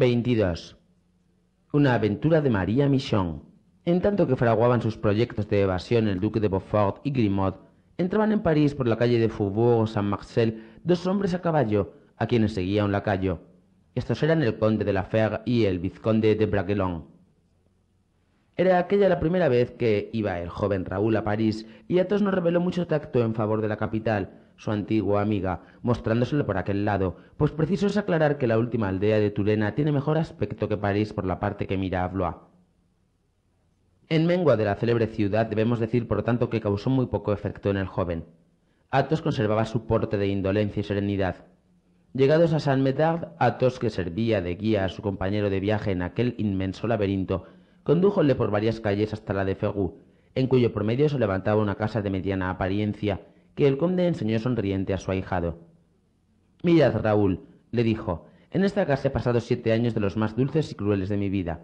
22. Una aventura de María Michon. En tanto que fraguaban sus proyectos de evasión el duque de Beaufort y Grimaud, entraban en París por la calle de Faubourg Saint-Marcel dos hombres a caballo, a quienes seguía un lacayo. Estos eran el conde de la Ferre y el vizconde de Braguelon. Era aquella la primera vez que iba el joven Raúl a París y Athos no reveló mucho tacto en favor de la capital, su antigua amiga, mostrándoselo por aquel lado, pues preciso es aclarar que la última aldea de Turena tiene mejor aspecto que París por la parte que mira a Blois. En mengua de la célebre ciudad debemos decir, por tanto, que causó muy poco efecto en el joven. Athos conservaba su porte de indolencia y serenidad. Llegados a saint Medard, Athos, que servía de guía a su compañero de viaje en aquel inmenso laberinto, condújole por varias calles hasta la de Ferou, en cuyo promedio se levantaba una casa de mediana apariencia, y el conde enseñó sonriente a su ahijado. Mirad, Raúl, le dijo, en esta casa he pasado siete años de los más dulces y crueles de mi vida.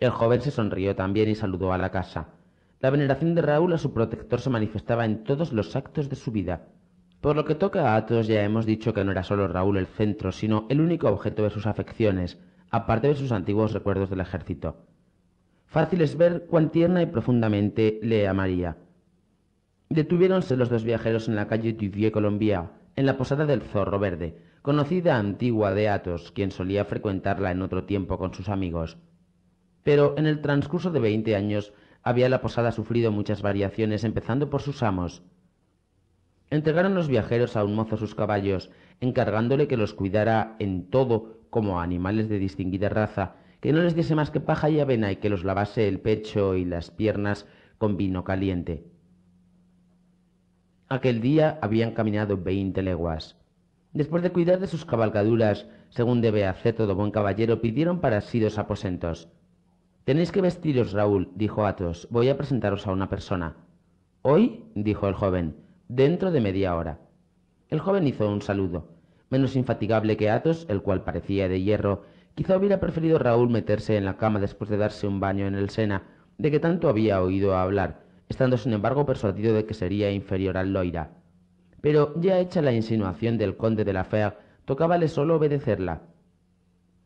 El joven se sonrió también y saludó a la casa. La veneración de Raúl a su protector se manifestaba en todos los actos de su vida. Por lo que toca a Atos, ya hemos dicho que no era solo Raúl el centro, sino el único objeto de sus afecciones, aparte de sus antiguos recuerdos del ejército. Fácil es ver cuán tierna y profundamente le amaría. Detuviéronse los dos viajeros en la calle Duvier Colombia, en la posada del Zorro Verde, conocida antigua de Atos, quien solía frecuentarla en otro tiempo con sus amigos. Pero en el transcurso de veinte años había la posada sufrido muchas variaciones, empezando por sus amos. Entregaron los viajeros a un mozo sus caballos, encargándole que los cuidara en todo como animales de distinguida raza, que no les diese más que paja y avena y que los lavase el pecho y las piernas con vino caliente. Aquel día habían caminado veinte leguas. Después de cuidar de sus cabalgaduras, según debe hacer todo buen caballero, pidieron para sí dos aposentos. Tenéis que vestiros, Raúl, dijo Athos. Voy a presentaros a una persona. Hoy, dijo el joven, dentro de media hora. El joven hizo un saludo. Menos infatigable que Athos, el cual parecía de hierro, quizá hubiera preferido Raúl meterse en la cama después de darse un baño en el Sena, de que tanto había oído hablar, estando sin embargo persuadido de que sería inferior al Loira. Pero ya hecha la insinuación del conde de la tocaba tocábale solo obedecerla.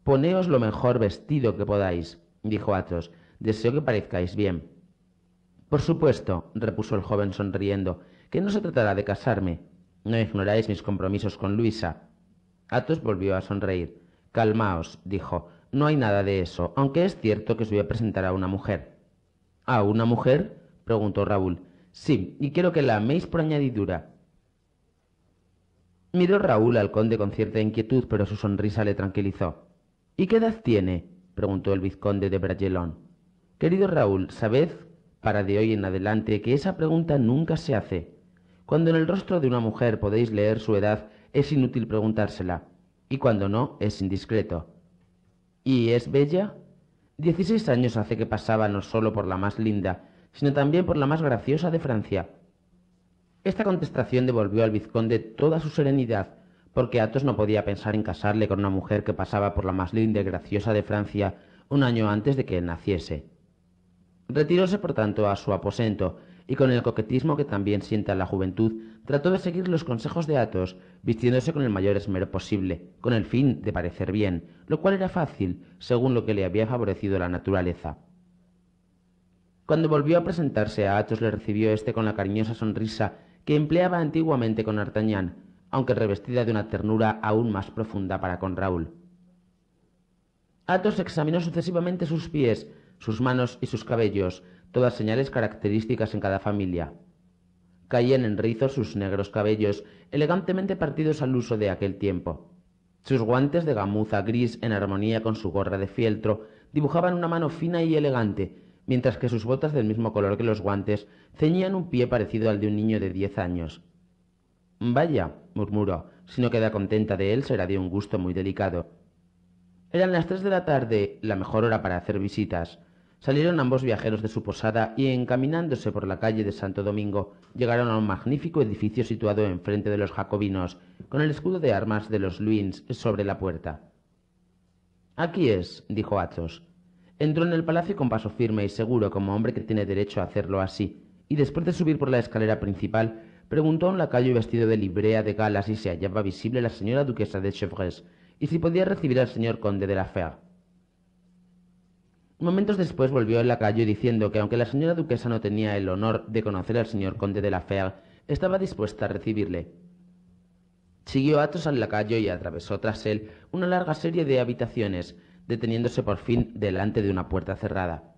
Poneos lo mejor vestido que podáis, dijo Athos. Deseo que parezcáis bien. Por supuesto, repuso el joven sonriendo, que no se tratará de casarme. No ignoráis mis compromisos con Luisa. Athos volvió a sonreír. Calmaos, dijo, no hay nada de eso, aunque es cierto que os voy a presentar a una mujer. ¿A una mujer? preguntó Raúl. Sí, y quiero que la améis por añadidura. Miró Raúl al conde con cierta inquietud, pero su sonrisa le tranquilizó. ¿Y qué edad tiene? preguntó el vizconde de Bragelón. Querido Raúl, sabed, para de hoy en adelante, que esa pregunta nunca se hace. Cuando en el rostro de una mujer podéis leer su edad, es inútil preguntársela, y cuando no, es indiscreto. ¿Y es bella? Dieciséis años hace que pasaba no solo por la más linda, sino también por la más graciosa de Francia. Esta contestación devolvió al vizconde toda su serenidad, porque Athos no podía pensar en casarle con una mujer que pasaba por la más linda y graciosa de Francia un año antes de que él naciese. Retiróse, por tanto, a su aposento, y con el coquetismo que también sienta la juventud, trató de seguir los consejos de Athos, vistiéndose con el mayor esmero posible, con el fin de parecer bien, lo cual era fácil, según lo que le había favorecido la naturaleza. Cuando volvió a presentarse a Athos le recibió este con la cariñosa sonrisa que empleaba antiguamente con Artagnan, aunque revestida de una ternura aún más profunda para con Raúl. Athos examinó sucesivamente sus pies, sus manos y sus cabellos, todas señales características en cada familia. Caían en rizos sus negros cabellos, elegantemente partidos al uso de aquel tiempo. Sus guantes de gamuza gris en armonía con su gorra de fieltro dibujaban una mano fina y elegante, mientras que sus botas del mismo color que los guantes ceñían un pie parecido al de un niño de diez años. Vaya, murmuró, si no queda contenta de él será de un gusto muy delicado. Eran las tres de la tarde, la mejor hora para hacer visitas. Salieron ambos viajeros de su posada y, encaminándose por la calle de Santo Domingo, llegaron a un magnífico edificio situado enfrente de los jacobinos, con el escudo de armas de los Luins sobre la puerta. Aquí es, dijo Athos. Entró en el palacio con paso firme y seguro, como hombre que tiene derecho a hacerlo así, y después de subir por la escalera principal, preguntó a un lacayo vestido de librea de gala si se hallaba visible la señora duquesa de Chevreuse y si podía recibir al señor conde de la Fer. Momentos después volvió el lacayo diciendo que aunque la señora duquesa no tenía el honor de conocer al señor conde de la Ferre, estaba dispuesta a recibirle. Siguió Athos al lacayo y atravesó tras él una larga serie de habitaciones, deteniéndose por fin delante de una puerta cerrada.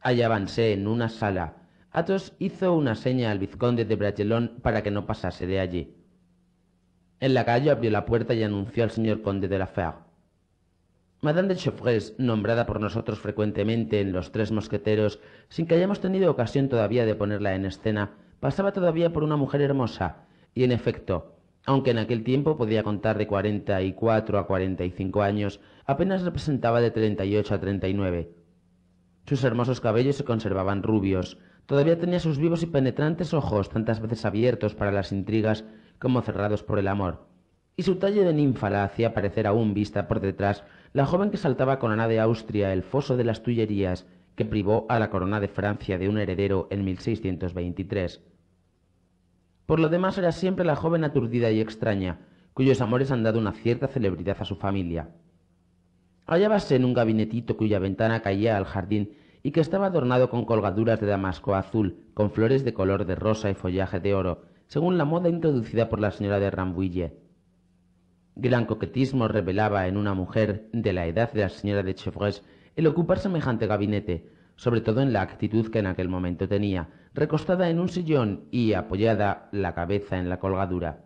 Hallábanse en una sala. Athos hizo una seña al vizconde de Bragelón para que no pasase de allí. la calle abrió la puerta y anunció al señor conde de la Fer. Madame de Chauffres, nombrada por nosotros frecuentemente en Los Tres Mosqueteros, sin que hayamos tenido ocasión todavía de ponerla en escena, pasaba todavía por una mujer hermosa, y en efecto, aunque en aquel tiempo podía contar de cuarenta y cuatro a cinco años, apenas representaba de treinta y ocho a nueve. Sus hermosos cabellos se conservaban rubios, todavía tenía sus vivos y penetrantes ojos, tantas veces abiertos para las intrigas como cerrados por el amor, y su talle de ninfa la hacía parecer aún vista por detrás la joven que saltaba con Ana de Austria el foso de las Tullerías, que privó a la corona de Francia de un heredero en 1623. Por lo demás era siempre la joven aturdida y extraña, cuyos amores han dado una cierta celebridad a su familia. Hallábase en un gabinetito cuya ventana caía al jardín y que estaba adornado con colgaduras de damasco azul, con flores de color de rosa y follaje de oro, según la moda introducida por la señora de Rambouillet. Gran coquetismo revelaba en una mujer de la edad de la señora de Chevreuse el ocupar semejante gabinete, sobre todo en la actitud que en aquel momento tenía, recostada en un sillón y apoyada la cabeza en la colgadura.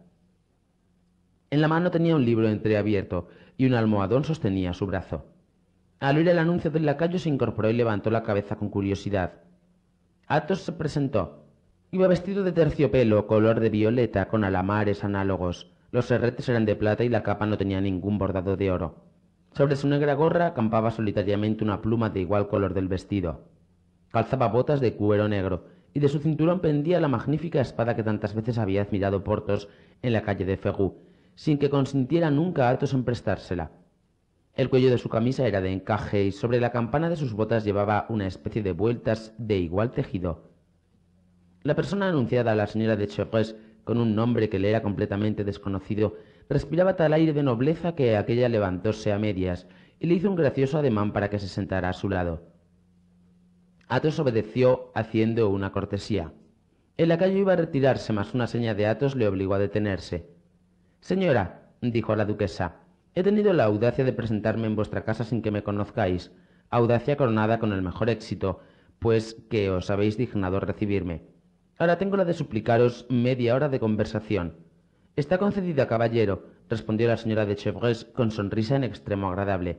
En la mano tenía un libro entreabierto y un almohadón sostenía su brazo. Al oír el anuncio del lacayo se incorporó y levantó la cabeza con curiosidad. Athos se presentó. Iba vestido de terciopelo, color de violeta, con alamares análogos. Los serretes eran de plata y la capa no tenía ningún bordado de oro. Sobre su negra gorra campaba solitariamente una pluma de igual color del vestido. Calzaba botas de cuero negro y de su cinturón pendía la magnífica espada que tantas veces había admirado Portos en la calle de Ferrou, sin que consintiera nunca a en prestársela. El cuello de su camisa era de encaje y sobre la campana de sus botas llevaba una especie de vueltas de igual tejido. La persona anunciada, a la señora de Chevreuse, con un nombre que le era completamente desconocido, respiraba tal aire de nobleza que aquella levantóse a medias y le hizo un gracioso ademán para que se sentara a su lado. Atos obedeció haciendo una cortesía. El lacayo iba a retirarse, mas una seña de Atos le obligó a detenerse. Señora, dijo la duquesa, he tenido la audacia de presentarme en vuestra casa sin que me conozcáis, audacia coronada con el mejor éxito, pues que os habéis dignado recibirme. Ahora tengo la de suplicaros media hora de conversación. Está concedida, caballero, respondió la señora de Chevreuse con sonrisa en extremo agradable.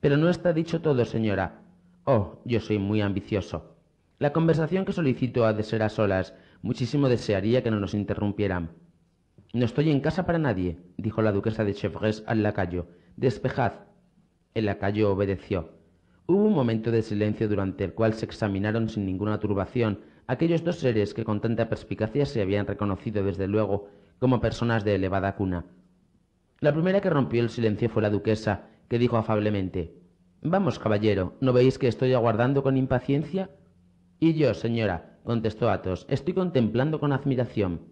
Pero no está dicho todo, señora. Oh, yo soy muy ambicioso. La conversación que solicito ha de ser a solas. Muchísimo desearía que no nos interrumpieran. No estoy en casa para nadie, dijo la duquesa de Chevreuse al lacayo. Despejad. El lacayo obedeció. Hubo un momento de silencio durante el cual se examinaron sin ninguna turbación aquellos dos seres que con tanta perspicacia se habían reconocido desde luego como personas de elevada cuna. La primera que rompió el silencio fue la duquesa, que dijo afablemente Vamos, caballero, ¿no veis que estoy aguardando con impaciencia? Y yo, señora, contestó Athos, estoy contemplando con admiración.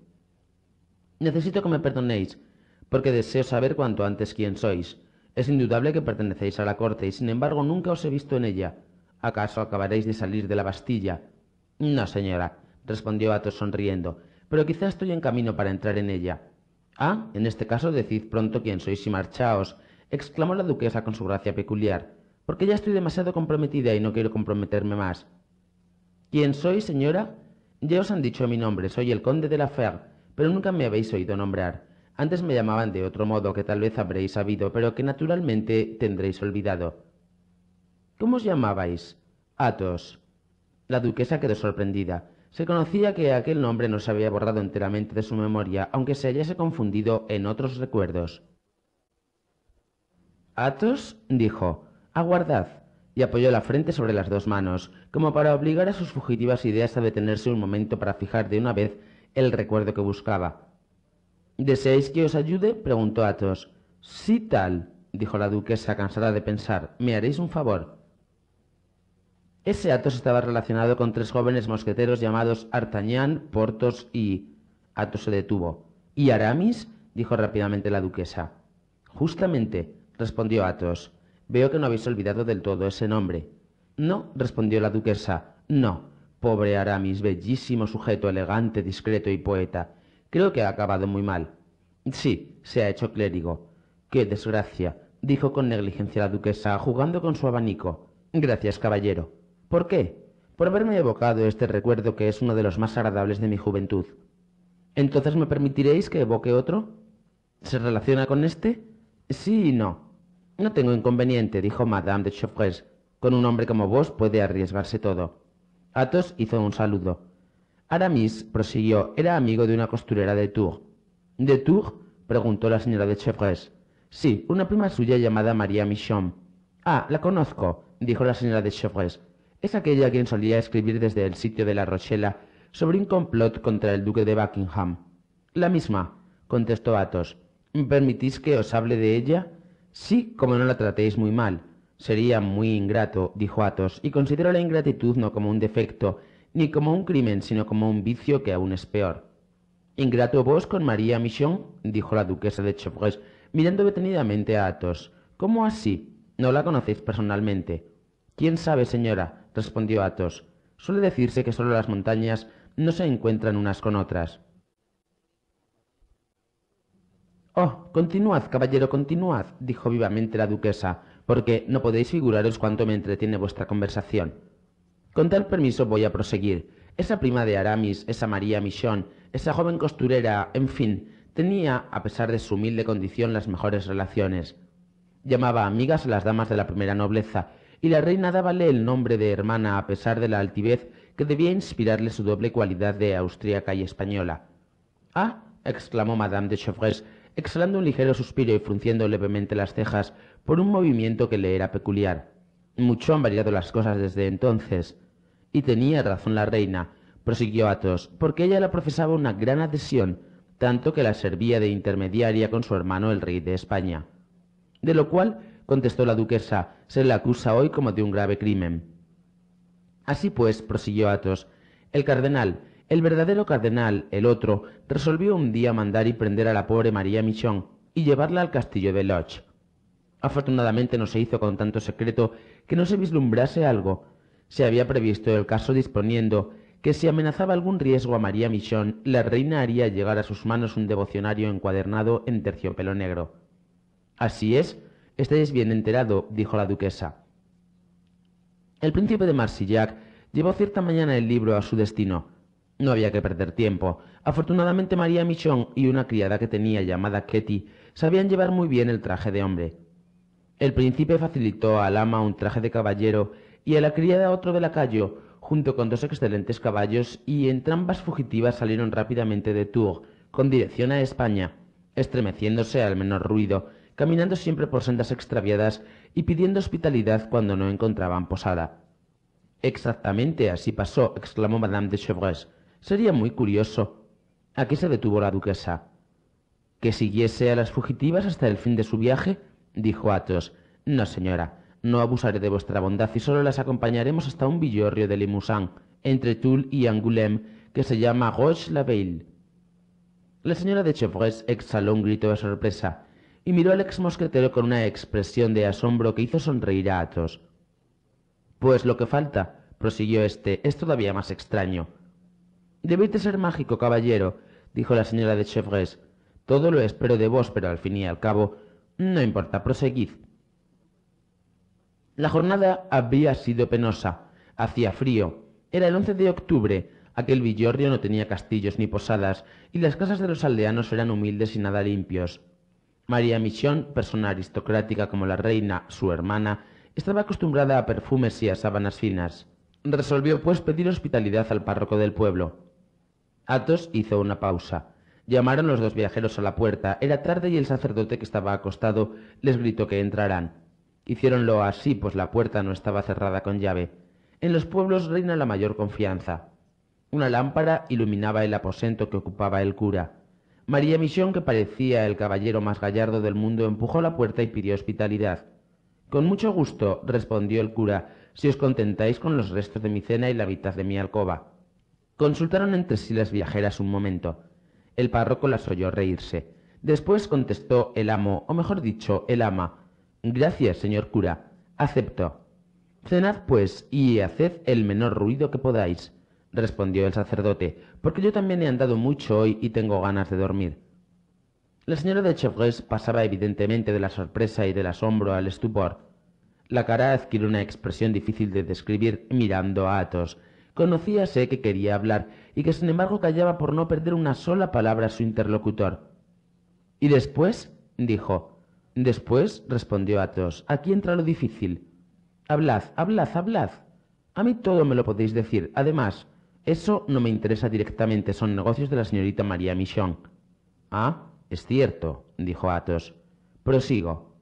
Necesito que me perdonéis, porque deseo saber cuanto antes quién sois. Es indudable que pertenecéis a la corte y sin embargo nunca os he visto en ella. ¿Acaso acabaréis de salir de la Bastilla? No, señora, respondió Athos sonriendo, pero quizá estoy en camino para entrar en ella. Ah, en este caso decid pronto quién sois y marchaos, exclamó la duquesa con su gracia peculiar. Porque ya estoy demasiado comprometida y no quiero comprometerme más. ¿Quién soy, señora? Ya os han dicho mi nombre, soy el conde de la Fer, pero nunca me habéis oído nombrar. Antes me llamaban de otro modo que tal vez habréis sabido, pero que naturalmente tendréis olvidado. ¿Cómo os llamabais? Atos. La duquesa quedó sorprendida. Se conocía que aquel nombre no se había borrado enteramente de su memoria, aunque se hallase confundido en otros recuerdos. Atos dijo, Aguardad. y apoyó la frente sobre las dos manos, como para obligar a sus fugitivas ideas a detenerse un momento para fijar de una vez el recuerdo que buscaba. ¿Deseáis que os ayude? preguntó Athos. Sí, tal, dijo la duquesa, cansada de pensar. ¿Me haréis un favor? Ese Athos estaba relacionado con tres jóvenes mosqueteros llamados Artagnan, Portos y... Athos se detuvo. ¿Y Aramis? dijo rápidamente la duquesa. Justamente, respondió Athos. Veo que no habéis olvidado del todo ese nombre. No, respondió la duquesa, no. Pobre Aramis, bellísimo sujeto, elegante, discreto y poeta. Creo que ha acabado muy mal. Sí, se ha hecho clérigo. Qué desgracia, dijo con negligencia la duquesa, jugando con su abanico. Gracias, caballero. ¿Por qué? Por haberme evocado este recuerdo que es uno de los más agradables de mi juventud. ¿Entonces me permitiréis que evoque otro? ¿Se relaciona con este? Sí y no. No tengo inconveniente, dijo Madame de Chevreuse. Con un hombre como vos puede arriesgarse todo. Athos hizo un saludo. Aramis prosiguió, era amigo de una costurera de Tours. ¿De Tours? preguntó la señora de Chevreuse. Sí, una prima suya llamada María Michon. Ah, la conozco, dijo la señora de Chevreuse. Es aquella quien solía escribir desde el sitio de la Rochela sobre un complot contra el duque de Buckingham. La misma, contestó Athos. ¿Permitís que os hable de ella? Sí, como no la tratéis muy mal. Sería muy ingrato, dijo Athos, y considero la ingratitud no como un defecto, ni como un crimen, sino como un vicio que aún es peor. Ingrato vos con María Michon, dijo la duquesa de Chevreuse, mirando detenidamente a Athos. ¿Cómo así? No la conocéis personalmente. ¿Quién sabe, señora? respondió Athos. Suele decirse que solo las montañas no se encuentran unas con otras. Oh, continuad, caballero, continuad, dijo vivamente la duquesa, porque no podéis figuraros cuánto me entretiene vuestra conversación. Con tal permiso voy a proseguir. Esa prima de Aramis, esa María Michon, esa joven costurera, en fin, tenía, a pesar de su humilde condición, las mejores relaciones. Llamaba amigas a las damas de la primera nobleza, y la reina dábale el nombre de hermana a pesar de la altivez que debía inspirarle su doble cualidad de austríaca y española. Ah, exclamó madame de Chevreuse, exhalando un ligero suspiro y frunciendo levemente las cejas por un movimiento que le era peculiar. Mucho han variado las cosas desde entonces. Y tenía razón la reina, prosiguió Athos, porque ella la profesaba una gran adhesión, tanto que la servía de intermediaria con su hermano el rey de España. De lo cual, contestó la duquesa, se la acusa hoy como de un grave crimen. Así pues, prosiguió Athos, el cardenal, el verdadero cardenal, el otro, resolvió un día mandar y prender a la pobre María Michon y llevarla al castillo de Loch. Afortunadamente no se hizo con tanto secreto que no se vislumbrase algo. Se había previsto el caso disponiendo que si amenazaba algún riesgo a María Michon, la reina haría llegar a sus manos un devocionario encuadernado en terciopelo negro. Así es, estáis bien enterado, dijo la duquesa. El príncipe de Marsillac llevó cierta mañana el libro a su destino no había que perder tiempo. Afortunadamente María Michon y una criada que tenía llamada Ketty sabían llevar muy bien el traje de hombre. El príncipe facilitó al ama un traje de caballero y a la criada otro de lacayo, junto con dos excelentes caballos, y entrambas fugitivas salieron rápidamente de Tours, con dirección a España, estremeciéndose al menor ruido, caminando siempre por sendas extraviadas y pidiendo hospitalidad cuando no encontraban posada. Exactamente así pasó, exclamó Madame de Chevreuse Sería muy curioso. ¿A qué se detuvo la duquesa? ¿Que siguiese a las fugitivas hasta el fin de su viaje? dijo Athos. No, señora, no abusaré de vuestra bondad y solo las acompañaremos hasta un villorrio de Limousin, entre Toul y Angoulême, que se llama roche la La señora de Chevreuse exhaló un grito de sorpresa y miró al ex mosquetero con una expresión de asombro que hizo sonreír a Athos. Pues lo que falta, prosiguió éste, es todavía más extraño. Debéis de ser mágico, caballero, dijo la señora de Chevreuse. Todo lo espero de vos, pero al fin y al cabo, no importa, proseguid. La jornada había sido penosa. Hacía frío. Era el 11 de octubre. Aquel villorrio no tenía castillos ni posadas, y las casas de los aldeanos eran humildes y nada limpios. María Michón, persona aristocrática como la reina, su hermana, estaba acostumbrada a perfumes y a sábanas finas. Resolvió, pues, pedir hospitalidad al párroco del pueblo. Athos hizo una pausa. Llamaron los dos viajeros a la puerta. Era tarde y el sacerdote que estaba acostado les gritó que entraran. Hicieronlo así, pues la puerta no estaba cerrada con llave. En los pueblos reina la mayor confianza. Una lámpara iluminaba el aposento que ocupaba el cura. María Misión, que parecía el caballero más gallardo del mundo, empujó la puerta y pidió hospitalidad. Con mucho gusto, respondió el cura, si os contentáis con los restos de mi cena y la mitad de mi alcoba. Consultaron entre sí las viajeras un momento. El párroco las oyó reírse. Después contestó el amo, o mejor dicho, el ama. Gracias, señor cura. Acepto. Cenad, pues, y haced el menor ruido que podáis, respondió el sacerdote, porque yo también he andado mucho hoy y tengo ganas de dormir. La señora de Chevreuse pasaba evidentemente de la sorpresa y del asombro al estupor. La cara adquirió una expresión difícil de describir mirando a Athos, Conocíase que quería hablar y que sin embargo callaba por no perder una sola palabra a su interlocutor. ¿Y después? dijo. Después, respondió Athos, aquí entra lo difícil. Hablad, hablad, hablad. A mí todo me lo podéis decir. Además, eso no me interesa directamente, son negocios de la señorita María Michon. Ah, es cierto, dijo Athos. Prosigo.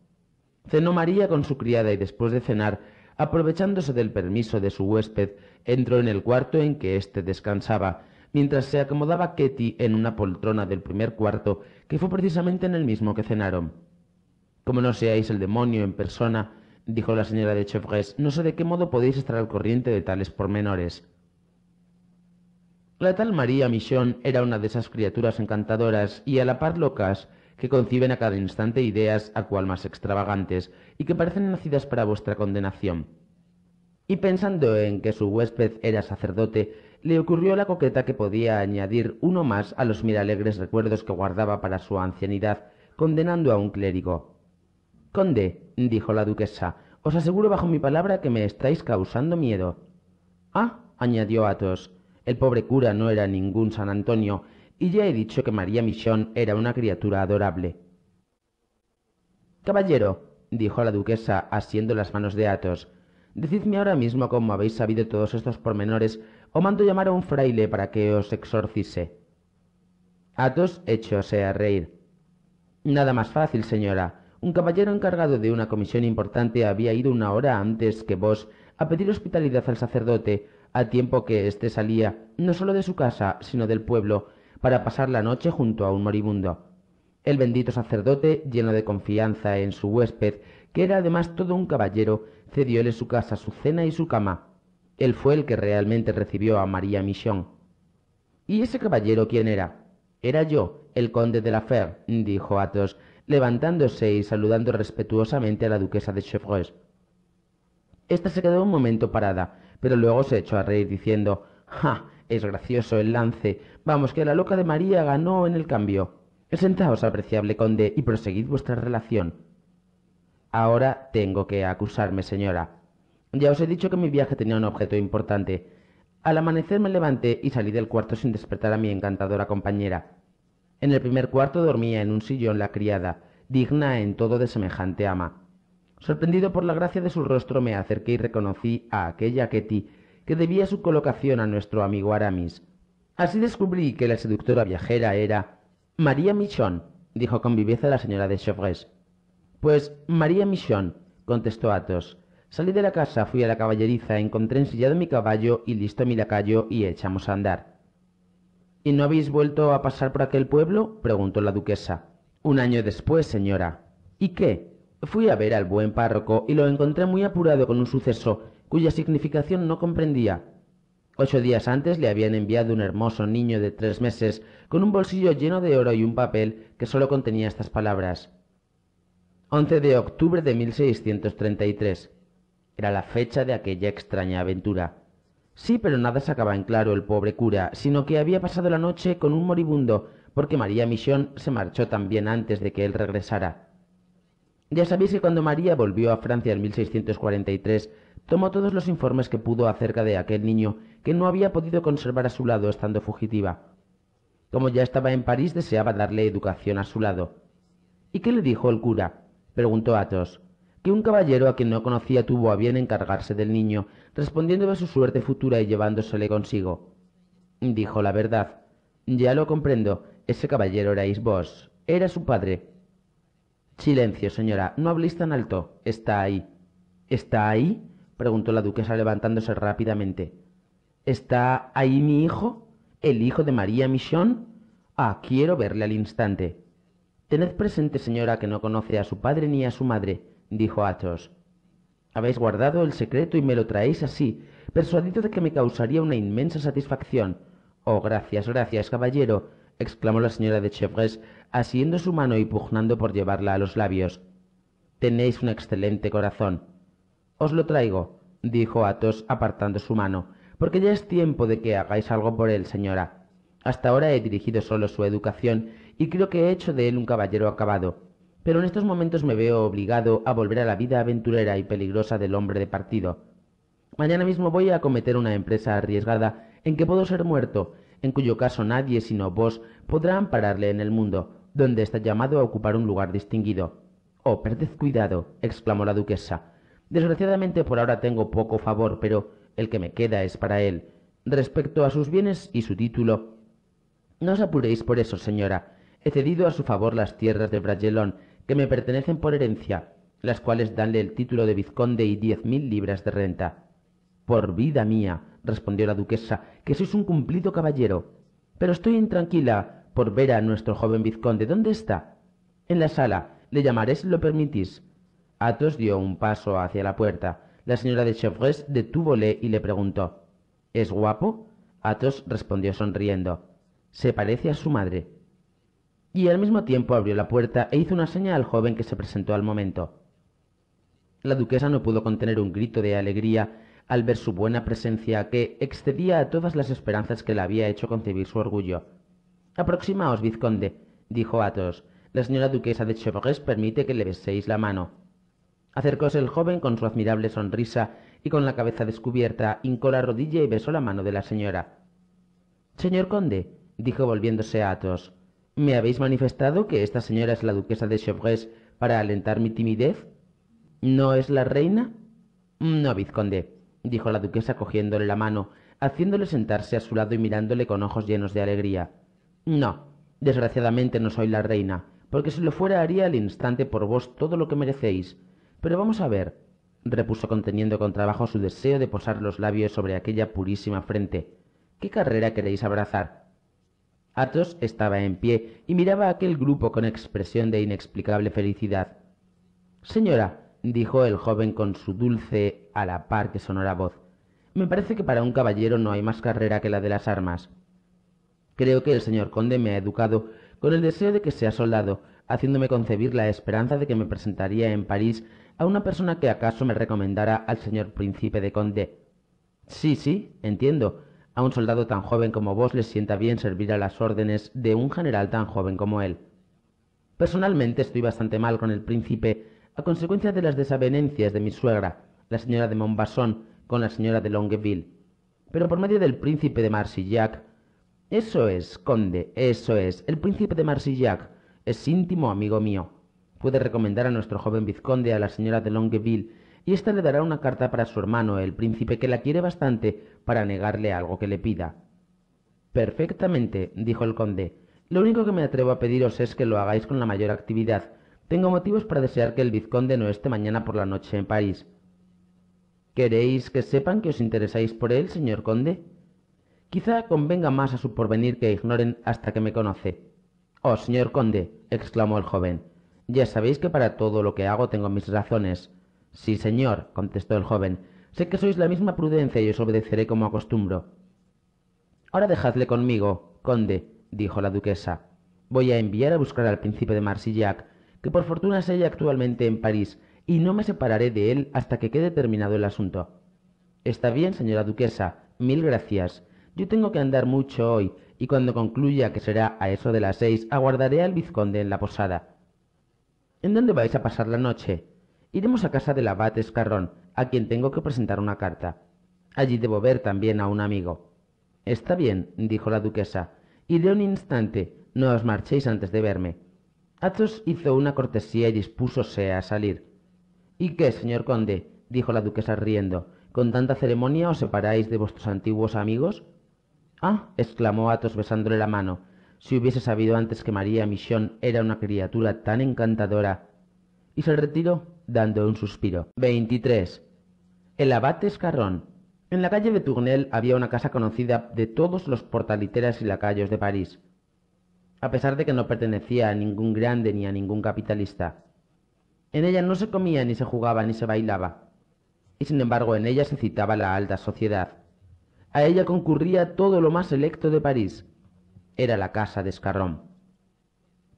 Cenó María con su criada y después de cenar, aprovechándose del permiso de su huésped, entró en el cuarto en que éste descansaba, mientras se acomodaba Ketty en una poltrona del primer cuarto, que fue precisamente en el mismo que cenaron. Como no seáis el demonio en persona, dijo la señora de Chevreuse, no sé de qué modo podéis estar al corriente de tales pormenores. La tal María Michon era una de esas criaturas encantadoras y a la par locas que conciben a cada instante ideas a cual más extravagantes y que parecen nacidas para vuestra condenación y pensando en que su huésped era sacerdote, le ocurrió la coqueta que podía añadir uno más a los mil alegres recuerdos que guardaba para su ancianidad, condenando a un clérigo. Conde, dijo la duquesa, os aseguro bajo mi palabra que me estáis causando miedo. Ah, añadió Athos, el pobre cura no era ningún San Antonio, y ya he dicho que María Michón era una criatura adorable. Caballero, dijo la duquesa, asiendo las manos de Athos, Decidme ahora mismo cómo habéis sabido todos estos pormenores, o mando llamar a un fraile para que os exorcise. Atos echóse a reír. Nada más fácil, señora. Un caballero encargado de una comisión importante había ido una hora antes que vos a pedir hospitalidad al sacerdote, a tiempo que éste salía, no solo de su casa, sino del pueblo, para pasar la noche junto a un moribundo. El bendito sacerdote, lleno de confianza en su huésped, que era además todo un caballero, cedióle su casa, su cena y su cama. Él fue el que realmente recibió a María Michon. ¿Y ese caballero quién era? Era yo, el conde de la Fer, dijo Athos, levantándose y saludando respetuosamente a la duquesa de Chevreuse. Esta se quedó un momento parada, pero luego se echó a reír diciendo ¡Ja! Es gracioso el lance. Vamos, que la loca de María ganó en el cambio. Sentaos, apreciable conde, y proseguid vuestra relación. Ahora tengo que acusarme, señora. Ya os he dicho que mi viaje tenía un objeto importante. Al amanecer me levanté y salí del cuarto sin despertar a mi encantadora compañera. En el primer cuarto dormía en un sillón la criada, digna en todo de semejante ama. Sorprendido por la gracia de su rostro me acerqué y reconocí a aquella Ketty que debía su colocación a nuestro amigo Aramis. Así descubrí que la seductora viajera era María Michon, dijo con viveza la señora de Chevreuse. Pues María Michón, contestó Athos. Salí de la casa, fui a la caballeriza, encontré ensillado mi caballo y listo mi lacayo y echamos a andar. ¿Y no habéis vuelto a pasar por aquel pueblo? preguntó la duquesa. Un año después, señora. ¿Y qué? Fui a ver al buen párroco y lo encontré muy apurado con un suceso cuya significación no comprendía. Ocho días antes le habían enviado un hermoso niño de tres meses con un bolsillo lleno de oro y un papel que solo contenía estas palabras. 11 de octubre de 1633. Era la fecha de aquella extraña aventura. Sí, pero nada sacaba en claro el pobre cura, sino que había pasado la noche con un moribundo, porque María misión se marchó también antes de que él regresara. Ya sabéis que cuando María volvió a Francia en 1643, tomó todos los informes que pudo acerca de aquel niño que no había podido conservar a su lado estando fugitiva. Como ya estaba en París, deseaba darle educación a su lado. ¿Y qué le dijo el cura? preguntó Athos, que un caballero a quien no conocía tuvo a bien encargarse del niño, respondiendo de su suerte futura y llevándosele consigo. Dijo la verdad. Ya lo comprendo. Ese caballero erais vos. Era su padre. Silencio, señora. No habléis tan alto. Está ahí. ¿Está ahí? preguntó la duquesa levantándose rápidamente. ¿Está ahí mi hijo? ¿El hijo de María Michon? Ah, quiero verle al instante. Tened presente, señora, que no conoce a su padre ni a su madre, dijo Athos. Habéis guardado el secreto y me lo traéis así, persuadido de que me causaría una inmensa satisfacción. Oh, gracias, gracias, caballero, exclamó la señora de Chevreuse, asiendo su mano y pugnando por llevarla a los labios. Tenéis un excelente corazón. Os lo traigo, dijo Athos, apartando su mano, porque ya es tiempo de que hagáis algo por él, señora. Hasta ahora he dirigido solo su educación y creo que he hecho de él un caballero acabado. Pero en estos momentos me veo obligado a volver a la vida aventurera y peligrosa del hombre de partido. Mañana mismo voy a acometer una empresa arriesgada en que puedo ser muerto, en cuyo caso nadie sino vos podrá ampararle en el mundo, donde está llamado a ocupar un lugar distinguido. Oh, perded cuidado, exclamó la duquesa. Desgraciadamente por ahora tengo poco favor, pero el que me queda es para él. Respecto a sus bienes y su título. No os apuréis por eso, señora he cedido a su favor las tierras de Bragelón, que me pertenecen por herencia, las cuales danle el título de vizconde y diez mil libras de renta. Por vida mía, respondió la duquesa, que sois un cumplido caballero. Pero estoy intranquila por ver a nuestro joven vizconde. ¿Dónde está? En la sala. Le llamaré si lo permitís. Athos dio un paso hacia la puerta. La señora de Chevreuse detúvole y le preguntó: ¿Es guapo? Athos respondió sonriendo: Se parece a su madre y al mismo tiempo abrió la puerta e hizo una seña al joven que se presentó al momento. La duquesa no pudo contener un grito de alegría al ver su buena presencia que excedía a todas las esperanzas que le había hecho concebir su orgullo. Aproximaos, vizconde, dijo Athos. La señora duquesa de Chevreuse permite que le beséis la mano. Acercóse el joven con su admirable sonrisa y con la cabeza descubierta hincó la rodilla y besó la mano de la señora. Señor conde, dijo volviéndose a Athos, ¿Me habéis manifestado que esta señora es la duquesa de Chevreuse para alentar mi timidez? ¿No es la reina? No, vizconde, dijo la duquesa cogiéndole la mano, haciéndole sentarse a su lado y mirándole con ojos llenos de alegría. No, desgraciadamente no soy la reina, porque si lo fuera haría al instante por vos todo lo que merecéis. Pero vamos a ver, repuso conteniendo con trabajo su deseo de posar los labios sobre aquella purísima frente. ¿Qué carrera queréis abrazar? Athos estaba en pie y miraba aquel grupo con expresión de inexplicable felicidad. Señora, dijo el joven con su dulce a la par que sonora voz, me parece que para un caballero no hay más carrera que la de las armas. Creo que el señor conde me ha educado con el deseo de que sea soldado, haciéndome concebir la esperanza de que me presentaría en París a una persona que acaso me recomendara al señor príncipe de conde. Sí, sí, entiendo, a un soldado tan joven como vos les sienta bien servir a las órdenes de un general tan joven como él. Personalmente estoy bastante mal con el príncipe a consecuencia de las desavenencias de mi suegra, la señora de Montbasson, con la señora de Longueville. Pero por medio del príncipe de Marsillac... Eso es, conde, eso es. El príncipe de Marsillac es íntimo amigo mío. Puede recomendar a nuestro joven vizconde a la señora de Longueville y ésta le dará una carta para su hermano, el príncipe, que la quiere bastante para negarle algo que le pida. Perfectamente, dijo el conde. Lo único que me atrevo a pediros es que lo hagáis con la mayor actividad. Tengo motivos para desear que el vizconde no esté mañana por la noche en París. ¿Queréis que sepan que os interesáis por él, señor conde? Quizá convenga más a su porvenir que ignoren hasta que me conoce. Oh, señor conde, exclamó el joven, ya sabéis que para todo lo que hago tengo mis razones. Sí, señor, contestó el joven. Sé que sois la misma prudencia y os obedeceré como acostumbro. Ahora dejadle conmigo, conde, dijo la duquesa. Voy a enviar a buscar al príncipe de Marsillac, que por fortuna se halla actualmente en París, y no me separaré de él hasta que quede terminado el asunto. Está bien, señora duquesa, mil gracias. Yo tengo que andar mucho hoy, y cuando concluya, que será a eso de las seis, aguardaré al vizconde en la posada. ¿En dónde vais a pasar la noche? Iremos a casa del abate Escarrón, a quien tengo que presentar una carta. Allí debo ver también a un amigo. Está bien, dijo la duquesa. Iré un instante, no os marchéis antes de verme. Athos hizo una cortesía y dispúsose a salir. ¿Y qué, señor conde? dijo la duquesa riendo. ¿Con tanta ceremonia os separáis de vuestros antiguos amigos? Ah, exclamó Athos besándole la mano. Si hubiese sabido antes que María Michon era una criatura tan encantadora. Y se retiró dando un suspiro. 23. El abate Escarrón. En la calle de Tournel había una casa conocida de todos los portaliteras y lacayos de París, a pesar de que no pertenecía a ningún grande ni a ningún capitalista. En ella no se comía, ni se jugaba, ni se bailaba, y sin embargo en ella se citaba la alta sociedad. A ella concurría todo lo más electo de París. Era la casa de Escarrón.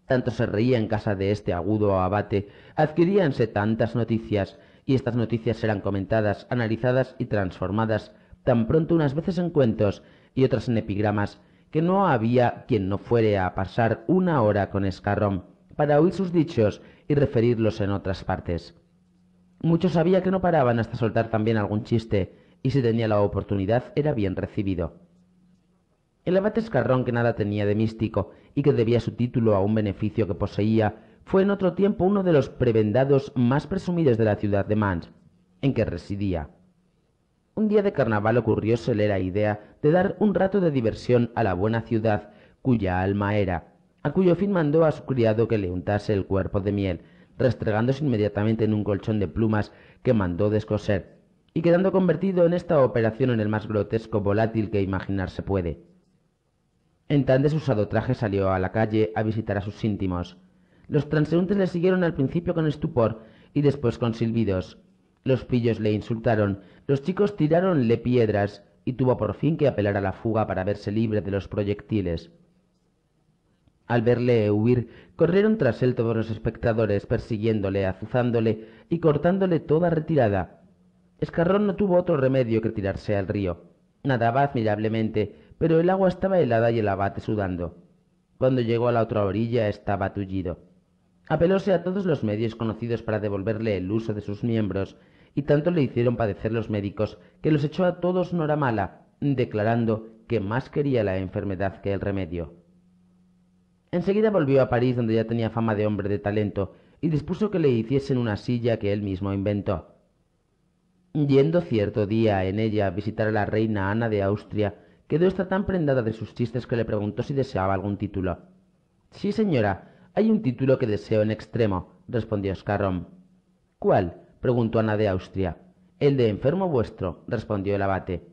Tanto se reía en casa de este agudo abate, adquiríanse tantas noticias, y estas noticias eran comentadas, analizadas y transformadas tan pronto unas veces en cuentos y otras en epigramas, que no había quien no fuere a pasar una hora con Escarrón para oír sus dichos y referirlos en otras partes. Muchos sabía que no paraban hasta soltar también algún chiste, y si tenía la oportunidad era bien recibido. El abate Escarrón, que nada tenía de místico y que debía su título a un beneficio que poseía, fue en otro tiempo uno de los prebendados más presumidos de la ciudad de Mans, en que residía. Un día de carnaval ocurriósele la idea de dar un rato de diversión a la buena ciudad cuya alma era, a cuyo fin mandó a su criado que le untase el cuerpo de miel, restregándose inmediatamente en un colchón de plumas que mandó descoser, y quedando convertido en esta operación en el más grotesco volátil que imaginarse puede. En tan desusado traje salió a la calle a visitar a sus íntimos. Los transeúntes le siguieron al principio con estupor y después con silbidos. Los pillos le insultaron, los chicos tiraronle piedras y tuvo por fin que apelar a la fuga para verse libre de los proyectiles. Al verle huir, corrieron tras él todos los espectadores, persiguiéndole, azuzándole y cortándole toda retirada. Escarrón no tuvo otro remedio que tirarse al río. Nadaba admirablemente pero el agua estaba helada y el abate sudando. Cuando llegó a la otra orilla estaba tullido. Apelóse a todos los medios conocidos para devolverle el uso de sus miembros, y tanto le hicieron padecer los médicos que los echó a todos Mala, declarando que más quería la enfermedad que el remedio. Enseguida volvió a París donde ya tenía fama de hombre de talento y dispuso que le hiciesen una silla que él mismo inventó. Yendo cierto día en ella a visitar a la reina Ana de Austria, quedó esta tan prendada de sus chistes que le preguntó si deseaba algún título. Sí, señora, hay un título que deseo en extremo, respondió Scarron. ¿Cuál? preguntó Ana de Austria. El de enfermo vuestro, respondió el abate.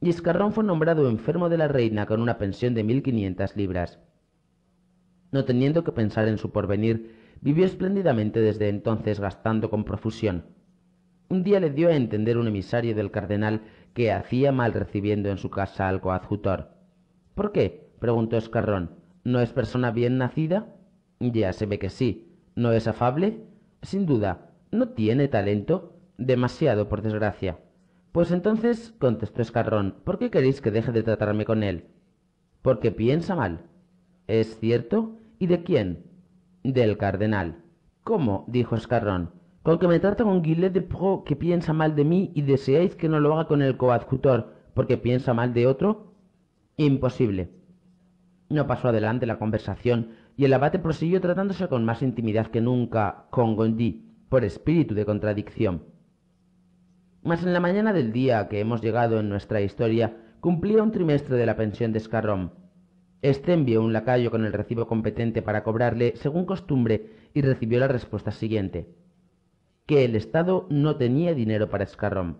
Y Scarron fue nombrado enfermo de la reina con una pensión de mil quinientas libras. No teniendo que pensar en su porvenir, vivió espléndidamente desde entonces gastando con profusión. Un día le dio a entender un emisario del cardenal que hacía mal recibiendo en su casa al coadjutor. ¿Por qué? preguntó Escarrón. ¿No es persona bien nacida? Ya se ve que sí. ¿No es afable? Sin duda. ¿No tiene talento? Demasiado, por desgracia. Pues entonces, contestó Escarrón, ¿por qué queréis que deje de tratarme con él? Porque piensa mal. ¿Es cierto? ¿Y de quién? Del cardenal. ¿Cómo? dijo Escarrón que me trata con Guillet de Pro que piensa mal de mí y deseáis que no lo haga con el coadjutor porque piensa mal de otro? Imposible. No pasó adelante la conversación y el abate prosiguió tratándose con más intimidad que nunca con Gondi, por espíritu de contradicción. Mas en la mañana del día que hemos llegado en nuestra historia, cumplía un trimestre de la pensión de Escarrón. Este envió un lacayo con el recibo competente para cobrarle, según costumbre, y recibió la respuesta siguiente que el Estado no tenía dinero para Escarrón.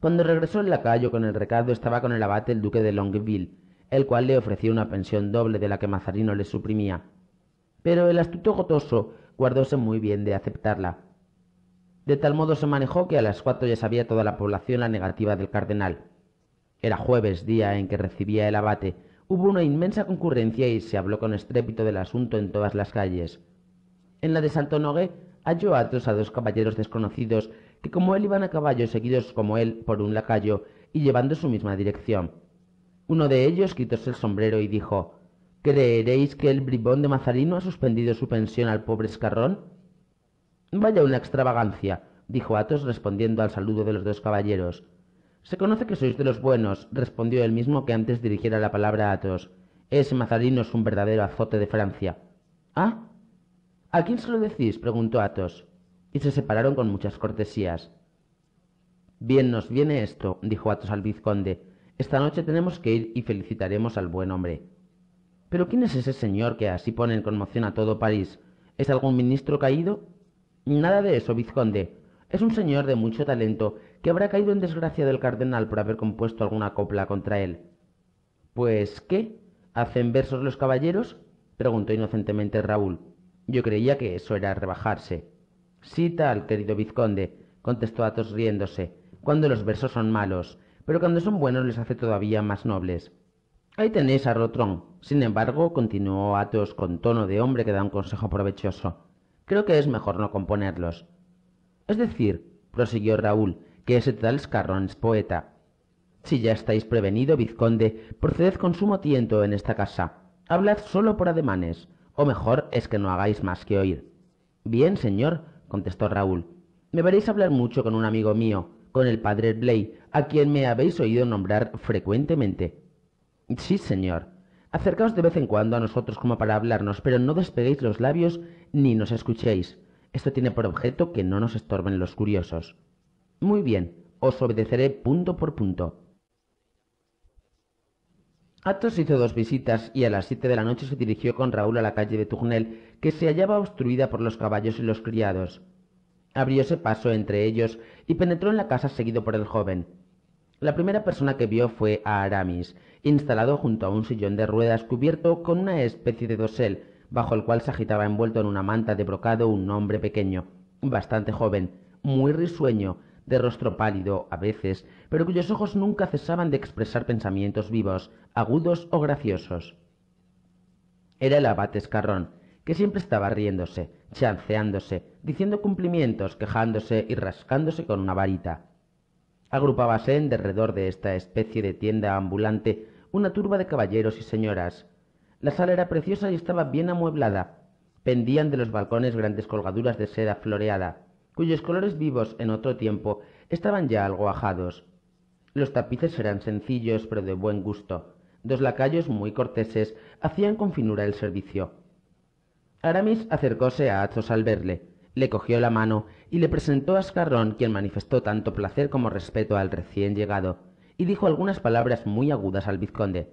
Cuando regresó el lacayo con el recado estaba con el abate el duque de Longueville, el cual le ofreció una pensión doble de la que Mazarino le suprimía. Pero el astuto gotoso guardóse muy bien de aceptarla. De tal modo se manejó que a las cuatro ya sabía toda la población la negativa del cardenal. Era jueves, día en que recibía el abate. Hubo una inmensa concurrencia y se habló con estrépito del asunto en todas las calles. En la de Santo halló Atos a dos caballeros desconocidos que como él iban a caballo seguidos como él por un lacayo y llevando su misma dirección. Uno de ellos quitóse el sombrero y dijo ¿Creeréis que el bribón de Mazarino ha suspendido su pensión al pobre escarrón? Vaya una extravagancia, dijo Athos respondiendo al saludo de los dos caballeros. Se conoce que sois de los buenos, respondió el mismo que antes dirigiera la palabra a Athos. Ese Mazarino es un verdadero azote de Francia. ¿Ah? ¿A quién se lo decís? preguntó Athos, y se separaron con muchas cortesías. Bien nos viene esto, dijo Athos al vizconde. Esta noche tenemos que ir y felicitaremos al buen hombre. Pero ¿quién es ese señor que así pone en conmoción a todo París? ¿Es algún ministro caído? Nada de eso, vizconde. Es un señor de mucho talento que habrá caído en desgracia del cardenal por haber compuesto alguna copla contra él. Pues, ¿qué? ¿Hacen versos los caballeros? preguntó inocentemente Raúl. Yo creía que eso era rebajarse. Sí, tal, querido vizconde, contestó Athos riéndose, cuando los versos son malos, pero cuando son buenos les hace todavía más nobles. Ahí tenéis a Rotrón. Sin embargo, continuó Athos con tono de hombre que da un consejo provechoso. Creo que es mejor no componerlos. Es decir, prosiguió Raúl, que ese tal Escarrón es poeta. Si ya estáis prevenido, vizconde, proceded con sumo tiento en esta casa. Hablad solo por ademanes o mejor es que no hagáis más que oír. Bien, señor, contestó Raúl. Me veréis hablar mucho con un amigo mío, con el padre Blay, a quien me habéis oído nombrar frecuentemente. Sí, señor. Acercaos de vez en cuando a nosotros como para hablarnos, pero no despeguéis los labios ni nos escuchéis. Esto tiene por objeto que no nos estorben los curiosos. Muy bien, os obedeceré punto por punto. Atos hizo dos visitas y a las siete de la noche se dirigió con Raúl a la calle de Tournel, que se hallaba obstruida por los caballos y los criados. Abrióse paso entre ellos y penetró en la casa seguido por el joven. La primera persona que vio fue a Aramis, instalado junto a un sillón de ruedas cubierto con una especie de dosel, bajo el cual se agitaba envuelto en una manta de brocado un hombre pequeño, bastante joven, muy risueño, de rostro pálido a veces, pero cuyos ojos nunca cesaban de expresar pensamientos vivos, agudos o graciosos. Era el abate Escarrón, que siempre estaba riéndose, chanceándose, diciendo cumplimientos, quejándose y rascándose con una varita. Agrupábase en derredor de esta especie de tienda ambulante una turba de caballeros y señoras. La sala era preciosa y estaba bien amueblada. Pendían de los balcones grandes colgaduras de seda floreada cuyos colores vivos en otro tiempo estaban ya algo ajados. Los tapices eran sencillos pero de buen gusto. Dos lacayos muy corteses hacían con finura el servicio. Aramis acercóse a Athos al verle, le cogió la mano y le presentó a Scarrón, quien manifestó tanto placer como respeto al recién llegado, y dijo algunas palabras muy agudas al vizconde.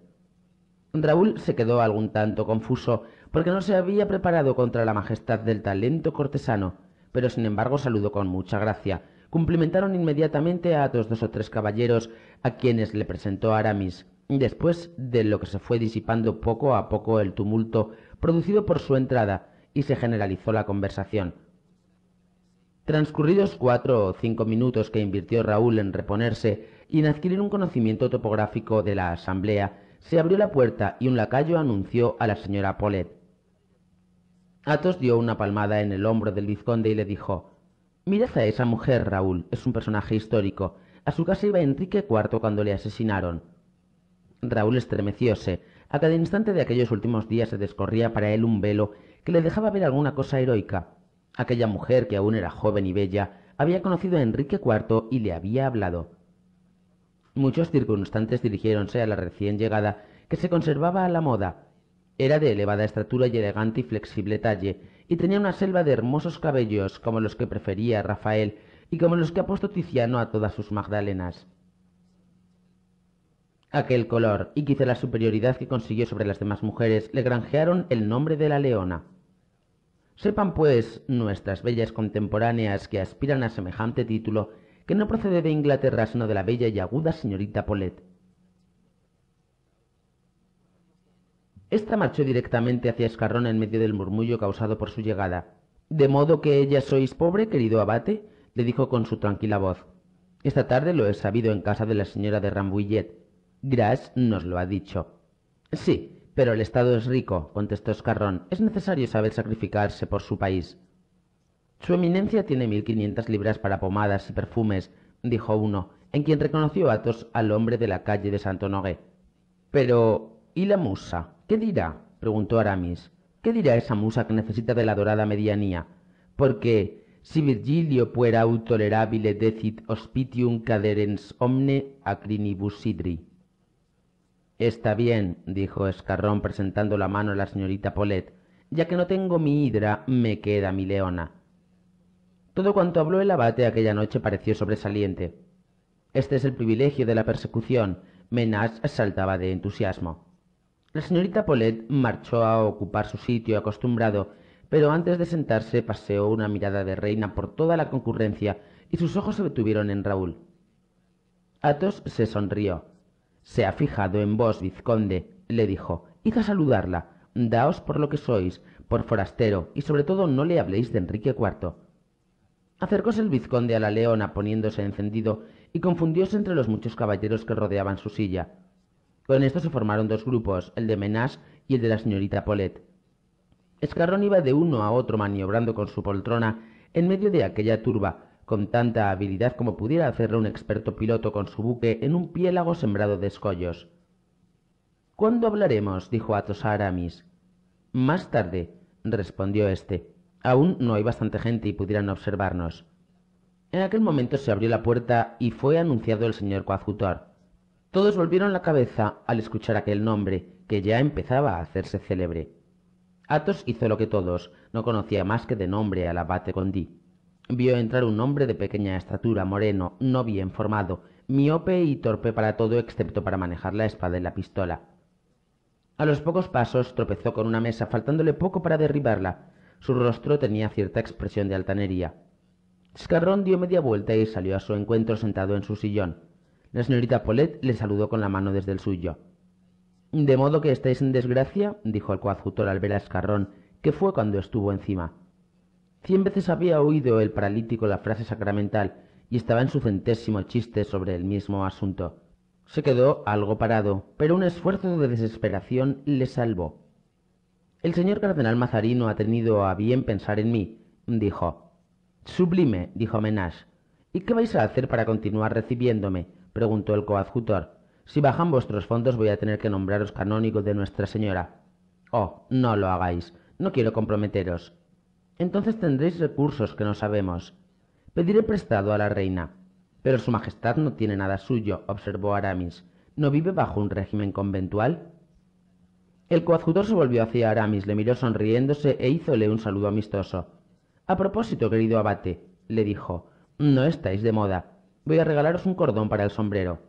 Raúl se quedó algún tanto confuso, porque no se había preparado contra la majestad del talento cortesano, pero sin embargo saludó con mucha gracia. Cumplimentaron inmediatamente a dos, dos o tres caballeros a quienes le presentó Aramis. Después de lo que se fue disipando poco a poco el tumulto producido por su entrada, y se generalizó la conversación. Transcurridos cuatro o cinco minutos que invirtió Raúl en reponerse y en adquirir un conocimiento topográfico de la asamblea, se abrió la puerta y un lacayo anunció a la señora Paulette. Athos dio una palmada en el hombro del vizconde y le dijo Mirad a esa mujer, Raúl, es un personaje histórico. A su casa iba Enrique IV cuando le asesinaron. Raúl estremecióse. A cada instante de aquellos últimos días se descorría para él un velo que le dejaba ver alguna cosa heroica. Aquella mujer, que aún era joven y bella, había conocido a Enrique IV y le había hablado. Muchos circunstantes dirigiéronse a la recién llegada, que se conservaba a la moda, era de elevada estatura y elegante y flexible talle, y tenía una selva de hermosos cabellos, como los que prefería Rafael y como los que ha puesto Tiziano a todas sus Magdalenas. Aquel color y quizá la superioridad que consiguió sobre las demás mujeres le granjearon el nombre de la leona. Sepan, pues, nuestras bellas contemporáneas que aspiran a semejante título, que no procede de Inglaterra sino de la bella y aguda señorita Polet. Esta marchó directamente hacia Escarrón en medio del murmullo causado por su llegada. ¿De modo que ella sois pobre, querido abate? le dijo con su tranquila voz. Esta tarde lo he sabido en casa de la señora de Rambouillet. Gras nos lo ha dicho. Sí, pero el Estado es rico, contestó Escarrón. Es necesario saber sacrificarse por su país. Su eminencia tiene mil quinientas libras para pomadas y perfumes, dijo uno, en quien reconoció Atos al hombre de la calle de Santo Nogué. Pero. ¿y la musa? ¿Qué dirá? preguntó Aramis. ¿Qué dirá esa musa que necesita de la dorada medianía? Porque si Virgilio puera tolerabile decit hospitium caderens omne acrinibus idri. Está bien, dijo Escarrón presentando la mano a la señorita Polet, ya que no tengo mi hidra, me queda mi leona. Todo cuanto habló el abate aquella noche pareció sobresaliente. Este es el privilegio de la persecución. —Menas saltaba de entusiasmo. La señorita Polet marchó a ocupar su sitio acostumbrado, pero antes de sentarse paseó una mirada de reina por toda la concurrencia y sus ojos se detuvieron en Raúl. Athos se sonrió. Se ha fijado en vos, vizconde, le dijo. Id a saludarla. Daos por lo que sois, por forastero, y sobre todo no le habléis de Enrique IV. Acercóse el vizconde a la leona poniéndose encendido y confundióse entre los muchos caballeros que rodeaban su silla. Con esto se formaron dos grupos, el de Menas y el de la señorita Polet. Escarrón iba de uno a otro maniobrando con su poltrona en medio de aquella turba, con tanta habilidad como pudiera hacerlo un experto piloto con su buque en un piélago sembrado de escollos. ¿Cuándo hablaremos? dijo Athos a Aramis. Más tarde, respondió éste. Aún no hay bastante gente y pudieran observarnos. En aquel momento se abrió la puerta y fue anunciado el señor todos volvieron la cabeza al escuchar aquel nombre, que ya empezaba a hacerse célebre. Athos hizo lo que todos, no conocía más que de nombre al abate Condí. Vio entrar un hombre de pequeña estatura, moreno, no bien formado, miope y torpe para todo excepto para manejar la espada y la pistola. A los pocos pasos tropezó con una mesa, faltándole poco para derribarla. Su rostro tenía cierta expresión de altanería. Scarrón dio media vuelta y salió a su encuentro sentado en su sillón. La señorita Polet le saludó con la mano desde el suyo. De modo que estáis en desgracia, dijo el coadjutor al ver a Escarrón, que fue cuando estuvo encima. Cien veces había oído el paralítico la frase sacramental y estaba en su centésimo chiste sobre el mismo asunto. Se quedó algo parado, pero un esfuerzo de desesperación le salvó. El señor cardenal Mazarino ha tenido a bien pensar en mí, dijo. Sublime, dijo Menage. ¿Y qué vais a hacer para continuar recibiéndome? preguntó el coadjutor. Si bajan vuestros fondos voy a tener que nombraros canónigo de Nuestra Señora. Oh, no lo hagáis. No quiero comprometeros. Entonces tendréis recursos que no sabemos. Pediré prestado a la reina. Pero su Majestad no tiene nada suyo, observó Aramis. ¿No vive bajo un régimen conventual? El coadjutor se volvió hacia Aramis, le miró sonriéndose e hízole un saludo amistoso. A propósito, querido abate, le dijo, no estáis de moda. Voy a regalaros un cordón para el sombrero.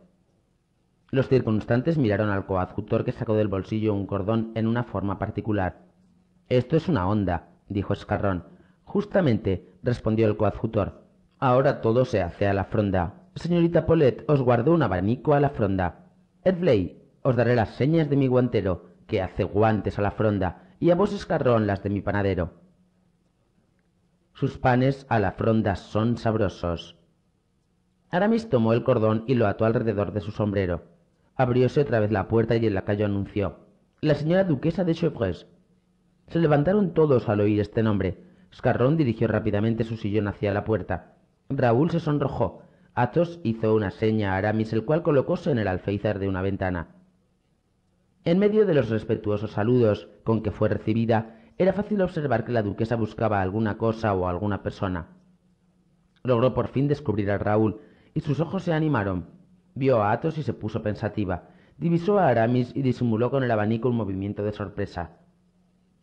Los circunstantes miraron al coadjutor que sacó del bolsillo un cordón en una forma particular. Esto es una onda, dijo Escarrón. Justamente, respondió el coadjutor. Ahora todo se hace a la fronda. Señorita Polet, os guardo un abanico a la fronda. Edley, os daré las señas de mi guantero, que hace guantes a la fronda, y a vos, Escarrón, las de mi panadero. Sus panes a la fronda son sabrosos. Aramis tomó el cordón y lo ató alrededor de su sombrero. Abrióse otra vez la puerta y el lacayo anunció. La señora duquesa de Chevreuse. Se levantaron todos al oír este nombre. Scarrón dirigió rápidamente su sillón hacia la puerta. Raúl se sonrojó. Athos hizo una seña a Aramis, el cual colocóse en el alféizar de una ventana. En medio de los respetuosos saludos con que fue recibida, era fácil observar que la duquesa buscaba alguna cosa o alguna persona. Logró por fin descubrir a Raúl, y sus ojos se animaron. Vio a Athos y se puso pensativa. Divisó a Aramis y disimuló con el abanico un movimiento de sorpresa.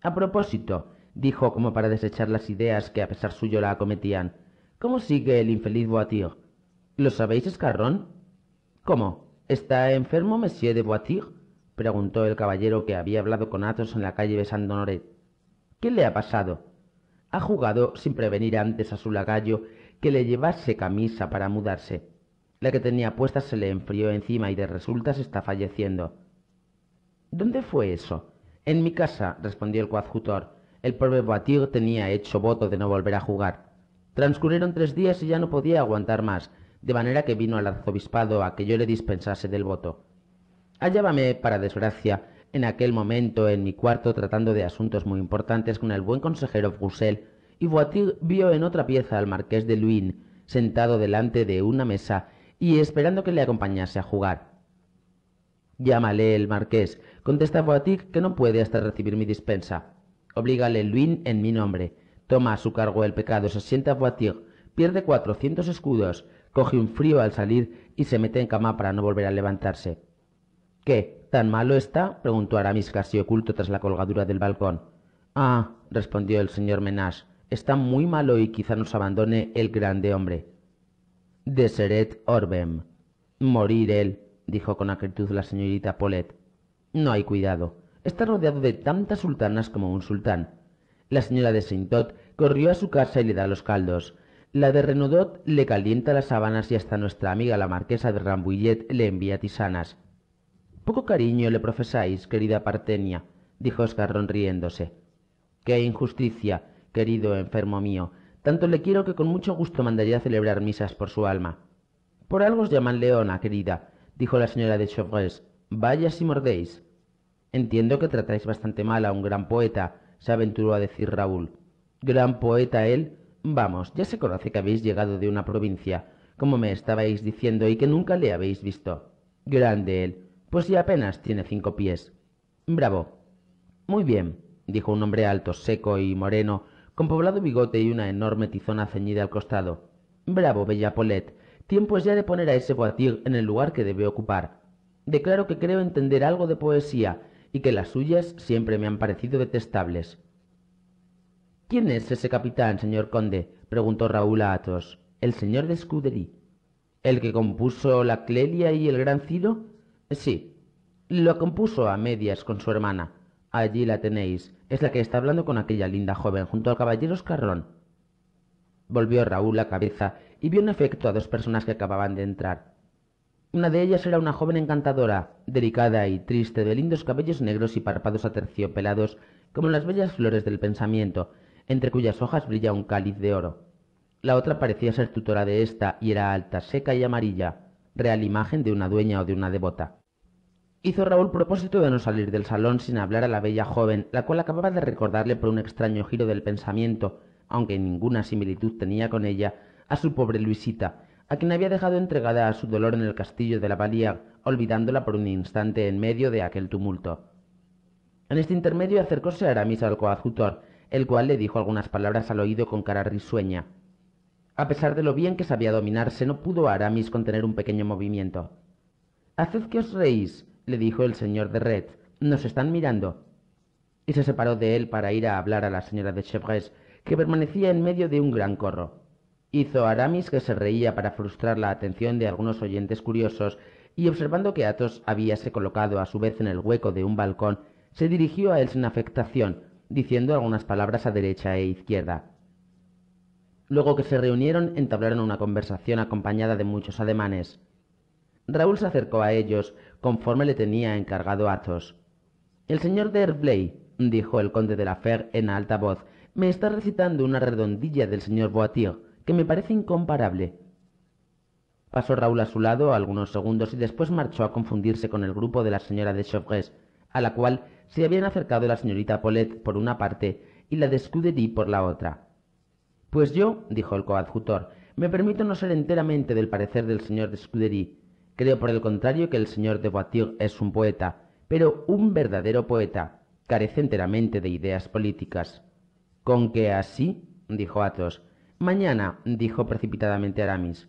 A propósito, dijo como para desechar las ideas que a pesar suyo la acometían. ¿Cómo sigue el infeliz Boatir? ¿Lo sabéis, Escarrón? ¿Cómo? ¿Está enfermo Monsieur de Boatir? preguntó el caballero que había hablado con Athos en la calle de Saint-Honoré. ¿Qué le ha pasado? Ha jugado sin prevenir antes a su lagayo que le llevase camisa para mudarse. La que tenía puesta se le enfrió encima y de resultas está falleciendo. ¿Dónde fue eso? En mi casa, respondió el coadjutor. El pobre Boatir tenía hecho voto de no volver a jugar. Transcurrieron tres días y ya no podía aguantar más, de manera que vino al arzobispado a que yo le dispensase del voto. Hallábame, para desgracia, en aquel momento en mi cuarto tratando de asuntos muy importantes con el buen consejero Fusel, y vio en otra pieza al marqués de Luin, sentado delante de una mesa y esperando que le acompañase a jugar. Llámale el marqués, contesta Boatig, que no puede hasta recibir mi dispensa. Oblígale Luin en mi nombre. Toma a su cargo el pecado, se sienta Boatig, pierde cuatrocientos escudos, coge un frío al salir y se mete en cama para no volver a levantarse. ¿Qué? ¿Tan malo está? preguntó Aramis casi oculto tras la colgadura del balcón. Ah, respondió el señor Menage, está muy malo y quizá nos abandone el grande hombre. Deseret Orbem. Morir él, dijo con acritud la señorita Polet. No hay cuidado. Está rodeado de tantas sultanas como un sultán. La señora de Saintot corrió a su casa y le da los caldos. La de Renaudot le calienta las sábanas y hasta nuestra amiga la marquesa de Rambouillet le envía tisanas. Poco cariño le profesáis, querida Partenia, dijo Escarrón riéndose. ¡Qué injusticia! querido enfermo mío, tanto le quiero que con mucho gusto mandaría a celebrar misas por su alma. Por algo os llaman leona, querida, dijo la señora de Chevreuse. Vaya si mordéis. Entiendo que tratáis bastante mal a un gran poeta, se aventuró a decir Raúl. Gran poeta él. Vamos, ya se conoce que habéis llegado de una provincia, como me estabais diciendo, y que nunca le habéis visto. Grande él, pues ya apenas tiene cinco pies. Bravo. Muy bien, dijo un hombre alto, seco y moreno, con poblado bigote y una enorme tizona ceñida al costado. Bravo, bella Paulette. Tiempo es ya de poner a ese boatil en el lugar que debe ocupar. Declaro que creo entender algo de poesía y que las suyas siempre me han parecido detestables. ¿Quién es ese capitán, señor conde? preguntó Raúl a Athos. El señor de Scudery. ¿El que compuso la Clelia y el gran Ciro? Sí. Lo compuso a medias con su hermana. Allí la tenéis. Es la que está hablando con aquella linda joven junto al caballero Oscarron Volvió Raúl la cabeza y vio en efecto a dos personas que acababan de entrar. Una de ellas era una joven encantadora, delicada y triste, de lindos cabellos negros y párpados aterciopelados, como las bellas flores del pensamiento, entre cuyas hojas brilla un cáliz de oro. La otra parecía ser tutora de esta y era alta, seca y amarilla, real imagen de una dueña o de una devota. Hizo Raúl propósito de no salir del salón sin hablar a la bella joven, la cual acababa de recordarle por un extraño giro del pensamiento, aunque ninguna similitud tenía con ella, a su pobre Luisita, a quien había dejado entregada a su dolor en el castillo de la Valía, olvidándola por un instante en medio de aquel tumulto. En este intermedio acercóse Aramis al coadjutor, el cual le dijo algunas palabras al oído con cara risueña. A pesar de lo bien que sabía dominarse, no pudo Aramis contener un pequeño movimiento. Haced que os reís, le dijo el señor de Red. Nos están mirando. Y se separó de él para ir a hablar a la señora de Chevreuse, que permanecía en medio de un gran corro. Hizo Aramis que se reía para frustrar la atención de algunos oyentes curiosos, y observando que Athos habíase colocado a su vez en el hueco de un balcón, se dirigió a él sin afectación, diciendo algunas palabras a derecha e izquierda. Luego que se reunieron, entablaron una conversación acompañada de muchos ademanes. Raúl se acercó a ellos conforme le tenía encargado Athos. El señor de Herblay, dijo el conde de la Fer en alta voz, me está recitando una redondilla del señor Boatier, que me parece incomparable. Pasó Raúl a su lado algunos segundos y después marchó a confundirse con el grupo de la señora de Chevreuse, a la cual se habían acercado la señorita Polet por una parte y la de Scudery por la otra. Pues yo, dijo el coadjutor, me permito no ser enteramente del parecer del señor de Creo, por el contrario, que el señor de Voiture es un poeta, pero un verdadero poeta, carece enteramente de ideas políticas. Con que así, dijo Athos. Mañana, dijo precipitadamente Aramis.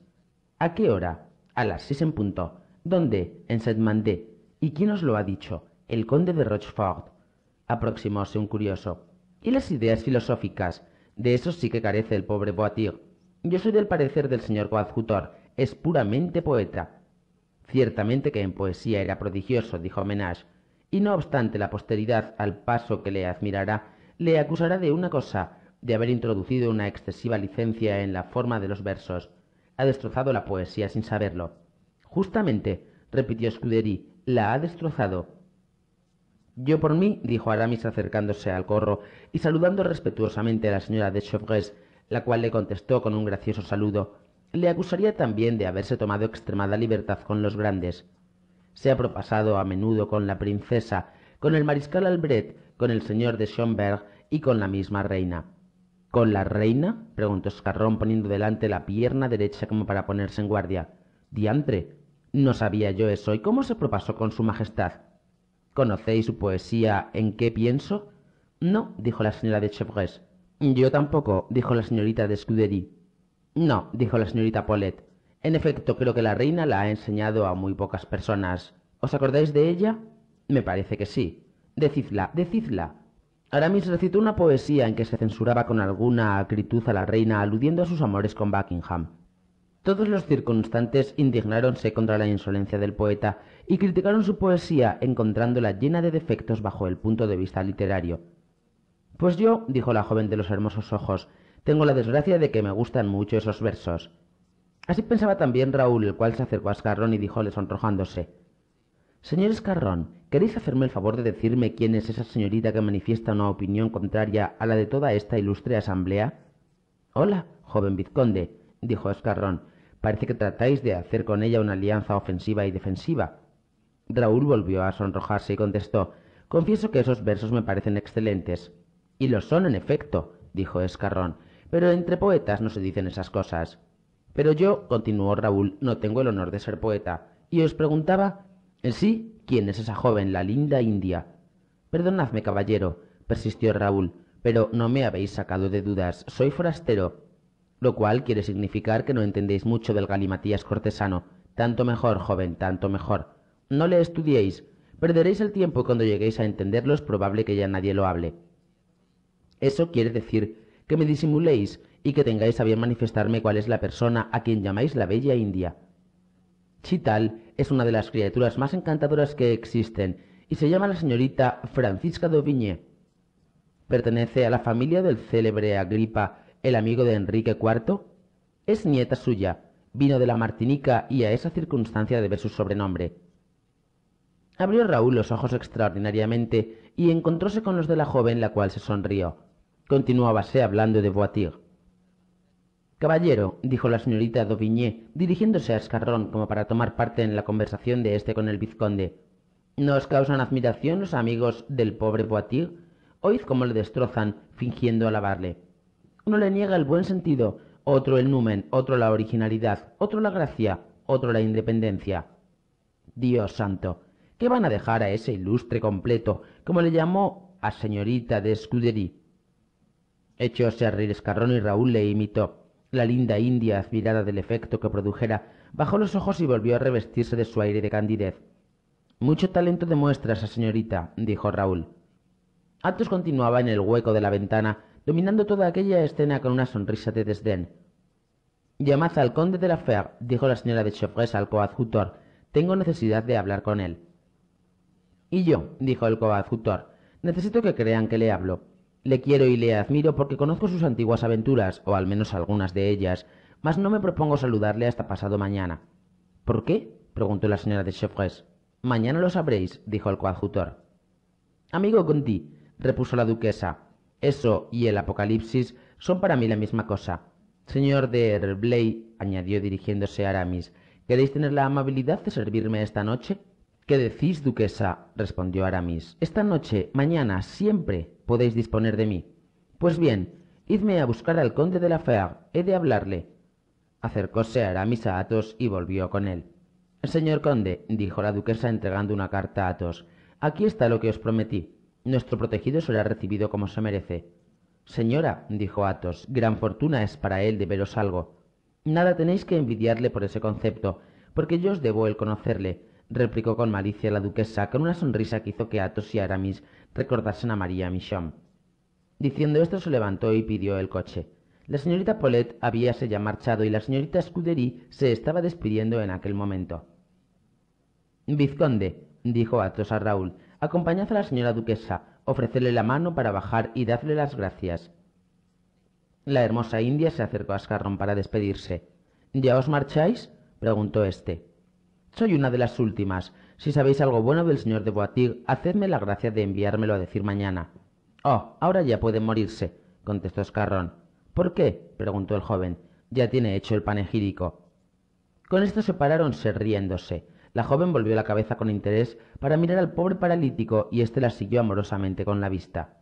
¿A qué hora? A las seis en punto. ¿Dónde? En Saint-Mandé. ¿Y quién os lo ha dicho? El conde de Rochefort. Aproximóse un curioso. ¿Y las ideas filosóficas? De eso sí que carece el pobre Boatir. Yo soy del parecer del señor coadjutor. Es puramente poeta. Ciertamente que en poesía era prodigioso, dijo Menage, y no obstante la posteridad, al paso que le admirará, le acusará de una cosa, de haber introducido una excesiva licencia en la forma de los versos. Ha destrozado la poesía sin saberlo. Justamente, repitió Scudery, la ha destrozado. Yo por mí, dijo Aramis acercándose al corro y saludando respetuosamente a la señora de Chevreuse, la cual le contestó con un gracioso saludo, le acusaría también de haberse tomado extremada libertad con los grandes. Se ha propasado a menudo con la princesa, con el mariscal Albret, con el señor de Schomberg y con la misma reina. ¿Con la reina? preguntó Scarrón poniendo delante la pierna derecha como para ponerse en guardia. Diantre. No sabía yo eso. ¿Y cómo se propasó con su majestad? ¿Conocéis su poesía En qué pienso? No, dijo la señora de Chevreuse. Yo tampoco, dijo la señorita de Scudery. No, dijo la señorita Polet. En efecto, creo que la reina la ha enseñado a muy pocas personas. ¿Os acordáis de ella? Me parece que sí. Decidla, decidla. Aramis recitó una poesía en que se censuraba con alguna acritud a la reina aludiendo a sus amores con Buckingham. Todos los circunstantes indignáronse contra la insolencia del poeta y criticaron su poesía encontrándola llena de defectos bajo el punto de vista literario. Pues yo, dijo la joven de los hermosos ojos, tengo la desgracia de que me gustan mucho esos versos. Así pensaba también Raúl, el cual se acercó a Escarrón y dijole sonrojándose. Señor Escarrón, ¿queréis hacerme el favor de decirme quién es esa señorita que manifiesta una opinión contraria a la de toda esta ilustre asamblea? Hola, joven vizconde, dijo Escarrón. Parece que tratáis de hacer con ella una alianza ofensiva y defensiva. Raúl volvió a sonrojarse y contestó Confieso que esos versos me parecen excelentes. Y lo son, en efecto, dijo Escarrón pero entre poetas no se dicen esas cosas. Pero yo, continuó Raúl, no tengo el honor de ser poeta, y os preguntaba, en sí, ¿quién es esa joven, la linda India? Perdonadme, caballero, persistió Raúl, pero no me habéis sacado de dudas, soy forastero, lo cual quiere significar que no entendéis mucho del galimatías cortesano. Tanto mejor, joven, tanto mejor. No le estudiéis, perderéis el tiempo cuando lleguéis a entenderlo es probable que ya nadie lo hable. Eso quiere decir que me disimuléis y que tengáis a bien manifestarme cuál es la persona a quien llamáis la bella India. Chital es una de las criaturas más encantadoras que existen y se llama la señorita Francisca d'Aubigné. Pertenece a la familia del célebre Agripa, el amigo de Enrique IV. Es nieta suya, vino de la Martinica y a esa circunstancia debe su sobrenombre. Abrió Raúl los ojos extraordinariamente y encontróse con los de la joven, la cual se sonrió. Continuábase hablando de Boitir. Caballero, dijo la señorita D'Aubigné, dirigiéndose a Escarrón como para tomar parte en la conversación de éste con el vizconde. ¿Nos causan admiración los amigos del pobre Boitir? Oíd cómo le destrozan, fingiendo alabarle. Uno le niega el buen sentido, otro el numen, otro la originalidad, otro la gracia, otro la independencia. Dios santo, ¿qué van a dejar a ese ilustre completo, como le llamó a señorita de Scudery? Echóse a reír y Raúl le imitó. La linda india, admirada del efecto que produjera, bajó los ojos y volvió a revestirse de su aire de candidez. Mucho talento demuestra esa señorita, dijo Raúl. Athos continuaba en el hueco de la ventana, dominando toda aquella escena con una sonrisa de desdén. Llamad al conde de la fer», dijo la señora de Chevreuse al coadjutor. Tengo necesidad de hablar con él. Y yo, dijo el coadjutor, necesito que crean que le hablo. Le quiero y le admiro porque conozco sus antiguas aventuras, o al menos algunas de ellas, mas no me propongo saludarle hasta pasado mañana. ¿Por qué? preguntó la señora de Chevreuse. Mañana lo sabréis, dijo el coadjutor. Amigo Conti, repuso la duquesa, eso y el apocalipsis son para mí la misma cosa. Señor de Herblay, añadió dirigiéndose a Aramis, ¿queréis tener la amabilidad de servirme esta noche? ¿Qué decís, duquesa? respondió Aramis. Esta noche, mañana, siempre podéis disponer de mí. Pues bien, idme a buscar al conde de la Fer, he de hablarle. Acercóse Aramis a Athos y volvió con él. Señor conde, dijo la duquesa entregando una carta a Athos, aquí está lo que os prometí. Nuestro protegido será recibido como se merece. Señora, dijo Athos, gran fortuna es para él de veros algo. Nada tenéis que envidiarle por ese concepto, porque yo os debo el conocerle, replicó con malicia la duquesa con una sonrisa que hizo que Athos y Aramis recordarse a María Michon. Diciendo esto se levantó y pidió el coche. La señorita Paulette habíase ya marchado y la señorita Scudery se estaba despidiendo en aquel momento. Vizconde, dijo Athos a Raúl, acompañad a la señora duquesa, ofrecerle la mano para bajar y dadle las gracias. La hermosa india se acercó a Scarron para despedirse. ¿Ya os marcháis? preguntó éste. Soy una de las últimas. Si sabéis algo bueno del señor de Boatig, hacedme la gracia de enviármelo a decir mañana. Oh, ahora ya puede morirse, contestó Escarrón. ¿Por qué? preguntó el joven. Ya tiene hecho el panegírico. Con esto se pararon riéndose. La joven volvió la cabeza con interés para mirar al pobre paralítico y éste la siguió amorosamente con la vista.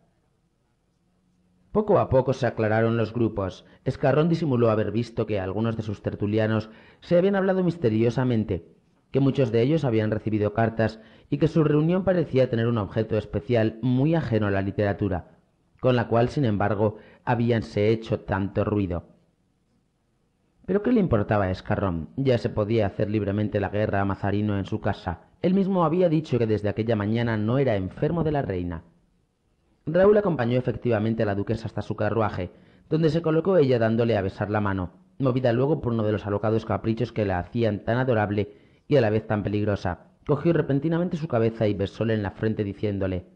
Poco a poco se aclararon los grupos. Escarrón disimuló haber visto que algunos de sus tertulianos se habían hablado misteriosamente, que muchos de ellos habían recibido cartas y que su reunión parecía tener un objeto especial muy ajeno a la literatura, con la cual, sin embargo, habíanse hecho tanto ruido. Pero ¿qué le importaba a Escarrón? Ya se podía hacer libremente la guerra a Mazarino en su casa. Él mismo había dicho que desde aquella mañana no era enfermo de la reina. Raúl acompañó efectivamente a la duquesa hasta su carruaje, donde se colocó ella dándole a besar la mano, movida luego por uno de los alocados caprichos que la hacían tan adorable y a la vez tan peligrosa, cogió repentinamente su cabeza y besóle en la frente diciéndole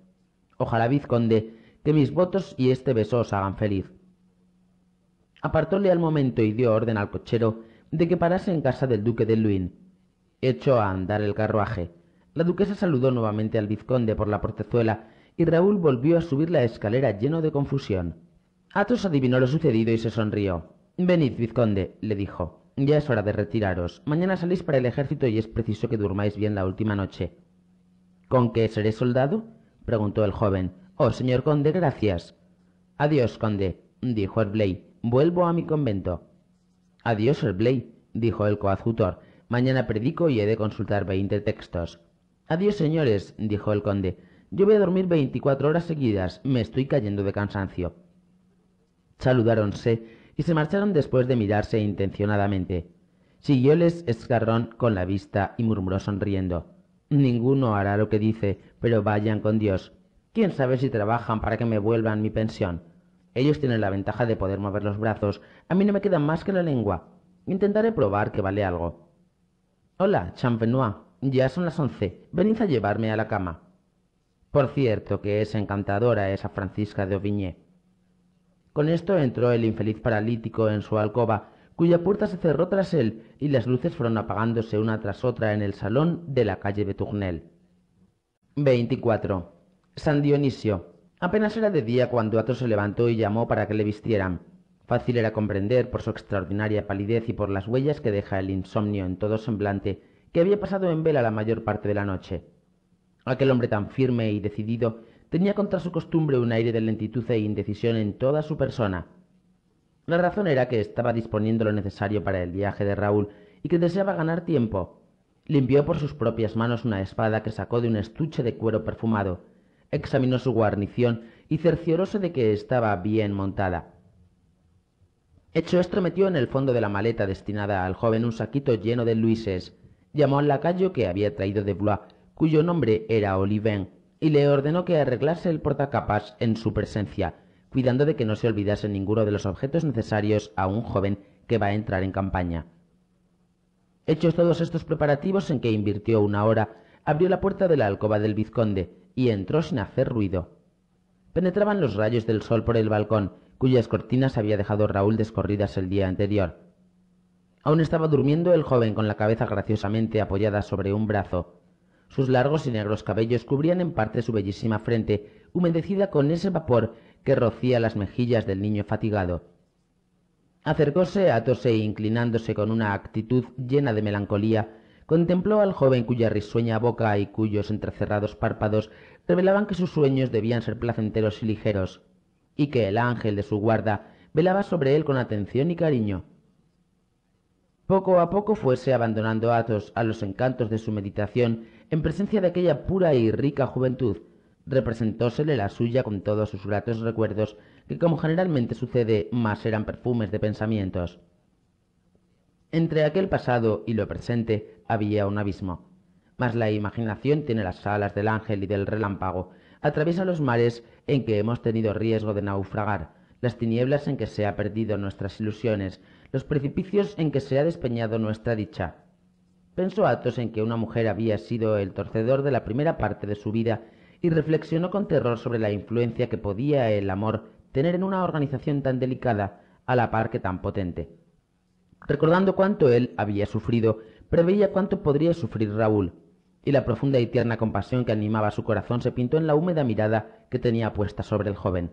Ojalá, vizconde, que mis votos y este beso os hagan feliz. Apartóle al momento y dio orden al cochero de que parase en casa del duque de Luin. Echó a andar el carruaje. La duquesa saludó nuevamente al vizconde por la portezuela y Raúl volvió a subir la escalera lleno de confusión. Athos adivinó lo sucedido y se sonrió. Venid, vizconde, le dijo. Ya es hora de retiraros. Mañana salís para el ejército y es preciso que durmáis bien la última noche. ¿Con qué seré soldado? preguntó el joven. Oh, señor conde, gracias. Adiós, conde, dijo el Blay. Vuelvo a mi convento. Adiós, Herblay, dijo el coadjutor. Mañana predico y he de consultar veinte textos. Adiós, señores, dijo el conde. Yo voy a dormir veinticuatro horas seguidas. Me estoy cayendo de cansancio. Saludáronse y se marcharon después de mirarse intencionadamente. Siguióles Escarrón con la vista y murmuró sonriendo. Ninguno hará lo que dice, pero vayan con Dios. ¿Quién sabe si trabajan para que me vuelvan mi pensión? Ellos tienen la ventaja de poder mover los brazos. A mí no me queda más que la lengua. Intentaré probar que vale algo. Hola, Champenois. Ya son las once. Venid a llevarme a la cama. Por cierto que es encantadora esa Francisca de con esto entró el infeliz paralítico en su alcoba, cuya puerta se cerró tras él y las luces fueron apagándose una tras otra en el salón de la calle Beturnel. 24. San Dionisio. Apenas era de día cuando Atos se levantó y llamó para que le vistieran. Fácil era comprender, por su extraordinaria palidez y por las huellas que deja el insomnio en todo semblante, que había pasado en vela la mayor parte de la noche. Aquel hombre tan firme y decidido tenía contra su costumbre un aire de lentitud e indecisión en toda su persona. La razón era que estaba disponiendo lo necesario para el viaje de Raúl y que deseaba ganar tiempo. Limpió por sus propias manos una espada que sacó de un estuche de cuero perfumado, examinó su guarnición y cercioróse de que estaba bien montada. Hecho esto, metió en el fondo de la maleta destinada al joven un saquito lleno de luises. Llamó al lacayo que había traído de Blois, cuyo nombre era Olivain y le ordenó que arreglase el portacapas en su presencia, cuidando de que no se olvidase ninguno de los objetos necesarios a un joven que va a entrar en campaña. Hechos todos estos preparativos en que invirtió una hora, abrió la puerta de la alcoba del vizconde y entró sin hacer ruido. Penetraban los rayos del sol por el balcón, cuyas cortinas había dejado Raúl descorridas el día anterior. Aún estaba durmiendo el joven con la cabeza graciosamente apoyada sobre un brazo, sus largos y negros cabellos cubrían en parte su bellísima frente, humedecida con ese vapor que rocía las mejillas del niño fatigado. Acercóse Athos e inclinándose con una actitud llena de melancolía, contempló al joven cuya risueña boca y cuyos entrecerrados párpados revelaban que sus sueños debían ser placenteros y ligeros, y que el ángel de su guarda velaba sobre él con atención y cariño. Poco a poco fuese abandonando Athos a los encantos de su meditación en presencia de aquella pura y rica juventud, representósele la suya con todos sus gratos recuerdos, que como generalmente sucede, más eran perfumes de pensamientos. Entre aquel pasado y lo presente había un abismo, mas la imaginación tiene las alas del ángel y del relámpago, atraviesa los mares en que hemos tenido riesgo de naufragar, las tinieblas en que se ha perdido nuestras ilusiones, los precipicios en que se ha despeñado nuestra dicha. Pensó Atos en que una mujer había sido el torcedor de la primera parte de su vida y reflexionó con terror sobre la influencia que podía el amor tener en una organización tan delicada, a la par que tan potente. Recordando cuánto él había sufrido, preveía cuánto podría sufrir Raúl, y la profunda y tierna compasión que animaba su corazón se pintó en la húmeda mirada que tenía puesta sobre el joven.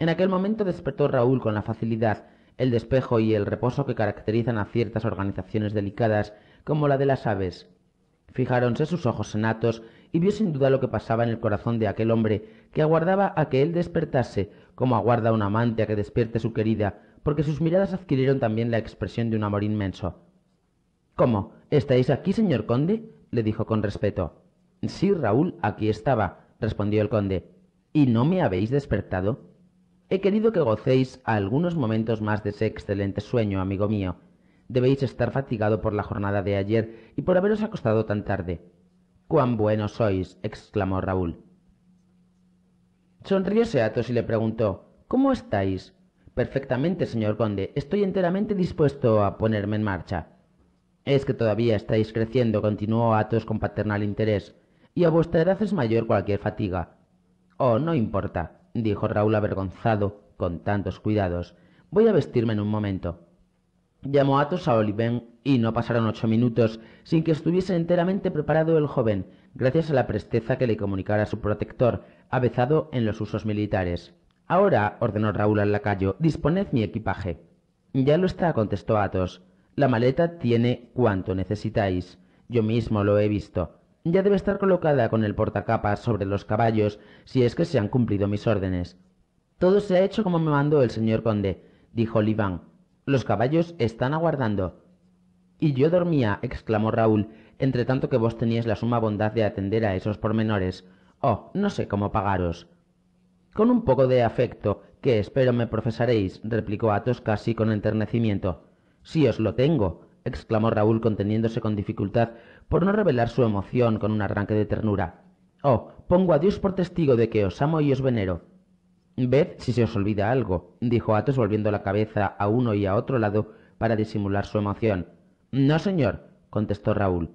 En aquel momento despertó Raúl con la facilidad, el despejo y el reposo que caracterizan a ciertas organizaciones delicadas como la de las aves. Fijáronse sus ojos enatos y vio sin duda lo que pasaba en el corazón de aquel hombre que aguardaba a que él despertase, como aguarda un amante a que despierte su querida, porque sus miradas adquirieron también la expresión de un amor inmenso. ¿Cómo? ¿Estáis aquí, señor conde? le dijo con respeto. Sí, Raúl, aquí estaba, respondió el conde. ¿Y no me habéis despertado? He querido que gocéis algunos momentos más de ese excelente sueño, amigo mío, debéis estar fatigado por la jornada de ayer y por haberos acostado tan tarde. ¡Cuán buenos sois! exclamó Raúl. Sonrióse Athos y le preguntó ¿Cómo estáis? Perfectamente, señor conde. Estoy enteramente dispuesto a ponerme en marcha. Es que todavía estáis creciendo, continuó Athos con paternal interés, y a vuestra edad es mayor cualquier fatiga. Oh, no importa, dijo Raúl avergonzado con tantos cuidados. Voy a vestirme en un momento. Llamó Atos a Oliván y no pasaron ocho minutos sin que estuviese enteramente preparado el joven, gracias a la presteza que le comunicara su protector, avezado en los usos militares. Ahora, ordenó Raúl al lacayo, disponed mi equipaje. Ya lo está, contestó Athos. La maleta tiene cuanto necesitáis. Yo mismo lo he visto. Ya debe estar colocada con el portacapas sobre los caballos, si es que se han cumplido mis órdenes. Todo se ha hecho como me mandó el señor conde, dijo Oliván los caballos están aguardando. Y yo dormía, exclamó Raúl, entre tanto que vos teníais la suma bondad de atender a esos pormenores. Oh, no sé cómo pagaros. Con un poco de afecto, que espero me profesaréis, replicó Athos casi con enternecimiento. Si os lo tengo, exclamó Raúl conteniéndose con dificultad por no revelar su emoción con un arranque de ternura. Oh, pongo a Dios por testigo de que os amo y os venero. Ved si se os olvida algo, dijo Athos volviendo la cabeza a uno y a otro lado para disimular su emoción. No, señor, contestó Raúl.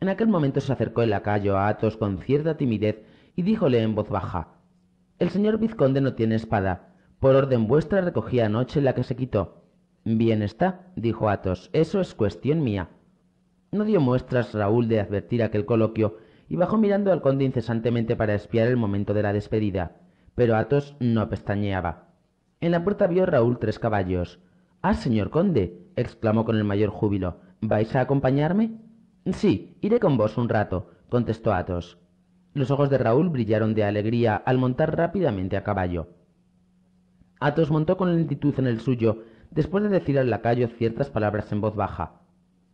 En aquel momento se acercó el lacayo a Athos con cierta timidez y díjole en voz baja El señor vizconde no tiene espada. Por orden vuestra recogí anoche la que se quitó. Bien está, dijo Athos, eso es cuestión mía. No dio muestras Raúl de advertir aquel coloquio y bajó mirando al conde incesantemente para espiar el momento de la despedida pero Athos no pestañeaba. En la puerta vio Raúl tres caballos. Ah, señor conde, exclamó con el mayor júbilo, ¿vais a acompañarme? Sí, iré con vos un rato, contestó Athos. Los ojos de Raúl brillaron de alegría al montar rápidamente a caballo. Athos montó con lentitud en el suyo, después de decir al lacayo ciertas palabras en voz baja.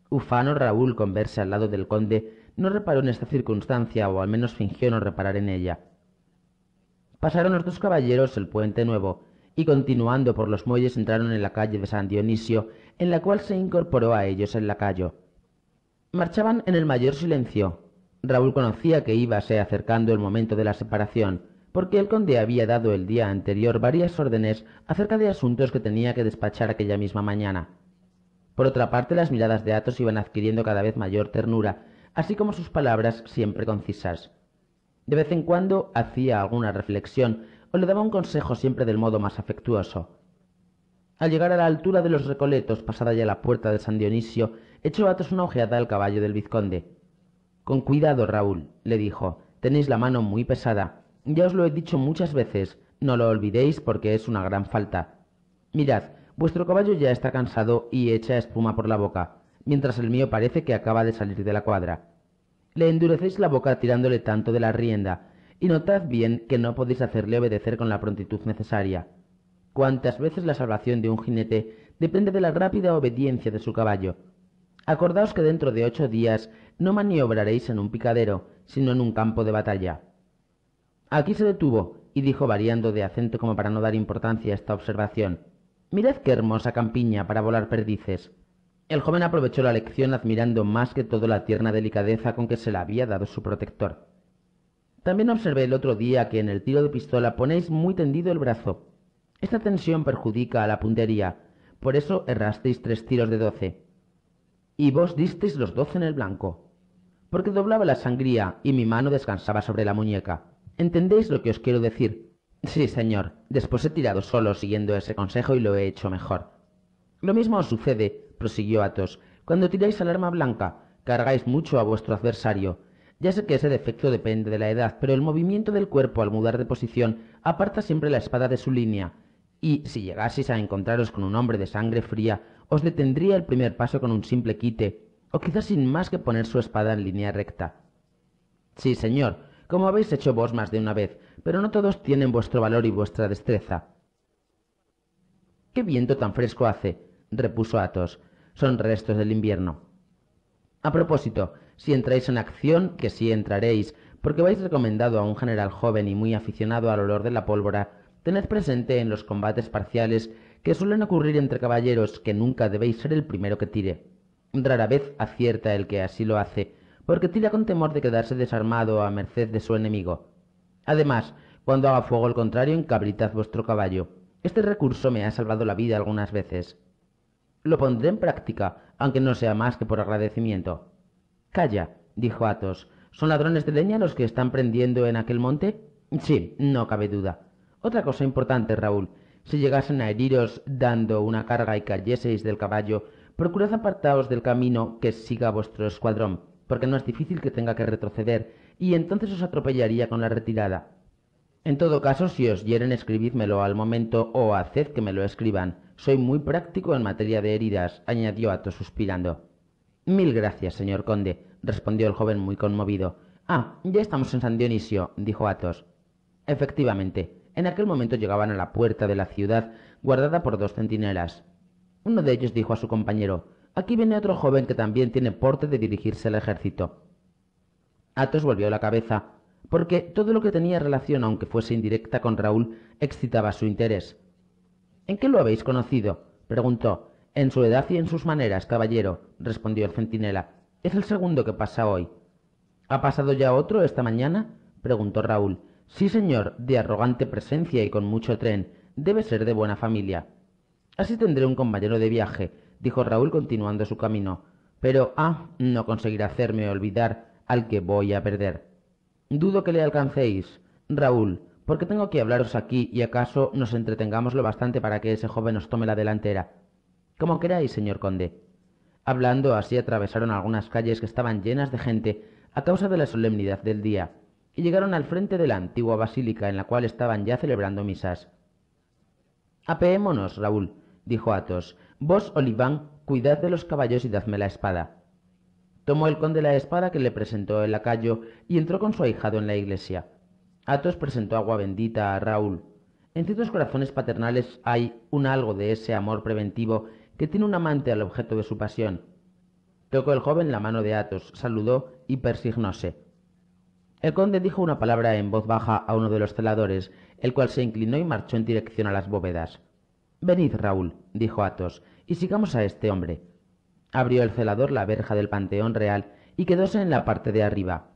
Ufano Raúl, con verse al lado del conde, no reparó en esta circunstancia, o al menos fingió no reparar en ella. Pasaron los dos caballeros el puente nuevo, y continuando por los muelles entraron en la calle de San Dionisio, en la cual se incorporó a ellos el lacayo. Marchaban en el mayor silencio. Raúl conocía que íbase acercando el momento de la separación, porque el conde había dado el día anterior varias órdenes acerca de asuntos que tenía que despachar aquella misma mañana. Por otra parte, las miradas de Atos iban adquiriendo cada vez mayor ternura, así como sus palabras siempre concisas. De vez en cuando hacía alguna reflexión o le daba un consejo siempre del modo más afectuoso. Al llegar a la altura de los recoletos, pasada ya la puerta de San Dionisio, echó Athos una ojeada al caballo del vizconde. Con cuidado, Raúl, le dijo, tenéis la mano muy pesada. Ya os lo he dicho muchas veces, no lo olvidéis porque es una gran falta. Mirad, vuestro caballo ya está cansado y echa espuma por la boca, mientras el mío parece que acaba de salir de la cuadra le endurecéis la boca tirándole tanto de la rienda, y notad bien que no podéis hacerle obedecer con la prontitud necesaria. Cuántas veces la salvación de un jinete depende de la rápida obediencia de su caballo. Acordaos que dentro de ocho días no maniobraréis en un picadero, sino en un campo de batalla. Aquí se detuvo y dijo variando de acento como para no dar importancia a esta observación. Mirad qué hermosa campiña para volar perdices. El joven aprovechó la lección admirando más que todo la tierna delicadeza con que se la había dado su protector. También observé el otro día que en el tiro de pistola ponéis muy tendido el brazo. Esta tensión perjudica a la puntería, por eso errasteis tres tiros de doce. Y vos disteis los doce en el blanco, porque doblaba la sangría y mi mano descansaba sobre la muñeca. ¿Entendéis lo que os quiero decir? Sí, señor, después he tirado solo siguiendo ese consejo y lo he hecho mejor. Lo mismo os sucede prosiguió Athos, cuando tiráis al arma blanca, cargáis mucho a vuestro adversario. Ya sé que ese defecto depende de la edad, pero el movimiento del cuerpo al mudar de posición aparta siempre la espada de su línea, y si llegaseis a encontraros con un hombre de sangre fría, os detendría el primer paso con un simple quite, o quizás sin más que poner su espada en línea recta. Sí, señor, como habéis hecho vos más de una vez, pero no todos tienen vuestro valor y vuestra destreza. Qué viento tan fresco hace, repuso Athos son restos del invierno. A propósito, si entráis en acción, que sí entraréis, porque vais recomendado a un general joven y muy aficionado al olor de la pólvora, tened presente en los combates parciales que suelen ocurrir entre caballeros que nunca debéis ser el primero que tire. Rara vez acierta el que así lo hace, porque tira con temor de quedarse desarmado a merced de su enemigo. Además, cuando haga fuego al contrario, encabritad vuestro caballo. Este recurso me ha salvado la vida algunas veces lo pondré en práctica, aunque no sea más que por agradecimiento. Calla, dijo Athos. ¿Son ladrones de leña los que están prendiendo en aquel monte? Sí, no cabe duda. Otra cosa importante, Raúl. Si llegasen a heriros dando una carga y cayeseis del caballo, procurad apartaos del camino que siga vuestro escuadrón, porque no es difícil que tenga que retroceder, y entonces os atropellaría con la retirada. En todo caso, si os hieren, escribidmelo al momento o haced que me lo escriban. Soy muy práctico en materia de heridas, añadió Atos suspirando. Mil gracias, señor conde, respondió el joven muy conmovido. Ah, ya estamos en San Dionisio, dijo Atos. Efectivamente, en aquel momento llegaban a la puerta de la ciudad, guardada por dos centinelas. Uno de ellos dijo a su compañero Aquí viene otro joven que también tiene porte de dirigirse al ejército. Atos volvió la cabeza, porque todo lo que tenía relación, aunque fuese indirecta con Raúl, excitaba su interés en qué lo habéis conocido preguntó en su edad y en sus maneras caballero respondió el centinela es el segundo que pasa hoy ha pasado ya otro esta mañana preguntó raúl sí señor de arrogante presencia y con mucho tren debe ser de buena familia así tendré un compañero de viaje dijo raúl continuando su camino pero ah no conseguirá hacerme olvidar al que voy a perder dudo que le alcancéis raúl porque tengo que hablaros aquí y acaso nos entretengamos lo bastante para que ese joven os tome la delantera? Como queráis, señor conde. Hablando así atravesaron algunas calles que estaban llenas de gente a causa de la solemnidad del día, y llegaron al frente de la antigua basílica en la cual estaban ya celebrando misas. Apeémonos, Raúl, dijo Athos. Vos, Oliván, cuidad de los caballos y dadme la espada. Tomó el conde la espada que le presentó el lacayo y entró con su ahijado en la iglesia. Atos presentó agua bendita a Raúl. En ciertos corazones paternales hay un algo de ese amor preventivo que tiene un amante al objeto de su pasión. Tocó el joven la mano de Atos, saludó y persignóse. El conde dijo una palabra en voz baja a uno de los celadores, el cual se inclinó y marchó en dirección a las bóvedas. Venid, Raúl, dijo Atos, y sigamos a este hombre. Abrió el celador la verja del Panteón Real y quedóse en la parte de arriba.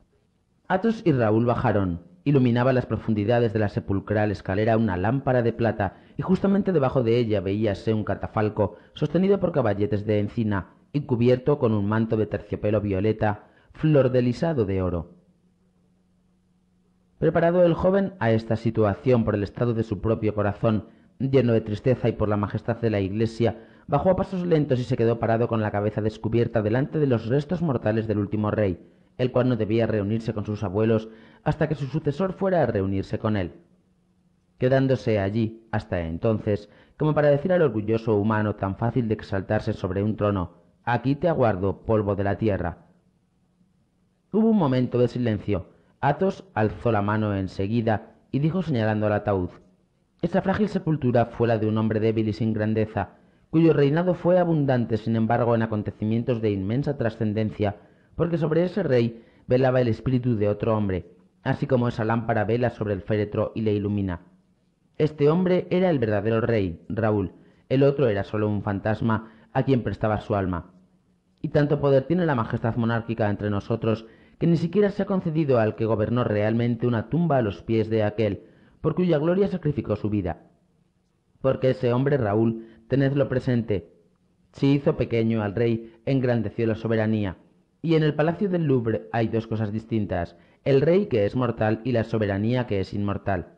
Atos y Raúl bajaron. Iluminaba las profundidades de la sepulcral escalera una lámpara de plata, y justamente debajo de ella veíase un catafalco sostenido por caballetes de encina y cubierto con un manto de terciopelo violeta, flor de de oro. Preparado el joven a esta situación por el estado de su propio corazón, lleno de tristeza y por la majestad de la iglesia, bajó a pasos lentos y se quedó parado con la cabeza descubierta delante de los restos mortales del último rey, el cual no debía reunirse con sus abuelos hasta que su sucesor fuera a reunirse con él, quedándose allí hasta entonces como para decir al orgulloso humano tan fácil de exaltarse sobre un trono, aquí te aguardo, polvo de la tierra. Hubo un momento de silencio. Athos alzó la mano enseguida y dijo señalando al ataúd, «Esta frágil sepultura fue la de un hombre débil y sin grandeza, cuyo reinado fue abundante, sin embargo, en acontecimientos de inmensa trascendencia porque sobre ese rey velaba el espíritu de otro hombre, así como esa lámpara vela sobre el féretro y le ilumina. Este hombre era el verdadero rey, Raúl, el otro era solo un fantasma a quien prestaba su alma. Y tanto poder tiene la majestad monárquica entre nosotros que ni siquiera se ha concedido al que gobernó realmente una tumba a los pies de aquel, por cuya gloria sacrificó su vida. Porque ese hombre, Raúl, tenedlo presente, si hizo pequeño al rey, engrandeció la soberanía, y en el Palacio del Louvre hay dos cosas distintas, el rey que es mortal y la soberanía que es inmortal.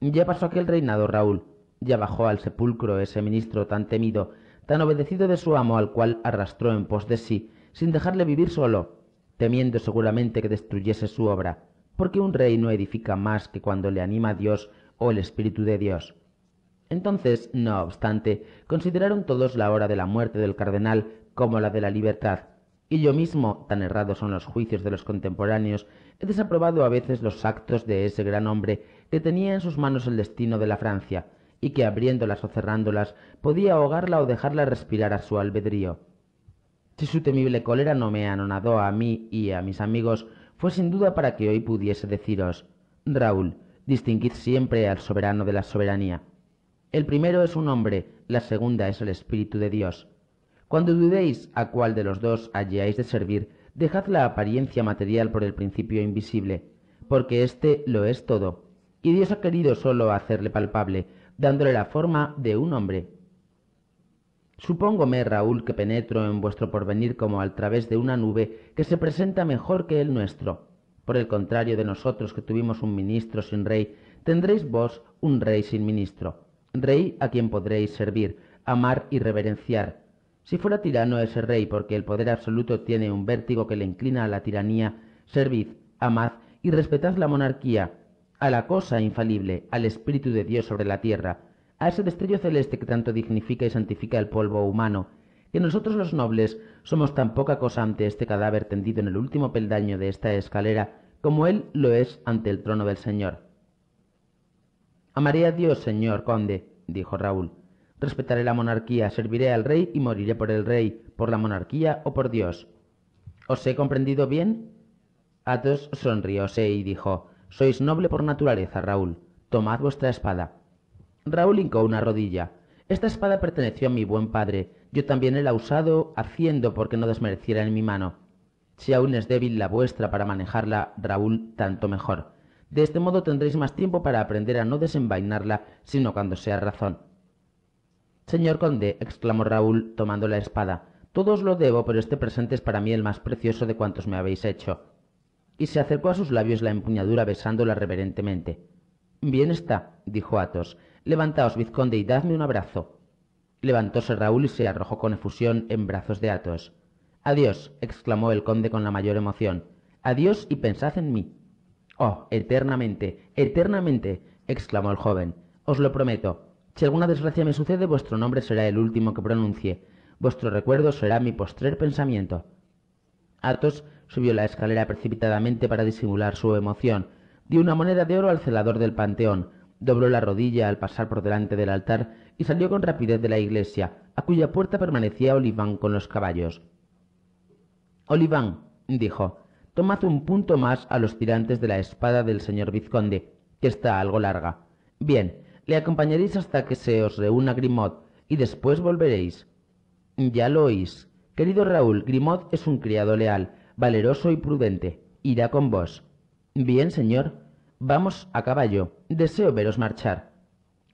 Ya pasó aquel reinado Raúl, ya bajó al sepulcro ese ministro tan temido, tan obedecido de su amo al cual arrastró en pos de sí, sin dejarle vivir solo, temiendo seguramente que destruyese su obra, porque un rey no edifica más que cuando le anima Dios o el Espíritu de Dios. Entonces, no obstante, consideraron todos la hora de la muerte del cardenal como la de la libertad, y yo mismo, tan errados son los juicios de los contemporáneos, he desaprobado a veces los actos de ese gran hombre que tenía en sus manos el destino de la Francia, y que abriéndolas o cerrándolas podía ahogarla o dejarla respirar a su albedrío. Si su temible cólera no me anonadó a mí y a mis amigos, fue sin duda para que hoy pudiese deciros, Raúl, distinguid siempre al soberano de la soberanía. El primero es un hombre, la segunda es el Espíritu de Dios. Cuando dudéis a cuál de los dos halláis de servir, dejad la apariencia material por el principio invisible, porque éste lo es todo, y Dios ha querido solo hacerle palpable, dándole la forma de un hombre. Supóngome, Raúl, que penetro en vuestro porvenir como al través de una nube que se presenta mejor que el nuestro. Por el contrario de nosotros que tuvimos un ministro sin rey, tendréis vos un rey sin ministro, rey a quien podréis servir, amar y reverenciar, si fuera tirano ese rey, porque el poder absoluto tiene un vértigo que le inclina a la tiranía, servid, amad y respetad la monarquía, a la cosa infalible, al Espíritu de Dios sobre la tierra, a ese destello celeste que tanto dignifica y santifica el polvo humano, que nosotros los nobles somos tan poca cosa ante este cadáver tendido en el último peldaño de esta escalera, como él lo es ante el trono del Señor. Amaré a Dios, señor conde, dijo Raúl, Respetaré la monarquía, serviré al rey y moriré por el rey, por la monarquía o por Dios. ¿Os he comprendido bien? Athos sonrióse y dijo, Sois noble por naturaleza, Raúl. Tomad vuestra espada. Raúl hincó una rodilla. Esta espada perteneció a mi buen padre. Yo también la he usado haciendo porque no desmereciera en mi mano. Si aún es débil la vuestra para manejarla, Raúl, tanto mejor. De este modo tendréis más tiempo para aprender a no desenvainarla, sino cuando sea razón. Señor conde, exclamó Raúl tomando la espada, todo os lo debo, pero este presente es para mí el más precioso de cuantos me habéis hecho. Y se acercó a sus labios la empuñadura besándola reverentemente. Bien está, dijo Athos. Levantaos, vizconde, y dadme un abrazo. Levantóse Raúl y se arrojó con efusión en brazos de Athos. Adiós, exclamó el conde con la mayor emoción. Adiós y pensad en mí. Oh, eternamente, eternamente, exclamó el joven. Os lo prometo. Si alguna desgracia me sucede, vuestro nombre será el último que pronuncie, vuestro recuerdo será mi postrer pensamiento. Athos subió la escalera precipitadamente para disimular su emoción, dio una moneda de oro al celador del panteón, dobló la rodilla al pasar por delante del altar y salió con rapidez de la iglesia, a cuya puerta permanecía Oliván con los caballos. Oliván, dijo, tomad un punto más a los tirantes de la espada del señor vizconde, que está algo larga. Bien, le acompañaréis hasta que se os reúna Grimaud y después volveréis. Ya lo oís. Querido Raúl, Grimaud es un criado leal, valeroso y prudente. Irá con vos. Bien, señor. Vamos a caballo. Deseo veros marchar.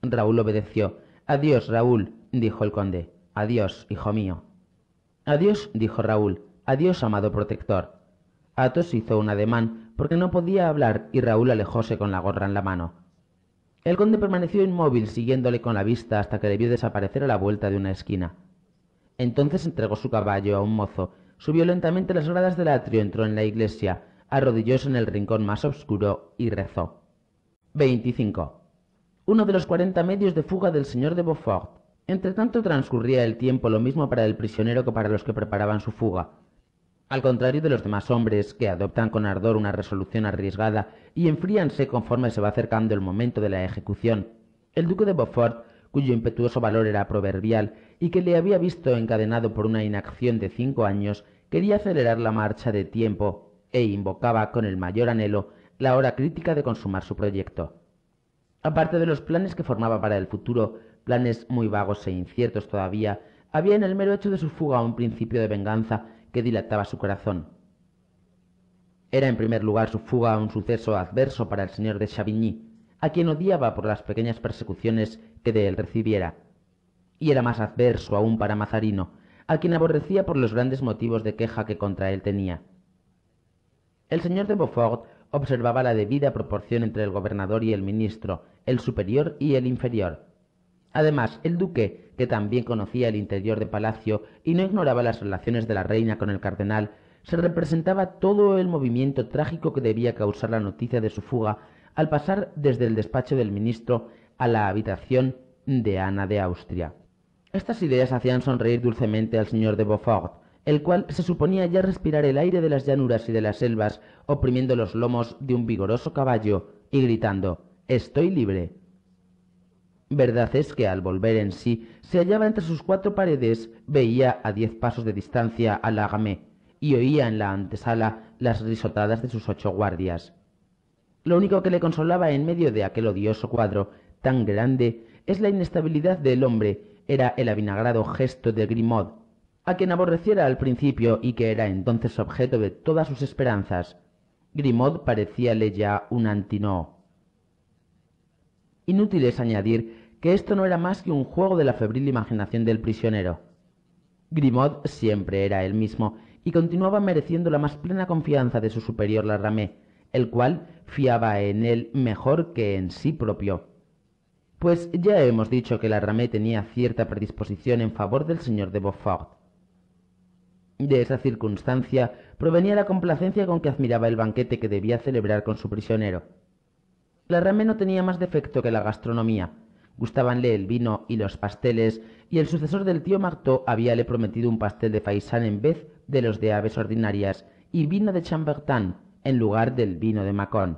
Raúl obedeció. Adiós, Raúl, dijo el conde. Adiós, hijo mío. Adiós, dijo Raúl. Adiós, amado protector. Athos hizo un ademán porque no podía hablar y Raúl alejóse con la gorra en la mano. El conde permaneció inmóvil, siguiéndole con la vista hasta que debió desaparecer a la vuelta de una esquina. Entonces entregó su caballo a un mozo, subió lentamente las gradas del atrio, entró en la iglesia, arrodillóse en el rincón más oscuro y rezó. 25. Uno de los cuarenta medios de fuga del señor de Beaufort. Entretanto transcurría el tiempo lo mismo para el prisionero que para los que preparaban su fuga. Al contrario de los demás hombres, que adoptan con ardor una resolución arriesgada y enfríanse conforme se va acercando el momento de la ejecución, el duque de Beaufort, cuyo impetuoso valor era proverbial y que le había visto encadenado por una inacción de cinco años, quería acelerar la marcha de tiempo e invocaba con el mayor anhelo la hora crítica de consumar su proyecto. Aparte de los planes que formaba para el futuro, planes muy vagos e inciertos todavía, había en el mero hecho de su fuga un principio de venganza que dilataba su corazón. Era en primer lugar su fuga un suceso adverso para el señor de Chavigny, a quien odiaba por las pequeñas persecuciones que de él recibiera, y era más adverso aún para Mazarino, a quien aborrecía por los grandes motivos de queja que contra él tenía. El señor de Beaufort observaba la debida proporción entre el gobernador y el ministro, el superior y el inferior, Además, el duque, que también conocía el interior del palacio y no ignoraba las relaciones de la reina con el cardenal, se representaba todo el movimiento trágico que debía causar la noticia de su fuga al pasar desde el despacho del ministro a la habitación de Ana de Austria. Estas ideas hacían sonreír dulcemente al señor de Beaufort, el cual se suponía ya respirar el aire de las llanuras y de las selvas, oprimiendo los lomos de un vigoroso caballo y gritando Estoy libre. Verdad es que al volver en sí se hallaba entre sus cuatro paredes, veía a diez pasos de distancia a Lagamé y oía en la antesala las risotadas de sus ocho guardias. Lo único que le consolaba en medio de aquel odioso cuadro tan grande es la inestabilidad del hombre, era el avinagrado gesto de Grimaud, a quien aborreciera al principio y que era entonces objeto de todas sus esperanzas. Grimaud parecíale ya un antinoo. Inútil es añadir que esto no era más que un juego de la febril imaginación del prisionero. Grimaud siempre era el mismo y continuaba mereciendo la más plena confianza de su superior Larramé, el cual fiaba en él mejor que en sí propio. Pues ya hemos dicho que Larramé tenía cierta predisposición en favor del señor de Beaufort. De esa circunstancia provenía la complacencia con que admiraba el banquete que debía celebrar con su prisionero. Larramé no tenía más defecto que la gastronomía, Gustábanle el vino y los pasteles, y el sucesor del tío Marteau habíale prometido un pastel de faisán en vez de los de aves ordinarias, y vino de Chambertin en lugar del vino de Macón.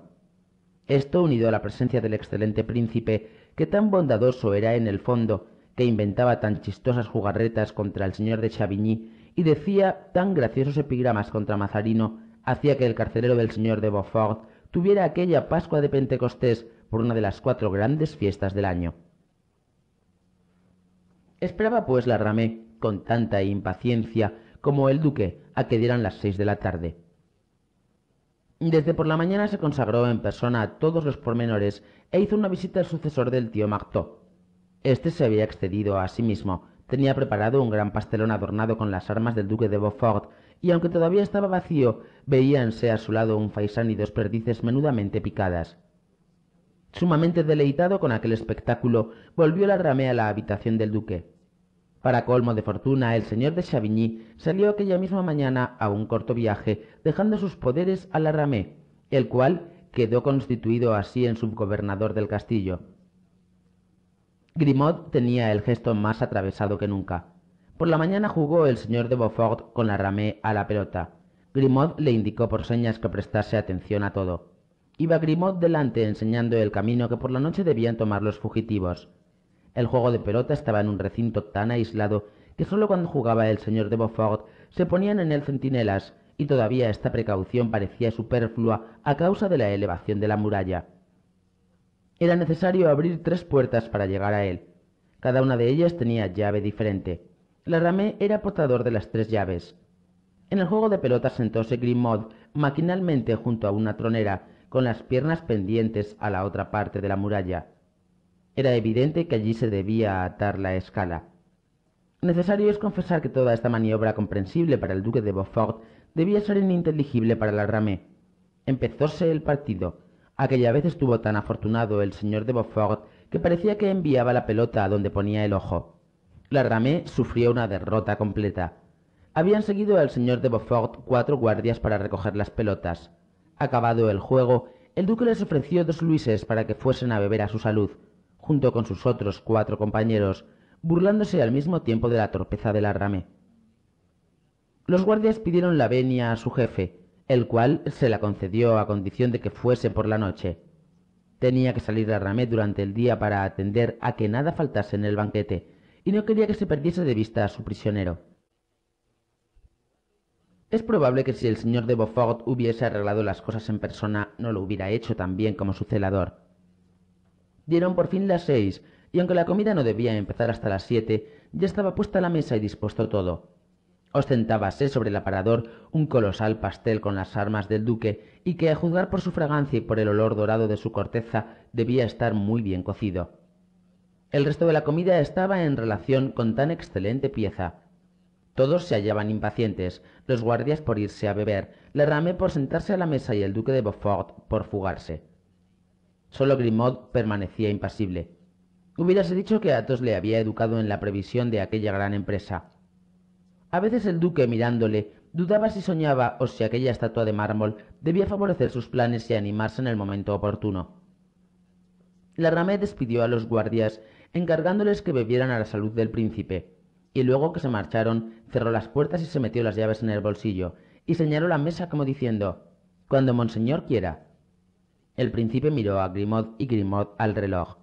Esto unido a la presencia del excelente príncipe, que tan bondadoso era en el fondo, que inventaba tan chistosas jugarretas contra el señor de Chavigny y decía tan graciosos epigramas contra Mazarino, hacía que el carcelero del señor de Beaufort tuviera aquella Pascua de Pentecostés por una de las cuatro grandes fiestas del año. Esperaba pues la ramé con tanta impaciencia como el duque a que dieran las seis de la tarde. Desde por la mañana se consagró en persona a todos los pormenores e hizo una visita al sucesor del tío Marteau. Este se había excedido a sí mismo, tenía preparado un gran pastelón adornado con las armas del duque de Beaufort, y aunque todavía estaba vacío, veíanse a su lado un faisán y dos perdices menudamente picadas. Sumamente deleitado con aquel espectáculo, volvió la Ramée a la habitación del duque. Para colmo de fortuna, el señor de Chavigny salió aquella misma mañana a un corto viaje, dejando sus poderes a la ramé, el cual quedó constituido así en subgobernador del castillo. Grimaud tenía el gesto más atravesado que nunca. Por la mañana jugó el señor de Beaufort con la ramé a la pelota. Grimaud le indicó por señas que prestase atención a todo. Iba Grimaud delante enseñando el camino que por la noche debían tomar los fugitivos. El juego de pelota estaba en un recinto tan aislado que solo cuando jugaba el señor de Beaufort se ponían en él centinelas, y todavía esta precaución parecía superflua a causa de la elevación de la muralla. Era necesario abrir tres puertas para llegar a él. Cada una de ellas tenía llave diferente. La era portador de las tres llaves. En el juego de pelota sentóse Grimaud maquinalmente junto a una tronera con las piernas pendientes a la otra parte de la muralla. Era evidente que allí se debía atar la escala. Necesario es confesar que toda esta maniobra comprensible para el duque de Beaufort debía ser ininteligible para la Empezóse el partido. Aquella vez estuvo tan afortunado el señor de Beaufort que parecía que enviaba la pelota a donde ponía el ojo. La sufrió una derrota completa. Habían seguido al señor de Beaufort cuatro guardias para recoger las pelotas. Acabado el juego, el duque les ofreció dos luises para que fuesen a beber a su salud, junto con sus otros cuatro compañeros, burlándose al mismo tiempo de la torpeza de la rame. Los guardias pidieron la venia a su jefe, el cual se la concedió a condición de que fuese por la noche. Tenía que salir rame durante el día para atender a que nada faltase en el banquete, y no quería que se perdiese de vista a su prisionero. Es probable que si el señor de Beaufort hubiese arreglado las cosas en persona, no lo hubiera hecho tan bien como su celador. Dieron por fin las seis, y aunque la comida no debía empezar hasta las siete, ya estaba puesta la mesa y dispuesto todo. Ostentábase sobre el aparador un colosal pastel con las armas del duque, y que a juzgar por su fragancia y por el olor dorado de su corteza debía estar muy bien cocido. El resto de la comida estaba en relación con tan excelente pieza. Todos se hallaban impacientes, los guardias por irse a beber, ramé por sentarse a la mesa y el duque de Beaufort por fugarse. Solo Grimaud permanecía impasible. Hubiérase dicho que Athos le había educado en la previsión de aquella gran empresa. A veces el duque, mirándole, dudaba si soñaba o si aquella estatua de mármol debía favorecer sus planes y animarse en el momento oportuno. La ramé despidió a los guardias, encargándoles que bebieran a la salud del príncipe, y luego que se marcharon, cerró las puertas y se metió las llaves en el bolsillo, y señaló la mesa como diciendo Cuando Monseñor quiera. El príncipe miró a Grimaud y Grimaud al reloj.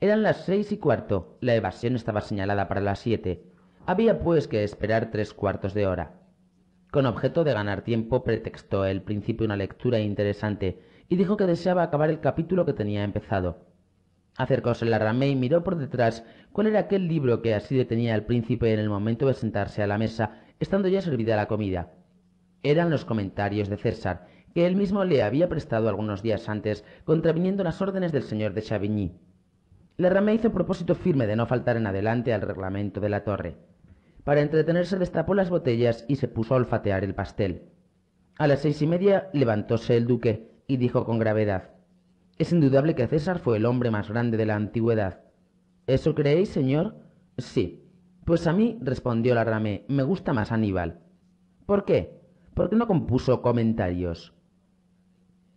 Eran las seis y cuarto. La evasión estaba señalada para las siete. Había pues que esperar tres cuartos de hora. Con objeto de ganar tiempo, pretextó el príncipe una lectura interesante y dijo que deseaba acabar el capítulo que tenía empezado. Acercóse la ramé y miró por detrás cuál era aquel libro que así detenía al príncipe en el momento de sentarse a la mesa, estando ya servida la comida. Eran los comentarios de César, que él mismo le había prestado algunos días antes, contraviniendo las órdenes del señor de Chavigny. La ramé hizo propósito firme de no faltar en adelante al reglamento de la torre. Para entretenerse destapó las botellas y se puso a olfatear el pastel. A las seis y media levantóse el duque y dijo con gravedad es indudable que César fue el hombre más grande de la antigüedad. ¿Eso creéis, señor? Sí. Pues a mí, respondió Laramé, me gusta más Aníbal. ¿Por qué? Porque no compuso comentarios.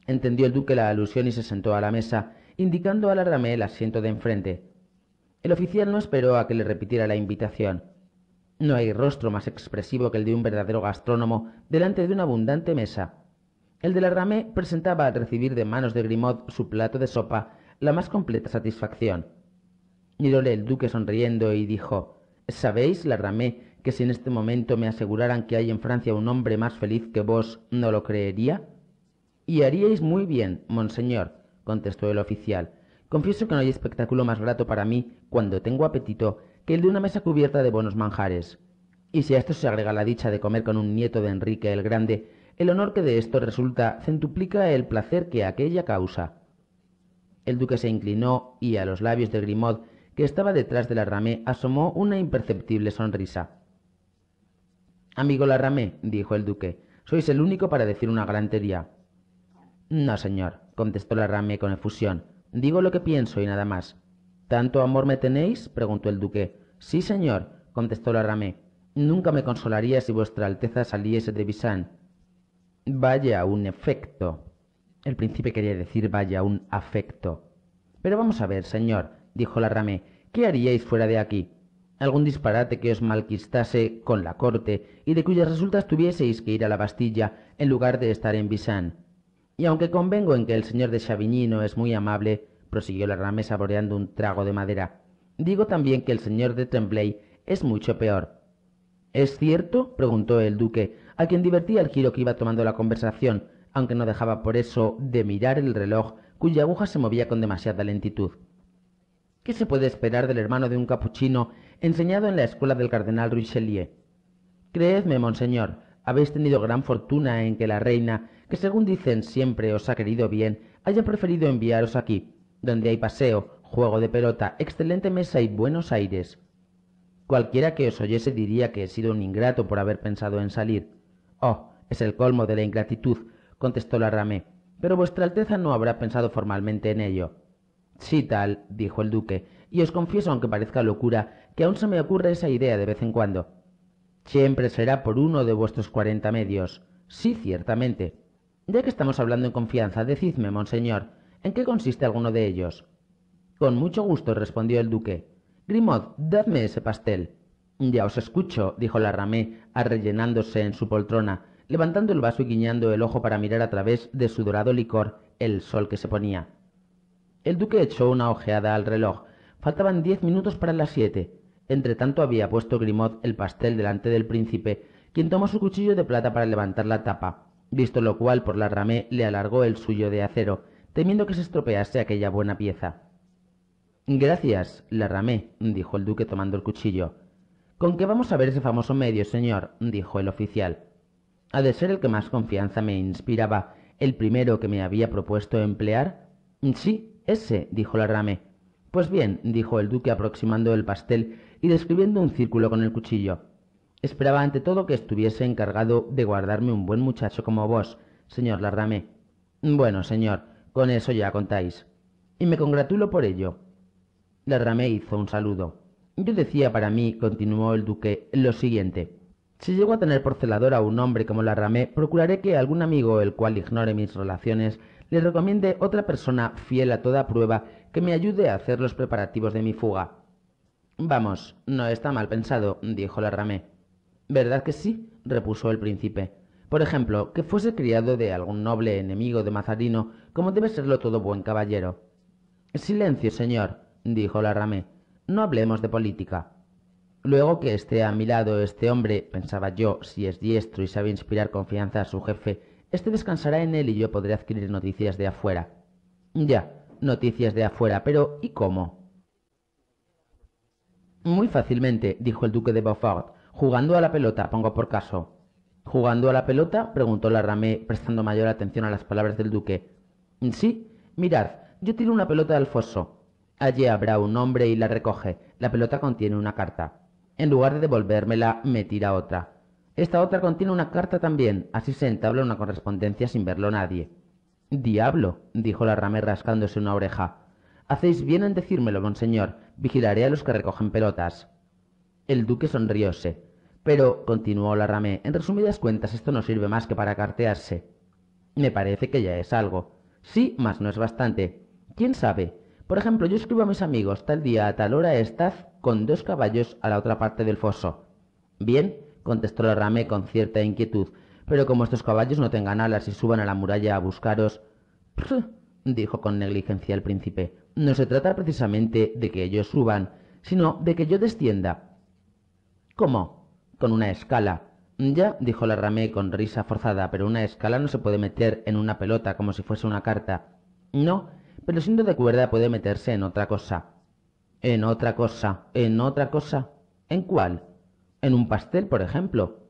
Entendió el duque la alusión y se sentó a la mesa, indicando a Laramé el asiento de enfrente. El oficial no esperó a que le repitiera la invitación. No hay rostro más expresivo que el de un verdadero gastrónomo delante de una abundante mesa, el de la presentaba al recibir de manos de Grimaud su plato de sopa la más completa satisfacción. Miróle el duque sonriendo y dijo: ¿Sabéis, la que si en este momento me aseguraran que hay en Francia un hombre más feliz que vos, no lo creería? Y haríais muy bien, monseñor, contestó el oficial. Confieso que no hay espectáculo más grato para mí, cuando tengo apetito, que el de una mesa cubierta de buenos manjares. Y si a esto se agrega la dicha de comer con un nieto de Enrique el Grande, el honor que de esto resulta centuplica el placer que aquella causa. El duque se inclinó y a los labios de Grimaud, que estaba detrás de la asomó una imperceptible sonrisa. Amigo la dijo el duque, sois el único para decir una galantería. No, señor, contestó la con efusión. Digo lo que pienso y nada más. ¿Tanto amor me tenéis? preguntó el duque. Sí, señor, contestó la Nunca me consolaría si vuestra alteza saliese de Vaya un efecto. El príncipe quería decir vaya un afecto. Pero vamos a ver, señor, dijo la ¿qué haríais fuera de aquí? algún disparate que os malquistase con la corte y de cuyas resultas tuvieseis que ir a la Bastilla en lugar de estar en Bisán. Y aunque convengo en que el señor de Chavigny es muy amable, prosiguió la saboreando un trago de madera, digo también que el señor de Tremblay es mucho peor. ¿Es cierto? preguntó el duque, a quien divertía el giro que iba tomando la conversación, aunque no dejaba por eso de mirar el reloj, cuya aguja se movía con demasiada lentitud. ¿Qué se puede esperar del hermano de un capuchino enseñado en la escuela del cardenal Richelieu? Creedme, monseñor, habéis tenido gran fortuna en que la reina, que según dicen siempre os ha querido bien, haya preferido enviaros aquí, donde hay paseo, juego de pelota, excelente mesa y buenos aires. Cualquiera que os oyese diría que he sido un ingrato por haber pensado en salir. Oh, es el colmo de la ingratitud, contestó la pero vuestra Alteza no habrá pensado formalmente en ello. Sí, tal, dijo el duque, y os confieso, aunque parezca locura, que aún se me ocurre esa idea de vez en cuando. Siempre será por uno de vuestros cuarenta medios. Sí, ciertamente. Ya que estamos hablando en confianza, decidme, monseñor, ¿en qué consiste alguno de ellos? Con mucho gusto, respondió el duque. Grimaud, dadme ese pastel. Ya os escucho, dijo la arrellenándose en su poltrona, levantando el vaso y guiñando el ojo para mirar a través de su dorado licor el sol que se ponía. El duque echó una ojeada al reloj. Faltaban diez minutos para las siete. Entretanto había puesto Grimaud el pastel delante del príncipe, quien tomó su cuchillo de plata para levantar la tapa, visto lo cual por la ramé le alargó el suyo de acero, temiendo que se estropease aquella buena pieza. Gracias, la dijo el duque tomando el cuchillo. Con qué vamos a ver ese famoso medio, señor, dijo el oficial. Ha de ser el que más confianza me inspiraba, el primero que me había propuesto emplear. Sí, ese, dijo la Pues bien, dijo el duque aproximando el pastel y describiendo un círculo con el cuchillo. Esperaba ante todo que estuviese encargado de guardarme un buen muchacho como vos, señor Larrame. Bueno, señor, con eso ya contáis. Y me congratulo por ello. Larrame hizo un saludo. Yo decía para mí, continuó el duque, lo siguiente. Si llego a tener por celador a un hombre como la procuraré que algún amigo, el cual ignore mis relaciones, le recomiende otra persona fiel a toda prueba que me ayude a hacer los preparativos de mi fuga. Vamos, no está mal pensado, dijo Laramé. ¿Verdad que sí? repuso el príncipe. Por ejemplo, que fuese criado de algún noble enemigo de Mazarino, como debe serlo todo buen caballero. Silencio, señor, dijo la no hablemos de política. Luego que esté a mi lado este hombre, pensaba yo, si es diestro y sabe inspirar confianza a su jefe, este descansará en él y yo podré adquirir noticias de afuera. Ya, noticias de afuera, pero ¿y cómo? Muy fácilmente, dijo el duque de Beaufort, jugando a la pelota, pongo por caso. ¿Jugando a la pelota? preguntó la prestando mayor atención a las palabras del duque. Sí, mirad, yo tiro una pelota al foso. Allí habrá un hombre y la recoge. La pelota contiene una carta. En lugar de devolvérmela, me tira otra. Esta otra contiene una carta también. Así se entabla una correspondencia sin verlo nadie. Diablo, dijo la rascándose una oreja. Hacéis bien en decírmelo, monseñor. Vigilaré a los que recogen pelotas. El duque sonrióse. Pero, continuó la en resumidas cuentas esto no sirve más que para cartearse. Me parece que ya es algo. Sí, mas no es bastante. ¿Quién sabe? Por ejemplo, yo escribo a mis amigos, tal día a tal hora estás con dos caballos a la otra parte del foso. Bien, contestó la ramé con cierta inquietud, pero como estos caballos no tengan alas y suban a la muralla a buscaros... Pff, dijo con negligencia el príncipe, no se trata precisamente de que ellos suban, sino de que yo descienda. ¿Cómo? Con una escala. Ya, dijo la ramé con risa forzada, pero una escala no se puede meter en una pelota como si fuese una carta. No, pero siendo de cuerda puede meterse en otra cosa. En otra cosa, en otra cosa. ¿En cuál? En un pastel, por ejemplo.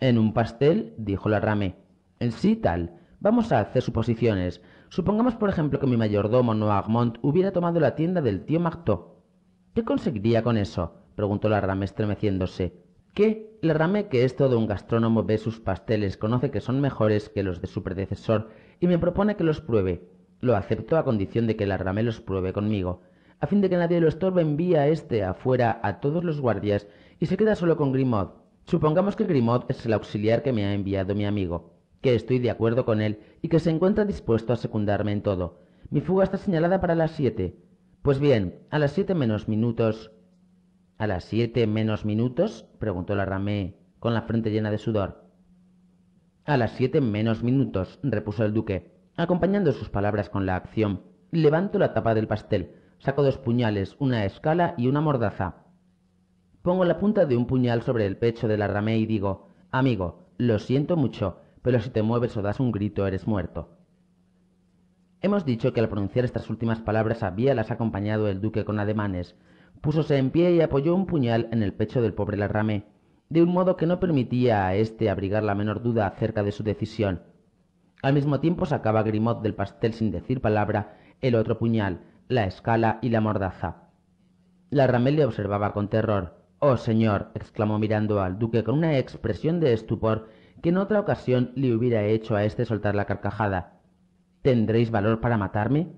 En un pastel, dijo la rame. En sí tal. Vamos a hacer suposiciones. Supongamos, por ejemplo, que mi mayordomo Noagmont hubiera tomado la tienda del tío Marteau. ¿Qué conseguiría con eso? preguntó la rame estremeciéndose. ¿Qué? La rame, que es todo un gastrónomo, ve sus pasteles, conoce que son mejores que los de su predecesor y me propone que los pruebe. Lo acepto a condición de que los pruebe conmigo. A fin de que nadie lo estorbe, envía a este afuera a todos los guardias y se queda solo con Grimaud. Supongamos que Grimaud es el auxiliar que me ha enviado mi amigo, que estoy de acuerdo con él y que se encuentra dispuesto a secundarme en todo. Mi fuga está señalada para las siete. Pues bien, a las siete menos minutos. ¿A las siete menos minutos? preguntó Larramé con la frente llena de sudor. A las siete menos minutos, repuso el duque. Acompañando sus palabras con la acción, levanto la tapa del pastel, saco dos puñales, una escala y una mordaza. Pongo la punta de un puñal sobre el pecho de la y digo, amigo, lo siento mucho, pero si te mueves o das un grito eres muerto. Hemos dicho que al pronunciar estas últimas palabras había las acompañado el duque con ademanes. Púsose en pie y apoyó un puñal en el pecho del pobre Larramé, de un modo que no permitía a éste abrigar la menor duda acerca de su decisión. Al mismo tiempo sacaba Grimaud del pastel sin decir palabra el otro puñal, la escala y la mordaza. La Ramel le observaba con terror. Oh, señor, exclamó mirando al duque con una expresión de estupor que en otra ocasión le hubiera hecho a este soltar la carcajada. ¿Tendréis valor para matarme?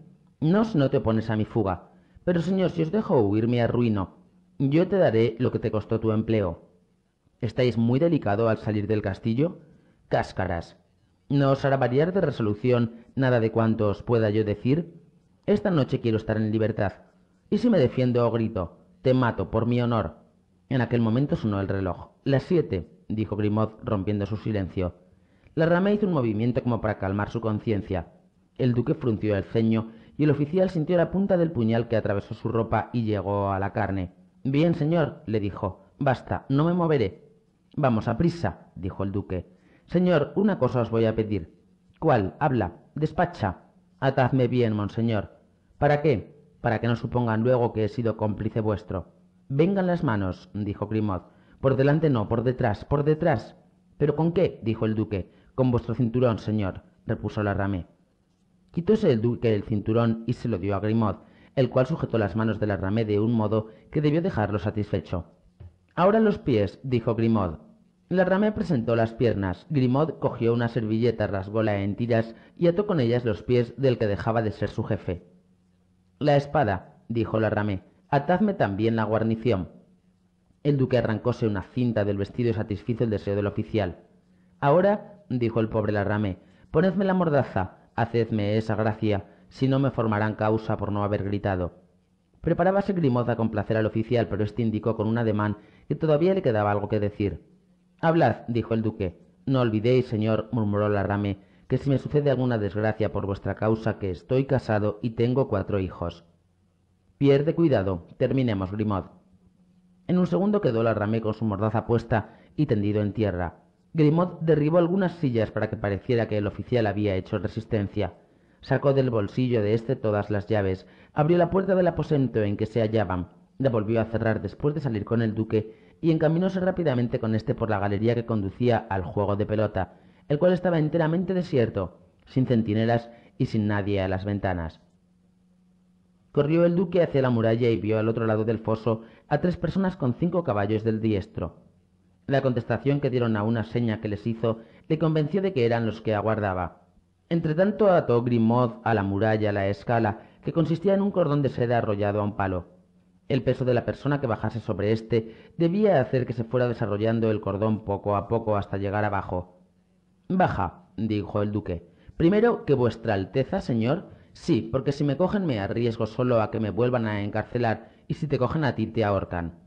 No si no te opones a mi fuga. Pero, señor, si os dejo huirme a arruino. Yo te daré lo que te costó tu empleo. ¿Estáis muy delicado al salir del castillo? Cáscaras. ¿No os hará variar de resolución nada de cuanto os pueda yo decir? Esta noche quiero estar en libertad. Y si me defiendo o oh grito, te mato por mi honor. En aquel momento sonó el reloj. Las siete, dijo Grimaud, rompiendo su silencio. La rama hizo un movimiento como para calmar su conciencia. El duque frunció el ceño y el oficial sintió la punta del puñal que atravesó su ropa y llegó a la carne. Bien, señor, le dijo. Basta, no me moveré. Vamos a prisa, dijo el duque. Señor, una cosa os voy a pedir. ¿Cuál? Habla, despacha. Atadme bien, monseñor. ¿Para qué? Para que no supongan luego que he sido cómplice vuestro. Vengan las manos, dijo Grimaud. Por delante no, por detrás, por detrás. ¿Pero con qué? dijo el duque. Con vuestro cinturón, señor, repuso la ramé. Quitóse el duque el cinturón y se lo dio a Grimaud, el cual sujetó las manos de la de un modo que debió dejarlo satisfecho. Ahora los pies, dijo Grimaud. Larrame presentó las piernas, Grimaud cogió una servilleta, rasgóla en tiras y ató con ellas los pies del que dejaba de ser su jefe. La espada, dijo Larrame, atadme también la guarnición. El duque arrancóse una cinta del vestido y satisfizo el deseo del oficial. Ahora, dijo el pobre Larrame, ponedme la mordaza, hacedme esa gracia, si no me formarán causa por no haber gritado. Preparábase Grimaud a complacer al oficial, pero este indicó con un ademán que todavía le quedaba algo que decir. Hablad, dijo el duque. No olvidéis, señor, murmuró la que si me sucede alguna desgracia por vuestra causa, que estoy casado y tengo cuatro hijos. Pierde cuidado, terminemos, Grimaud. En un segundo quedó la con su mordaza puesta y tendido en tierra. Grimaud derribó algunas sillas para que pareciera que el oficial había hecho resistencia. Sacó del bolsillo de éste todas las llaves, abrió la puerta del aposento en que se hallaban, la volvió a cerrar después de salir con el duque y encaminóse rápidamente con éste por la galería que conducía al juego de pelota, el cual estaba enteramente desierto, sin centinelas y sin nadie a las ventanas. Corrió el duque hacia la muralla y vio al otro lado del foso a tres personas con cinco caballos del diestro. La contestación que dieron a una seña que les hizo le convenció de que eran los que aguardaba. Entretanto ató Grimaud a la muralla la escala, que consistía en un cordón de seda arrollado a un palo. El peso de la persona que bajase sobre éste debía hacer que se fuera desarrollando el cordón poco a poco hasta llegar abajo. Baja, dijo el duque. Primero que vuestra Alteza, señor. Sí, porque si me cogen me arriesgo solo a que me vuelvan a encarcelar y si te cogen a ti te ahorcan.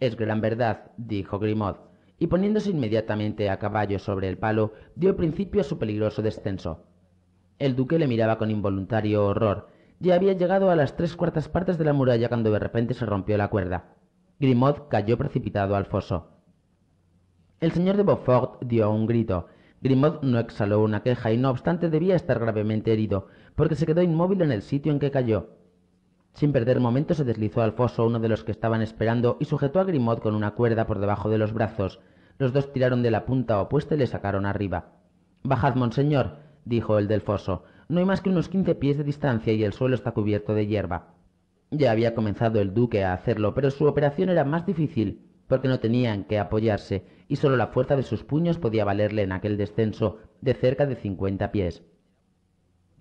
Es gran verdad, dijo Grimaud, y poniéndose inmediatamente a caballo sobre el palo, dio principio a su peligroso descenso. El duque le miraba con involuntario horror, ya había llegado a las tres cuartas partes de la muralla cuando de repente se rompió la cuerda. Grimaud cayó precipitado al foso. El señor de Beaufort dio un grito. Grimaud no exhaló una queja y no obstante debía estar gravemente herido, porque se quedó inmóvil en el sitio en que cayó. Sin perder momento se deslizó al foso uno de los que estaban esperando y sujetó a Grimaud con una cuerda por debajo de los brazos. Los dos tiraron de la punta opuesta y le sacaron arriba. Bajad, monseñor, dijo el del foso. No hay más que unos quince pies de distancia y el suelo está cubierto de hierba. Ya había comenzado el duque a hacerlo, pero su operación era más difícil, porque no tenían que apoyarse, y solo la fuerza de sus puños podía valerle en aquel descenso de cerca de cincuenta pies.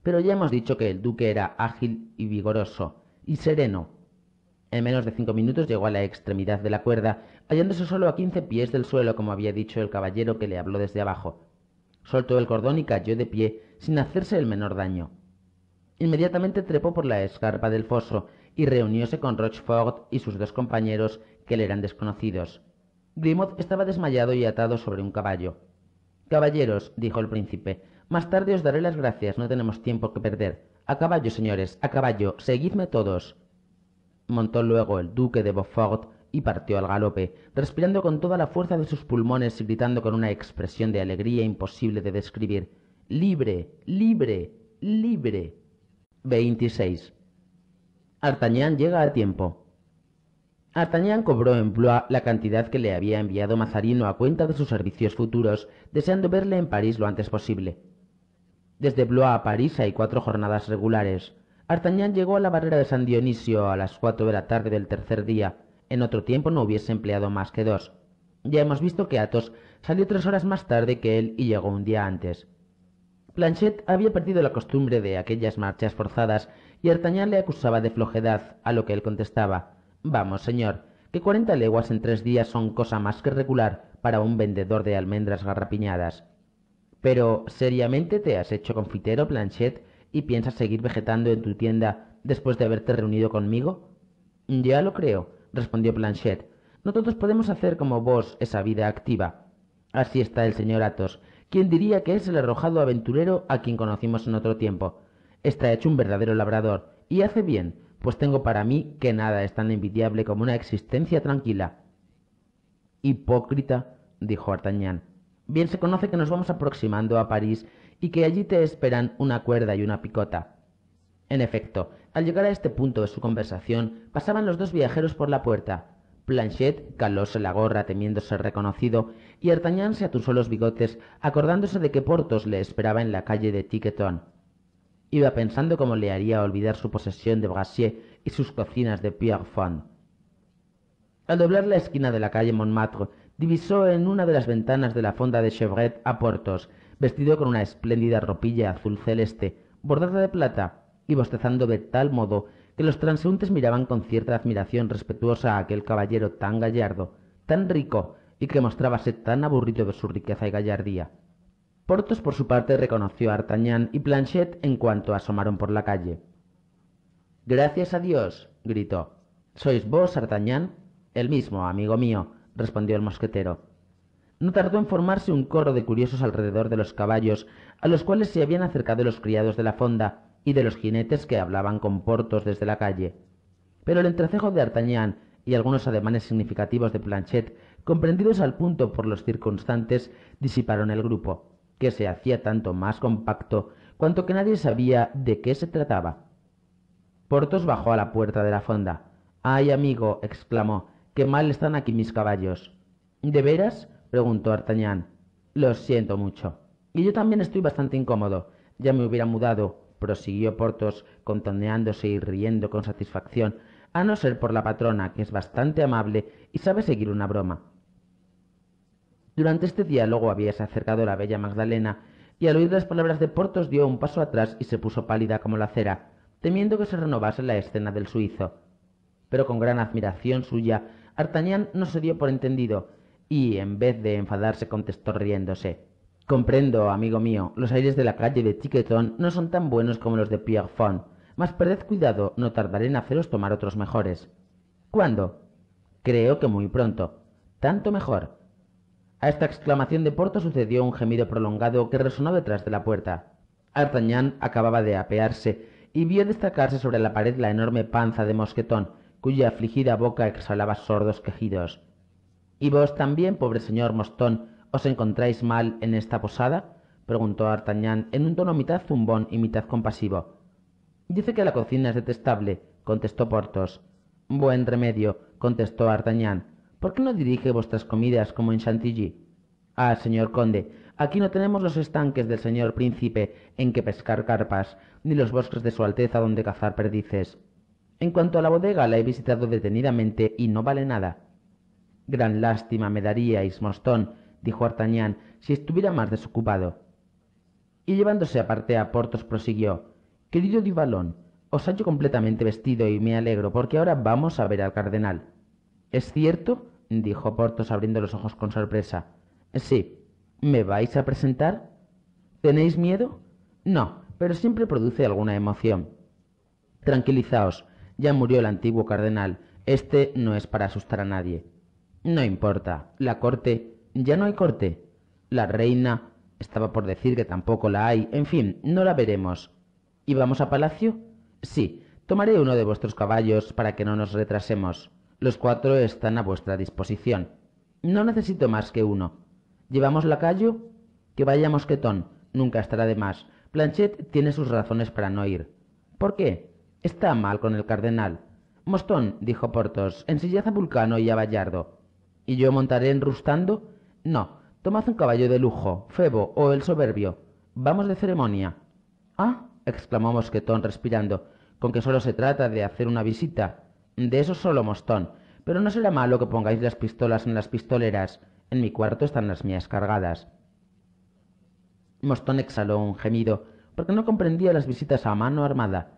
Pero ya hemos dicho que el duque era ágil y vigoroso, y sereno. En menos de cinco minutos llegó a la extremidad de la cuerda, hallándose solo a quince pies del suelo, como había dicho el caballero que le habló desde abajo. Soltó el cordón y cayó de pie, sin hacerse el menor daño. Inmediatamente trepó por la escarpa del foso y reunióse con Rochefort y sus dos compañeros que le eran desconocidos. Grimaud estaba desmayado y atado sobre un caballo. Caballeros, dijo el príncipe, más tarde os daré las gracias, no tenemos tiempo que perder. A caballo, señores, a caballo, seguidme todos. Montó luego el duque de Beaufort y partió al galope, respirando con toda la fuerza de sus pulmones y gritando con una expresión de alegría imposible de describir libre, libre, libre. 26. Artagnan llega a tiempo. Artagnan cobró en Blois la cantidad que le había enviado Mazarino a cuenta de sus servicios futuros, deseando verle en París lo antes posible. Desde Blois a París hay cuatro jornadas regulares. Artagnan llegó a la barrera de San Dionisio a las cuatro de la tarde del tercer día. En otro tiempo no hubiese empleado más que dos. Ya hemos visto que Athos salió tres horas más tarde que él y llegó un día antes. Planchet había perdido la costumbre de aquellas marchas forzadas y Artagnan le acusaba de flojedad, a lo que él contestaba: Vamos, señor, que cuarenta leguas en tres días son cosa más que regular para un vendedor de almendras garrapiñadas. Pero, ¿seriamente te has hecho confitero, Planchet, y piensas seguir vegetando en tu tienda después de haberte reunido conmigo? Ya lo creo, respondió Planchet. No todos podemos hacer como vos esa vida activa. Así está el señor Athos, ¿Quién diría que es el arrojado aventurero a quien conocimos en otro tiempo? Está hecho un verdadero labrador, y hace bien, pues tengo para mí que nada es tan envidiable como una existencia tranquila. Hipócrita, dijo Artagnan. Bien se conoce que nos vamos aproximando a París y que allí te esperan una cuerda y una picota. En efecto, al llegar a este punto de su conversación, pasaban los dos viajeros por la puerta. Planchet calóse la gorra temiendo ser reconocido y Artagnan se atusó los bigotes, acordándose de que Portos le esperaba en la calle de Tiqueton. Iba pensando cómo le haría olvidar su posesión de brassier y sus cocinas de Pierrefonds. Al doblar la esquina de la calle Montmartre, divisó en una de las ventanas de la fonda de Chevret a Portos, vestido con una espléndida ropilla azul celeste, bordada de plata, y bostezando de tal modo que los transeúntes miraban con cierta admiración respetuosa a aquel caballero tan gallardo, tan rico, y que mostrábase tan aburrido de su riqueza y gallardía. Porthos, por su parte, reconoció a Artagnan y Planchet en cuanto asomaron por la calle. Gracias a Dios, gritó. ¿Sois vos, Artagnan? El mismo, amigo mío, respondió el mosquetero. No tardó en formarse un corro de curiosos alrededor de los caballos, a los cuales se habían acercado los criados de la fonda y de los jinetes que hablaban con Portos desde la calle. Pero el entrecejo de Artagnan y algunos ademanes significativos de Planchet Comprendidos al punto por los circunstantes, disiparon el grupo, que se hacía tanto más compacto cuanto que nadie sabía de qué se trataba. Portos bajó a la puerta de la fonda. ¡Ay, amigo! exclamó. ¡Qué mal están aquí mis caballos! ¿De veras? preguntó Artañán. Lo siento mucho. Y yo también estoy bastante incómodo. Ya me hubiera mudado, prosiguió Portos, contoneándose y riendo con satisfacción, a no ser por la patrona, que es bastante amable y sabe seguir una broma. Durante este diálogo se acercado la bella Magdalena, y al oír las palabras de Portos dio un paso atrás y se puso pálida como la cera, temiendo que se renovase la escena del suizo. Pero con gran admiración suya, Artagnan no se dio por entendido, y en vez de enfadarse contestó riéndose. Comprendo, amigo mío, los aires de la calle de Chiquetón no son tan buenos como los de Pierrefonds, mas perded cuidado, no tardaré en haceros tomar otros mejores. ¿Cuándo? Creo que muy pronto. Tanto mejor. A esta exclamación de Portos sucedió un gemido prolongado que resonó detrás de la puerta. D'Artagnan acababa de apearse y vio destacarse sobre la pared la enorme panza de mosquetón, cuya afligida boca exhalaba sordos quejidos. ¿Y vos también, pobre señor Mostón, os encontráis mal en esta posada? preguntó D'Artagnan en un tono mitad zumbón y mitad compasivo. Dice que la cocina es detestable, contestó Porthos. Buen remedio, contestó D'Artagnan. ¿Por qué no dirige vuestras comidas como en Chantilly? Ah, señor conde, aquí no tenemos los estanques del señor príncipe en que pescar carpas, ni los bosques de su alteza donde cazar perdices. En cuanto a la bodega, la he visitado detenidamente y no vale nada. Gran lástima me daríais, Mostón, dijo Artagnan, si estuviera más desocupado. Y llevándose aparte a Portos prosiguió Querido Duvalón, os hallo completamente vestido y me alegro porque ahora vamos a ver al cardenal. ¿Es cierto? dijo Porthos abriendo los ojos con sorpresa. Sí. ¿Me vais a presentar? ¿Tenéis miedo? No, pero siempre produce alguna emoción. Tranquilizaos, ya murió el antiguo cardenal. Este no es para asustar a nadie. No importa, la corte. Ya no hay corte. La reina. Estaba por decir que tampoco la hay. En fin, no la veremos. ¿Y vamos a palacio? Sí, tomaré uno de vuestros caballos para que no nos retrasemos. Los cuatro están a vuestra disposición. No necesito más que uno. ¿Llevamos lacayo? Que vaya mosquetón, nunca estará de más. Planchet tiene sus razones para no ir. ¿Por qué? Está mal con el cardenal. Mostón, dijo Portos, ensillad a Vulcano y a Bayardo. ¿Y yo montaré enrustando? No, tomad un caballo de lujo, Febo o el soberbio. Vamos de ceremonia. Ah, exclamó Mosquetón respirando, con que solo se trata de hacer una visita. De eso solo mostón. Pero no será malo que pongáis las pistolas en las pistoleras. En mi cuarto están las mías cargadas. Mostón exhaló un gemido, porque no comprendía las visitas a mano armada.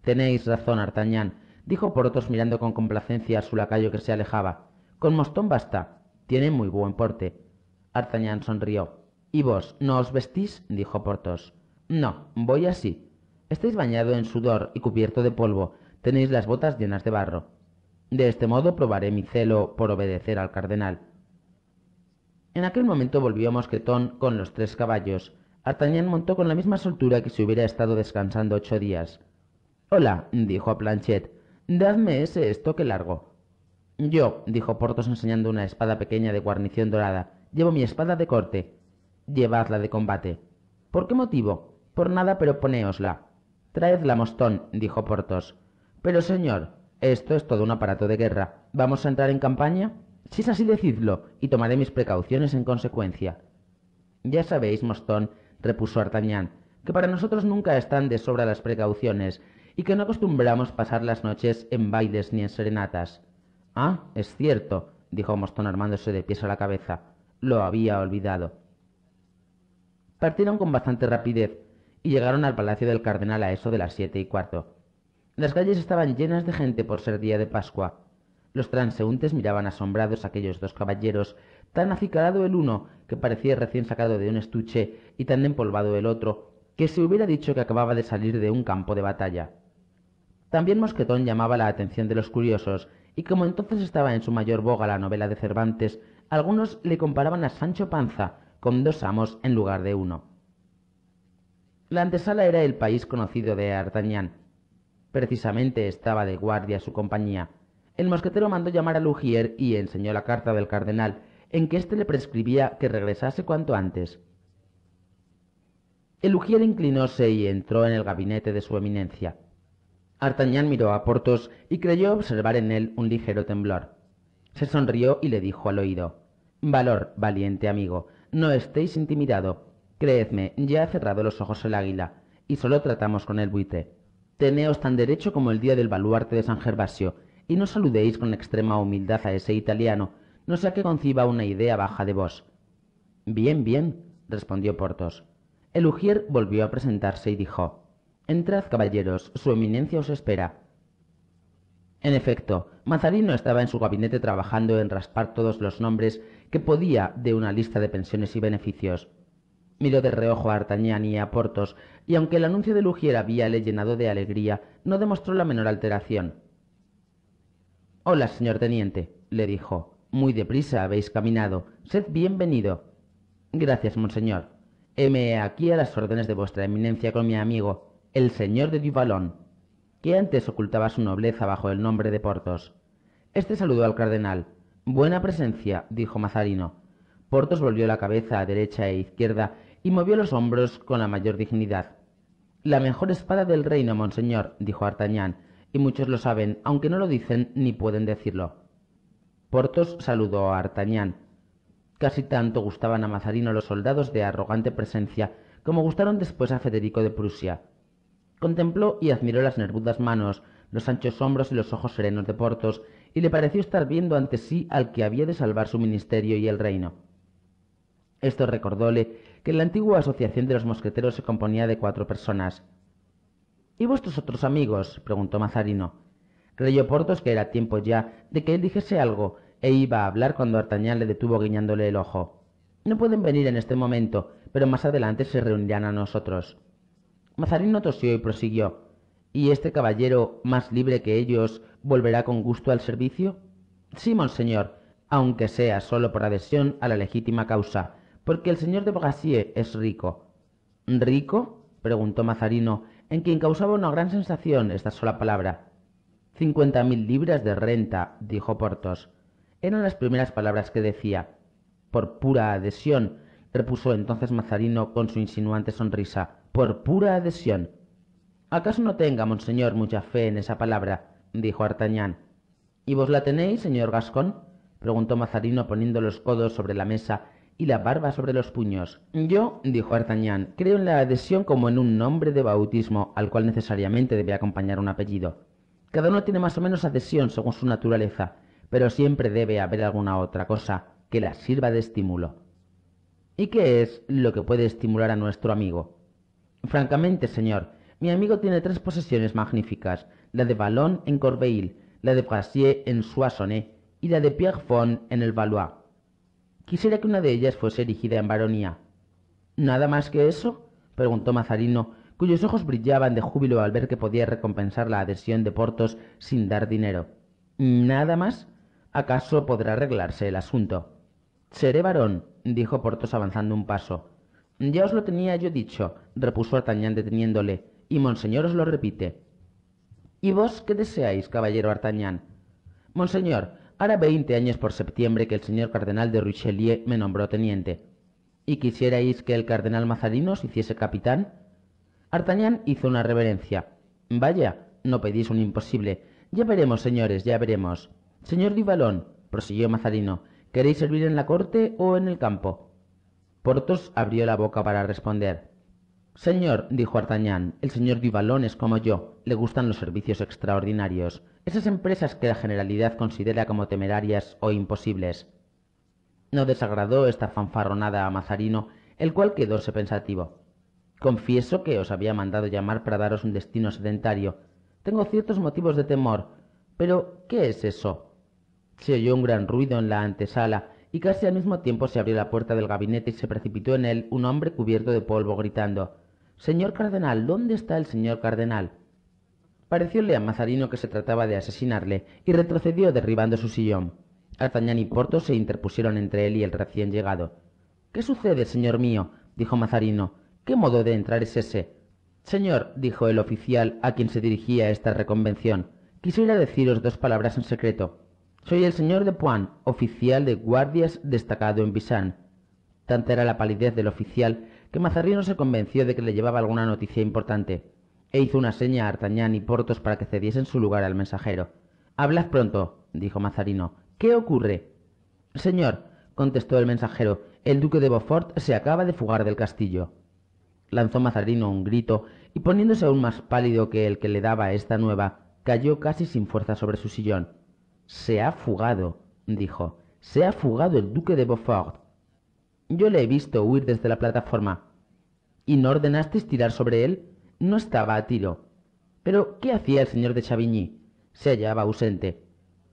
Tenéis razón, Artañán, dijo Porthos mirando con complacencia a su lacayo que se alejaba. Con Mostón basta. Tiene muy buen porte. Artañán sonrió. ¿Y vos, no os vestís? dijo Porthos. No, voy así. Estáis bañado en sudor y cubierto de polvo, tenéis las botas llenas de barro. De este modo probaré mi celo por obedecer al cardenal. En aquel momento volvió Mosquetón con los tres caballos. Artagnan montó con la misma soltura que si hubiera estado descansando ocho días. Hola, dijo a Planchet, dadme ese estoque largo. Yo, dijo Porthos enseñando una espada pequeña de guarnición dorada, llevo mi espada de corte. Llevadla de combate. ¿Por qué motivo? Por nada, pero ponéosla. Traedla, mostón, dijo Porthos. Pero señor, esto es todo un aparato de guerra. ¿Vamos a entrar en campaña? Si es así, decidlo, y tomaré mis precauciones en consecuencia. Ya sabéis, Mostón, repuso Artagnan, que para nosotros nunca están de sobra las precauciones, y que no acostumbramos pasar las noches en bailes ni en serenatas. Ah, es cierto, dijo Mostón armándose de pies a la cabeza. Lo había olvidado. Partieron con bastante rapidez y llegaron al palacio del cardenal a eso de las siete y cuarto. Las calles estaban llenas de gente por ser día de Pascua. Los transeúntes miraban asombrados aquellos dos caballeros, tan acicalado el uno, que parecía recién sacado de un estuche, y tan empolvado el otro, que se hubiera dicho que acababa de salir de un campo de batalla. También Mosquetón llamaba la atención de los curiosos, y como entonces estaba en su mayor boga la novela de Cervantes, algunos le comparaban a Sancho Panza con dos amos en lugar de uno. La antesala era el país conocido de Artagnan. Precisamente estaba de guardia su compañía. El mosquetero mandó llamar a Lugier y enseñó la carta del cardenal, en que éste le prescribía que regresase cuanto antes. El Lugier inclinóse y entró en el gabinete de su eminencia. Artañán miró a Portos y creyó observar en él un ligero temblor. Se sonrió y le dijo al oído Valor, valiente amigo, no estéis intimidado. Creedme, ya ha cerrado los ojos el águila, y solo tratamos con el buitre. Teneos tan derecho como el día del baluarte de San Gervasio, y no saludéis con extrema humildad a ese italiano, no sea que conciba una idea baja de vos. Bien, bien, respondió Porthos. El Ujier volvió a presentarse y dijo Entrad, caballeros, su eminencia os espera. En efecto, Mazarino estaba en su gabinete trabajando en raspar todos los nombres que podía de una lista de pensiones y beneficios. Miró de reojo a Artagnan y a Porthos, y aunque el anuncio de Lugier había llenado de alegría, no demostró la menor alteración. Hola, señor teniente, le dijo. Muy deprisa habéis caminado. Sed bienvenido. Gracias, monseñor. Heme aquí a las órdenes de vuestra eminencia con mi amigo, el señor de Duvalon, que antes ocultaba su nobleza bajo el nombre de Porthos. Este saludó al cardenal. Buena presencia, dijo Mazarino. Portos volvió la cabeza a derecha e izquierda y movió los hombros con la mayor dignidad. La mejor espada del reino, monseñor, dijo Artagnan, y muchos lo saben, aunque no lo dicen ni pueden decirlo. Porthos saludó a Artagnan. Casi tanto gustaban a Mazarino los soldados de arrogante presencia como gustaron después a Federico de Prusia. Contempló y admiró las nervudas manos, los anchos hombros y los ojos serenos de Porthos, y le pareció estar viendo ante sí al que había de salvar su ministerio y el reino. Esto recordóle que la antigua asociación de los mosqueteros se componía de cuatro personas. ¿Y vuestros otros amigos? preguntó Mazarino. Creyó Portos que era tiempo ya de que él dijese algo, e iba a hablar cuando D'Artagnan le detuvo guiñándole el ojo. No pueden venir en este momento, pero más adelante se reunirán a nosotros. Mazarino tosió y prosiguió. ¿Y este caballero, más libre que ellos, volverá con gusto al servicio? Sí, monseñor, aunque sea solo por adhesión a la legítima causa, porque el señor de Brasier es rico. ¿Rico? preguntó Mazarino, en quien causaba una gran sensación esta sola palabra. Cincuenta mil libras de renta, dijo Porthos. Eran las primeras palabras que decía. Por pura adhesión, repuso entonces Mazarino con su insinuante sonrisa. Por pura adhesión. ¿Acaso no tenga, monseñor, mucha fe en esa palabra? dijo Artagnan. ¿Y vos la tenéis, señor Gascón? preguntó Mazarino poniendo los codos sobre la mesa y la barba sobre los puños. Yo, dijo Artagnan, creo en la adhesión como en un nombre de bautismo, al cual necesariamente debe acompañar un apellido. Cada uno tiene más o menos adhesión según su naturaleza, pero siempre debe haber alguna otra cosa que la sirva de estímulo. ¿Y qué es lo que puede estimular a nuestro amigo? Francamente, señor, mi amigo tiene tres posesiones magníficas, la de Ballon en Corbeil, la de Brasier en Soissonnet y la de Pierrefonds en el Valois. Quisiera que una de ellas fuese erigida en varonía. ¿Nada más que eso? preguntó Mazarino, cuyos ojos brillaban de júbilo al ver que podía recompensar la adhesión de Portos sin dar dinero. ¿Nada más? ¿Acaso podrá arreglarse el asunto? Seré varón, dijo Portos avanzando un paso. Ya os lo tenía yo dicho, repuso Artagnan deteniéndole, y monseñor os lo repite. ¿Y vos qué deseáis, caballero Artagnan? Monseñor, hará veinte años por septiembre que el señor cardenal de Richelieu me nombró teniente. ¿Y quisierais que el cardenal Mazarino se hiciese capitán? Artagnan hizo una reverencia. Vaya, no pedís un imposible. Ya veremos, señores, ya veremos. Señor Divalón, prosiguió Mazarino, ¿queréis servir en la corte o en el campo? Porthos abrió la boca para responder. Señor, dijo Artagnan, el señor Duvalón es como yo, le gustan los servicios extraordinarios, esas empresas que la generalidad considera como temerarias o imposibles. No desagradó esta fanfarronada a Mazarino, el cual quedóse pensativo. Confieso que os había mandado llamar para daros un destino sedentario. Tengo ciertos motivos de temor. Pero, ¿qué es eso? Se oyó un gran ruido en la antesala, y casi al mismo tiempo se abrió la puerta del gabinete y se precipitó en él un hombre cubierto de polvo gritando Señor cardenal, ¿dónde está el señor cardenal? Parecióle a Mazarino que se trataba de asesinarle y retrocedió derribando su sillón. Artañán y Porto se interpusieron entre él y el recién llegado. ¿Qué sucede, señor mío? dijo Mazarino. ¿Qué modo de entrar es ese? Señor, dijo el oficial a quien se dirigía esta reconvención, quisiera deciros dos palabras en secreto. Soy el señor de Poin, oficial de guardias destacado en Bizán». Tanta era la palidez del oficial que Mazarino se convenció de que le llevaba alguna noticia importante, e hizo una seña a Artañán y Portos para que cediesen su lugar al mensajero. Hablad pronto, dijo Mazarino. ¿Qué ocurre? Señor, contestó el mensajero, el duque de Beaufort se acaba de fugar del castillo. Lanzó Mazarino un grito y poniéndose aún más pálido que el que le daba esta nueva, cayó casi sin fuerza sobre su sillón. Se ha fugado, dijo. Se ha fugado el duque de Beaufort. Yo le he visto huir desde la plataforma. ¿Y no ordenasteis tirar sobre él? No estaba a tiro. Pero, ¿qué hacía el señor de Chavigny? Se hallaba ausente.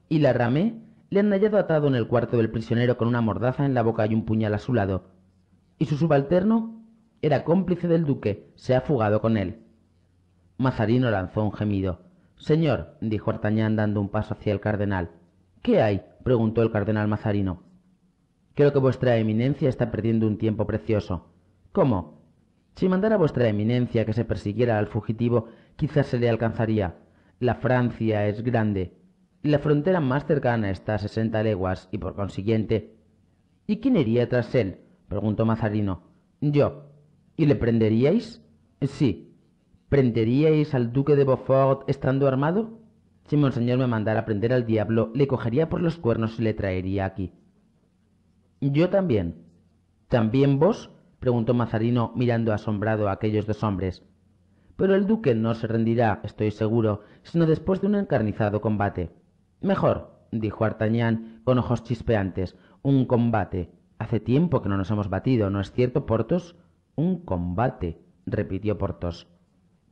Y la ramé le han hallado atado en el cuarto del prisionero con una mordaza en la boca y un puñal a su lado. Y su subalterno era cómplice del duque, se ha fugado con él. Mazarino lanzó un gemido. Señor, dijo Artagnan dando un paso hacia el cardenal. ¿Qué hay? preguntó el cardenal Mazarino. Creo que vuestra eminencia está perdiendo un tiempo precioso. ¿Cómo? Si mandara vuestra eminencia que se persiguiera al fugitivo, quizás se le alcanzaría. La Francia es grande. La frontera más cercana está a sesenta leguas y por consiguiente. ¿Y quién iría tras él? preguntó Mazarino. Yo. ¿Y le prenderíais? Sí. ¿Prenderíais al duque de Beaufort estando armado? Si monseñor me mandara prender al diablo, le cogería por los cuernos y le traería aquí. Yo también. ¿También vos? preguntó Mazarino mirando asombrado a aquellos dos hombres. Pero el duque no se rendirá, estoy seguro, sino después de un encarnizado combate. Mejor, dijo Artañán con ojos chispeantes, un combate. Hace tiempo que no nos hemos batido, ¿no es cierto, Portos? Un combate, repitió Portos.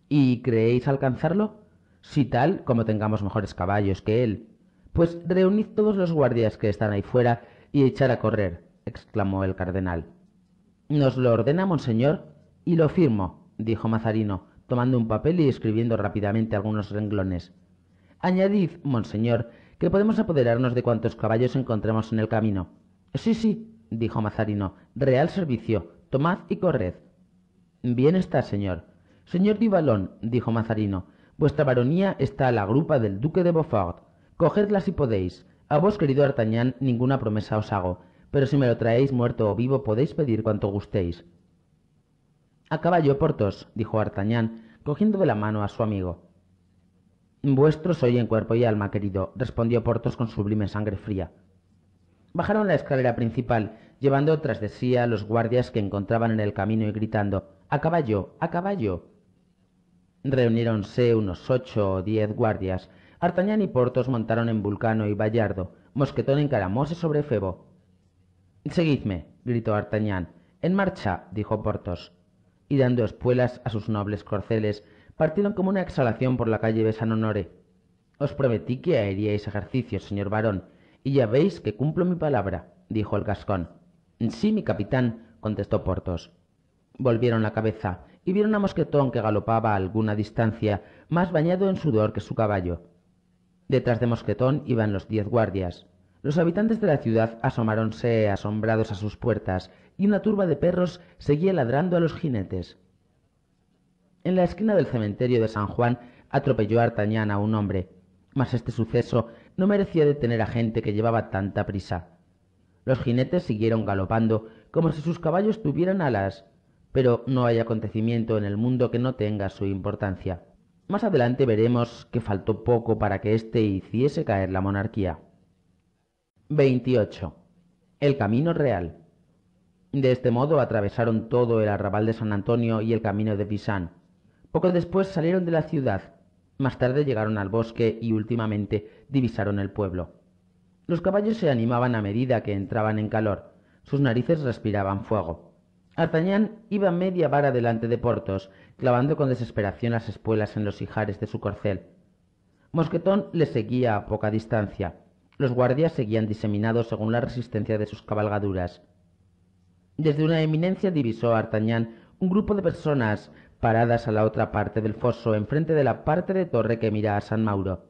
¿Y creéis alcanzarlo? Si tal, como tengamos mejores caballos que él. Pues reunid todos los guardias que están ahí fuera y echar a correr, exclamó el cardenal. Nos lo ordena monseñor y lo firmo, dijo Mazarino, tomando un papel y escribiendo rápidamente algunos renglones. Añadid, monseñor, que podemos apoderarnos de cuantos caballos encontremos en el camino. Sí, sí, dijo Mazarino, real servicio, tomad y corred. Bien está, señor. Señor Duvalon, dijo Mazarino, vuestra baronía está a la grupa del duque de Beaufort. Cogedla si podéis, a vos, querido Artañán, ninguna promesa os hago, pero si me lo traéis muerto o vivo podéis pedir cuanto gustéis. A caballo, Portos, dijo Artañán, cogiendo de la mano a su amigo. Vuestro soy en cuerpo y alma, querido, respondió Portos con sublime sangre fría. Bajaron la escalera principal, llevando tras de sí a los guardias que encontraban en el camino y gritando A caballo, a caballo. Reuniéronse unos ocho o diez guardias, Artañán y Porthos montaron en Vulcano y Bayardo, Mosquetón encaramose sobre Febo. Seguidme, gritó Artañán. En marcha, dijo Porthos. Y dando espuelas a sus nobles corceles, partieron como una exhalación por la calle de San Honoré. Os prometí que haríais ejercicio, señor varón, y ya veis que cumplo mi palabra, dijo el gascón. Sí, mi capitán, contestó Porthos. Volvieron la cabeza y vieron a Mosquetón que galopaba a alguna distancia, más bañado en sudor que su caballo. Detrás de Mosquetón iban los diez guardias. Los habitantes de la ciudad asomáronse asombrados a sus puertas y una turba de perros seguía ladrando a los jinetes. En la esquina del cementerio de San Juan atropelló a a un hombre, mas este suceso no merecía detener a gente que llevaba tanta prisa. Los jinetes siguieron galopando como si sus caballos tuvieran alas, pero no hay acontecimiento en el mundo que no tenga su importancia. Más adelante veremos que faltó poco para que éste hiciese caer la monarquía. 28. El Camino Real. De este modo atravesaron todo el arrabal de San Antonio y el camino de Pisán. Poco después salieron de la ciudad. Más tarde llegaron al bosque y últimamente divisaron el pueblo. Los caballos se animaban a medida que entraban en calor. Sus narices respiraban fuego. Artañán iba media vara delante de Porthos, clavando con desesperación las espuelas en los ijares de su corcel. Mosquetón le seguía a poca distancia. Los guardias seguían diseminados según la resistencia de sus cabalgaduras. Desde una eminencia divisó a un grupo de personas paradas a la otra parte del foso, enfrente de la parte de torre que mira a San Mauro.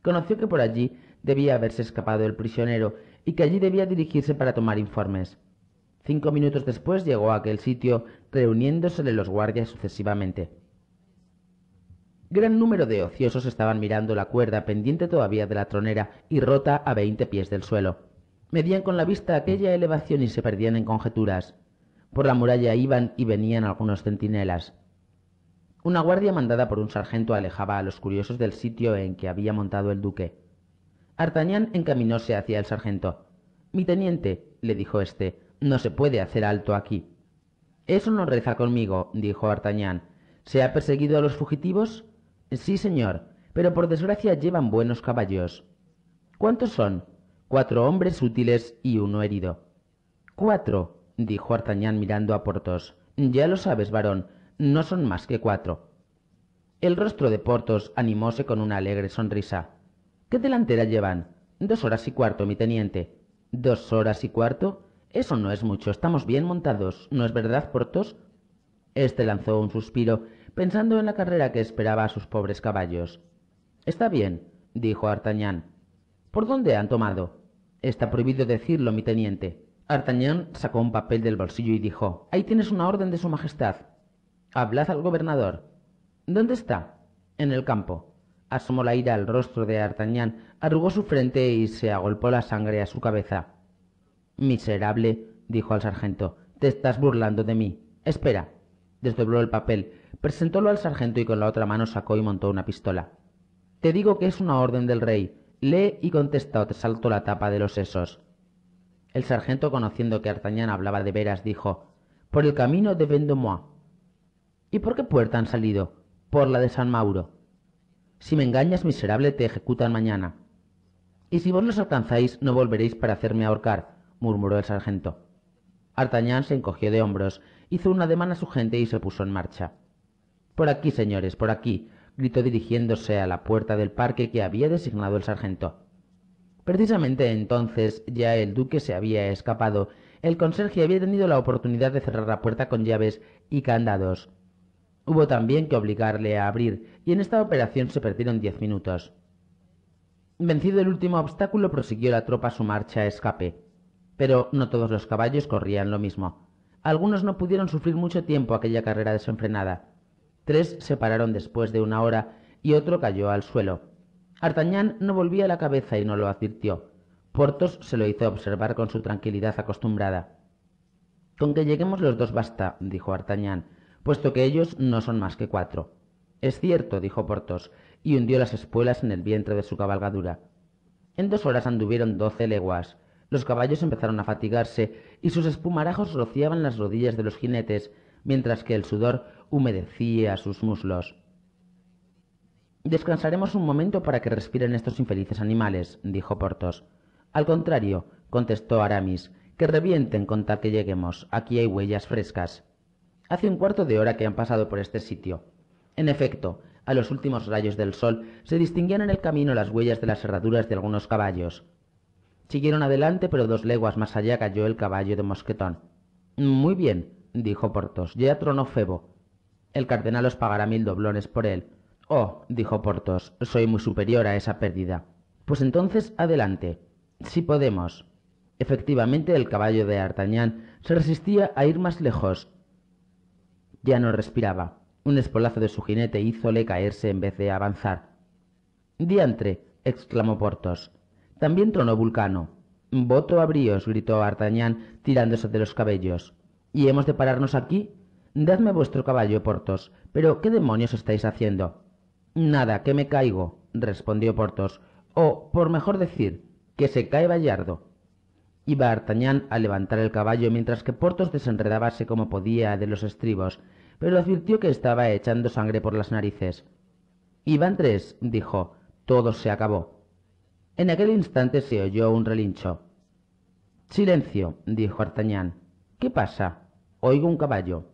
Conoció que por allí debía haberse escapado el prisionero y que allí debía dirigirse para tomar informes. Cinco minutos después llegó a aquel sitio, reuniéndosele los guardias sucesivamente. Gran número de ociosos estaban mirando la cuerda pendiente todavía de la tronera y rota a veinte pies del suelo. Medían con la vista aquella elevación y se perdían en conjeturas. Por la muralla iban y venían algunos centinelas. Una guardia mandada por un sargento alejaba a los curiosos del sitio en que había montado el duque. Artagnan encaminóse hacia el sargento. Mi teniente, le dijo éste, no se puede hacer alto aquí. Eso no reza conmigo, dijo Artañán. ¿Se ha perseguido a los fugitivos? Sí, señor, pero por desgracia llevan buenos caballos. ¿Cuántos son? Cuatro hombres útiles y uno herido. Cuatro, dijo Artañán mirando a Portos. Ya lo sabes, varón, no son más que cuatro. El rostro de Portos animóse con una alegre sonrisa. ¿Qué delantera llevan? Dos horas y cuarto, mi teniente. ¿Dos horas y cuarto? Eso no es mucho, estamos bien montados, ¿no es verdad, Portos? Este lanzó un suspiro, pensando en la carrera que esperaba a sus pobres caballos. Está bien, dijo Artañán. ¿Por dónde han tomado? Está prohibido decirlo, mi teniente. Artañán sacó un papel del bolsillo y dijo Ahí tienes una orden de su Majestad. Hablad al gobernador. ¿Dónde está? En el campo. Asomó la ira al rostro de Artañán, arrugó su frente y se agolpó la sangre a su cabeza. Miserable, dijo al sargento, te estás burlando de mí. Espera. Desdobló el papel, presentólo al sargento y con la otra mano sacó y montó una pistola. Te digo que es una orden del rey. Lee y contesta o te salto la tapa de los sesos. El sargento, conociendo que Artañán hablaba de veras, dijo Por el camino de Vendomois. ¿Y por qué puerta han salido? Por la de San Mauro. Si me engañas, miserable, te ejecutan mañana. Y si vos los alcanzáis, no volveréis para hacerme ahorcar, murmuró el sargento. Artagnan se encogió de hombros, hizo una demanda a su gente y se puso en marcha. Por aquí, señores, por aquí, gritó dirigiéndose a la puerta del parque que había designado el sargento. Precisamente entonces ya el duque se había escapado. El conserje había tenido la oportunidad de cerrar la puerta con llaves y candados. Hubo también que obligarle a abrir, y en esta operación se perdieron diez minutos. Vencido el último obstáculo, prosiguió la tropa su marcha a escape. Pero no todos los caballos corrían lo mismo. Algunos no pudieron sufrir mucho tiempo aquella carrera desenfrenada. Tres se pararon después de una hora y otro cayó al suelo. Artagnan no volvía la cabeza y no lo advirtió. Portos se lo hizo observar con su tranquilidad acostumbrada. Con que lleguemos los dos basta, dijo Artagnan, puesto que ellos no son más que cuatro. Es cierto, dijo Portos, y hundió las espuelas en el vientre de su cabalgadura. En dos horas anduvieron doce leguas. Los caballos empezaron a fatigarse y sus espumarajos rociaban las rodillas de los jinetes, mientras que el sudor humedecía sus muslos. Descansaremos un momento para que respiren estos infelices animales, dijo Porthos. Al contrario, contestó Aramis, que revienten con tal que lleguemos. Aquí hay huellas frescas. Hace un cuarto de hora que han pasado por este sitio. En efecto, a los últimos rayos del sol se distinguían en el camino las huellas de las herraduras de algunos caballos. Siguieron adelante, pero dos leguas más allá cayó el caballo de Mosquetón. Muy bien, dijo Porthos, ya tronó Febo. El cardenal os pagará mil doblones por él. Oh, dijo Porthos, soy muy superior a esa pérdida. Pues entonces, adelante. Si podemos. Efectivamente, el caballo de D'Artagnan se resistía a ir más lejos. Ya no respiraba. Un espolazo de su jinete hízole caerse en vez de avanzar. Diantre, exclamó Porthos. También tronó Vulcano. Voto abríos, gritó Artañán, tirándose de los cabellos. ¿Y hemos de pararnos aquí? Dadme vuestro caballo, Portos. Pero, ¿qué demonios estáis haciendo? Nada, que me caigo, respondió Portos. O, por mejor decir, que se cae Vallardo. Iba Artañán a levantar el caballo mientras que Portos desenredábase como podía de los estribos, pero advirtió que estaba echando sangre por las narices. Iban tres, dijo. Todo se acabó. En aquel instante se oyó un relincho. Silencio, dijo Artañán. ¿Qué pasa? Oigo un caballo.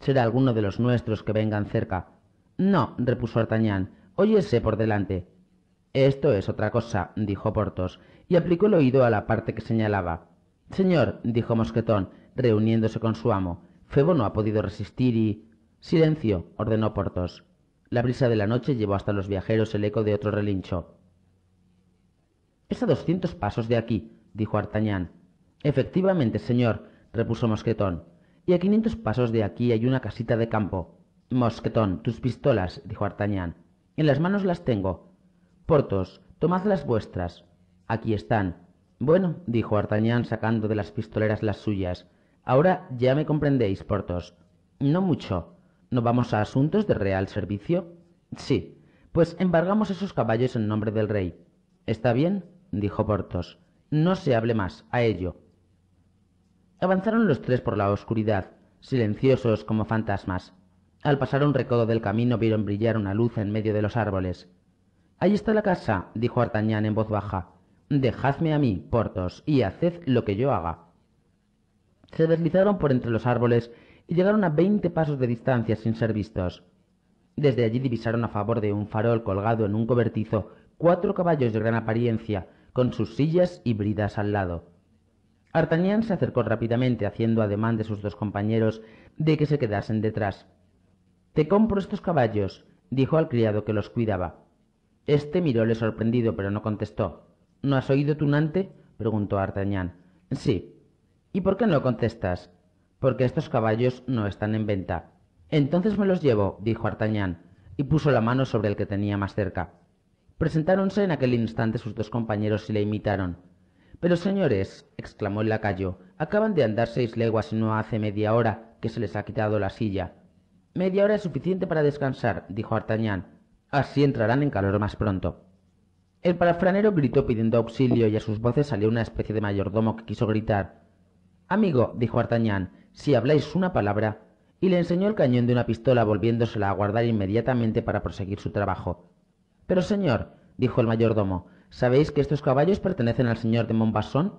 Será alguno de los nuestros que vengan cerca. No, repuso Artañán, óyese por delante. Esto es otra cosa, dijo Porthos, y aplicó el oído a la parte que señalaba. Señor, dijo Mosquetón, reuniéndose con su amo, Febo no ha podido resistir y. Silencio, ordenó Porthos. La brisa de la noche llevó hasta los viajeros el eco de otro relincho. Es a doscientos pasos de aquí, dijo Artagnan. Efectivamente, señor, repuso Mosquetón. Y a quinientos pasos de aquí hay una casita de campo. Mosquetón, tus pistolas, dijo Artagnan. En las manos las tengo. Portos, tomad las vuestras. Aquí están. Bueno, dijo Artagnan sacando de las pistoleras las suyas. Ahora ya me comprendéis, Portos. No mucho. ¿No vamos a asuntos de real servicio? Sí. Pues embargamos esos caballos en nombre del rey. ¿Está bien? dijo Porthos. No se hable más a ello. Avanzaron los tres por la oscuridad, silenciosos como fantasmas. Al pasar un recodo del camino vieron brillar una luz en medio de los árboles. Ahí está la casa, dijo Artañán en voz baja. Dejadme a mí, Porthos, y haced lo que yo haga. Se deslizaron por entre los árboles y llegaron a veinte pasos de distancia sin ser vistos. Desde allí divisaron a favor de un farol colgado en un cobertizo cuatro caballos de gran apariencia, con sus sillas y bridas al lado. Artagnan se acercó rápidamente, haciendo ademán de sus dos compañeros de que se quedasen detrás. Te compro estos caballos, dijo al criado que los cuidaba. Este miróle sorprendido, pero no contestó. ¿No has oído tunante? preguntó Artagnan. Sí. ¿Y por qué no contestas? Porque estos caballos no están en venta. Entonces me los llevo, dijo Artagnan, y puso la mano sobre el que tenía más cerca. Presentáronse en aquel instante sus dos compañeros y le imitaron. Pero señores, exclamó el lacayo, acaban de andar seis leguas y no hace media hora que se les ha quitado la silla. Media hora es suficiente para descansar, dijo Artagnan. Así entrarán en calor más pronto. El parafranero gritó pidiendo auxilio y a sus voces salió una especie de mayordomo que quiso gritar. Amigo, dijo Artagnan, si habláis una palabra. Y le enseñó el cañón de una pistola volviéndosela a guardar inmediatamente para proseguir su trabajo. Pero señor, dijo el mayordomo, ¿sabéis que estos caballos pertenecen al señor de Montbasson?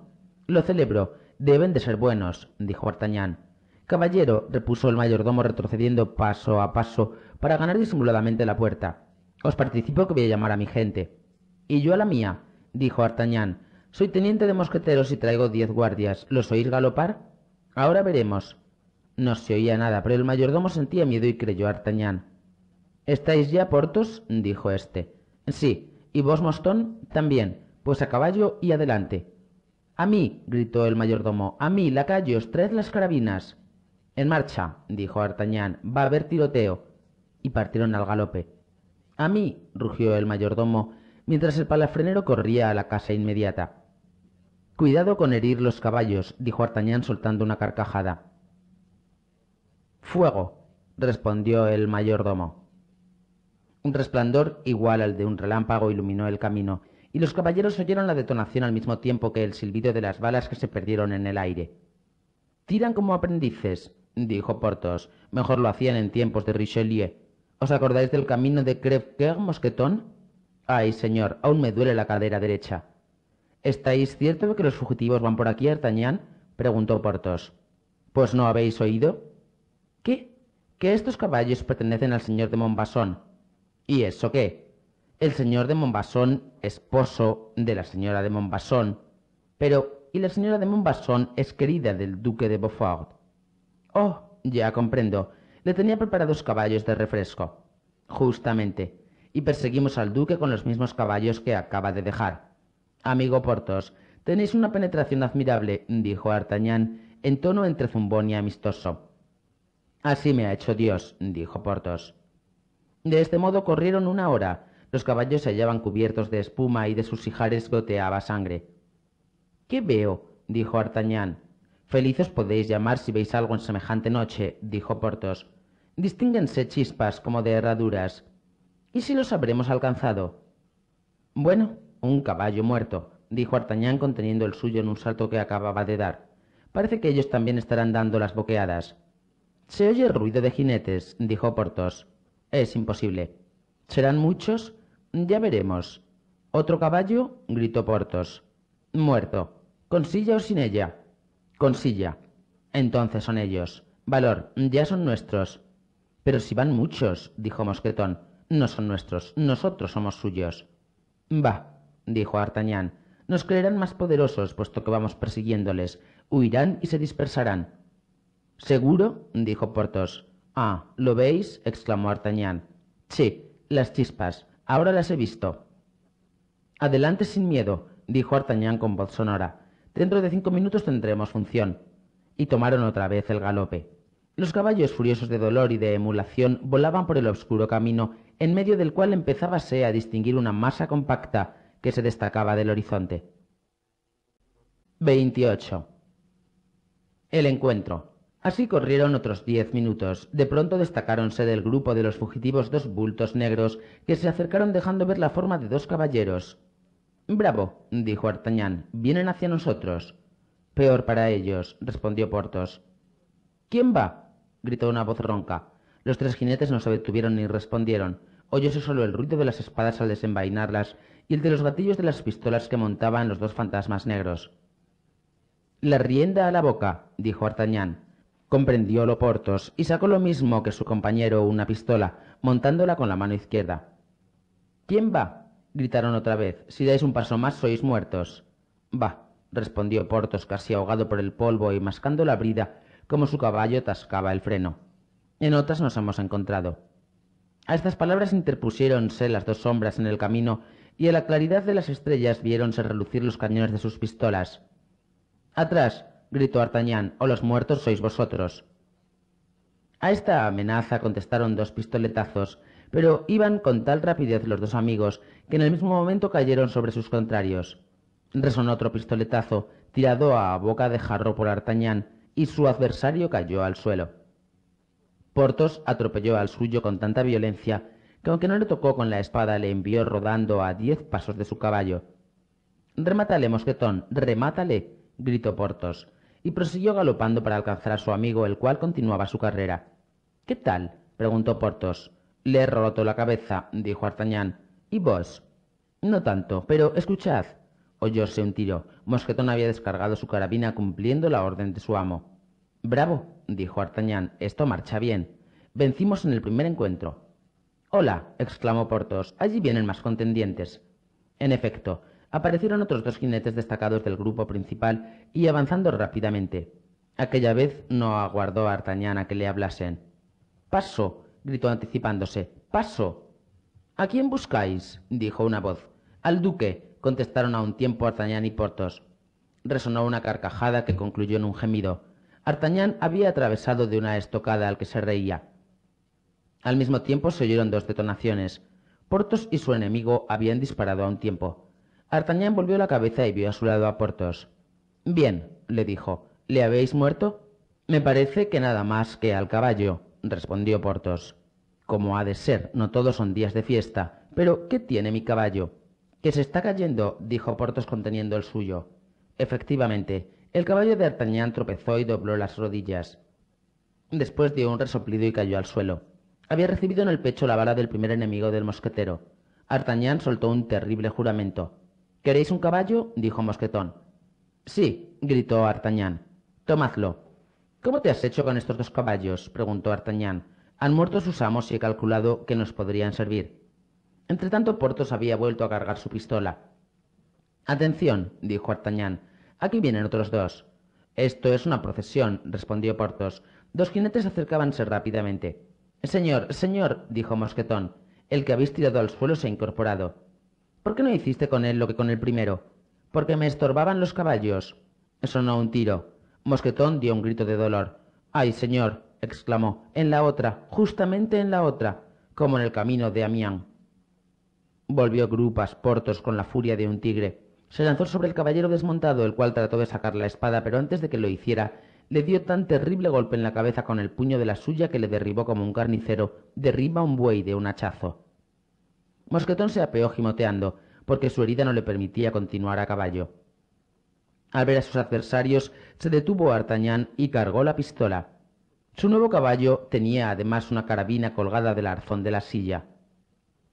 Lo celebro, deben de ser buenos, dijo D'Artagnan. Caballero, repuso el mayordomo retrocediendo paso a paso para ganar disimuladamente la puerta. Os participo que voy a llamar a mi gente. Y yo a la mía, dijo D'Artagnan. Soy teniente de mosqueteros y traigo diez guardias. ¿Los oís galopar? Ahora veremos. No se oía nada, pero el mayordomo sentía miedo y creyó a ¿Estáis ya, Portos? dijo éste. Sí, y vos, Mostón, también, pues a caballo y adelante. A mí, gritó el mayordomo, a mí, lacayos, traed las carabinas. En marcha, dijo Artañán, va a haber tiroteo. Y partieron al galope. A mí, rugió el mayordomo, mientras el palafrenero corría a la casa inmediata. Cuidado con herir los caballos, dijo Artañán soltando una carcajada. Fuego, respondió el mayordomo. Un resplandor igual al de un relámpago iluminó el camino, y los caballeros oyeron la detonación al mismo tiempo que el silbido de las balas que se perdieron en el aire. Tiran como aprendices, dijo Porthos. Mejor lo hacían en tiempos de Richelieu. ¿Os acordáis del camino de Crèvecoeur, Mosquetón? Ay, señor, aún me duele la cadera derecha. ¿Estáis cierto de que los fugitivos van por aquí, Artagnan? preguntó Porthos. Pues no habéis oído. ¿Qué? Que estos caballos pertenecen al señor de Montbasson, ¿Y eso qué? El señor de Montbasson, esposo de la señora de Montbasson. pero ¿y la señora de Montbasón es querida del duque de Beaufort? Oh, ya comprendo. Le tenía preparados caballos de refresco. Justamente. Y perseguimos al duque con los mismos caballos que acaba de dejar. Amigo Portos, tenéis una penetración admirable, dijo Artagnan, en tono entre zumbón y amistoso. Así me ha hecho Dios, dijo Portos. De este modo corrieron una hora. Los caballos se hallaban cubiertos de espuma y de sus hijares goteaba sangre. ¿Qué veo? dijo Artagnan. Felices podéis llamar si veis algo en semejante noche, dijo Porthos. Distínguense chispas como de herraduras. ¿Y si los habremos alcanzado? Bueno, un caballo muerto, dijo Artañán conteniendo el suyo en un salto que acababa de dar. Parece que ellos también estarán dando las boqueadas. Se oye ruido de jinetes, dijo Porthos. Es imposible. ¿Serán muchos? Ya veremos. Otro caballo, gritó Porthos Muerto. ¿Con silla o sin ella? Con silla. Entonces son ellos. Valor, ya son nuestros. Pero si van muchos, dijo Mosquetón. No son nuestros, nosotros somos suyos. Va, dijo Artagnan. Nos creerán más poderosos, puesto que vamos persiguiéndoles. Huirán y se dispersarán. Seguro, dijo Porthos Ah, ¿lo veis? exclamó Artagnan. Sí, las chispas. Ahora las he visto. Adelante sin miedo, dijo Artagnan con voz sonora. Dentro de cinco minutos tendremos función. Y tomaron otra vez el galope. Los caballos furiosos de dolor y de emulación volaban por el oscuro camino, en medio del cual empezábase a distinguir una masa compacta que se destacaba del horizonte. 28. El encuentro. Así corrieron otros diez minutos. De pronto destacáronse del grupo de los fugitivos dos bultos negros que se acercaron dejando ver la forma de dos caballeros. Bravo, dijo Artagnan, vienen hacia nosotros. Peor para ellos, respondió Porthos. ¿Quién va? gritó una voz ronca. Los tres jinetes no se detuvieron ni respondieron. Oyóse solo el ruido de las espadas al desenvainarlas y el de los gatillos de las pistolas que montaban los dos fantasmas negros. La rienda a la boca, dijo Artagnan lo Portos y sacó lo mismo que su compañero una pistola, montándola con la mano izquierda. ¿Quién va? gritaron otra vez. Si dais un paso más sois muertos. Va, respondió Porthos casi ahogado por el polvo y mascando la brida como su caballo tascaba el freno. En otras nos hemos encontrado. A estas palabras interpusiéronse las dos sombras en el camino y a la claridad de las estrellas viéronse relucir los cañones de sus pistolas. Atrás, gritó Artagnan, o oh, los muertos sois vosotros. A esta amenaza contestaron dos pistoletazos, pero iban con tal rapidez los dos amigos que en el mismo momento cayeron sobre sus contrarios. Resonó otro pistoletazo, tirado a boca de jarro por Artañán y su adversario cayó al suelo. Porthos atropelló al suyo con tanta violencia que aunque no le tocó con la espada le envió rodando a diez pasos de su caballo. Remátale, mosquetón, remátale, gritó Porthos y prosiguió galopando para alcanzar a su amigo, el cual continuaba su carrera. ¿Qué tal? preguntó Porthos. Le he roto la cabeza, dijo Artagnan. ¿Y vos? No tanto, pero escuchad. Oyóse un tiro. Mosquetón había descargado su carabina cumpliendo la orden de su amo. Bravo, dijo Artagnan, esto marcha bien. Vencimos en el primer encuentro. Hola, exclamó Porthos, allí vienen más contendientes. En efecto, aparecieron otros dos jinetes destacados del grupo principal y avanzando rápidamente. Aquella vez no aguardó a Artañán a que le hablasen. Paso, gritó anticipándose. Paso. ¿A quién buscáis? dijo una voz. Al duque, contestaron a un tiempo Artañán y Portos. Resonó una carcajada que concluyó en un gemido. Artañán había atravesado de una estocada al que se reía. Al mismo tiempo se oyeron dos detonaciones. Portos y su enemigo habían disparado a un tiempo. Artagnan volvió la cabeza y vio a su lado a Porthos. Bien, le dijo, ¿le habéis muerto? Me parece que nada más que al caballo, respondió Porthos. Como ha de ser, no todos son días de fiesta. Pero, ¿qué tiene mi caballo? Que se está cayendo, dijo Porthos conteniendo el suyo. Efectivamente, el caballo de Artagnan tropezó y dobló las rodillas. Después dio un resoplido y cayó al suelo. Había recibido en el pecho la bala del primer enemigo del mosquetero. Artagnan soltó un terrible juramento. ¿Queréis un caballo? dijo Mosquetón. Sí, gritó Artañán. Tomadlo. ¿Cómo te has hecho con estos dos caballos? preguntó Artañán. Han muerto sus amos y he calculado que nos podrían servir. Entretanto, Portos había vuelto a cargar su pistola. Atención, dijo Artagnan. Aquí vienen otros dos. Esto es una procesión, respondió Portos. Dos jinetes acercábanse rápidamente. Señor, señor, dijo Mosquetón. El que habéis tirado al suelo se ha incorporado. ¿Por qué no hiciste con él lo que con el primero? Porque me estorbaban los caballos. Sonó un tiro. Mosquetón dio un grito de dolor. ¡Ay, señor! exclamó. En la otra, justamente en la otra, como en el camino de Amián. Volvió Grupas Portos con la furia de un tigre. Se lanzó sobre el caballero desmontado, el cual trató de sacar la espada, pero antes de que lo hiciera, le dio tan terrible golpe en la cabeza con el puño de la suya que le derribó como un carnicero derriba un buey de un hachazo. Mosquetón se apeó gimoteando, porque su herida no le permitía continuar a caballo. Al ver a sus adversarios, se detuvo Artañán y cargó la pistola. Su nuevo caballo tenía además una carabina colgada del arzón de la silla.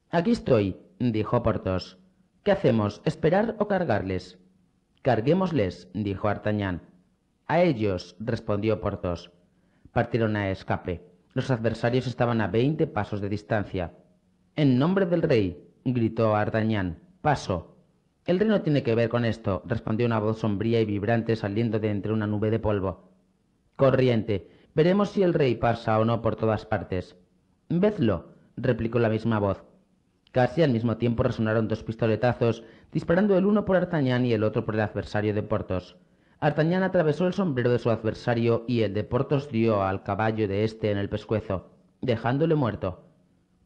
Aquí estoy, dijo Porthos. ¿Qué hacemos, esperar o cargarles? Carguémosles, dijo Artañán. A ellos, respondió Porthos. Partieron a escape. Los adversarios estaban a veinte pasos de distancia. En nombre del rey, gritó Artañán, Paso. El rey no tiene que ver con esto, respondió una voz sombría y vibrante saliendo de entre una nube de polvo. Corriente. Veremos si el rey pasa o no por todas partes. Vedlo, replicó la misma voz. Casi al mismo tiempo resonaron dos pistoletazos, disparando el uno por Artañán y el otro por el adversario de Portos. Artañán atravesó el sombrero de su adversario y el de Portos dio al caballo de este en el pescuezo, dejándole muerto.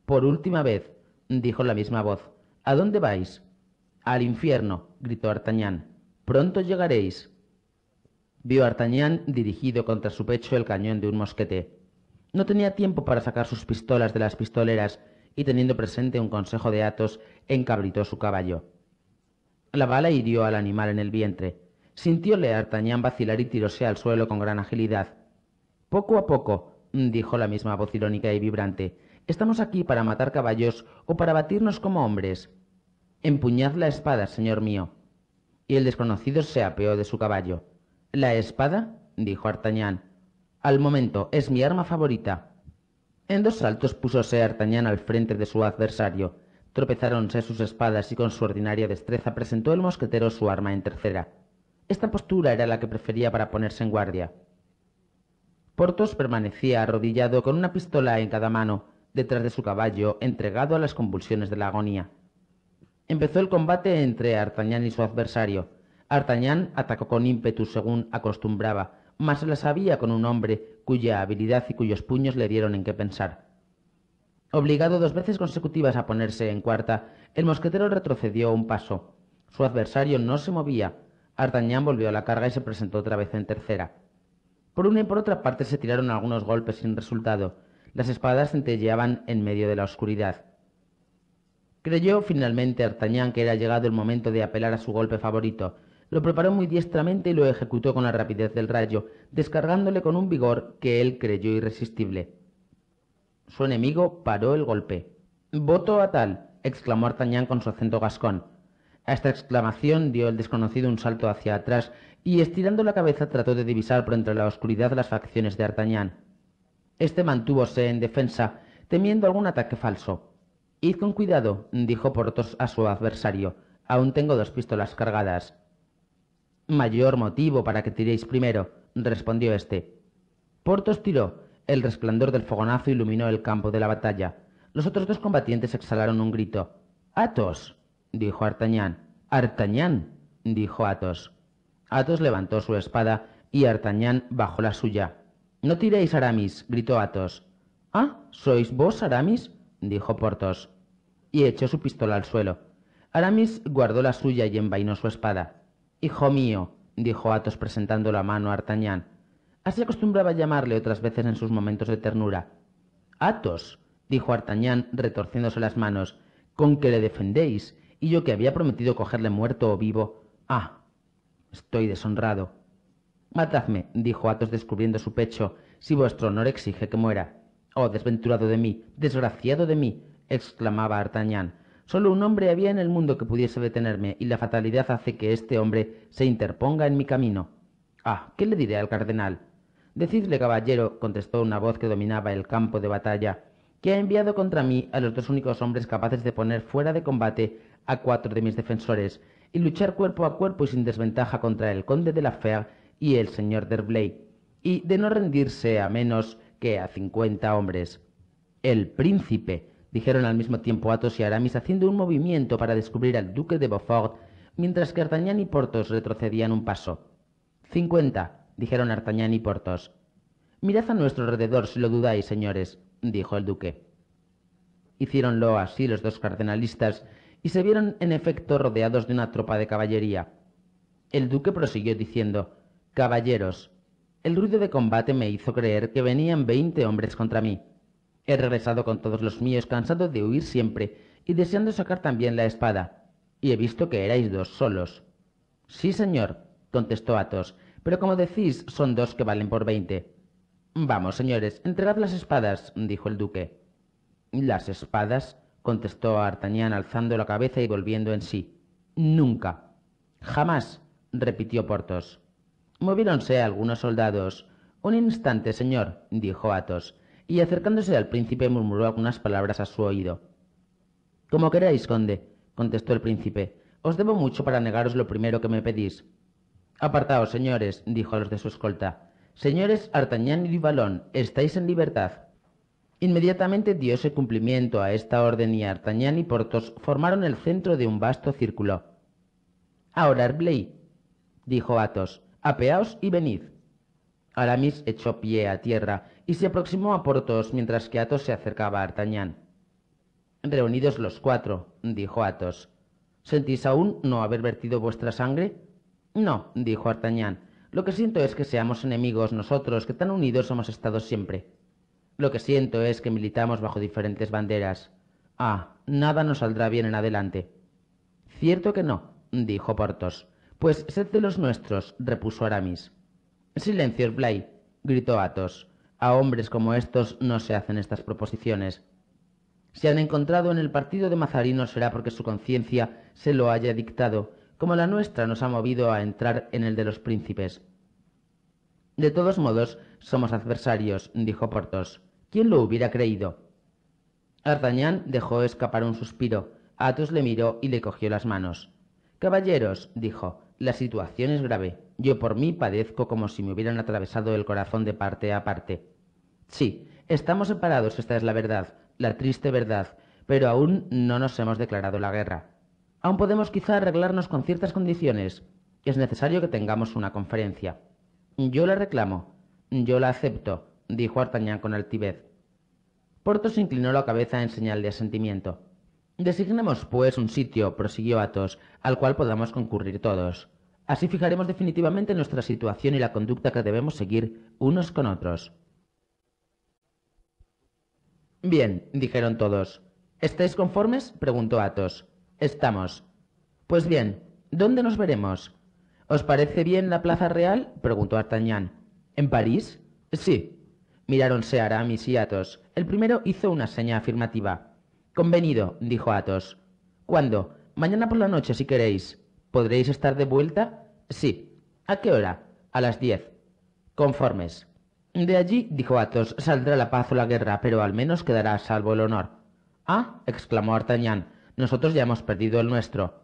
Por última vez, dijo la misma voz. ¿A dónde vais? Al infierno, gritó Artañán. Pronto llegaréis. Vio Artañán dirigido contra su pecho el cañón de un mosquete. No tenía tiempo para sacar sus pistolas de las pistoleras y teniendo presente un consejo de atos, encabritó su caballo. La bala hirió al animal en el vientre. Sintióle Artañán vacilar y tiróse al suelo con gran agilidad. Poco a poco, dijo la misma voz irónica y vibrante, ¿Estamos aquí para matar caballos o para batirnos como hombres? Empuñad la espada, señor mío. Y el desconocido se apeó de su caballo. ¿La espada? dijo Artagnan. Al momento, es mi arma favorita. En dos saltos púsose Artagnan al frente de su adversario. Tropezáronse sus espadas y con su ordinaria destreza presentó el mosquetero su arma en tercera. Esta postura era la que prefería para ponerse en guardia. Portos permanecía arrodillado con una pistola en cada mano, detrás de su caballo, entregado a las convulsiones de la agonía. Empezó el combate entre Artagnan y su adversario. Artagnan atacó con ímpetu según acostumbraba, mas la sabía con un hombre cuya habilidad y cuyos puños le dieron en qué pensar. Obligado dos veces consecutivas a ponerse en cuarta, el mosquetero retrocedió un paso. Su adversario no se movía. Artagnan volvió a la carga y se presentó otra vez en tercera. Por una y por otra parte se tiraron algunos golpes sin resultado, las espadas centelleaban en medio de la oscuridad. Creyó finalmente Artañán que era llegado el momento de apelar a su golpe favorito. Lo preparó muy diestramente y lo ejecutó con la rapidez del rayo, descargándole con un vigor que él creyó irresistible. Su enemigo paró el golpe. ¡Voto a tal! exclamó Artañán con su acento gascón. A esta exclamación dio el desconocido un salto hacia atrás y estirando la cabeza trató de divisar por entre la oscuridad las facciones de Artañán. Este mantúvose en defensa, temiendo algún ataque falso. Id con cuidado, dijo Porthos a su adversario. Aún tengo dos pistolas cargadas. Mayor motivo para que tiréis primero, respondió éste. Porthos tiró. El resplandor del fogonazo iluminó el campo de la batalla. Los otros dos combatientes exhalaron un grito. Athos, dijo Artagnan. Artagnan, dijo Athos. Athos levantó su espada y Artagnan bajó la suya. No tiréis, Aramis, gritó Athos. Ah, ¿sois vos, Aramis? dijo Porthos, y echó su pistola al suelo. Aramis guardó la suya y envainó su espada. Hijo mío, dijo Athos presentando la mano a Artagnan. Así acostumbraba llamarle otras veces en sus momentos de ternura. Athos, dijo Artagnan, retorciéndose las manos, con que le defendéis, y yo que había prometido cogerle muerto o vivo. Ah, estoy deshonrado. Matadme, dijo Athos descubriendo su pecho, si vuestro honor exige que muera. Oh, desventurado de mí, desgraciado de mí, exclamaba Artagnan. Solo un hombre había en el mundo que pudiese detenerme, y la fatalidad hace que este hombre se interponga en mi camino. Ah, ¿qué le diré al cardenal? Decidle, caballero, contestó una voz que dominaba el campo de batalla, que ha enviado contra mí a los dos únicos hombres capaces de poner fuera de combate a cuatro de mis defensores, y luchar cuerpo a cuerpo y sin desventaja contra el conde de la fer y el señor d'Herblay y de no rendirse a menos que a cincuenta hombres. El príncipe, dijeron al mismo tiempo Athos y Aramis haciendo un movimiento para descubrir al duque de Beaufort, mientras que Artagnan y Porthos retrocedían un paso. Cincuenta, dijeron Artagnan y Porthos. Mirad a nuestro alrededor si lo dudáis, señores, dijo el duque. Hicieronlo así los dos cardenalistas y se vieron en efecto rodeados de una tropa de caballería. El duque prosiguió diciendo Caballeros, el ruido de combate me hizo creer que venían veinte hombres contra mí. He regresado con todos los míos cansado de huir siempre y deseando sacar también la espada, y he visto que erais dos solos. Sí, señor, contestó Athos, pero como decís, son dos que valen por veinte. Vamos, señores, entregad las espadas, dijo el duque. Las espadas, contestó Artagnan alzando la cabeza y volviendo en sí. Nunca. Jamás, repitió Porthos. Moviéronse algunos soldados. Un instante, señor, dijo Athos, y acercándose al príncipe murmuró algunas palabras a su oído. Como queráis, conde, contestó el príncipe. Os debo mucho para negaros lo primero que me pedís. Apartaos, señores, dijo a los de su escolta. Señores Artañán y duvalon estáis en libertad. Inmediatamente dióse cumplimiento a esta orden y Artañán y Portos formaron el centro de un vasto círculo. Ahora, Arbley, dijo Athos, apeaos y venid. Aramis echó pie a tierra y se aproximó a Porthos mientras que Athos se acercaba a Artagnan. Reunidos los cuatro, dijo Athos, ¿sentís aún no haber vertido vuestra sangre? No, dijo Artagnan, lo que siento es que seamos enemigos nosotros que tan unidos hemos estado siempre. Lo que siento es que militamos bajo diferentes banderas. Ah, nada nos saldrá bien en adelante. Cierto que no, dijo Porthos. Pues sed de los nuestros, repuso Aramis. Silencio, Blay, gritó Athos. A hombres como estos no se hacen estas proposiciones. Si han encontrado en el partido de Mazarino será porque su conciencia se lo haya dictado, como la nuestra nos ha movido a entrar en el de los príncipes. De todos modos, somos adversarios, dijo Porthos. ¿Quién lo hubiera creído? d'artagnan dejó escapar un suspiro. Athos le miró y le cogió las manos. Caballeros, dijo, la situación es grave. Yo por mí padezco como si me hubieran atravesado el corazón de parte a parte. Sí, estamos separados, esta es la verdad, la triste verdad, pero aún no nos hemos declarado la guerra. Aún podemos quizá arreglarnos con ciertas condiciones. Es necesario que tengamos una conferencia. Yo la reclamo. Yo la acepto, dijo Artagnan con altivez. Porthos inclinó la cabeza en señal de asentimiento. Designemos, pues, un sitio, prosiguió Athos, al cual podamos concurrir todos. Así fijaremos definitivamente nuestra situación y la conducta que debemos seguir unos con otros. Bien, dijeron todos. ¿Estáis conformes? preguntó Athos. Estamos. Pues bien, ¿dónde nos veremos? ¿Os parece bien la Plaza Real? preguntó D'Artagnan. ¿En París? Sí. Miráronse Aramis y Athos. El primero hizo una seña afirmativa. Convenido, dijo Athos. ¿Cuándo? Mañana por la noche, si queréis. ¿Podréis estar de vuelta? Sí. ¿A qué hora? A las diez. Conformes. De allí, dijo Athos, saldrá la paz o la guerra, pero al menos quedará salvo el honor. Ah, exclamó Artagnan, nosotros ya hemos perdido el nuestro.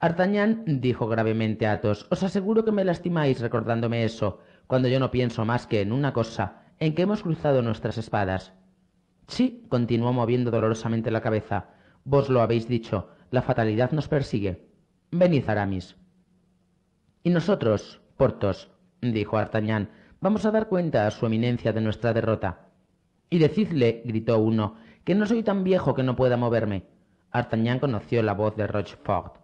Artagnan, dijo gravemente Athos, os aseguro que me lastimáis recordándome eso, cuando yo no pienso más que en una cosa, en que hemos cruzado nuestras espadas. Sí, continuó moviendo dolorosamente la cabeza. Vos lo habéis dicho, la fatalidad nos persigue. Venid, Aramis. Y nosotros, Portos, dijo Artagnan, vamos a dar cuenta a su eminencia de nuestra derrota. Y decidle, gritó uno, que no soy tan viejo que no pueda moverme. Artagnan conoció la voz de Rochefort.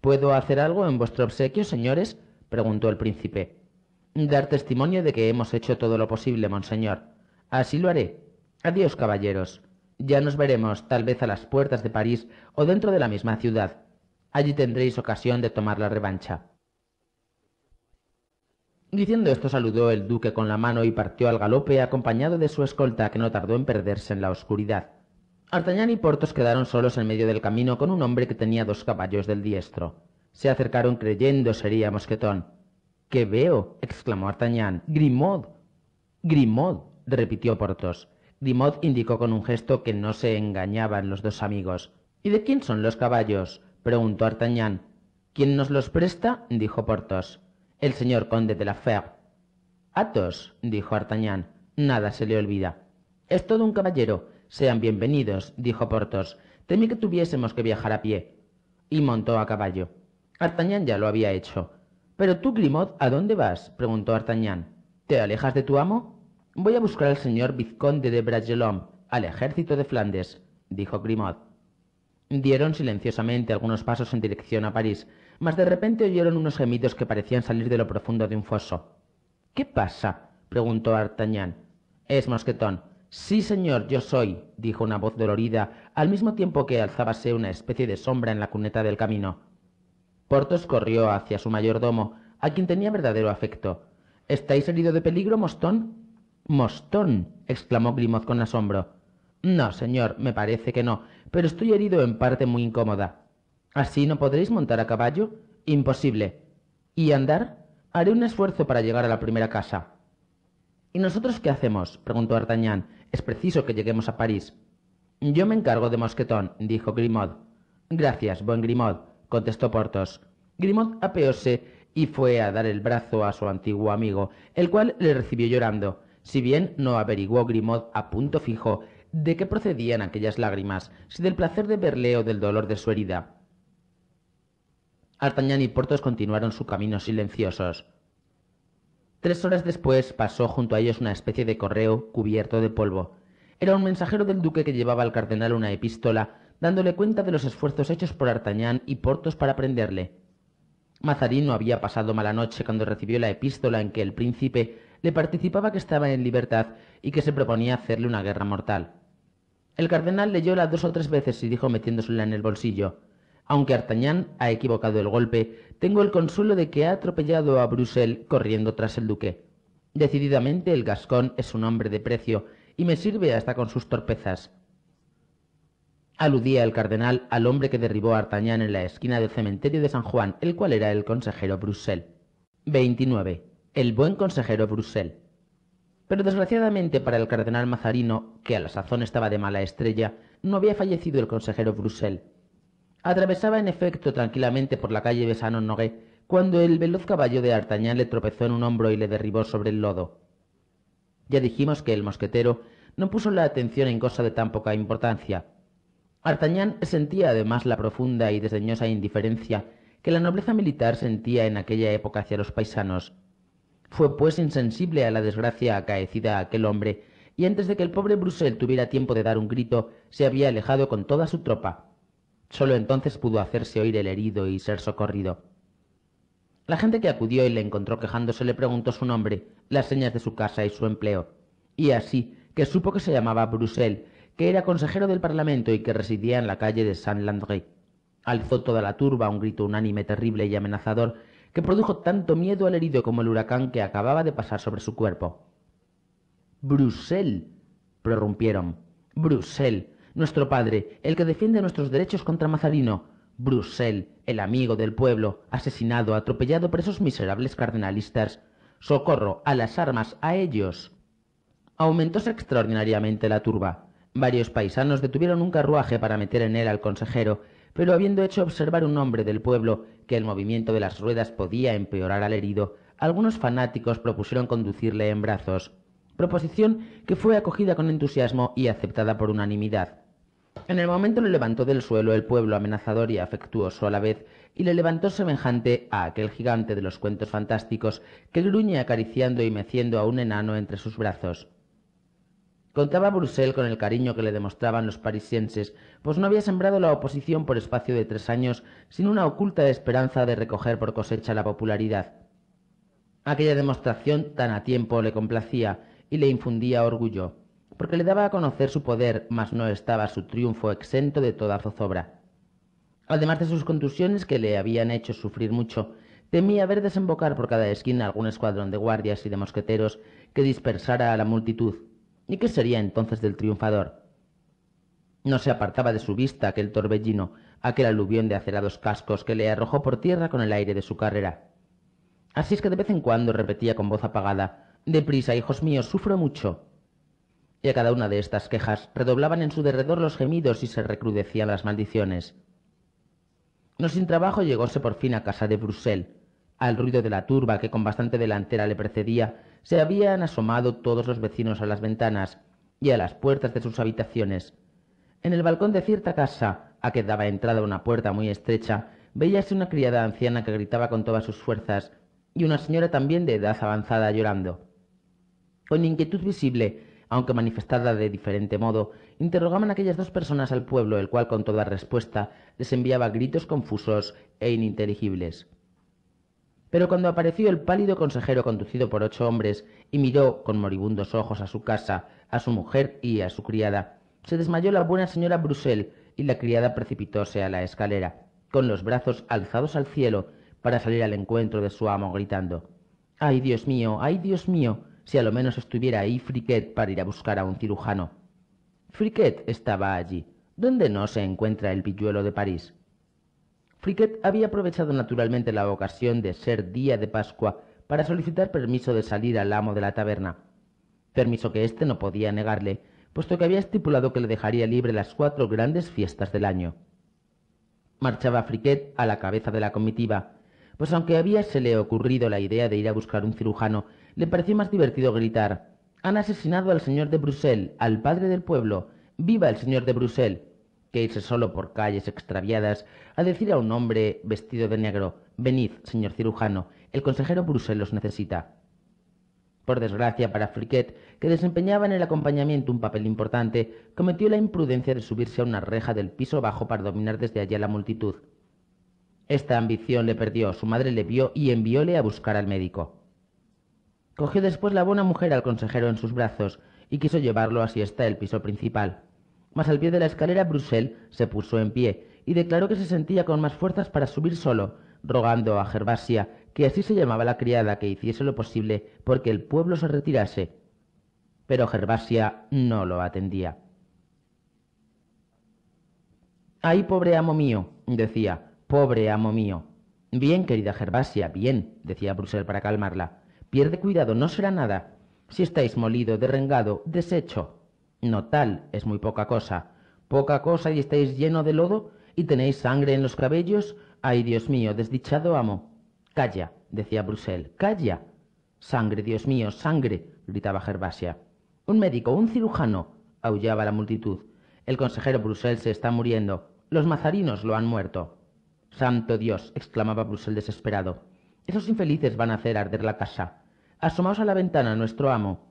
¿Puedo hacer algo en vuestro obsequio, señores? preguntó el príncipe. Dar testimonio de que hemos hecho todo lo posible, monseñor. Así lo haré, Adiós, caballeros. Ya nos veremos, tal vez a las puertas de París o dentro de la misma ciudad. Allí tendréis ocasión de tomar la revancha. Diciendo esto saludó el duque con la mano y partió al galope acompañado de su escolta que no tardó en perderse en la oscuridad. Artagnan y Portos quedaron solos en medio del camino con un hombre que tenía dos caballos del diestro. Se acercaron creyendo sería Mosquetón. ¿Qué veo? exclamó Artagnan. Grimaud. Grimaud, repitió Portos. Grimaud indicó con un gesto que no se engañaban los dos amigos. ¿Y de quién son los caballos? preguntó Artagnan. ¿Quién nos los presta? dijo Porthos. El señor conde de la Fer. Athos, dijo Artagnan, nada se le olvida. Es todo un caballero. Sean bienvenidos, dijo Porthos. Temí que tuviésemos que viajar a pie. Y montó a caballo. Artagnan ya lo había hecho. Pero tú, Grimaud, ¿a dónde vas? preguntó Artagnan. ¿Te alejas de tu amo? Voy a buscar al señor vizconde de Bragelonne, al ejército de Flandes, dijo Grimaud. Dieron silenciosamente algunos pasos en dirección a París, mas de repente oyeron unos gemidos que parecían salir de lo profundo de un foso. ¿Qué pasa? preguntó D'Artagnan. Es mosquetón. Sí, señor, yo soy, dijo una voz dolorida, al mismo tiempo que alzábase una especie de sombra en la cuneta del camino. Porthos corrió hacia su mayordomo, a quien tenía verdadero afecto. ¿Estáis herido de peligro, Mostón? Mostón, exclamó Grimaud con asombro. No, señor, me parece que no, pero estoy herido en parte muy incómoda. ¿Así no podréis montar a caballo? Imposible. ¿Y andar? Haré un esfuerzo para llegar a la primera casa. ¿Y nosotros qué hacemos? preguntó D'Artagnan. Es preciso que lleguemos a París. Yo me encargo de Mosquetón, dijo Grimaud. Gracias, buen Grimaud, contestó Porthos. Grimaud apeóse y fue a dar el brazo a su antiguo amigo, el cual le recibió llorando. Si bien no averiguó Grimaud a punto fijo de qué procedían aquellas lágrimas, si del placer de verle o del dolor de su herida. Artañán y Portos continuaron su camino silenciosos. Tres horas después pasó junto a ellos una especie de correo cubierto de polvo. Era un mensajero del duque que llevaba al cardenal una epístola, dándole cuenta de los esfuerzos hechos por Artañán y Portos para prenderle. Mazarín no había pasado mala noche cuando recibió la epístola en que el príncipe le participaba que estaba en libertad y que se proponía hacerle una guerra mortal. El cardenal leyó leyóla dos o tres veces y dijo metiéndosela en el bolsillo. Aunque Artañán ha equivocado el golpe, tengo el consuelo de que ha atropellado a Brusel corriendo tras el duque. Decididamente el gascón es un hombre de precio y me sirve hasta con sus torpezas. Aludía el cardenal al hombre que derribó a Artañán en la esquina del cementerio de San Juan, el cual era el consejero Brusel. 29 el buen consejero Brusel. Pero desgraciadamente para el cardenal Mazarino, que a la sazón estaba de mala estrella, no había fallecido el consejero Brusel. Atravesaba en efecto tranquilamente por la calle Besano Nogue cuando el veloz caballo de Artañán le tropezó en un hombro y le derribó sobre el lodo. Ya dijimos que el mosquetero no puso la atención en cosa de tan poca importancia. Artañán sentía además la profunda y desdeñosa indiferencia que la nobleza militar sentía en aquella época hacia los paisanos, fue pues insensible a la desgracia acaecida a aquel hombre, y antes de que el pobre Brusel tuviera tiempo de dar un grito, se había alejado con toda su tropa. Solo entonces pudo hacerse oír el herido y ser socorrido. La gente que acudió y le encontró quejándose le preguntó su nombre, las señas de su casa y su empleo. Y así, que supo que se llamaba Brusel, que era consejero del Parlamento y que residía en la calle de Saint-Landry. Alzó toda la turba un grito unánime, terrible y amenazador, que produjo tanto miedo al herido como el huracán que acababa de pasar sobre su cuerpo. Brusel. prorrumpieron. Brusel. nuestro padre, el que defiende nuestros derechos contra Mazarino. Brusel, el amigo del pueblo, asesinado, atropellado por esos miserables cardenalistas. Socorro, a las armas, a ellos. Aumentóse extraordinariamente la turba. Varios paisanos detuvieron un carruaje para meter en él al consejero, pero habiendo hecho observar un hombre del pueblo que el movimiento de las ruedas podía empeorar al herido, algunos fanáticos propusieron conducirle en brazos, proposición que fue acogida con entusiasmo y aceptada por unanimidad. En el momento le levantó del suelo el pueblo amenazador y afectuoso a la vez, y le levantó semejante a aquel gigante de los cuentos fantásticos que gruñe acariciando y meciendo a un enano entre sus brazos. Contaba Bruselas con el cariño que le demostraban los parisienses, pues no había sembrado la oposición por espacio de tres años sin una oculta esperanza de recoger por cosecha la popularidad. Aquella demostración tan a tiempo le complacía y le infundía orgullo, porque le daba a conocer su poder, mas no estaba su triunfo exento de toda zozobra. Además de sus contusiones que le habían hecho sufrir mucho, temía ver desembocar por cada esquina algún escuadrón de guardias y de mosqueteros que dispersara a la multitud ¿Y qué sería entonces del triunfador? No se apartaba de su vista aquel torbellino, aquel aluvión de acerados cascos que le arrojó por tierra con el aire de su carrera. Así es que de vez en cuando repetía con voz apagada, Deprisa, hijos míos, sufro mucho. Y a cada una de estas quejas redoblaban en su derredor los gemidos y se recrudecían las maldiciones. No sin trabajo llegóse por fin a casa de Brusel Al ruido de la turba que con bastante delantera le precedía, se habían asomado todos los vecinos a las ventanas y a las puertas de sus habitaciones. En el balcón de cierta casa, a que daba entrada una puerta muy estrecha, veíase una criada anciana que gritaba con todas sus fuerzas, y una señora también de edad avanzada llorando. Con inquietud visible, aunque manifestada de diferente modo, interrogaban aquellas dos personas al pueblo, el cual con toda respuesta les enviaba gritos confusos e ininteligibles. Pero cuando apareció el pálido consejero conducido por ocho hombres y miró con moribundos ojos a su casa, a su mujer y a su criada, se desmayó la buena señora Brusel y la criada precipitóse a la escalera, con los brazos alzados al cielo, para salir al encuentro de su amo gritando Ay Dios mío, ay Dios mío, si a lo menos estuviera ahí Friquet para ir a buscar a un cirujano. Friquet estaba allí. ¿Dónde no se encuentra el pilluelo de París? Friquet había aprovechado naturalmente la ocasión de ser día de Pascua para solicitar permiso de salir al amo de la taberna, permiso que éste no podía negarle, puesto que había estipulado que le dejaría libre las cuatro grandes fiestas del año. Marchaba Friquet a la cabeza de la comitiva, pues aunque había se le ocurrido la idea de ir a buscar un cirujano, le pareció más divertido gritar Han asesinado al señor de Brusel, al padre del pueblo, viva el señor de Brusel!» que irse solo por calles extraviadas a decir a un hombre vestido de negro, venid, señor cirujano, el consejero Bruselos necesita. Por desgracia para Friquet, que desempeñaba en el acompañamiento un papel importante, cometió la imprudencia de subirse a una reja del piso bajo para dominar desde a la multitud. Esta ambición le perdió, su madre le vio y envióle a buscar al médico. Cogió después la buena mujer al consejero en sus brazos y quiso llevarlo así hasta el piso principal. Mas al pie de la escalera Brusel se puso en pie y declaró que se sentía con más fuerzas para subir solo, rogando a Gervasia, que así se llamaba la criada, que hiciese lo posible porque el pueblo se retirase. Pero Gervasia no lo atendía. Ay, pobre amo mío, decía, pobre amo mío. Bien, querida Gervasia, bien, decía Brusel para calmarla. Pierde cuidado, no será nada. Si estáis molido, derrengado, deshecho, no tal, es muy poca cosa. Poca cosa y estáis lleno de lodo y tenéis sangre en los cabellos. Ay, Dios mío, desdichado amo. Calla, decía Brusel, calla. Sangre, Dios mío, sangre, gritaba Gervasia. Un médico, un cirujano, aullaba la multitud. El consejero Brusel se está muriendo. Los mazarinos lo han muerto. Santo Dios, exclamaba Brusel desesperado. Esos infelices van a hacer arder la casa. Asomaos a la ventana, nuestro amo.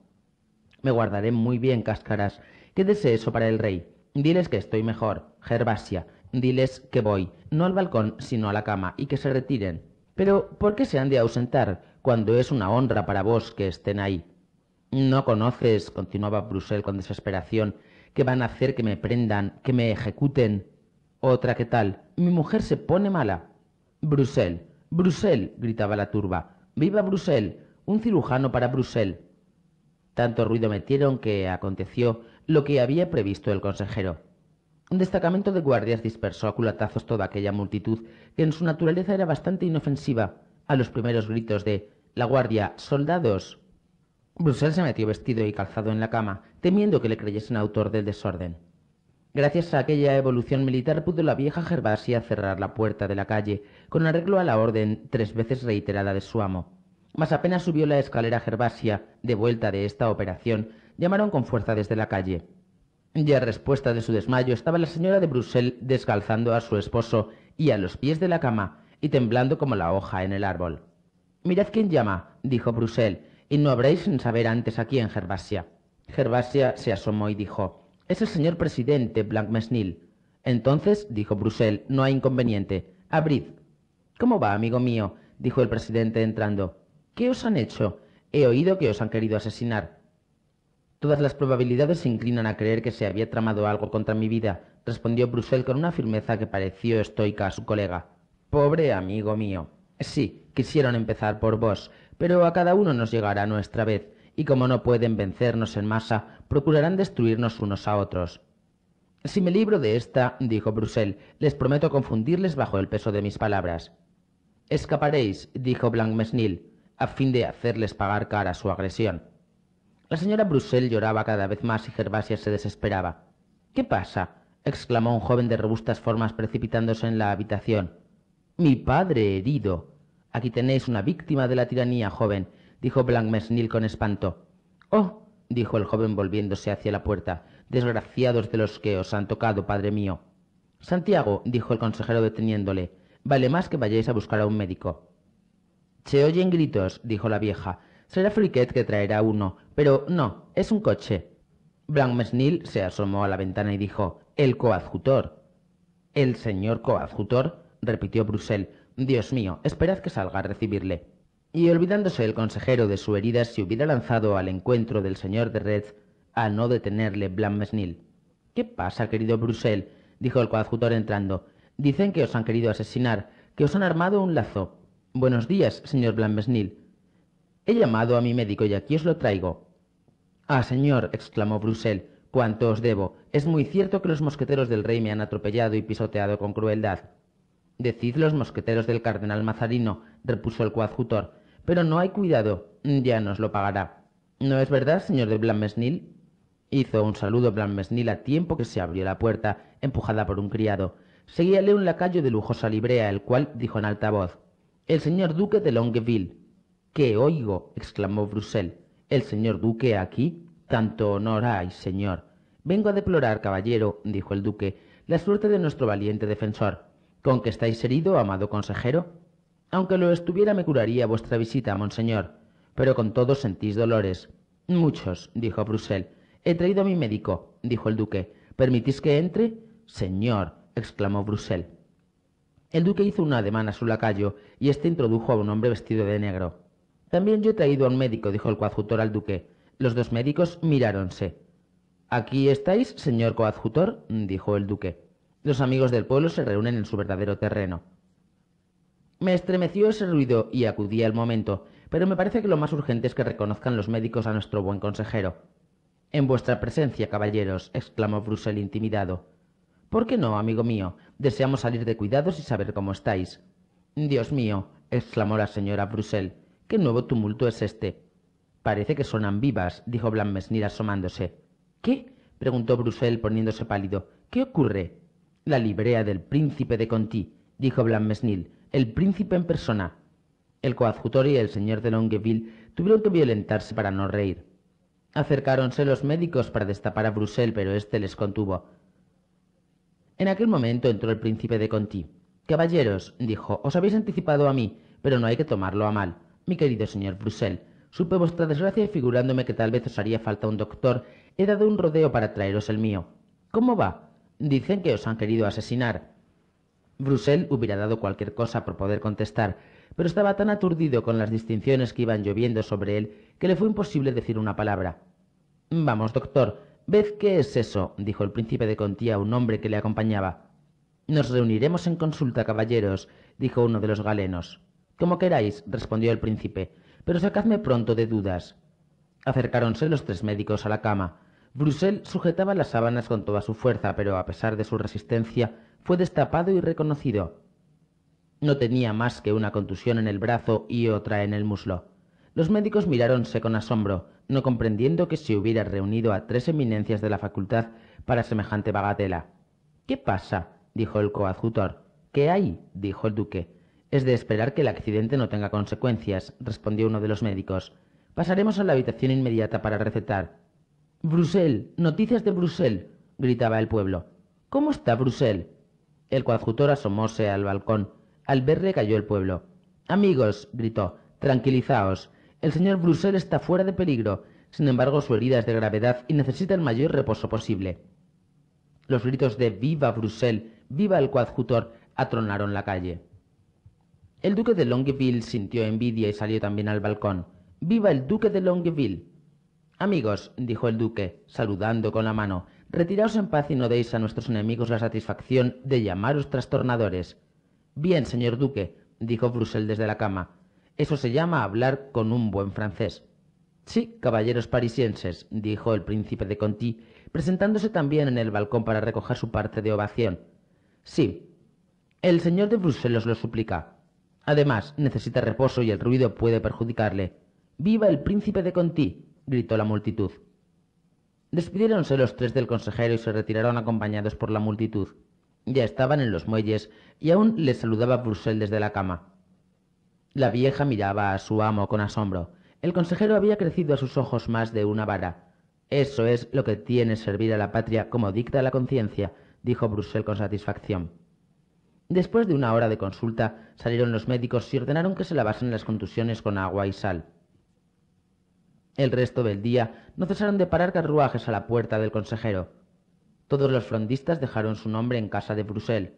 Me guardaré muy bien, cáscaras. Quédese eso para el rey. Diles que estoy mejor, Gervasia. Diles que voy, no al balcón, sino a la cama, y que se retiren. Pero, ¿por qué se han de ausentar cuando es una honra para vos que estén ahí? No conoces, continuaba Brusel con desesperación, que van a hacer que me prendan, que me ejecuten. Otra que tal, mi mujer se pone mala. Brusel, Brusel, gritaba la turba. ¡Viva Brusel! Un cirujano para Brusel. Tanto ruido metieron que aconteció lo que había previsto el consejero. Un destacamento de guardias dispersó a culatazos toda aquella multitud que en su naturaleza era bastante inofensiva a los primeros gritos de La guardia, soldados. Brusel se metió vestido y calzado en la cama, temiendo que le creyesen autor del desorden. Gracias a aquella evolución militar pudo la vieja Gervasia cerrar la puerta de la calle, con arreglo a la orden tres veces reiterada de su amo. Mas apenas subió la escalera Gervasia, de vuelta de esta operación, llamaron con fuerza desde la calle. Ya a respuesta de su desmayo estaba la señora de Brusel descalzando a su esposo y a los pies de la cama y temblando como la hoja en el árbol. Mirad quién llama, dijo Bruselas, y no habréis sin saber antes a quién, Gervasia. Gervasia se asomó y dijo, es el señor presidente Blancmesnil. Entonces, dijo Brusel: no hay inconveniente. Abrid. ¿Cómo va, amigo mío? dijo el presidente entrando. ¿Qué os han hecho? He oído que os han querido asesinar. Todas las probabilidades se inclinan a creer que se había tramado algo contra mi vida, respondió Brusel con una firmeza que pareció estoica a su colega. Pobre amigo mío. Sí, quisieron empezar por vos, pero a cada uno nos llegará nuestra vez, y como no pueden vencernos en masa, procurarán destruirnos unos a otros. Si me libro de esta, dijo Brusel, les prometo confundirles bajo el peso de mis palabras. Escaparéis, dijo Blancmesnil a fin de hacerles pagar cara su agresión. La señora Brussel lloraba cada vez más y Gervasia se desesperaba. ¿Qué pasa? exclamó un joven de robustas formas precipitándose en la habitación. Mi padre herido. Aquí tenéis una víctima de la tiranía, joven, dijo Blancmesnil con espanto. Oh, dijo el joven volviéndose hacia la puerta, desgraciados de los que os han tocado, padre mío. Santiago, dijo el consejero deteniéndole, vale más que vayáis a buscar a un médico. Se oyen gritos, dijo la vieja. Será Friquet que traerá uno, pero no, es un coche. Mesnil se asomó a la ventana y dijo, el coadjutor. El señor coadjutor, repitió Brusel. Dios mío, esperad que salga a recibirle. Y olvidándose el consejero de su herida, se hubiera lanzado al encuentro del señor de Red a no detenerle Mesnil. ¿Qué pasa, querido Brusel? dijo el coadjutor entrando. Dicen que os han querido asesinar, que os han armado un lazo. Buenos días, señor Blanvesnil. He llamado a mi médico y aquí os lo traigo. Ah, señor, exclamó Brusel, cuánto os debo. Es muy cierto que los mosqueteros del rey me han atropellado y pisoteado con crueldad. Decid los mosqueteros del cardenal Mazarino, repuso el coadjutor. Pero no hay cuidado, ya nos lo pagará. ¿No es verdad, señor de blammesnil Hizo un saludo Blamesnil a tiempo que se abrió la puerta, empujada por un criado. Seguíale un lacayo de lujosa librea, el cual dijo en alta voz el señor duque de Longueville. ¿Qué oigo? exclamó Brusel. ¿El señor duque aquí? Tanto honor hay, señor. Vengo a deplorar, caballero, dijo el duque, la suerte de nuestro valiente defensor. ¿Con que estáis herido, amado consejero? Aunque lo estuviera, me curaría vuestra visita, monseñor. Pero con todo sentís dolores. Muchos, dijo Brusel. He traído a mi médico, dijo el duque. ¿Permitís que entre? Señor, exclamó Brusel. El duque hizo un ademán a su lacayo, y este introdujo a un hombre vestido de negro. También yo he traído a un médico, dijo el coadjutor al duque. Los dos médicos miráronse. Aquí estáis, señor coadjutor, dijo el duque. Los amigos del pueblo se reúnen en su verdadero terreno. Me estremeció ese ruido y acudí al momento, pero me parece que lo más urgente es que reconozcan los médicos a nuestro buen consejero. En vuestra presencia, caballeros, exclamó Brusel intimidado. ¿Por qué no, amigo mío? Deseamos salir de cuidados y saber cómo estáis. Dios mío, exclamó la señora Brusel, ¿qué nuevo tumulto es este? Parece que sonan vivas, dijo Blanmesnil asomándose. ¿Qué? preguntó Brusel poniéndose pálido. ¿Qué ocurre? La librea del príncipe de Conti, dijo Blanmesnil. el príncipe en persona. El coadjutor y el señor de Longueville tuvieron que violentarse para no reír. Acercáronse los médicos para destapar a Brusel, pero éste les contuvo. En aquel momento entró el príncipe de Conti. Caballeros, dijo, os habéis anticipado a mí, pero no hay que tomarlo a mal. Mi querido señor Brusel, supe vuestra desgracia y figurándome que tal vez os haría falta un doctor, he dado un rodeo para traeros el mío. ¿Cómo va? Dicen que os han querido asesinar. Brusel hubiera dado cualquier cosa por poder contestar, pero estaba tan aturdido con las distinciones que iban lloviendo sobre él que le fue imposible decir una palabra. Vamos, doctor, Ved qué es eso, dijo el príncipe de Conti a un hombre que le acompañaba. Nos reuniremos en consulta, caballeros, dijo uno de los galenos. Como queráis, respondió el príncipe, pero sacadme pronto de dudas. Acercáronse los tres médicos a la cama. Brusel sujetaba las sábanas con toda su fuerza, pero a pesar de su resistencia, fue destapado y reconocido. No tenía más que una contusión en el brazo y otra en el muslo. Los médicos miráronse con asombro no comprendiendo que se hubiera reunido a tres eminencias de la facultad para semejante bagatela. ¿Qué pasa? dijo el coadjutor. ¿Qué hay? dijo el duque. Es de esperar que el accidente no tenga consecuencias, respondió uno de los médicos. Pasaremos a la habitación inmediata para recetar. Brusel, noticias de Brusel, gritaba el pueblo. ¿Cómo está Brusel? El coadjutor asomóse al balcón. Al verle cayó el pueblo. Amigos, gritó, tranquilizaos. El señor Brusel está fuera de peligro. Sin embargo, su herida es de gravedad y necesita el mayor reposo posible. Los gritos de Viva Brussel, viva el coadjutor, atronaron la calle. El duque de Longueville sintió envidia y salió también al balcón. ¡Viva el duque de Longueville! Amigos, dijo el duque, saludando con la mano, retiraos en paz y no deis a nuestros enemigos la satisfacción de llamaros trastornadores. Bien, señor duque, dijo Brusel desde la cama, eso se llama hablar con un buen francés. Sí, caballeros parisienses, dijo el príncipe de Conti, presentándose también en el balcón para recoger su parte de ovación. Sí, el señor de Bruselas lo suplica. Además, necesita reposo y el ruido puede perjudicarle. ¡Viva el príncipe de Conti! gritó la multitud. Despidiéronse los tres del consejero y se retiraron acompañados por la multitud. Ya estaban en los muelles y aún les saludaba Brusel desde la cama. La vieja miraba a su amo con asombro. El consejero había crecido a sus ojos más de una vara. Eso es lo que tiene servir a la patria como dicta la conciencia, dijo Brusel con satisfacción. Después de una hora de consulta, salieron los médicos y ordenaron que se lavasen las contusiones con agua y sal. El resto del día no cesaron de parar carruajes a la puerta del consejero. Todos los frondistas dejaron su nombre en casa de Brusel.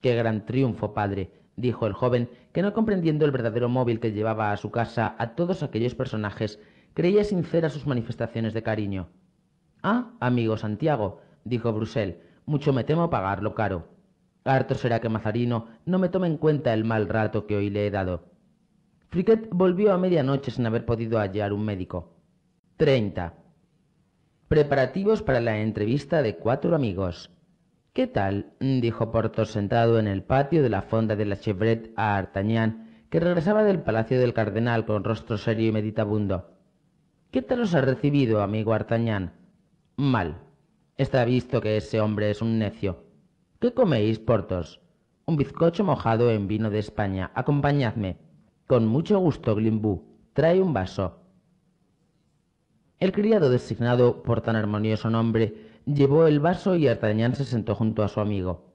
¡Qué gran triunfo, padre! dijo el joven, que no comprendiendo el verdadero móvil que llevaba a su casa a todos aquellos personajes, creía sincera sus manifestaciones de cariño. Ah, amigo Santiago, dijo Brusel, mucho me temo pagarlo caro. Harto será que Mazarino no me tome en cuenta el mal rato que hoy le he dado. Friquet volvió a medianoche sin haber podido hallar un médico. 30. Preparativos para la entrevista de cuatro amigos. ¿Qué tal? dijo Porthos sentado en el patio de la fonda de la Chevrette a Artagnan, que regresaba del palacio del cardenal con rostro serio y meditabundo. ¿Qué tal os ha recibido, amigo Artagnan? Mal. Está visto que ese hombre es un necio. ¿Qué coméis, Porthos? Un bizcocho mojado en vino de España. Acompañadme. Con mucho gusto, Glimbu. Trae un vaso. El criado designado por tan armonioso nombre Llevó el vaso y Artañán se sentó junto a su amigo.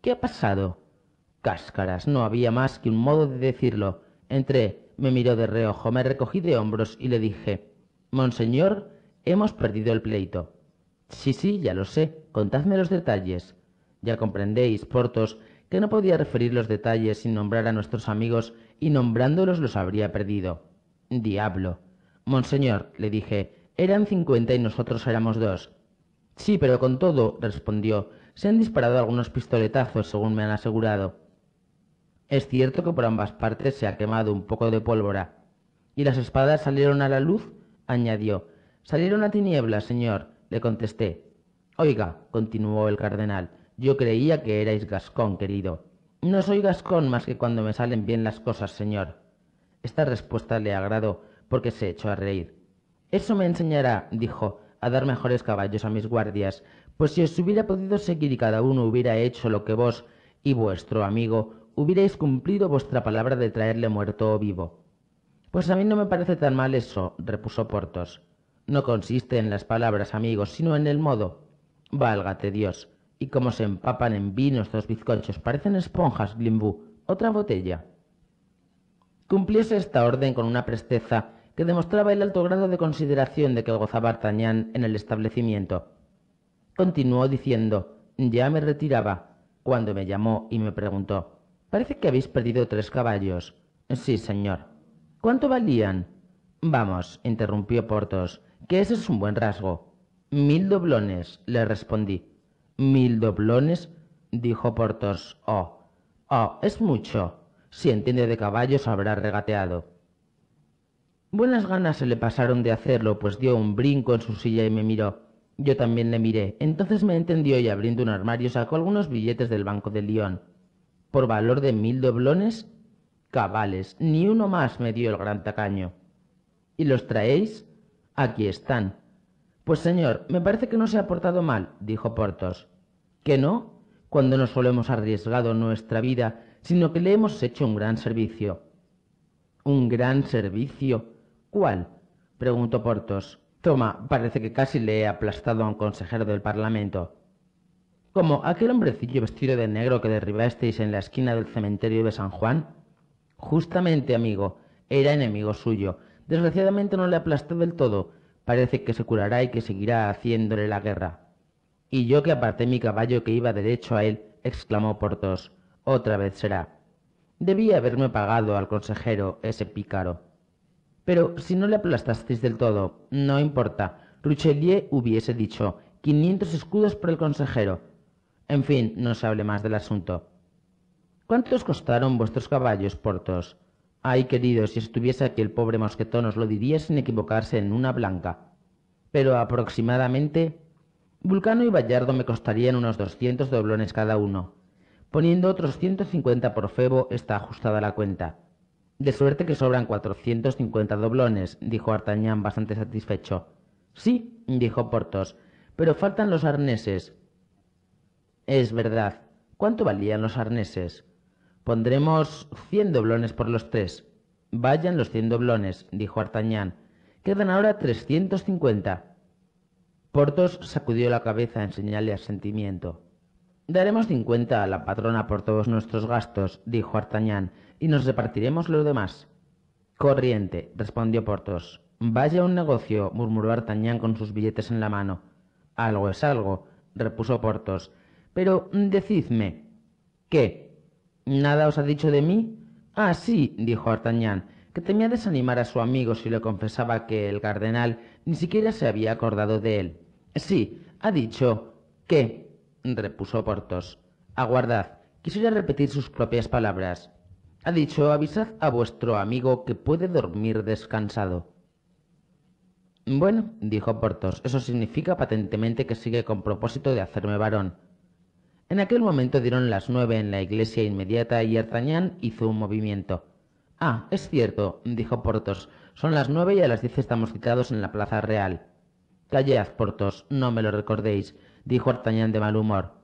¿Qué ha pasado? Cáscaras, no había más que un modo de decirlo. Entré, me miró de reojo, me recogí de hombros y le dije, Monseñor, hemos perdido el pleito. Sí, sí, ya lo sé, contadme los detalles. Ya comprendéis, Portos, que no podía referir los detalles sin nombrar a nuestros amigos y nombrándolos los habría perdido. Diablo. Monseñor, le dije, eran cincuenta y nosotros éramos dos. Sí, pero con todo, respondió, se han disparado algunos pistoletazos, según me han asegurado. Es cierto que por ambas partes se ha quemado un poco de pólvora. ¿Y las espadas salieron a la luz? añadió. Salieron a tinieblas, señor, le contesté. Oiga, continuó el cardenal, yo creía que erais gascón, querido. No soy gascón más que cuando me salen bien las cosas, señor. Esta respuesta le agradó, porque se echó a reír. Eso me enseñará, dijo, a dar mejores caballos a mis guardias, pues si os hubiera podido seguir y cada uno hubiera hecho lo que vos y vuestro amigo hubierais cumplido vuestra palabra de traerle muerto o vivo. Pues a mí no me parece tan mal eso, repuso Portos—. No consiste en las palabras, amigos, sino en el modo. Válgate Dios. Y como se empapan en vino estos bizcochos, parecen esponjas, Blimbú, Otra botella. Cumpliese esta orden con una presteza que demostraba el alto grado de consideración de que gozaba Artañán en el establecimiento. Continuó diciendo, ya me retiraba, cuando me llamó y me preguntó, parece que habéis perdido tres caballos. Sí, señor. ¿Cuánto valían? Vamos, interrumpió Portos, que ese es un buen rasgo. Mil doblones, le respondí. Mil doblones, dijo Portos. Oh, oh, es mucho. Si entiende de caballos habrá regateado. Buenas ganas se le pasaron de hacerlo, pues dio un brinco en su silla y me miró. Yo también le miré. Entonces me entendió y abriendo un armario sacó algunos billetes del Banco de Lyon, Por valor de mil doblones cabales. Ni uno más me dio el gran tacaño. ¿Y los traéis? Aquí están. Pues señor, me parece que no se ha portado mal, dijo Portos. ¿Que no? Cuando no solo hemos arriesgado nuestra vida, sino que le hemos hecho un gran servicio. Un gran servicio. ¿Cuál? preguntó Porthos. Toma, parece que casi le he aplastado a un consejero del Parlamento. —¿Cómo, aquel hombrecillo vestido de negro que derribasteis en la esquina del cementerio de San Juan. Justamente, amigo, era enemigo suyo. Desgraciadamente no le aplasté del todo. Parece que se curará y que seguirá haciéndole la guerra. Y yo que aparté mi caballo que iba derecho a él, exclamó Porthos. Otra vez será. Debía haberme pagado al consejero ese pícaro. Pero si no le aplastasteis del todo, no importa. Ruchelier hubiese dicho, 500 escudos por el consejero. En fin, no se hable más del asunto. ¿Cuántos costaron vuestros caballos, Portos? Ay, querido, si estuviese aquí el pobre mosquetón os lo diría sin equivocarse en una blanca. Pero aproximadamente... Vulcano y Vallardo me costarían unos 200 doblones cada uno. Poniendo otros 150 por Febo está ajustada la cuenta. De suerte que sobran cincuenta doblones, dijo Artañán bastante satisfecho. Sí, dijo Porthos, pero faltan los arneses. Es verdad. ¿Cuánto valían los arneses? Pondremos cien doblones por los tres. Vayan los cien doblones, dijo Artañán. Quedan ahora trescientos cincuenta. Porthos sacudió la cabeza en señal de asentimiento. Daremos cincuenta a la patrona por todos nuestros gastos, dijo Artañán, y nos repartiremos lo demás. Corriente, respondió Porthos. Vaya un negocio, murmuró Artañán con sus billetes en la mano. Algo es algo, repuso Porthos. Pero decidme. ¿Qué? ¿Nada os ha dicho de mí? Ah, sí, dijo Artañán, que temía desanimar a su amigo si le confesaba que el cardenal ni siquiera se había acordado de él. Sí, ha dicho «¿Qué?» repuso Porthos. Aguardad, quisiera repetir sus propias palabras. Ha dicho, avisad a vuestro amigo que puede dormir descansado. Bueno, dijo Porthos, eso significa patentemente que sigue con propósito de hacerme varón. En aquel momento dieron las nueve en la iglesia inmediata y Artagnan hizo un movimiento. Ah, es cierto, dijo Porthos, son las nueve y a las diez estamos citados en la plaza real. Porthos, Portos, no me lo recordéis, dijo Artagnan de mal humor.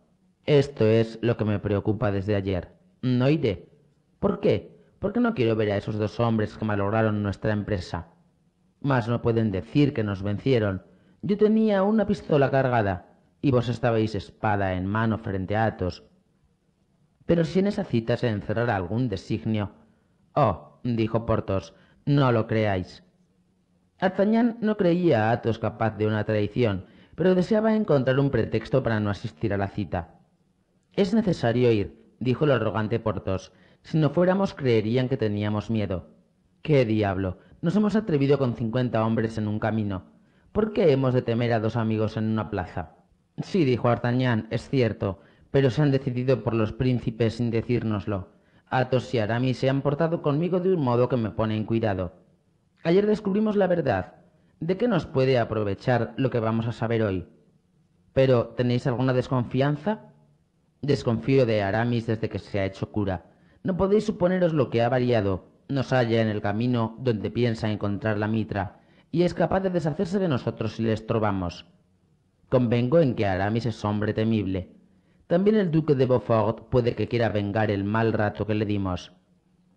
Esto es lo que me preocupa desde ayer. No iré. ¿Por qué? Porque no quiero ver a esos dos hombres que malograron nuestra empresa. Mas no pueden decir que nos vencieron. Yo tenía una pistola cargada y vos estabais espada en mano frente a Athos. Pero si en esa cita se encerrara algún designio. Oh, dijo Porthos, no lo creáis. Artañán no creía a Athos capaz de una traición, pero deseaba encontrar un pretexto para no asistir a la cita. Es necesario ir, dijo el arrogante Porthos. Si no fuéramos creerían que teníamos miedo. ¿Qué diablo? Nos hemos atrevido con cincuenta hombres en un camino. ¿Por qué hemos de temer a dos amigos en una plaza? Sí, dijo Artagnan, es cierto, pero se han decidido por los príncipes sin decírnoslo. Athos y Aramis se han portado conmigo de un modo que me pone en cuidado. Ayer descubrimos la verdad. ¿De qué nos puede aprovechar lo que vamos a saber hoy? Pero, ¿tenéis alguna desconfianza? Desconfío de Aramis desde que se ha hecho cura. No podéis suponeros lo que ha variado. Nos halla en el camino donde piensa encontrar la mitra, y es capaz de deshacerse de nosotros si le estrobamos. Convengo en que Aramis es hombre temible. También el duque de Beaufort puede que quiera vengar el mal rato que le dimos.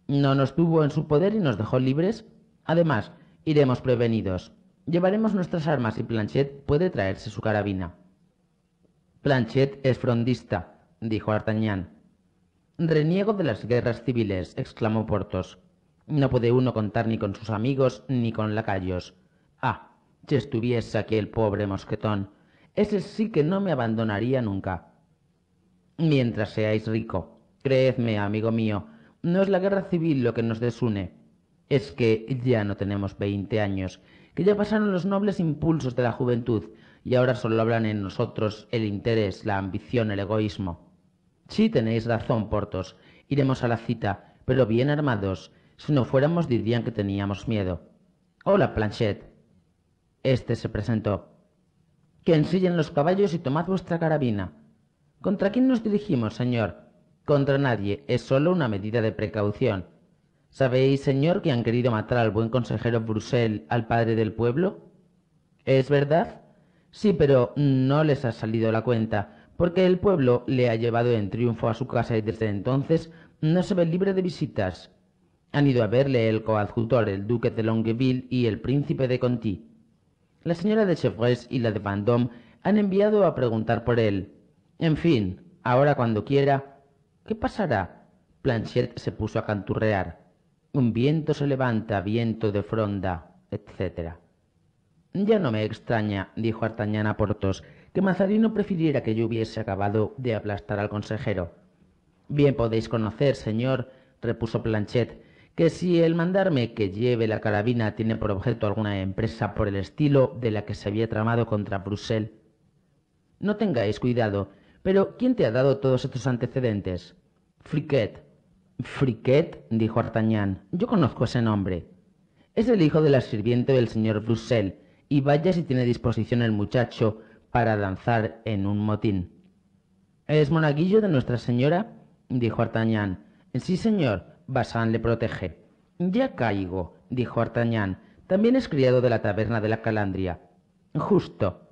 ¿No nos tuvo en su poder y nos dejó libres? Además, iremos prevenidos. Llevaremos nuestras armas y Planchet puede traerse su carabina. Planchet es frondista, dijo Artagnan. Reniego de las guerras civiles, exclamó Porthos. No puede uno contar ni con sus amigos ni con lacayos. Ah, si estuviese aquel el pobre mosquetón, ese sí que no me abandonaría nunca. Mientras seáis rico, creedme, amigo mío, no es la guerra civil lo que nos desune, es que ya no tenemos veinte años, que ya pasaron los nobles impulsos de la juventud y ahora solo hablan en nosotros el interés, la ambición, el egoísmo. Sí tenéis razón, Portos, iremos a la cita, pero bien armados. Si no fuéramos dirían que teníamos miedo. Hola, Planchet. Este se presentó. Que ensillen los caballos y tomad vuestra carabina. ¿Contra quién nos dirigimos, señor? Contra nadie, es solo una medida de precaución. ¿Sabéis, señor, que han querido matar al buen consejero Brusel, al padre del pueblo? ¿Es verdad? Sí, pero no les ha salido la cuenta, porque el pueblo le ha llevado en triunfo a su casa y desde entonces no se ve libre de visitas. Han ido a verle el coadjutor, el duque de Longueville y el príncipe de Conti. La señora de Chevreuse y la de Vendôme han enviado a preguntar por él. En fin, ahora cuando quiera, ¿qué pasará? Planchet se puso a canturrear. Un viento se levanta, viento de fronda, etc. Ya no me extraña, dijo Artañán a Portos, que Mazarino prefiriera que yo hubiese acabado de aplastar al consejero. Bien podéis conocer, señor, repuso Planchet, que si el mandarme que lleve la carabina tiene por objeto alguna empresa por el estilo de la que se había tramado contra Brusel. No tengáis cuidado, pero ¿quién te ha dado todos estos antecedentes? Friquet, Friquet, dijo Artagnan, yo conozco ese nombre. Es el hijo de la sirviente del señor Brussel, y vaya si tiene disposición el muchacho para danzar en un motín. ¿Es monaguillo de Nuestra Señora? dijo Artagnan. Sí, señor, Bazán le protege. Ya caigo, dijo Artagnan. También es criado de la taberna de la Calandria. Justo.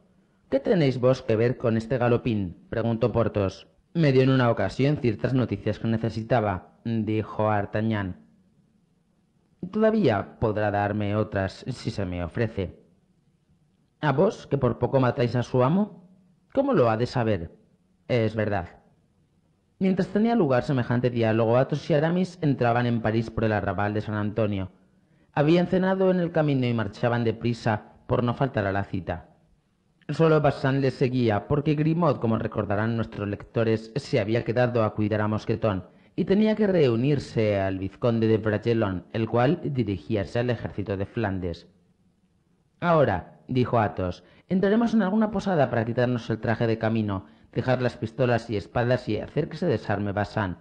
¿Qué tenéis vos que ver con este galopín? preguntó Porthos. Me dio en una ocasión ciertas noticias que necesitaba, dijo Artagnan. Todavía podrá darme otras si se me ofrece. ¿A vos, que por poco matáis a su amo? ¿Cómo lo ha de saber? Es verdad. Mientras tenía lugar semejante diálogo, Athos y Aramis entraban en París por el arrabal de San Antonio. Habían cenado en el camino y marchaban deprisa por no faltar a la cita. Solo Bassan le seguía, porque Grimaud, como recordarán nuestros lectores, se había quedado a cuidar a Mosquetón y tenía que reunirse al vizconde de Bragelonne, el cual dirigíase al ejército de Flandes. Ahora, dijo Athos, entraremos en alguna posada para quitarnos el traje de camino, dejar las pistolas y espadas y hacer que se desarme Bassan».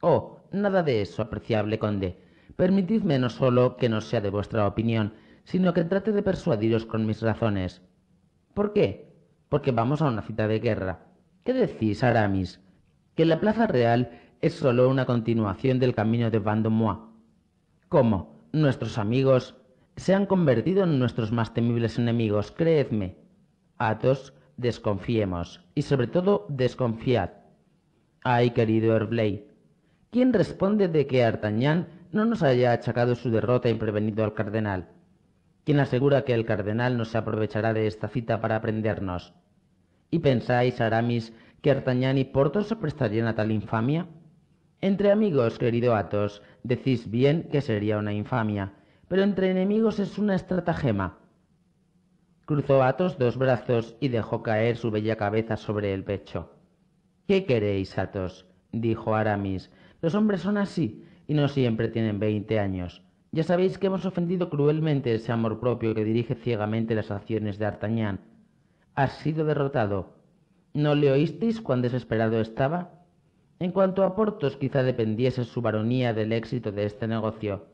Oh, nada de eso, apreciable conde. Permitidme no solo que no sea de vuestra opinión, sino que trate de persuadiros con mis razones. ¿Por qué? Porque vamos a una cita de guerra. ¿Qué decís, Aramis? Que la plaza real es solo una continuación del camino de Vandemois. ¿Cómo? Nuestros amigos se han convertido en nuestros más temibles enemigos, creedme. Atos desconfiemos, y sobre todo desconfiad. Ay, querido Herblay, ¿quién responde de que Artagnan no nos haya achacado su derrota y prevenido al cardenal? ¿Quién asegura que el cardenal no se aprovechará de esta cita para aprendernos. ¿Y pensáis, Aramis, que Artañán y Porthos se prestarían a tal infamia? Entre amigos, querido Athos, decís bien que sería una infamia, pero entre enemigos es una estratagema. Cruzó Athos dos brazos y dejó caer su bella cabeza sobre el pecho. ¿Qué queréis, Athos? dijo Aramis. Los hombres son así, y no siempre tienen veinte años. Ya sabéis que hemos ofendido cruelmente ese amor propio que dirige ciegamente las acciones de Artagnan. Has sido derrotado. ¿No le oísteis cuán desesperado estaba? En cuanto a Portos, quizá dependiese su baronía del éxito de este negocio.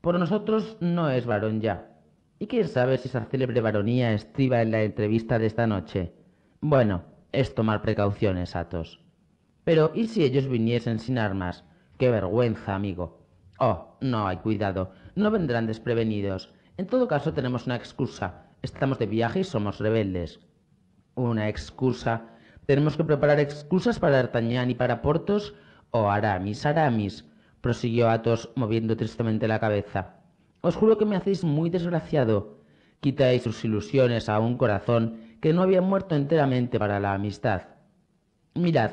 Por nosotros no es varón ya. Y quién sabe si esa célebre baronía estriba en la entrevista de esta noche. Bueno, es tomar precauciones, Atos. Pero, ¿y si ellos viniesen sin armas? ¡Qué vergüenza, amigo! Oh, no hay cuidado no vendrán desprevenidos. En todo caso tenemos una excusa. Estamos de viaje y somos rebeldes. Una excusa. Tenemos que preparar excusas para D'Artagnan y para Portos o Aramis, Aramis, prosiguió Athos moviendo tristemente la cabeza. Os juro que me hacéis muy desgraciado. Quitáis sus ilusiones a un corazón que no había muerto enteramente para la amistad. Mirad,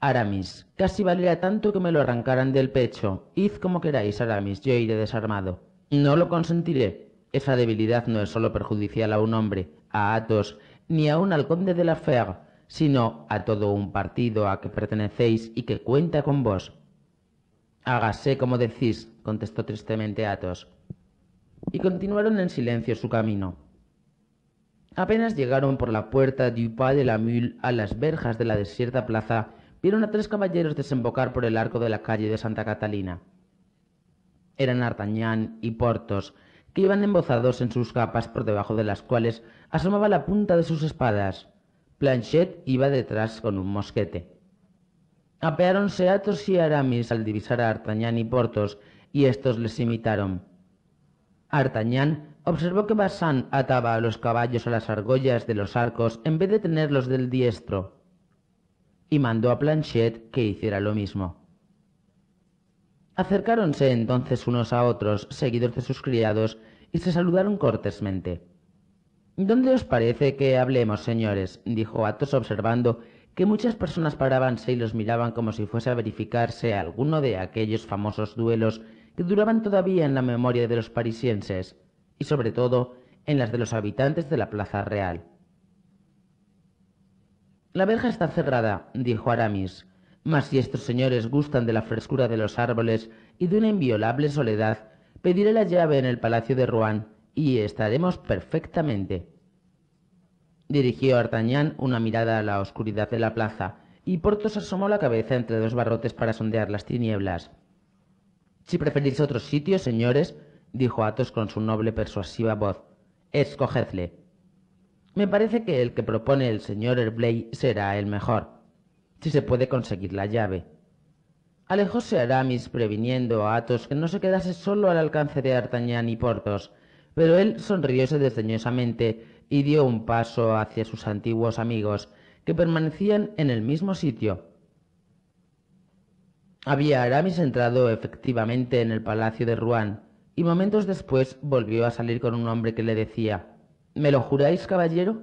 Aramis, casi valiera tanto que me lo arrancaran del pecho. Id como queráis, Aramis, yo iré desarmado. No lo consentiré. Esa debilidad no es solo perjudicial a un hombre, a Athos, ni a un alconde de la Fer, sino a todo un partido a que pertenecéis y que cuenta con vos. Hágase como decís, contestó tristemente Athos. Y continuaron en silencio su camino. Apenas llegaron por la puerta du Pas de la Mule a las verjas de la desierta plaza, vieron a tres caballeros desembocar por el arco de la calle de Santa Catalina. Eran Artañán y Portos, que iban embozados en sus capas por debajo de las cuales asomaba la punta de sus espadas. Planchet iba detrás con un mosquete. Apeáronse Athos y Aramis al divisar a Artañán y Portos, y estos les imitaron. Artañán observó que Bazán ataba a los caballos a las argollas de los arcos en vez de tenerlos del diestro y mandó a Planchet que hiciera lo mismo. Acercáronse entonces unos a otros, seguidos de sus criados, y se saludaron cortésmente. ¿Dónde os parece que hablemos, señores? dijo Athos observando que muchas personas parábanse y los miraban como si fuese a verificarse alguno de aquellos famosos duelos que duraban todavía en la memoria de los parisienses, y sobre todo en las de los habitantes de la Plaza Real. La verja está cerrada, dijo Aramis, mas si estos señores gustan de la frescura de los árboles y de una inviolable soledad, pediré la llave en el palacio de Rouen y estaremos perfectamente. Dirigió D'Artagnan una mirada a la oscuridad de la plaza, y Porthos asomó la cabeza entre dos barrotes para sondear las tinieblas. Si preferís otro sitio, señores, dijo Athos con su noble persuasiva voz, escogedle. Me parece que el que propone el señor Herblay será el mejor, si se puede conseguir la llave. Alejóse Aramis previniendo a Athos que no se quedase solo al alcance de D'Artagnan y Porthos, pero él sonrióse desdeñosamente y dio un paso hacia sus antiguos amigos, que permanecían en el mismo sitio. Había Aramis entrado efectivamente en el palacio de Rouen, y momentos después volvió a salir con un hombre que le decía ¿Me lo juráis, caballero?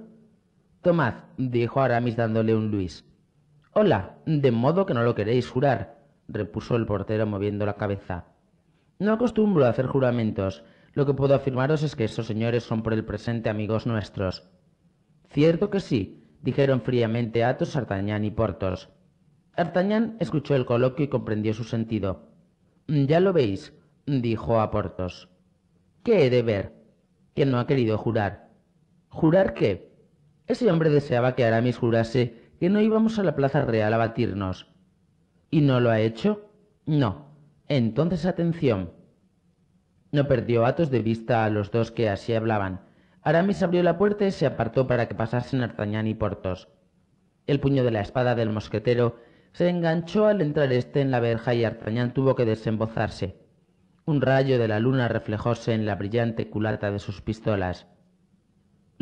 Tomad, dijo Aramis dándole un Luis. Hola, de modo que no lo queréis jurar, repuso el portero moviendo la cabeza. No acostumbro a hacer juramentos. Lo que puedo afirmaros es que estos señores son por el presente amigos nuestros. Cierto que sí, dijeron fríamente Athos, Artagnan y Porthos. Artagnan escuchó el coloquio y comprendió su sentido. Ya lo veis, dijo a Porthos. ¿Qué he de ver? Que no ha querido jurar. ¿Jurar qué? Ese hombre deseaba que Aramis jurase que no íbamos a la Plaza Real a batirnos. ¿Y no lo ha hecho? No. Entonces atención. No perdió atos de vista a los dos que así hablaban. Aramis abrió la puerta y se apartó para que pasasen Artagnan y Portos. El puño de la espada del mosquetero se enganchó al entrar este en la verja y Artagnan tuvo que desembozarse. Un rayo de la luna reflejóse en la brillante culata de sus pistolas.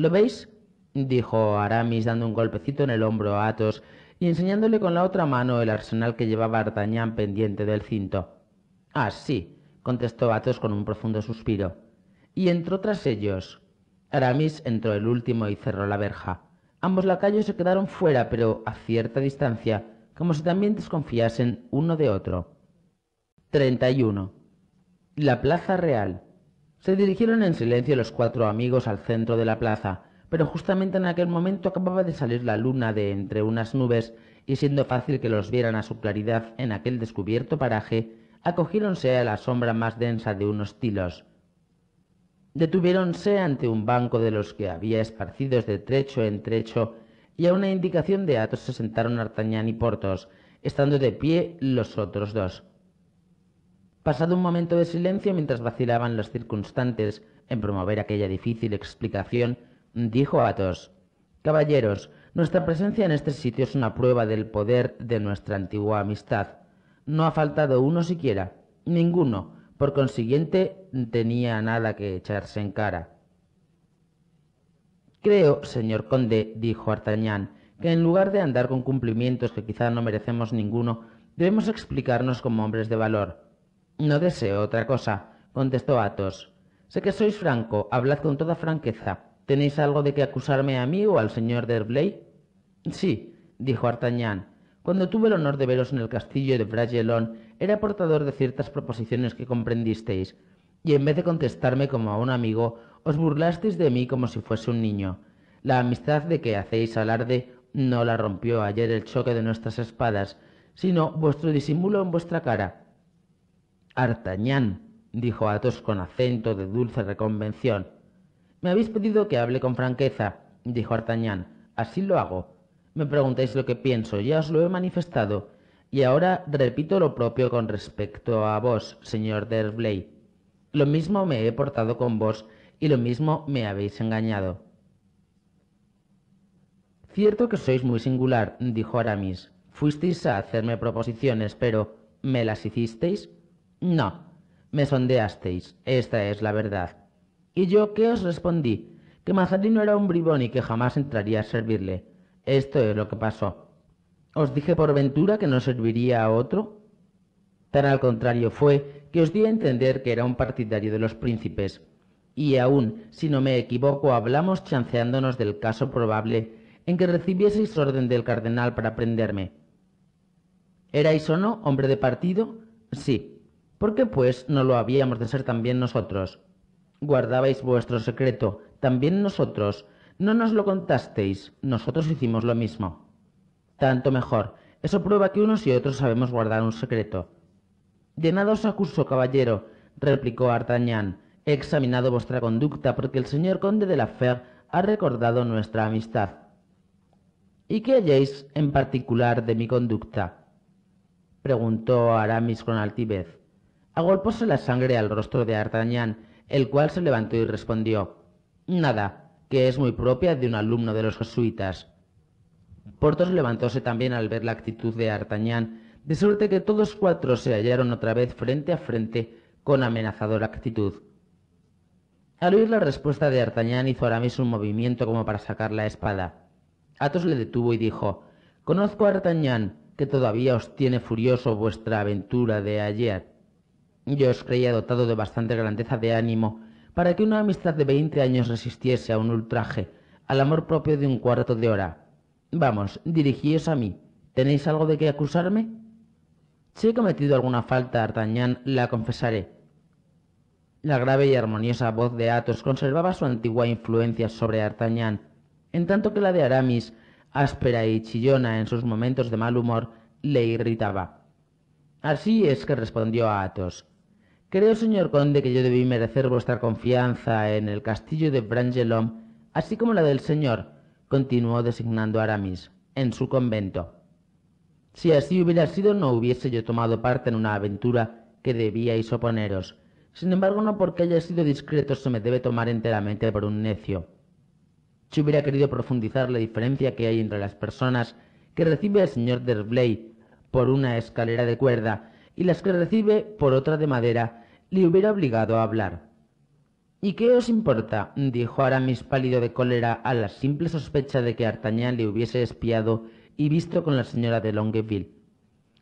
¿Lo veis? dijo Aramis dando un golpecito en el hombro a Athos y enseñándole con la otra mano el arsenal que llevaba D'Artagnan pendiente del cinto. Ah, sí, contestó Athos con un profundo suspiro. Y entró tras ellos. Aramis entró el último y cerró la verja. Ambos lacayos se quedaron fuera, pero a cierta distancia, como si también desconfiasen uno de otro. 31. La Plaza Real. Se dirigieron en silencio los cuatro amigos al centro de la plaza, pero justamente en aquel momento acababa de salir la luna de entre unas nubes, y siendo fácil que los vieran a su claridad en aquel descubierto paraje, acogiéronse a la sombra más densa de unos tilos. Detuviéronse ante un banco de los que había esparcidos de trecho en trecho, y a una indicación de atos se sentaron Artañán y Porthos, estando de pie los otros dos. Pasado un momento de silencio mientras vacilaban los circunstantes en promover aquella difícil explicación, dijo Athos Caballeros, nuestra presencia en este sitio es una prueba del poder de nuestra antigua amistad. No ha faltado uno siquiera, ninguno, por consiguiente tenía nada que echarse en cara. Creo, señor conde, dijo Artañán, que en lugar de andar con cumplimientos que quizá no merecemos ninguno, debemos explicarnos como hombres de valor. No deseo otra cosa, contestó Athos. Sé que sois franco, hablad con toda franqueza. ¿Tenéis algo de que acusarme a mí o al señor Derblay? Sí, dijo Artagnan. Cuando tuve el honor de veros en el castillo de Bragelonne, era portador de ciertas proposiciones que comprendisteis, y en vez de contestarme como a un amigo, os burlasteis de mí como si fuese un niño. La amistad de que hacéis alarde no la rompió ayer el choque de nuestras espadas, sino vuestro disimulo en vuestra cara. Artañán, dijo Athos con acento de dulce reconvención. Me habéis pedido que hable con franqueza, dijo Artañán. Así lo hago. Me preguntáis lo que pienso, ya os lo he manifestado, y ahora repito lo propio con respecto a vos, señor Derblay. Lo mismo me he portado con vos y lo mismo me habéis engañado. Cierto que sois muy singular, dijo Aramis. Fuisteis a hacerme proposiciones, pero ¿me las hicisteis? No, me sondeasteis, esta es la verdad. ¿Y yo qué os respondí? Que Mazarino era un bribón y que jamás entraría a servirle. Esto es lo que pasó. ¿Os dije por ventura que no serviría a otro? Tan al contrario fue que os di a entender que era un partidario de los príncipes. Y aún, si no me equivoco, hablamos chanceándonos del caso probable en que recibieseis orden del cardenal para prenderme. ¿Erais o no hombre de partido? Sí, ¿Por qué pues no lo habíamos de ser también nosotros? Guardabais vuestro secreto, también nosotros. No nos lo contasteis, nosotros hicimos lo mismo. Tanto mejor, eso prueba que unos y otros sabemos guardar un secreto. Llenados os acuso, caballero, replicó Artagnan. He examinado vuestra conducta porque el señor conde de la Fer ha recordado nuestra amistad. ¿Y qué halláis en particular de mi conducta? preguntó Aramis con altivez. Agolpóse la sangre al rostro de Artagnan, el cual se levantó y respondió Nada, que es muy propia de un alumno de los jesuitas. Portos levantóse también al ver la actitud de Artagnan, de suerte que todos cuatro se hallaron otra vez frente a frente con amenazadora actitud. Al oír la respuesta de Artagnan hizo Aramis un movimiento como para sacar la espada. Athos le detuvo y dijo Conozco a Artagnan, que todavía os tiene furioso vuestra aventura de ayer. Yo os creía dotado de bastante grandeza de ánimo para que una amistad de veinte años resistiese a un ultraje, al amor propio de un cuarto de hora. Vamos, dirigíos a mí. ¿Tenéis algo de qué acusarme? Si he cometido alguna falta, Artañán, la confesaré. La grave y armoniosa voz de Athos conservaba su antigua influencia sobre Artañán, en tanto que la de Aramis, áspera y chillona en sus momentos de mal humor, le irritaba. Así es que respondió a Athos. Creo, señor conde, que yo debí merecer vuestra confianza en el castillo de Brangelom, así como la del señor, continuó designando Aramis, en su convento. Si así hubiera sido, no hubiese yo tomado parte en una aventura que debíais oponeros. Sin embargo, no porque haya sido discreto se me debe tomar enteramente por un necio. Si hubiera querido profundizar la diferencia que hay entre las personas que recibe el señor Derblay por una escalera de cuerda y las que recibe por otra de madera, le hubiera obligado a hablar. ¿Y qué os importa? dijo Aramis pálido de cólera a la simple sospecha de que Artagnan le hubiese espiado y visto con la señora de Longueville.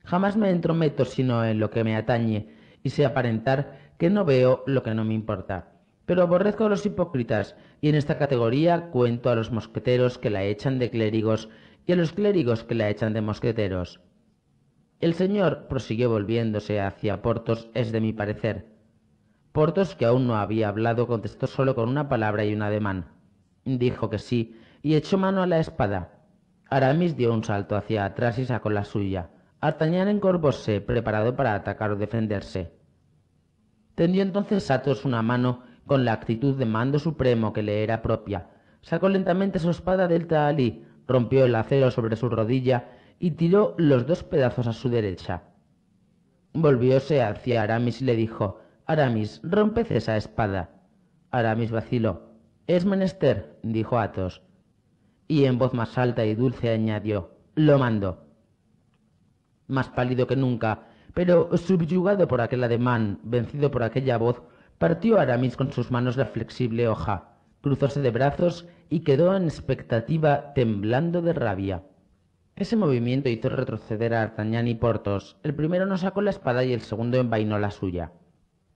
Jamás me entrometo sino en lo que me atañe, y sé aparentar que no veo lo que no me importa. Pero aborrezco a los hipócritas, y en esta categoría cuento a los mosqueteros que la echan de clérigos y a los clérigos que la echan de mosqueteros. El señor, prosiguió volviéndose hacia Portos, es de mi parecer que aún no había hablado, contestó solo con una palabra y un ademán. Dijo que sí, y echó mano a la espada. Aramis dio un salto hacia atrás y sacó la suya. Artagnan encorvóse, preparado para atacar o defenderse. Tendió entonces Athos una mano con la actitud de mando supremo que le era propia. Sacó lentamente su espada del talí, rompió el acero sobre su rodilla y tiró los dos pedazos a su derecha. Volvióse hacia Aramis y le dijo Aramis, romped esa espada. Aramis vaciló. Es menester, dijo Athos. Y en voz más alta y dulce añadió, lo mando. Más pálido que nunca, pero subyugado por aquel ademán, vencido por aquella voz, partió Aramis con sus manos la flexible hoja, cruzóse de brazos y quedó en expectativa, temblando de rabia. Ese movimiento hizo retroceder a D'Artagnan y Portos. El primero no sacó la espada y el segundo envainó la suya.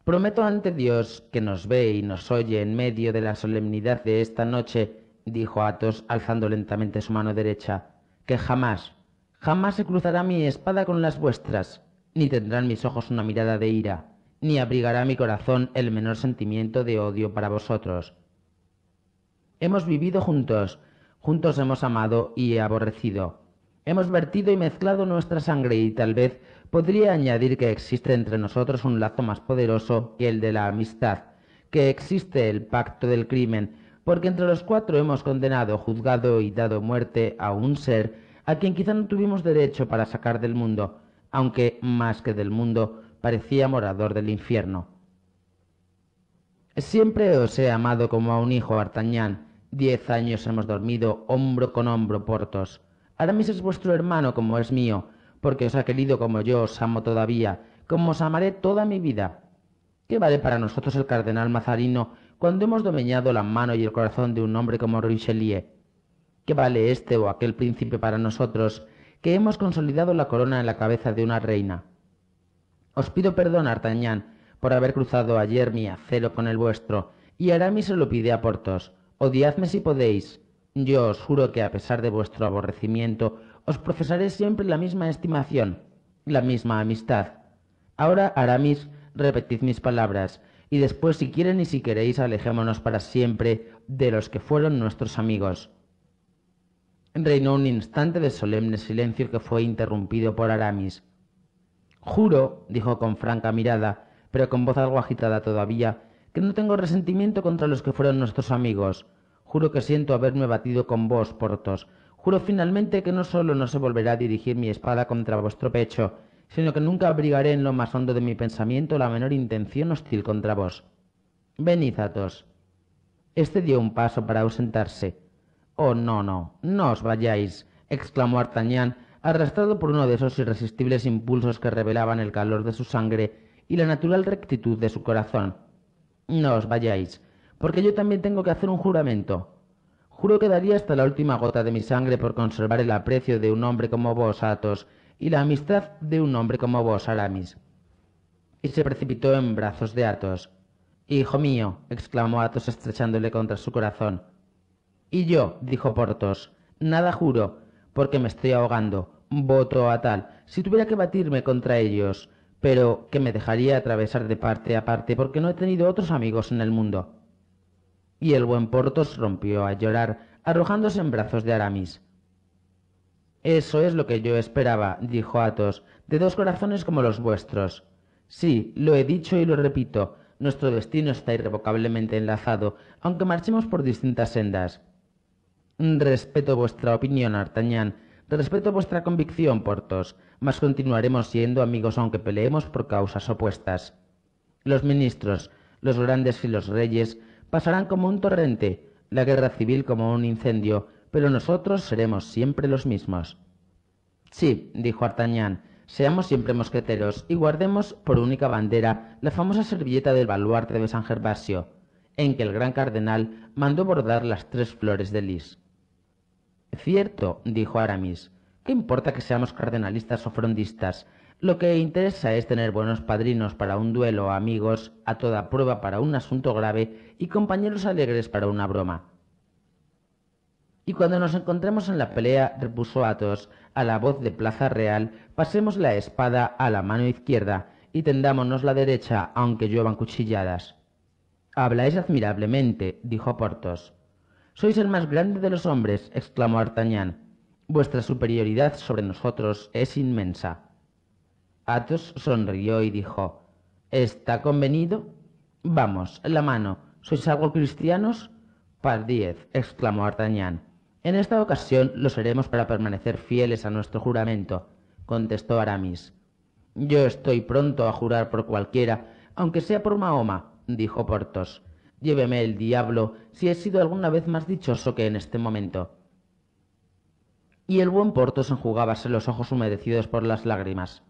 Prometo ante Dios que nos ve y nos oye en medio de la solemnidad de esta noche, dijo Athos, alzando lentamente su mano derecha, que jamás, jamás se cruzará mi espada con las vuestras, ni tendrán mis ojos una mirada de ira, ni abrigará mi corazón el menor sentimiento de odio para vosotros. Hemos vivido juntos, juntos hemos amado y aborrecido. Hemos vertido y mezclado nuestra sangre y tal vez podría añadir que existe entre nosotros un lazo más poderoso que el de la amistad, que existe el pacto del crimen, porque entre los cuatro hemos condenado, juzgado y dado muerte a un ser a quien quizá no tuvimos derecho para sacar del mundo, aunque más que del mundo parecía morador del infierno. Siempre os he amado como a un hijo, Artañán. Diez años hemos dormido hombro con hombro, Portos. Aramis es vuestro hermano como es mío, porque os ha querido como yo os amo todavía, como os amaré toda mi vida. ¿Qué vale para nosotros el cardenal Mazarino cuando hemos domeñado la mano y el corazón de un hombre como Richelieu? ¿Qué vale este o aquel príncipe para nosotros que hemos consolidado la corona en la cabeza de una reina? Os pido perdón, Artañán, por haber cruzado ayer mi acero con el vuestro, y Aramis se lo pide a Portos. Odiadme si podéis. Yo os juro que a pesar de vuestro aborrecimiento os profesaré siempre la misma estimación, la misma amistad. Ahora, Aramis, repetid mis palabras, y después, si quieren y si queréis, alejémonos para siempre de los que fueron nuestros amigos. Reinó un instante de solemne silencio que fue interrumpido por Aramis. Juro, dijo con franca mirada, pero con voz algo agitada todavía, que no tengo resentimiento contra los que fueron nuestros amigos. Juro que siento haberme batido con vos, Portos, Juro finalmente que no solo no se volverá a dirigir mi espada contra vuestro pecho, sino que nunca abrigaré en lo más hondo de mi pensamiento la menor intención hostil contra vos. Venid, Athos. Este dio un paso para ausentarse. Oh, no, no, no os vayáis, exclamó Artagnan, arrastrado por uno de esos irresistibles impulsos que revelaban el calor de su sangre y la natural rectitud de su corazón. No os vayáis, porque yo también tengo que hacer un juramento. Juro que daría hasta la última gota de mi sangre por conservar el aprecio de un hombre como vos, Athos, y la amistad de un hombre como vos, Aramis. Y se precipitó en brazos de Athos. Hijo mío, exclamó Athos estrechándole contra su corazón. Y yo, dijo Porthos, nada juro, porque me estoy ahogando, voto a tal, si tuviera que batirme contra ellos, pero que me dejaría atravesar de parte a parte porque no he tenido otros amigos en el mundo. Y el buen Portos rompió a llorar, arrojándose en brazos de Aramis. Eso es lo que yo esperaba, dijo Athos, de dos corazones como los vuestros. Sí, lo he dicho y lo repito, nuestro destino está irrevocablemente enlazado, aunque marchemos por distintas sendas. Respeto vuestra opinión, Artagnan, respeto vuestra convicción, Portos. mas continuaremos siendo amigos aunque peleemos por causas opuestas. Los ministros, los grandes y los reyes Pasarán como un torrente, la guerra civil como un incendio, pero nosotros seremos siempre los mismos. Sí, dijo Artañán, seamos siempre mosqueteros y guardemos por única bandera la famosa servilleta del baluarte de San Gervasio, en que el gran cardenal mandó bordar las tres flores de lis. Cierto, dijo Aramis, ¿qué importa que seamos cardenalistas o frondistas? Lo que interesa es tener buenos padrinos para un duelo, amigos a toda prueba para un asunto grave y compañeros alegres para una broma. Y cuando nos encontremos en la pelea, repuso Athos, a la voz de Plaza Real, pasemos la espada a la mano izquierda y tendámonos la derecha, aunque lluevan cuchilladas. Habláis admirablemente, dijo Porthos. Sois el más grande de los hombres, exclamó Artagnan. Vuestra superioridad sobre nosotros es inmensa. Athos sonrió y dijo, ¿Está convenido? Vamos, la mano. ¿Sois algo cristianos? Pardiez, exclamó D'Artagnan. En esta ocasión lo seremos para permanecer fieles a nuestro juramento, contestó Aramis. Yo estoy pronto a jurar por cualquiera, aunque sea por Mahoma, dijo Porthos. Lléveme el diablo si he sido alguna vez más dichoso que en este momento. Y el buen Porthos enjugábase los ojos humedecidos por las lágrimas.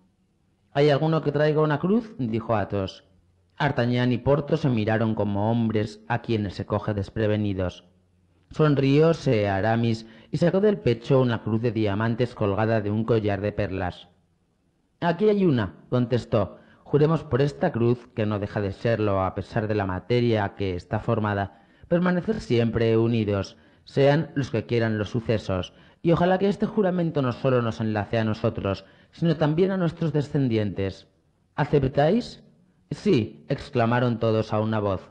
¿Hay alguno que traiga una cruz? dijo Athos. Artagnan y Porthos se miraron como hombres a quienes se coge desprevenidos. Sonrióse Aramis y sacó del pecho una cruz de diamantes colgada de un collar de perlas. Aquí hay una, contestó. Juremos por esta cruz, que no deja de serlo a pesar de la materia que está formada, permanecer siempre unidos, sean los que quieran los sucesos, y ojalá que este juramento no solo nos enlace a nosotros, sino también a nuestros descendientes. ¿Aceptáis? Sí, exclamaron todos a una voz.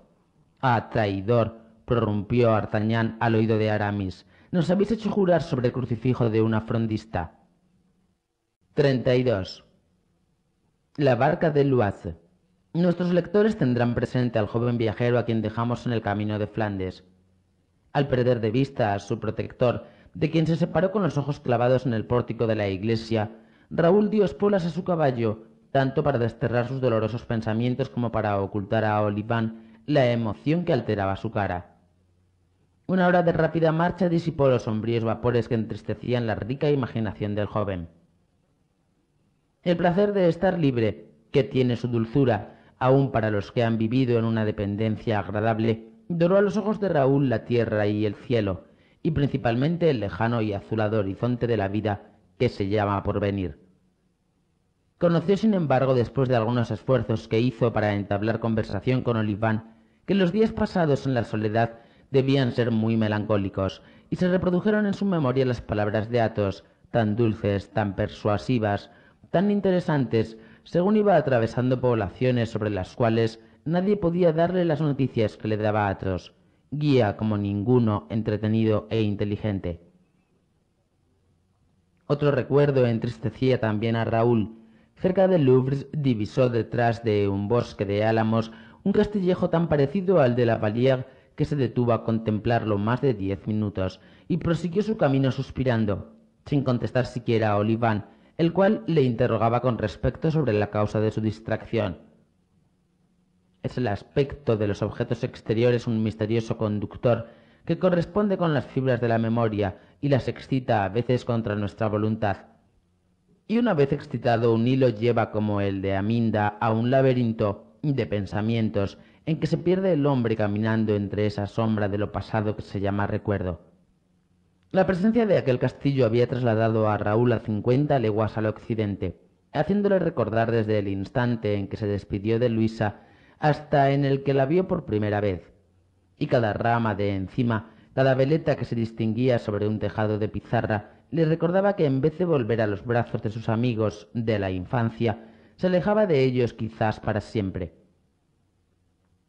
Ah, traidor, prorrumpió Artañán al oído de Aramis. Nos habéis hecho jurar sobre el crucifijo de una frondista. 32. La barca de Luaz Nuestros lectores tendrán presente al joven viajero a quien dejamos en el camino de Flandes. Al perder de vista a su protector, de quien se separó con los ojos clavados en el pórtico de la iglesia, Raúl dio espuelas a su caballo, tanto para desterrar sus dolorosos pensamientos como para ocultar a Oliván la emoción que alteraba su cara. Una hora de rápida marcha disipó los sombríos vapores que entristecían la rica imaginación del joven. El placer de estar libre, que tiene su dulzura, aun para los que han vivido en una dependencia agradable, doró a los ojos de Raúl la tierra y el cielo, y principalmente el lejano y azulado horizonte de la vida que se llama por venir. Conoció, sin embargo, después de algunos esfuerzos que hizo para entablar conversación con Oliván, que los días pasados en la soledad debían ser muy melancólicos, y se reprodujeron en su memoria las palabras de Atos, tan dulces, tan persuasivas, tan interesantes, según iba atravesando poblaciones sobre las cuales nadie podía darle las noticias que le daba Atos, guía como ninguno entretenido e inteligente. Otro recuerdo entristecía también a Raúl. Cerca del Louvre divisó detrás de un bosque de álamos un castillejo tan parecido al de la Vallière que se detuvo a contemplarlo más de diez minutos y prosiguió su camino suspirando, sin contestar siquiera a Oliván, el cual le interrogaba con respecto sobre la causa de su distracción. Es el aspecto de los objetos exteriores un misterioso conductor que corresponde con las fibras de la memoria y las excita a veces contra nuestra voluntad. Y una vez excitado un hilo lleva como el de Aminda a un laberinto de pensamientos en que se pierde el hombre caminando entre esa sombra de lo pasado que se llama recuerdo. La presencia de aquel castillo había trasladado a Raúl a cincuenta leguas al occidente, haciéndole recordar desde el instante en que se despidió de Luisa hasta en el que la vio por primera vez, y cada rama de encima cada veleta que se distinguía sobre un tejado de pizarra le recordaba que en vez de volver a los brazos de sus amigos de la infancia, se alejaba de ellos quizás para siempre.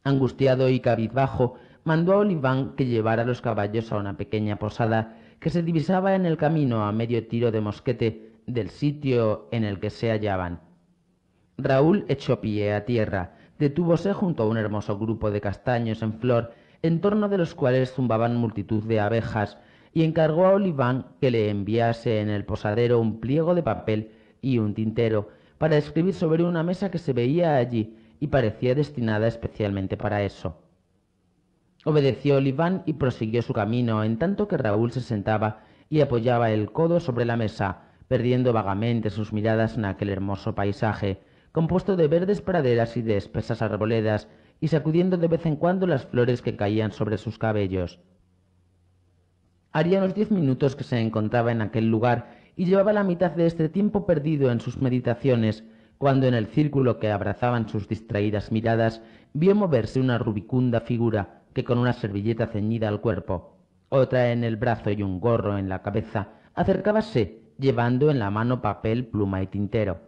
Angustiado y cabizbajo, mandó a Oliván que llevara los caballos a una pequeña posada que se divisaba en el camino a medio tiro de mosquete del sitio en el que se hallaban. Raúl echó pie a tierra, detúvose junto a un hermoso grupo de castaños en flor en torno de los cuales zumbaban multitud de abejas, y encargó a Oliván que le enviase en el posadero un pliego de papel y un tintero para escribir sobre una mesa que se veía allí y parecía destinada especialmente para eso. Obedeció Oliván y prosiguió su camino, en tanto que Raúl se sentaba y apoyaba el codo sobre la mesa, perdiendo vagamente sus miradas en aquel hermoso paisaje, compuesto de verdes praderas y de espesas arboledas y sacudiendo de vez en cuando las flores que caían sobre sus cabellos. Haría unos diez minutos que se encontraba en aquel lugar y llevaba la mitad de este tiempo perdido en sus meditaciones, cuando en el círculo que abrazaban sus distraídas miradas vio moverse una rubicunda figura que con una servilleta ceñida al cuerpo, otra en el brazo y un gorro en la cabeza, acercábase, llevando en la mano papel, pluma y tintero.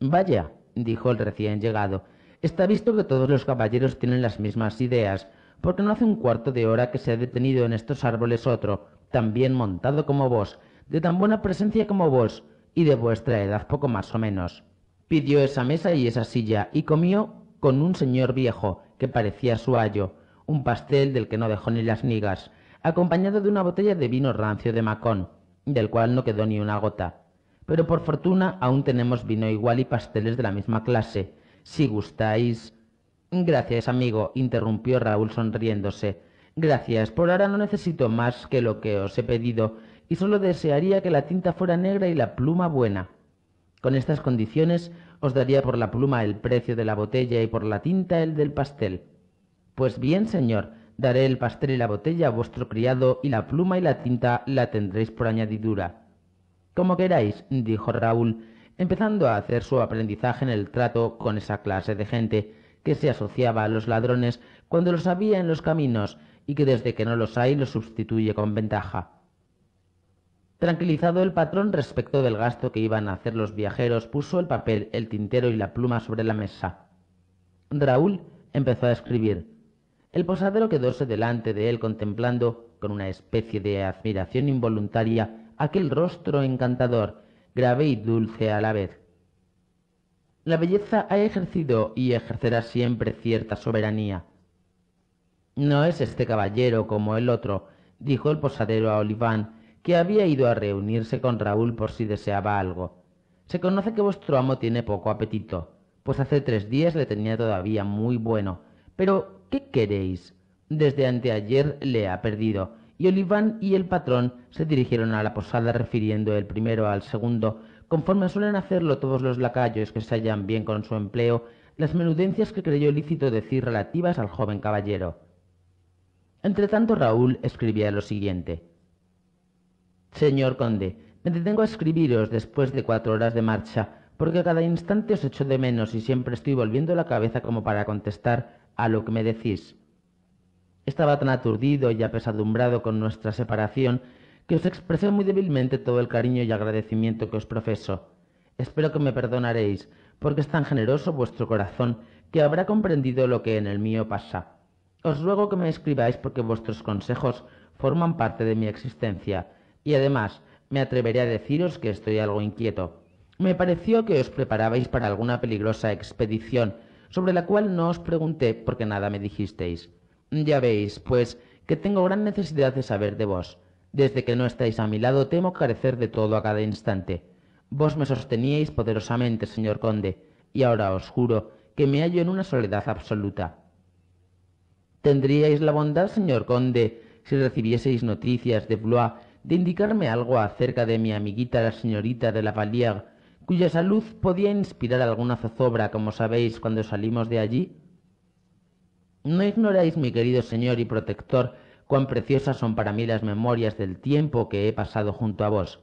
Vaya, dijo el recién llegado, Está visto que todos los caballeros tienen las mismas ideas, porque no hace un cuarto de hora que se ha detenido en estos árboles otro, tan bien montado como vos, de tan buena presencia como vos, y de vuestra edad poco más o menos. Pidió esa mesa y esa silla, y comió con un señor viejo, que parecía su ayo, un pastel del que no dejó ni las migas, acompañado de una botella de vino rancio de Macón, del cual no quedó ni una gota. Pero por fortuna aún tenemos vino igual y pasteles de la misma clase, si gustáis. Gracias, amigo, interrumpió Raúl sonriéndose. Gracias, por ahora no necesito más que lo que os he pedido, y solo desearía que la tinta fuera negra y la pluma buena. Con estas condiciones os daría por la pluma el precio de la botella y por la tinta el del pastel. Pues bien, señor, daré el pastel y la botella a vuestro criado, y la pluma y la tinta la tendréis por añadidura. Como queráis, dijo Raúl, empezando a hacer su aprendizaje en el trato con esa clase de gente que se asociaba a los ladrones cuando los había en los caminos y que desde que no los hay los sustituye con ventaja. Tranquilizado el patrón respecto del gasto que iban a hacer los viajeros, puso el papel, el tintero y la pluma sobre la mesa. Raúl empezó a escribir. El posadero quedóse delante de él contemplando, con una especie de admiración involuntaria, aquel rostro encantador, grave y dulce a la vez. La belleza ha ejercido y ejercerá siempre cierta soberanía. No es este caballero como el otro, dijo el posadero a Oliván, que había ido a reunirse con Raúl por si deseaba algo. Se conoce que vuestro amo tiene poco apetito, pues hace tres días le tenía todavía muy bueno. Pero, ¿qué queréis? Desde anteayer le ha perdido, y Oliván y el patrón se dirigieron a la posada refiriendo el primero al segundo, conforme suelen hacerlo todos los lacayos que se hallan bien con su empleo, las menudencias que creyó lícito decir relativas al joven caballero. Entretanto Raúl escribía lo siguiente. Señor conde, me detengo a escribiros después de cuatro horas de marcha, porque cada instante os echo de menos y siempre estoy volviendo la cabeza como para contestar a lo que me decís. Estaba tan aturdido y apesadumbrado con nuestra separación que os expresé muy débilmente todo el cariño y agradecimiento que os profeso. Espero que me perdonaréis, porque es tan generoso vuestro corazón que habrá comprendido lo que en el mío pasa. Os ruego que me escribáis porque vuestros consejos forman parte de mi existencia, y además me atreveré a deciros que estoy algo inquieto. Me pareció que os preparabais para alguna peligrosa expedición, sobre la cual no os pregunté porque nada me dijisteis. Ya veis, pues, que tengo gran necesidad de saber de vos. Desde que no estáis a mi lado temo carecer de todo a cada instante. Vos me sosteníais poderosamente, señor conde, y ahora os juro que me hallo en una soledad absoluta. ¿Tendríais la bondad, señor conde, si recibieseis noticias de Blois, de indicarme algo acerca de mi amiguita la señorita de la Vallière, cuya salud podía inspirar alguna zozobra, como sabéis, cuando salimos de allí? No ignoráis, mi querido Señor y protector, cuán preciosas son para mí las memorias del tiempo que he pasado junto a vos.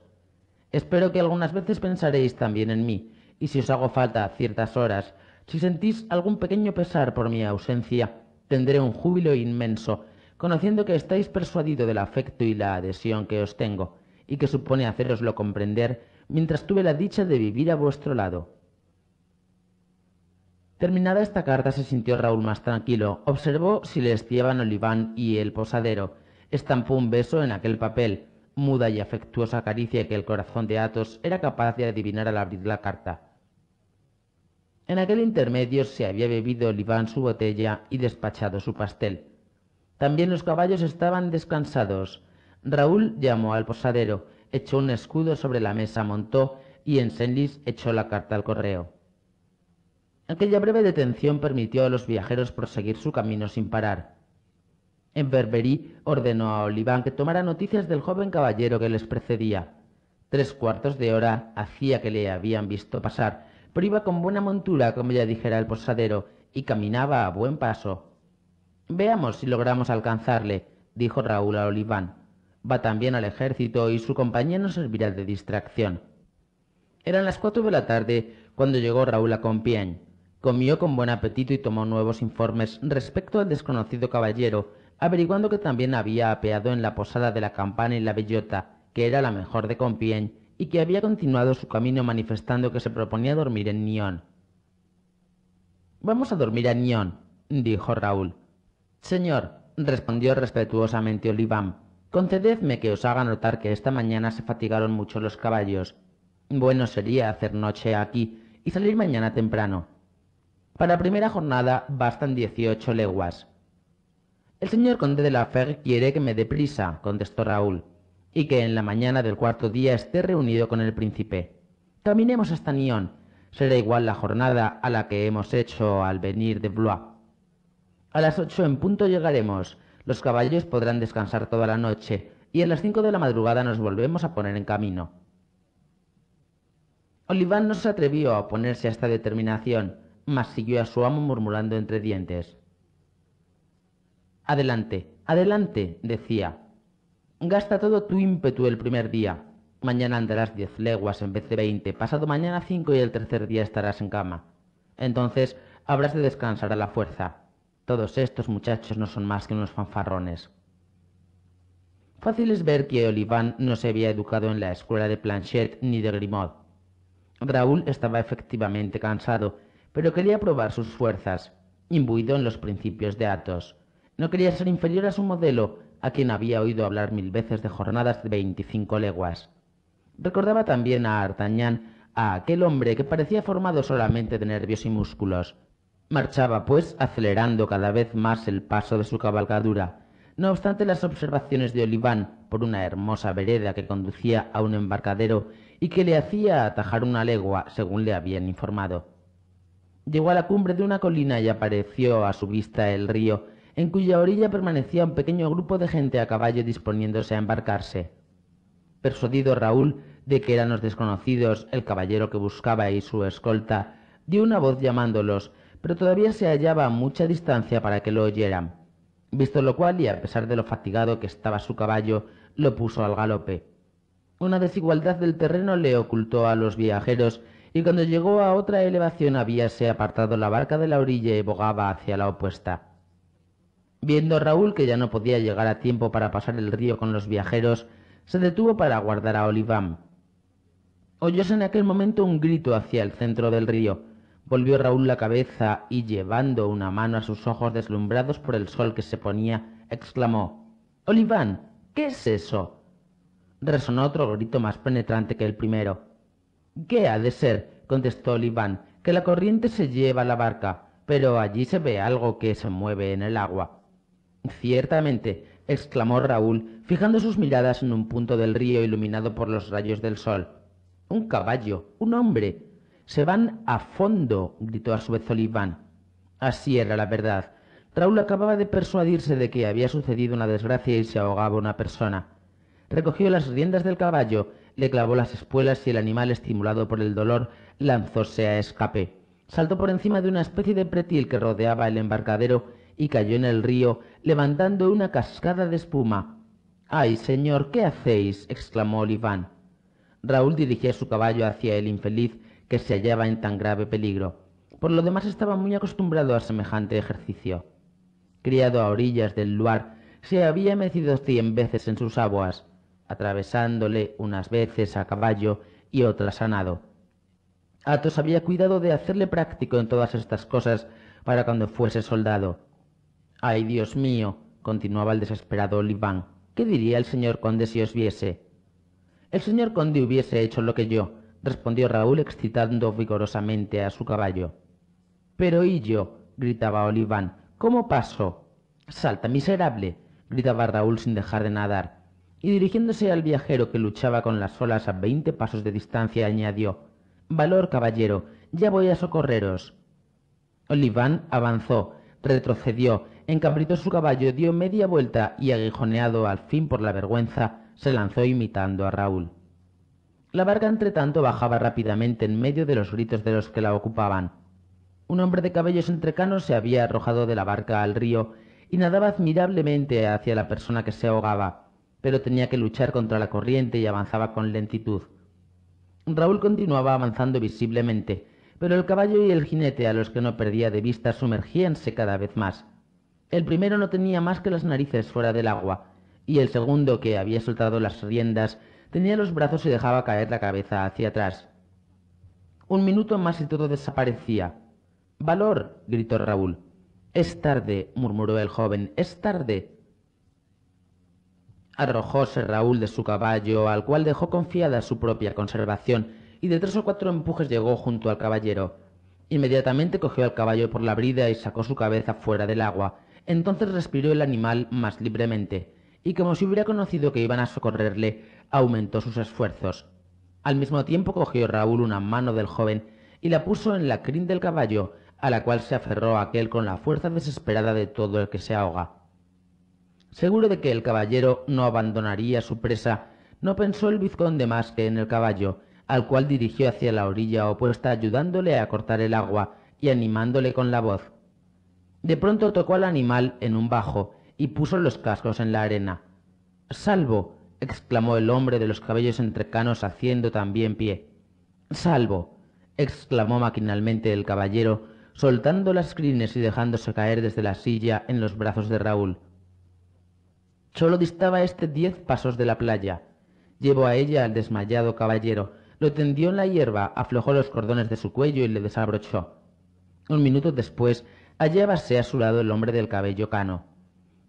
Espero que algunas veces pensaréis también en mí, y si os hago falta ciertas horas, si sentís algún pequeño pesar por mi ausencia, tendré un júbilo inmenso, conociendo que estáis persuadido del afecto y la adhesión que os tengo, y que supone haceroslo comprender mientras tuve la dicha de vivir a vuestro lado. Terminada esta carta se sintió Raúl más tranquilo. Observó si le estiaban Oliván y el posadero. Estampó un beso en aquel papel, muda y afectuosa caricia que el corazón de Atos era capaz de adivinar al abrir la carta. En aquel intermedio se había bebido Oliván su botella y despachado su pastel. También los caballos estaban descansados. Raúl llamó al posadero, echó un escudo sobre la mesa, montó y en Senlis echó la carta al correo. Aquella breve detención permitió a los viajeros proseguir su camino sin parar. En Berberí ordenó a Oliván que tomara noticias del joven caballero que les precedía. Tres cuartos de hora hacía que le habían visto pasar, pero iba con buena montura, como ya dijera el posadero, y caminaba a buen paso. Veamos si logramos alcanzarle, dijo Raúl a Oliván. Va también al ejército y su compañía nos servirá de distracción. Eran las cuatro de la tarde cuando llegó Raúl a Compiègne. Comió con buen apetito y tomó nuevos informes respecto al desconocido caballero, averiguando que también había apeado en la posada de la campana y la bellota, que era la mejor de Compiègne, y que había continuado su camino manifestando que se proponía dormir en Nyon. Vamos a dormir en Nyon, dijo Raúl. Señor, respondió respetuosamente Oliván, concededme que os haga notar que esta mañana se fatigaron mucho los caballos. Bueno sería hacer noche aquí y salir mañana temprano. Para primera jornada bastan 18 leguas. El señor conde de la Fer quiere que me dé prisa, contestó Raúl, y que en la mañana del cuarto día esté reunido con el príncipe. Caminemos hasta Nión. Será igual la jornada a la que hemos hecho al venir de Blois. A las ocho en punto llegaremos. Los caballos podrán descansar toda la noche, y a las cinco de la madrugada nos volvemos a poner en camino. Oliván no se atrevió a oponerse a esta determinación, mas siguió a su amo murmurando entre dientes. Adelante, adelante, decía. Gasta todo tu ímpetu el primer día. Mañana andarás diez leguas en vez de veinte, pasado mañana cinco y el tercer día estarás en cama. Entonces habrás de descansar a la fuerza. Todos estos muchachos no son más que unos fanfarrones. Fácil es ver que Oliván no se había educado en la escuela de Planchet ni de Grimaud. Raúl estaba efectivamente cansado pero quería probar sus fuerzas, imbuido en los principios de Atos. No quería ser inferior a su modelo, a quien había oído hablar mil veces de jornadas de veinticinco leguas. Recordaba también a Artagnan, a aquel hombre que parecía formado solamente de nervios y músculos. Marchaba, pues, acelerando cada vez más el paso de su cabalgadura. No obstante las observaciones de Oliván por una hermosa vereda que conducía a un embarcadero y que le hacía atajar una legua, según le habían informado. Llegó a la cumbre de una colina y apareció a su vista el río, en cuya orilla permanecía un pequeño grupo de gente a caballo disponiéndose a embarcarse. Persuadido Raúl de que eran los desconocidos el caballero que buscaba y su escolta, dio una voz llamándolos, pero todavía se hallaba a mucha distancia para que lo oyeran. Visto lo cual, y a pesar de lo fatigado que estaba su caballo, lo puso al galope. Una desigualdad del terreno le ocultó a los viajeros y cuando llegó a otra elevación habíase apartado la barca de la orilla y bogaba hacia la opuesta. Viendo Raúl que ya no podía llegar a tiempo para pasar el río con los viajeros, se detuvo para aguardar a Oliván. Oyóse en aquel momento un grito hacia el centro del río. Volvió Raúl la cabeza y, llevando una mano a sus ojos deslumbrados por el sol que se ponía, exclamó Oliván, ¿qué es eso? Resonó otro grito más penetrante que el primero. ¿Qué ha de ser? contestó Oliván, que la corriente se lleva a la barca, pero allí se ve algo que se mueve en el agua. Ciertamente, exclamó Raúl, fijando sus miradas en un punto del río iluminado por los rayos del sol. Un caballo, un hombre. Se van a fondo, gritó a su vez Oliván. Así era la verdad. Raúl acababa de persuadirse de que había sucedido una desgracia y se ahogaba una persona. Recogió las riendas del caballo le clavó las espuelas y el animal, estimulado por el dolor, lanzóse a escape. Saltó por encima de una especie de pretil que rodeaba el embarcadero y cayó en el río, levantando una cascada de espuma. ¡Ay, señor, qué hacéis! exclamó Oliván. Raúl dirigía su caballo hacia el infeliz que se hallaba en tan grave peligro. Por lo demás estaba muy acostumbrado a semejante ejercicio. Criado a orillas del luar, se había mecido cien veces en sus aguas atravesándole unas veces a caballo y otras a nado. Athos había cuidado de hacerle práctico en todas estas cosas para cuando fuese soldado. Ay, Dios mío, continuaba el desesperado Oliván, ¿qué diría el señor conde si os viese? El señor conde hubiese hecho lo que yo, respondió Raúl excitando vigorosamente a su caballo. Pero y yo, gritaba Oliván, ¿cómo paso? Salta, miserable, gritaba Raúl sin dejar de nadar y dirigiéndose al viajero que luchaba con las olas a veinte pasos de distancia, añadió Valor, caballero, ya voy a socorreros. Oliván avanzó, retrocedió, encabritó su caballo, dio media vuelta y, aguijoneado al fin por la vergüenza, se lanzó imitando a Raúl. La barca, entre tanto, bajaba rápidamente en medio de los gritos de los que la ocupaban. Un hombre de cabellos entrecanos se había arrojado de la barca al río y nadaba admirablemente hacia la persona que se ahogaba pero tenía que luchar contra la corriente y avanzaba con lentitud. Raúl continuaba avanzando visiblemente, pero el caballo y el jinete a los que no perdía de vista sumergíanse cada vez más. El primero no tenía más que las narices fuera del agua, y el segundo, que había soltado las riendas, tenía los brazos y dejaba caer la cabeza hacia atrás. Un minuto más y todo desaparecía. ¡Valor! gritó Raúl. Es tarde, murmuró el joven, es tarde. Arrojóse Raúl de su caballo, al cual dejó confiada su propia conservación, y de tres o cuatro empujes llegó junto al caballero. Inmediatamente cogió al caballo por la brida y sacó su cabeza fuera del agua. Entonces respiró el animal más libremente, y como si hubiera conocido que iban a socorrerle, aumentó sus esfuerzos. Al mismo tiempo cogió Raúl una mano del joven y la puso en la crin del caballo, a la cual se aferró aquel con la fuerza desesperada de todo el que se ahoga. Seguro de que el caballero no abandonaría su presa, no pensó el vizconde más que en el caballo, al cual dirigió hacia la orilla opuesta ayudándole a cortar el agua y animándole con la voz. De pronto tocó al animal en un bajo y puso los cascos en la arena. Salvo, exclamó el hombre de los cabellos entrecanos haciendo también pie. Salvo, exclamó maquinalmente el caballero, soltando las crines y dejándose caer desde la silla en los brazos de Raúl. Solo distaba este diez pasos de la playa. Llevó a ella al desmayado caballero, lo tendió en la hierba, aflojó los cordones de su cuello y le desabrochó. Un minuto después, hallábase a su lado el hombre del cabello cano.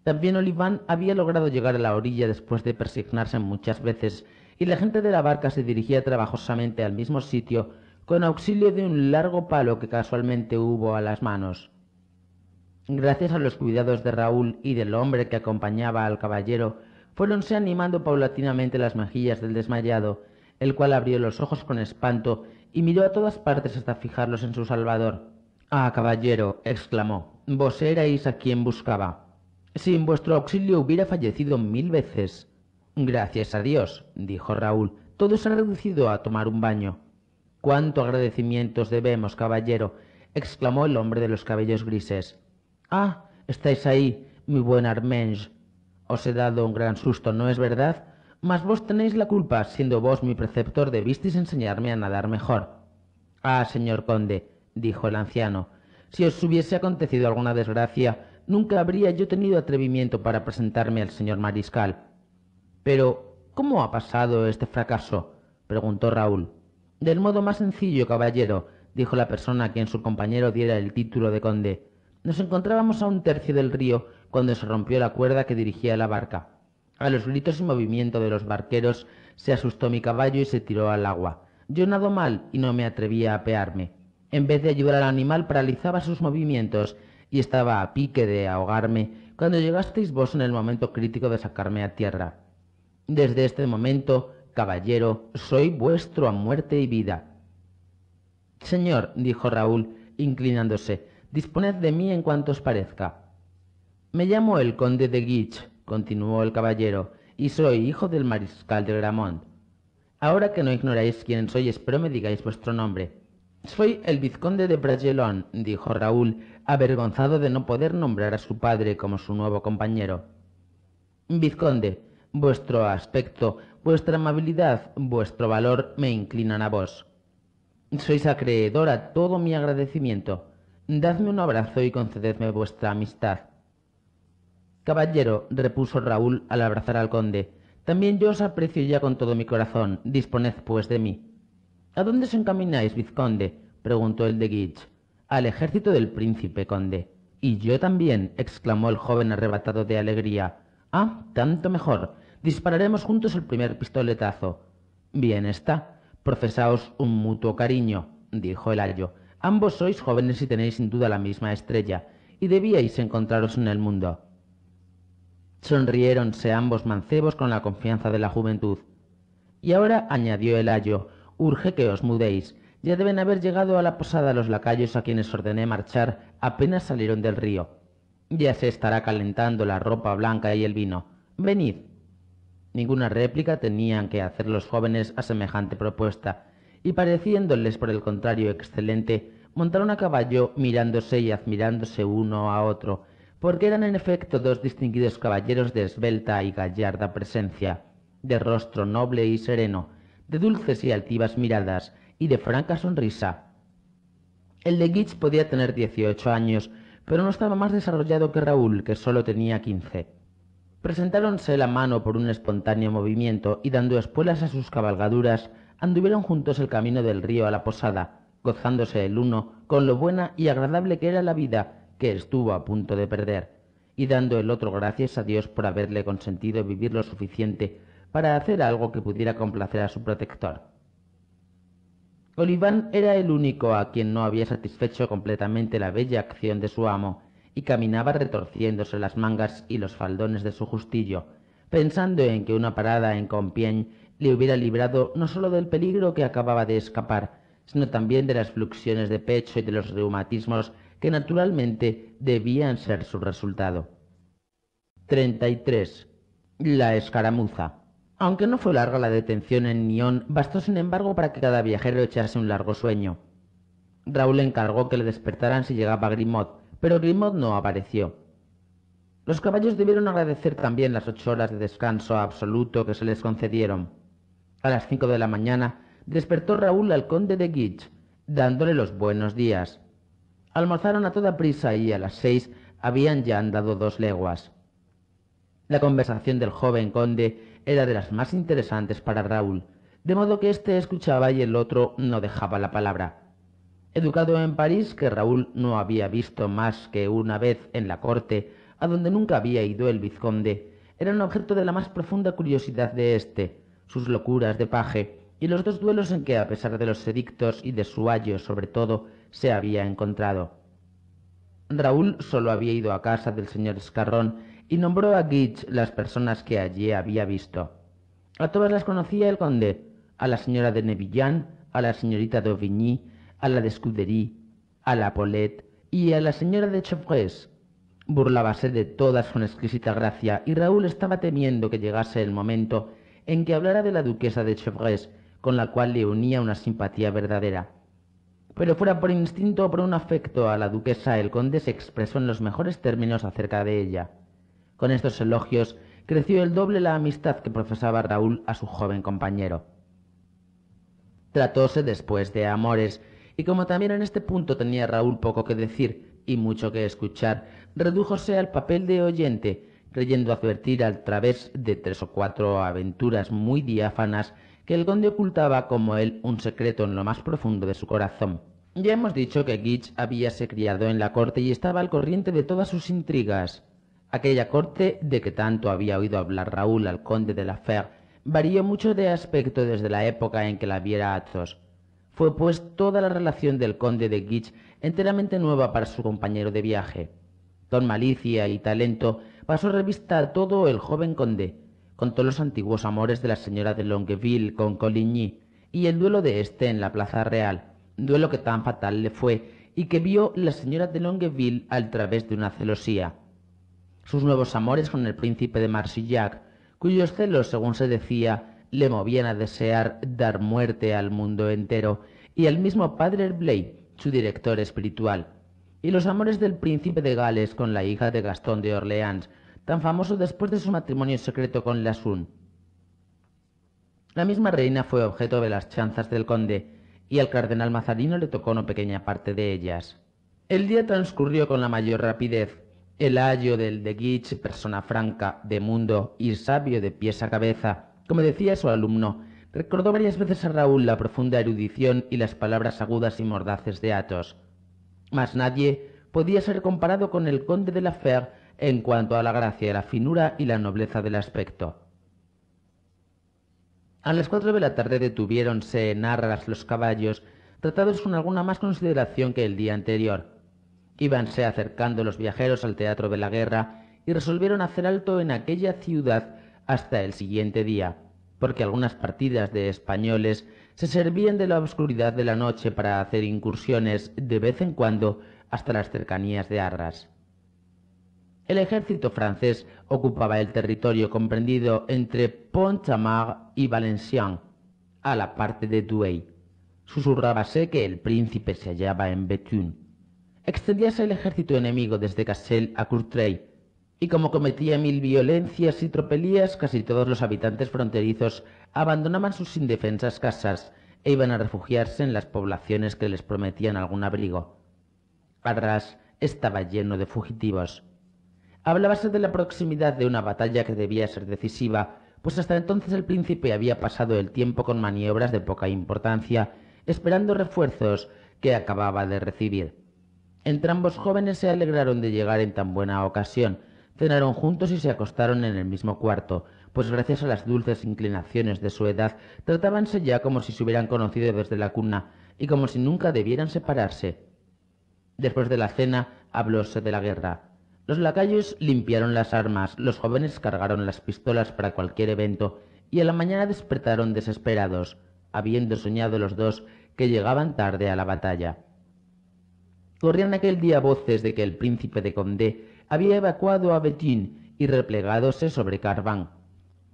También Oliván había logrado llegar a la orilla después de persignarse muchas veces, y la gente de la barca se dirigía trabajosamente al mismo sitio con auxilio de un largo palo que casualmente hubo a las manos. Gracias a los cuidados de Raúl y del hombre que acompañaba al caballero, fuéronse animando paulatinamente las mejillas del desmayado, el cual abrió los ojos con espanto y miró a todas partes hasta fijarlos en su Salvador. Ah, caballero, exclamó, vos erais a quien buscaba. Sin vuestro auxilio hubiera fallecido mil veces. Gracias a Dios, dijo Raúl, todos se ha reducido a tomar un baño. Cuánto agradecimientos debemos, caballero, exclamó el hombre de los cabellos grises. Ah, estáis ahí, mi buen Armenge. Os he dado un gran susto, ¿no es verdad? Mas vos tenéis la culpa, siendo vos mi preceptor, debisteis enseñarme a nadar mejor. Ah, señor conde, dijo el anciano, si os hubiese acontecido alguna desgracia, nunca habría yo tenido atrevimiento para presentarme al señor mariscal. Pero, ¿cómo ha pasado este fracaso? preguntó Raúl. Del modo más sencillo, caballero, dijo la persona a quien su compañero diera el título de conde. Nos encontrábamos a un tercio del río cuando se rompió la cuerda que dirigía la barca. A los gritos y movimiento de los barqueros se asustó mi caballo y se tiró al agua. Yo nado mal y no me atrevía a apearme. En vez de ayudar al animal paralizaba sus movimientos y estaba a pique de ahogarme cuando llegasteis vos en el momento crítico de sacarme a tierra. Desde este momento, caballero, soy vuestro a muerte y vida. Señor, dijo Raúl, inclinándose, Disponed de mí en cuanto os parezca. Me llamo el conde de Guiche, continuó el caballero, y soy hijo del mariscal de Gramont. Ahora que no ignoráis quién soy, espero me digáis vuestro nombre. Soy el vizconde de Bragelón, dijo Raúl, avergonzado de no poder nombrar a su padre como su nuevo compañero. Vizconde, vuestro aspecto, vuestra amabilidad, vuestro valor me inclinan a vos. Sois acreedor a todo mi agradecimiento. Dadme un abrazo y concededme vuestra amistad. Caballero, repuso Raúl al abrazar al conde, también yo os aprecio ya con todo mi corazón. Disponed, pues, de mí. ¿A dónde os encamináis, vizconde? preguntó el de Guiche. Al ejército del príncipe, conde. Y yo también, exclamó el joven arrebatado de alegría. Ah, tanto mejor. Dispararemos juntos el primer pistoletazo. Bien está. Profesaos un mutuo cariño, dijo el ayo. Ambos sois jóvenes y tenéis sin duda la misma estrella, y debíais encontraros en el mundo. Sonriéronse ambos mancebos con la confianza de la juventud. Y ahora añadió el ayo, urge que os mudéis. Ya deben haber llegado a la posada los lacayos a quienes ordené marchar apenas salieron del río. Ya se estará calentando la ropa blanca y el vino. Venid. Ninguna réplica tenían que hacer los jóvenes a semejante propuesta, y pareciéndoles por el contrario excelente, montaron a caballo mirándose y admirándose uno a otro, porque eran en efecto dos distinguidos caballeros de esbelta y gallarda presencia, de rostro noble y sereno, de dulces y altivas miradas y de franca sonrisa. El de Guich podía tener dieciocho años, pero no estaba más desarrollado que Raúl, que solo tenía quince. Presentáronse la mano por un espontáneo movimiento y dando espuelas a sus cabalgaduras, anduvieron juntos el camino del río a la posada, gozándose el uno con lo buena y agradable que era la vida que estuvo a punto de perder, y dando el otro gracias a Dios por haberle consentido vivir lo suficiente para hacer algo que pudiera complacer a su protector. Oliván era el único a quien no había satisfecho completamente la bella acción de su amo, y caminaba retorciéndose las mangas y los faldones de su justillo, pensando en que una parada en Compiègne le hubiera librado no sólo del peligro que acababa de escapar, sino también de las fluxiones de pecho y de los reumatismos que naturalmente debían ser su resultado. 33. La escaramuza. Aunque no fue larga la detención en Nyon, bastó sin embargo para que cada viajero echase un largo sueño. Raúl encargó que le despertaran si llegaba Grimaud, pero Grimaud no apareció. Los caballos debieron agradecer también las ocho horas de descanso absoluto que se les concedieron. A las cinco de la mañana despertó Raúl al conde de Guiche, dándole los buenos días. Almorzaron a toda prisa y a las seis habían ya andado dos leguas. La conversación del joven conde era de las más interesantes para Raúl, de modo que éste escuchaba y el otro no dejaba la palabra. Educado en París, que Raúl no había visto más que una vez en la corte, a donde nunca había ido el vizconde, era un objeto de la más profunda curiosidad de éste, sus locuras de paje y los dos duelos en que, a pesar de los edictos y de su ayo sobre todo, se había encontrado. Raúl solo había ido a casa del señor Escarrón y nombró a Gitch las personas que allí había visto. A todas las conocía el conde, a la señora de Nevillan, a la señorita de Auvigny, a la de Scudery, a la Paulette y a la señora de Chevreuse. Burlábase de todas con exquisita gracia y Raúl estaba temiendo que llegase el momento en que hablara de la duquesa de Chevreuse, con la cual le unía una simpatía verdadera. Pero fuera por instinto o por un afecto a la duquesa, el conde se expresó en los mejores términos acerca de ella. Con estos elogios creció el doble la amistad que profesaba Raúl a su joven compañero. Tratóse después de amores, y como también en este punto tenía Raúl poco que decir y mucho que escuchar, redujose al papel de oyente, creyendo advertir al través de tres o cuatro aventuras muy diáfanas que el conde ocultaba como él un secreto en lo más profundo de su corazón. Ya hemos dicho que Gitch habíase criado en la corte y estaba al corriente de todas sus intrigas. Aquella corte de que tanto había oído hablar Raúl al conde de la Fer varió mucho de aspecto desde la época en que la viera Athos. Fue pues toda la relación del conde de Guiche enteramente nueva para su compañero de viaje. Don Malicia y Talento pasó revista a todo el joven conde. Contó los antiguos amores de la señora de Longueville con Coligny y el duelo de este en la Plaza Real, duelo que tan fatal le fue y que vio la señora de Longueville al través de una celosía. Sus nuevos amores con el príncipe de Marsillac, cuyos celos, según se decía, le movían a desear dar muerte al mundo entero, y al mismo padre Blay, su director espiritual, y los amores del príncipe de Gales con la hija de Gastón de Orleans, tan famoso después de su matrimonio secreto con Lasun. La misma reina fue objeto de las chanzas del conde, y al cardenal Mazarino le tocó una pequeña parte de ellas. El día transcurrió con la mayor rapidez. El ayo del de Guich, persona franca, de mundo y sabio de pies a cabeza, como decía su alumno, recordó varias veces a Raúl la profunda erudición y las palabras agudas y mordaces de Atos. Mas nadie podía ser comparado con el conde de la Ferre en cuanto a la gracia, la finura y la nobleza del aspecto. A las cuatro de la tarde detuviéronse en arras los caballos, tratados con alguna más consideración que el día anterior. Íbanse acercando los viajeros al teatro de la guerra y resolvieron hacer alto en aquella ciudad hasta el siguiente día, porque algunas partidas de españoles se servían de la obscuridad de la noche para hacer incursiones de vez en cuando hasta las cercanías de Arras. El ejército francés ocupaba el territorio comprendido entre pont y Valenciennes, a la parte de Douai. Susurrábase que el príncipe se hallaba en Bethune. Extendíase el ejército enemigo desde Cassel a Courtrai, y como cometía mil violencias y tropelías, casi todos los habitantes fronterizos abandonaban sus indefensas casas e iban a refugiarse en las poblaciones que les prometían algún abrigo. Arras estaba lleno de fugitivos. Hablábase de la proximidad de una batalla que debía ser decisiva, pues hasta entonces el príncipe había pasado el tiempo con maniobras de poca importancia, esperando refuerzos que acababa de recibir. Entrambos jóvenes se alegraron de llegar en tan buena ocasión, cenaron juntos y se acostaron en el mismo cuarto, pues gracias a las dulces inclinaciones de su edad, tratábanse ya como si se hubieran conocido desde la cuna y como si nunca debieran separarse. Después de la cena hablóse de la guerra. Los lacayos limpiaron las armas, los jóvenes cargaron las pistolas para cualquier evento y a la mañana despertaron desesperados, habiendo soñado los dos que llegaban tarde a la batalla. Corrían aquel día voces de que el príncipe de Condé había evacuado a Betín y replegándose sobre Carván,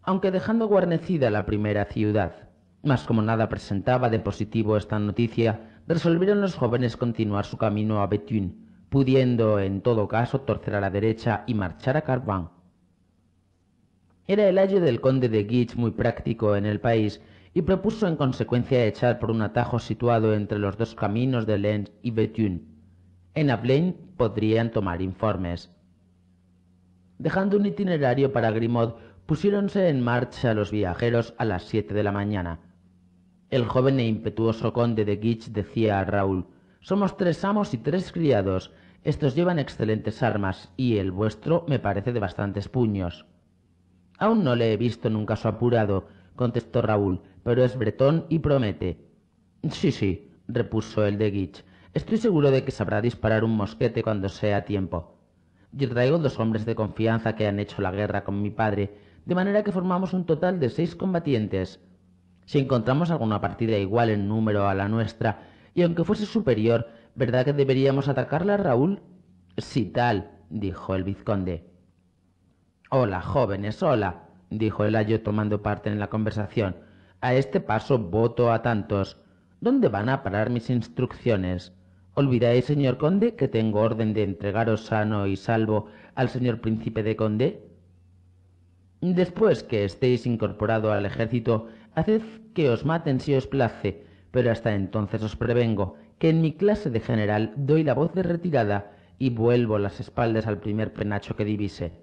aunque dejando guarnecida la primera ciudad. Mas como nada presentaba de positivo esta noticia, resolvieron los jóvenes continuar su camino a Betún, pudiendo en todo caso torcer a la derecha y marchar a Carván. Era el ayo del conde de Guich muy práctico en el país y propuso en consecuencia echar por un atajo situado entre los dos caminos de Lens y Bethune. En Ablain podrían tomar informes. Dejando un itinerario para Grimaud, pusiéronse en marcha los viajeros a las siete de la mañana. El joven e impetuoso conde de Guich decía a Raúl Somos tres amos y tres criados, estos llevan excelentes armas y el vuestro me parece de bastantes puños. Aún no le he visto en un caso apurado, contestó Raúl, pero es bretón y promete. Sí, sí, repuso el de Gitch. Estoy seguro de que sabrá disparar un mosquete cuando sea tiempo. Yo traigo dos hombres de confianza que han hecho la guerra con mi padre, de manera que formamos un total de seis combatientes. Si encontramos alguna partida igual en número a la nuestra, y aunque fuese superior, ¿Verdad que deberíamos atacarla, Raúl? Sí, tal, dijo el vizconde. Hola, jóvenes, hola, dijo el ayo tomando parte en la conversación. A este paso voto a tantos. ¿Dónde van a parar mis instrucciones? ¿Olvidáis, señor conde, que tengo orden de entregaros sano y salvo al señor príncipe de conde? Después que estéis incorporado al ejército, haced que os maten si os place, pero hasta entonces os prevengo que en mi clase de general doy la voz de retirada y vuelvo las espaldas al primer penacho que divise.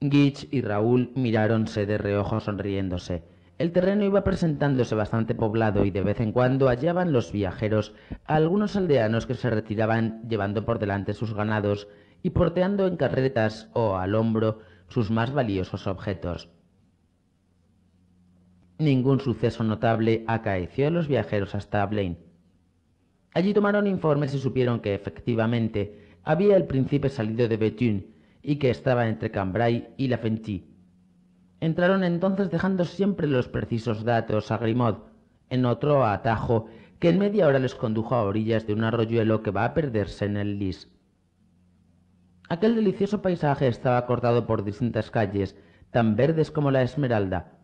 Gitch y Raúl miráronse de reojo sonriéndose. El terreno iba presentándose bastante poblado y de vez en cuando hallaban los viajeros a algunos aldeanos que se retiraban llevando por delante sus ganados y porteando en carretas o al hombro sus más valiosos objetos. Ningún suceso notable acaeció a los viajeros hasta Blaine. Allí tomaron informes y supieron que efectivamente había el príncipe salido de Bethune y que estaba entre Cambrai y La Fenty. Entraron entonces dejando siempre los precisos datos a Grimaud en otro atajo que en media hora les condujo a orillas de un arroyuelo que va a perderse en el Lis. Aquel delicioso paisaje estaba cortado por distintas calles, tan verdes como la esmeralda.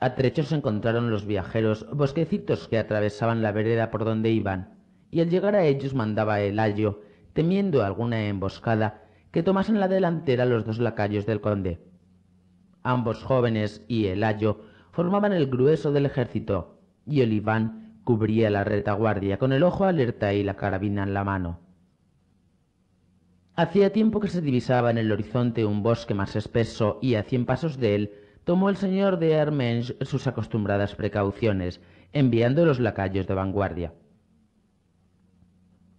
A trechos encontraron los viajeros bosquecitos que atravesaban la vereda por donde iban y al llegar a ellos mandaba el ayo, temiendo alguna emboscada, que tomasen la delantera los dos lacayos del conde. Ambos jóvenes y el ayo formaban el grueso del ejército, y Oliván cubría la retaguardia con el ojo alerta y la carabina en la mano. Hacía tiempo que se divisaba en el horizonte un bosque más espeso y a cien pasos de él tomó el señor de Hermenge sus acostumbradas precauciones, enviando los lacayos de vanguardia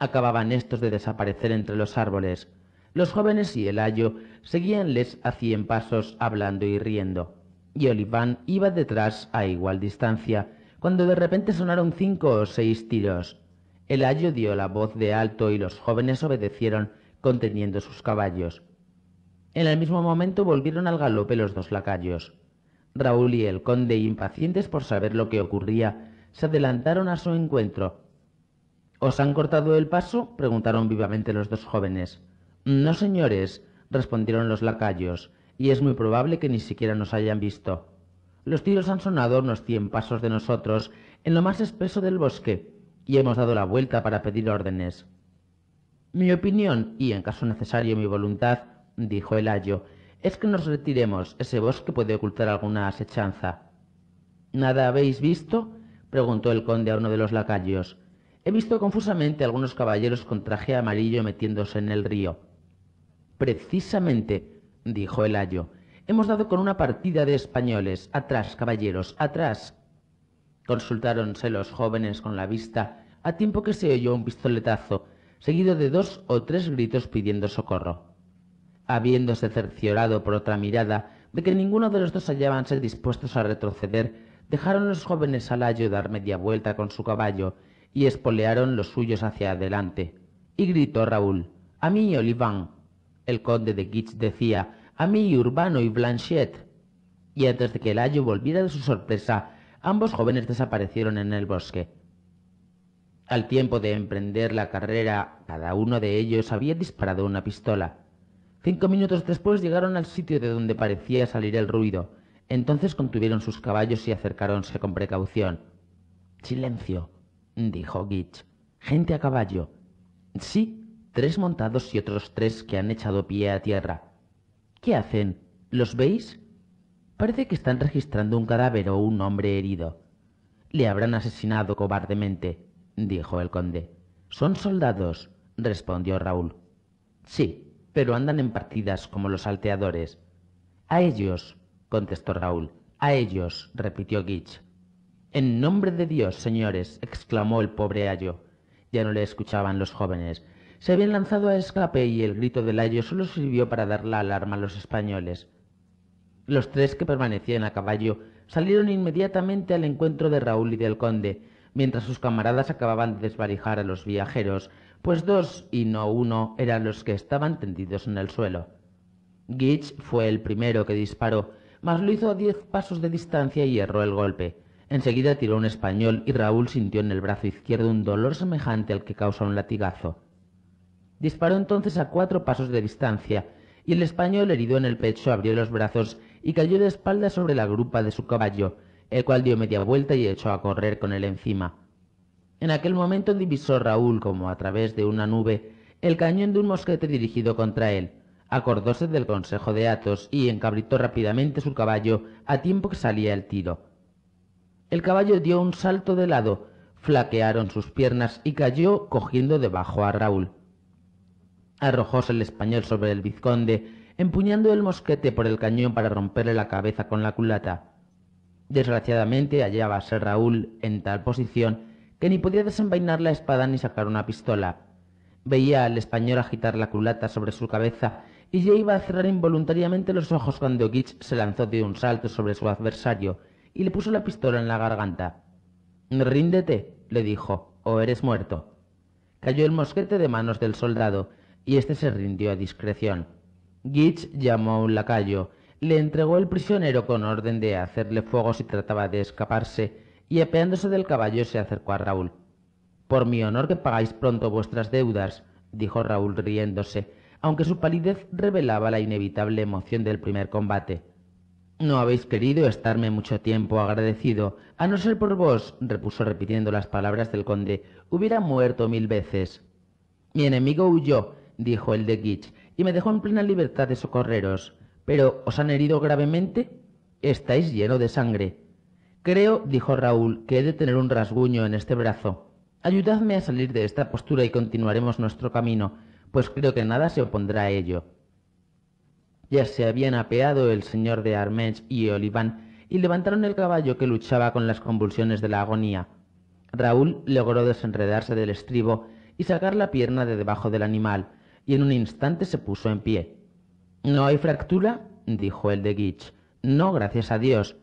acababan estos de desaparecer entre los árboles. Los jóvenes y el ayo seguíanles a cien pasos hablando y riendo, y Oliván iba detrás a igual distancia, cuando de repente sonaron cinco o seis tiros. El ayo dio la voz de alto y los jóvenes obedecieron, conteniendo sus caballos. En el mismo momento volvieron al galope los dos lacayos. Raúl y el conde, impacientes por saber lo que ocurría, se adelantaron a su encuentro, ¿Os han cortado el paso? preguntaron vivamente los dos jóvenes. No, señores, respondieron los lacayos, y es muy probable que ni siquiera nos hayan visto. Los tiros han sonado unos cien pasos de nosotros, en lo más espeso del bosque, y hemos dado la vuelta para pedir órdenes. Mi opinión, y en caso necesario mi voluntad, dijo el ayo, es que nos retiremos. Ese bosque puede ocultar alguna asechanza. ¿Nada habéis visto? preguntó el conde a uno de los lacayos. He visto confusamente algunos caballeros con traje amarillo metiéndose en el río. Precisamente, dijo el ayo, hemos dado con una partida de españoles. Atrás, caballeros, atrás. Consultáronse los jóvenes con la vista, a tiempo que se oyó un pistoletazo, seguido de dos o tres gritos pidiendo socorro. Habiéndose cerciorado por otra mirada de que ninguno de los dos hallábanse dispuestos a retroceder, dejaron los jóvenes al ayo dar media vuelta con su caballo y espolearon los suyos hacia adelante. Y gritó Raúl, a mí Oliván. El conde de Gitz decía, a mí Urbano y Blanchet. Y antes de que el ayo volviera de su sorpresa, ambos jóvenes desaparecieron en el bosque. Al tiempo de emprender la carrera, cada uno de ellos había disparado una pistola. Cinco minutos después llegaron al sitio de donde parecía salir el ruido. Entonces contuvieron sus caballos y acercáronse con precaución. Silencio, dijo Gitch. Gente a caballo. Sí, tres montados y otros tres que han echado pie a tierra. ¿Qué hacen? ¿Los veis? Parece que están registrando un cadáver o un hombre herido. Le habrán asesinado cobardemente, dijo el conde. Son soldados, respondió Raúl. Sí, pero andan en partidas como los salteadores. A ellos, contestó Raúl. A ellos, repitió Gitch. En nombre de Dios, señores, exclamó el pobre Ayo. Ya no le escuchaban los jóvenes. Se habían lanzado a escape y el grito del Ayo solo sirvió para dar la alarma a los españoles. Los tres que permanecían a caballo salieron inmediatamente al encuentro de Raúl y del conde, mientras sus camaradas acababan de desvarijar a los viajeros, pues dos y no uno eran los que estaban tendidos en el suelo. Gitch fue el primero que disparó, mas lo hizo a diez pasos de distancia y erró el golpe. Enseguida tiró un español y Raúl sintió en el brazo izquierdo un dolor semejante al que causa un latigazo. Disparó entonces a cuatro pasos de distancia, y el español herido en el pecho abrió los brazos y cayó de espalda sobre la grupa de su caballo, el cual dio media vuelta y echó a correr con él encima. En aquel momento divisó Raúl, como a través de una nube, el cañón de un mosquete dirigido contra él. Acordóse del consejo de Atos y encabritó rápidamente su caballo a tiempo que salía el tiro. El caballo dio un salto de lado, flaquearon sus piernas y cayó cogiendo debajo a Raúl. Arrojóse el español sobre el vizconde, empuñando el mosquete por el cañón para romperle la cabeza con la culata. Desgraciadamente hallábase Raúl en tal posición que ni podía desenvainar la espada ni sacar una pistola. Veía al español agitar la culata sobre su cabeza y ya iba a cerrar involuntariamente los ojos cuando Gitch se lanzó de un salto sobre su adversario y le puso la pistola en la garganta. Ríndete, le dijo, o eres muerto. Cayó el mosquete de manos del soldado, y éste se rindió a discreción. Gitch llamó a un lacayo, le entregó el prisionero con orden de hacerle fuego si trataba de escaparse, y apeándose del caballo se acercó a Raúl. Por mi honor que pagáis pronto vuestras deudas, dijo Raúl riéndose, aunque su palidez revelaba la inevitable emoción del primer combate. No habéis querido estarme mucho tiempo agradecido. A no ser por vos, repuso repitiendo las palabras del conde, hubiera muerto mil veces. Mi enemigo huyó, dijo el de Gitch, y me dejó en plena libertad de socorreros. Pero ¿os han herido gravemente? Estáis lleno de sangre. Creo, dijo Raúl, que he de tener un rasguño en este brazo. Ayudadme a salir de esta postura y continuaremos nuestro camino, pues creo que nada se opondrá a ello. Ya se habían apeado el señor de Armench y Oliván y levantaron el caballo que luchaba con las convulsiones de la agonía. Raúl logró desenredarse del estribo y sacar la pierna de debajo del animal, y en un instante se puso en pie. ¿No hay fractura? dijo el de Guich. No, gracias a Dios.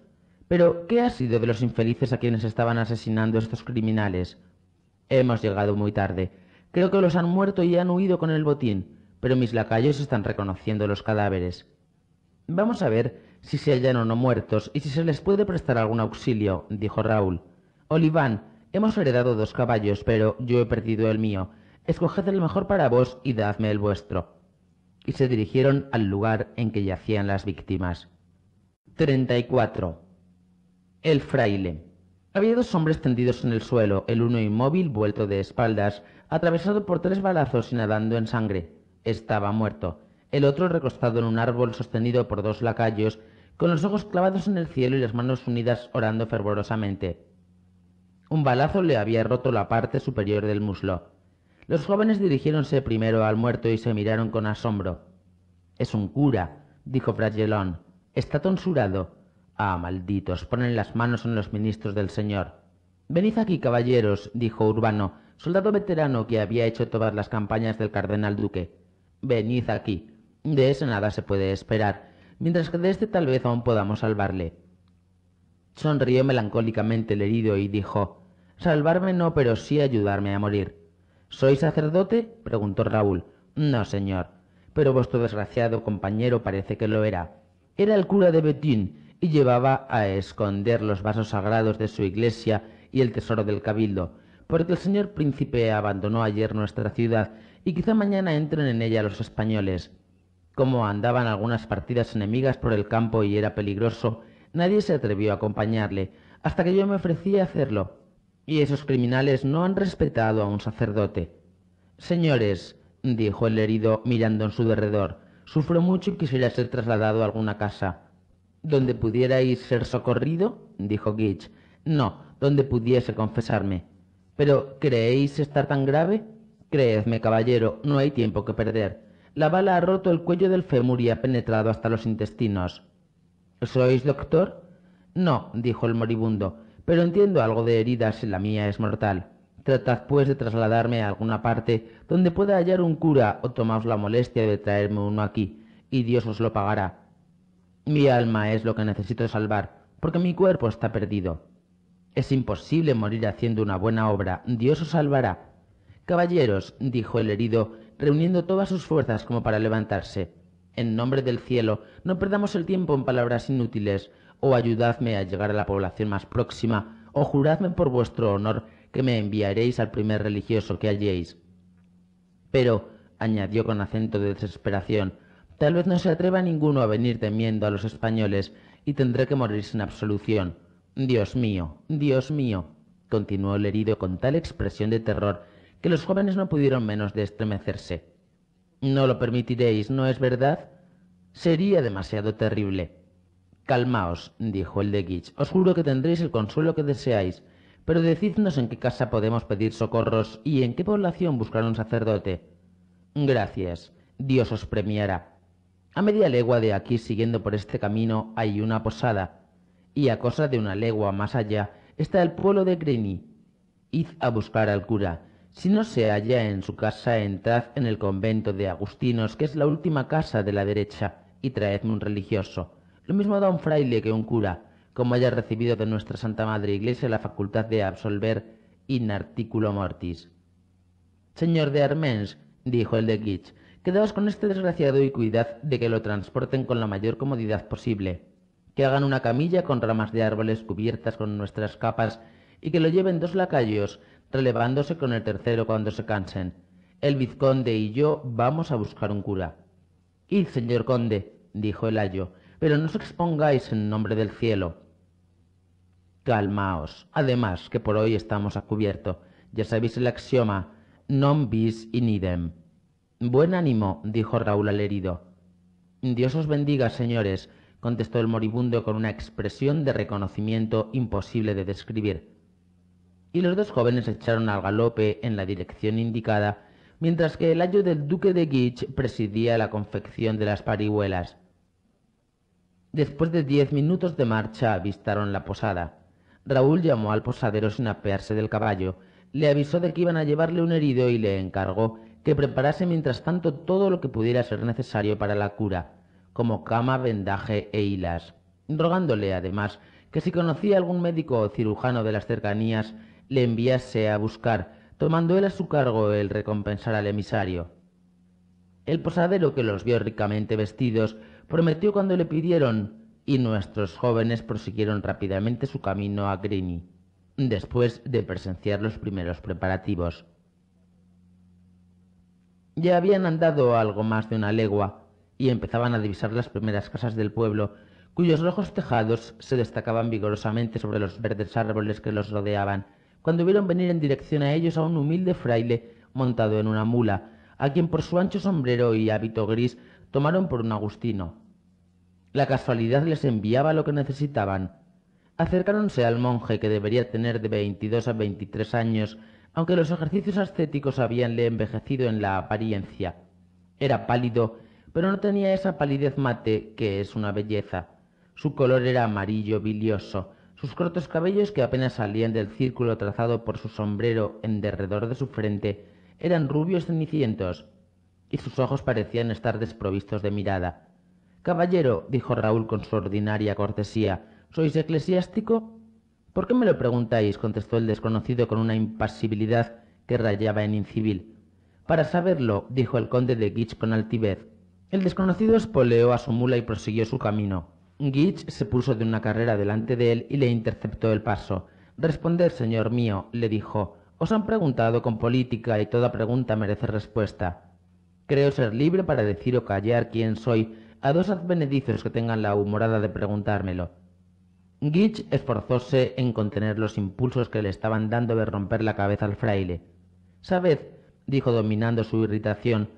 Pero, ¿qué ha sido de los infelices a quienes estaban asesinando estos criminales? Hemos llegado muy tarde. Creo que los han muerto y han huido con el botín pero mis lacayos están reconociendo los cadáveres. Vamos a ver si se hallan o no muertos y si se les puede prestar algún auxilio, dijo Raúl. Oliván, hemos heredado dos caballos, pero yo he perdido el mío. Escoged el mejor para vos y dadme el vuestro. Y se dirigieron al lugar en que yacían las víctimas. 34. El fraile. Había dos hombres tendidos en el suelo, el uno inmóvil, vuelto de espaldas, atravesado por tres balazos y nadando en sangre estaba muerto, el otro recostado en un árbol sostenido por dos lacayos, con los ojos clavados en el cielo y las manos unidas orando fervorosamente. Un balazo le había roto la parte superior del muslo. Los jóvenes dirigiéronse primero al muerto y se miraron con asombro. Es un cura, dijo Fragelón—. Está tonsurado. Ah, malditos, ponen las manos en los ministros del Señor. Venid aquí, caballeros, dijo Urbano, soldado veterano que había hecho todas las campañas del cardenal duque. Venid aquí. De eso nada se puede esperar, mientras que de este tal vez aún podamos salvarle. Sonrió melancólicamente el herido y dijo Salvarme no, pero sí ayudarme a morir. ¿Soy sacerdote? preguntó Raúl. No, señor. Pero vuestro desgraciado compañero parece que lo era. Era el cura de Betín y llevaba a esconder los vasos sagrados de su iglesia y el tesoro del cabildo, porque el señor príncipe abandonó ayer nuestra ciudad y quizá mañana entren en ella los españoles. Como andaban algunas partidas enemigas por el campo y era peligroso, nadie se atrevió a acompañarle, hasta que yo me ofrecí a hacerlo. Y esos criminales no han respetado a un sacerdote. Señores, dijo el herido mirando en su derredor, sufro mucho y quisiera ser trasladado a alguna casa. ¿Donde pudierais ser socorrido? dijo Gitch. No, donde pudiese confesarme. ¿Pero creéis estar tan grave? Creedme, caballero, no hay tiempo que perder. La bala ha roto el cuello del fémur y ha penetrado hasta los intestinos. ¿Sois doctor? No, dijo el moribundo, pero entiendo algo de heridas y la mía es mortal. Tratad pues de trasladarme a alguna parte donde pueda hallar un cura o tomaos la molestia de traerme uno aquí, y Dios os lo pagará. Mi alma es lo que necesito salvar, porque mi cuerpo está perdido. Es imposible morir haciendo una buena obra, Dios os salvará, Caballeros, dijo el herido, reuniendo todas sus fuerzas como para levantarse, en nombre del cielo, no perdamos el tiempo en palabras inútiles, o oh, ayudadme a llegar a la población más próxima, o oh, juradme por vuestro honor que me enviaréis al primer religioso que halléis. Pero, añadió con acento de desesperación, tal vez no se atreva ninguno a venir temiendo a los españoles, y tendré que morir sin absolución. Dios mío, Dios mío, continuó el herido con tal expresión de terror que los jóvenes no pudieron menos de estremecerse. No lo permitiréis, ¿no es verdad? Sería demasiado terrible. Calmaos, dijo el de Gitch. os juro que tendréis el consuelo que deseáis, pero decidnos en qué casa podemos pedir socorros y en qué población buscar un sacerdote. Gracias, Dios os premiará. A media legua de aquí, siguiendo por este camino, hay una posada, y a cosa de una legua más allá está el pueblo de Greny. Id a buscar al cura, si no se halla en su casa, entrad en el convento de Agustinos, que es la última casa de la derecha, y traedme un religioso. Lo mismo da un fraile que un cura, como haya recibido de nuestra Santa Madre Iglesia la facultad de absolver in articulo mortis. Señor de Armens, dijo el de Guiche, quedaos con este desgraciado y cuidad de que lo transporten con la mayor comodidad posible, que hagan una camilla con ramas de árboles cubiertas con nuestras capas y que lo lleven dos lacayos relevándose con el tercero cuando se cansen. El vizconde y yo vamos a buscar un cura. Id, señor conde, dijo el ayo, pero no os expongáis en nombre del cielo. Calmaos, además que por hoy estamos a cubierto. Ya sabéis el axioma, non bis in idem. Buen ánimo, dijo Raúl al herido. Dios os bendiga, señores, contestó el moribundo con una expresión de reconocimiento imposible de describir y los dos jóvenes echaron al galope en la dirección indicada, mientras que el ayo del duque de Guiche presidía la confección de las parihuelas. Después de diez minutos de marcha avistaron la posada. Raúl llamó al posadero sin apearse del caballo, le avisó de que iban a llevarle un herido y le encargó que preparase mientras tanto todo lo que pudiera ser necesario para la cura, como cama, vendaje e hilas, rogándole además que si conocía algún médico o cirujano de las cercanías le enviase a buscar, tomando él a su cargo el recompensar al emisario. El posadero que los vio ricamente vestidos prometió cuando le pidieron, y nuestros jóvenes prosiguieron rápidamente su camino a Grini, después de presenciar los primeros preparativos. Ya habían andado algo más de una legua, y empezaban a divisar las primeras casas del pueblo, cuyos rojos tejados se destacaban vigorosamente sobre los verdes árboles que los rodeaban, cuando vieron venir en dirección a ellos a un humilde fraile montado en una mula, a quien por su ancho sombrero y hábito gris tomaron por un agustino. La casualidad les enviaba lo que necesitaban. Acercáronse al monje que debería tener de 22 a 23 años, aunque los ejercicios ascéticos habíanle envejecido en la apariencia. Era pálido, pero no tenía esa palidez mate que es una belleza. Su color era amarillo bilioso, sus cortos cabellos, que apenas salían del círculo trazado por su sombrero en derredor de su frente, eran rubios cenicientos, y sus ojos parecían estar desprovistos de mirada. Caballero, dijo Raúl con su ordinaria cortesía, ¿sois eclesiástico? ¿Por qué me lo preguntáis? contestó el desconocido con una impasibilidad que rayaba en incivil. Para saberlo, dijo el conde de Guiche con altivez. El desconocido espoleó a su mula y prosiguió su camino. Gitch se puso de una carrera delante de él y le interceptó el paso. —Responder, señor mío, le dijo, os han preguntado con política y toda pregunta merece respuesta. Creo ser libre para decir o callar quién soy a dos advenedizos que tengan la humorada de preguntármelo. Gitch esforzóse en contener los impulsos que le estaban dando de romper la cabeza al fraile. Sabed, dijo dominando su irritación,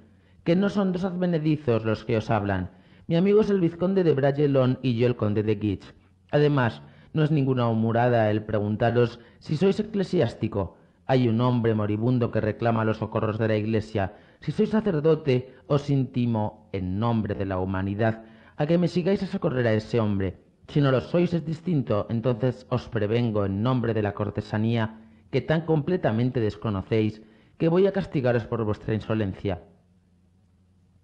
que no son dos advenedizos los que os hablan, mi amigo es el vizconde de Bragelonne y yo el conde de Guiche. Además, no es ninguna humorada el preguntaros si sois eclesiástico. Hay un hombre moribundo que reclama los socorros de la Iglesia. Si sois sacerdote, os intimo, en nombre de la humanidad, a que me sigáis a socorrer a ese hombre. Si no lo sois es distinto, entonces os prevengo, en nombre de la cortesanía, que tan completamente desconocéis, que voy a castigaros por vuestra insolencia.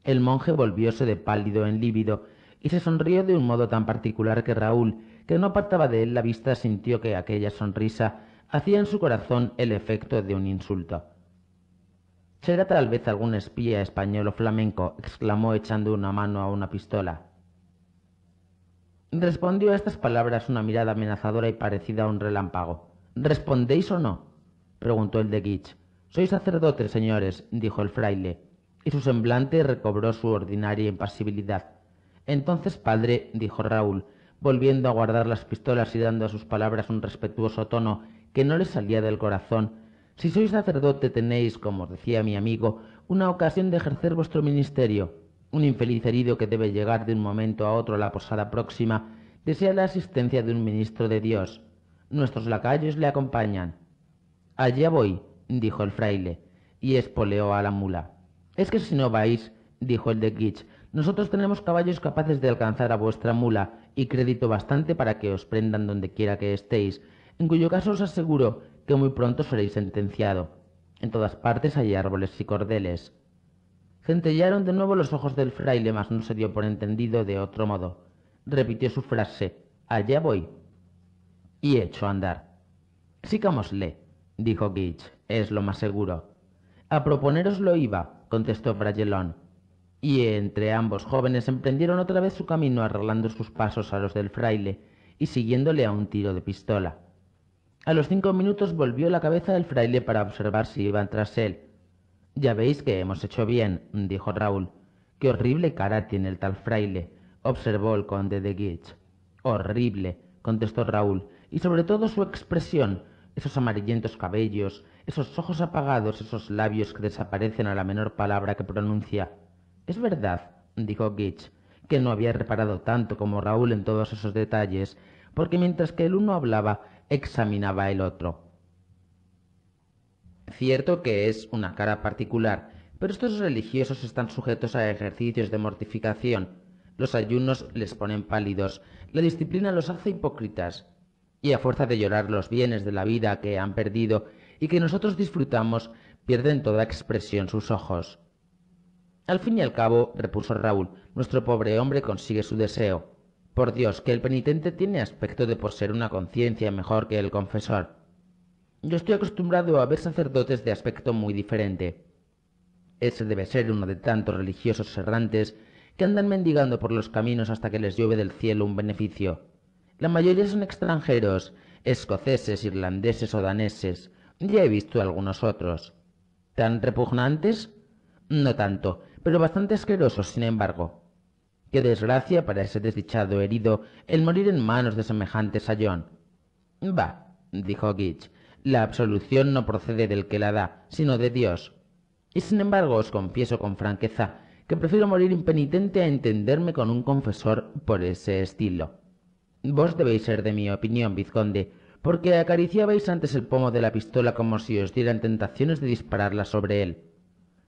El monje volvióse de pálido en lívido y se sonrió de un modo tan particular que Raúl, que no apartaba de él la vista, sintió que aquella sonrisa hacía en su corazón el efecto de un insulto. Será tal vez algún espía español o flamenco, exclamó echando una mano a una pistola. Respondió a estas palabras una mirada amenazadora y parecida a un relámpago. ¿Respondéis o no? preguntó el de Guich. Soy sacerdote, señores, dijo el fraile y su semblante recobró su ordinaria impasibilidad. Entonces, padre, dijo Raúl, volviendo a guardar las pistolas y dando a sus palabras un respetuoso tono que no le salía del corazón, si sois sacerdote tenéis, como os decía mi amigo, una ocasión de ejercer vuestro ministerio. Un infeliz herido que debe llegar de un momento a otro a la posada próxima desea la asistencia de un ministro de Dios. Nuestros lacayos le acompañan. Allá voy, dijo el fraile, y espoleó a la mula. Es que si no vais, dijo el de Gitch, nosotros tenemos caballos capaces de alcanzar a vuestra mula y crédito bastante para que os prendan donde quiera que estéis, en cuyo caso os aseguro que muy pronto seréis sentenciado. En todas partes hay árboles y cordeles. Centellaron de nuevo los ojos del fraile, mas no se dio por entendido de otro modo. Repitió su frase, allá voy. Y echó a andar. Sicámosle, dijo Gitch, es lo más seguro. A proponeros lo iba, contestó Bragelón. Y entre ambos jóvenes emprendieron otra vez su camino arreglando sus pasos a los del fraile y siguiéndole a un tiro de pistola. A los cinco minutos volvió la cabeza del fraile para observar si iban tras él. Ya veis que hemos hecho bien, dijo Raúl. Qué horrible cara tiene el tal fraile, observó el conde de Guiche. Horrible, contestó Raúl, y sobre todo su expresión, esos amarillentos cabellos, esos ojos apagados, esos labios que desaparecen a la menor palabra que pronuncia. Es verdad, dijo Gitch, que no había reparado tanto como Raúl en todos esos detalles, porque mientras que el uno hablaba, examinaba el otro. Cierto que es una cara particular, pero estos religiosos están sujetos a ejercicios de mortificación. Los ayunos les ponen pálidos, la disciplina los hace hipócritas, y a fuerza de llorar los bienes de la vida que han perdido, y que nosotros disfrutamos pierden toda expresión sus ojos. Al fin y al cabo, repuso Raúl, nuestro pobre hombre consigue su deseo. Por Dios, que el penitente tiene aspecto de poseer una conciencia mejor que el confesor. Yo estoy acostumbrado a ver sacerdotes de aspecto muy diferente. Ese debe ser uno de tantos religiosos errantes que andan mendigando por los caminos hasta que les llueve del cielo un beneficio. La mayoría son extranjeros, escoceses, irlandeses o daneses, ya he visto algunos otros. ¿Tan repugnantes? No tanto, pero bastante asquerosos, sin embargo. Qué desgracia para ese desdichado herido el morir en manos de semejante sayón. Va, dijo Gitch, la absolución no procede del que la da, sino de Dios. Y sin embargo os confieso con franqueza que prefiero morir impenitente a entenderme con un confesor por ese estilo. Vos debéis ser de mi opinión, vizconde, porque acariciabais antes el pomo de la pistola como si os dieran tentaciones de dispararla sobre él.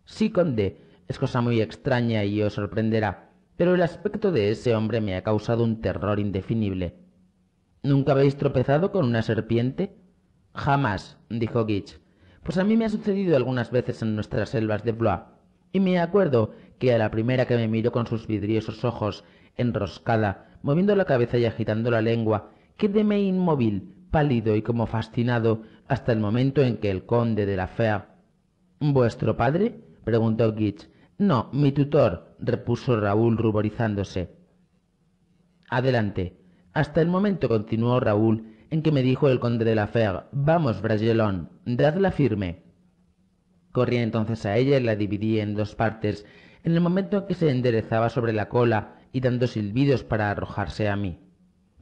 Sí, conde, es cosa muy extraña y os sorprenderá, pero el aspecto de ese hombre me ha causado un terror indefinible. ¿Nunca habéis tropezado con una serpiente? Jamás, dijo Gitch. Pues a mí me ha sucedido algunas veces en nuestras selvas de Blois, y me acuerdo que a la primera que me miró con sus vidriosos ojos, enroscada, moviendo la cabeza y agitando la lengua, quedéme inmóvil, pálido y como fascinado, hasta el momento en que el conde de la Fer... ¿Vuestro padre? preguntó Gitch. No, mi tutor, repuso Raúl ruborizándose. Adelante. Hasta el momento, continuó Raúl, en que me dijo el conde de la Fer vamos, Bragelón, dadla firme. Corrí entonces a ella y la dividí en dos partes, en el momento en que se enderezaba sobre la cola y dando silbidos para arrojarse a mí.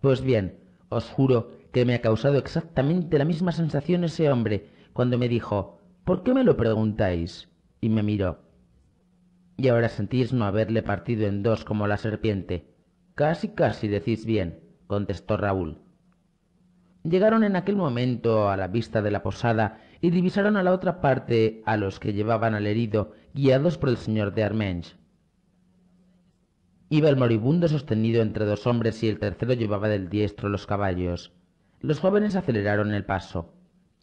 Pues bien, os juro que me ha causado exactamente la misma sensación ese hombre cuando me dijo, ¿por qué me lo preguntáis? y me miró. Y ahora sentís no haberle partido en dos como la serpiente. Casi, casi decís bien, contestó Raúl. Llegaron en aquel momento a la vista de la posada y divisaron a la otra parte a los que llevaban al herido, guiados por el señor de Armench. Iba el moribundo sostenido entre dos hombres y el tercero llevaba del diestro los caballos. Los jóvenes aceleraron el paso.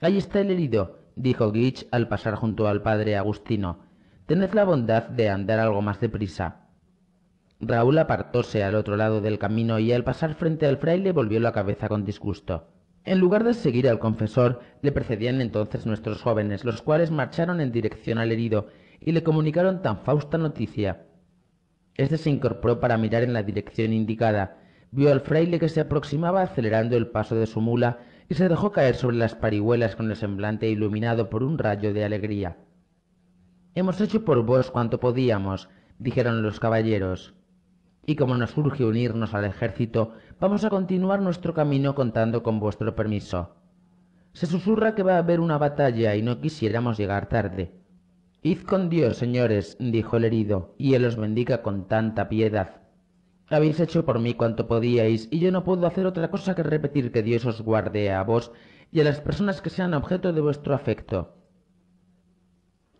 Ahí está el herido, dijo Gitch al pasar junto al padre Agustino. Tened la bondad de andar algo más deprisa. Raúl apartóse al otro lado del camino y al pasar frente al fraile volvió la cabeza con disgusto. En lugar de seguir al confesor, le precedían entonces nuestros jóvenes, los cuales marcharon en dirección al herido y le comunicaron tan fausta noticia. Este se incorporó para mirar en la dirección indicada, Vio al fraile que se aproximaba acelerando el paso de su mula y se dejó caer sobre las parihuelas con el semblante iluminado por un rayo de alegría. Hemos hecho por vos cuanto podíamos, dijeron los caballeros. Y como nos urge unirnos al ejército, vamos a continuar nuestro camino contando con vuestro permiso. Se susurra que va a haber una batalla y no quisiéramos llegar tarde. Id con Dios, señores, dijo el herido, y él os bendiga con tanta piedad. Habéis hecho por mí cuanto podíais, y yo no puedo hacer otra cosa que repetir que Dios os guarde a vos y a las personas que sean objeto de vuestro afecto.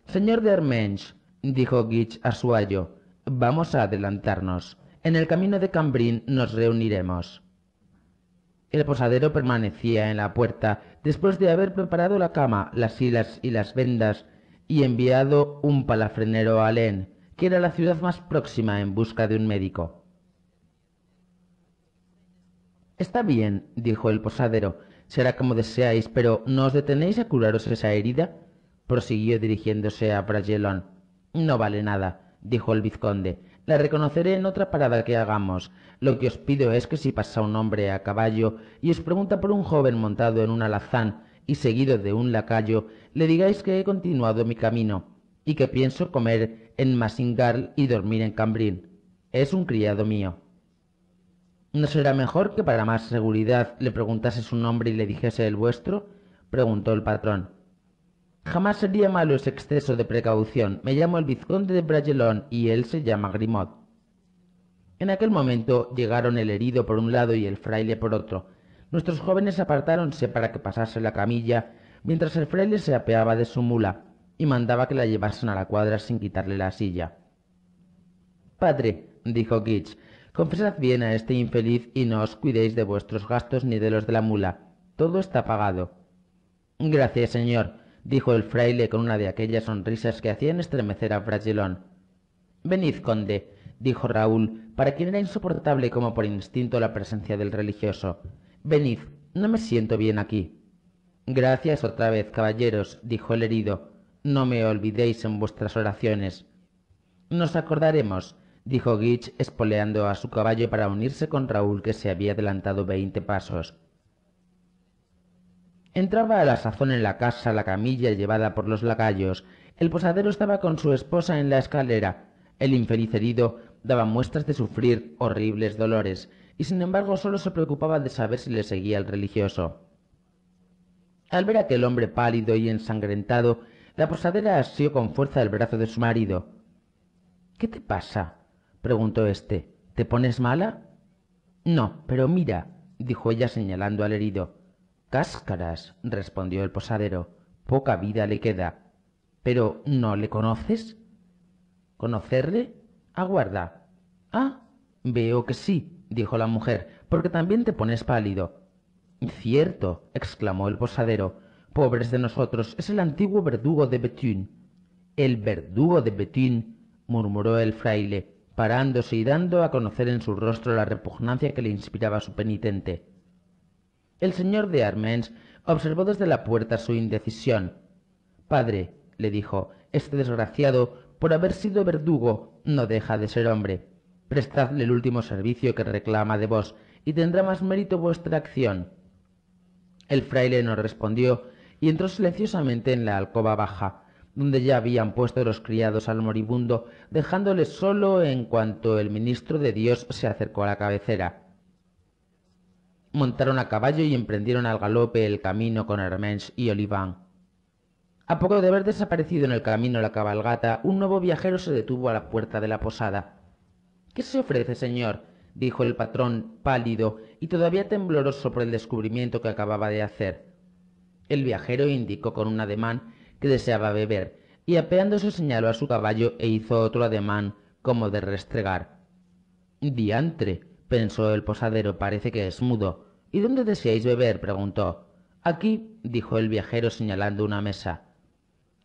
Señor de hermens dijo Gitch a su ayo, vamos a adelantarnos. En el camino de Cambrín nos reuniremos. El posadero permanecía en la puerta después de haber preparado la cama, las hilas y las vendas, y enviado un palafrenero a Len, que era la ciudad más próxima en busca de un médico. Está bien, dijo el posadero, será como deseáis, pero ¿no os detenéis a curaros esa herida? prosiguió dirigiéndose a Bragelonne. No vale nada, dijo el vizconde. La reconoceré en otra parada que hagamos. Lo que os pido es que si pasa un hombre a caballo y os pregunta por un joven montado en un alazán y seguido de un lacayo, le digáis que he continuado mi camino y que pienso comer en Masingal y dormir en Cambrín. Es un criado mío. ¿No será mejor que para más seguridad le preguntase su nombre y le dijese el vuestro? preguntó el patrón. Jamás sería malo ese exceso de precaución. Me llamo el vizconde de Bragelón y él se llama Grimaud. En aquel momento llegaron el herido por un lado y el fraile por otro. Nuestros jóvenes apartáronse para que pasase la camilla, mientras el fraile se apeaba de su mula y mandaba que la llevasen a la cuadra sin quitarle la silla. Padre, dijo Gitch, Confesad bien a este infeliz y no os cuidéis de vuestros gastos ni de los de la mula. Todo está pagado. Gracias, señor, dijo el fraile con una de aquellas sonrisas que hacían estremecer a Bragelón. Venid, conde, dijo Raúl, para quien era insoportable como por instinto la presencia del religioso. Venid, no me siento bien aquí. Gracias otra vez, caballeros, dijo el herido. No me olvidéis en vuestras oraciones. Nos acordaremos, dijo Gitch espoleando a su caballo para unirse con Raúl que se había adelantado veinte pasos. Entraba a la sazón en la casa la camilla llevada por los lacayos. El posadero estaba con su esposa en la escalera. El infeliz herido daba muestras de sufrir horribles dolores, y sin embargo solo se preocupaba de saber si le seguía el religioso. Al ver aquel hombre pálido y ensangrentado, la posadera asió con fuerza el brazo de su marido. ¿Qué te pasa? preguntó éste. ¿Te pones mala? No, pero mira, dijo ella señalando al herido. Cáscaras, respondió el posadero. Poca vida le queda. Pero ¿no le conoces? ¿Conocerle? Aguarda. Ah, veo que sí, dijo la mujer, porque también te pones pálido. Cierto, exclamó el posadero. Pobres de nosotros, es el antiguo verdugo de Bethune. El verdugo de Bethune, murmuró el fraile parándose y dando a conocer en su rostro la repugnancia que le inspiraba su penitente. El señor de Armens observó desde la puerta su indecisión. Padre, le dijo, este desgraciado, por haber sido verdugo, no deja de ser hombre. Prestadle el último servicio que reclama de vos, y tendrá más mérito vuestra acción. El fraile no respondió, y entró silenciosamente en la alcoba baja donde ya habían puesto los criados al moribundo, dejándole solo en cuanto el ministro de Dios se acercó a la cabecera. Montaron a caballo y emprendieron al galope el camino con Hermens y Oliván. A poco de haber desaparecido en el camino la cabalgata, un nuevo viajero se detuvo a la puerta de la posada. ¿Qué se ofrece, señor? dijo el patrón, pálido y todavía tembloroso por el descubrimiento que acababa de hacer. El viajero indicó con un ademán que deseaba beber, y apeándose señaló a su caballo e hizo otro ademán como de restregar. Diantre, pensó el posadero, parece que es mudo. ¿Y dónde deseáis beber? preguntó. Aquí, dijo el viajero señalando una mesa.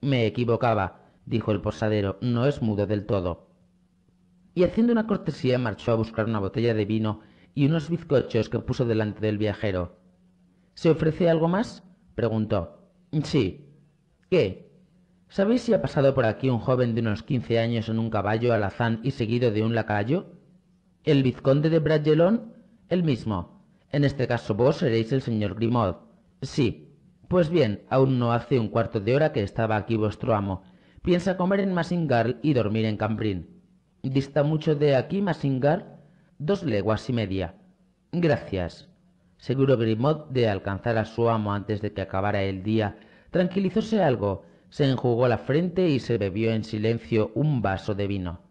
Me equivocaba, dijo el posadero, no es mudo del todo. Y haciendo una cortesía marchó a buscar una botella de vino y unos bizcochos que puso delante del viajero. ¿Se ofrece algo más? preguntó. Sí, ¿Sabéis si ha pasado por aquí un joven de unos quince años en un caballo alazán y seguido de un lacayo? ¿El vizconde de Bragelón? El mismo. En este caso vos seréis el señor Grimaud. Sí. Pues bien, aún no hace un cuarto de hora que estaba aquí vuestro amo. Piensa comer en massingar y dormir en Cambrin. ¿Dista mucho de aquí, massingar Dos leguas y media. Gracias. Seguro Grimaud de alcanzar a su amo antes de que acabara el día Tranquilizóse algo, se enjugó la frente y se bebió en silencio un vaso de vino.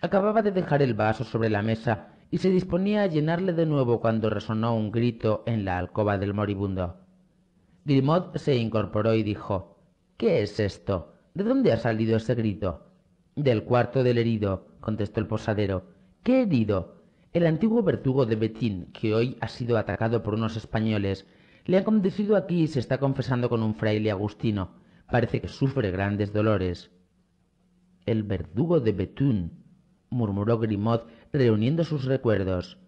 Acababa de dejar el vaso sobre la mesa y se disponía a llenarle de nuevo cuando resonó un grito en la alcoba del moribundo. Grimaud se incorporó y dijo ¿Qué es esto? ¿De dónde ha salido ese grito? Del cuarto del herido, contestó el posadero. ¿Qué herido? El antiguo vertugo de Betín, que hoy ha sido atacado por unos españoles le ha conducido aquí y se está confesando con un fraile agustino. Parece que sufre grandes dolores. El verdugo de Betún, murmuró Grimaud, reuniendo sus recuerdos.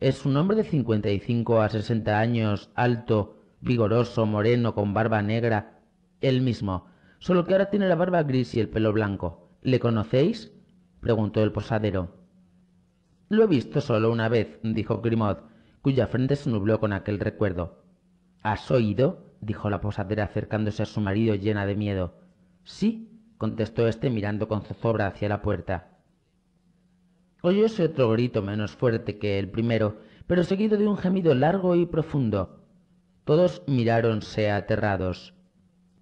Es un hombre de cincuenta y cinco a sesenta años, alto, vigoroso, moreno, con barba negra. Él mismo, solo que ahora tiene la barba gris y el pelo blanco. ¿Le conocéis? preguntó el posadero. Lo he visto solo una vez, dijo Grimaud, cuya frente se nubló con aquel recuerdo. ¿Has oído? dijo la posadera acercándose a su marido llena de miedo. Sí, contestó éste mirando con zozobra hacia la puerta. Oyóse otro grito menos fuerte que el primero, pero seguido de un gemido largo y profundo. Todos miráronse aterrados.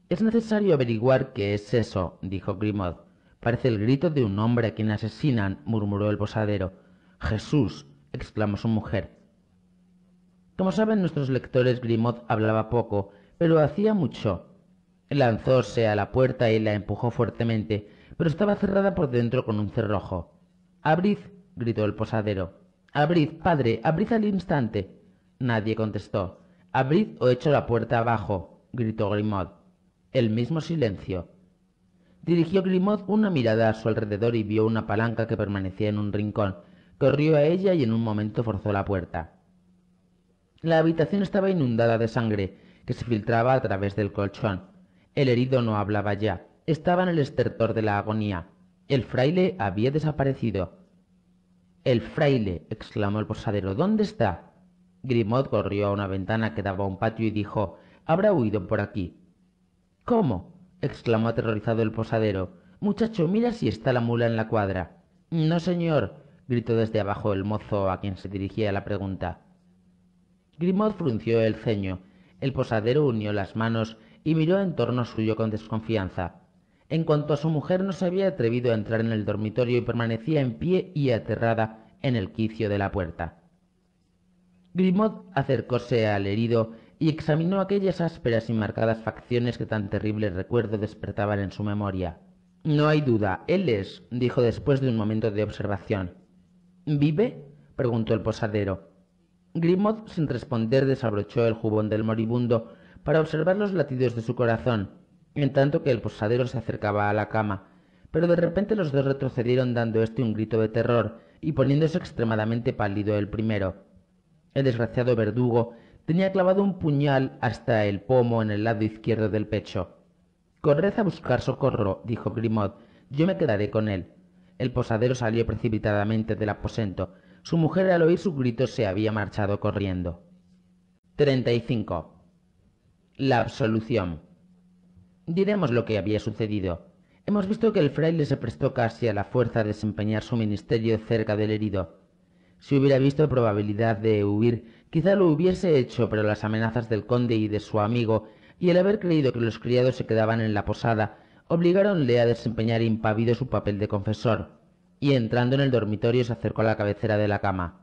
Es necesario averiguar qué es eso, dijo Grimaud. Parece el grito de un hombre a quien asesinan, murmuró el posadero. Jesús, exclamó su mujer. Como saben nuestros lectores, Grimaud hablaba poco, pero hacía mucho. Lanzóse a la puerta y la empujó fuertemente, pero estaba cerrada por dentro con un cerrojo. Abrid, gritó el posadero. Abrid, padre, abrid al instante. Nadie contestó. Abrid o echo la puerta abajo, gritó Grimaud. El mismo silencio. Dirigió Grimaud una mirada a su alrededor y vio una palanca que permanecía en un rincón. Corrió a ella y en un momento forzó la puerta. La habitación estaba inundada de sangre, que se filtraba a través del colchón. El herido no hablaba ya, estaba en el estertor de la agonía. El fraile había desaparecido. El fraile, exclamó el posadero, ¿dónde está? Grimaud corrió a una ventana que daba a un patio y dijo, habrá huido por aquí. ¿Cómo? exclamó aterrorizado el posadero. Muchacho, mira si está la mula en la cuadra. No, señor, gritó desde abajo el mozo a quien se dirigía la pregunta. Grimaud frunció el ceño. El posadero unió las manos y miró en torno suyo con desconfianza. En cuanto a su mujer, no se había atrevido a entrar en el dormitorio y permanecía en pie y aterrada en el quicio de la puerta. Grimaud acercóse al herido y examinó aquellas ásperas y marcadas facciones que tan terrible recuerdo despertaban en su memoria. No hay duda, él es, dijo después de un momento de observación. ¿Vive? preguntó el posadero. Grimaud, sin responder, desabrochó el jubón del moribundo para observar los latidos de su corazón, en tanto que el posadero se acercaba a la cama. Pero de repente los dos retrocedieron dando este un grito de terror y poniéndose extremadamente pálido el primero. El desgraciado verdugo tenía clavado un puñal hasta el pomo en el lado izquierdo del pecho. Corred a buscar socorro, dijo Grimaud. Yo me quedaré con él. El posadero salió precipitadamente del aposento, su mujer al oír sus gritos se había marchado corriendo. 35. La absolución. Diremos lo que había sucedido. Hemos visto que el fraile se prestó casi a la fuerza a desempeñar su ministerio cerca del herido. Si hubiera visto probabilidad de huir, quizá lo hubiese hecho, pero las amenazas del conde y de su amigo, y el haber creído que los criados se quedaban en la posada, obligáronle a desempeñar impavido su papel de confesor y entrando en el dormitorio se acercó a la cabecera de la cama.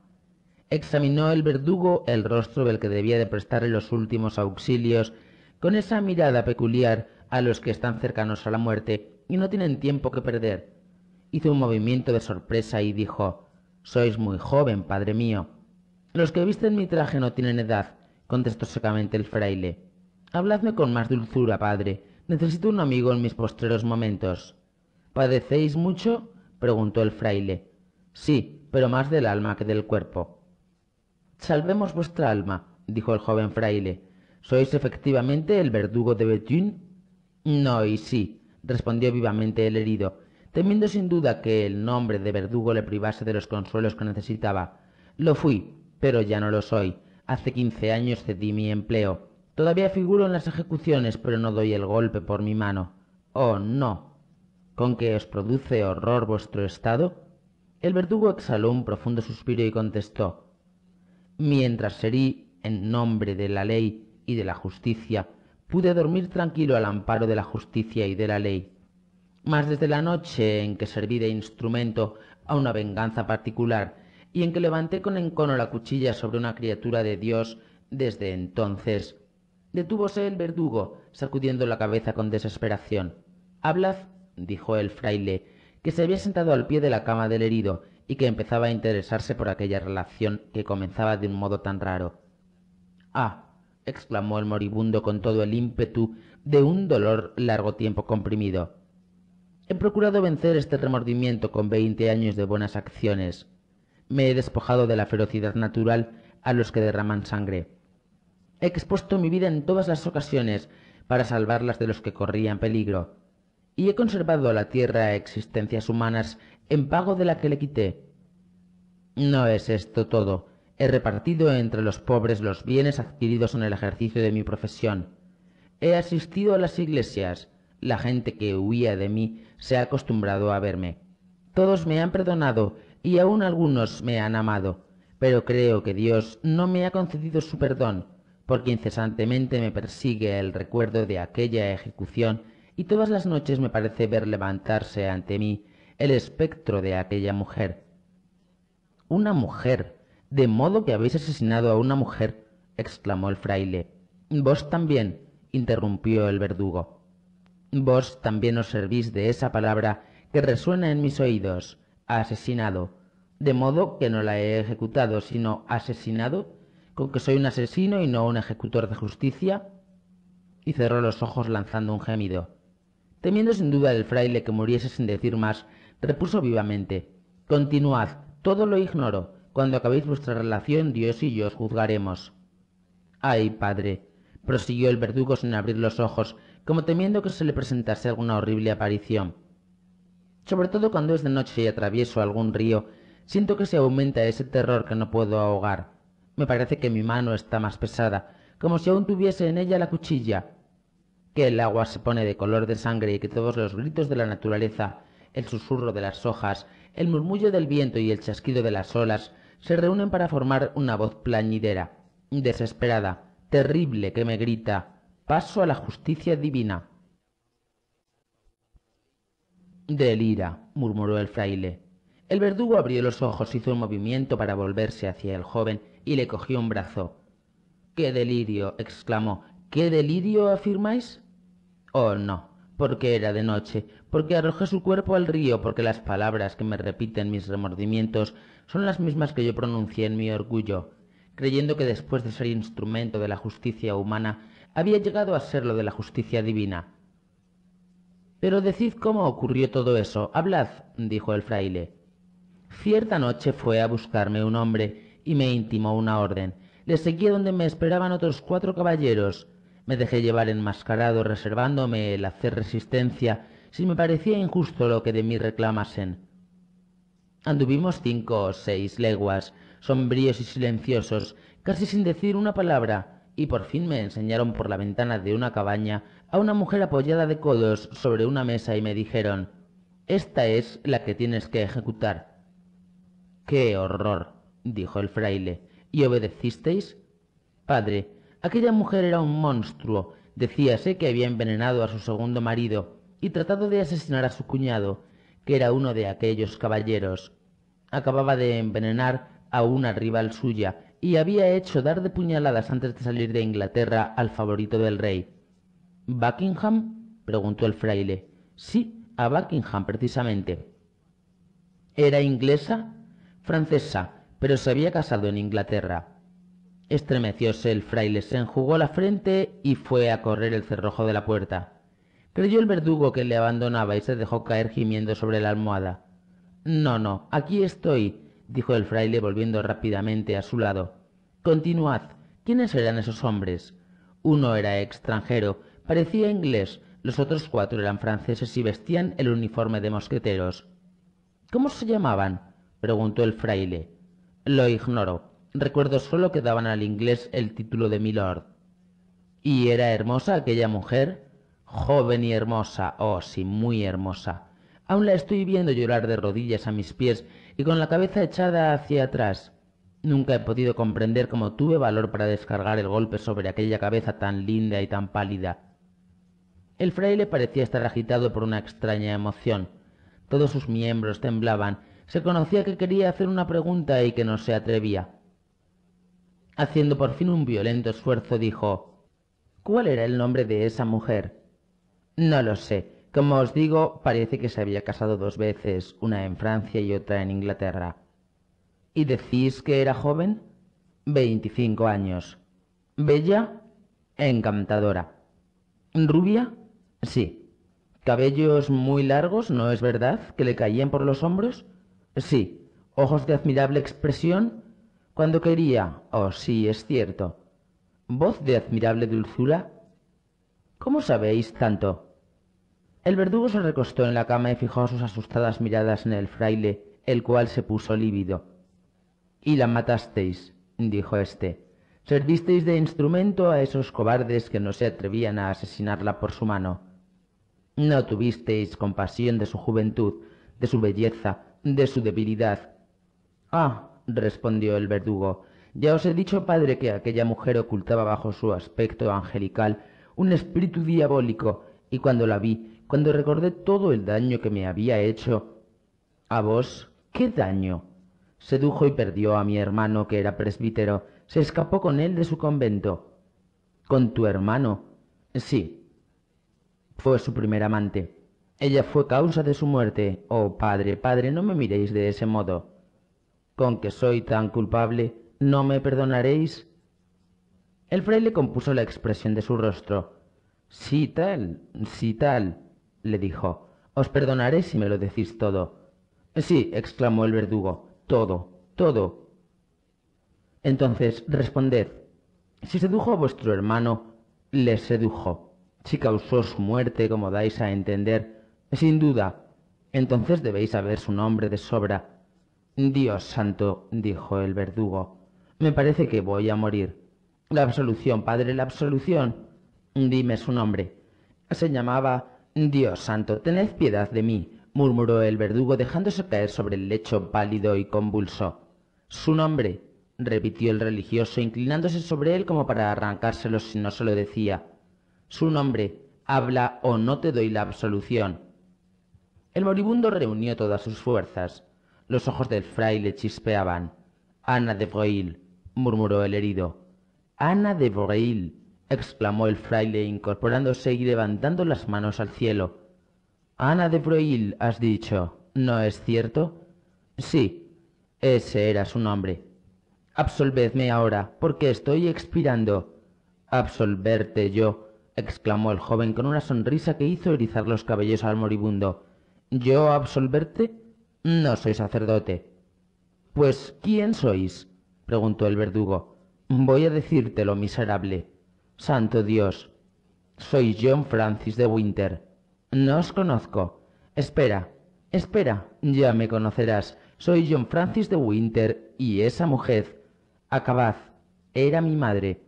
Examinó el verdugo el rostro del que debía de prestarle los últimos auxilios, con esa mirada peculiar a los que están cercanos a la muerte y no tienen tiempo que perder. Hizo un movimiento de sorpresa y dijo Sois muy joven, padre mío. Los que visten mi traje no tienen edad, contestó secamente el fraile. Habladme con más dulzura, padre. Necesito un amigo en mis postreros momentos. ¿Padecéis mucho? preguntó el fraile. Sí, pero más del alma que del cuerpo. Salvemos vuestra alma, dijo el joven fraile. ¿Sois efectivamente el verdugo de Bethune? No, y sí, respondió vivamente el herido, temiendo sin duda que el nombre de verdugo le privase de los consuelos que necesitaba. Lo fui, pero ya no lo soy. Hace quince años cedí mi empleo. Todavía figuro en las ejecuciones, pero no doy el golpe por mi mano. Oh, no, con que os produce horror vuestro estado? El verdugo exhaló un profundo suspiro y contestó Mientras serí en nombre de la ley y de la justicia, pude dormir tranquilo al amparo de la justicia y de la ley. Mas desde la noche en que serví de instrumento a una venganza particular y en que levanté con encono la cuchilla sobre una criatura de Dios, desde entonces detúvose el verdugo, sacudiendo la cabeza con desesperación. Hablad, dijo el fraile, que se había sentado al pie de la cama del herido y que empezaba a interesarse por aquella relación que comenzaba de un modo tan raro. Ah, exclamó el moribundo con todo el ímpetu de un dolor largo tiempo comprimido. He procurado vencer este remordimiento con veinte años de buenas acciones. Me he despojado de la ferocidad natural a los que derraman sangre. He expuesto mi vida en todas las ocasiones para salvarlas de los que corrían peligro y he conservado la tierra existencias humanas en pago de la que le quité. No es esto todo. He repartido entre los pobres los bienes adquiridos en el ejercicio de mi profesión. He asistido a las iglesias. La gente que huía de mí se ha acostumbrado a verme. Todos me han perdonado y aun algunos me han amado, pero creo que Dios no me ha concedido su perdón, porque incesantemente me persigue el recuerdo de aquella ejecución y todas las noches me parece ver levantarse ante mí el espectro de aquella mujer. Una mujer. De modo que habéis asesinado a una mujer, exclamó el fraile. Vos también, interrumpió el verdugo. Vos también os servís de esa palabra que resuena en mis oídos, asesinado, de modo que no la he ejecutado, sino asesinado, con que soy un asesino y no un ejecutor de justicia. Y cerró los ojos lanzando un gemido. Temiendo sin duda del fraile que muriese sin decir más, repuso vivamente Continuad, todo lo ignoro. Cuando acabéis vuestra relación, Dios y yo os juzgaremos. Ay, padre, prosiguió el verdugo sin abrir los ojos, como temiendo que se le presentase alguna horrible aparición. Sobre todo cuando es de noche y atravieso algún río, siento que se aumenta ese terror que no puedo ahogar. Me parece que mi mano está más pesada, como si aún tuviese en ella la cuchilla, el agua se pone de color de sangre y que todos los gritos de la naturaleza, el susurro de las hojas, el murmullo del viento y el chasquido de las olas se reúnen para formar una voz plañidera, desesperada, terrible, que me grita, paso a la justicia divina. —¡Delira! murmuró el fraile. El verdugo abrió los ojos, hizo un movimiento para volverse hacia el joven y le cogió un brazo. ¡Qué delirio! exclamó. ¿Qué delirio afirmáis? Oh, no, porque era de noche, porque arrojé su cuerpo al río, porque las palabras que me repiten mis remordimientos son las mismas que yo pronuncié en mi orgullo, creyendo que después de ser instrumento de la justicia humana, había llegado a ser lo de la justicia divina. Pero decid cómo ocurrió todo eso. Hablad, dijo el fraile. Cierta noche fue a buscarme un hombre y me intimó una orden. Le seguí donde me esperaban otros cuatro caballeros. Me dejé llevar enmascarado, reservándome el hacer resistencia si me parecía injusto lo que de mí reclamasen. Anduvimos cinco o seis leguas, sombríos y silenciosos, casi sin decir una palabra, y por fin me enseñaron por la ventana de una cabaña a una mujer apoyada de codos sobre una mesa y me dijeron, Esta es la que tienes que ejecutar. ¡Qué horror! dijo el fraile. ¿Y obedecisteis? Padre, Aquella mujer era un monstruo. Decíase que había envenenado a su segundo marido y tratado de asesinar a su cuñado, que era uno de aquellos caballeros. Acababa de envenenar a una rival suya y había hecho dar de puñaladas antes de salir de Inglaterra al favorito del rey. ¿Buckingham? preguntó el fraile. Sí, a Buckingham precisamente. ¿Era inglesa? Francesa, pero se había casado en Inglaterra. Estremecióse el fraile, se enjugó la frente y fue a correr el cerrojo de la puerta. Creyó el verdugo que le abandonaba y se dejó caer gimiendo sobre la almohada. No, no, aquí estoy, dijo el fraile volviendo rápidamente a su lado. Continuad. ¿Quiénes eran esos hombres? Uno era extranjero, parecía inglés, los otros cuatro eran franceses y vestían el uniforme de mosqueteros. ¿Cómo se llamaban? preguntó el fraile. Lo ignoro, recuerdo solo que daban al inglés el título de milord. Y era hermosa aquella mujer, joven y hermosa, oh sí, muy hermosa. Aún la estoy viendo llorar de rodillas a mis pies y con la cabeza echada hacia atrás. Nunca he podido comprender cómo tuve valor para descargar el golpe sobre aquella cabeza tan linda y tan pálida. El fraile parecía estar agitado por una extraña emoción. Todos sus miembros temblaban. Se conocía que quería hacer una pregunta y que no se atrevía. Haciendo por fin un violento esfuerzo, dijo ¿Cuál era el nombre de esa mujer? No lo sé. Como os digo, parece que se había casado dos veces, una en Francia y otra en Inglaterra. ¿Y decís que era joven? Veinticinco años. ¿Bella? Encantadora. ¿Rubia? Sí. ¿Cabellos muy largos, no es verdad, que le caían por los hombros? Sí. ¿Ojos de admirable expresión? cuando quería, oh sí, es cierto, voz de admirable dulzura. ¿Cómo sabéis tanto? El verdugo se recostó en la cama y fijó sus asustadas miradas en el fraile, el cual se puso lívido. Y la matasteis, dijo éste. Servisteis de instrumento a esos cobardes que no se atrevían a asesinarla por su mano. No tuvisteis compasión de su juventud, de su belleza, de su debilidad. Ah, respondió el verdugo. Ya os he dicho, padre, que aquella mujer ocultaba bajo su aspecto angelical un espíritu diabólico, y cuando la vi, cuando recordé todo el daño que me había hecho. ¿A vos? ¿Qué daño? Sedujo y perdió a mi hermano, que era presbítero. Se escapó con él de su convento. ¿Con tu hermano? Sí. Fue su primer amante. Ella fue causa de su muerte. Oh, padre, padre, no me miréis de ese modo con que soy tan culpable, ¿no me perdonaréis? El fraile compuso la expresión de su rostro. Sí, tal, sí, tal, le dijo. Os perdonaré si me lo decís todo. Sí, exclamó el verdugo, todo, todo. Entonces, responded. Si sedujo a vuestro hermano, le sedujo. Si causó su muerte, como dais a entender, sin duda, entonces debéis saber su nombre de sobra Dios santo, dijo el verdugo, me parece que voy a morir. La absolución, padre, la absolución. Dime su nombre. Se llamaba Dios santo, tened piedad de mí, murmuró el verdugo dejándose caer sobre el lecho pálido y convulso. Su nombre, repitió el religioso, inclinándose sobre él como para arrancárselo si no se lo decía. Su nombre, habla o no te doy la absolución. El moribundo reunió todas sus fuerzas. Los ojos del fraile chispeaban. Ana de Broil, murmuró el herido. Ana de Broil, exclamó el fraile incorporándose y levantando las manos al cielo. Ana de Broil, has dicho, ¿no es cierto? Sí, ese era su nombre. Absolvedme ahora, porque estoy expirando. Absolverte yo, exclamó el joven con una sonrisa que hizo erizar los cabellos al moribundo. ¿Yo absolverte? No soy sacerdote. Pues, ¿quién sois? preguntó el verdugo. Voy a decírtelo, miserable. Santo Dios. Soy John Francis de Winter. No os conozco. Espera, espera, ya me conocerás. Soy John Francis de Winter y esa mujer. Acabad. Era mi madre.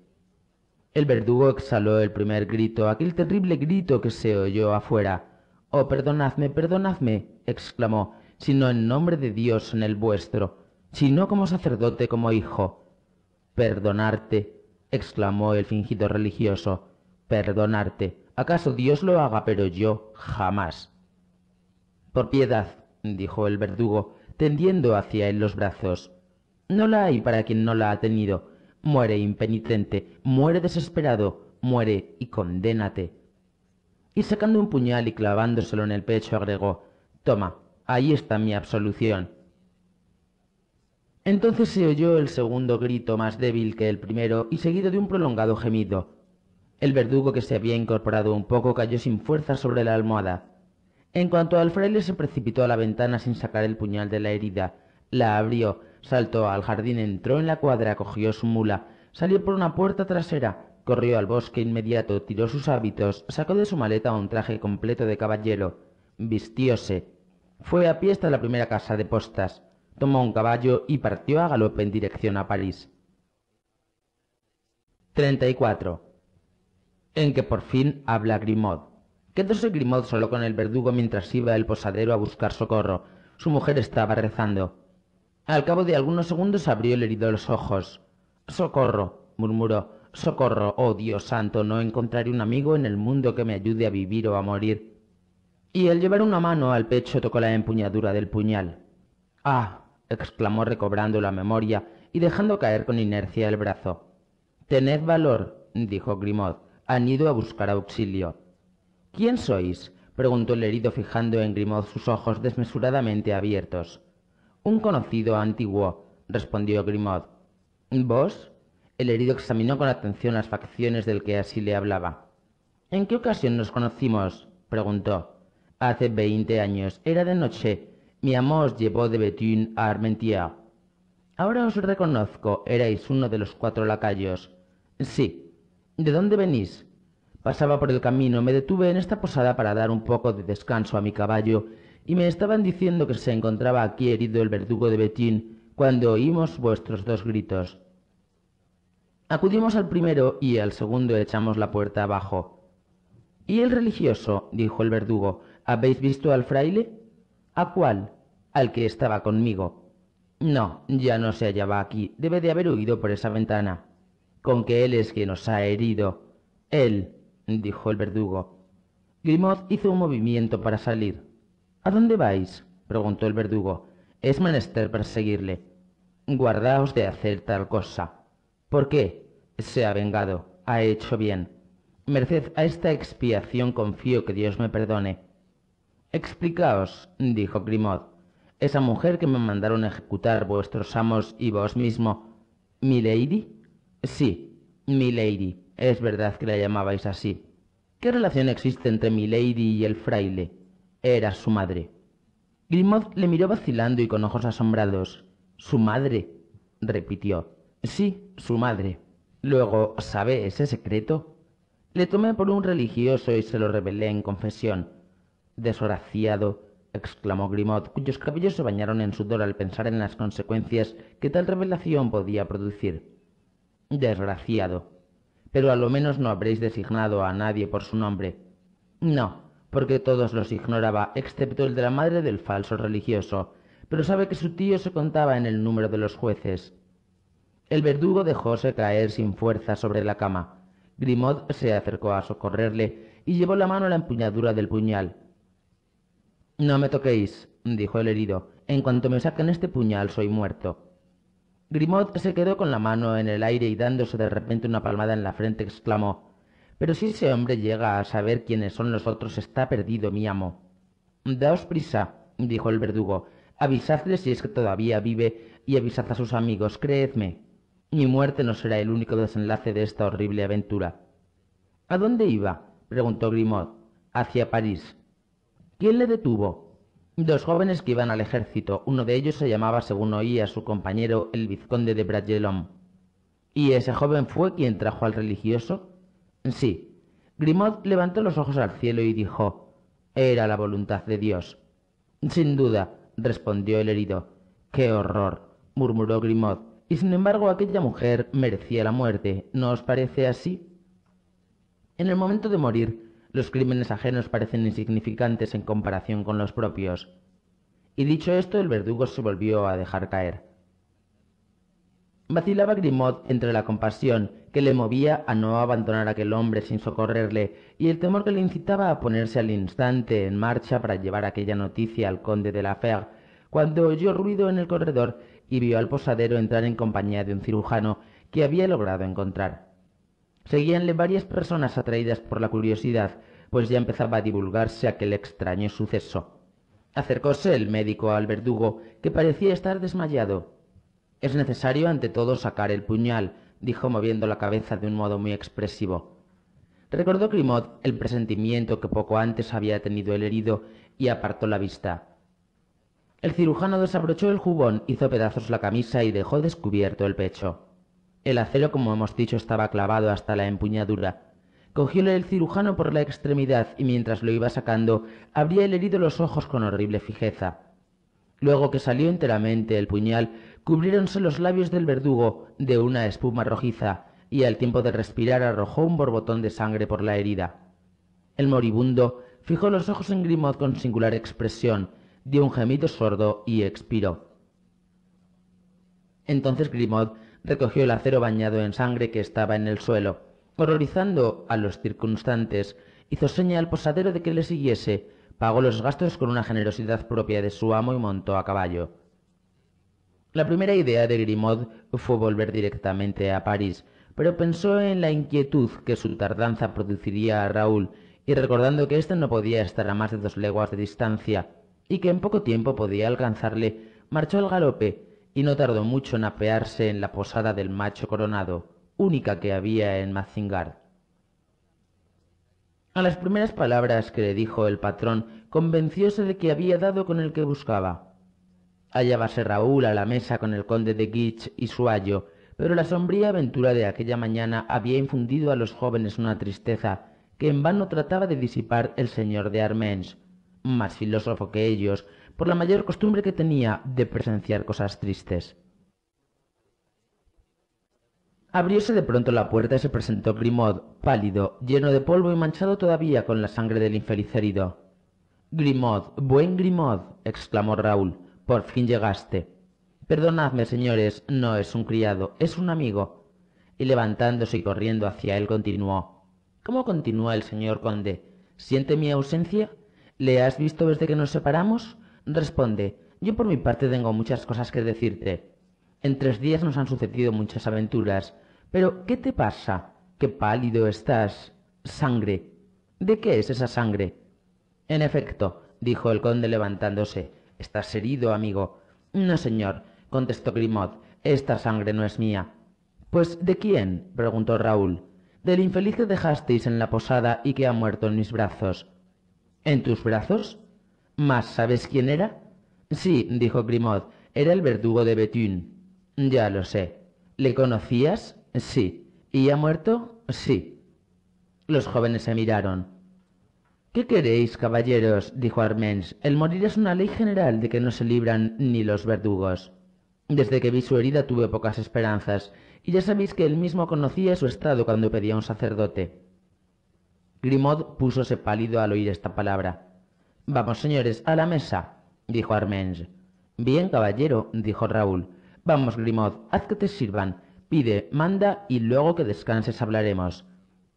El verdugo exhaló el primer grito, aquel terrible grito que se oyó afuera. Oh, perdonadme, perdonadme, exclamó sino en nombre de Dios en el vuestro, sino como sacerdote, como hijo. Perdonarte, exclamó el fingido religioso, perdonarte. ¿Acaso Dios lo haga, pero yo jamás? Por piedad, dijo el verdugo, tendiendo hacia él los brazos. No la hay para quien no la ha tenido. Muere impenitente, muere desesperado, muere y condénate. Y sacando un puñal y clavándoselo en el pecho, agregó, Toma, ahí está mi absolución. Entonces se oyó el segundo grito más débil que el primero y seguido de un prolongado gemido. El verdugo que se había incorporado un poco cayó sin fuerza sobre la almohada. En cuanto al fraile se precipitó a la ventana sin sacar el puñal de la herida, la abrió, saltó al jardín, entró en la cuadra, cogió su mula, salió por una puerta trasera, corrió al bosque inmediato, tiró sus hábitos, sacó de su maleta un traje completo de caballero, vistióse, fue a pie hasta la primera casa de postas, tomó un caballo y partió a galope en dirección a París. 34. En que por fin habla Grimaud. Quedóse Grimaud solo con el verdugo mientras iba el posadero a buscar socorro. Su mujer estaba rezando. Al cabo de algunos segundos abrió el herido los ojos. Socorro, murmuró. Socorro, oh Dios santo, no encontraré un amigo en el mundo que me ayude a vivir o a morir y al llevar una mano al pecho tocó la empuñadura del puñal. Ah, exclamó recobrando la memoria y dejando caer con inercia el brazo. Tened valor, dijo Grimaud. Han ido a buscar auxilio. ¿Quién sois? preguntó el herido fijando en Grimaud sus ojos desmesuradamente abiertos. Un conocido antiguo, respondió Grimaud. ¿Vos? El herido examinó con atención las facciones del que así le hablaba. ¿En qué ocasión nos conocimos? preguntó hace veinte años. Era de noche. Mi amo os llevó de Betín a Armentía. Ahora os reconozco, erais uno de los cuatro lacayos. Sí. ¿De dónde venís? Pasaba por el camino, me detuve en esta posada para dar un poco de descanso a mi caballo, y me estaban diciendo que se encontraba aquí herido el verdugo de Betín cuando oímos vuestros dos gritos. Acudimos al primero y al segundo echamos la puerta abajo. ¿Y el religioso? dijo el verdugo. ¿Habéis visto al fraile? ¿A cuál? Al que estaba conmigo. No, ya no se hallaba aquí. Debe de haber huido por esa ventana. Con que él es quien nos ha herido. Él, dijo el verdugo. Grimaud hizo un movimiento para salir. ¿A dónde vais? preguntó el verdugo. Es menester perseguirle. Guardaos de hacer tal cosa. ¿Por qué? Se ha vengado. Ha hecho bien. Merced a esta expiación confío que Dios me perdone. Explicaos, dijo Grimaud, esa mujer que me mandaron ejecutar vuestros amos y vos mismo, Milady? Sí, Milady, es verdad que la llamabais así. ¿Qué relación existe entre Milady y el fraile? Era su madre. Grimaud le miró vacilando y con ojos asombrados. ¿Su madre? repitió. Sí, su madre. Luego, ¿sabe ese secreto? Le tomé por un religioso y se lo revelé en confesión. Desgraciado, exclamó Grimaud, cuyos cabellos se bañaron en sudor al pensar en las consecuencias que tal revelación podía producir. Desgraciado. Pero a lo menos no habréis designado a nadie por su nombre. No, porque todos los ignoraba, excepto el de la madre del falso religioso, pero sabe que su tío se contaba en el número de los jueces. El verdugo dejóse caer sin fuerza sobre la cama. Grimaud se acercó a socorrerle y llevó la mano a la empuñadura del puñal. No me toquéis, dijo el herido. En cuanto me saquen este puñal soy muerto. Grimaud se quedó con la mano en el aire y dándose de repente una palmada en la frente exclamó Pero si ese hombre llega a saber quiénes son los otros está perdido mi amo. Daos prisa, dijo el verdugo, avisadle si es que todavía vive y avisad a sus amigos, creedme. Mi muerte no será el único desenlace de esta horrible aventura. ¿A dónde iba? preguntó Grimaud. Hacia París, ¿Quién le detuvo? Dos jóvenes que iban al ejército. Uno de ellos se llamaba, según oía su compañero, el vizconde de Bragelonne. ¿Y ese joven fue quien trajo al religioso? Sí. Grimaud levantó los ojos al cielo y dijo, era la voluntad de Dios. Sin duda, respondió el herido. ¡Qué horror! murmuró Grimaud. Y sin embargo aquella mujer merecía la muerte, ¿no os parece así? En el momento de morir, los crímenes ajenos parecen insignificantes en comparación con los propios. Y dicho esto, el verdugo se volvió a dejar caer. Vacilaba Grimaud entre la compasión que le movía a no abandonar a aquel hombre sin socorrerle y el temor que le incitaba a ponerse al instante en marcha para llevar aquella noticia al conde de la Fer cuando oyó ruido en el corredor y vio al posadero entrar en compañía de un cirujano que había logrado encontrar. Seguíanle varias personas atraídas por la curiosidad, pues ya empezaba a divulgarse aquel extraño suceso. Acercóse el médico al verdugo, que parecía estar desmayado. Es necesario ante todo sacar el puñal, dijo moviendo la cabeza de un modo muy expresivo. Recordó Grimaud el presentimiento que poco antes había tenido el herido y apartó la vista. El cirujano desabrochó el jubón, hizo pedazos la camisa y dejó descubierto el pecho. El acero, como hemos dicho, estaba clavado hasta la empuñadura. Cogióle el cirujano por la extremidad y mientras lo iba sacando, abría el herido los ojos con horrible fijeza. Luego que salió enteramente el puñal, cubriéronse los labios del verdugo de una espuma rojiza, y al tiempo de respirar arrojó un borbotón de sangre por la herida. El moribundo fijó los ojos en Grimaud con singular expresión, dio un gemido sordo y expiró. Entonces Grimaud recogió el acero bañado en sangre que estaba en el suelo. Horrorizando a los circunstantes, hizo seña al posadero de que le siguiese, pagó los gastos con una generosidad propia de su amo y montó a caballo. La primera idea de Grimaud fue volver directamente a París, pero pensó en la inquietud que su tardanza produciría a Raúl, y recordando que éste no podía estar a más de dos leguas de distancia, y que en poco tiempo podía alcanzarle, marchó al galope, y no tardó mucho en apearse en la posada del macho coronado, única que había en Mazingar. A las primeras palabras que le dijo el patrón, convencióse de que había dado con el que buscaba. Hallábase Raúl a la mesa con el conde de Guich y su ayo, pero la sombría aventura de aquella mañana había infundido a los jóvenes una tristeza que en vano trataba de disipar el señor de Armens, más filósofo que ellos, por la mayor costumbre que tenía de presenciar cosas tristes. Abrióse de pronto la puerta y se presentó Grimaud, pálido, lleno de polvo y manchado todavía con la sangre del infeliz herido. Grimaud, buen Grimaud, exclamó Raúl, por fin llegaste. Perdonadme, señores, no es un criado, es un amigo. Y levantándose y corriendo hacia él continuó. ¿Cómo continúa el señor conde? ¿Siente mi ausencia? ¿Le has visto desde que nos separamos? responde, yo por mi parte tengo muchas cosas que decirte. En tres días nos han sucedido muchas aventuras. Pero, ¿qué te pasa? Qué pálido estás. Sangre. ¿De qué es esa sangre? En efecto, dijo el conde levantándose. Estás herido, amigo. No, señor, contestó Grimaud. Esta sangre no es mía. Pues, ¿de quién? preguntó Raúl. Del infeliz que dejasteis en la posada y que ha muerto en mis brazos. ¿En tus brazos? Mas, ¿sabes quién era? Sí, dijo Grimaud, era el verdugo de Bethune. Ya lo sé. ¿Le conocías? Sí. ¿Y ha muerto? Sí. Los jóvenes se miraron. ¿Qué queréis, caballeros? dijo Armens. El morir es una ley general de que no se libran ni los verdugos. Desde que vi su herida tuve pocas esperanzas, y ya sabéis que él mismo conocía su estado cuando pedía un sacerdote. Grimaud púsose pálido al oír esta palabra. Vamos, señores, a la mesa, dijo Armenge. Bien, caballero, dijo Raúl. Vamos, Grimaud, haz que te sirvan. Pide, manda y luego que descanses hablaremos.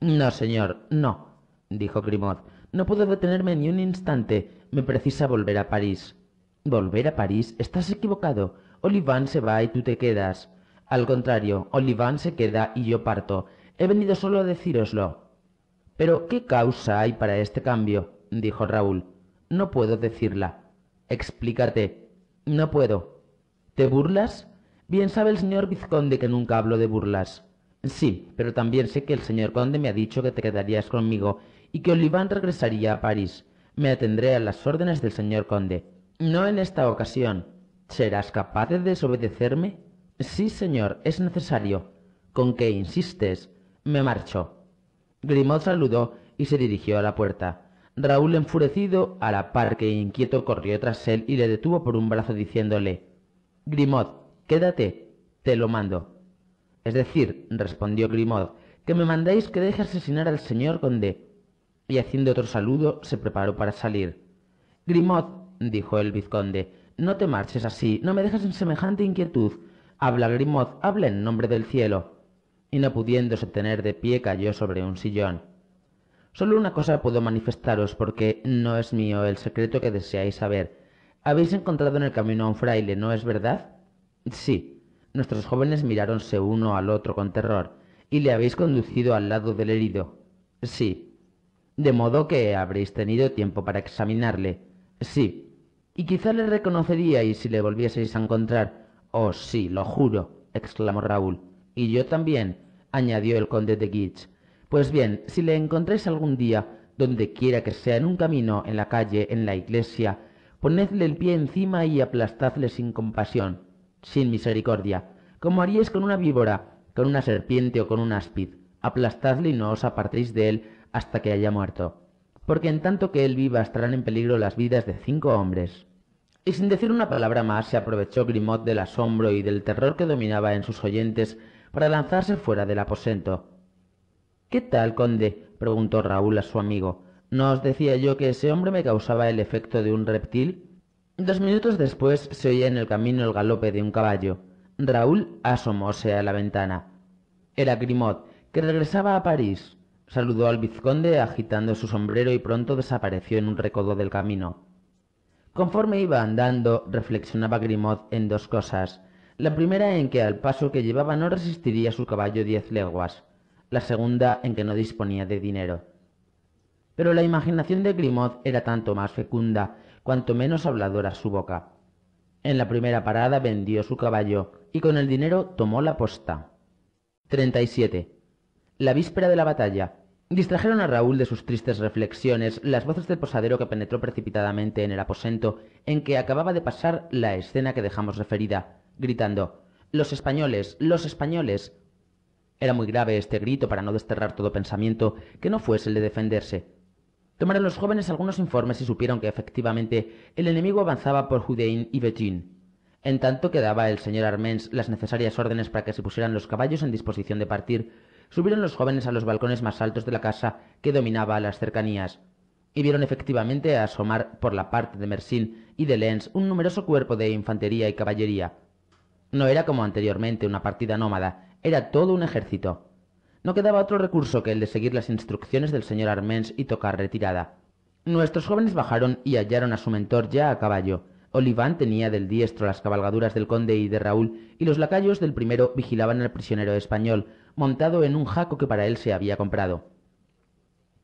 No, señor, no, dijo Grimaud. No puedo detenerme ni un instante. Me precisa volver a París. ¿Volver a París? Estás equivocado. Oliván se va y tú te quedas. Al contrario, Oliván se queda y yo parto. He venido solo a decíroslo. Pero, ¿qué causa hay para este cambio? dijo Raúl. No puedo decirla. Explícate. No puedo. ¿Te burlas? Bien sabe el señor vizconde que nunca hablo de burlas. Sí, pero también sé que el señor conde me ha dicho que te quedarías conmigo y que Oliván regresaría a París. Me atendré a las órdenes del señor conde. No en esta ocasión. ¿Serás capaz de desobedecerme? Sí, señor, es necesario. ¿Con qué insistes? Me marcho. Grimaud saludó y se dirigió a la puerta. Raúl enfurecido, a la par que inquieto corrió tras él y le detuvo por un brazo diciéndole Grimaud, quédate, te lo mando. Es decir, respondió Grimaud, que me mandáis que deje asesinar al señor conde. Y haciendo otro saludo, se preparó para salir. Grimod, dijo el vizconde, no te marches así, no me dejes en semejante inquietud. Habla, Grimaud, habla en nombre del cielo. Y no pudiéndose tener de pie, cayó sobre un sillón. Solo una cosa puedo manifestaros, porque no es mío el secreto que deseáis saber. Habéis encontrado en el camino a un fraile, ¿no es verdad? Sí. Nuestros jóvenes miráronse uno al otro con terror, y le habéis conducido al lado del herido. Sí. De modo que habréis tenido tiempo para examinarle. Sí. Y quizá le reconoceríais si le volvieseis a encontrar. Oh, sí, lo juro, exclamó Raúl. Y yo también, añadió el conde de Gitch. Pues bien, si le encontréis algún día, donde quiera que sea, en un camino, en la calle, en la iglesia, ponedle el pie encima y aplastadle sin compasión, sin misericordia, como haríais con una víbora, con una serpiente o con un áspid. Aplastadle y no os apartéis de él hasta que haya muerto, porque en tanto que él viva estarán en peligro las vidas de cinco hombres. Y sin decir una palabra más, se aprovechó Grimaud del asombro y del terror que dominaba en sus oyentes para lanzarse fuera del aposento. ¿Qué tal, conde? preguntó Raúl a su amigo. ¿No os decía yo que ese hombre me causaba el efecto de un reptil? Dos minutos después se oía en el camino el galope de un caballo. Raúl asomóse a la ventana. Era Grimaud, que regresaba a París. Saludó al vizconde agitando su sombrero y pronto desapareció en un recodo del camino. Conforme iba andando, reflexionaba Grimaud en dos cosas. La primera en que al paso que llevaba no resistiría su caballo diez leguas la segunda en que no disponía de dinero. Pero la imaginación de Grimaud era tanto más fecunda, cuanto menos habladora su boca. En la primera parada vendió su caballo y con el dinero tomó la posta. 37. La víspera de la batalla. Distrajeron a Raúl de sus tristes reflexiones las voces del posadero que penetró precipitadamente en el aposento en que acababa de pasar la escena que dejamos referida, gritando Los españoles, los españoles, era muy grave este grito para no desterrar todo pensamiento que no fuese el de defenderse. Tomaron los jóvenes algunos informes y supieron que efectivamente el enemigo avanzaba por Judein y bethune En tanto que daba el señor Armens las necesarias órdenes para que se pusieran los caballos en disposición de partir, subieron los jóvenes a los balcones más altos de la casa que dominaba las cercanías, y vieron efectivamente asomar por la parte de Mersin y de Lens un numeroso cuerpo de infantería y caballería. No era como anteriormente una partida nómada, era todo un ejército. No quedaba otro recurso que el de seguir las instrucciones del señor Armens y tocar retirada. Nuestros jóvenes bajaron y hallaron a su mentor ya a caballo. Oliván tenía del diestro las cabalgaduras del conde y de Raúl, y los lacayos del primero vigilaban al prisionero español, montado en un jaco que para él se había comprado.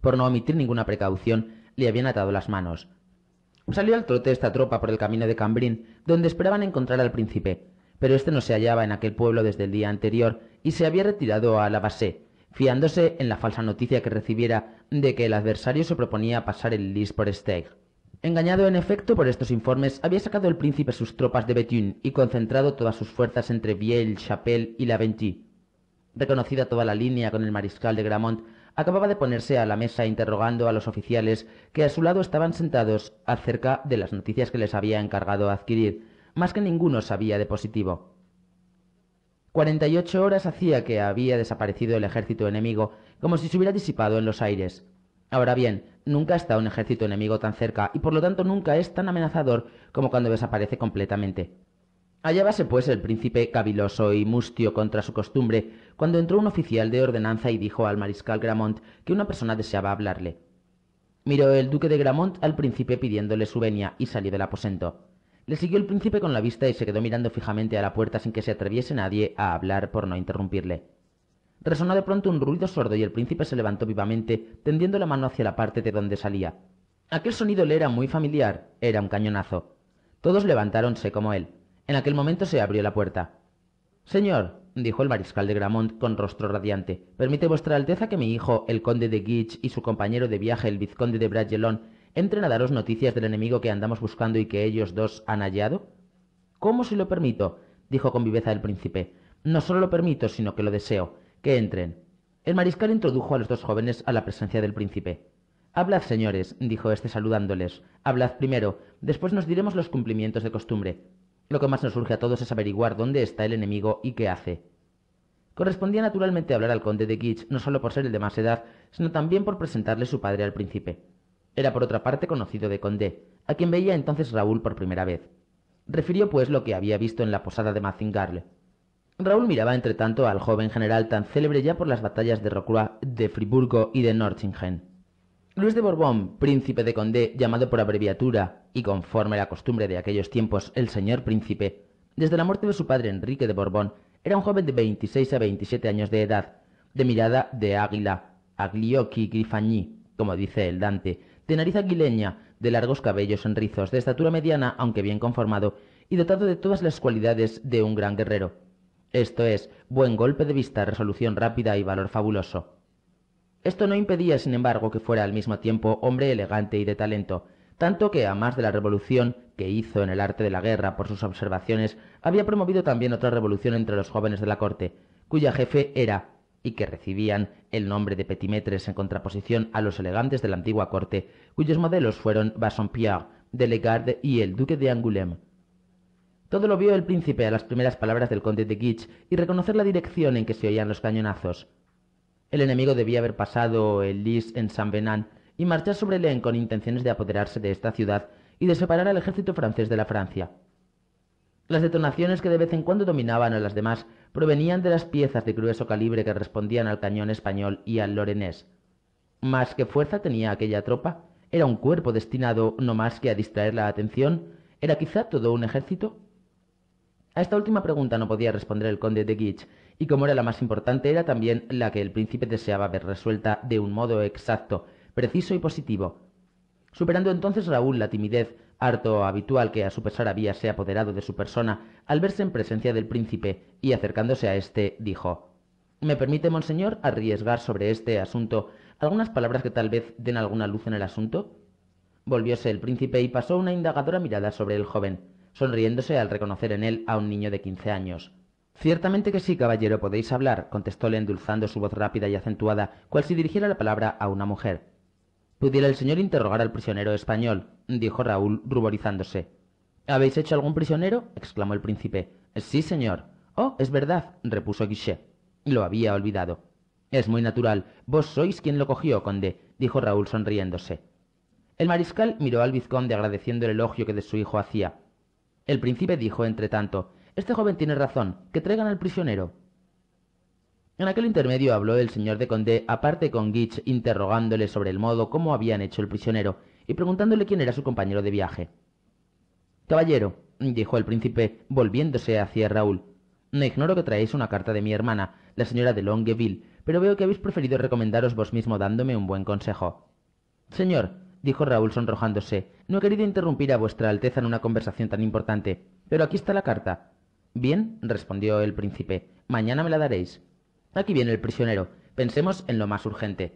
Por no omitir ninguna precaución, le habían atado las manos. Salió al trote esta tropa por el camino de Cambrín, donde esperaban encontrar al príncipe, pero este no se hallaba en aquel pueblo desde el día anterior, y se había retirado a la base, fiándose en la falsa noticia que recibiera de que el adversario se proponía pasar el Lys por Engañado en efecto por estos informes, había sacado el príncipe sus tropas de Bethune y concentrado todas sus fuerzas entre Biel, Chapelle y La Reconocida toda la línea con el mariscal de Gramont, acababa de ponerse a la mesa interrogando a los oficiales que a su lado estaban sentados acerca de las noticias que les había encargado adquirir, más que ninguno sabía de positivo. 48 horas hacía que había desaparecido el ejército enemigo, como si se hubiera disipado en los aires. Ahora bien, nunca está un ejército enemigo tan cerca y por lo tanto nunca es tan amenazador como cuando desaparece completamente. Hallábase pues el príncipe caviloso y mustio contra su costumbre cuando entró un oficial de ordenanza y dijo al mariscal Gramont que una persona deseaba hablarle. Miró el duque de Gramont al príncipe pidiéndole su venia y salió del aposento. Le siguió el príncipe con la vista y se quedó mirando fijamente a la puerta sin que se atreviese nadie a hablar por no interrumpirle. Resonó de pronto un ruido sordo y el príncipe se levantó vivamente, tendiendo la mano hacia la parte de donde salía. Aquel sonido le era muy familiar, era un cañonazo. Todos levantáronse como él. En aquel momento se abrió la puerta. Señor, dijo el mariscal de Gramont con rostro radiante, permite vuestra alteza que mi hijo, el conde de Guiche y su compañero de viaje, el vizconde de ¿Entren a daros noticias del enemigo que andamos buscando y que ellos dos han hallado? ¿Cómo si lo permito? dijo con viveza el príncipe. No solo lo permito, sino que lo deseo. Que entren. El mariscal introdujo a los dos jóvenes a la presencia del príncipe. Hablad, señores, dijo este saludándoles. Hablad primero, después nos diremos los cumplimientos de costumbre. Lo que más nos urge a todos es averiguar dónde está el enemigo y qué hace. Correspondía naturalmente hablar al conde de Gitch no solo por ser el de más edad, sino también por presentarle su padre al príncipe. Era por otra parte conocido de Condé, a quien veía entonces Raúl por primera vez. Refirió pues lo que había visto en la posada de Mazingarle. Raúl miraba entre tanto al joven general tan célebre ya por las batallas de Rocroi, de Friburgo y de Nortingen. Luis de Borbón, príncipe de Condé, llamado por abreviatura y conforme la costumbre de aquellos tiempos el señor príncipe, desde la muerte de su padre Enrique de Borbón, era un joven de 26 a 27 años de edad, de mirada de águila, agliocchi grifagni como dice el Dante, de nariz aguileña, de largos cabellos en rizos, de estatura mediana, aunque bien conformado, y dotado de todas las cualidades de un gran guerrero. Esto es, buen golpe de vista, resolución rápida y valor fabuloso. Esto no impedía, sin embargo, que fuera al mismo tiempo hombre elegante y de talento, tanto que, a más de la revolución que hizo en el arte de la guerra por sus observaciones, había promovido también otra revolución entre los jóvenes de la corte, cuya jefe era, y que recibían el nombre de petimetres en contraposición a los elegantes de la antigua corte, cuyos modelos fueron Bassompierre, Delegarde y el duque de Angoulême. Todo lo vio el príncipe a las primeras palabras del conde de Guiche y reconocer la dirección en que se oían los cañonazos. El enemigo debía haber pasado el Lys en Saint-Venant y marchar sobre Lens con intenciones de apoderarse de esta ciudad y de separar al ejército francés de la Francia. Las detonaciones que de vez en cuando dominaban a las demás provenían de las piezas de grueso calibre que respondían al cañón español y al lorenés. Más que fuerza tenía aquella tropa, era un cuerpo destinado no más que a distraer la atención, era quizá todo un ejército. A esta última pregunta no podía responder el conde de Guich, y como era la más importante, era también la que el príncipe deseaba ver resuelta de un modo exacto, preciso y positivo. Superando entonces Raúl la timidez, harto habitual que a su pesar había se apoderado de su persona al verse en presencia del príncipe, y acercándose a este, dijo ¿Me permite, monseñor, arriesgar sobre este asunto algunas palabras que tal vez den alguna luz en el asunto? Volvióse el príncipe y pasó una indagadora mirada sobre el joven, sonriéndose al reconocer en él a un niño de quince años. Ciertamente que sí, caballero, podéis hablar, contestóle endulzando su voz rápida y acentuada, cual si dirigiera la palabra a una mujer. Pudiera el señor interrogar al prisionero español, dijo Raúl, ruborizándose. ¿Habéis hecho algún prisionero? exclamó el príncipe. Sí, señor. Oh, es verdad, repuso Guichet. Lo había olvidado. Es muy natural. Vos sois quien lo cogió, conde, dijo Raúl sonriéndose. El mariscal miró al vizconde agradeciendo el elogio que de su hijo hacía. El príncipe dijo, entre tanto, Este joven tiene razón, que traigan al prisionero. En aquel intermedio habló el señor de Condé aparte con Gitch, interrogándole sobre el modo cómo habían hecho el prisionero y preguntándole quién era su compañero de viaje. Caballero, dijo el príncipe, volviéndose hacia Raúl, no ignoro que traéis una carta de mi hermana, la señora de Longueville, pero veo que habéis preferido recomendaros vos mismo dándome un buen consejo. Señor, dijo Raúl sonrojándose, no he querido interrumpir a vuestra Alteza en una conversación tan importante, pero aquí está la carta. Bien, respondió el príncipe, mañana me la daréis. Aquí viene el prisionero. Pensemos en lo más urgente.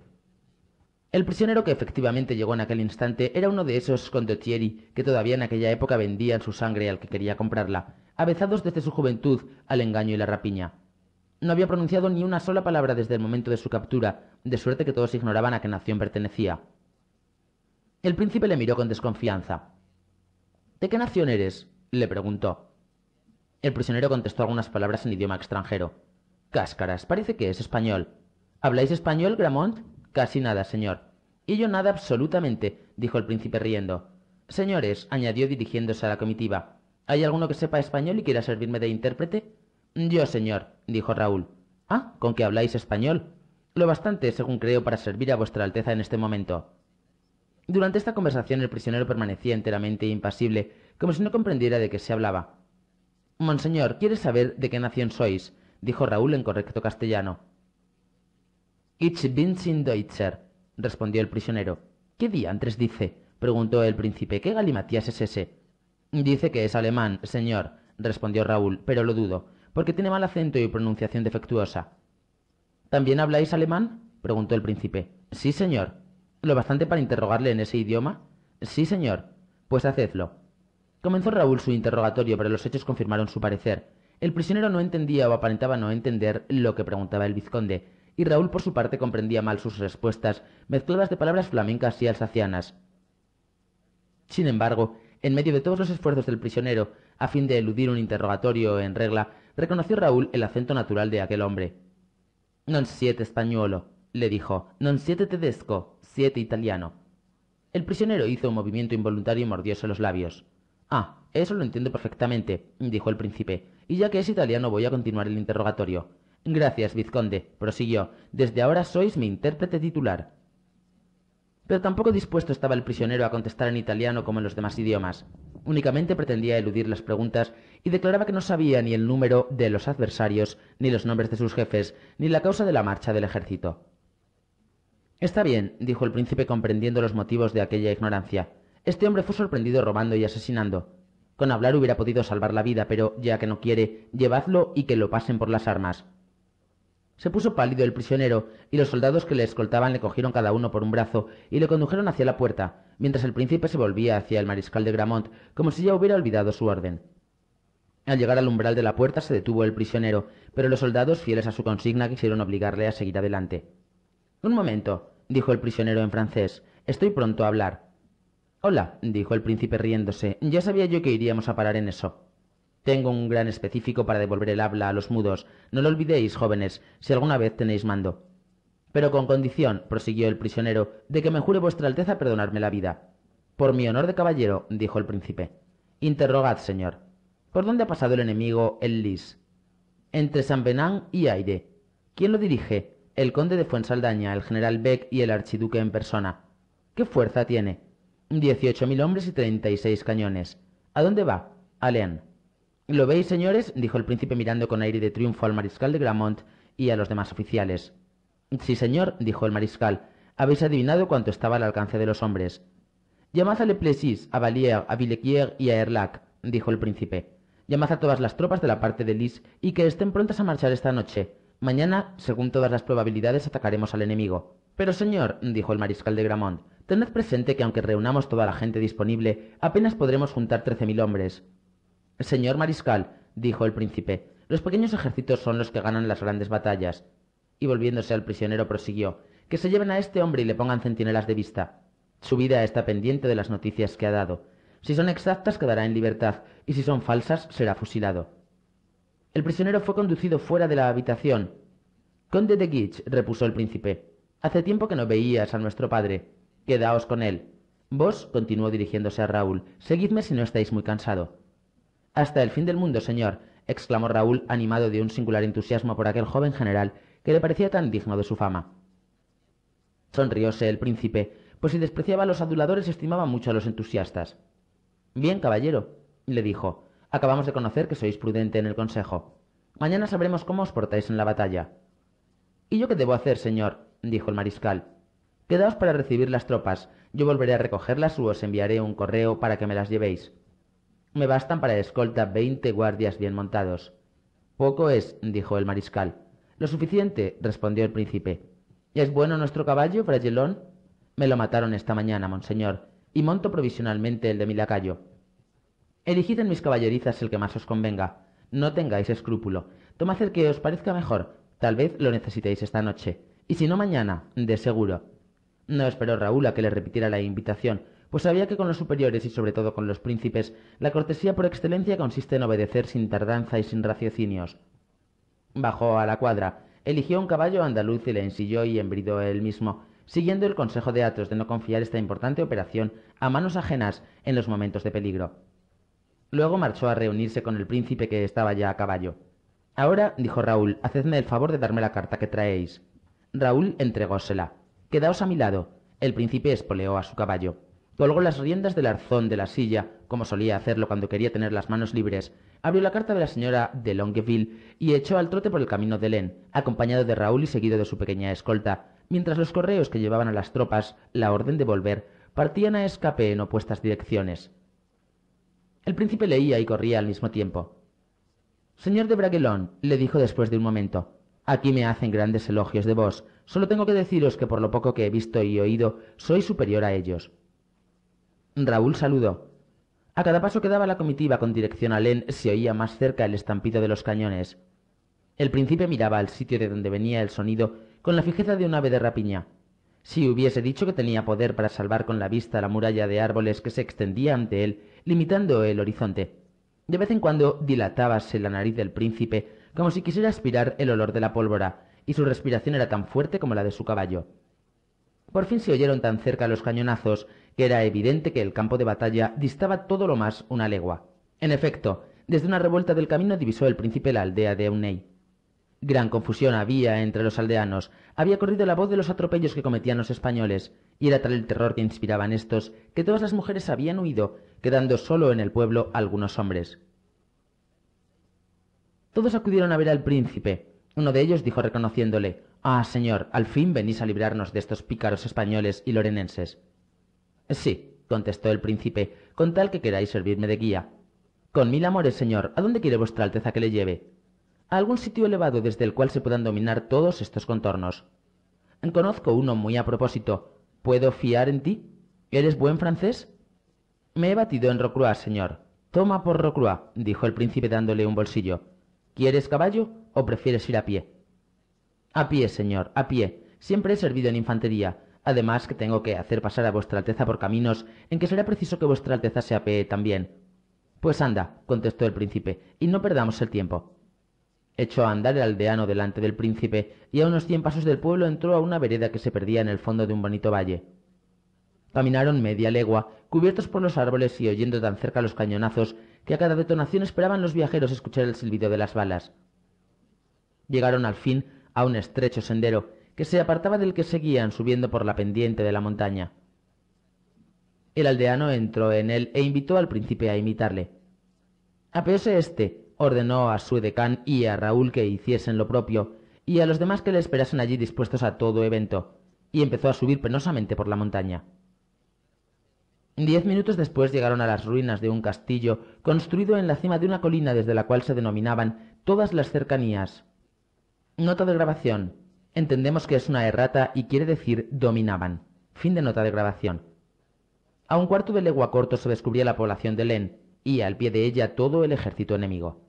El prisionero que efectivamente llegó en aquel instante era uno de esos condottieri que todavía en aquella época vendían su sangre al que quería comprarla, avezados desde su juventud al engaño y la rapiña. No había pronunciado ni una sola palabra desde el momento de su captura, de suerte que todos ignoraban a qué nación pertenecía. El príncipe le miró con desconfianza. ¿De qué nación eres? le preguntó. El prisionero contestó algunas palabras en idioma extranjero. Cáscaras, parece que es español. ¿Habláis español, Gramont? Casi nada, señor. Y yo nada absolutamente, dijo el príncipe riendo. Señores, añadió dirigiéndose a la comitiva, ¿hay alguno que sepa español y quiera servirme de intérprete? Yo, señor, dijo Raúl. Ah, con qué habláis español. Lo bastante, según creo, para servir a vuestra Alteza en este momento. Durante esta conversación el prisionero permanecía enteramente impasible, como si no comprendiera de qué se hablaba. Monseñor, ¿quiere saber de qué nación sois? dijo Raúl en correcto castellano. Ich bin sin Deutscher, respondió el prisionero. ¿Qué diantres dice? preguntó el príncipe. ¿Qué galimatías es ese? Dice que es alemán, señor, respondió Raúl, pero lo dudo, porque tiene mal acento y pronunciación defectuosa. ¿También habláis alemán? preguntó el príncipe. Sí, señor. ¿Lo bastante para interrogarle en ese idioma? Sí, señor. Pues hacedlo. Comenzó Raúl su interrogatorio, pero los hechos confirmaron su parecer, el prisionero no entendía o aparentaba no entender lo que preguntaba el vizconde, y Raúl por su parte comprendía mal sus respuestas, mezcladas de palabras flamencas y alsacianas. Sin embargo, en medio de todos los esfuerzos del prisionero, a fin de eludir un interrogatorio en regla, reconoció Raúl el acento natural de aquel hombre. Non siete españolo, le dijo, non siete tedesco, siete italiano. El prisionero hizo un movimiento involuntario y mordióse los labios. Ah, eso lo entiendo perfectamente, dijo el príncipe y ya que es italiano voy a continuar el interrogatorio. Gracias, vizconde, prosiguió. Desde ahora sois mi intérprete titular. Pero tampoco dispuesto estaba el prisionero a contestar en italiano como en los demás idiomas. Únicamente pretendía eludir las preguntas y declaraba que no sabía ni el número de los adversarios, ni los nombres de sus jefes, ni la causa de la marcha del ejército. Está bien, dijo el príncipe comprendiendo los motivos de aquella ignorancia. Este hombre fue sorprendido robando y asesinando. Con hablar hubiera podido salvar la vida, pero ya que no quiere, llevadlo y que lo pasen por las armas. Se puso pálido el prisionero, y los soldados que le escoltaban le cogieron cada uno por un brazo y le condujeron hacia la puerta, mientras el príncipe se volvía hacia el mariscal de Gramont, como si ya hubiera olvidado su orden. Al llegar al umbral de la puerta se detuvo el prisionero, pero los soldados, fieles a su consigna, quisieron obligarle a seguir adelante. Un momento, dijo el prisionero en francés, estoy pronto a hablar. Hola, dijo el príncipe riéndose, ya sabía yo que iríamos a parar en eso. Tengo un gran específico para devolver el habla a los mudos. No lo olvidéis, jóvenes, si alguna vez tenéis mando. Pero con condición, prosiguió el prisionero, de que me jure vuestra Alteza perdonarme la vida. Por mi honor de caballero, dijo el príncipe. Interrogad, señor. ¿Por dónde ha pasado el enemigo, el Lis? Entre San Benán y Aire. ¿Quién lo dirige? El conde de Fuensaldaña, el general Beck y el archiduque en persona. ¿Qué fuerza tiene? mil hombres y treinta y seis cañones. ¿A dónde va? A ¿Lo veis, señores? dijo el príncipe mirando con aire de triunfo al mariscal de Gramont y a los demás oficiales. Sí, señor, dijo el mariscal. Habéis adivinado cuánto estaba al alcance de los hombres. Llamad a Le Plessis, a Valier, a Villequier y a Erlac, dijo el príncipe. Llamad a todas las tropas de la parte de Lis y que estén prontas a marchar esta noche. Mañana, según todas las probabilidades, atacaremos al enemigo. Pero, señor, dijo el mariscal de Gramont, Tened presente que aunque reunamos toda la gente disponible, apenas podremos juntar trece mil hombres. Señor mariscal, dijo el príncipe, los pequeños ejércitos son los que ganan las grandes batallas. Y volviéndose al prisionero prosiguió, que se lleven a este hombre y le pongan centinelas de vista. Su vida está pendiente de las noticias que ha dado. Si son exactas quedará en libertad, y si son falsas será fusilado. El prisionero fue conducido fuera de la habitación. Conde de Guiche, repuso el príncipe, hace tiempo que no veías a nuestro padre quedaos con él. Vos, continuó dirigiéndose a Raúl, seguidme si no estáis muy cansado. Hasta el fin del mundo, señor, exclamó Raúl, animado de un singular entusiasmo por aquel joven general que le parecía tan digno de su fama. Sonrióse el príncipe, pues si despreciaba a los aduladores estimaba mucho a los entusiastas. Bien, caballero, le dijo, acabamos de conocer que sois prudente en el consejo. Mañana sabremos cómo os portáis en la batalla. ¿Y yo qué debo hacer, señor? dijo el mariscal. Quedaos para recibir las tropas. Yo volveré a recogerlas u os enviaré un correo para que me las llevéis. Me bastan para escolta veinte guardias bien montados. Poco es, dijo el mariscal. Lo suficiente, respondió el príncipe. ¿Es bueno nuestro caballo, Fragelón?» Me lo mataron esta mañana, monseñor, y monto provisionalmente el de mi lacayo. Elegid en mis caballerizas el que más os convenga. No tengáis escrúpulo. Tomad el que os parezca mejor. Tal vez lo necesitéis esta noche. Y si no mañana, de seguro. No esperó Raúl a que le repitiera la invitación, pues sabía que con los superiores y sobre todo con los príncipes, la cortesía por excelencia consiste en obedecer sin tardanza y sin raciocinios. Bajó a la cuadra, eligió un caballo andaluz y le ensilló y embridó él mismo, siguiendo el consejo de Atos de no confiar esta importante operación a manos ajenas en los momentos de peligro. Luego marchó a reunirse con el príncipe que estaba ya a caballo. Ahora, dijo Raúl, hacedme el favor de darme la carta que traéis. Raúl entregósela. Quedaos a mi lado. El príncipe espoleó a su caballo. Colgó las riendas del arzón de la silla, como solía hacerlo cuando quería tener las manos libres. Abrió la carta de la señora de Longueville y echó al trote por el camino de Len, acompañado de Raúl y seguido de su pequeña escolta, mientras los correos que llevaban a las tropas la orden de volver partían a escape en opuestas direcciones. El príncipe leía y corría al mismo tiempo. Señor de Braguelón, le dijo después de un momento, aquí me hacen grandes elogios de vos, Solo tengo que deciros que por lo poco que he visto y oído, soy superior a ellos. Raúl saludó. A cada paso que daba la comitiva con dirección a Len se oía más cerca el estampido de los cañones. El príncipe miraba al sitio de donde venía el sonido con la fijeza de un ave de rapiña. Si hubiese dicho que tenía poder para salvar con la vista la muralla de árboles que se extendía ante él, limitando el horizonte. De vez en cuando dilatábase la nariz del príncipe como si quisiera aspirar el olor de la pólvora, y su respiración era tan fuerte como la de su caballo. Por fin se oyeron tan cerca los cañonazos que era evidente que el campo de batalla distaba todo lo más una legua. En efecto, desde una revuelta del camino divisó el príncipe la aldea de Eunei. Gran confusión había entre los aldeanos. Había corrido la voz de los atropellos que cometían los españoles, y era tal el terror que inspiraban estos que todas las mujeres habían huido, quedando solo en el pueblo algunos hombres. Todos acudieron a ver al príncipe, uno de ellos dijo reconociéndole, Ah, señor, al fin venís a librarnos de estos pícaros españoles y lorenenses. Sí, contestó el príncipe, con tal que queráis servirme de guía. Con mil amores, señor, ¿a dónde quiere vuestra alteza que le lleve? A algún sitio elevado desde el cual se puedan dominar todos estos contornos. Conozco uno muy a propósito. ¿Puedo fiar en ti? ¿Eres buen francés? Me he batido en Rocrua, señor. Toma por Rocrua, dijo el príncipe dándole un bolsillo. ¿Quieres caballo? o prefieres ir a pie? A pie, señor, a pie. Siempre he servido en infantería. Además que tengo que hacer pasar a vuestra alteza por caminos en que será preciso que vuestra alteza se apee también. Pues anda, contestó el príncipe, y no perdamos el tiempo. Echó a andar el aldeano delante del príncipe, y a unos cien pasos del pueblo entró a una vereda que se perdía en el fondo de un bonito valle. Caminaron media legua, cubiertos por los árboles y oyendo tan cerca los cañonazos que a cada detonación esperaban los viajeros escuchar el silbido de las balas llegaron al fin a un estrecho sendero que se apartaba del que seguían subiendo por la pendiente de la montaña. El aldeano entró en él e invitó al príncipe a imitarle. Apeóse éste, ordenó a su decán y a Raúl que hiciesen lo propio, y a los demás que le esperasen allí dispuestos a todo evento, y empezó a subir penosamente por la montaña. Diez minutos después llegaron a las ruinas de un castillo construido en la cima de una colina desde la cual se denominaban todas las cercanías. Nota de grabación. Entendemos que es una errata y quiere decir dominaban. Fin de nota de grabación. A un cuarto de legua corto se descubría la población de Len y al pie de ella todo el ejército enemigo.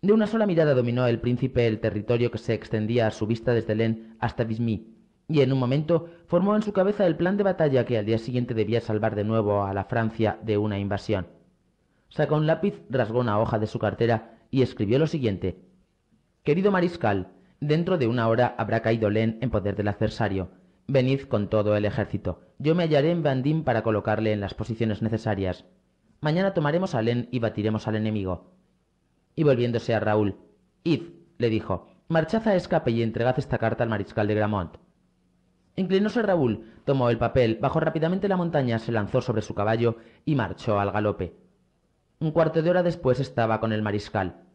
De una sola mirada dominó el príncipe el territorio que se extendía a su vista desde Len hasta Bismí, y en un momento formó en su cabeza el plan de batalla que al día siguiente debía salvar de nuevo a la Francia de una invasión. Sacó un lápiz, rasgó una hoja de su cartera y escribió lo siguiente querido mariscal, dentro de una hora habrá caído Len en poder del adversario. Venid con todo el ejército. Yo me hallaré en Bandín para colocarle en las posiciones necesarias. Mañana tomaremos a Len y batiremos al enemigo. Y volviéndose a Raúl, Id, le dijo, marchad a escape y entregad esta carta al mariscal de Gramont. Inclinóse Raúl, tomó el papel, bajó rápidamente la montaña, se lanzó sobre su caballo y marchó al galope. Un cuarto de hora después estaba con el mariscal.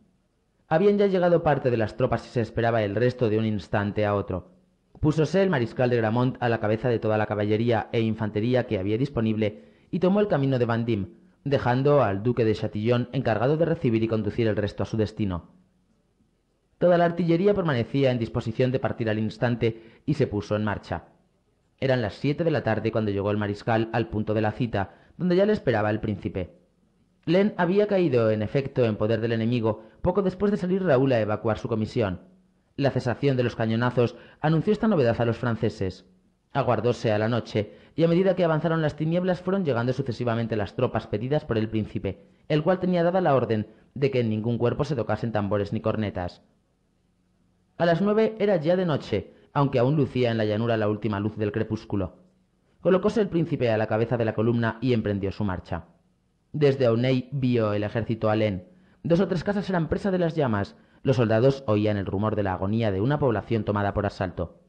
Habían ya llegado parte de las tropas y se esperaba el resto de un instante a otro. Púsose el mariscal de Gramont a la cabeza de toda la caballería e infantería que había disponible y tomó el camino de Vandim, dejando al duque de Chatillon encargado de recibir y conducir el resto a su destino. Toda la artillería permanecía en disposición de partir al instante y se puso en marcha. Eran las siete de la tarde cuando llegó el mariscal al punto de la cita, donde ya le esperaba el príncipe. Len había caído, en efecto, en poder del enemigo poco después de salir Raúl a evacuar su comisión. La cesación de los cañonazos anunció esta novedad a los franceses. Aguardóse a la noche, y a medida que avanzaron las tinieblas fueron llegando sucesivamente las tropas pedidas por el príncipe, el cual tenía dada la orden de que en ningún cuerpo se tocasen tambores ni cornetas. A las nueve era ya de noche, aunque aún lucía en la llanura la última luz del crepúsculo. Colocóse el príncipe a la cabeza de la columna y emprendió su marcha. Desde Auney vio el ejército alén. Dos o tres casas eran presas de las llamas. Los soldados oían el rumor de la agonía de una población tomada por asalto.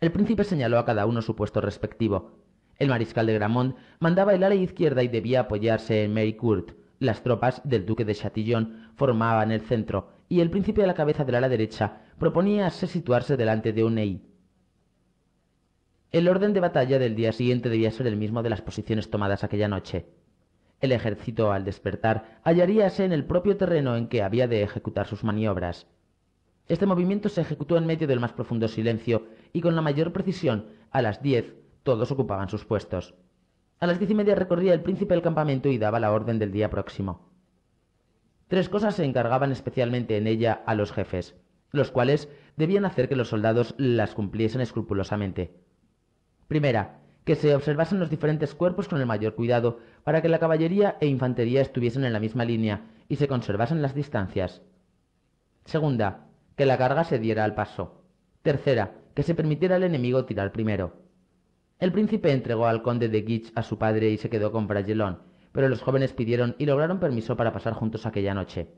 El príncipe señaló a cada uno su puesto respectivo. El mariscal de Gramont mandaba el ala izquierda y debía apoyarse en Mericourt. Las tropas del duque de Chatillon formaban el centro y el príncipe a la cabeza del ala derecha proponía situarse delante de Oney. El orden de batalla del día siguiente debía ser el mismo de las posiciones tomadas aquella noche. El ejército, al despertar, hallaríase en el propio terreno en que había de ejecutar sus maniobras. Este movimiento se ejecutó en medio del más profundo silencio y con la mayor precisión, a las diez, todos ocupaban sus puestos. A las diez y media recorría el príncipe el campamento y daba la orden del día próximo. Tres cosas se encargaban especialmente en ella a los jefes, los cuales debían hacer que los soldados las cumpliesen escrupulosamente. Primera, que se observasen los diferentes cuerpos con el mayor cuidado, para que la caballería e infantería estuviesen en la misma línea y se conservasen las distancias. Segunda, que la carga se diera al paso. Tercera, que se permitiera al enemigo tirar primero. El príncipe entregó al conde de Guich a su padre y se quedó con Bragelonne, pero los jóvenes pidieron y lograron permiso para pasar juntos aquella noche.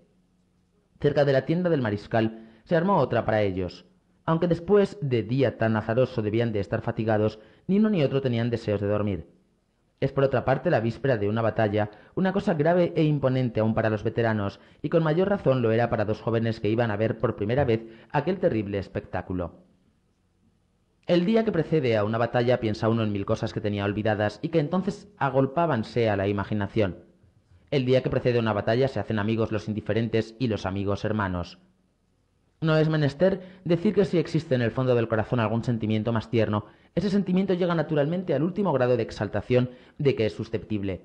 Cerca de la tienda del mariscal se armó otra para ellos. Aunque después de día tan azaroso debían de estar fatigados, ni uno ni otro tenían deseos de dormir. Es por otra parte la víspera de una batalla, una cosa grave e imponente aún para los veteranos, y con mayor razón lo era para dos jóvenes que iban a ver por primera vez aquel terrible espectáculo. El día que precede a una batalla piensa uno en mil cosas que tenía olvidadas y que entonces agolpábanse a la imaginación. El día que precede a una batalla se hacen amigos los indiferentes y los amigos hermanos. No es menester decir que si existe en el fondo del corazón algún sentimiento más tierno, ese sentimiento llega naturalmente al último grado de exaltación de que es susceptible.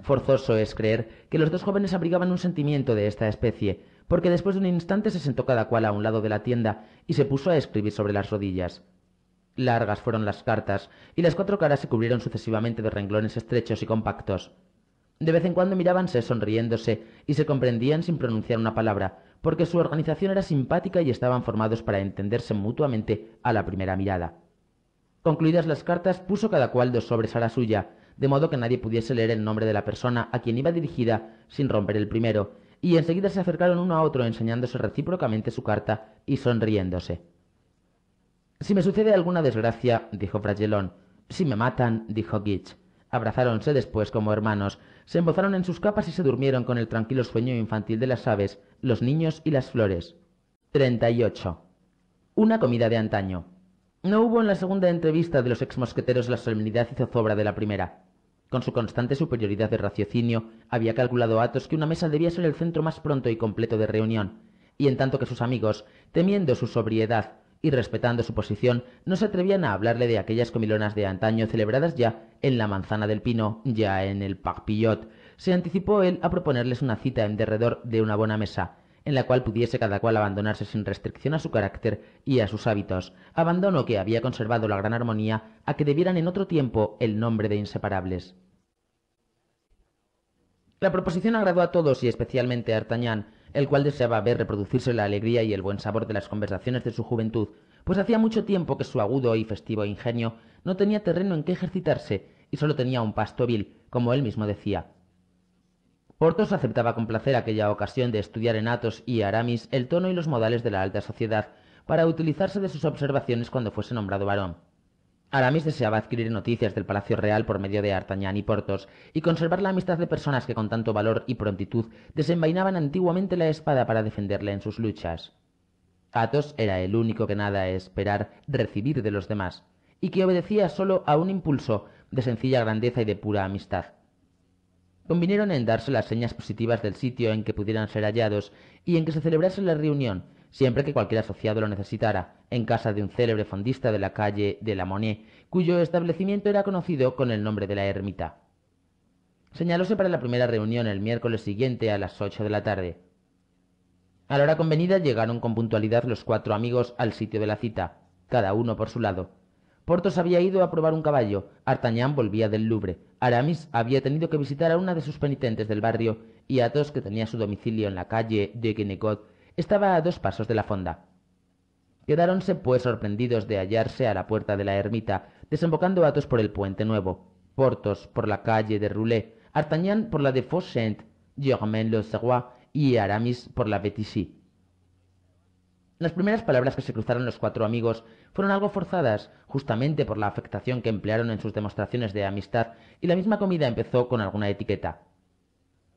Forzoso es creer que los dos jóvenes abrigaban un sentimiento de esta especie, porque después de un instante se sentó cada cual a un lado de la tienda y se puso a escribir sobre las rodillas. Largas fueron las cartas, y las cuatro caras se cubrieron sucesivamente de renglones estrechos y compactos. De vez en cuando mirábanse sonriéndose y se comprendían sin pronunciar una palabra, porque su organización era simpática y estaban formados para entenderse mutuamente a la primera mirada. Concluidas las cartas, puso cada cual dos sobres a la suya, de modo que nadie pudiese leer el nombre de la persona a quien iba dirigida sin romper el primero, y enseguida se acercaron uno a otro enseñándose recíprocamente su carta y sonriéndose. Si me sucede alguna desgracia, dijo Fragelón, si me matan, dijo Gitch, Abrazáronse después como hermanos, se embozaron en sus capas y se durmieron con el tranquilo sueño infantil de las aves, los niños y las flores. 38. Una comida de antaño. No hubo en la segunda entrevista de los ex mosqueteros la solemnidad y zozobra de la primera. Con su constante superioridad de raciocinio, había calculado Atos que una mesa debía ser el centro más pronto y completo de reunión, y en tanto que sus amigos, temiendo su sobriedad y respetando su posición, no se atrevían a hablarle de aquellas comilonas de antaño celebradas ya en la manzana del pino, ya en el Parpillot. Se anticipó él a proponerles una cita en derredor de una buena mesa, en la cual pudiese cada cual abandonarse sin restricción a su carácter y a sus hábitos, abandono que había conservado la gran armonía a que debieran en otro tiempo el nombre de inseparables. La proposición agradó a todos y especialmente a Artagnan el cual deseaba ver reproducirse la alegría y el buen sabor de las conversaciones de su juventud, pues hacía mucho tiempo que su agudo y festivo ingenio no tenía terreno en que ejercitarse y solo tenía un pasto vil, como él mismo decía. Porthos aceptaba con placer aquella ocasión de estudiar en Athos y Aramis el tono y los modales de la alta sociedad, para utilizarse de sus observaciones cuando fuese nombrado varón. Aramis deseaba adquirir noticias del Palacio Real por medio de Artañán y Portos y conservar la amistad de personas que con tanto valor y prontitud desenvainaban antiguamente la espada para defenderle en sus luchas. Athos era el único que nada esperar recibir de los demás y que obedecía solo a un impulso de sencilla grandeza y de pura amistad. Convinieron en darse las señas positivas del sitio en que pudieran ser hallados y en que se celebrase la reunión siempre que cualquier asociado lo necesitara, en casa de un célebre fondista de la calle de la Monet, cuyo establecimiento era conocido con el nombre de la ermita. Señalóse para la primera reunión el miércoles siguiente a las ocho de la tarde. A la hora convenida llegaron con puntualidad los cuatro amigos al sitio de la cita, cada uno por su lado. Porthos había ido a probar un caballo, Artagnan volvía del Louvre, Aramis había tenido que visitar a una de sus penitentes del barrio y Athos, que tenía su domicilio en la calle de estaba a dos pasos de la fonda. Quedáronse, pues, sorprendidos de hallarse a la puerta de la ermita, desembocando Athos por el puente nuevo, Portos por la calle de Roulet, Artagnan por la de Fauchent, germain le l'Auxerrois y Aramis por la Bétisie. Las primeras palabras que se cruzaron los cuatro amigos fueron algo forzadas, justamente por la afectación que emplearon en sus demostraciones de amistad, y la misma comida empezó con alguna etiqueta.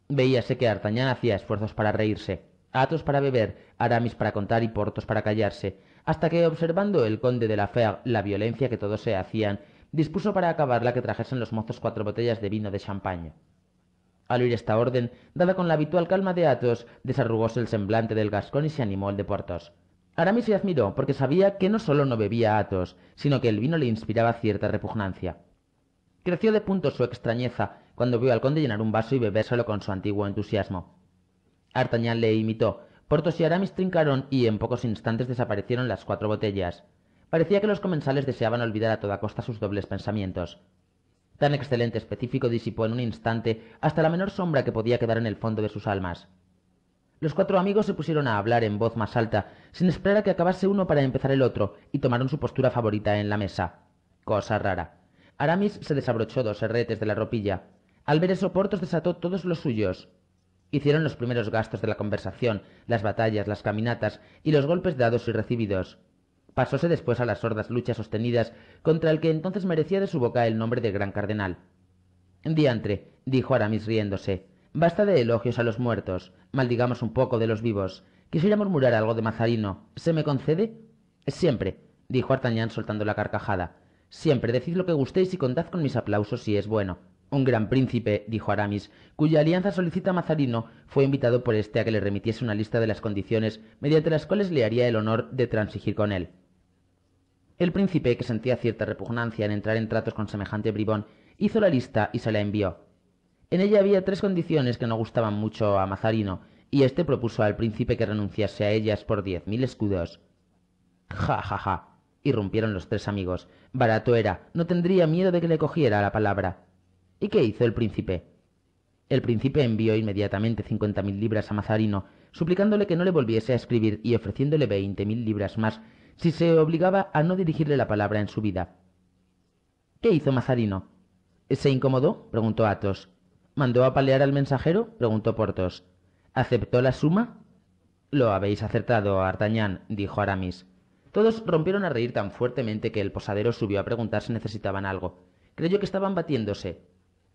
Veíase que Artagnan hacía esfuerzos para reírse. Atos para beber, Aramis para contar y Portos para callarse, hasta que, observando el conde de la Fer, la violencia que todos se hacían, dispuso para acabarla que trajesen los mozos cuatro botellas de vino de champagne. Al oír esta orden, dada con la habitual calma de Atos, desarrugóse el semblante del gascón y se animó el de Portos. Aramis se admiró, porque sabía que no solo no bebía Atos, sino que el vino le inspiraba cierta repugnancia. Creció de punto su extrañeza cuando vio al conde llenar un vaso y bebérselo con su antiguo entusiasmo. Artagnan le imitó. Portos y Aramis trincaron y en pocos instantes desaparecieron las cuatro botellas. Parecía que los comensales deseaban olvidar a toda costa sus dobles pensamientos. Tan excelente específico disipó en un instante hasta la menor sombra que podía quedar en el fondo de sus almas. Los cuatro amigos se pusieron a hablar en voz más alta, sin esperar a que acabase uno para empezar el otro, y tomaron su postura favorita en la mesa. Cosa rara. Aramis se desabrochó dos herretes de la ropilla. Al ver eso, Porthos desató todos los suyos. Hicieron los primeros gastos de la conversación, las batallas, las caminatas y los golpes dados y recibidos. Pasóse después a las sordas luchas sostenidas contra el que entonces merecía de su boca el nombre de gran cardenal. Diantre, dijo Aramis riéndose, basta de elogios a los muertos, maldigamos un poco de los vivos. Quisiera murmurar algo de Mazarino. ¿Se me concede? Siempre, dijo Artagnan soltando la carcajada. Siempre, decid lo que gustéis y contad con mis aplausos si es bueno. Un gran príncipe, dijo Aramis, cuya alianza solicita Mazarino, fue invitado por éste a que le remitiese una lista de las condiciones mediante las cuales le haría el honor de transigir con él. El príncipe, que sentía cierta repugnancia en entrar en tratos con semejante bribón, hizo la lista y se la envió. En ella había tres condiciones que no gustaban mucho a Mazarino, y éste propuso al príncipe que renunciase a ellas por diez mil escudos. Ja, ja, ja, irrumpieron los tres amigos. Barato era, no tendría miedo de que le cogiera la palabra. ¿Y qué hizo el príncipe? El príncipe envió inmediatamente cincuenta mil libras a Mazarino, suplicándole que no le volviese a escribir y ofreciéndole veinte mil libras más si se obligaba a no dirigirle la palabra en su vida. ¿Qué hizo Mazarino? ¿Se incomodó? preguntó Athos. ¿Mandó a palear al mensajero? preguntó Porthos. ¿Aceptó la suma? Lo habéis acertado, Artañán, dijo Aramis. Todos rompieron a reír tan fuertemente que el posadero subió a preguntar si necesitaban algo. Creyó que estaban batiéndose.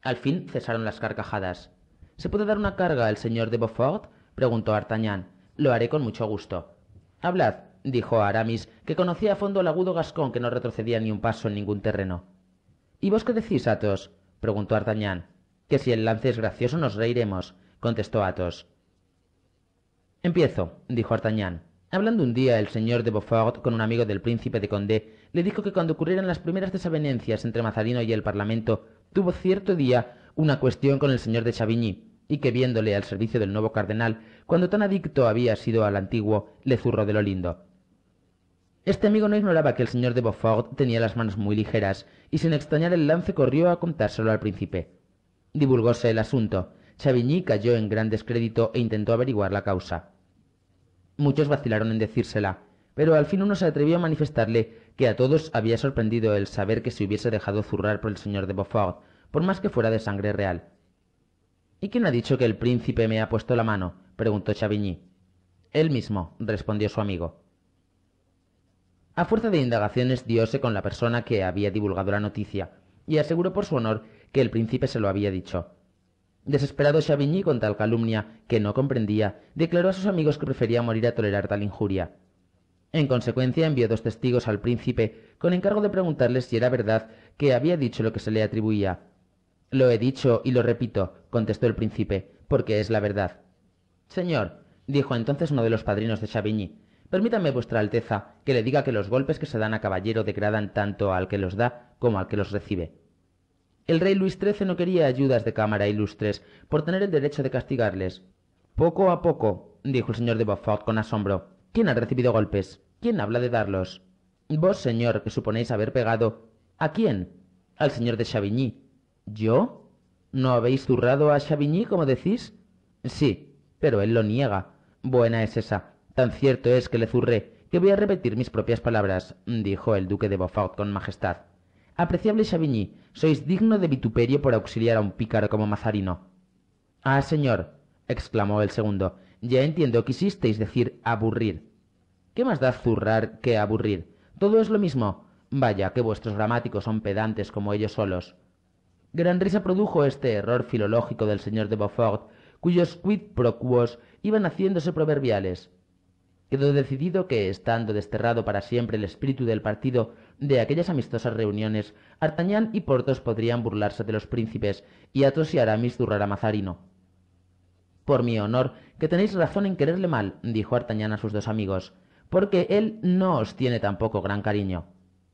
Al fin cesaron las carcajadas. ¿Se puede dar una carga al señor de Beaufort? preguntó Artagnan. Lo haré con mucho gusto. Hablad, dijo Aramis, que conocía a fondo al agudo gascón que no retrocedía ni un paso en ningún terreno. ¿Y vos qué decís, Athos? preguntó Artagnan. Que si el lance es gracioso nos reiremos, contestó Athos. Empiezo, dijo Artagnan. Hablando un día el señor de Beaufort con un amigo del príncipe de Condé, le dijo que cuando ocurrieran las primeras desavenencias entre Mazarino y el Parlamento, tuvo cierto día una cuestión con el señor de Chavigny, y que viéndole al servicio del nuevo cardenal, cuando tan adicto había sido al antiguo, le zurró de lo lindo. Este amigo no ignoraba que el señor de Beaufort tenía las manos muy ligeras, y sin extrañar el lance corrió a contárselo al príncipe. Divulgóse el asunto. Chavigny cayó en gran descrédito e intentó averiguar la causa. Muchos vacilaron en decírsela, pero al fin uno se atrevió a manifestarle que a todos había sorprendido el saber que se hubiese dejado zurrar por el señor de Beaufort, por más que fuera de sangre real. ¿Y quién ha dicho que el príncipe me ha puesto la mano? preguntó Chavigny. Él mismo, respondió su amigo. A fuerza de indagaciones dióse con la persona que había divulgado la noticia, y aseguró por su honor que el príncipe se lo había dicho. Desesperado Chavigny con tal calumnia que no comprendía, declaró a sus amigos que prefería morir a tolerar tal injuria. En consecuencia envió dos testigos al príncipe con encargo de preguntarles si era verdad que había dicho lo que se le atribuía. Lo he dicho y lo repito, contestó el príncipe, porque es la verdad. Señor, dijo entonces uno de los padrinos de Chavigny, permítame vuestra Alteza que le diga que los golpes que se dan a caballero degradan tanto al que los da como al que los recibe. El rey Luis XIII no quería ayudas de cámara ilustres por tener el derecho de castigarles. Poco a poco, dijo el señor de Beaufort con asombro, ¿Quién ha recibido golpes? ¿Quién habla de darlos? Vos, señor, que suponéis haber pegado. ¿A quién? Al señor de Chavigny. ¿Yo? ¿No habéis zurrado a Chavigny, como decís? Sí, pero él lo niega. Buena es esa. Tan cierto es que le zurré, que voy a repetir mis propias palabras, dijo el duque de Beaufort con majestad. Apreciable Chavigny, sois digno de vituperio por auxiliar a un pícaro como Mazarino. Ah, señor, exclamó el segundo, ya entiendo, quisisteis decir aburrir. ¿Qué más da zurrar que aburrir? Todo es lo mismo. Vaya, que vuestros gramáticos son pedantes como ellos solos. Gran risa produjo este error filológico del señor de Beaufort, cuyos quid pro quos iban haciéndose proverbiales. Quedó decidido que, estando desterrado para siempre el espíritu del partido de aquellas amistosas reuniones, Artagnan y Portos podrían burlarse de los príncipes y Athos y Aramis zurrar a Mazarino. Por mi honor, que tenéis razón en quererle mal, dijo Artañán a sus dos amigos, porque él no os tiene tampoco gran cariño.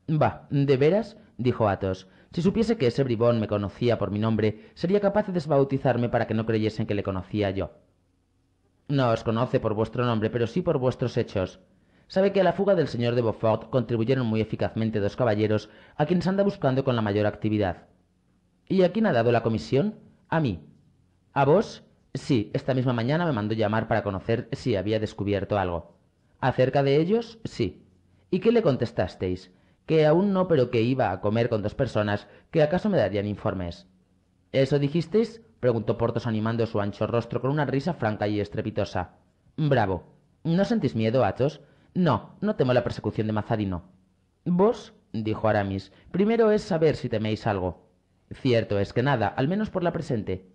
Bah, ¿de veras? dijo Athos. Si supiese que ese bribón me conocía por mi nombre, sería capaz de desbautizarme para que no creyesen que le conocía yo. No os conoce por vuestro nombre, pero sí por vuestros hechos. Sabe que a la fuga del señor de Beaufort contribuyeron muy eficazmente dos caballeros a quienes anda buscando con la mayor actividad. ¿Y a quién ha dado la comisión? A mí. ¿A vos? Sí, esta misma mañana me mandó llamar para conocer si había descubierto algo. ¿Acerca de ellos? Sí. ¿Y qué le contestasteis? Que aún no, pero que iba a comer con dos personas, que acaso me darían informes. ¿Eso dijisteis? preguntó Portos animando su ancho rostro con una risa franca y estrepitosa. Bravo. ¿No sentís miedo, Athos? No, no temo la persecución de Mazarino. Vos, dijo Aramis, primero es saber si teméis algo. Cierto es que nada, al menos por la presente.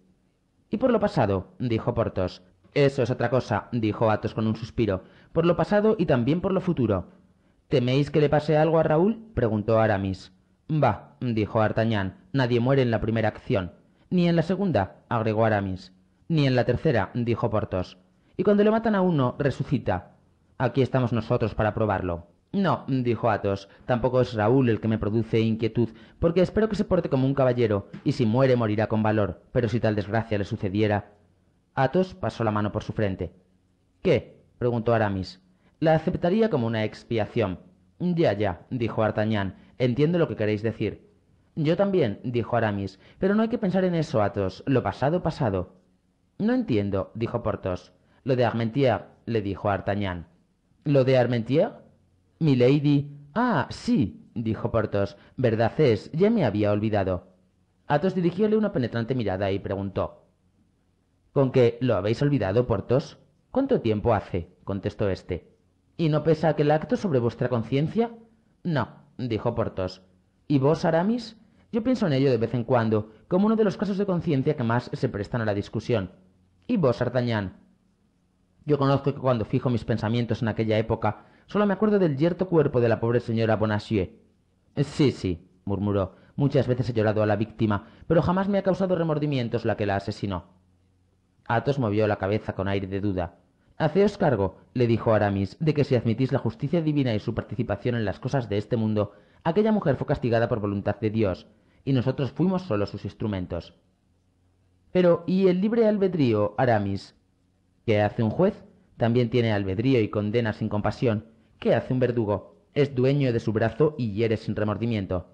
Y por lo pasado, dijo Porthos. Eso es otra cosa, dijo Athos con un suspiro, por lo pasado y también por lo futuro. ¿Teméis que le pase algo a Raúl? preguntó Aramis. Bah, dijo D'Artagnan, nadie muere en la primera acción. Ni en la segunda, agregó Aramis. Ni en la tercera, dijo Porthos. Y cuando le matan a uno, resucita. Aquí estamos nosotros para probarlo. No, dijo Athos, tampoco es Raúl el que me produce inquietud, porque espero que se porte como un caballero, y si muere morirá con valor, pero si tal desgracia le sucediera. Athos pasó la mano por su frente. ¿Qué? preguntó Aramis. La aceptaría como una expiación. Ya, ya, dijo Artagnan, entiendo lo que queréis decir. Yo también, dijo Aramis, pero no hay que pensar en eso, Athos, lo pasado, pasado. No entiendo, dijo Porthos. Lo de Armentier, le dijo Artagnan. ¿Lo de Armentier? Milady. Ah, sí, dijo Porthos. Verdad es, ya me había olvidado. Athos dirigióle una penetrante mirada y preguntó. ¿Con qué lo habéis olvidado, Porthos? ¿Cuánto tiempo hace? contestó éste. ¿Y no pesa aquel acto sobre vuestra conciencia? No, dijo Porthos. ¿Y vos, Aramis? Yo pienso en ello de vez en cuando, como uno de los casos de conciencia que más se prestan a la discusión. ¿Y vos, d'artagnan Yo conozco que cuando fijo mis pensamientos en aquella época, Solo me acuerdo del yerto cuerpo de la pobre señora Bonacieux. Sí, sí, murmuró. Muchas veces he llorado a la víctima, pero jamás me ha causado remordimientos la que la asesinó. Athos movió la cabeza con aire de duda. Haceos cargo, le dijo Aramis, de que si admitís la justicia divina y su participación en las cosas de este mundo, aquella mujer fue castigada por voluntad de Dios, y nosotros fuimos solo sus instrumentos. Pero, ¿y el libre albedrío, Aramis? ¿Qué hace un juez? También tiene albedrío y condena sin compasión. ¿Qué hace un verdugo? Es dueño de su brazo y hiere sin remordimiento.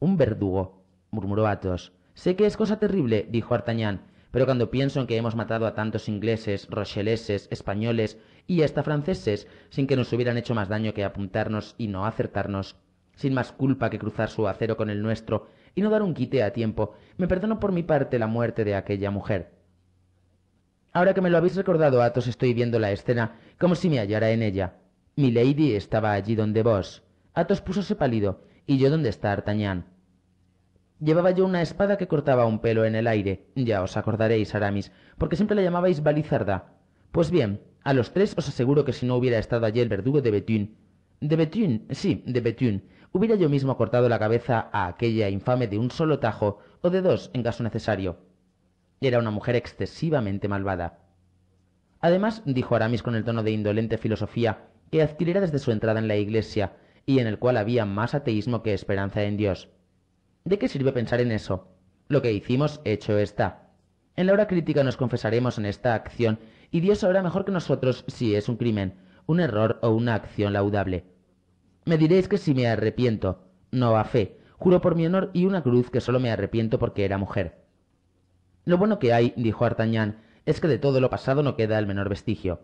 Un verdugo, murmuró Athos. Sé que es cosa terrible, dijo Artagnan, pero cuando pienso en que hemos matado a tantos ingleses, rocheleses, españoles y hasta franceses, sin que nos hubieran hecho más daño que apuntarnos y no acertarnos, sin más culpa que cruzar su acero con el nuestro y no dar un quite a tiempo, me perdono por mi parte la muerte de aquella mujer. Ahora que me lo habéis recordado, Athos, estoy viendo la escena como si me hallara en ella. Milady estaba allí donde vos. Athos púsose pálido, y yo donde está Artañán. Llevaba yo una espada que cortaba un pelo en el aire, ya os acordaréis, Aramis, porque siempre la llamabais balizarda. Pues bien, a los tres os aseguro que si no hubiera estado allí el verdugo de Bethune. De Bethune, sí, de Bethune, hubiera yo mismo cortado la cabeza a aquella infame de un solo tajo, o de dos, en caso necesario. Era una mujer excesivamente malvada. Además, dijo Aramis con el tono de indolente filosofía, que adquiriera desde su entrada en la Iglesia, y en el cual había más ateísmo que esperanza en Dios. ¿De qué sirve pensar en eso? Lo que hicimos, hecho está. En la hora crítica nos confesaremos en esta acción, y Dios sabrá mejor que nosotros si es un crimen, un error o una acción laudable. Me diréis que si me arrepiento, no a fe, juro por mi honor y una cruz que solo me arrepiento porque era mujer. Lo bueno que hay, dijo artagnan es que de todo lo pasado no queda el menor vestigio.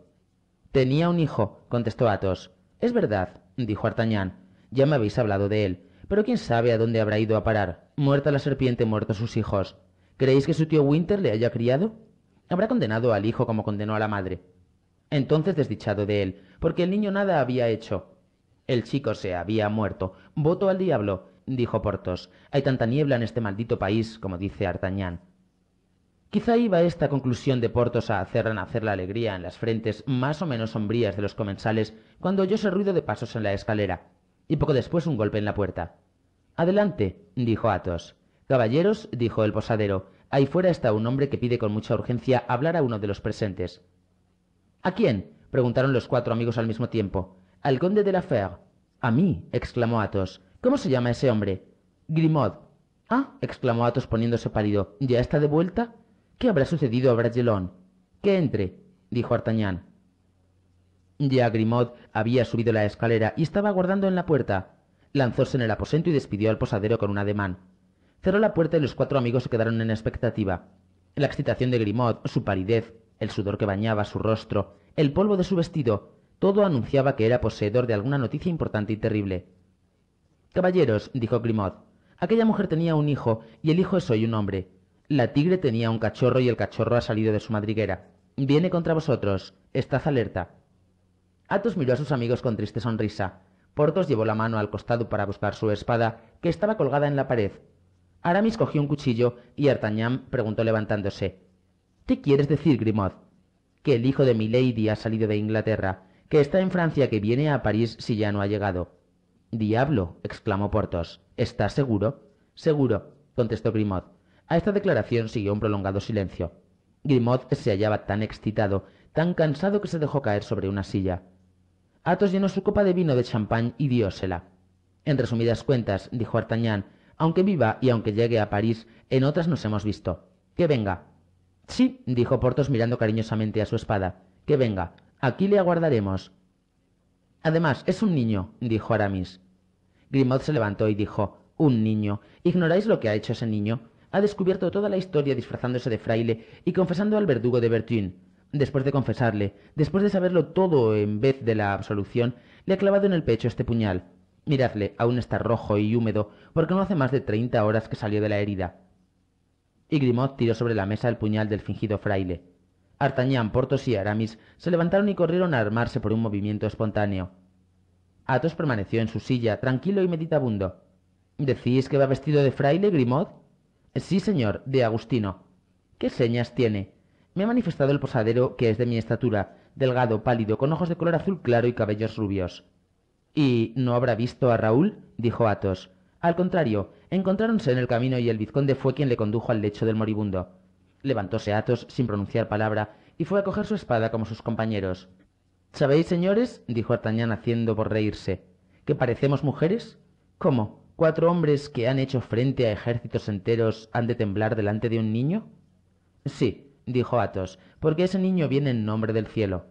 Tenía un hijo, contestó Athos. Es verdad, dijo Artagnan. Ya me habéis hablado de él, pero quién sabe a dónde habrá ido a parar. Muerta la serpiente, muertos sus hijos. ¿Creéis que su tío Winter le haya criado? Habrá condenado al hijo como condenó a la madre. Entonces desdichado de él, porque el niño nada había hecho. El chico se había muerto. Voto al diablo, dijo Porthos. Hay tanta niebla en este maldito país, como dice Artagnan. Quizá iba esta conclusión de Portos a hacer renacer la alegría en las frentes más o menos sombrías de los comensales cuando oyóse ruido de pasos en la escalera, y poco después un golpe en la puerta. Adelante, dijo Athos. Caballeros, dijo el posadero, ahí fuera está un hombre que pide con mucha urgencia hablar a uno de los presentes. ¿A quién? preguntaron los cuatro amigos al mismo tiempo. Al conde de la Fère. A mí, exclamó Athos. ¿Cómo se llama ese hombre? Grimaud. Ah, exclamó Athos poniéndose pálido. ¿Ya está de vuelta? ¿Qué habrá sucedido a Bragelonne? Que entre, dijo Artagnan. Ya Grimaud había subido la escalera y estaba aguardando en la puerta. Lanzóse en el aposento y despidió al posadero con un ademán. Cerró la puerta y los cuatro amigos se quedaron en expectativa. La excitación de Grimaud, su palidez, el sudor que bañaba su rostro, el polvo de su vestido, todo anunciaba que era poseedor de alguna noticia importante y terrible. Caballeros, dijo Grimaud, aquella mujer tenía un hijo y el hijo es hoy un hombre. La tigre tenía un cachorro y el cachorro ha salido de su madriguera. Viene contra vosotros. Estad alerta. Athos miró a sus amigos con triste sonrisa. Porthos llevó la mano al costado para buscar su espada, que estaba colgada en la pared. Aramis cogió un cuchillo y Artagnan preguntó levantándose: ¿Qué quieres decir, Grimaud? Que el hijo de Milady ha salido de Inglaterra, que está en Francia, que viene a París si ya no ha llegado. Diablo, exclamó Porthos. ¿Estás seguro? Seguro, contestó Grimaud. A esta declaración siguió un prolongado silencio. Grimaud se hallaba tan excitado, tan cansado que se dejó caer sobre una silla. Athos llenó su copa de vino de champán y diósela. En resumidas cuentas, dijo Artagnan, aunque viva y aunque llegue a París, en otras nos hemos visto. Que venga. Sí, dijo Porthos mirando cariñosamente a su espada. Que venga. Aquí le aguardaremos. Además, es un niño, dijo Aramis. Grimaud se levantó y dijo, un niño. ¿Ignoráis lo que ha hecho ese niño? ha descubierto toda la historia disfrazándose de fraile y confesando al verdugo de Bertin. Después de confesarle, después de saberlo todo en vez de la absolución, le ha clavado en el pecho este puñal. Miradle, aún está rojo y húmedo, porque no hace más de treinta horas que salió de la herida. Y Grimaud tiró sobre la mesa el puñal del fingido fraile. Artañán, Porthos y Aramis se levantaron y corrieron a armarse por un movimiento espontáneo. Athos permaneció en su silla, tranquilo y meditabundo. ¿Decís que va vestido de fraile, Grimaud? Sí, señor, de Agustino. ¿Qué señas tiene? Me ha manifestado el posadero que es de mi estatura, delgado, pálido, con ojos de color azul claro y cabellos rubios. ¿Y no habrá visto a Raúl? dijo Athos. Al contrario, encontráronse en el camino y el vizconde fue quien le condujo al lecho del moribundo. Levantóse Athos sin pronunciar palabra y fue a coger su espada como sus compañeros. ¿Sabéis, señores? dijo D'Artagnan haciendo por reírse, que parecemos mujeres. ¿Cómo? ¿Cuatro hombres que han hecho frente a ejércitos enteros han de temblar delante de un niño? Sí, dijo Athos, porque ese niño viene en nombre del cielo.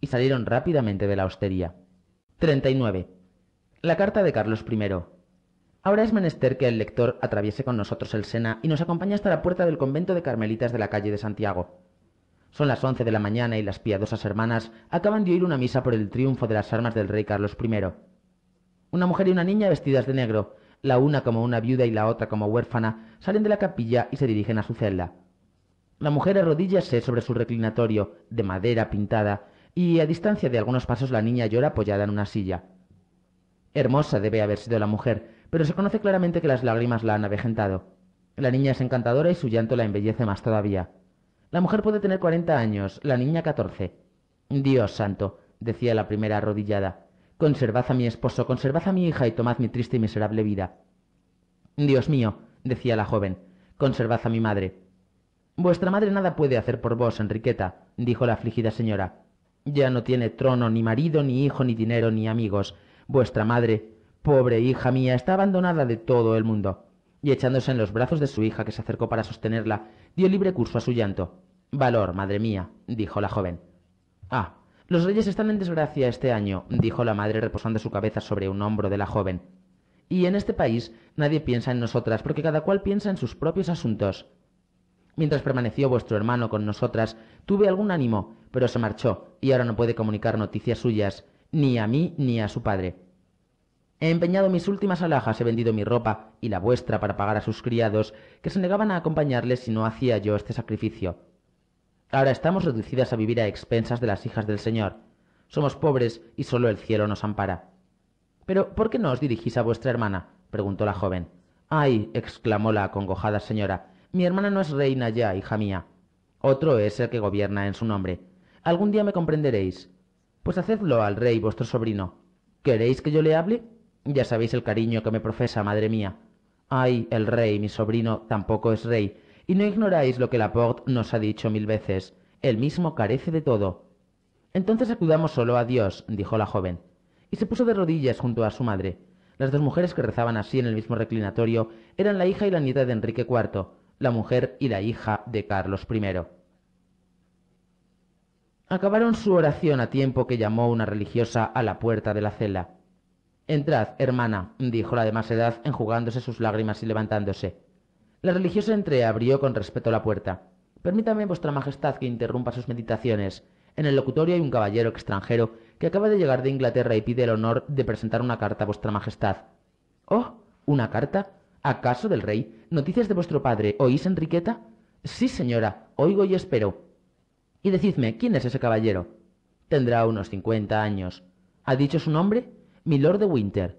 Y salieron rápidamente de la hostería. 39. La carta de Carlos I. Ahora es menester que el lector atraviese con nosotros el Sena y nos acompañe hasta la puerta del convento de Carmelitas de la calle de Santiago. Son las once de la mañana y las piadosas hermanas acaban de oír una misa por el triunfo de las armas del rey Carlos I. Una mujer y una niña vestidas de negro, la una como una viuda y la otra como huérfana, salen de la capilla y se dirigen a su celda. La mujer arrodíllase sobre su reclinatorio, de madera pintada, y a distancia de algunos pasos la niña llora apoyada en una silla. Hermosa debe haber sido la mujer, pero se conoce claramente que las lágrimas la han avejentado. La niña es encantadora y su llanto la embellece más todavía. La mujer puede tener cuarenta años, la niña catorce. Dios santo, decía la primera arrodillada. Conservad a mi esposo, conservad a mi hija y tomad mi triste y miserable vida. Dios mío, decía la joven, conservad a mi madre. Vuestra madre nada puede hacer por vos, Enriqueta, dijo la afligida señora. Ya no tiene trono, ni marido, ni hijo, ni dinero, ni amigos. Vuestra madre, pobre hija mía, está abandonada de todo el mundo. Y echándose en los brazos de su hija, que se acercó para sostenerla, dio libre curso a su llanto. Valor, madre mía, dijo la joven. Ah, los reyes están en desgracia este año, dijo la madre reposando su cabeza sobre un hombro de la joven. Y en este país nadie piensa en nosotras, porque cada cual piensa en sus propios asuntos. Mientras permaneció vuestro hermano con nosotras, tuve algún ánimo, pero se marchó, y ahora no puede comunicar noticias suyas, ni a mí ni a su padre. He empeñado mis últimas alhajas, he vendido mi ropa y la vuestra para pagar a sus criados, que se negaban a acompañarles si no hacía yo este sacrificio. Ahora estamos reducidas a vivir a expensas de las hijas del Señor. Somos pobres y solo el cielo nos ampara. Pero, ¿por qué no os dirigís a vuestra hermana? preguntó la joven. Ay, exclamó la acongojada señora, mi hermana no es reina ya, hija mía. Otro es el que gobierna en su nombre. Algún día me comprenderéis. Pues hacedlo al rey vuestro sobrino. ¿Queréis que yo le hable? Ya sabéis el cariño que me profesa, madre mía. Ay, el rey, mi sobrino, tampoco es rey, y no ignoráis lo que Laporte nos ha dicho mil veces. Él mismo carece de todo. Entonces acudamos solo a Dios, dijo la joven, y se puso de rodillas junto a su madre. Las dos mujeres que rezaban así en el mismo reclinatorio eran la hija y la nieta de Enrique IV, la mujer y la hija de Carlos I. Acabaron su oración a tiempo que llamó una religiosa a la puerta de la cela. Entrad, hermana, dijo la de más edad, enjugándose sus lágrimas y levantándose. La religiosa entreabrió con respeto la puerta. Permítame, vuestra majestad, que interrumpa sus meditaciones. En el locutorio hay un caballero extranjero que acaba de llegar de Inglaterra y pide el honor de presentar una carta a vuestra majestad. Oh, ¿una carta? ¿Acaso del rey? ¿Noticias de vuestro padre? ¿Oís, Enriqueta? Sí, señora, oigo y espero. Y decidme, ¿quién es ese caballero? Tendrá unos cincuenta años. ¿Ha dicho su nombre? Milord de Winter.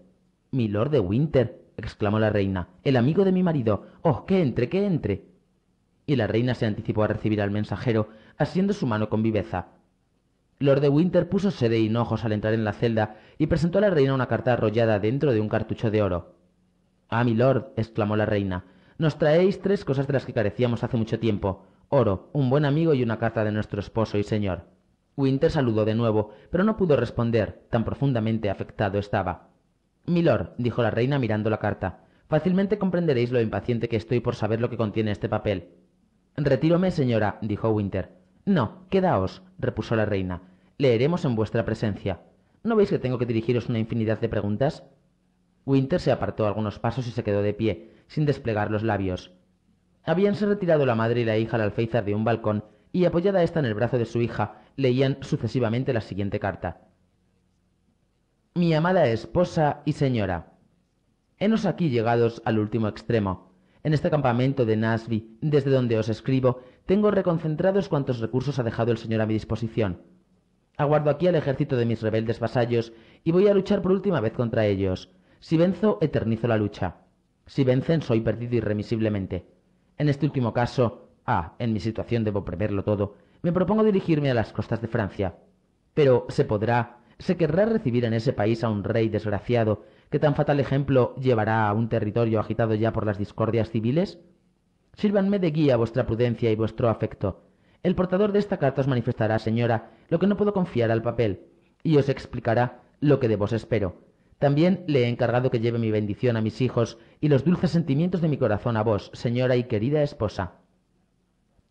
Milord de Winter exclamó la reina. El amigo de mi marido. Oh, que entre, que entre. Y la reina se anticipó a recibir al mensajero, asiendo su mano con viveza. Lord de Winter púsose de hinojos al entrar en la celda y presentó a la reina una carta arrollada dentro de un cartucho de oro. Ah, mi lord, exclamó la reina, nos traéis tres cosas de las que carecíamos hace mucho tiempo oro, un buen amigo y una carta de nuestro esposo y señor. Winter saludó de nuevo, pero no pudo responder, tan profundamente afectado estaba. Milord, dijo la reina mirando la carta, fácilmente comprenderéis lo impaciente que estoy por saber lo que contiene este papel. Retírome, señora, dijo Winter. No, quedaos, repuso la reina. Leeremos en vuestra presencia. ¿No veis que tengo que dirigiros una infinidad de preguntas? Winter se apartó algunos pasos y se quedó de pie, sin desplegar los labios. Habíanse retirado la madre y la hija al alféizar de un balcón, y apoyada ésta en el brazo de su hija, leían sucesivamente la siguiente carta mi amada esposa y señora. Hemos aquí llegados al último extremo. En este campamento de Nasby, desde donde os escribo, tengo reconcentrados cuantos recursos ha dejado el Señor a mi disposición. Aguardo aquí al ejército de mis rebeldes vasallos y voy a luchar por última vez contra ellos. Si venzo, eternizo la lucha. Si vencen, soy perdido irremisiblemente. En este último caso, ah, en mi situación debo preverlo todo, me propongo dirigirme a las costas de Francia. Pero se podrá, ¿Se querrá recibir en ese país a un rey desgraciado que tan fatal ejemplo llevará a un territorio agitado ya por las discordias civiles? Sírvanme de guía vuestra prudencia y vuestro afecto. El portador de esta carta os manifestará, señora, lo que no puedo confiar al papel, y os explicará lo que de vos espero. También le he encargado que lleve mi bendición a mis hijos y los dulces sentimientos de mi corazón a vos, señora y querida esposa.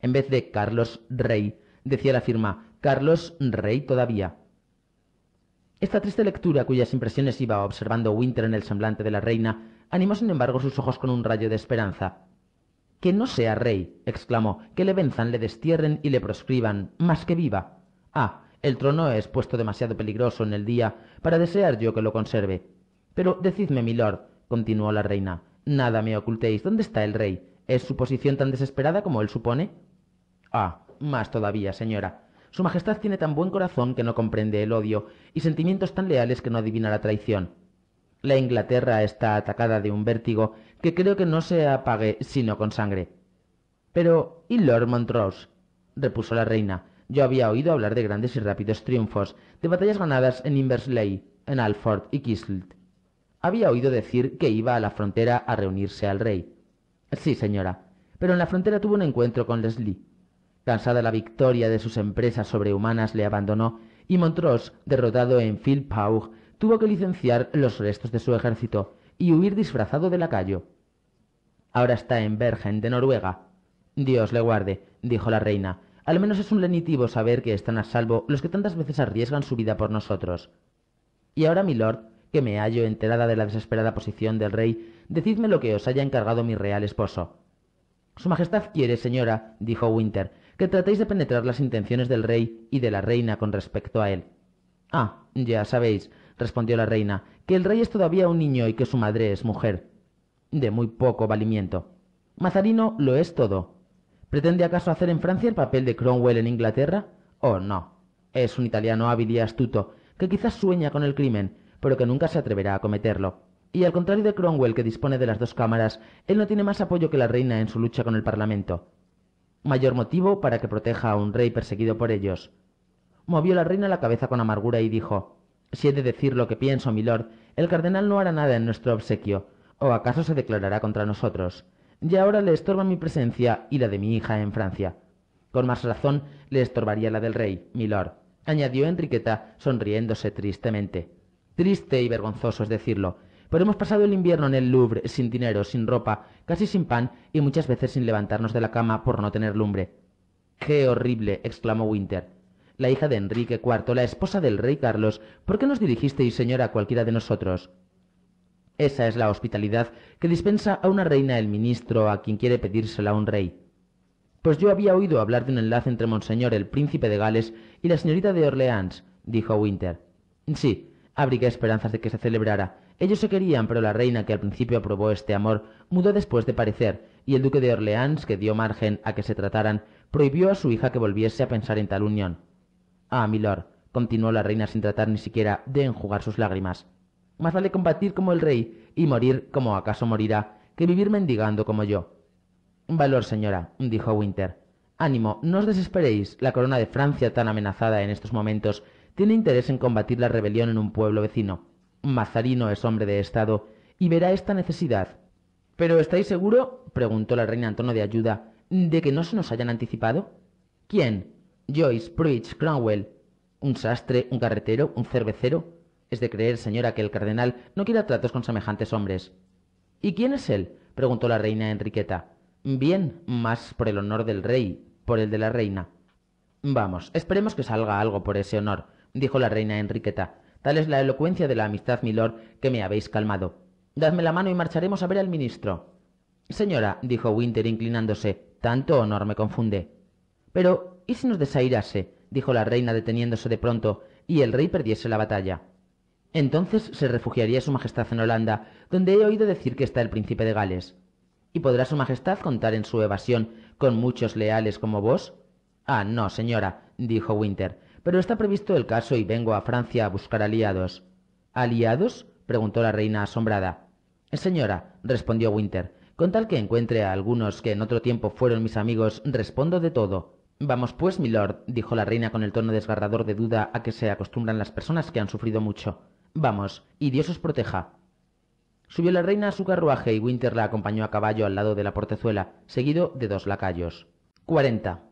En vez de Carlos Rey, decía la firma Carlos Rey todavía. Esta triste lectura, cuyas impresiones iba observando Winter en el semblante de la reina, animó sin embargo sus ojos con un rayo de esperanza. Que no sea rey, exclamó, que le venzan, le destierren y le proscriban, más que viva. Ah, el trono es puesto demasiado peligroso en el día para desear yo que lo conserve. Pero decidme, milord, continuó la reina, nada me ocultéis, ¿dónde está el rey? ¿Es su posición tan desesperada como él supone? Ah, más todavía, señora. Su Majestad tiene tan buen corazón que no comprende el odio y sentimientos tan leales que no adivina la traición. La Inglaterra está atacada de un vértigo que creo que no se apague sino con sangre. Pero, ¿y Lord Montrose? repuso la reina. Yo había oído hablar de grandes y rápidos triunfos, de batallas ganadas en Inversley, en Alford y Kislt. Había oído decir que iba a la frontera a reunirse al rey. Sí, señora, pero en la frontera tuvo un encuentro con Leslie. Cansada la victoria de sus empresas sobrehumanas, le abandonó y Montrose, derrotado en Philpau, tuvo que licenciar los restos de su ejército y huir disfrazado de lacayo. Ahora está en Bergen, de Noruega. Dios le guarde, dijo la reina. Al menos es un lenitivo saber que están a salvo los que tantas veces arriesgan su vida por nosotros. Y ahora, milord, que me hallo enterada de la desesperada posición del rey, decidme lo que os haya encargado mi real esposo. Su Majestad quiere, señora, dijo Winter, que tratéis de penetrar las intenciones del rey y de la reina con respecto a él. Ah, ya sabéis, respondió la reina, que el rey es todavía un niño y que su madre es mujer. De muy poco valimiento. Mazarino lo es todo. ¿Pretende acaso hacer en Francia el papel de Cromwell en Inglaterra? Oh, no. Es un italiano hábil y astuto, que quizás sueña con el crimen, pero que nunca se atreverá a cometerlo. Y al contrario de Cromwell, que dispone de las dos cámaras, él no tiene más apoyo que la reina en su lucha con el Parlamento mayor motivo para que proteja a un rey perseguido por ellos. Movió la reina la cabeza con amargura y dijo Si he de decir lo que pienso, milord, el cardenal no hará nada en nuestro obsequio, o acaso se declarará contra nosotros. Y ahora le estorba mi presencia y la de mi hija en Francia. Con más razón le estorbaría la del rey, milord, añadió Enriqueta, sonriéndose tristemente. Triste y vergonzoso es decirlo, pero hemos pasado el invierno en el Louvre, sin dinero, sin ropa, casi sin pan y muchas veces sin levantarnos de la cama por no tener lumbre. ¡Qué horrible! exclamó Winter. La hija de Enrique IV, la esposa del rey Carlos, ¿por qué nos dirigisteis, señora, a cualquiera de nosotros? Esa es la hospitalidad que dispensa a una reina el ministro a quien quiere pedírsela un rey pues yo había oído hablar de un enlace entre Monseñor el príncipe de Gales y la señorita de Orleans, dijo Winter. Sí, habría esperanzas de que se celebrara, ellos se querían, pero la reina que al principio aprobó este amor mudó después de parecer, y el duque de Orleans, que dio margen a que se trataran, prohibió a su hija que volviese a pensar en tal unión. Ah, milord, continuó la reina sin tratar ni siquiera de enjugar sus lágrimas. Más vale combatir como el rey y morir como acaso morirá, que vivir mendigando como yo. Valor, señora, dijo Winter. Ánimo, no os desesperéis. La corona de Francia, tan amenazada en estos momentos, tiene interés en combatir la rebelión en un pueblo vecino. Mazarino es hombre de Estado y verá esta necesidad. ¿Pero estáis seguro? preguntó la reina en tono de ayuda, de que no se nos hayan anticipado. ¿Quién? Joyce, Bridge, Cromwell. ¿Un sastre, un carretero, un cervecero? Es de creer, señora, que el cardenal no quiera tratos con semejantes hombres. ¿Y quién es él? preguntó la reina Enriqueta. Bien, más por el honor del rey, por el de la reina. Vamos, esperemos que salga algo por ese honor, dijo la reina Enriqueta. Tal es la elocuencia de la amistad, milord, que me habéis calmado. Dadme la mano y marcharemos a ver al ministro. Señora, dijo Winter inclinándose, tanto honor me confunde. Pero, ¿y si nos desairase? dijo la reina deteniéndose de pronto, y el rey perdiese la batalla. Entonces se refugiaría su Majestad en Holanda, donde he oído decir que está el príncipe de Gales. ¿Y podrá su Majestad contar en su evasión con muchos leales como vos? Ah, no, señora, dijo Winter, pero está previsto el caso y vengo a Francia a buscar aliados. ¿Aliados? preguntó la reina asombrada. Señora, respondió Winter, con tal que encuentre a algunos que en otro tiempo fueron mis amigos, respondo de todo. Vamos pues, milord, dijo la reina con el tono desgarrador de duda a que se acostumbran las personas que han sufrido mucho. Vamos, y Dios os proteja. Subió la reina a su carruaje y Winter la acompañó a caballo al lado de la portezuela, seguido de dos lacayos. 40.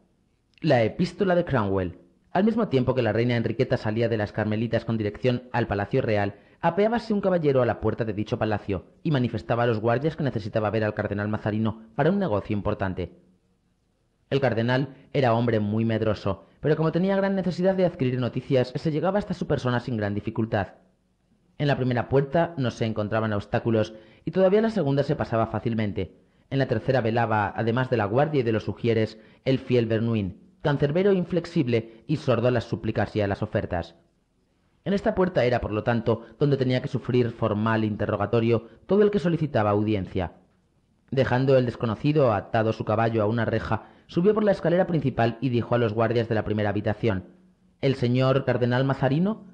La epístola de Cromwell. Al mismo tiempo que la reina Enriqueta salía de las Carmelitas con dirección al Palacio Real, apeábase un caballero a la puerta de dicho palacio y manifestaba a los guardias que necesitaba ver al cardenal Mazarino para un negocio importante. El cardenal era hombre muy medroso, pero como tenía gran necesidad de adquirir noticias, se llegaba hasta su persona sin gran dificultad. En la primera puerta no se encontraban obstáculos y todavía la segunda se pasaba fácilmente. En la tercera velaba, además de la guardia y de los sugieres, el fiel Bernuin, cancerbero e inflexible y sordo a las súplicas y a las ofertas. En esta puerta era, por lo tanto, donde tenía que sufrir formal interrogatorio todo el que solicitaba audiencia. Dejando el desconocido atado su caballo a una reja, subió por la escalera principal y dijo a los guardias de la primera habitación ¿El señor cardenal Mazarino?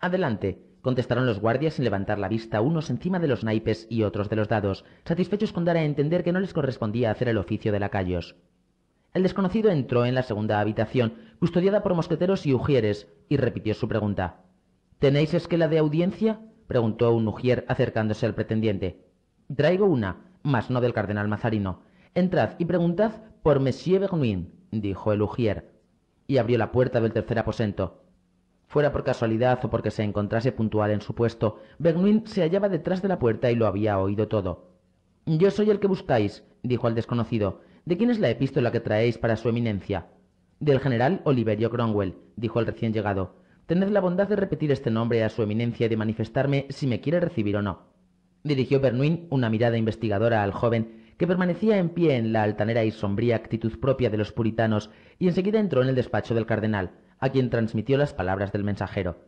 Adelante, contestaron los guardias sin levantar la vista, unos encima de los naipes y otros de los dados, satisfechos con dar a entender que no les correspondía hacer el oficio de lacayos. El desconocido entró en la segunda habitación, custodiada por mosqueteros y ujieres, y repitió su pregunta. ¿Tenéis esquela de audiencia? preguntó un ujier acercándose al pretendiente. Traigo una, mas no del cardenal Mazarino. Entrad y preguntad por Monsieur Bernouin dijo el ujier, y abrió la puerta del tercer aposento. Fuera por casualidad o porque se encontrase puntual en su puesto, Bernouin se hallaba detrás de la puerta y lo había oído todo. Yo soy el que buscáis, dijo al desconocido. ¿De quién es la epístola que traéis para su eminencia? Del general Oliverio Cromwell, dijo el recién llegado. Tened la bondad de repetir este nombre a su eminencia y de manifestarme si me quiere recibir o no. Dirigió Bernuin una mirada investigadora al joven, que permanecía en pie en la altanera y sombría actitud propia de los puritanos, y enseguida entró en el despacho del cardenal, a quien transmitió las palabras del mensajero.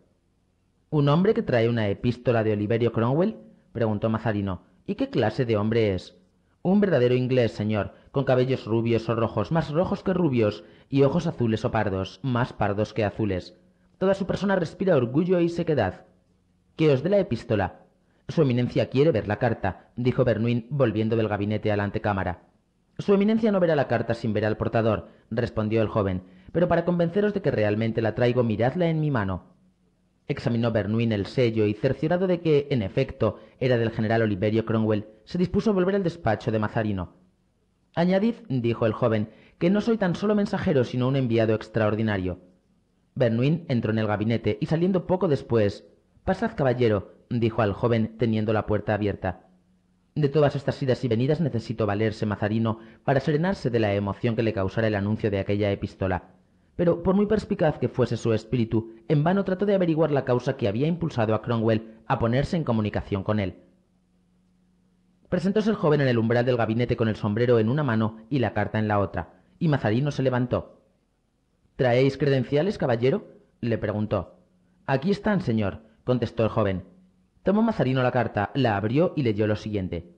¿Un hombre que trae una epístola de Oliverio Cromwell? preguntó Mazarino. ¿Y qué clase de hombre es? Un verdadero inglés, señor, con cabellos rubios o rojos, más rojos que rubios, y ojos azules o pardos, más pardos que azules. Toda su persona respira orgullo y sequedad. Que os dé la epístola. Su Eminencia quiere ver la carta, dijo Bernuin, volviendo del gabinete a la antecámara. Su Eminencia no verá la carta sin ver al portador, respondió el joven, pero para convenceros de que realmente la traigo, miradla en mi mano. Examinó Bernuin el sello y, cerciorado de que, en efecto, era del general Oliverio Cromwell, se dispuso a volver al despacho de Mazarino. Añadid, dijo el joven, que no soy tan solo mensajero, sino un enviado extraordinario. Berwin entró en el gabinete y saliendo poco después. Pasad, caballero, dijo al joven, teniendo la puerta abierta. De todas estas idas y venidas necesito valerse Mazarino para serenarse de la emoción que le causara el anuncio de aquella epístola. Pero por muy perspicaz que fuese su espíritu, en vano trató de averiguar la causa que había impulsado a Cromwell a ponerse en comunicación con él. Presentóse el joven en el umbral del gabinete con el sombrero en una mano y la carta en la otra, y Mazarino se levantó. ¿Traéis credenciales, caballero? le preguntó. Aquí están, señor, contestó el joven. Tomó Mazarino la carta, la abrió y leyó lo siguiente.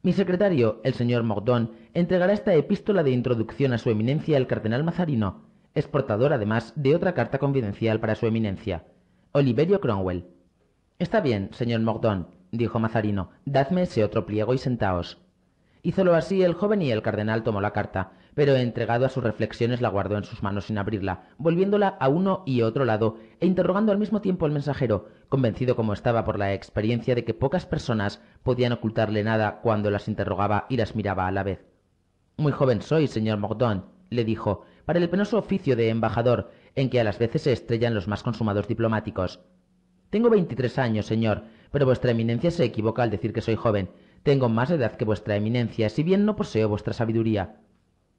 Mi secretario, el señor Mordón, entregará esta epístola de introducción a su eminencia el cardenal Mazarino, exportador además de otra carta confidencial para su eminencia, Oliverio Cromwell. Está bien, señor Mordón, dijo Mazarino, dadme ese otro pliego y sentaos. Hízolo así el joven y el cardenal tomó la carta, pero entregado a sus reflexiones la guardó en sus manos sin abrirla, volviéndola a uno y otro lado, e interrogando al mismo tiempo al mensajero, convencido como estaba por la experiencia de que pocas personas podían ocultarle nada cuando las interrogaba y las miraba a la vez. Muy joven soy, señor Mordón, le dijo, para el penoso oficio de embajador, en que a las veces se estrellan los más consumados diplomáticos. Tengo veintitrés años, señor, pero vuestra eminencia se equivoca al decir que soy joven. Tengo más edad que vuestra eminencia, si bien no poseo vuestra sabiduría.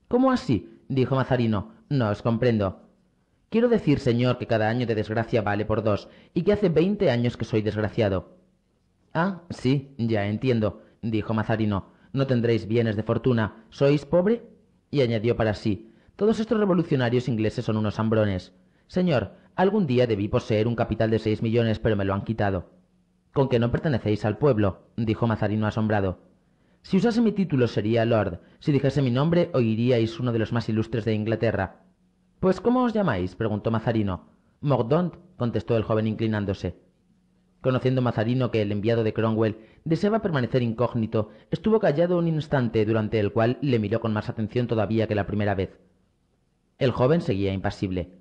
¿Cómo así? dijo Mazarino. No os comprendo. Quiero decir, señor, que cada año de desgracia vale por dos, y que hace veinte años que soy desgraciado. Ah, sí, ya entiendo, dijo Mazarino. No tendréis bienes de fortuna. ¿Sois pobre? Y añadió para sí. Todos estos revolucionarios ingleses son unos hambrones. Señor, algún día debí poseer un capital de seis millones, pero me lo han quitado. Con que no pertenecéis al pueblo, dijo Mazarino asombrado. Si usase mi título sería Lord, si dijese mi nombre oiríais uno de los más ilustres de Inglaterra. Pues ¿cómo os llamáis? preguntó Mazarino. Mordaunt, contestó el joven inclinándose. Conociendo Mazarino que el enviado de Cromwell deseaba permanecer incógnito, estuvo callado un instante durante el cual le miró con más atención todavía que la primera vez. El joven seguía impasible.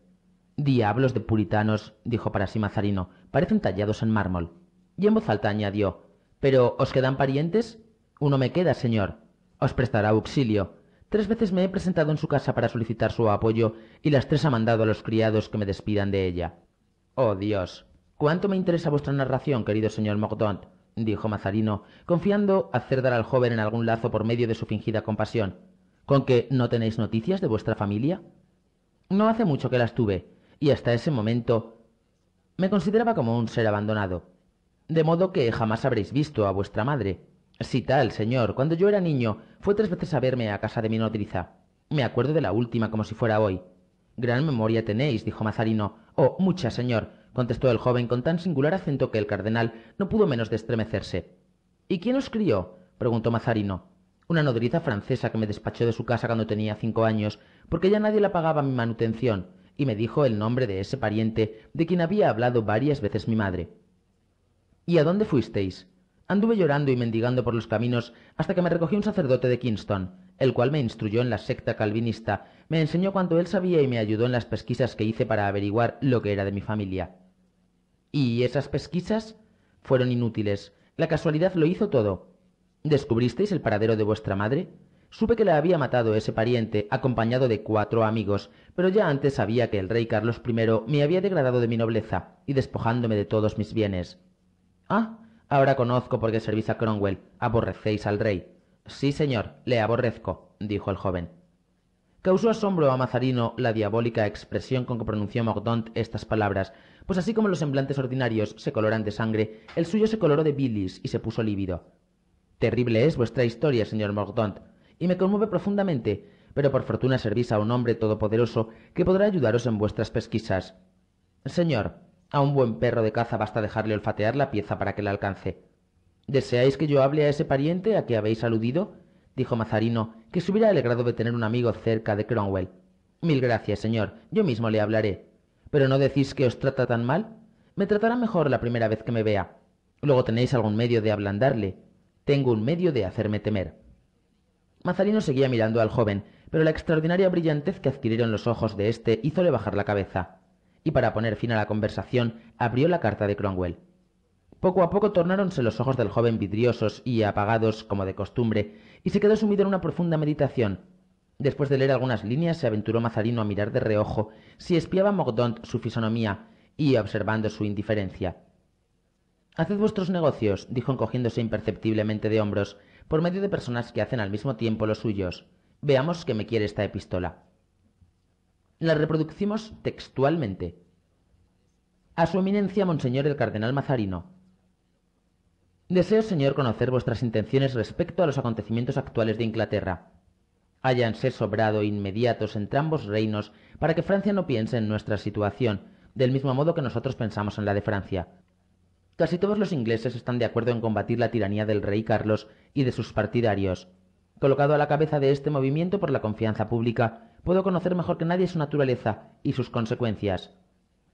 Diablos de puritanos, dijo para sí Mazarino, parecen tallados en mármol y en voz alta añadió Pero ¿os quedan parientes? Uno me queda, señor. Os prestará auxilio. Tres veces me he presentado en su casa para solicitar su apoyo y las tres ha mandado a los criados que me despidan de ella. Oh Dios. Cuánto me interesa vuestra narración, querido señor Mordaunt, dijo Mazarino, confiando hacer dar al joven en algún lazo por medio de su fingida compasión. ¿Con que no tenéis noticias de vuestra familia? No hace mucho que las tuve, y hasta ese momento me consideraba como un ser abandonado. De modo que jamás habréis visto a vuestra madre. Sí, tal, señor. Cuando yo era niño, fue tres veces a verme a casa de mi nodriza. Me acuerdo de la última como si fuera hoy. Gran memoria tenéis, dijo Mazarino. Oh, mucha, señor, contestó el joven con tan singular acento que el cardenal no pudo menos de estremecerse. ¿Y quién os crió? preguntó Mazarino. Una nodriza francesa que me despachó de su casa cuando tenía cinco años, porque ya nadie la pagaba mi manutención, y me dijo el nombre de ese pariente de quien había hablado varias veces mi madre. ¿Y a dónde fuisteis? Anduve llorando y mendigando por los caminos hasta que me recogió un sacerdote de Kingston, el cual me instruyó en la secta calvinista, me enseñó cuanto él sabía y me ayudó en las pesquisas que hice para averiguar lo que era de mi familia. ¿Y esas pesquisas? Fueron inútiles. La casualidad lo hizo todo. ¿Descubristeis el paradero de vuestra madre? Supe que la había matado ese pariente, acompañado de cuatro amigos, pero ya antes sabía que el rey Carlos I me había degradado de mi nobleza y despojándome de todos mis bienes. Ah, ahora conozco por qué servís a Cromwell. Aborrecéis al rey. Sí, señor, le aborrezco, dijo el joven. Causó asombro a Mazarino la diabólica expresión con que pronunció Mordaunt estas palabras, pues así como los semblantes ordinarios se coloran de sangre, el suyo se coloró de bilis y se puso lívido. Terrible es vuestra historia, señor Mordaunt, y me conmueve profundamente, pero por fortuna servís a un hombre todopoderoso que podrá ayudaros en vuestras pesquisas. Señor, a un buen perro de caza basta dejarle olfatear la pieza para que la alcance. ¿Deseáis que yo hable a ese pariente a que habéis aludido? dijo Mazarino, que se hubiera alegrado de tener un amigo cerca de Cromwell. Mil gracias, señor, yo mismo le hablaré. ¿Pero no decís que os trata tan mal? Me tratará mejor la primera vez que me vea. Luego tenéis algún medio de ablandarle. Tengo un medio de hacerme temer. Mazarino seguía mirando al joven, pero la extraordinaria brillantez que adquirieron los ojos de éste le bajar la cabeza y para poner fin a la conversación abrió la carta de Cromwell. Poco a poco tornáronse los ojos del joven vidriosos y apagados como de costumbre, y se quedó sumido en una profunda meditación. Después de leer algunas líneas, se aventuró Mazarino a mirar de reojo si espiaba Mordaunt su fisonomía y observando su indiferencia. Haced vuestros negocios, dijo encogiéndose imperceptiblemente de hombros, por medio de personas que hacen al mismo tiempo los suyos. Veamos que me quiere esta epistola. La reproducimos textualmente. A su eminencia, Monseñor el Cardenal Mazarino. Deseo, señor, conocer vuestras intenciones respecto a los acontecimientos actuales de Inglaterra. Háyanse sobrado inmediatos ambos reinos para que Francia no piense en nuestra situación, del mismo modo que nosotros pensamos en la de Francia. Casi todos los ingleses están de acuerdo en combatir la tiranía del rey Carlos y de sus partidarios. Colocado a la cabeza de este movimiento por la confianza pública, Puedo conocer mejor que nadie su naturaleza y sus consecuencias.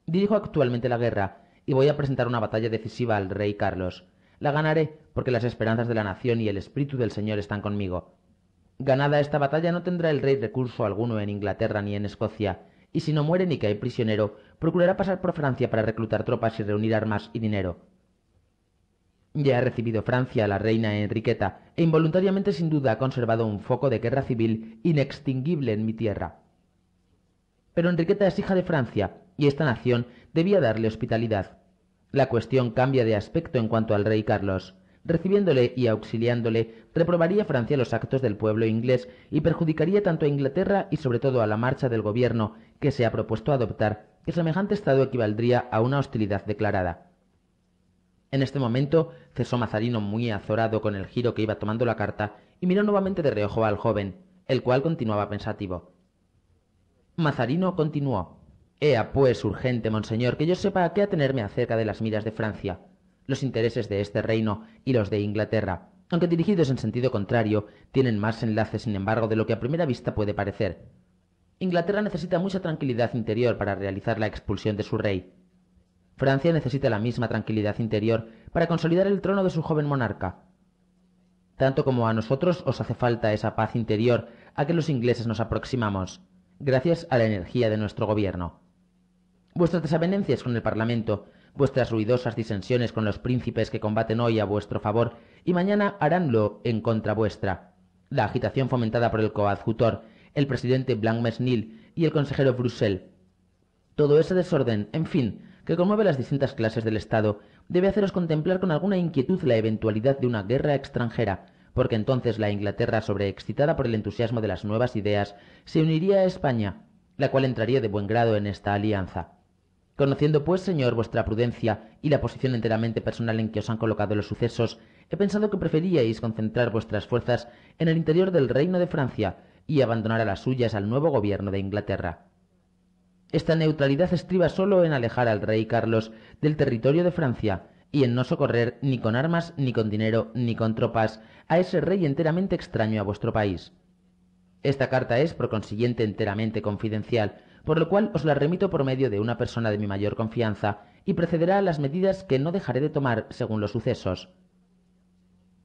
Dirijo actualmente la guerra y voy a presentar una batalla decisiva al rey Carlos. La ganaré porque las esperanzas de la nación y el espíritu del Señor están conmigo. Ganada esta batalla no tendrá el rey recurso alguno en Inglaterra ni en Escocia, y si no muere ni cae prisionero, procurará pasar por Francia para reclutar tropas y reunir armas y dinero. Ya ha recibido Francia a la reina Enriqueta e involuntariamente sin duda ha conservado un foco de guerra civil inextinguible en mi tierra. Pero Enriqueta es hija de Francia y esta nación debía darle hospitalidad. La cuestión cambia de aspecto en cuanto al rey Carlos. Recibiéndole y auxiliándole, reprobaría Francia los actos del pueblo inglés y perjudicaría tanto a Inglaterra y sobre todo a la marcha del gobierno que se ha propuesto adoptar, que semejante estado equivaldría a una hostilidad declarada. En este momento cesó Mazarino muy azorado con el giro que iba tomando la carta y miró nuevamente de reojo al joven, el cual continuaba pensativo. Mazarino continuó. Ea, pues, urgente, monseñor, que yo sepa a qué atenerme acerca de las miras de Francia, los intereses de este reino y los de Inglaterra, aunque dirigidos en sentido contrario, tienen más enlaces, sin embargo, de lo que a primera vista puede parecer. Inglaterra necesita mucha tranquilidad interior para realizar la expulsión de su rey. Francia necesita la misma tranquilidad interior para consolidar el trono de su joven monarca. Tanto como a nosotros os hace falta esa paz interior a que los ingleses nos aproximamos, gracias a la energía de nuestro gobierno. Vuestras desavenencias con el Parlamento, vuestras ruidosas disensiones con los príncipes que combaten hoy a vuestro favor y mañana haránlo en contra vuestra. La agitación fomentada por el coadjutor, el presidente blanc y el consejero Bruxelles. Todo ese desorden, en fin, que conmueve las distintas clases del Estado, debe haceros contemplar con alguna inquietud la eventualidad de una guerra extranjera, porque entonces la Inglaterra, sobreexcitada por el entusiasmo de las nuevas ideas, se uniría a España, la cual entraría de buen grado en esta alianza. Conociendo, pues, señor, vuestra prudencia y la posición enteramente personal en que os han colocado los sucesos, he pensado que preferíais concentrar vuestras fuerzas en el interior del Reino de Francia y abandonar a las suyas al nuevo gobierno de Inglaterra. Esta neutralidad estriba solo en alejar al rey Carlos del territorio de Francia y en no socorrer ni con armas, ni con dinero, ni con tropas a ese rey enteramente extraño a vuestro país. Esta carta es, por consiguiente, enteramente confidencial, por lo cual os la remito por medio de una persona de mi mayor confianza, y precederá a las medidas que no dejaré de tomar según los sucesos.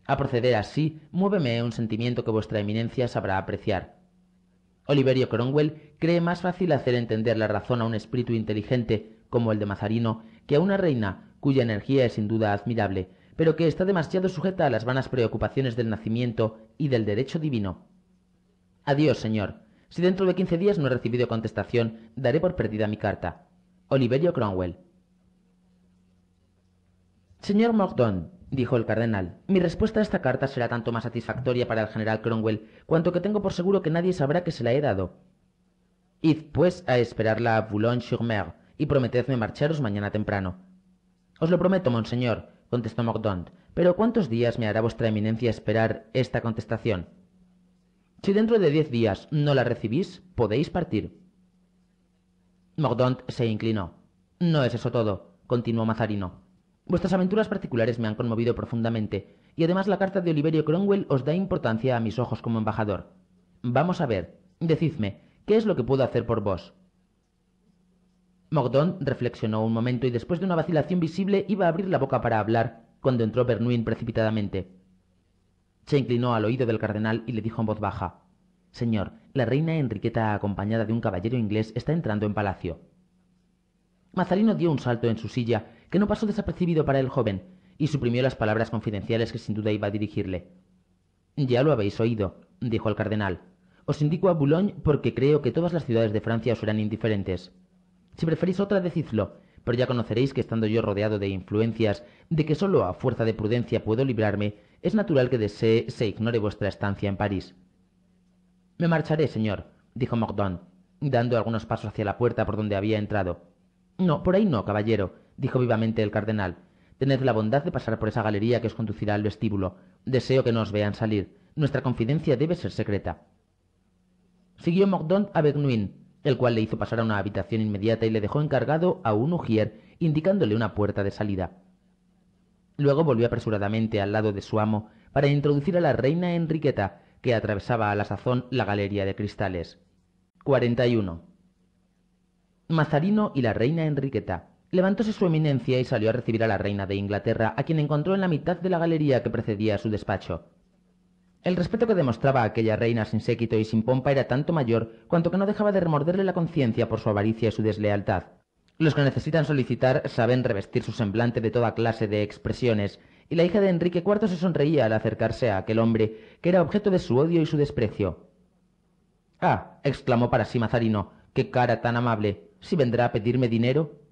A proceder así, muéveme un sentimiento que vuestra eminencia sabrá apreciar. Oliverio Cromwell cree más fácil hacer entender la razón a un espíritu inteligente como el de Mazarino que a una reina cuya energía es sin duda admirable, pero que está demasiado sujeta a las vanas preocupaciones del nacimiento y del derecho divino. Adiós, señor. Si dentro de quince días no he recibido contestación, daré por perdida mi carta. Oliverio Cromwell. Señor Mordaunt, dijo el cardenal. Mi respuesta a esta carta será tanto más satisfactoria para el general Cromwell, cuanto que tengo por seguro que nadie sabrá que se la he dado. Id, pues, a esperarla a Boulogne-sur-Mer, y prometedme marcharos mañana temprano. Os lo prometo, monseñor, contestó Mordaunt, pero ¿cuántos días me hará vuestra eminencia esperar esta contestación? Si dentro de diez días no la recibís, podéis partir. Mordaunt se inclinó. No es eso todo, continuó Mazarino. Vuestras aventuras particulares me han conmovido profundamente, y además la carta de Oliverio Cromwell os da importancia a mis ojos como embajador. Vamos a ver, decidme, ¿qué es lo que puedo hacer por vos? Mogdon reflexionó un momento y después de una vacilación visible iba a abrir la boca para hablar, cuando entró Bernouin precipitadamente. Se inclinó al oído del cardenal y le dijo en voz baja Señor, la reina Enriqueta, acompañada de un caballero inglés, está entrando en palacio. Mazarino dio un salto en su silla que no pasó desapercibido para el joven, y suprimió las palabras confidenciales que sin duda iba a dirigirle. Ya lo habéis oído, dijo el cardenal. Os indico a Boulogne porque creo que todas las ciudades de Francia os serán indiferentes. Si preferís otra, decidlo, pero ya conoceréis que estando yo rodeado de influencias, de que solo a fuerza de prudencia puedo librarme, es natural que desee se ignore vuestra estancia en París. Me marcharé, señor, dijo Mordaunt, dando algunos pasos hacia la puerta por donde había entrado. No, por ahí no, caballero dijo vivamente el cardenal. Tened la bondad de pasar por esa galería que os conducirá al vestíbulo. Deseo que no os vean salir. Nuestra confidencia debe ser secreta. Siguió Mordaunt a bernouin el cual le hizo pasar a una habitación inmediata y le dejó encargado a un ujier, indicándole una puerta de salida. Luego volvió apresuradamente al lado de su amo para introducir a la reina Enriqueta, que atravesaba a la sazón la galería de cristales. 41. Mazarino y la reina Enriqueta. Levantóse su eminencia y salió a recibir a la reina de Inglaterra, a quien encontró en la mitad de la galería que precedía a su despacho. El respeto que demostraba aquella reina sin séquito y sin pompa era tanto mayor cuanto que no dejaba de remorderle la conciencia por su avaricia y su deslealtad. Los que necesitan solicitar saben revestir su semblante de toda clase de expresiones, y la hija de Enrique IV se sonreía al acercarse a aquel hombre que era objeto de su odio y su desprecio. Ah, exclamó para sí Mazarino, qué cara tan amable. Si vendrá a pedirme dinero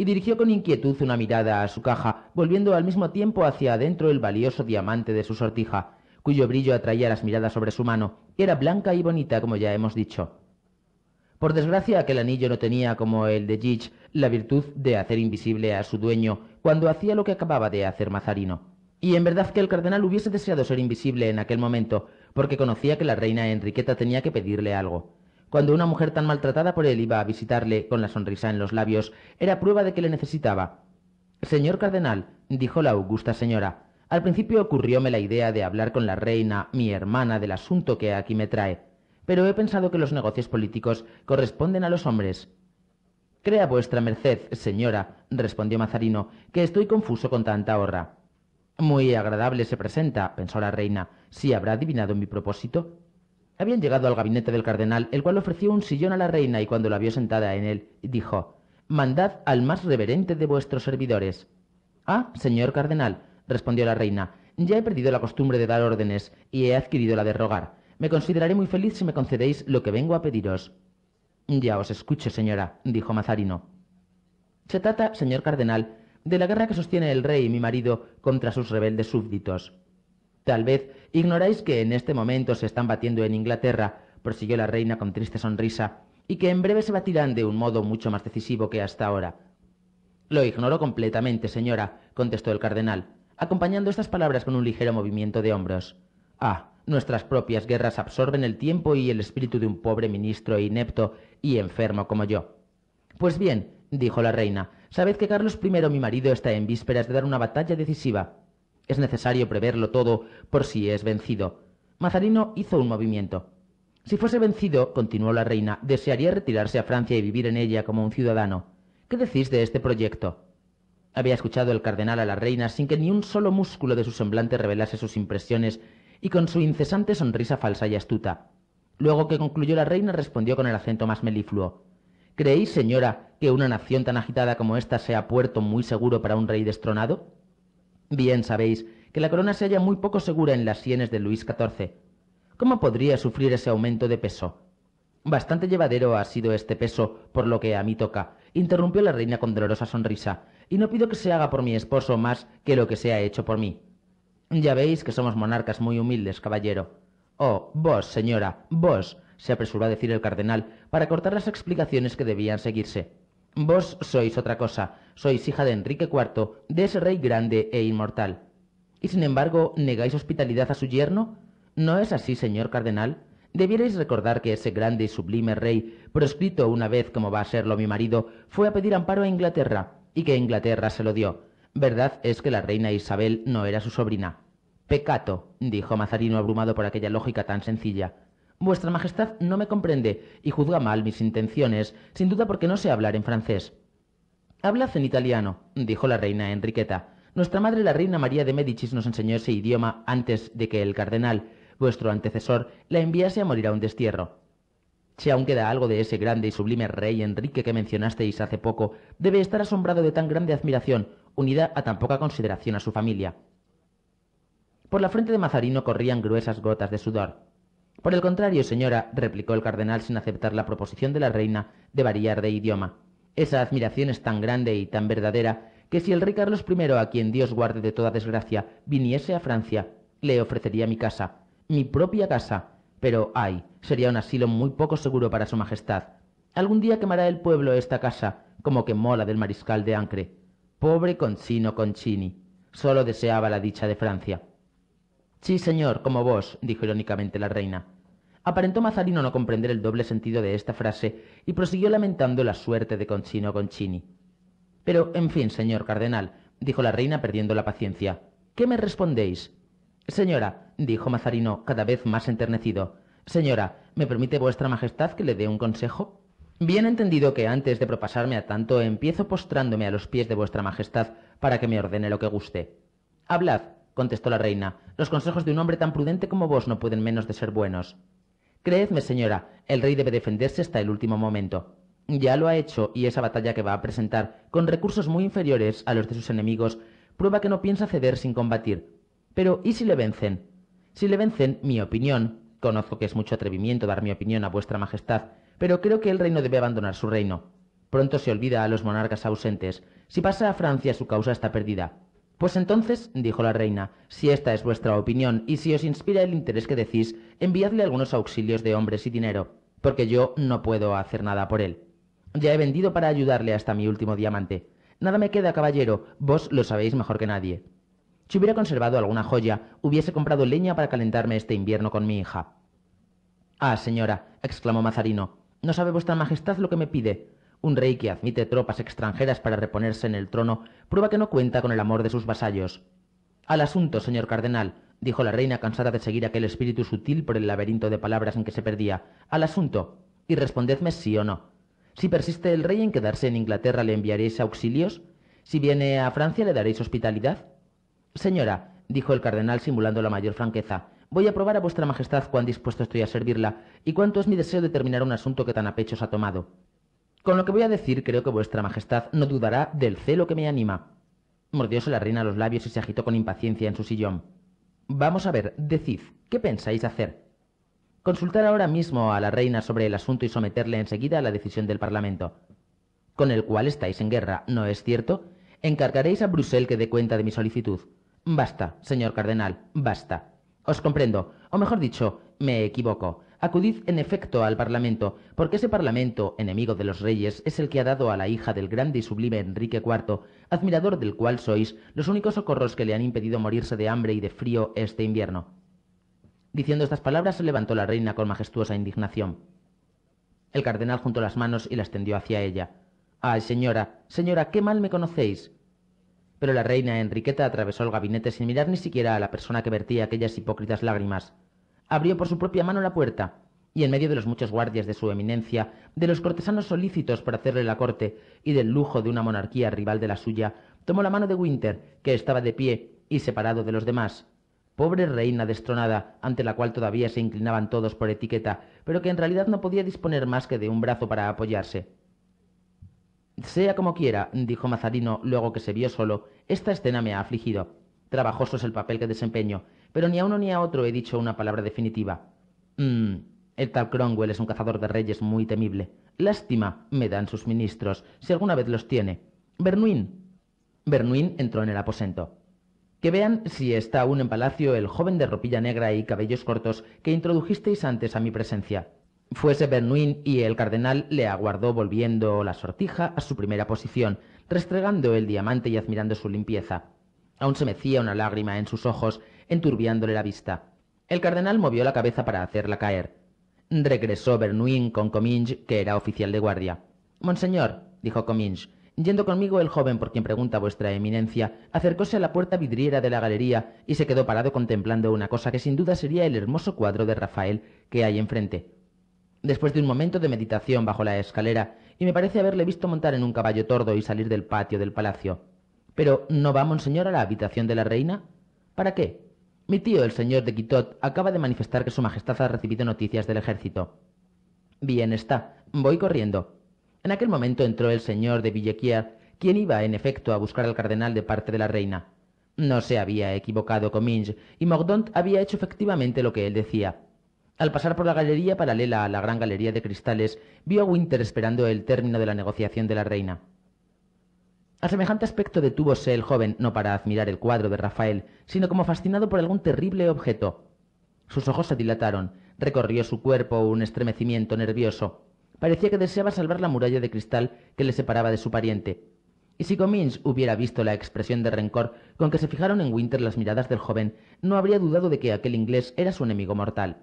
y dirigió con inquietud una mirada a su caja, volviendo al mismo tiempo hacia adentro el valioso diamante de su sortija, cuyo brillo atraía las miradas sobre su mano, era blanca y bonita como ya hemos dicho. Por desgracia aquel anillo no tenía como el de Gitch la virtud de hacer invisible a su dueño cuando hacía lo que acababa de hacer Mazarino. Y en verdad que el cardenal hubiese deseado ser invisible en aquel momento, porque conocía que la reina Enriqueta tenía que pedirle algo. Cuando una mujer tan maltratada por él iba a visitarle con la sonrisa en los labios, era prueba de que le necesitaba. Señor cardenal, dijo la augusta señora, al principio ocurrióme la idea de hablar con la reina, mi hermana, del asunto que aquí me trae, pero he pensado que los negocios políticos corresponden a los hombres. Crea vuestra merced, señora, respondió Mazarino, que estoy confuso con tanta honra Muy agradable se presenta, pensó la reina, si habrá adivinado mi propósito. Habían llegado al gabinete del cardenal, el cual ofreció un sillón a la reina y cuando la vio sentada en él, dijo, Mandad al más reverente de vuestros servidores. Ah, señor cardenal, respondió la reina, ya he perdido la costumbre de dar órdenes y he adquirido la de rogar. Me consideraré muy feliz si me concedéis lo que vengo a pediros. Ya os escucho, señora, dijo Mazarino. Se trata, señor cardenal, de la guerra que sostiene el rey y mi marido contra sus rebeldes súbditos. Tal vez ignoráis que en este momento se están batiendo en Inglaterra, prosiguió la reina con triste sonrisa, y que en breve se batirán de un modo mucho más decisivo que hasta ahora. Lo ignoro completamente, señora, contestó el cardenal, acompañando estas palabras con un ligero movimiento de hombros. Ah, nuestras propias guerras absorben el tiempo y el espíritu de un pobre ministro e inepto y enfermo como yo. Pues bien, dijo la reina, sabed que Carlos I, mi marido, está en vísperas de dar una batalla decisiva. Es necesario preverlo todo por si es vencido. Mazarino hizo un movimiento. Si fuese vencido, continuó la reina, desearía retirarse a Francia y vivir en ella como un ciudadano. ¿Qué decís de este proyecto? Había escuchado el cardenal a la reina sin que ni un solo músculo de su semblante revelase sus impresiones y con su incesante sonrisa falsa y astuta. Luego que concluyó la reina respondió con el acento más melifluo. ¿Creéis, señora, que una nación tan agitada como esta sea puerto muy seguro para un rey destronado? Bien sabéis que la corona se halla muy poco segura en las sienes de Luis XIV. ¿Cómo podría sufrir ese aumento de peso? Bastante llevadero ha sido este peso por lo que a mí toca, interrumpió la reina con dolorosa sonrisa, y no pido que se haga por mi esposo más que lo que se ha hecho por mí. Ya veis que somos monarcas muy humildes, caballero. Oh, vos, señora, vos, se apresuró a decir el cardenal, para cortar las explicaciones que debían seguirse. Vos sois otra cosa, sois hija de Enrique IV, de ese rey grande e inmortal. Y sin embargo, ¿negáis hospitalidad a su yerno? ¿No es así, señor cardenal? Debierais recordar que ese grande y sublime rey, proscrito una vez como va a serlo mi marido, fue a pedir amparo a Inglaterra, y que Inglaterra se lo dio. Verdad es que la reina Isabel no era su sobrina. Pecato, dijo Mazarino abrumado por aquella lógica tan sencilla. Vuestra Majestad no me comprende y juzga mal mis intenciones, sin duda porque no sé hablar en francés. Hablad en italiano, dijo la reina Enriqueta. Nuestra madre la reina María de Médicis nos enseñó ese idioma antes de que el cardenal, vuestro antecesor, la enviase a morir a un destierro. Si aún queda algo de ese grande y sublime rey Enrique que mencionasteis hace poco, debe estar asombrado de tan grande admiración, unida a tan poca consideración a su familia. Por la frente de Mazarino corrían gruesas gotas de sudor. Por el contrario, señora, replicó el cardenal sin aceptar la proposición de la reina de variar de idioma. Esa admiración es tan grande y tan verdadera que si el rey Carlos I, a quien Dios guarde de toda desgracia, viniese a Francia, le ofrecería mi casa, mi propia casa, pero ay, sería un asilo muy poco seguro para su majestad. Algún día quemará el pueblo esta casa, como quemó la del mariscal de Ancre. Pobre Concino Concini. Solo deseaba la dicha de Francia. Sí, señor, como vos, dijo irónicamente la reina. Aparentó Mazarino no comprender el doble sentido de esta frase y prosiguió lamentando la suerte de Conchino Concini. Pero, en fin, señor cardenal, dijo la reina perdiendo la paciencia. ¿Qué me respondéis? Señora, dijo Mazarino, cada vez más enternecido, señora, ¿me permite vuestra majestad que le dé un consejo? Bien entendido que antes de propasarme a tanto empiezo postrándome a los pies de vuestra majestad para que me ordene lo que guste. Hablad, contestó la reina, los consejos de un hombre tan prudente como vos no pueden menos de ser buenos. Creedme, señora, el rey debe defenderse hasta el último momento. Ya lo ha hecho, y esa batalla que va a presentar, con recursos muy inferiores a los de sus enemigos, prueba que no piensa ceder sin combatir. Pero, ¿y si le vencen? Si le vencen, mi opinión, conozco que es mucho atrevimiento dar mi opinión a vuestra majestad, pero creo que el reino debe abandonar su reino. Pronto se olvida a los monarcas ausentes. Si pasa a Francia, su causa está perdida. Pues entonces, dijo la reina, si esta es vuestra opinión y si os inspira el interés que decís, enviadle algunos auxilios de hombres y dinero, porque yo no puedo hacer nada por él. Ya he vendido para ayudarle hasta mi último diamante. Nada me queda, caballero, vos lo sabéis mejor que nadie. Si hubiera conservado alguna joya, hubiese comprado leña para calentarme este invierno con mi hija. Ah, señora, exclamó Mazarino, no sabe vuestra majestad lo que me pide. Un rey que admite tropas extranjeras para reponerse en el trono prueba que no cuenta con el amor de sus vasallos. Al asunto, señor cardenal, dijo la reina cansada de seguir aquel espíritu sutil por el laberinto de palabras en que se perdía. Al asunto. Y respondedme sí o no. Si persiste el rey en quedarse en Inglaterra, ¿le enviaréis auxilios? Si viene a Francia, ¿le daréis hospitalidad? Señora, dijo el cardenal simulando la mayor franqueza, voy a probar a vuestra majestad cuán dispuesto estoy a servirla y cuánto es mi deseo de terminar un asunto que tan a pechos ha tomado. Con lo que voy a decir, creo que vuestra majestad no dudará del celo que me anima. Mordióse la reina los labios y se agitó con impaciencia en su sillón. Vamos a ver, decid, ¿qué pensáis hacer? Consultar ahora mismo a la reina sobre el asunto y someterle enseguida a la decisión del Parlamento, con el cual estáis en guerra, ¿no es cierto? Encargaréis a Brusel que dé cuenta de mi solicitud. Basta, señor cardenal, basta. Os comprendo, o mejor dicho, me equivoco acudid en efecto al Parlamento, porque ese Parlamento, enemigo de los reyes, es el que ha dado a la hija del grande y sublime Enrique IV, admirador del cual sois, los únicos socorros que le han impedido morirse de hambre y de frío este invierno. Diciendo estas palabras se levantó la reina con majestuosa indignación. El cardenal juntó las manos y las tendió hacia ella. Ay, señora, señora, qué mal me conocéis. Pero la reina Enriqueta atravesó el gabinete sin mirar ni siquiera a la persona que vertía aquellas hipócritas lágrimas abrió por su propia mano la puerta, y en medio de los muchos guardias de su eminencia, de los cortesanos solícitos para hacerle la corte, y del lujo de una monarquía rival de la suya, tomó la mano de Winter, que estaba de pie y separado de los demás. Pobre reina destronada, ante la cual todavía se inclinaban todos por etiqueta, pero que en realidad no podía disponer más que de un brazo para apoyarse. Sea como quiera, dijo Mazarino luego que se vio solo, esta escena me ha afligido. Trabajoso es el papel que desempeño, pero ni a uno ni a otro he dicho una palabra definitiva. Mm, el tal Cromwell es un cazador de reyes muy temible. Lástima me dan sus ministros, si alguna vez los tiene. Bernuin. Bernuin entró en el aposento. Que vean si está aún en palacio el joven de ropilla negra y cabellos cortos que introdujisteis antes a mi presencia. Fuese Bernuin y el cardenal le aguardó volviendo la sortija a su primera posición, restregando el diamante y admirando su limpieza. Aún se mecía una lágrima en sus ojos enturbiándole la vista. El cardenal movió la cabeza para hacerla caer. Regresó Bernouin con Cominge, que era oficial de guardia. Monseñor, dijo Cominge, yendo conmigo el joven por quien pregunta vuestra eminencia, acercóse a la puerta vidriera de la galería y se quedó parado contemplando una cosa que sin duda sería el hermoso cuadro de Rafael que hay enfrente. Después de un momento de meditación bajo la escalera, y me parece haberle visto montar en un caballo tordo y salir del patio del palacio. Pero ¿no va, monseñor, a la habitación de la reina? ¿Para qué? Mi tío, el señor de Quitot, acaba de manifestar que Su Majestad ha recibido noticias del ejército. Bien está, voy corriendo. En aquel momento entró el señor de Villequier, quien iba, en efecto, a buscar al cardenal de parte de la reina. No se había equivocado Comminges, y Mordaunt había hecho efectivamente lo que él decía. Al pasar por la galería paralela a la gran galería de cristales, vio a Winter esperando el término de la negociación de la reina. A semejante aspecto detúvose el joven, no para admirar el cuadro de Rafael, sino como fascinado por algún terrible objeto. Sus ojos se dilataron, recorrió su cuerpo un estremecimiento nervioso. Parecía que deseaba salvar la muralla de cristal que le separaba de su pariente. Y si Comins hubiera visto la expresión de rencor con que se fijaron en Winter las miradas del joven, no habría dudado de que aquel inglés era su enemigo mortal.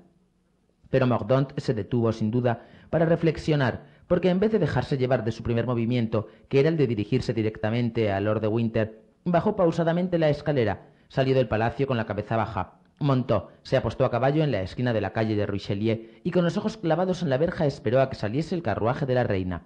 Pero Mordaunt se detuvo sin duda para reflexionar porque en vez de dejarse llevar de su primer movimiento, que era el de dirigirse directamente a Lord de Winter, bajó pausadamente la escalera, salió del palacio con la cabeza baja, montó, se apostó a caballo en la esquina de la calle de Richelieu y con los ojos clavados en la verja esperó a que saliese el carruaje de la reina.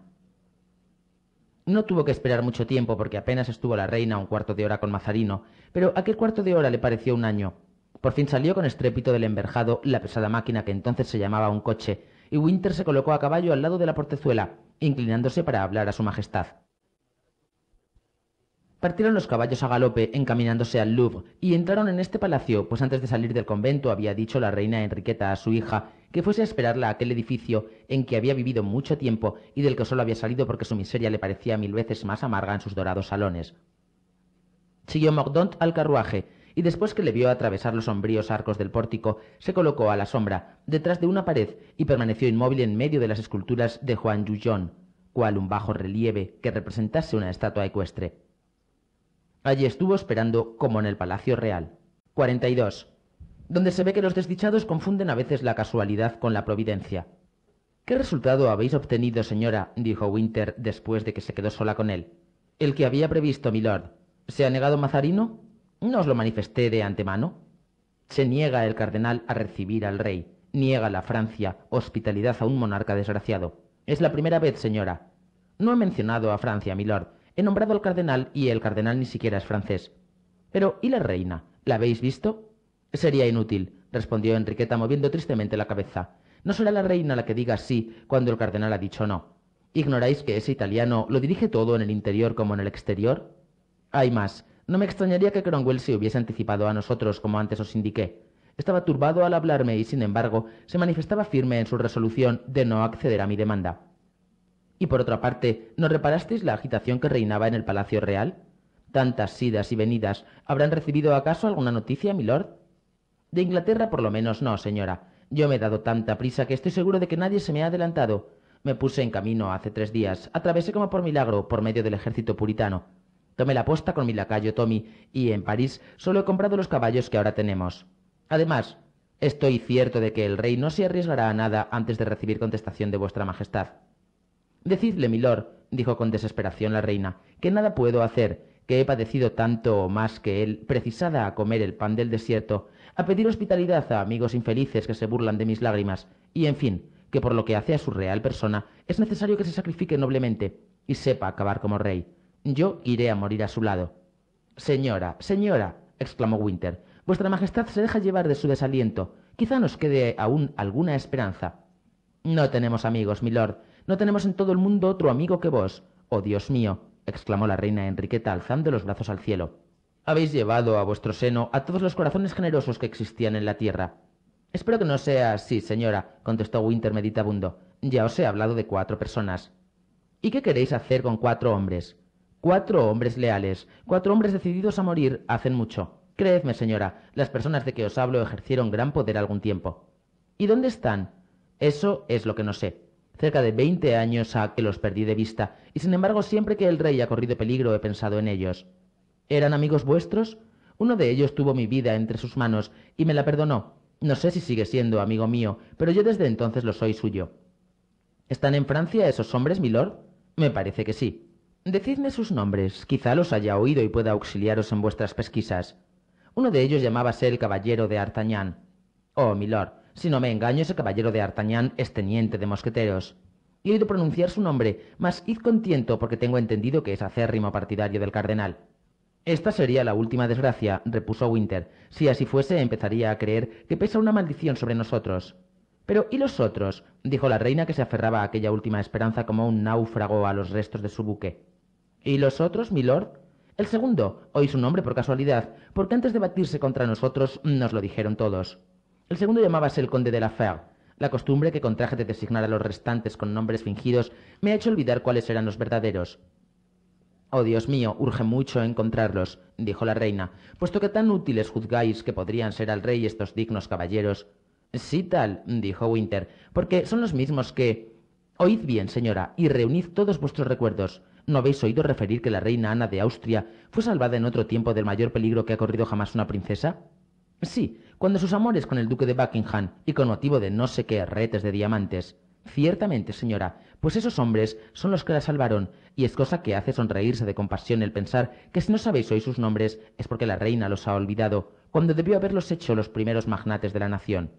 No tuvo que esperar mucho tiempo porque apenas estuvo la reina un cuarto de hora con Mazarino, pero aquel cuarto de hora le pareció un año. Por fin salió con estrépito del enverjado la pesada máquina que entonces se llamaba un coche, y Winter se colocó a caballo al lado de la portezuela, inclinándose para hablar a su Majestad. Partieron los caballos a galope, encaminándose al Louvre, y entraron en este palacio, pues antes de salir del convento había dicho la reina Enriqueta a su hija que fuese a esperarla a aquel edificio en que había vivido mucho tiempo y del que solo había salido porque su miseria le parecía mil veces más amarga en sus dorados salones. Siguió Mordaunt al carruaje, y después que le vio atravesar los sombríos arcos del pórtico, se colocó a la sombra, detrás de una pared, y permaneció inmóvil en medio de las esculturas de Juan Yuyon, cual un bajo relieve que representase una estatua ecuestre. Allí estuvo esperando como en el Palacio Real. 42. Donde se ve que los desdichados confunden a veces la casualidad con la providencia. ¿Qué resultado habéis obtenido, señora? dijo Winter después de que se quedó sola con él. El que había previsto, milord. ¿Se ha negado Mazarino? No os lo manifesté de antemano. Se niega el cardenal a recibir al rey, niega la Francia hospitalidad a un monarca desgraciado. Es la primera vez, señora. No he mencionado a Francia, milord. He nombrado al cardenal y el cardenal ni siquiera es francés. Pero, ¿y la reina? ¿La habéis visto? Sería inútil, respondió Enriqueta moviendo tristemente la cabeza. No será la reina la que diga sí cuando el cardenal ha dicho no. ¿Ignoráis que ese italiano lo dirige todo en el interior como en el exterior? Hay más, no me extrañaría que Cromwell se hubiese anticipado a nosotros, como antes os indiqué. Estaba turbado al hablarme y, sin embargo, se manifestaba firme en su resolución de no acceder a mi demanda. Y por otra parte, ¿no reparasteis la agitación que reinaba en el Palacio Real? Tantas sidas y venidas. ¿Habrán recibido acaso alguna noticia, milord? De Inglaterra, por lo menos, no, señora. Yo me he dado tanta prisa que estoy seguro de que nadie se me ha adelantado. Me puse en camino hace tres días. Atravesé como por milagro, por medio del ejército puritano. Tomé la posta con mi lacayo Tommy y en París solo he comprado los caballos que ahora tenemos. Además, estoy cierto de que el rey no se arriesgará a nada antes de recibir contestación de vuestra majestad. Decidle, milord, dijo con desesperación la reina, que nada puedo hacer, que he padecido tanto o más que él, precisada a comer el pan del desierto, a pedir hospitalidad a amigos infelices que se burlan de mis lágrimas, y en fin, que por lo que hace a su real persona, es necesario que se sacrifique noblemente y sepa acabar como rey. Yo iré a morir a su lado. Señora, señora, exclamó Winter, vuestra Majestad se deja llevar de su desaliento. Quizá nos quede aún alguna esperanza. No tenemos amigos, milord. No tenemos en todo el mundo otro amigo que vos. Oh, Dios mío, exclamó la reina Enriqueta alzando los brazos al cielo. Habéis llevado a vuestro seno a todos los corazones generosos que existían en la tierra. Espero que no sea así, señora, contestó Winter meditabundo. Ya os he hablado de cuatro personas. ¿Y qué queréis hacer con cuatro hombres? Cuatro hombres leales, cuatro hombres decididos a morir, hacen mucho. Creedme, señora, las personas de que os hablo ejercieron gran poder algún tiempo. ¿Y dónde están? Eso es lo que no sé. Cerca de veinte años ha que los perdí de vista, y sin embargo siempre que el rey ha corrido peligro he pensado en ellos. ¿Eran amigos vuestros? Uno de ellos tuvo mi vida entre sus manos y me la perdonó. No sé si sigue siendo amigo mío, pero yo desde entonces lo soy suyo. ¿Están en Francia esos hombres, milord? Me parece que sí. Decidme sus nombres, quizá los haya oído y pueda auxiliaros en vuestras pesquisas. Uno de ellos llamábase el caballero de Artañán. Oh, milord, si no me engaño, ese caballero de Artañán es teniente de mosqueteros. He oído pronunciar su nombre, mas id contiento porque tengo entendido que es acérrimo partidario del cardenal. Esta sería la última desgracia, repuso Winter. Si así fuese, empezaría a creer que pesa una maldición sobre nosotros. Pero ¿y los otros? dijo la reina que se aferraba a aquella última esperanza como un náufrago a los restos de su buque. ¿Y los otros, milord? El segundo, oí su nombre por casualidad, porque antes de batirse contra nosotros nos lo dijeron todos. El segundo llamábase el conde de la fer, La costumbre que contraje de designar a los restantes con nombres fingidos me ha hecho olvidar cuáles eran los verdaderos. Oh, Dios mío, urge mucho encontrarlos, dijo la reina, puesto que tan útiles juzgáis que podrían ser al rey estos dignos caballeros. Sí, tal, dijo Winter, porque son los mismos que... Oíd bien, señora, y reunid todos vuestros recuerdos. ¿No habéis oído referir que la reina Ana de Austria fue salvada en otro tiempo del mayor peligro que ha corrido jamás una princesa? Sí, cuando sus amores con el duque de Buckingham y con motivo de no sé qué retes de diamantes. Ciertamente, señora, pues esos hombres son los que la salvaron, y es cosa que hace sonreírse de compasión el pensar que si no sabéis hoy sus nombres es porque la reina los ha olvidado, cuando debió haberlos hecho los primeros magnates de la nación.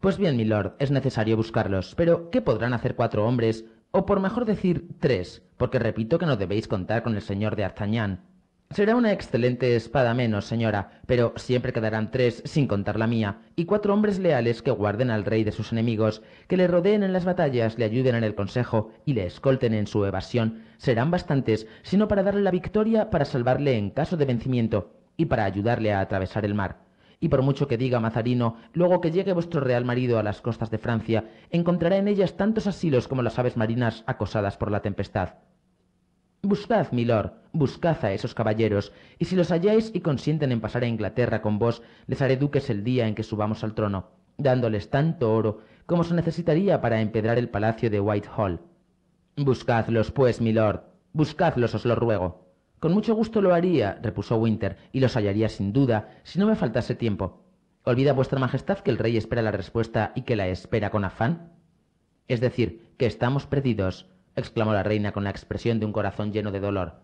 Pues bien, lord, es necesario buscarlos, pero ¿qué podrán hacer cuatro hombres o por mejor decir tres, porque repito que no debéis contar con el señor de Artagnan. Será una excelente espada menos, señora, pero siempre quedarán tres, sin contar la mía, y cuatro hombres leales que guarden al rey de sus enemigos, que le rodeen en las batallas, le ayuden en el consejo y le escolten en su evasión. Serán bastantes, sino para darle la victoria, para salvarle en caso de vencimiento, y para ayudarle a atravesar el mar. Y por mucho que diga Mazarino, luego que llegue vuestro real marido a las costas de Francia, encontrará en ellas tantos asilos como las aves marinas acosadas por la tempestad. Buscad, milord, buscad a esos caballeros, y si los halláis y consienten en pasar a Inglaterra con vos, les haré duques el día en que subamos al trono, dándoles tanto oro como se necesitaría para empedrar el palacio de Whitehall. Buscadlos, pues, milord, buscadlos, os lo ruego. Con mucho gusto lo haría, repuso Winter, y los hallaría sin duda, si no me faltase tiempo. ¿Olvida vuestra Majestad que el rey espera la respuesta y que la espera con afán? Es decir, que estamos perdidos, exclamó la reina con la expresión de un corazón lleno de dolor.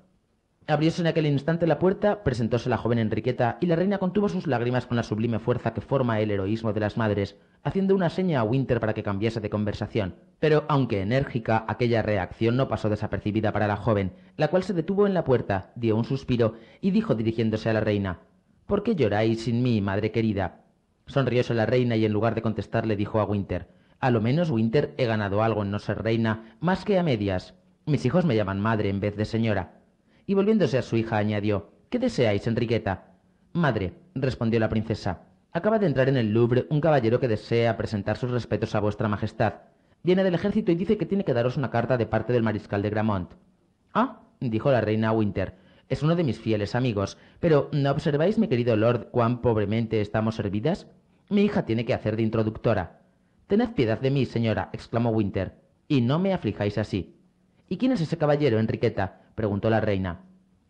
Abrióse en aquel instante la puerta, presentóse la joven Enriqueta, y la reina contuvo sus lágrimas con la sublime fuerza que forma el heroísmo de las madres, haciendo una seña a Winter para que cambiase de conversación. Pero, aunque enérgica, aquella reacción no pasó desapercibida para la joven, la cual se detuvo en la puerta, dio un suspiro y dijo dirigiéndose a la reina ¿Por qué lloráis sin mí, madre querida? Sonrióse la reina y en lugar de contestarle dijo a Winter A lo menos, Winter, he ganado algo en no ser reina, más que a medias. Mis hijos me llaman madre en vez de señora y volviéndose a su hija añadió ¿Qué deseáis, Enriqueta? Madre, respondió la princesa, acaba de entrar en el Louvre un caballero que desea presentar sus respetos a vuestra majestad. Viene del ejército y dice que tiene que daros una carta de parte del mariscal de Gramont. Ah, dijo la reina Winter, es uno de mis fieles amigos, pero ¿no observáis, mi querido lord, cuán pobremente estamos servidas? Mi hija tiene que hacer de introductora. Tened piedad de mí, señora, exclamó Winter, y no me aflijáis así. ¿Y quién es ese caballero, Enriqueta? preguntó la reina.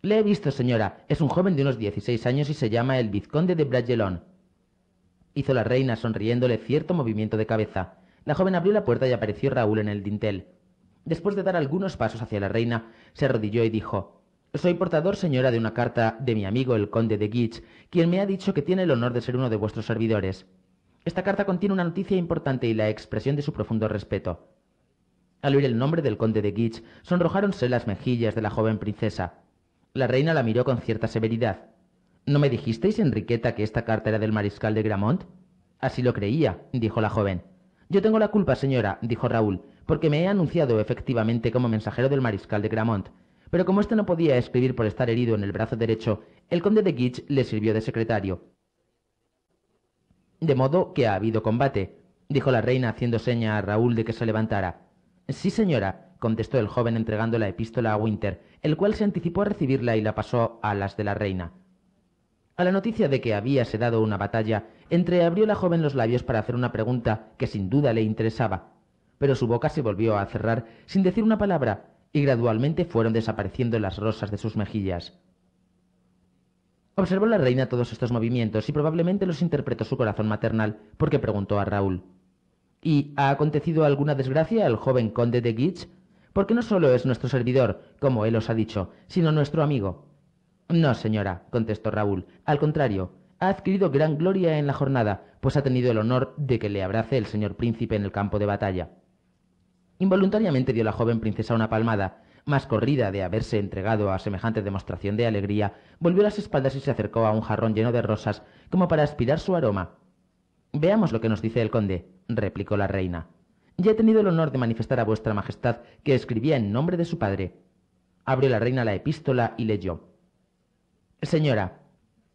Le he visto, señora. Es un joven de unos 16 años y se llama el vizconde de Bragelonne. Hizo la reina sonriéndole cierto movimiento de cabeza. La joven abrió la puerta y apareció Raúl en el dintel. Después de dar algunos pasos hacia la reina, se arrodilló y dijo Soy portador, señora, de una carta de mi amigo el conde de Guich, quien me ha dicho que tiene el honor de ser uno de vuestros servidores. Esta carta contiene una noticia importante y la expresión de su profundo respeto. Al oír el nombre del conde de Guiche, sonrojáronse las mejillas de la joven princesa. La reina la miró con cierta severidad. ¿No me dijisteis, Enriqueta, que esta carta era del mariscal de Gramont? Así lo creía, dijo la joven. Yo tengo la culpa, señora, dijo Raúl, porque me he anunciado efectivamente como mensajero del mariscal de Gramont. Pero como éste no podía escribir por estar herido en el brazo derecho, el conde de Guiche le sirvió de secretario. De modo que ha habido combate, dijo la reina haciendo seña a Raúl de que se levantara. Sí, señora, contestó el joven entregando la epístola a Winter, el cual se anticipó a recibirla y la pasó a las de la reina. A la noticia de que habíase dado una batalla, entreabrió la joven los labios para hacer una pregunta que sin duda le interesaba, pero su boca se volvió a cerrar sin decir una palabra, y gradualmente fueron desapareciendo las rosas de sus mejillas. Observó la reina todos estos movimientos y probablemente los interpretó su corazón maternal, porque preguntó a Raúl ¿Y ha acontecido alguna desgracia al joven conde de Guiche? Porque no solo es nuestro servidor, como él os ha dicho, sino nuestro amigo. No, señora, contestó Raúl. Al contrario, ha adquirido gran gloria en la jornada, pues ha tenido el honor de que le abrace el señor príncipe en el campo de batalla. Involuntariamente dio la joven princesa una palmada, más corrida de haberse entregado a semejante demostración de alegría, volvió las espaldas y se acercó a un jarrón lleno de rosas, como para aspirar su aroma. Veamos lo que nos dice el conde, replicó la reina. Ya he tenido el honor de manifestar a vuestra Majestad que escribía en nombre de su padre. Abrió la reina la epístola y leyó. Señora,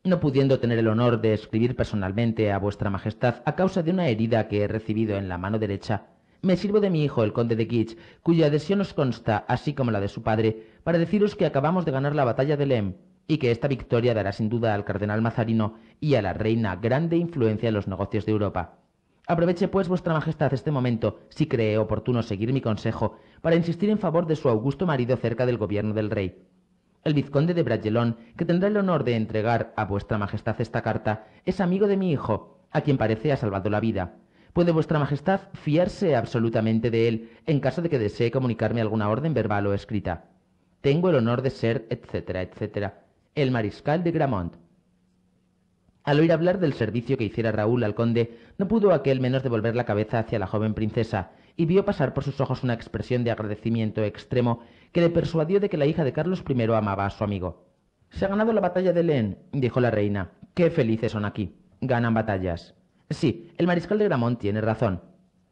no pudiendo tener el honor de escribir personalmente a vuestra Majestad a causa de una herida que he recibido en la mano derecha, me sirvo de mi hijo, el conde de Gitch, cuya adhesión os consta, así como la de su padre, para deciros que acabamos de ganar la batalla de Lem, y que esta victoria dará sin duda al cardenal Mazarino y a la reina grande influencia en los negocios de Europa. Aproveche pues vuestra majestad este momento, si cree oportuno seguir mi consejo, para insistir en favor de su augusto marido cerca del gobierno del rey. El vizconde de Bragelón, que tendrá el honor de entregar a vuestra majestad esta carta, es amigo de mi hijo, a quien parece ha salvado la vida. Puede vuestra majestad fiarse absolutamente de él en caso de que desee comunicarme alguna orden verbal o escrita. Tengo el honor de ser, etcétera, etcétera el mariscal de Gramont. Al oír hablar del servicio que hiciera Raúl al conde, no pudo aquel menos de volver la cabeza hacia la joven princesa, y vio pasar por sus ojos una expresión de agradecimiento extremo que le persuadió de que la hija de Carlos I amaba a su amigo. Se ha ganado la batalla de Len, dijo la reina. Qué felices son aquí. Ganan batallas. Sí, el mariscal de Gramont tiene razón.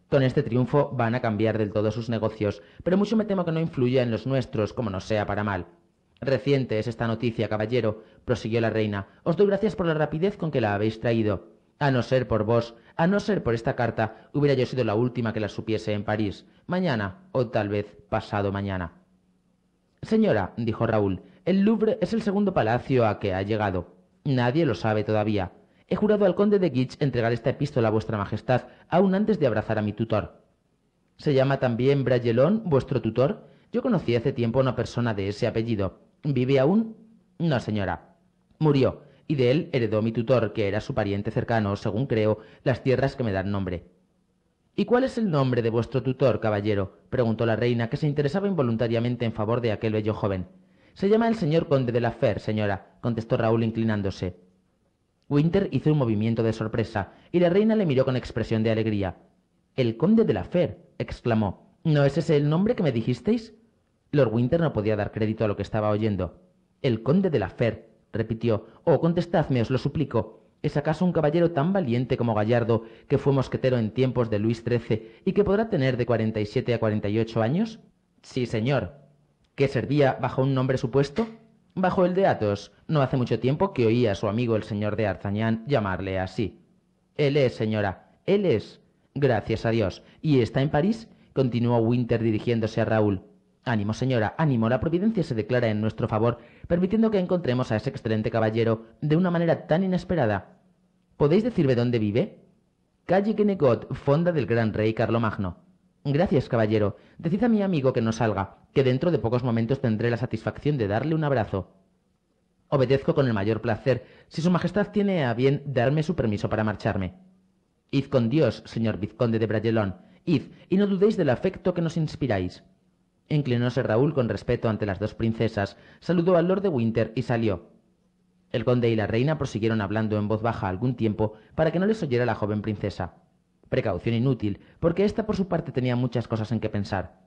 Con este triunfo van a cambiar del todo sus negocios, pero mucho me temo que no influya en los nuestros, como no sea para mal. Reciente es esta noticia, caballero, prosiguió la reina. Os doy gracias por la rapidez con que la habéis traído. A no ser por vos, a no ser por esta carta, hubiera yo sido la última que la supiese en París, mañana o tal vez pasado mañana. Señora, dijo Raúl, el Louvre es el segundo palacio a que ha llegado. Nadie lo sabe todavía. He jurado al conde de Guiche entregar esta epístola a vuestra majestad aún antes de abrazar a mi tutor. ¿Se llama también Bragelón vuestro tutor? Yo conocí hace tiempo a una persona de ese apellido. ¿Vive aún? No, señora. Murió, y de él heredó mi tutor, que era su pariente cercano, según creo, las tierras que me dan nombre. ¿Y cuál es el nombre de vuestro tutor, caballero? preguntó la reina, que se interesaba involuntariamente en favor de aquel bello joven. Se llama el señor conde de la Fer, señora, contestó Raúl inclinándose. Winter hizo un movimiento de sorpresa, y la reina le miró con expresión de alegría. El conde de la Fer, exclamó. ¿No es ese el nombre que me dijisteis? Lord Winter no podía dar crédito a lo que estaba oyendo. El conde de la Fer, repitió. Oh, contestadme, os lo suplico. ¿Es acaso un caballero tan valiente como Gallardo, que fue mosquetero en tiempos de Luis XIII y que podrá tener de cuarenta y siete a ocho años? Sí, señor. ¿Que servía bajo un nombre supuesto? Bajo el de Athos. No hace mucho tiempo que oía a su amigo el señor de Arzañán llamarle así. Él es, señora. Él es. Gracias a Dios. ¿Y está en París? continuó Winter dirigiéndose a Raúl. Ánimo, señora, ánimo, la providencia se declara en nuestro favor, permitiendo que encontremos a ese excelente caballero de una manera tan inesperada. ¿Podéis decirme dónde vive? Calle Kennegot, fonda del gran rey Carlomagno. Gracias, caballero. Decid a mi amigo que no salga, que dentro de pocos momentos tendré la satisfacción de darle un abrazo. Obedezco con el mayor placer, si su majestad tiene a bien darme su permiso para marcharme. Id con Dios, señor vizconde de Bragelón, id, y no dudéis del afecto que nos inspiráis. Inclinóse Raúl con respeto ante las dos princesas, saludó al lord de Winter y salió. El conde y la reina prosiguieron hablando en voz baja algún tiempo para que no les oyera la joven princesa. Precaución inútil, porque ésta por su parte tenía muchas cosas en que pensar.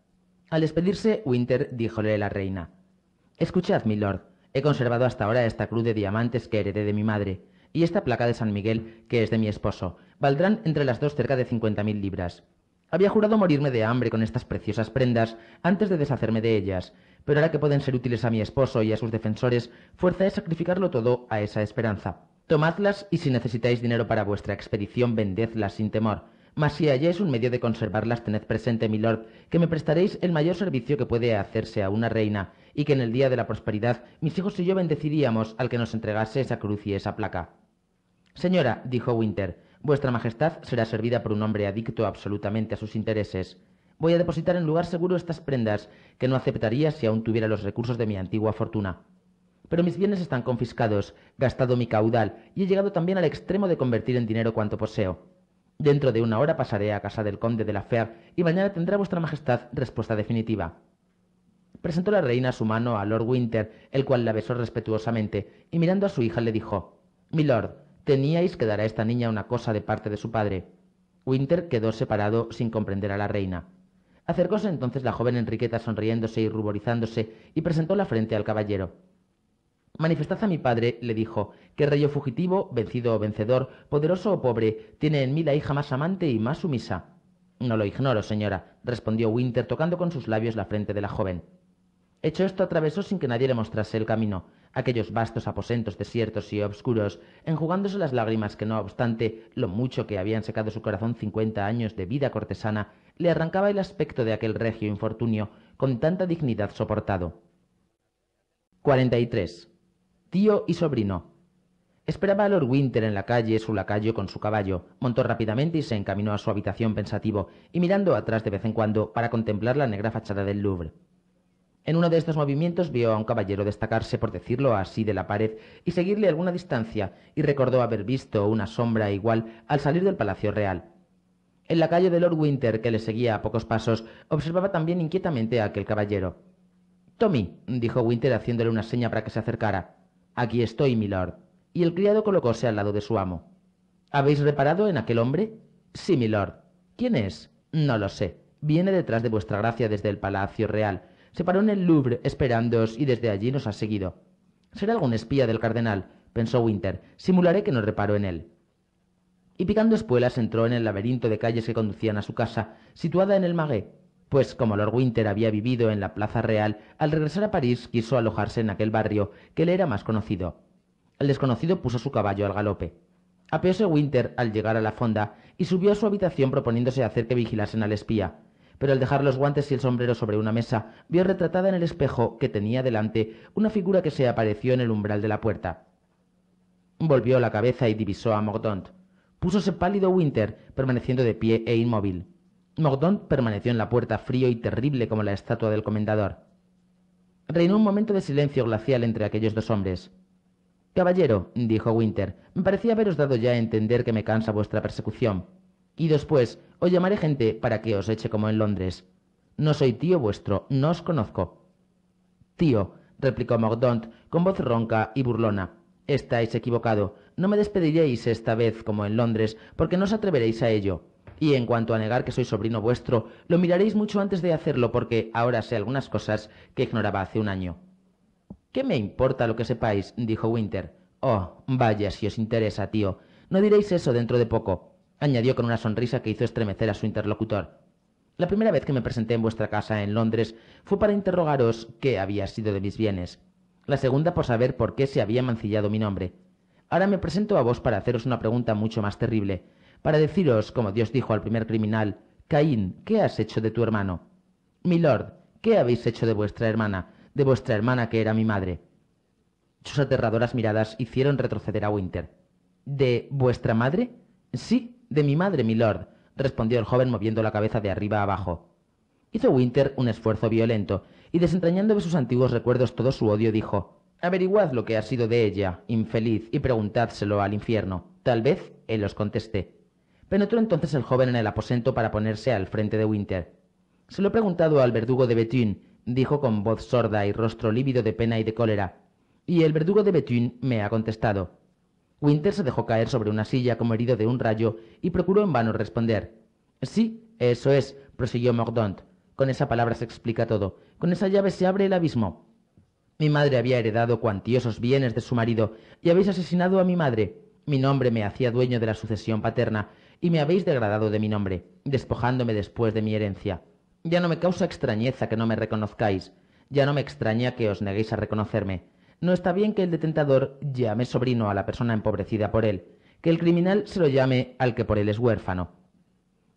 Al despedirse, Winter díjole a la reina: Escuchad, mi lord, he conservado hasta ahora esta cruz de diamantes que heredé de mi madre, y esta placa de San Miguel, que es de mi esposo. Valdrán entre las dos cerca de cincuenta mil libras. Había jurado morirme de hambre con estas preciosas prendas antes de deshacerme de ellas, pero ahora que pueden ser útiles a mi esposo y a sus defensores, fuerza es sacrificarlo todo a esa esperanza. Tomadlas y si necesitáis dinero para vuestra expedición, vendedlas sin temor. Mas si halláis un medio de conservarlas, tened presente, lord, que me prestaréis el mayor servicio que puede hacerse a una reina, y que en el día de la prosperidad mis hijos y yo bendeciríamos al que nos entregase esa cruz y esa placa. Señora, dijo Winter, Vuestra Majestad será servida por un hombre adicto absolutamente a sus intereses. Voy a depositar en lugar seguro estas prendas, que no aceptaría si aún tuviera los recursos de mi antigua fortuna. Pero mis bienes están confiscados, gastado mi caudal, y he llegado también al extremo de convertir en dinero cuanto poseo. Dentro de una hora pasaré a casa del conde de la Fer y mañana tendrá vuestra majestad respuesta definitiva. Presentó la reina su mano a Lord Winter, el cual la besó respetuosamente, y mirando a su hija le dijo lord... Teníais que dar a esta niña una cosa de parte de su padre. Winter quedó separado sin comprender a la reina. Acercóse entonces la joven Enriqueta sonriéndose y ruborizándose y presentó la frente al caballero. Manifestad a mi padre, le dijo, que rey o fugitivo, vencido o vencedor, poderoso o pobre, tiene en mí la hija más amante y más sumisa. No lo ignoro, señora, respondió Winter tocando con sus labios la frente de la joven. Hecho esto, atravesó sin que nadie le mostrase el camino, aquellos vastos aposentos desiertos y obscuros, enjugándose las lágrimas que, no obstante lo mucho que habían secado su corazón cincuenta años de vida cortesana, le arrancaba el aspecto de aquel regio infortunio con tanta dignidad soportado. 43. Tío y sobrino. Esperaba a Lord Winter en la calle, su lacayo con su caballo. Montó rápidamente y se encaminó a su habitación pensativo, y mirando atrás de vez en cuando para contemplar la negra fachada del Louvre. En uno de estos movimientos vio a un caballero destacarse, por decirlo así, de la pared y seguirle alguna distancia, y recordó haber visto una sombra igual al salir del Palacio Real. En la calle de Lord Winter, que le seguía a pocos pasos, observaba también inquietamente a aquel caballero. Tommy, dijo Winter haciéndole una seña para que se acercara. Aquí estoy, milord. Y el criado colocóse al lado de su amo. ¿Habéis reparado en aquel hombre? Sí, milord. ¿Quién es? No lo sé. Viene detrás de vuestra gracia desde el Palacio Real se paró en el Louvre esperándoos y desde allí nos ha seguido. Será algún espía del cardenal, pensó Winter. Simularé que no reparo en él. Y picando espuelas entró en el laberinto de calles que conducían a su casa, situada en el Magué. Pues como Lord Winter había vivido en la Plaza Real, al regresar a París quiso alojarse en aquel barrio que le era más conocido. El desconocido puso su caballo al galope. Apeóse Winter al llegar a la fonda y subió a su habitación proponiéndose hacer que vigilasen al espía pero al dejar los guantes y el sombrero sobre una mesa, vio retratada en el espejo que tenía delante una figura que se apareció en el umbral de la puerta. Volvió la cabeza y divisó a Mordaunt. Púsose pálido Winter, permaneciendo de pie e inmóvil. Mordaunt permaneció en la puerta frío y terrible como la estatua del comendador. Reinó un momento de silencio glacial entre aquellos dos hombres. Caballero, dijo Winter, me parecía haberos dado ya a entender que me cansa vuestra persecución. Y después, os llamaré gente para que os eche como en Londres. No soy tío vuestro, no os conozco. Tío, replicó Mordaunt con voz ronca y burlona, estáis equivocado. No me despediréis esta vez como en Londres, porque no os atreveréis a ello. Y en cuanto a negar que soy sobrino vuestro, lo miraréis mucho antes de hacerlo, porque ahora sé algunas cosas que ignoraba hace un año. ¿Qué me importa lo que sepáis? dijo Winter. Oh, vaya si os interesa, tío. No diréis eso dentro de poco añadió con una sonrisa que hizo estremecer a su interlocutor. La primera vez que me presenté en vuestra casa en Londres fue para interrogaros qué había sido de mis bienes. La segunda por saber por qué se había mancillado mi nombre. Ahora me presento a vos para haceros una pregunta mucho más terrible, para deciros, como Dios dijo al primer criminal, Caín, ¿qué has hecho de tu hermano? Milord, ¿qué habéis hecho de vuestra hermana, de vuestra hermana que era mi madre? Sus aterradoras miradas hicieron retroceder a Winter. ¿De vuestra madre? Sí, de mi madre, milord, respondió el joven moviendo la cabeza de arriba abajo. Hizo Winter un esfuerzo violento, y desentrañando de sus antiguos recuerdos todo su odio, dijo Averiguad lo que ha sido de ella, infeliz, y preguntádselo al infierno. Tal vez él os conteste. Penetró entonces el joven en el aposento para ponerse al frente de Winter. Se lo he preguntado al verdugo de Bethune, dijo con voz sorda y rostro lívido de pena y de cólera. Y el verdugo de Bethune me ha contestado. Winter se dejó caer sobre una silla como herido de un rayo y procuró en vano responder. Sí, eso es, prosiguió Mordaunt. Con esa palabra se explica todo. Con esa llave se abre el abismo. Mi madre había heredado cuantiosos bienes de su marido y habéis asesinado a mi madre. Mi nombre me hacía dueño de la sucesión paterna y me habéis degradado de mi nombre, despojándome después de mi herencia. Ya no me causa extrañeza que no me reconozcáis. Ya no me extraña que os neguéis a reconocerme. No está bien que el detentador llame sobrino a la persona empobrecida por él, que el criminal se lo llame al que por él es huérfano.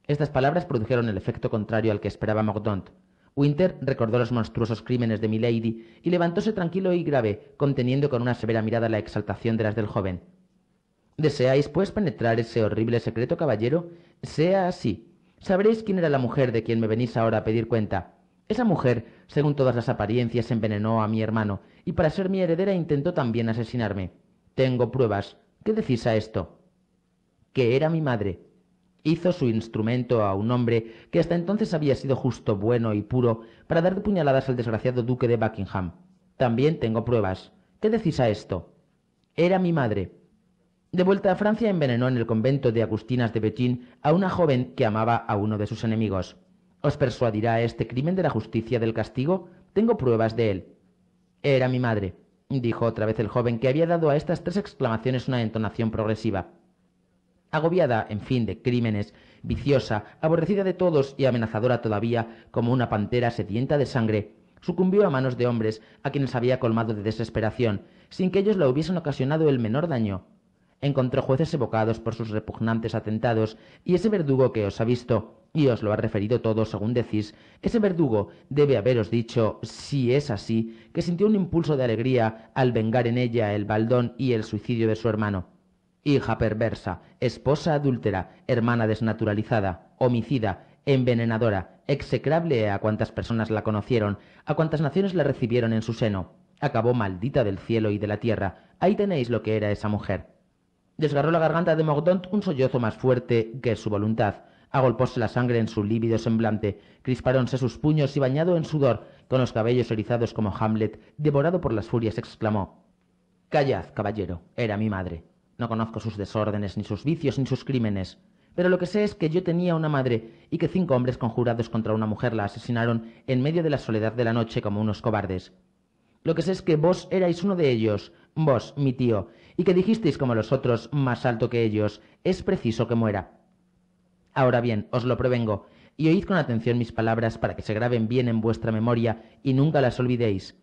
Estas palabras produjeron el efecto contrario al que esperaba Mordaunt. Winter recordó los monstruosos crímenes de Milady y levantóse tranquilo y grave, conteniendo con una severa mirada la exaltación de las del joven. ¿Deseáis, pues, penetrar ese horrible secreto, caballero? Sea así. Sabréis quién era la mujer de quien me venís ahora a pedir cuenta. Esa mujer, según todas las apariencias, envenenó a mi hermano y para ser mi heredera intentó también asesinarme. Tengo pruebas. ¿Qué decís a esto? Que era mi madre. Hizo su instrumento a un hombre que hasta entonces había sido justo, bueno y puro para dar de puñaladas al desgraciado duque de Buckingham. También tengo pruebas. ¿Qué decís a esto? Era mi madre. De vuelta a Francia envenenó en el convento de Agustinas de Beijing a una joven que amaba a uno de sus enemigos. ¿Os persuadirá este crimen de la justicia del castigo? Tengo pruebas de él. Era mi madre, dijo otra vez el joven, que había dado a estas tres exclamaciones una entonación progresiva. Agobiada, en fin, de crímenes, viciosa, aborrecida de todos y amenazadora todavía, como una pantera sedienta de sangre, sucumbió a manos de hombres a quienes había colmado de desesperación, sin que ellos la hubiesen ocasionado el menor daño encontró jueces evocados por sus repugnantes atentados, y ese verdugo que os ha visto y os lo ha referido todo según decís, ese verdugo debe haberos dicho, si es así, que sintió un impulso de alegría al vengar en ella el baldón y el suicidio de su hermano. Hija perversa, esposa adúltera, hermana desnaturalizada, homicida, envenenadora, execrable a cuantas personas la conocieron, a cuantas naciones la recibieron en su seno. Acabó maldita del cielo y de la tierra. Ahí tenéis lo que era esa mujer. Desgarró la garganta de Mordaunt un sollozo más fuerte que su voluntad. Agolpóse la sangre en su lívido semblante, crispáronse sus puños y bañado en sudor, con los cabellos erizados como Hamlet, devorado por las furias, exclamó Callad, caballero, era mi madre. No conozco sus desórdenes, ni sus vicios, ni sus crímenes. Pero lo que sé es que yo tenía una madre y que cinco hombres conjurados contra una mujer la asesinaron en medio de la soledad de la noche como unos cobardes. Lo que sé es que vos erais uno de ellos, vos, mi tío, y que dijisteis como los otros, más alto que ellos, es preciso que muera. Ahora bien, os lo prevengo, y oíd con atención mis palabras para que se graben bien en vuestra memoria y nunca las olvidéis.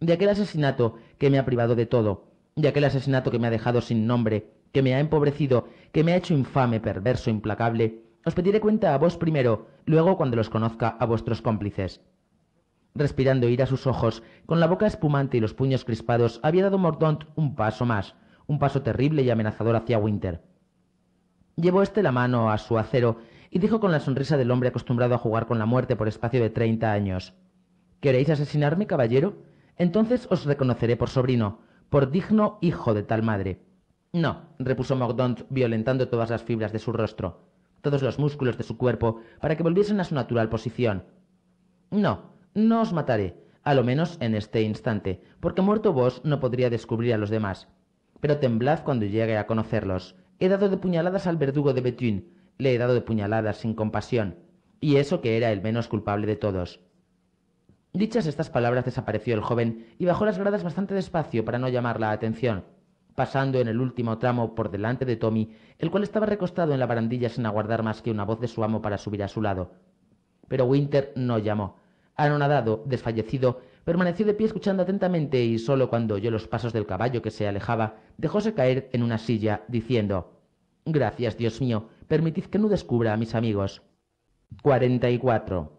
De aquel asesinato que me ha privado de todo, de aquel asesinato que me ha dejado sin nombre, que me ha empobrecido, que me ha hecho infame, perverso, implacable, os pediré cuenta a vos primero, luego cuando los conozca a vuestros cómplices. Respirando ira a sus ojos, con la boca espumante y los puños crispados, había dado Mordaunt un paso más, un paso terrible y amenazador hacia Winter. Llevó éste la mano a su acero y dijo con la sonrisa del hombre acostumbrado a jugar con la muerte por espacio de treinta años ¿Queréis asesinarme, caballero? Entonces os reconoceré por sobrino, por digno hijo de tal madre. No, repuso Mordaunt, violentando todas las fibras de su rostro, todos los músculos de su cuerpo, para que volviesen a su natural posición. No, no os mataré, a lo menos en este instante, porque muerto vos no podría descubrir a los demás. Pero temblad cuando llegue a conocerlos. He dado de puñaladas al verdugo de Bethune. le he dado de puñaladas sin compasión, y eso que era el menos culpable de todos. Dichas estas palabras desapareció el joven y bajó las gradas bastante despacio para no llamar la atención, pasando en el último tramo por delante de Tommy, el cual estaba recostado en la barandilla sin aguardar más que una voz de su amo para subir a su lado. Pero Winter no llamó, Anonadado, desfallecido, permaneció de pie escuchando atentamente y solo cuando oyó los pasos del caballo que se alejaba, dejóse caer en una silla, diciendo Gracias, Dios mío, permitid que no descubra a mis amigos. 44.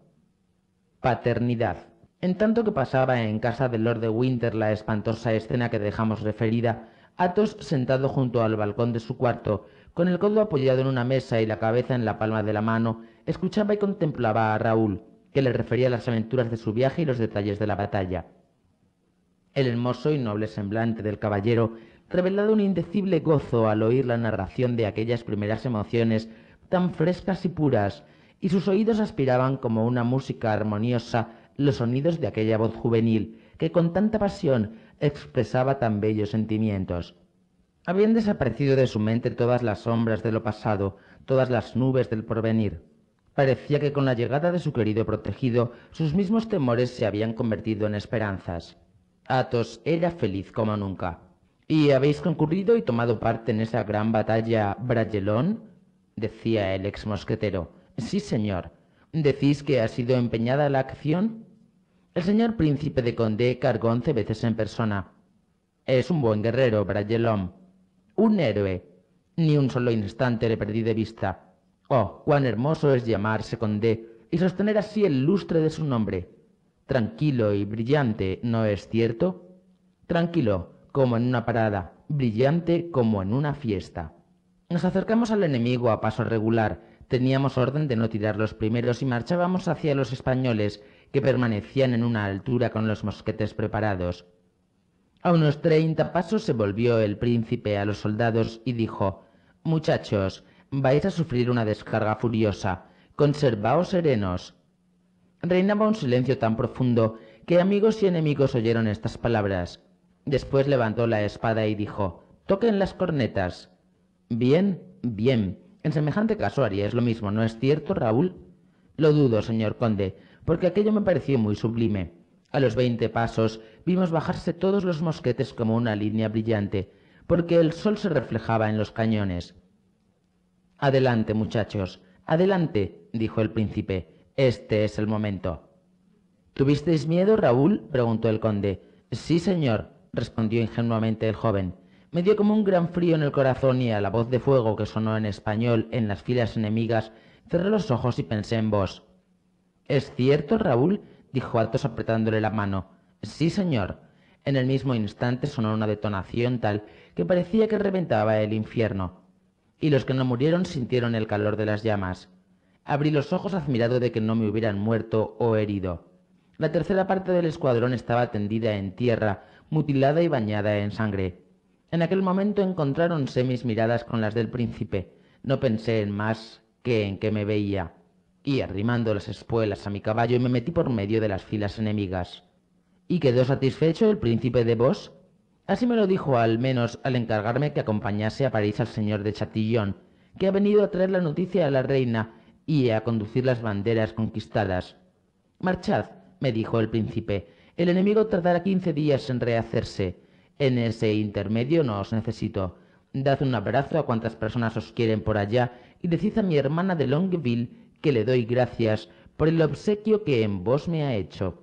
Paternidad. En tanto que pasaba en casa del Lord de Winter la espantosa escena que dejamos referida, Atos, sentado junto al balcón de su cuarto, con el codo apoyado en una mesa y la cabeza en la palma de la mano, escuchaba y contemplaba a Raúl, que le refería las aventuras de su viaje y los detalles de la batalla. El hermoso y noble semblante del caballero revelaba un indecible gozo al oír la narración de aquellas primeras emociones tan frescas y puras, y sus oídos aspiraban como una música armoniosa los sonidos de aquella voz juvenil que con tanta pasión expresaba tan bellos sentimientos. Habían desaparecido de su mente todas las sombras de lo pasado, todas las nubes del porvenir. Parecía que con la llegada de su querido protegido, sus mismos temores se habían convertido en esperanzas. Athos era feliz como nunca. ¿Y habéis concurrido y tomado parte en esa gran batalla Bragelón? decía el ex mosquetero. Sí, señor. ¿Decís que ha sido empeñada la acción? El señor príncipe de Condé cargó once veces en persona. Es un buen guerrero, Bragelón. Un héroe. Ni un solo instante le perdí de vista. Oh, cuán hermoso es llamarse con D y sostener así el lustre de su nombre. Tranquilo y brillante, ¿no es cierto? Tranquilo, como en una parada, brillante como en una fiesta. Nos acercamos al enemigo a paso regular. Teníamos orden de no tirar los primeros y marchábamos hacia los españoles, que permanecían en una altura con los mosquetes preparados. A unos treinta pasos se volvió el príncipe a los soldados y dijo Muchachos, vais a sufrir una descarga furiosa. Conservaos serenos. Reinaba un silencio tan profundo que amigos y enemigos oyeron estas palabras. Después levantó la espada y dijo, Toquen las cornetas. Bien, bien. En semejante caso haríais lo mismo, ¿no es cierto, Raúl? Lo dudo, señor conde, porque aquello me pareció muy sublime. A los veinte pasos vimos bajarse todos los mosquetes como una línea brillante, porque el sol se reflejaba en los cañones. Adelante, muchachos, adelante, dijo el príncipe. Este es el momento. ¿Tuvisteis miedo, Raúl? preguntó el conde. Sí, señor, respondió ingenuamente el joven. Me dio como un gran frío en el corazón y a la voz de fuego que sonó en español en las filas enemigas, cerré los ojos y pensé en vos. ¿Es cierto, Raúl? dijo Altos apretándole la mano. Sí, señor. En el mismo instante sonó una detonación tal que parecía que reventaba el infierno y los que no murieron sintieron el calor de las llamas. Abrí los ojos admirado de que no me hubieran muerto o herido. La tercera parte del escuadrón estaba tendida en tierra, mutilada y bañada en sangre. En aquel momento encontráronse mis miradas con las del príncipe. No pensé en más que en que me veía, y arrimando las espuelas a mi caballo me metí por medio de las filas enemigas. Y quedó satisfecho el príncipe de Vos Así me lo dijo al menos al encargarme que acompañase a París al señor de Chatillon, que ha venido a traer la noticia a la reina y a conducir las banderas conquistadas. Marchad, me dijo el príncipe, el enemigo tardará quince días en rehacerse. En ese intermedio no os necesito. Dad un abrazo a cuantas personas os quieren por allá y decid a mi hermana de Longueville que le doy gracias por el obsequio que en vos me ha hecho.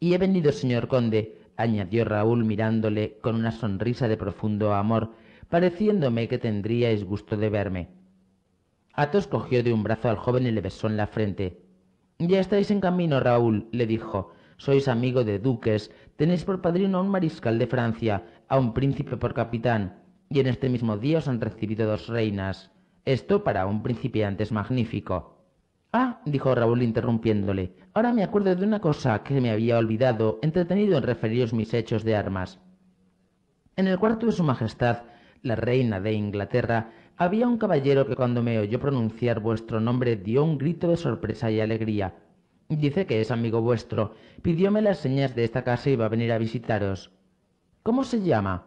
Y he venido, señor conde, añadió Raúl mirándole con una sonrisa de profundo amor, pareciéndome que tendríais gusto de verme. Athos cogió de un brazo al joven y le besó en la frente. Ya estáis en camino, Raúl, le dijo. Sois amigo de duques, tenéis por padrino a un mariscal de Francia, a un príncipe por capitán, y en este mismo día os han recibido dos reinas. Esto para un principiante es magnífico. Ah, dijo Raúl interrumpiéndole, ahora me acuerdo de una cosa que me había olvidado, entretenido en referiros mis hechos de armas. En el cuarto de Su Majestad, la reina de Inglaterra, había un caballero que cuando me oyó pronunciar vuestro nombre dio un grito de sorpresa y alegría. Dice que es amigo vuestro, pidióme las señas de esta casa y va a venir a visitaros. ¿Cómo se llama?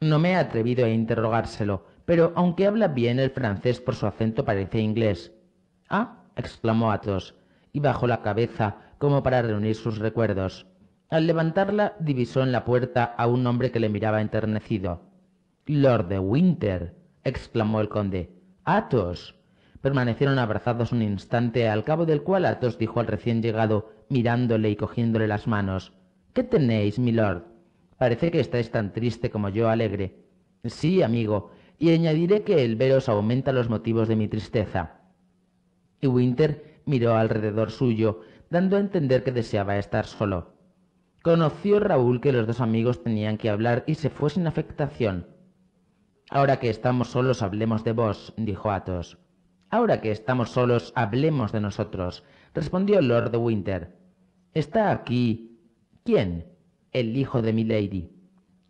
No me he atrevido a interrogárselo, pero aunque habla bien el francés por su acento parece inglés. Ah, exclamó Athos, y bajó la cabeza como para reunir sus recuerdos. Al levantarla divisó en la puerta a un hombre que le miraba enternecido. Lord de Winter, exclamó el conde. Athos. Permanecieron abrazados un instante, al cabo del cual Athos dijo al recién llegado, mirándole y cogiéndole las manos. ¿Qué tenéis, lord? Parece que estáis tan triste como yo alegre. Sí, amigo, y añadiré que el veros aumenta los motivos de mi tristeza y Winter miró alrededor suyo, dando a entender que deseaba estar solo. Conoció Raúl que los dos amigos tenían que hablar y se fue sin afectación. Ahora que estamos solos hablemos de vos, dijo Athos. Ahora que estamos solos hablemos de nosotros, respondió Lord de Winter. Está aquí. ¿Quién? El hijo de Milady». lady.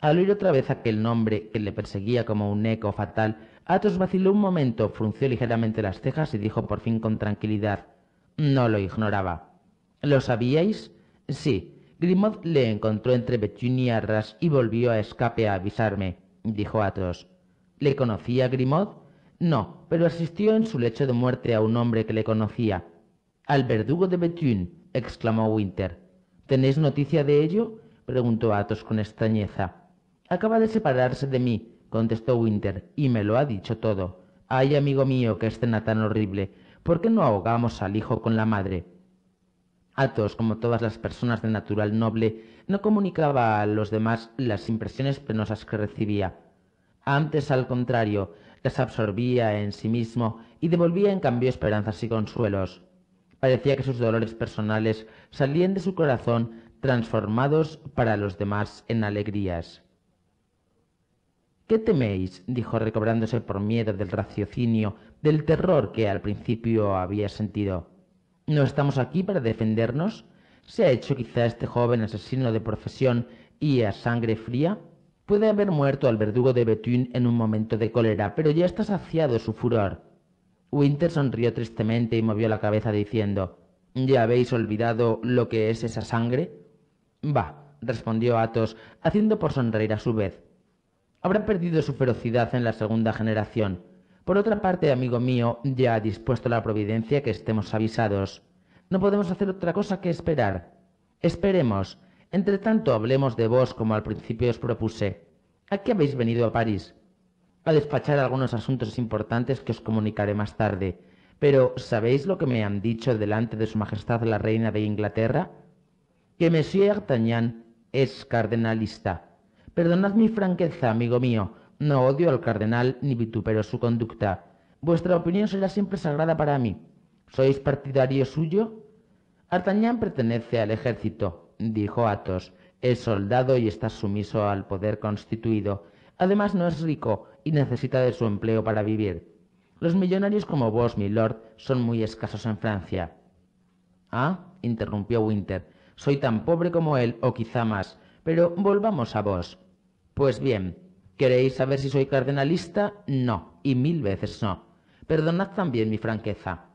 Al oír otra vez aquel nombre que le perseguía como un eco fatal, Atos vaciló un momento, frunció ligeramente las cejas y dijo por fin con tranquilidad No lo ignoraba. ¿Lo sabíais? Sí. Grimaud le encontró entre bethune y Arras y volvió a escape a avisarme, dijo Athos. ¿Le conocía Grimaud? No, pero asistió en su lecho de muerte a un hombre que le conocía. Al verdugo de Bethune, exclamó Winter. ¿Tenéis noticia de ello? preguntó Athos con extrañeza. Acaba de separarse de mí, contestó Winter, y me lo ha dicho todo. Ay, amigo mío, qué escena tan horrible. ¿Por qué no ahogamos al hijo con la madre? Athos, como todas las personas de natural noble, no comunicaba a los demás las impresiones penosas que recibía. Antes, al contrario, las absorbía en sí mismo y devolvía en cambio esperanzas y consuelos. Parecía que sus dolores personales salían de su corazón transformados para los demás en alegrías. ¿Qué teméis? dijo recobrándose por miedo del raciocinio, del terror que al principio había sentido. ¿No estamos aquí para defendernos? ¿Se ha hecho quizá este joven asesino de profesión y a sangre fría? Puede haber muerto al verdugo de Bethune en un momento de cólera, pero ya está saciado su furor. Winter sonrió tristemente y movió la cabeza diciendo ¿Ya habéis olvidado lo que es esa sangre? Va, respondió Athos, haciendo por sonreír a su vez habrá perdido su ferocidad en la segunda generación. Por otra parte, amigo mío, ya ha dispuesto la providencia que estemos avisados. No podemos hacer otra cosa que esperar. Esperemos. Entre tanto, hablemos de vos como al principio os propuse. ¿A qué habéis venido a París? A despachar algunos asuntos importantes que os comunicaré más tarde. Pero, ¿sabéis lo que me han dicho delante de Su Majestad la Reina de Inglaterra? Que Monsieur D'Artagnan es cardenalista Perdonad mi franqueza, amigo mío. No odio al cardenal ni vitupero su conducta. Vuestra opinión será siempre sagrada para mí. ¿Sois partidario suyo? Artagnan pertenece al ejército, dijo Athos. Es soldado y está sumiso al poder constituido. Además no es rico y necesita de su empleo para vivir. Los millonarios como vos, milord, son muy escasos en Francia. Ah, interrumpió Winter, soy tan pobre como él o quizá más, pero volvamos a vos. Pues bien, ¿queréis saber si soy cardenalista? No, y mil veces no. Perdonad también mi franqueza.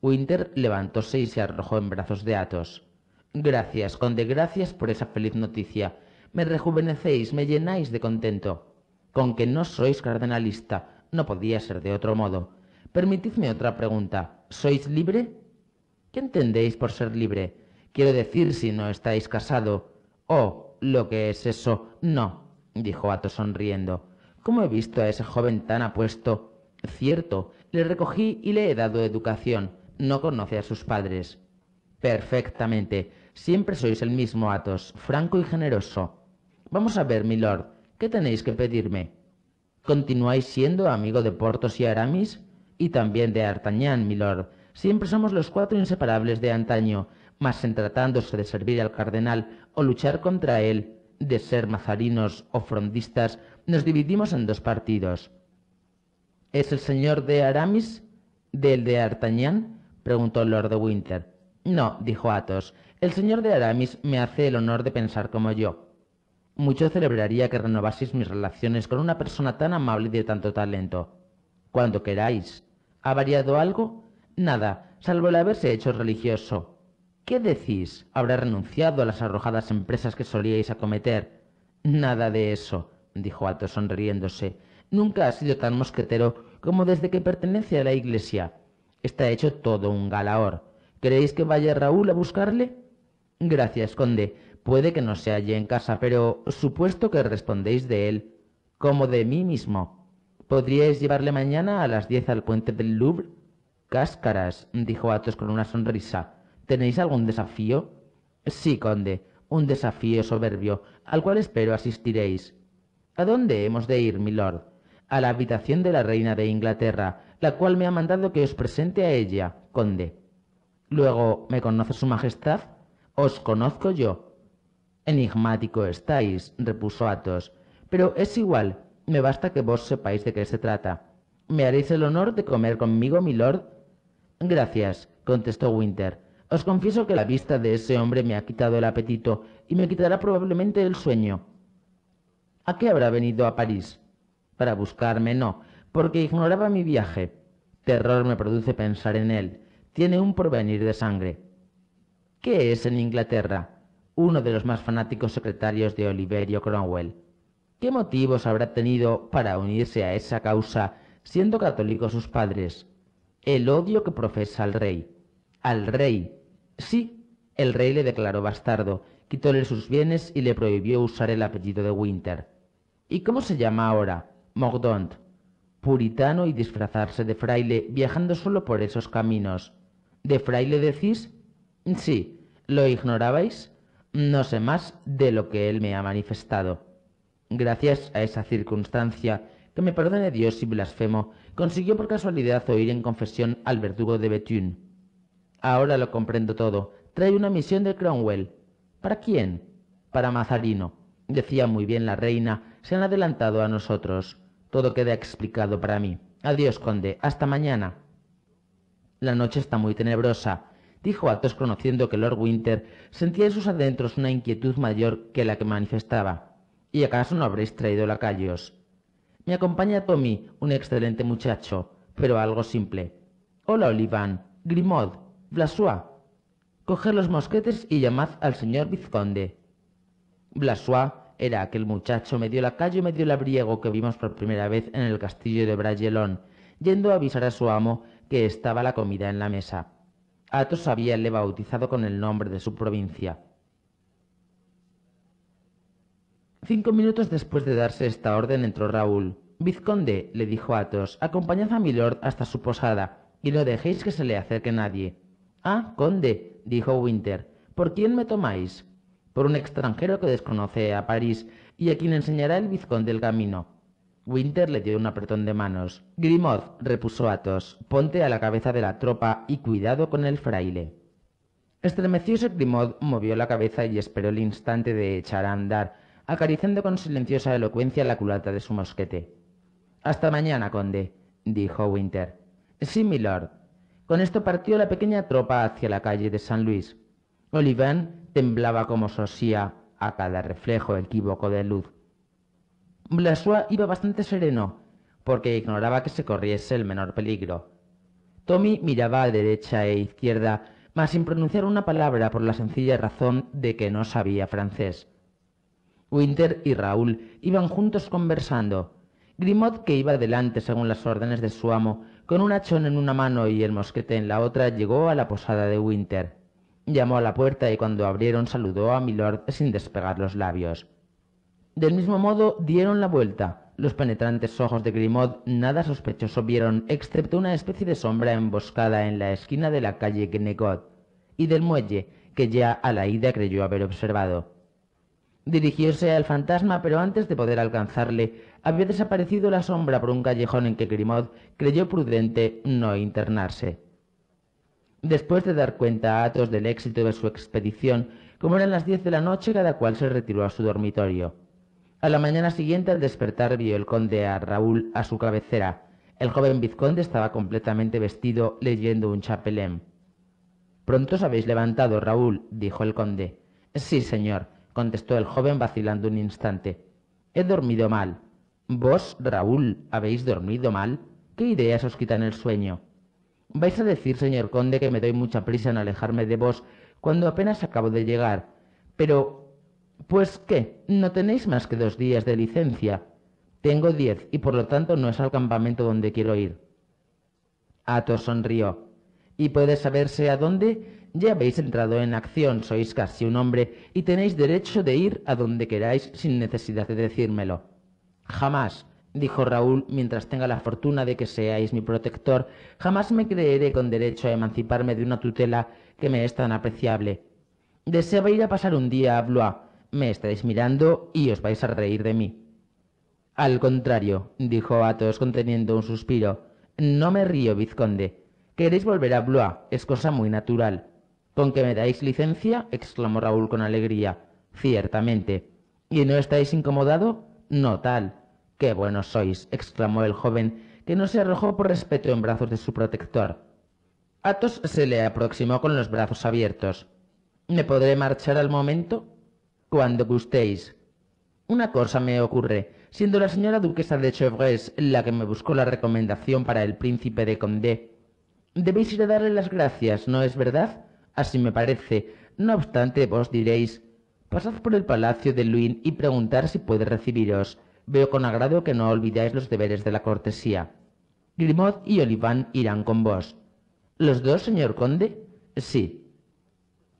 Winter levantóse y se arrojó en brazos de Athos. Gracias, conde, gracias por esa feliz noticia. Me rejuvenecéis, me llenáis de contento. Con que no sois cardenalista, no podía ser de otro modo. Permitidme otra pregunta. ¿Sois libre? ¿Qué entendéis por ser libre? Quiero decir si no estáis casado. Oh, lo que es eso. No, dijo Athos sonriendo. ¿Cómo he visto a ese joven tan apuesto? Cierto, le recogí y le he dado educación. No conoce a sus padres. Perfectamente. Siempre sois el mismo Athos, franco y generoso. Vamos a ver, milord, ¿qué tenéis que pedirme? ¿Continuáis siendo amigo de Portos y Aramis? Y también de Artagnan, milord. Siempre somos los cuatro inseparables de antaño, mas en tratándose de servir al cardenal o luchar contra él, de ser mazarinos o frondistas, nos dividimos en dos partidos. ¿Es el señor de Aramis del de Artagnan? preguntó Lord de Winter. No, dijo Athos, el señor de Aramis me hace el honor de pensar como yo. Mucho celebraría que renovaseis mis relaciones con una persona tan amable y de tanto talento. Cuando queráis. ¿Ha variado algo? Nada, salvo el haberse hecho religioso. ¿Qué decís? ¿Habrá renunciado a las arrojadas empresas que solíais acometer? Nada de eso, dijo Athos sonriéndose. Nunca ha sido tan mosquetero como desde que pertenece a la iglesia. Está hecho todo un galaor. ¿Creéis que vaya Raúl a buscarle? Gracias, conde. Puede que no se halle en casa, pero supuesto que respondéis de él, como de mí mismo. ¿Podríais llevarle mañana a las diez al puente del Louvre? Cáscaras, dijo Athos con una sonrisa. ¿Tenéis algún desafío? Sí, conde, un desafío soberbio, al cual espero asistiréis. ¿A dónde hemos de ir, milord? A la habitación de la reina de Inglaterra, la cual me ha mandado que os presente a ella, conde. Luego, ¿me conoce su majestad? Os conozco yo. Enigmático estáis, repuso Athos, pero es igual, me basta que vos sepáis de qué se trata. ¿Me haréis el honor de comer conmigo, milord? Gracias, contestó Winter. Os confieso que la vista de ese hombre me ha quitado el apetito y me quitará probablemente el sueño. ¿A qué habrá venido a París? Para buscarme, no, porque ignoraba mi viaje. Terror me produce pensar en él. Tiene un porvenir de sangre. ¿Qué es en Inglaterra? Uno de los más fanáticos secretarios de Oliverio Cromwell. ¿Qué motivos habrá tenido para unirse a esa causa, siendo católicos sus padres? El odio que profesa al rey. Al rey, Sí, el rey le declaró bastardo, quitóle sus bienes y le prohibió usar el apellido de Winter. ¿Y cómo se llama ahora? Mordaunt. Puritano y disfrazarse de fraile viajando solo por esos caminos. ¿De fraile decís? Sí. ¿Lo ignorabais? No sé más de lo que él me ha manifestado. Gracias a esa circunstancia, que me perdone Dios si blasfemo, consiguió por casualidad oír en confesión al verdugo de Bethune. Ahora lo comprendo todo. Trae una misión de Cromwell. ¿Para quién? Para Mazarino. Decía muy bien la reina. Se han adelantado a nosotros. Todo queda explicado para mí. Adiós, conde. Hasta mañana. La noche está muy tenebrosa, dijo Athos conociendo que Lord Winter sentía en sus adentros una inquietud mayor que la que manifestaba. ¿Y acaso no habréis traído lacayos? Me acompaña Tommy, un excelente muchacho, pero algo simple. Hola, Oliván. Grimaud. Blasois, coged los mosquetes y llamad al señor vizconde. Blasois era aquel muchacho medio lacayo y medio labriego que vimos por primera vez en el castillo de Bragelón, yendo a avisar a su amo que estaba la comida en la mesa. Atos había le bautizado con el nombre de su provincia. Cinco minutos después de darse esta orden entró Raúl. Vizconde, le dijo Athos, acompañad a mi lord hasta su posada y no dejéis que se le acerque nadie. Ah, conde, dijo Winter, ¿por quién me tomáis? Por un extranjero que desconoce a París y a quien enseñará el vizconde el camino. Winter le dio un apretón de manos. Grimaud, repuso Athos, ponte a la cabeza de la tropa y cuidado con el fraile. Estremecióse Grimaud, movió la cabeza y esperó el instante de echar a andar, acariciando con silenciosa elocuencia la culata de su mosquete. Hasta mañana, conde, dijo Winter. Sí, milord, con esto partió la pequeña tropa hacia la calle de San Luis. Oliván temblaba como sosía a cada reflejo equívoco de luz. Blasois iba bastante sereno, porque ignoraba que se corriese el menor peligro. Tommy miraba a derecha e izquierda, mas sin pronunciar una palabra por la sencilla razón de que no sabía francés. Winter y Raúl iban juntos conversando. Grimaud, que iba delante según las órdenes de su amo, con un hachón en una mano y el mosquete en la otra, llegó a la posada de Winter. Llamó a la puerta y cuando abrieron saludó a Milord sin despegar los labios. Del mismo modo dieron la vuelta. Los penetrantes ojos de Grimaud nada sospechoso vieron, excepto una especie de sombra emboscada en la esquina de la calle Guenegot y del muelle, que ya a la ida creyó haber observado. Dirigióse al fantasma, pero antes de poder alcanzarle, había desaparecido la sombra por un callejón en que Grimaud creyó prudente no internarse. Después de dar cuenta a Atos del éxito de su expedición, como eran las diez de la noche, cada cual se retiró a su dormitorio. A la mañana siguiente, al despertar, vio el conde a Raúl a su cabecera. El joven vizconde estaba completamente vestido leyendo un chapelén. Pronto os habéis levantado, Raúl, dijo el conde. Sí, señor, contestó el joven vacilando un instante. He dormido mal. Vos, Raúl, habéis dormido mal. ¿Qué ideas os quitan el sueño? Vais a decir, señor conde, que me doy mucha prisa en alejarme de vos cuando apenas acabo de llegar. Pero... Pues qué, no tenéis más que dos días de licencia. Tengo diez y por lo tanto no es al campamento donde quiero ir. Atos sonrió. ¿Y puede saberse a dónde? Ya habéis entrado en acción, sois casi un hombre, y tenéis derecho de ir a donde queráis sin necesidad de decírmelo. Jamás, dijo Raúl, mientras tenga la fortuna de que seáis mi protector, jamás me creeré con derecho a emanciparme de una tutela que me es tan apreciable. Deseaba ir a pasar un día a Blois. Me estáis mirando y os vais a reír de mí. Al contrario, dijo Athos conteniendo un suspiro, no me río, vizconde. Queréis volver a Blois, es cosa muy natural. ¿Con que me dais licencia? exclamó Raúl con alegría. Ciertamente. ¿Y no estáis incomodado? No tal. Qué buenos sois, exclamó el joven, que no se arrojó por respeto en brazos de su protector. Athos se le aproximó con los brazos abiertos. ¿Me podré marchar al momento? Cuando gustéis. Una cosa me ocurre, siendo la señora duquesa de Chevreuse la que me buscó la recomendación para el príncipe de Condé. Debéis ir a darle las gracias, ¿no es verdad? Así me parece. No obstante, vos diréis, pasad por el palacio de Luin y preguntar si puede recibiros. Veo con agrado que no olvidáis los deberes de la cortesía. Grimaud y Oliván irán con vos. ¿Los dos, señor conde? Sí.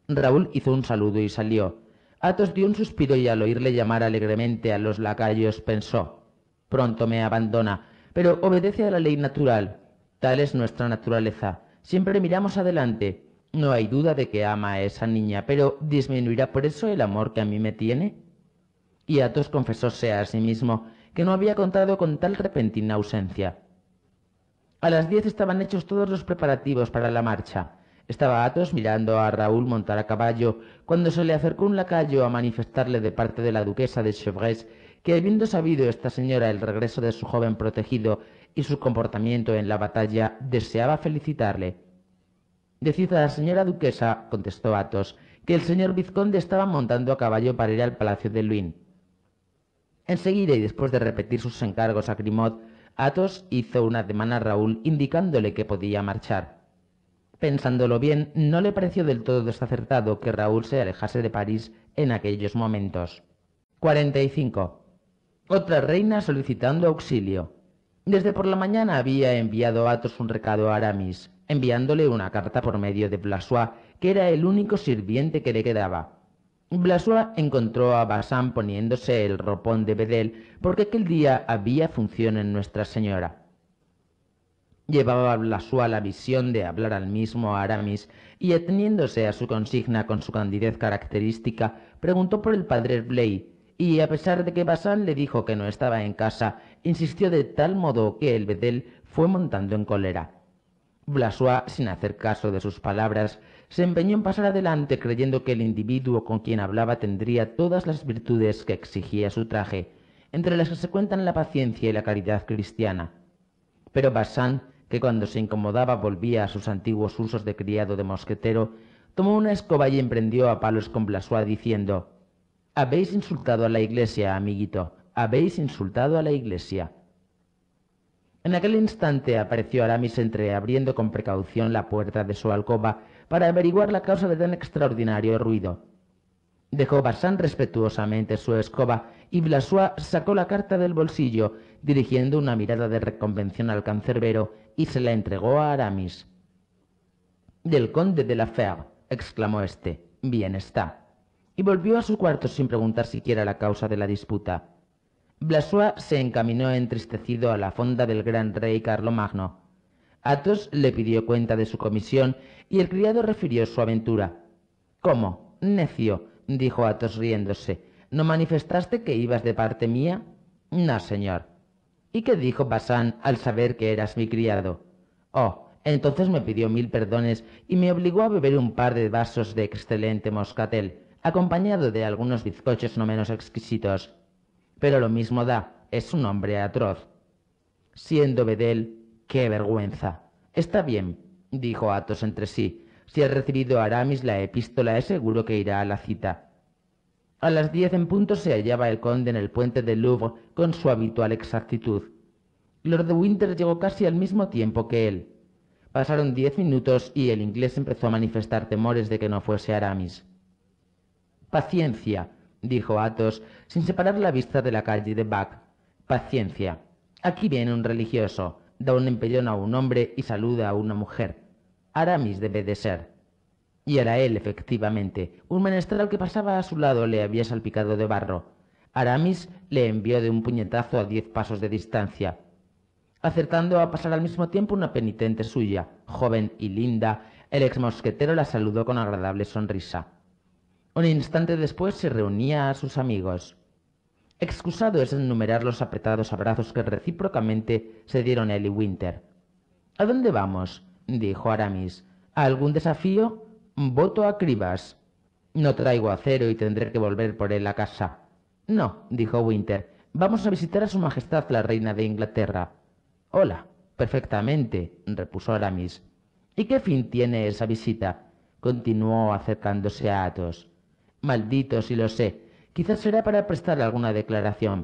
Raúl hizo un saludo y salió. Athos dio un suspiro y al oírle llamar alegremente a los lacayos pensó, pronto me abandona, pero obedece a la ley natural. Tal es nuestra naturaleza. Siempre miramos adelante no hay duda de que ama a esa niña, pero ¿disminuirá por eso el amor que a mí me tiene? Y Athos confesóse a sí mismo que no había contado con tal repentina ausencia. A las diez estaban hechos todos los preparativos para la marcha. Estaba Athos mirando a Raúl montar a caballo cuando se le acercó un lacayo a manifestarle de parte de la duquesa de Chevreuse que habiendo sabido esta señora el regreso de su joven protegido y su comportamiento en la batalla, deseaba felicitarle Decid a la señora duquesa, contestó Athos, que el señor vizconde estaba montando a caballo para ir al palacio de Luin. Enseguida y después de repetir sus encargos a Grimaud, Athos hizo una demanda a Raúl indicándole que podía marchar. Pensándolo bien, no le pareció del todo desacertado que Raúl se alejase de París en aquellos momentos. 45. Otra reina solicitando auxilio. Desde por la mañana había enviado Athos un recado a Aramis enviándole una carta por medio de Blasois, que era el único sirviente que le quedaba. Blasois encontró a Bassan poniéndose el ropón de bedel, porque aquel día había función en Nuestra Señora. Llevaba Blasois la visión de hablar al mismo Aramis, y ateniéndose a su consigna con su candidez característica, preguntó por el padre Blay, y a pesar de que Bassan le dijo que no estaba en casa, insistió de tal modo que el bedel fue montando en cólera. Blasois, sin hacer caso de sus palabras, se empeñó en pasar adelante creyendo que el individuo con quien hablaba tendría todas las virtudes que exigía su traje, entre las que se cuentan la paciencia y la caridad cristiana. Pero Bassan, que cuando se incomodaba volvía a sus antiguos usos de criado de mosquetero, tomó una escoba y emprendió a palos con Blasois diciendo Habéis insultado a la iglesia, amiguito, habéis insultado a la iglesia. En aquel instante apareció Aramis entreabriendo con precaución la puerta de su alcoba para averiguar la causa de tan extraordinario ruido. Dejó Bassan respetuosamente su escoba y Blasua sacó la carta del bolsillo, dirigiendo una mirada de reconvención al cancerbero y se la entregó a Aramis. Del conde de la Fer, exclamó éste, bien está. Y volvió a su cuarto sin preguntar siquiera la causa de la disputa. Blasua se encaminó entristecido a la fonda del gran rey Carlomagno. Athos le pidió cuenta de su comisión y el criado refirió su aventura. ¿Cómo? Necio, dijo Athos riéndose. ¿No manifestaste que ibas de parte mía? No, señor. ¿Y qué dijo Basán al saber que eras mi criado? Oh, entonces me pidió mil perdones y me obligó a beber un par de vasos de excelente moscatel, acompañado de algunos bizcochos no menos exquisitos pero lo mismo da, es un hombre atroz. Siendo Bedel, qué vergüenza. Está bien, dijo Athos entre sí. Si ha recibido Aramis la epístola, es seguro que irá a la cita. A las diez en punto se hallaba el conde en el puente del Louvre con su habitual exactitud. Lord de Winter llegó casi al mismo tiempo que él. Pasaron diez minutos y el inglés empezó a manifestar temores de que no fuese Aramis. Paciencia, dijo Athos, sin separar la vista de la calle de Bach. Paciencia. Aquí viene un religioso, da un empellón a un hombre y saluda a una mujer. Aramis debe de ser. Y era él, efectivamente. Un menestral que pasaba a su lado le había salpicado de barro. Aramis le envió de un puñetazo a diez pasos de distancia, acertando a pasar al mismo tiempo una penitente suya, joven y linda. El ex mosquetero la saludó con agradable sonrisa. Un instante después se reunía a sus amigos. Excusado es enumerar los apretados abrazos que recíprocamente se dieron él y Winter. ¿A dónde vamos? dijo Aramis. ¿A algún desafío? Voto a Cribas. No traigo acero y tendré que volver por él a casa. No, dijo Winter. Vamos a visitar a Su Majestad la Reina de Inglaterra. Hola, perfectamente, repuso Aramis. ¿Y qué fin tiene esa visita? continuó acercándose a Athos. Maldito si lo sé. Quizás será para prestar alguna declaración.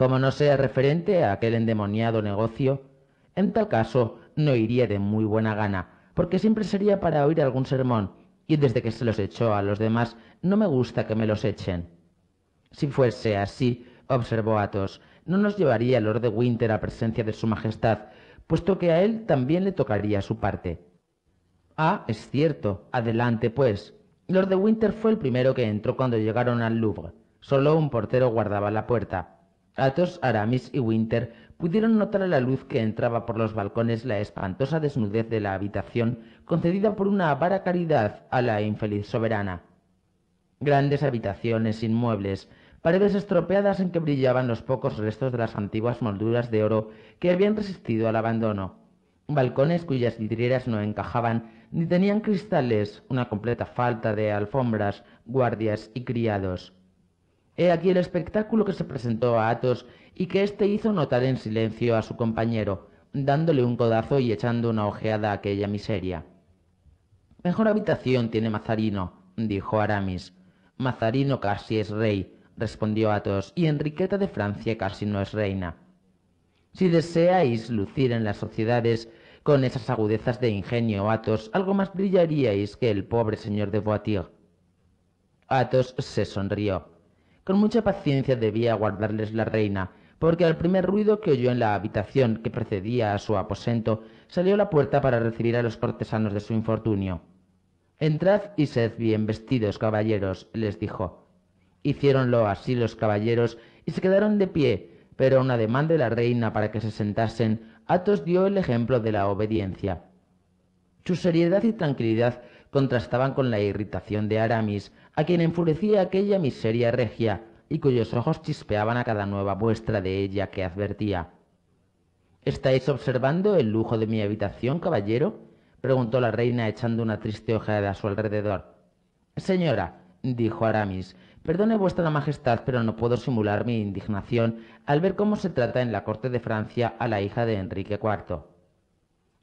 Como no sea referente a aquel endemoniado negocio, en tal caso no iría de muy buena gana, porque siempre sería para oír algún sermón, y desde que se los echó a los demás no me gusta que me los echen. Si fuese así, observó Athos, no nos llevaría Lord de Winter a presencia de su Majestad, puesto que a él también le tocaría su parte. Ah, es cierto, adelante pues, Lord de Winter fue el primero que entró cuando llegaron al Louvre. Solo un portero guardaba la puerta. Athos, Aramis y Winter pudieron notar a la luz que entraba por los balcones la espantosa desnudez de la habitación concedida por una avara caridad a la infeliz soberana. Grandes habitaciones inmuebles, paredes estropeadas en que brillaban los pocos restos de las antiguas molduras de oro que habían resistido al abandono, balcones cuyas vidrieras no encajaban ni tenían cristales, una completa falta de alfombras, guardias y criados. He aquí el espectáculo que se presentó a Athos y que éste hizo notar en silencio a su compañero, dándole un codazo y echando una ojeada a aquella miseria. Mejor habitación tiene Mazarino, dijo Aramis. Mazarino casi es rey, respondió Athos, y Enriqueta de Francia casi no es reina. Si deseáis lucir en las sociedades con esas agudezas de ingenio, Athos, algo más brillaríais que el pobre señor de Boitier. Athos se sonrió. Con mucha paciencia debía guardarles la reina, porque al primer ruido que oyó en la habitación que precedía a su aposento, salió a la puerta para recibir a los cortesanos de su infortunio. Entrad y sed bien vestidos, caballeros, les dijo. Hicieronlo así los caballeros y se quedaron de pie, pero a una demanda de la reina para que se sentasen, Atos dio el ejemplo de la obediencia. Su seriedad y tranquilidad contrastaban con la irritación de Aramis, a quien enfurecía aquella miseria regia y cuyos ojos chispeaban a cada nueva muestra de ella que advertía. ¿Estáis observando el lujo de mi habitación, caballero? preguntó la reina echando una triste ojeada a su alrededor. Señora, dijo Aramis, Perdone vuestra majestad, pero no puedo simular mi indignación al ver cómo se trata en la corte de Francia a la hija de Enrique IV.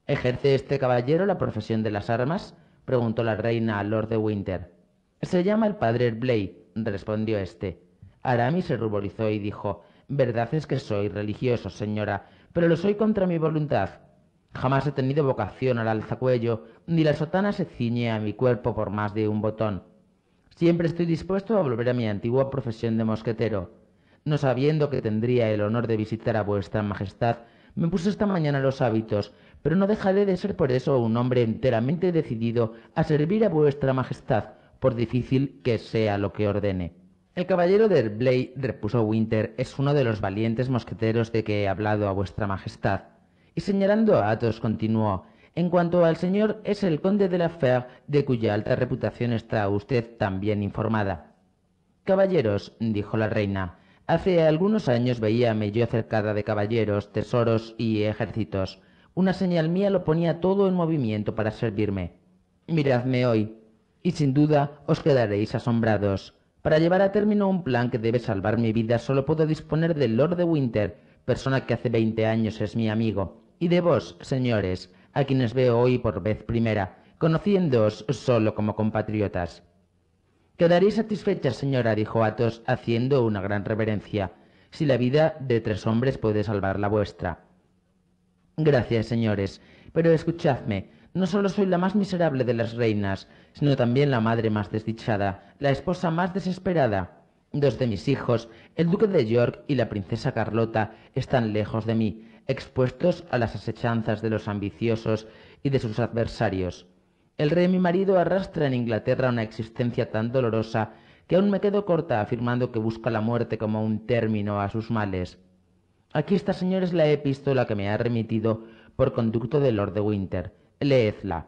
¿Ejerce este caballero la profesión de las armas? preguntó la reina al Lord de Winter. Se llama el padre Blay, respondió éste. Aramis se ruborizó y dijo Verdad es que soy religioso, señora, pero lo soy contra mi voluntad. Jamás he tenido vocación al alzacuello, ni la sotana se ciñe a mi cuerpo por más de un botón. Siempre estoy dispuesto a volver a mi antigua profesión de mosquetero. No sabiendo que tendría el honor de visitar a vuestra majestad, me puse esta mañana los hábitos, pero no dejaré de ser por eso un hombre enteramente decidido a servir a vuestra majestad, por difícil que sea lo que ordene. El caballero de Herblay, repuso Winter, es uno de los valientes mosqueteros de que he hablado a vuestra majestad. Y señalando a Athos continuó, en cuanto al señor, es el conde de la Fer, de cuya alta reputación está usted también informada. Caballeros, dijo la reina, hace algunos años veíame yo cercada de caballeros, tesoros y ejércitos. Una señal mía lo ponía todo en movimiento para servirme. Miradme hoy, y sin duda os quedaréis asombrados. Para llevar a término un plan que debe salvar mi vida solo puedo disponer del Lord de Winter, persona que hace veinte años es mi amigo, y de vos, señores, a quienes veo hoy por vez primera, conociéndoos solo como compatriotas. Quedaréis satisfechas, señora, dijo Athos, haciendo una gran reverencia, si la vida de tres hombres puede salvar la vuestra. Gracias, señores, pero escuchadme, no solo soy la más miserable de las reinas, sino también la madre más desdichada, la esposa más desesperada. Dos de mis hijos, el duque de York y la princesa Carlota, están lejos de mí, expuestos a las asechanzas de los ambiciosos y de sus adversarios. El rey mi marido arrastra en Inglaterra una existencia tan dolorosa que aún me quedo corta afirmando que busca la muerte como un término a sus males. Aquí está, señores, la epístola que me ha remitido por conducto del Lord de Winter. Leedla.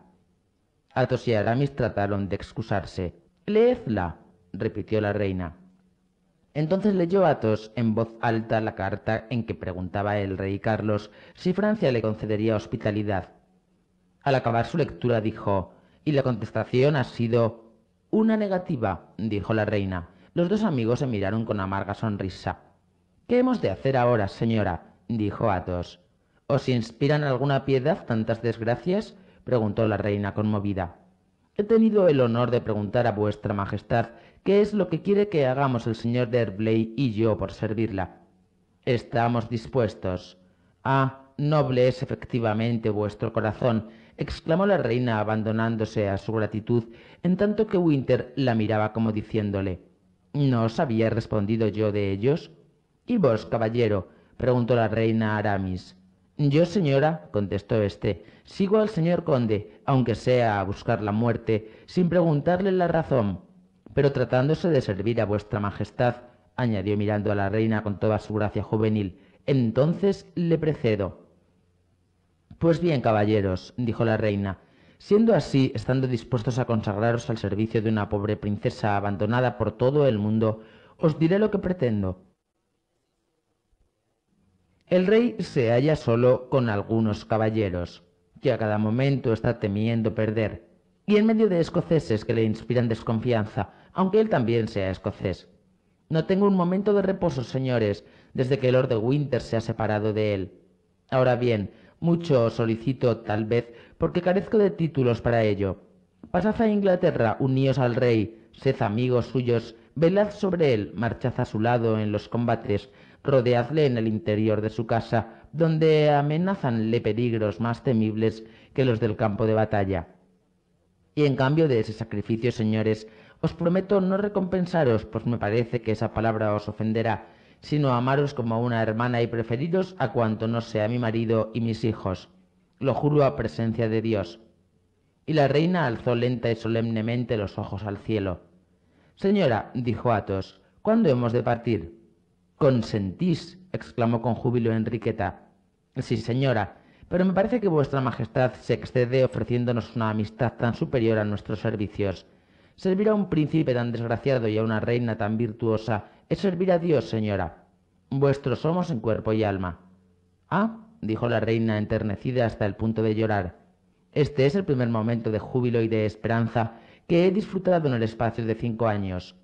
Athos y Aramis trataron de excusarse. Leedla, repitió la reina. Entonces leyó Athos en voz alta la carta en que preguntaba el rey Carlos si Francia le concedería hospitalidad. Al acabar su lectura dijo, y la contestación ha sido una negativa, dijo la reina. Los dos amigos se miraron con amarga sonrisa. ¿Qué hemos de hacer ahora, señora? dijo Athos. ¿Os inspiran alguna piedad tantas desgracias? preguntó la reina conmovida. He tenido el honor de preguntar a vuestra Majestad qué es lo que quiere que hagamos el señor Derblay y yo por servirla. Estamos dispuestos. Ah, noble es efectivamente vuestro corazón, exclamó la reina abandonándose a su gratitud, en tanto que Winter la miraba como diciéndole ¿No os había respondido yo de ellos? ¿Y vos, caballero? preguntó la reina Aramis. Yo, señora, contestó éste, sigo al señor conde, aunque sea a buscar la muerte, sin preguntarle la razón. Pero tratándose de servir a vuestra Majestad, añadió mirando a la reina con toda su gracia juvenil, entonces le precedo. Pues bien, caballeros, dijo la reina, siendo así, estando dispuestos a consagraros al servicio de una pobre princesa abandonada por todo el mundo, os diré lo que pretendo. El rey se halla solo con algunos caballeros, que a cada momento está temiendo perder, y en medio de escoceses que le inspiran desconfianza, aunque él también sea escocés. No tengo un momento de reposo, señores, desde que Lord de Winter se ha separado de él. Ahora bien, mucho os solicito, tal vez, porque carezco de títulos para ello. Pasad a Inglaterra, uníos al rey, sed amigos suyos, velad sobre él, marchad a su lado en los combates, rodeadle en el interior de su casa, donde amenazanle peligros más temibles que los del campo de batalla. Y en cambio de ese sacrificio, señores, os prometo no recompensaros, pues me parece que esa palabra os ofenderá, sino amaros como a una hermana y preferiros a cuanto no sea mi marido y mis hijos. Lo juro a presencia de Dios. Y la reina alzó lenta y solemnemente los ojos al cielo. Señora, dijo Athos, ¿cuándo hemos de partir? Consentís, exclamó con júbilo Enriqueta. Sí, señora, pero me parece que vuestra majestad se excede ofreciéndonos una amistad tan superior a nuestros servicios ¿Servir a un príncipe tan desgraciado y a una reina tan virtuosa es servir a Dios, señora? Vuestros somos en cuerpo y alma. Ah, dijo la reina enternecida hasta el punto de llorar. Este es el primer momento de júbilo y de esperanza que he disfrutado en el espacio de cinco años.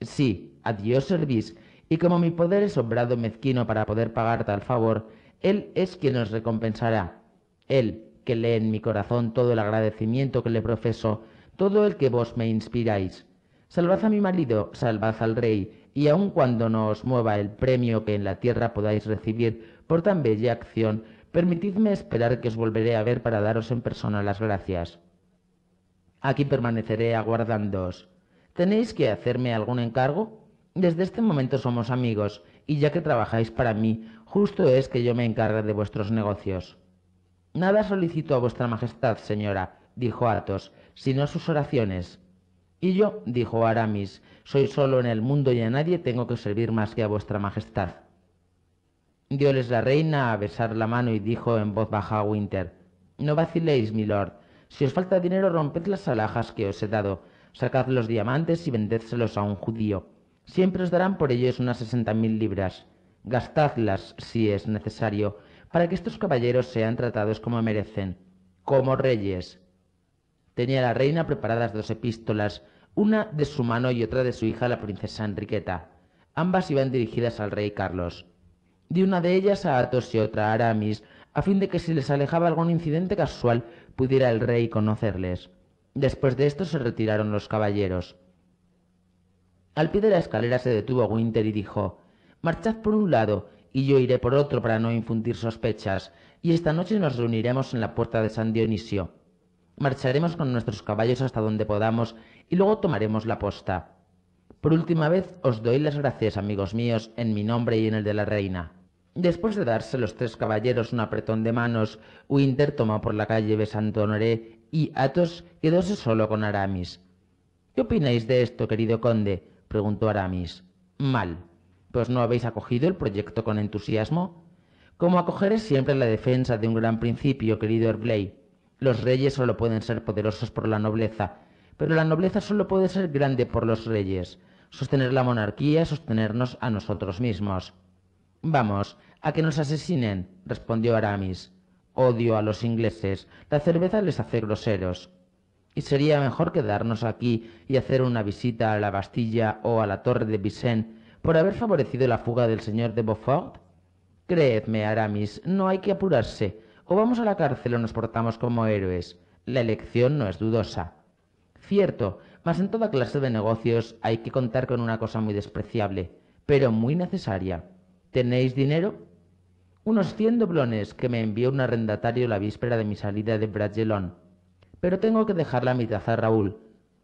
Sí, a Dios servís, y como mi poder es obrado mezquino para poder pagar tal favor, Él es quien os recompensará. Él, que lee en mi corazón todo el agradecimiento que le profeso, todo el que vos me inspiráis. Salvad a mi marido, salvad al rey, y aun cuando no os mueva el premio que en la tierra podáis recibir por tan bella acción, permitidme esperar que os volveré a ver para daros en persona las gracias. Aquí permaneceré aguardándoos. ¿Tenéis que hacerme algún encargo? Desde este momento somos amigos, y ya que trabajáis para mí, justo es que yo me encargue de vuestros negocios. Nada solicito a vuestra majestad, señora, dijo Athos, sino a sus oraciones. Y yo, dijo Aramis, soy solo en el mundo y a nadie tengo que servir más que a vuestra majestad. Dióles la reina a besar la mano y dijo en voz baja a Winter, No vaciléis, milord. Si os falta dinero, romped las alhajas que os he dado, sacad los diamantes y vendédselos a un judío. Siempre os darán por ellos unas sesenta mil libras. Gastadlas, si es necesario, para que estos caballeros sean tratados como merecen, como reyes, tenía la reina preparadas dos epístolas, una de su mano y otra de su hija la princesa Enriqueta. Ambas iban dirigidas al rey Carlos. Di una de ellas a Athos y otra a Aramis, a fin de que si les alejaba algún incidente casual pudiera el rey conocerles. Después de esto se retiraron los caballeros. Al pie de la escalera se detuvo Winter y dijo Marchad por un lado y yo iré por otro para no infundir sospechas, y esta noche nos reuniremos en la puerta de San Dionisio. Marcharemos con nuestros caballos hasta donde podamos y luego tomaremos la posta. Por última vez os doy las gracias, amigos míos, en mi nombre y en el de la reina. Después de darse los tres caballeros un apretón de manos, Winter tomó por la calle de Honoré y Athos quedóse solo con Aramis. ¿Qué opináis de esto, querido conde? preguntó Aramis. Mal. ¿Pues no habéis acogido el proyecto con entusiasmo? Como acogeré siempre la defensa de un gran principio, querido Herblay. Los reyes solo pueden ser poderosos por la nobleza, pero la nobleza solo puede ser grande por los reyes. Sostener la monarquía es sostenernos a nosotros mismos. Vamos, a que nos asesinen, respondió Aramis. Odio a los ingleses, la cerveza les hace groseros. Y sería mejor quedarnos aquí y hacer una visita a la Bastilla o a la Torre de Bisen por haber favorecido la fuga del señor de Beaufort? Creedme, Aramis, no hay que apurarse o vamos a la cárcel o nos portamos como héroes. La elección no es dudosa. Cierto, mas en toda clase de negocios hay que contar con una cosa muy despreciable, pero muy necesaria. ¿Tenéis dinero? Unos cien doblones que me envió un arrendatario la víspera de mi salida de Bragelón. Pero tengo que dejar la mitad a Raúl.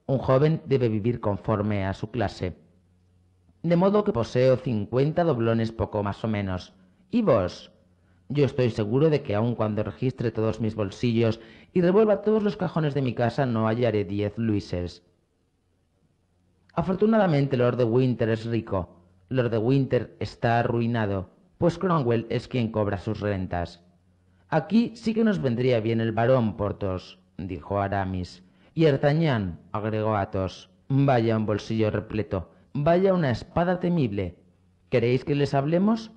Un joven debe vivir conforme a su clase. De modo que poseo cincuenta doblones poco más o menos. ¿Y vos? Yo estoy seguro de que aun cuando registre todos mis bolsillos y revuelva todos los cajones de mi casa no hallaré diez luises. Afortunadamente Lord de Winter es rico. Lord de Winter está arruinado, pues Cromwell es quien cobra sus rentas. Aquí sí que nos vendría bien el barón, Porthos, dijo Aramis. Y Artagnan, agregó Athos. Vaya un bolsillo repleto, vaya una espada temible. ¿Queréis que les hablemos?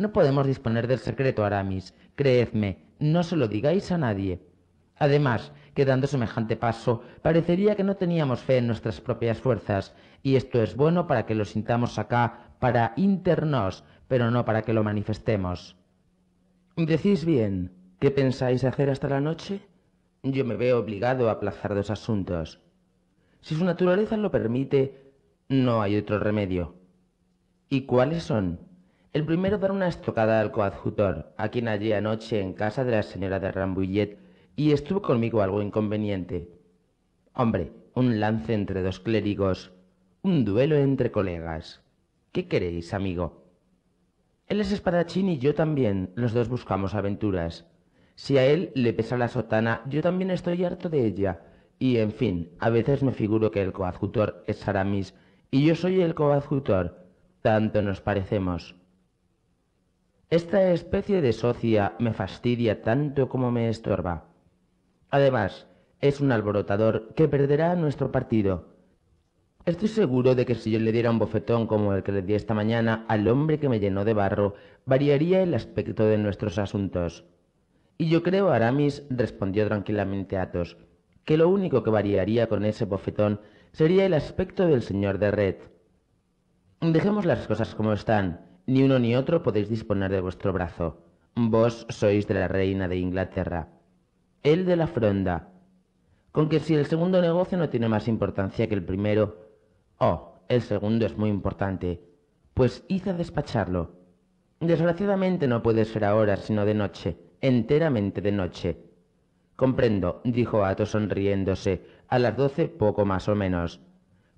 No podemos disponer del secreto, Aramis. Creedme, no se lo digáis a nadie. Además, quedando semejante paso, parecería que no teníamos fe en nuestras propias fuerzas, y esto es bueno para que lo sintamos acá, para internos, pero no para que lo manifestemos. Decís bien, ¿qué pensáis hacer hasta la noche? Yo me veo obligado a aplazar dos asuntos. Si su naturaleza lo permite, no hay otro remedio. ¿Y cuáles son? El primero dar una estocada al coadjutor, a quien hallé anoche en casa de la señora de Rambouillet, y estuvo conmigo algo inconveniente. Hombre, un lance entre dos clérigos, un duelo entre colegas. ¿Qué queréis, amigo? Él es espadachín y yo también, los dos buscamos aventuras. Si a él le pesa la sotana, yo también estoy harto de ella. Y, en fin, a veces me figuro que el coadjutor es Aramis y yo soy el coadjutor. Tanto nos parecemos. Esta especie de socia me fastidia tanto como me estorba. Además, es un alborotador que perderá nuestro partido. Estoy seguro de que si yo le diera un bofetón como el que le di esta mañana al hombre que me llenó de barro, variaría el aspecto de nuestros asuntos. Y yo creo, Aramis, respondió tranquilamente Athos, que lo único que variaría con ese bofetón sería el aspecto del señor de Red. Dejemos las cosas como están. Ni uno ni otro podéis disponer de vuestro brazo. Vos sois de la reina de Inglaterra. Él de la fronda. Con que si el segundo negocio no tiene más importancia que el primero. Oh, el segundo es muy importante. Pues hice despacharlo. Desgraciadamente no puede ser ahora, sino de noche, enteramente de noche. Comprendo, dijo Ato sonriéndose, a las doce poco más o menos.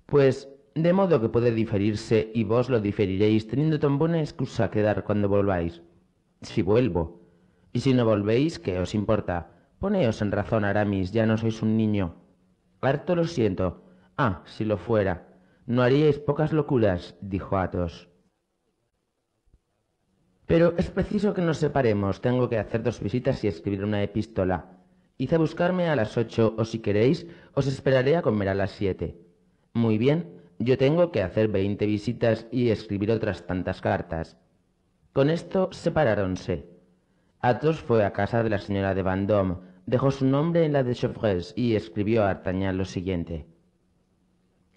Pues de modo que puede diferirse y vos lo diferiréis teniendo tan buena excusa que dar cuando volváis. Si vuelvo. Y si no volvéis, ¿qué os importa? Poneos en razón, Aramis, ya no sois un niño. Harto lo siento. Ah, si lo fuera. No haríais pocas locuras, dijo Athos. Pero es preciso que nos separemos. Tengo que hacer dos visitas y escribir una epístola. Hice a buscarme a las ocho, o si queréis, os esperaré a comer a las siete. Muy bien, yo tengo que hacer veinte visitas y escribir otras tantas cartas. Con esto separáronse. Athos fue a casa de la señora de Vendôme, dejó su nombre en la de Chevreuse y escribió a Artagnan lo siguiente: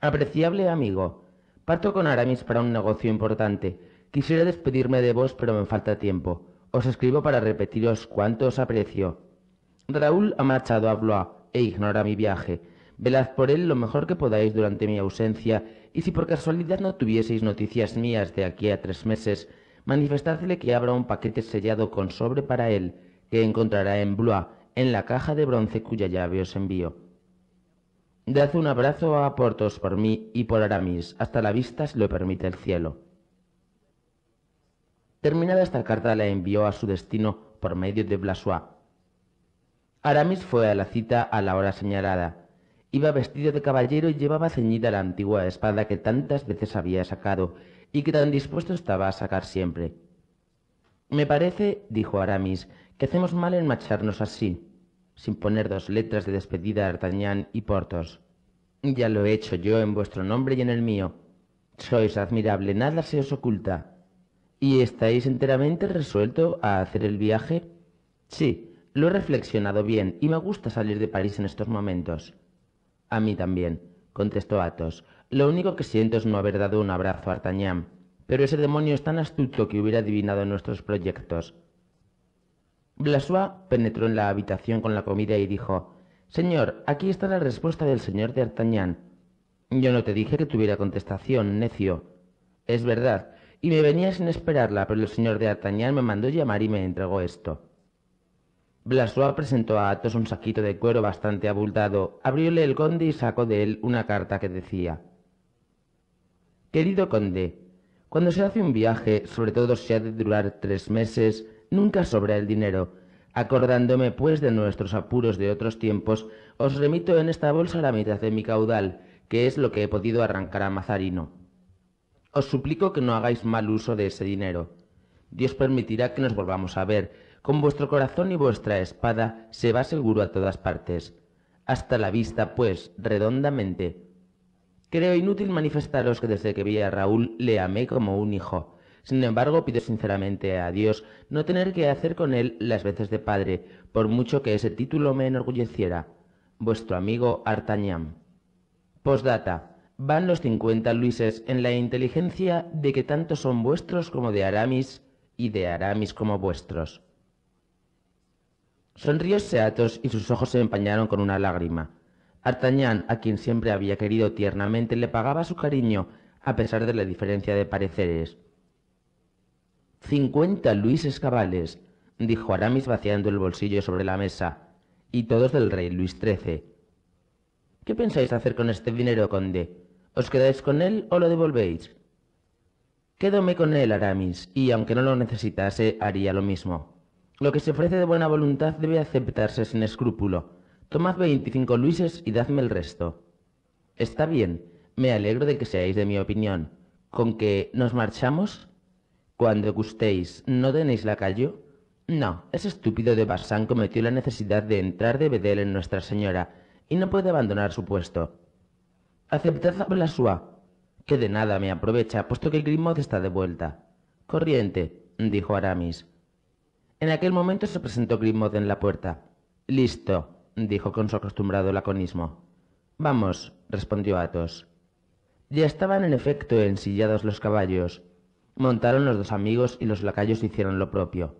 Apreciable amigo, parto con Aramis para un negocio importante. Quisiera despedirme de vos, pero me falta tiempo. Os escribo para repetiros cuánto os aprecio. Raúl ha marchado a Blois e ignora mi viaje Velad por él lo mejor que podáis durante mi ausencia, y si por casualidad no tuvieseis noticias mías de aquí a tres meses, manifestadle que abra un paquete sellado con sobre para él, que encontrará en Blois, en la caja de bronce cuya llave os envío. Dad un abrazo a Portos por mí y por Aramis, hasta la vista si lo permite el cielo. Terminada esta carta la envió a su destino por medio de Blasois. Aramis fue a la cita a la hora señalada. Iba vestido de caballero y llevaba ceñida la antigua espada que tantas veces había sacado y que tan dispuesto estaba a sacar siempre. Me parece, dijo Aramis, que hacemos mal en marcharnos así, sin poner dos letras de despedida a D'Artagnan y Porthos. Ya lo he hecho yo en vuestro nombre y en el mío. Sois admirable, nada se os oculta. ¿Y estáis enteramente resuelto a hacer el viaje? Sí, lo he reflexionado bien y me gusta salir de París en estos momentos. A mí también, contestó Athos. Lo único que siento es no haber dado un abrazo a Artagnan, pero ese demonio es tan astuto que hubiera adivinado nuestros proyectos. Blasois penetró en la habitación con la comida y dijo Señor, aquí está la respuesta del señor de Artagnan. Yo no te dije que tuviera contestación, necio. Es verdad, y me venía sin esperarla, pero el señor de Artagnan me mandó llamar y me entregó esto. Blasua presentó a Atos un saquito de cuero bastante abultado, abrióle el conde y sacó de él una carta que decía Querido conde, cuando se hace un viaje, sobre todo si ha de durar tres meses, nunca sobra el dinero. Acordándome, pues, de nuestros apuros de otros tiempos, os remito en esta bolsa la mitad de mi caudal, que es lo que he podido arrancar a Mazarino. Os suplico que no hagáis mal uso de ese dinero. Dios permitirá que nos volvamos a ver, con vuestro corazón y vuestra espada se va seguro a todas partes. Hasta la vista, pues, redondamente. Creo inútil manifestaros que desde que vi a Raúl le amé como un hijo. Sin embargo, pido sinceramente a Dios no tener que hacer con él las veces de padre, por mucho que ese título me enorgulleciera. Vuestro amigo Artagnan. Postdata. Van los cincuenta luises en la inteligencia de que tanto son vuestros como de Aramis y de Aramis como vuestros. Sonrió Seatos y sus ojos se empañaron con una lágrima. Artañán, a quien siempre había querido tiernamente, le pagaba su cariño, a pesar de la diferencia de pareceres. Cincuenta luises Escabales dijo Aramis vaciando el bolsillo sobre la mesa, y todos del rey Luis XIII. ¿Qué pensáis hacer con este dinero, conde? ¿Os quedáis con él o lo devolvéis? Quédome con él, Aramis, y aunque no lo necesitase, haría lo mismo. Lo que se ofrece de buena voluntad debe aceptarse sin escrúpulo. Tomad veinticinco luises y dadme el resto. Está bien, me alegro de que seáis de mi opinión. ¿Con que nos marchamos? Cuando gustéis, ¿no tenéis la callo? No, ese estúpido de Bassan cometió la necesidad de entrar de vedel en Nuestra Señora y no puede abandonar su puesto. Aceptad a Blasua, que de nada me aprovecha, puesto que el Grimaud está de vuelta. Corriente, dijo Aramis. En aquel momento se presentó Grimaud en la puerta. Listo, dijo con su acostumbrado laconismo. Vamos, respondió Athos. Ya estaban en efecto ensillados los caballos. Montaron los dos amigos y los lacayos hicieron lo propio.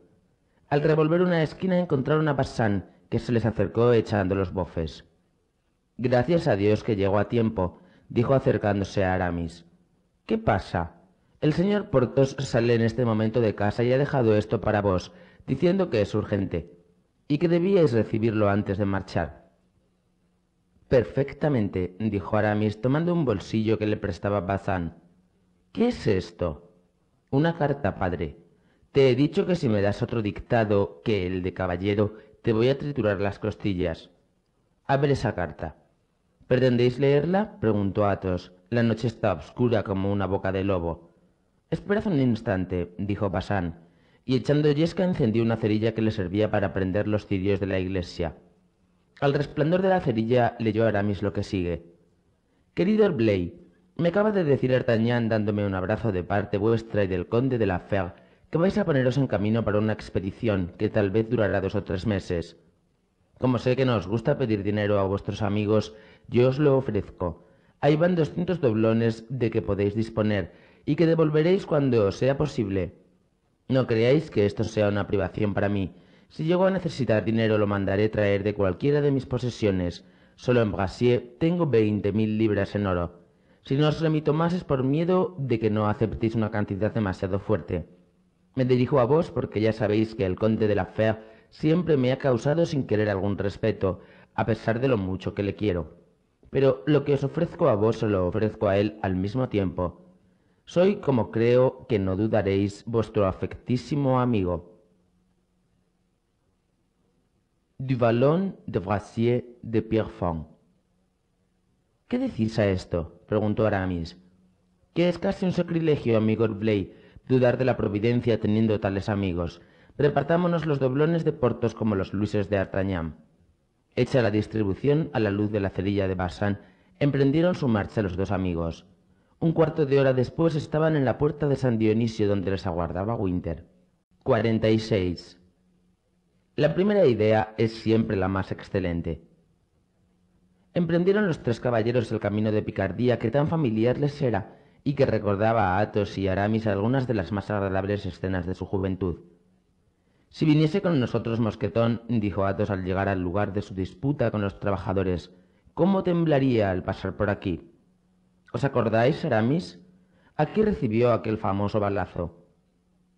Al revolver una esquina encontraron a Bassan, que se les acercó echando los bofes. Gracias a Dios que llegó a tiempo, dijo acercándose a Aramis. ¿Qué pasa? El señor Portos sale en este momento de casa y ha dejado esto para vos, diciendo que es urgente y que debíais recibirlo antes de marchar. Perfectamente, dijo Aramis tomando un bolsillo que le prestaba Bazán. ¿Qué es esto? Una carta, padre. Te he dicho que si me das otro dictado que el de caballero, te voy a triturar las costillas. Abre esa carta. ¿Pretendéis leerla? preguntó Athos. La noche está oscura como una boca de lobo. Esperad un instante, dijo Bazán y echando yesca encendió una cerilla que le servía para prender los cirios de la iglesia. Al resplandor de la cerilla leyó Aramis lo que sigue. Querido Herblay, me acaba de decir Artagnan dándome un abrazo de parte vuestra y del conde de la Fer que vais a poneros en camino para una expedición que tal vez durará dos o tres meses. Como sé que no os gusta pedir dinero a vuestros amigos, yo os lo ofrezco. Ahí van doscientos doblones de que podéis disponer y que devolveréis cuando os sea posible. No creáis que esto sea una privación para mí. Si llego a necesitar dinero lo mandaré traer de cualquiera de mis posesiones. Solo en Brasier tengo veinte mil libras en oro. Si no os remito más es por miedo de que no aceptéis una cantidad demasiado fuerte. Me dirijo a vos porque ya sabéis que el conde de la Fer siempre me ha causado sin querer algún respeto, a pesar de lo mucho que le quiero. Pero lo que os ofrezco a vos se lo ofrezco a él al mismo tiempo. Soy, como creo que no dudaréis, vuestro afectísimo amigo. Duvalon de Brassier de Pierrefonds. ¿Qué decís a esto? preguntó Aramis. Que es casi un sacrilegio, amigo Blay, dudar de la providencia teniendo tales amigos. Repartámonos los doblones de portos como los luises de Artagnan. Hecha la distribución a la luz de la cerilla de Bassan, emprendieron su marcha los dos amigos. Un cuarto de hora después estaban en la puerta de San Dionisio donde les aguardaba Winter. 46. La primera idea es siempre la más excelente. Emprendieron los tres caballeros el camino de Picardía que tan familiar les era y que recordaba a Athos y Aramis algunas de las más agradables escenas de su juventud. Si viniese con nosotros Mosquetón, dijo Athos al llegar al lugar de su disputa con los trabajadores, ¿cómo temblaría al pasar por aquí? ¿Os acordáis, Aramis? Aquí recibió aquel famoso balazo.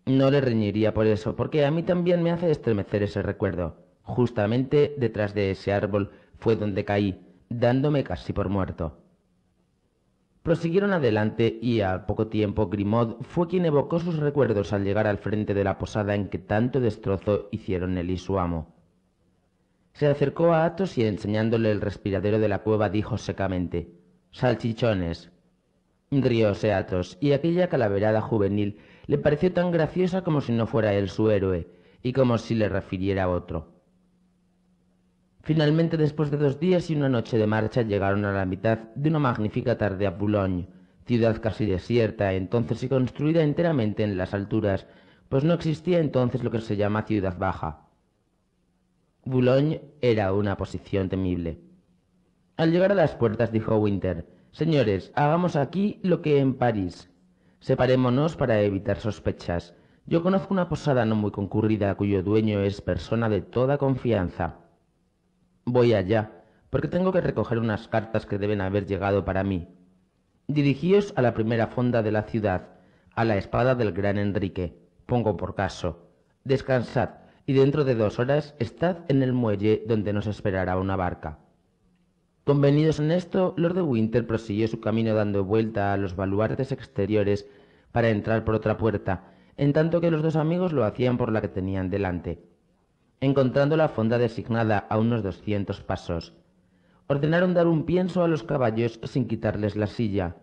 No le reñiría por eso, porque a mí también me hace estremecer ese recuerdo. Justamente detrás de ese árbol fue donde caí, dándome casi por muerto. Prosiguieron adelante y al poco tiempo Grimaud fue quien evocó sus recuerdos al llegar al frente de la posada en que tanto destrozo hicieron él y su amo. Se acercó a Athos y enseñándole el respiradero de la cueva dijo secamente salchichones, rioseatos, y aquella calaverada juvenil le pareció tan graciosa como si no fuera él su héroe, y como si le refiriera a otro. Finalmente, después de dos días y una noche de marcha, llegaron a la mitad de una magnífica tarde a Boulogne, ciudad casi desierta, entonces y construida enteramente en las alturas, pues no existía entonces lo que se llama ciudad baja. Boulogne era una posición temible. Al llegar a las puertas dijo Winter, Señores, hagamos aquí lo que en París. Separémonos para evitar sospechas. Yo conozco una posada no muy concurrida cuyo dueño es persona de toda confianza. Voy allá, porque tengo que recoger unas cartas que deben haber llegado para mí. Dirigíos a la primera fonda de la ciudad, a la espada del gran Enrique. Pongo por caso. Descansad, y dentro de dos horas estad en el muelle donde nos esperará una barca. Convenidos en esto, Lord de Winter prosiguió su camino dando vuelta a los baluartes exteriores para entrar por otra puerta, en tanto que los dos amigos lo hacían por la que tenían delante, encontrando la fonda designada a unos doscientos pasos. Ordenaron dar un pienso a los caballos sin quitarles la silla.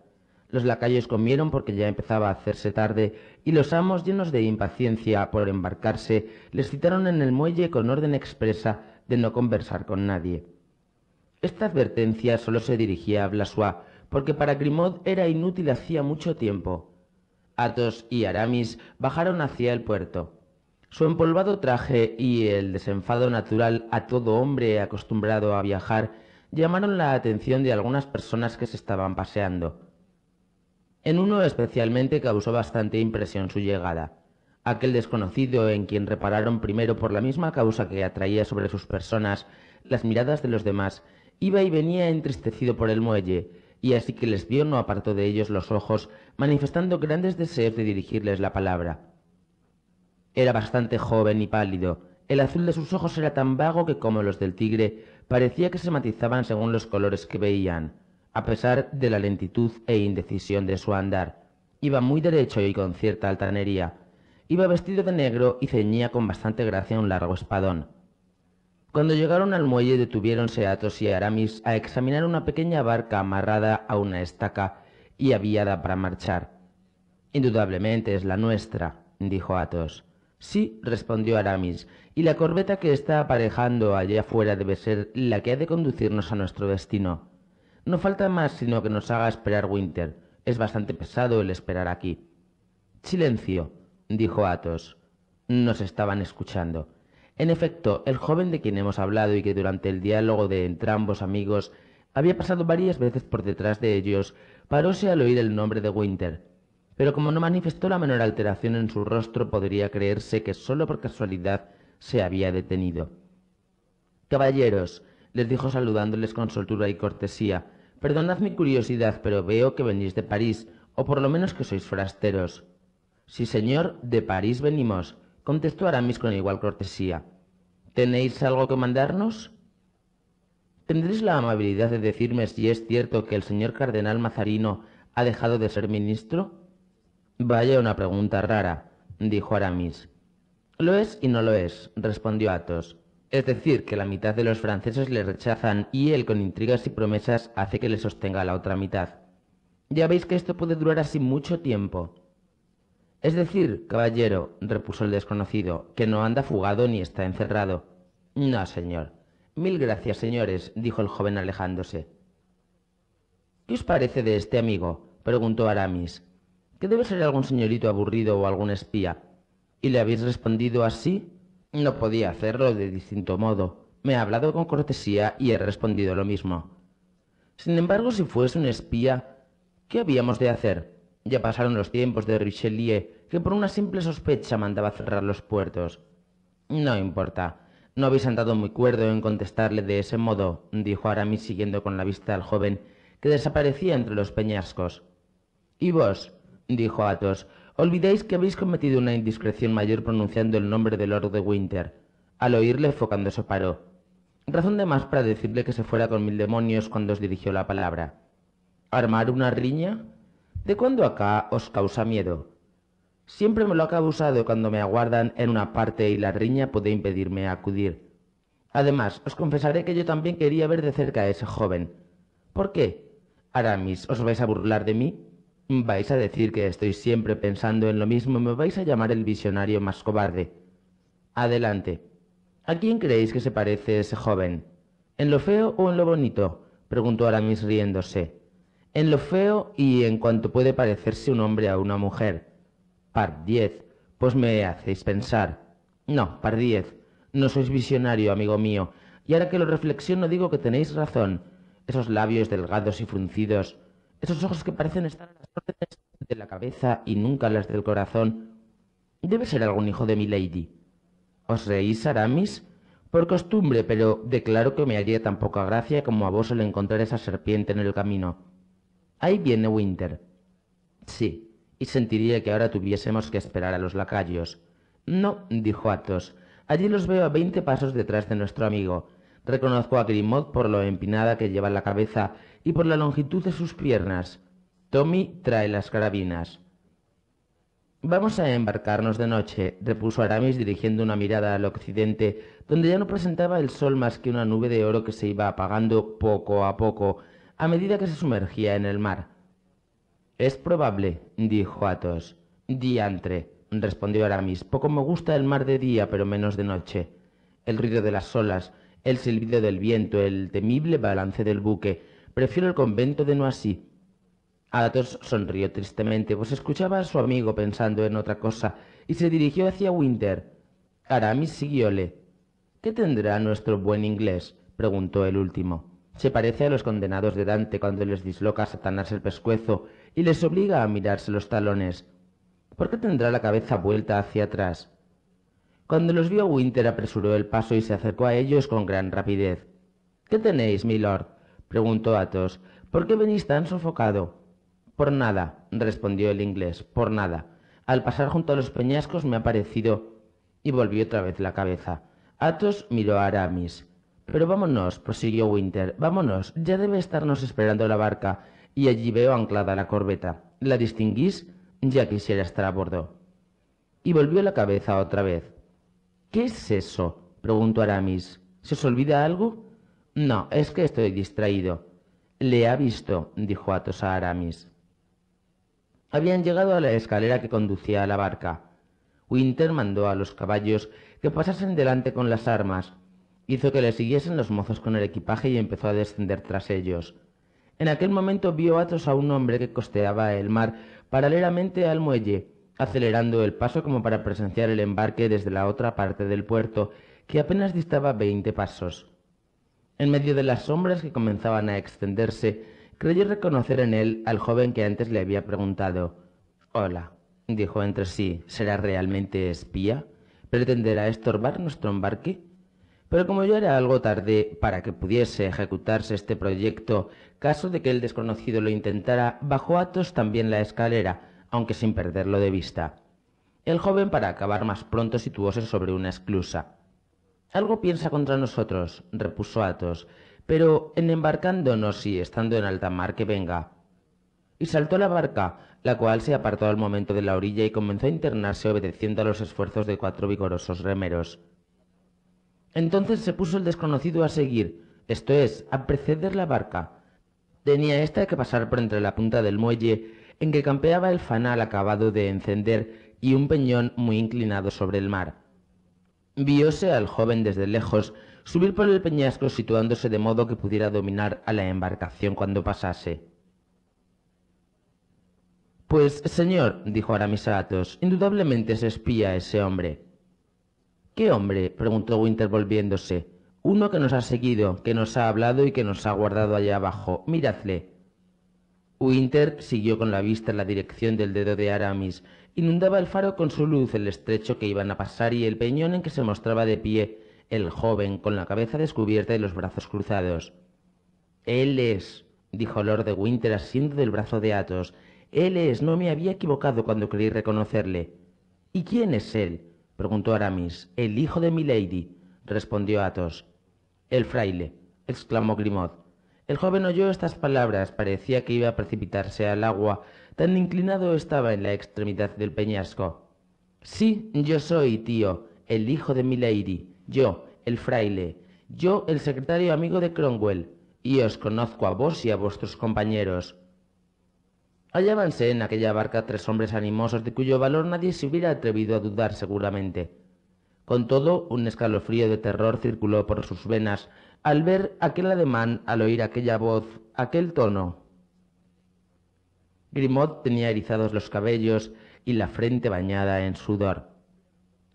Los lacayos comieron porque ya empezaba a hacerse tarde y los amos, llenos de impaciencia por embarcarse, les citaron en el muelle con orden expresa de no conversar con nadie. Esta advertencia solo se dirigía a Blasois, porque para Grimaud era inútil hacía mucho tiempo. Athos y Aramis bajaron hacia el puerto. Su empolvado traje y el desenfado natural a todo hombre acostumbrado a viajar llamaron la atención de algunas personas que se estaban paseando. En uno especialmente causó bastante impresión su llegada, aquel desconocido en quien repararon primero por la misma causa que atraía sobre sus personas las miradas de los demás iba y venía entristecido por el muelle, y así que les vio no apartó de ellos los ojos, manifestando grandes deseos de dirigirles la palabra. Era bastante joven y pálido, el azul de sus ojos era tan vago que como los del tigre, parecía que se matizaban según los colores que veían, a pesar de la lentitud e indecisión de su andar. Iba muy derecho y con cierta altanería. Iba vestido de negro y ceñía con bastante gracia un largo espadón. Cuando llegaron al muelle detuviéronse Athos y Aramis a examinar una pequeña barca amarrada a una estaca y aviada para marchar. Indudablemente es la nuestra, dijo Athos. Sí, respondió Aramis, y la corbeta que está aparejando allá afuera debe ser la que ha de conducirnos a nuestro destino. No falta más sino que nos haga esperar Winter. Es bastante pesado el esperar aquí. Silencio, dijo Athos. Nos estaban escuchando. En efecto, el joven de quien hemos hablado y que durante el diálogo de entrambos amigos había pasado varias veces por detrás de ellos, paróse al oír el nombre de Winter, pero como no manifestó la menor alteración en su rostro, podría creerse que sólo por casualidad se había detenido. Caballeros, les dijo saludándoles con soltura y cortesía, perdonad mi curiosidad, pero veo que venís de París, o por lo menos que sois forasteros. Sí, señor, de París venimos, Contestó Aramis con igual cortesía. ¿Tenéis algo que mandarnos? ¿Tendréis la amabilidad de decirme si es cierto que el señor cardenal Mazarino ha dejado de ser ministro? Vaya una pregunta rara, dijo Aramis. Lo es y no lo es, respondió Athos. Es decir, que la mitad de los franceses le rechazan y él con intrigas y promesas hace que le sostenga la otra mitad. Ya veis que esto puede durar así mucho tiempo. Es decir, caballero, repuso el desconocido, que no anda fugado ni está encerrado. No, señor. Mil gracias, señores, dijo el joven alejándose. ¿Qué os parece de este amigo? preguntó Aramis, que debe ser algún señorito aburrido o algún espía. ¿Y le habéis respondido así? No podía hacerlo de distinto modo. Me ha hablado con cortesía y he respondido lo mismo. Sin embargo, si fuese un espía, ¿qué habíamos de hacer? Ya pasaron los tiempos de Richelieu, que por una simple sospecha mandaba cerrar los puertos. No importa. No habéis andado muy cuerdo en contestarle de ese modo, dijo Aramis siguiendo con la vista al joven, que desaparecía entre los peñascos. Y vos, dijo Athos, —Olvidéis que habéis cometido una indiscreción mayor pronunciando el nombre de Lord de Winter. Al oírle, Focando paró. Razón de más para decirle que se fuera con mil demonios cuando os dirigió la palabra. ¿Armar una riña? ¿De cuándo acá os causa miedo? Siempre me lo ha causado cuando me aguardan en una parte y la riña puede impedirme acudir. Además, os confesaré que yo también quería ver de cerca a ese joven. ¿Por qué? Aramis, ¿os vais a burlar de mí? ¿Vais a decir que estoy siempre pensando en lo mismo? ¿Me vais a llamar el visionario más cobarde? Adelante. ¿A quién creéis que se parece ese joven? ¿En lo feo o en lo bonito? preguntó Aramis riéndose en lo feo y en cuanto puede parecerse un hombre a una mujer. Par 10, pues me hacéis pensar. No, par 10, no sois visionario, amigo mío, y ahora que lo reflexiono digo que tenéis razón. Esos labios delgados y fruncidos, esos ojos que parecen estar a las órdenes de la cabeza y nunca las del corazón, debe ser algún hijo de mi lady. ¿Os reís, Aramis? Por costumbre, pero declaro que me haría tan poca gracia como a vos el encontrar esa serpiente en el camino. Ahí viene Winter. Sí, y sentiría que ahora tuviésemos que esperar a los lacayos. No, dijo Athos. Allí los veo a veinte pasos detrás de nuestro amigo. Reconozco a Grimaud por lo empinada que lleva la cabeza y por la longitud de sus piernas. Tommy trae las carabinas. Vamos a embarcarnos de noche, repuso Aramis dirigiendo una mirada al occidente, donde ya no presentaba el sol más que una nube de oro que se iba apagando poco a poco, a medida que se sumergía en el mar. Es probable, dijo Athos. Diantre, respondió Aramis, poco me gusta el mar de día, pero menos de noche. El ruido de las olas, el silbido del viento, el temible balance del buque. Prefiero el convento de Noisy. Athos sonrió tristemente, pues escuchaba a su amigo pensando en otra cosa, y se dirigió hacia Winter. Aramis siguióle. ¿Qué tendrá nuestro buen inglés? preguntó el último. Se parece a los condenados de Dante cuando les disloca Satanás el pescuezo y les obliga a mirarse los talones. ¿Por qué tendrá la cabeza vuelta hacia atrás? Cuando los vio Winter apresuró el paso y se acercó a ellos con gran rapidez. ¿Qué tenéis, milord? preguntó Athos. ¿Por qué venís tan sofocado? Por nada, respondió el inglés, por nada. Al pasar junto a los peñascos me ha parecido. y volvió otra vez la cabeza. Athos miró a Aramis. Pero vámonos, prosiguió Winter, vámonos, ya debe estarnos esperando la barca, y allí veo anclada la corbeta. ¿La distinguís? Ya quisiera estar a bordo. Y volvió la cabeza otra vez. ¿Qué es eso? preguntó Aramis. ¿Se os olvida algo? No, es que estoy distraído. Le ha visto, dijo Athos a Aramis. Habían llegado a la escalera que conducía a la barca. Winter mandó a los caballos que pasasen delante con las armas, Hizo que le siguiesen los mozos con el equipaje y empezó a descender tras ellos. En aquel momento vio Athos a un hombre que costeaba el mar paralelamente al muelle, acelerando el paso como para presenciar el embarque desde la otra parte del puerto, que apenas distaba veinte pasos. En medio de las sombras que comenzaban a extenderse, creyó reconocer en él al joven que antes le había preguntado. Hola, dijo entre sí, ¿será realmente espía? ¿Pretenderá estorbar nuestro embarque? Pero como yo era algo tarde para que pudiese ejecutarse este proyecto, caso de que el desconocido lo intentara, bajó Atos también la escalera, aunque sin perderlo de vista. El joven, para acabar más pronto, situóse sobre una esclusa. Algo piensa contra nosotros, repuso Atos, pero en embarcándonos y estando en alta mar que venga. Y saltó la barca, la cual se apartó al momento de la orilla y comenzó a internarse obedeciendo a los esfuerzos de cuatro vigorosos remeros. Entonces se puso el desconocido a seguir, esto es, a preceder la barca. Tenía ésta que pasar por entre la punta del muelle, en que campeaba el fanal acabado de encender, y un peñón muy inclinado sobre el mar. Vióse al joven desde lejos subir por el peñasco situándose de modo que pudiera dominar a la embarcación cuando pasase. Pues, señor, dijo Aramis indudablemente se espía ese hombre. ¿Qué hombre? preguntó Winter volviéndose. Uno que nos ha seguido, que nos ha hablado y que nos ha guardado allá abajo. Miradle. Winter siguió con la vista la dirección del dedo de Aramis. Inundaba el faro con su luz el estrecho que iban a pasar y el peñón en que se mostraba de pie el joven con la cabeza descubierta y los brazos cruzados. Él es, dijo Lord de Winter asiendo del brazo de Athos. Él es, no me había equivocado cuando creí reconocerle. ¿Y quién es él? preguntó Aramis. El hijo de Milady, respondió Athos. El fraile, exclamó Grimaud. El joven oyó estas palabras, parecía que iba a precipitarse al agua, tan inclinado estaba en la extremidad del peñasco. Sí, yo soy, tío, el hijo de Milady, yo, el fraile, yo, el secretario amigo de Cromwell, y os conozco a vos y a vuestros compañeros. Hallábanse en aquella barca tres hombres animosos de cuyo valor nadie se hubiera atrevido a dudar seguramente. Con todo, un escalofrío de terror circuló por sus venas al ver aquel ademán, al oír aquella voz, aquel tono. Grimaud tenía erizados los cabellos y la frente bañada en sudor.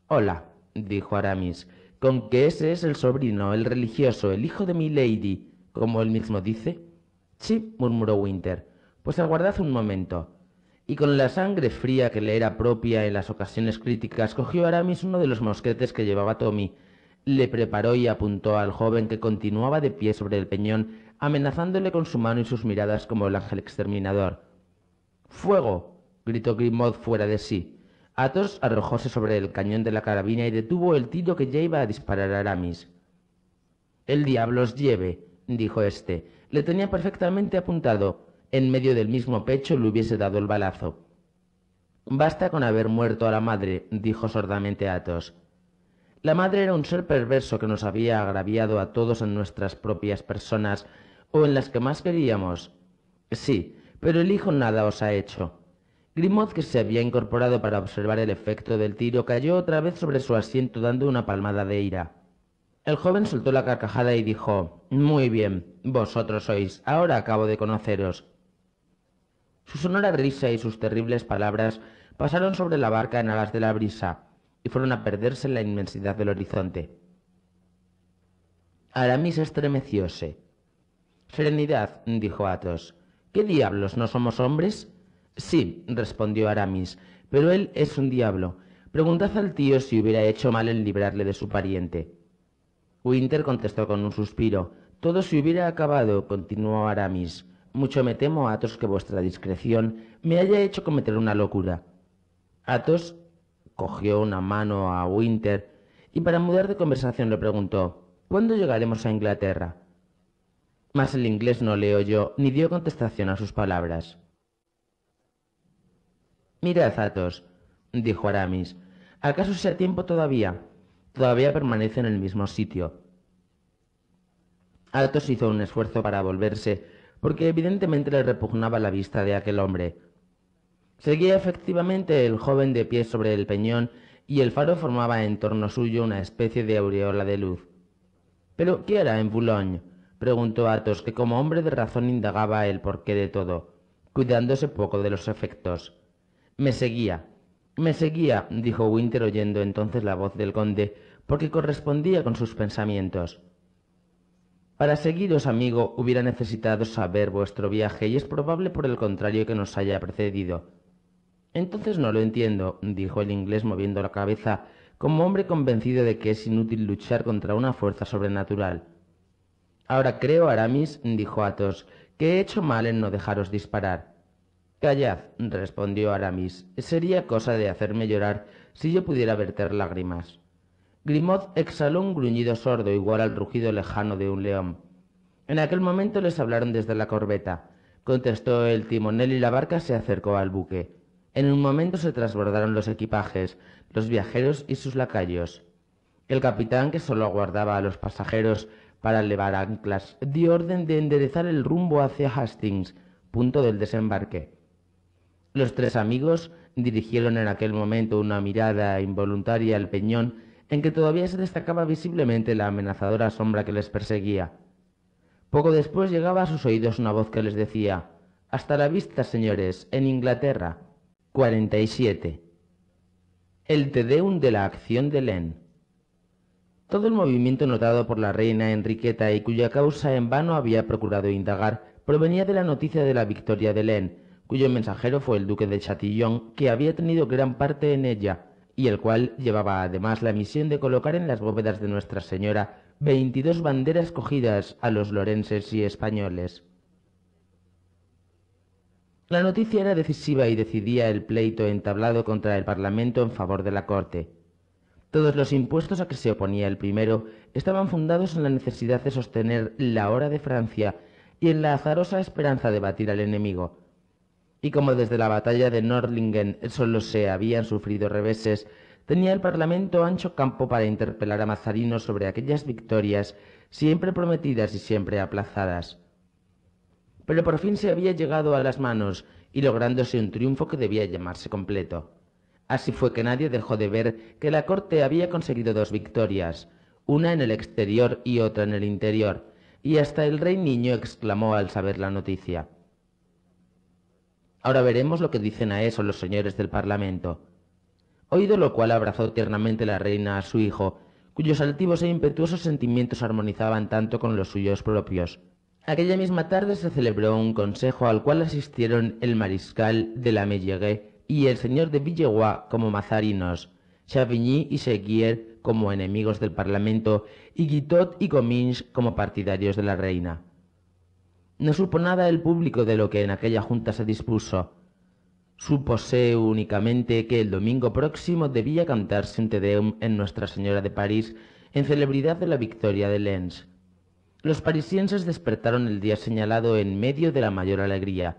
Hola, dijo Aramis, con que ese es el sobrino, el religioso, el hijo de mi lady, como él mismo dice. Sí, murmuró Winter. Pues aguardad un momento. Y con la sangre fría que le era propia en las ocasiones críticas, cogió Aramis uno de los mosquetes que llevaba Tommy, le preparó y apuntó al joven que continuaba de pie sobre el peñón, amenazándole con su mano y sus miradas como el ángel exterminador. ¡Fuego! gritó Grimaud fuera de sí. Athos arrojóse sobre el cañón de la carabina y detuvo el tiro que ya iba a disparar a Aramis. El diablo os lleve, dijo éste. Le tenía perfectamente apuntado en medio del mismo pecho le hubiese dado el balazo. Basta con haber muerto a la madre, dijo sordamente Athos. La madre era un ser perverso que nos había agraviado a todos en nuestras propias personas o en las que más queríamos. Sí, pero el hijo nada os ha hecho. Grimaud, que se había incorporado para observar el efecto del tiro, cayó otra vez sobre su asiento dando una palmada de ira. El joven soltó la carcajada y dijo Muy bien, vosotros sois, ahora acabo de conoceros. Su sonora risa y sus terribles palabras pasaron sobre la barca en alas de la brisa y fueron a perderse en la inmensidad del horizonte. Aramis estremecióse. Serenidad, dijo Athos. ¿Qué diablos? ¿No somos hombres? Sí, respondió Aramis, pero él es un diablo. Preguntad al tío si hubiera hecho mal en librarle de su pariente. Winter contestó con un suspiro. Todo se hubiera acabado, continuó Aramis. Mucho me temo, Athos, que vuestra discreción me haya hecho cometer una locura. Athos cogió una mano a Winter y para mudar de conversación le preguntó ¿Cuándo llegaremos a Inglaterra? Mas el inglés no le oyó ni dio contestación a sus palabras. Mirad, Athos, dijo Aramis, ¿acaso sea tiempo todavía? Todavía permanece en el mismo sitio. Athos hizo un esfuerzo para volverse, porque evidentemente le repugnaba la vista de aquel hombre. Seguía efectivamente el joven de pie sobre el peñón y el faro formaba en torno suyo una especie de aureola de luz. ¿Pero qué hará en Boulogne? preguntó Athos, que como hombre de razón indagaba el porqué de todo, cuidándose poco de los efectos. Me seguía. Me seguía, dijo Winter oyendo entonces la voz del conde, porque correspondía con sus pensamientos. Para seguiros, amigo, hubiera necesitado saber vuestro viaje y es probable por el contrario que nos haya precedido. Entonces no lo entiendo, dijo el inglés moviendo la cabeza, como hombre convencido de que es inútil luchar contra una fuerza sobrenatural. Ahora creo, Aramis, dijo Athos, que he hecho mal en no dejaros disparar. Callad, respondió Aramis, sería cosa de hacerme llorar si yo pudiera verter lágrimas. Grimaud exhaló un gruñido sordo igual al rugido lejano de un león. En aquel momento les hablaron desde la corbeta. Contestó el timonel y la barca se acercó al buque. En un momento se trasbordaron los equipajes, los viajeros y sus lacayos. El capitán, que solo aguardaba a los pasajeros para levar anclas, dio orden de enderezar el rumbo hacia Hastings, punto del desembarque. Los tres amigos dirigieron en aquel momento una mirada involuntaria al peñón en que todavía se destacaba visiblemente la amenazadora sombra que les perseguía. Poco después llegaba a sus oídos una voz que les decía Hasta la vista, señores, en Inglaterra. 47. El Tedeum de la acción de Len. Todo el movimiento notado por la reina Enriqueta y cuya causa en vano había procurado indagar provenía de la noticia de la victoria de Len, cuyo mensajero fue el duque de Chatillon, que había tenido gran parte en ella, y el cual llevaba además la misión de colocar en las bóvedas de Nuestra Señora 22 banderas cogidas a los lorenses y españoles. La noticia era decisiva y decidía el pleito entablado contra el Parlamento en favor de la Corte. Todos los impuestos a que se oponía el primero estaban fundados en la necesidad de sostener la hora de Francia y en la azarosa esperanza de batir al enemigo, y como desde la batalla de Nordlingen solo se habían sufrido reveses, tenía el Parlamento ancho campo para interpelar a Mazarino sobre aquellas victorias siempre prometidas y siempre aplazadas. Pero por fin se había llegado a las manos y lográndose un triunfo que debía llamarse completo. Así fue que nadie dejó de ver que la corte había conseguido dos victorias, una en el exterior y otra en el interior, y hasta el rey niño exclamó al saber la noticia. Ahora veremos lo que dicen a eso los señores del Parlamento. Oído lo cual abrazó tiernamente la reina a su hijo, cuyos altivos e impetuosos sentimientos armonizaban tanto con los suyos propios. Aquella misma tarde se celebró un consejo al cual asistieron el mariscal de la Mellegué y el señor de Villegois como mazarinos, Chavigny y Seguier como enemigos del Parlamento y Guitot y Comines como partidarios de la reina. No supo nada el público de lo que en aquella junta se dispuso. Supose únicamente que el domingo próximo debía cantarse un Tedeum en Nuestra Señora de París en celebridad de la victoria de Lens. Los parisienses despertaron el día señalado en medio de la mayor alegría,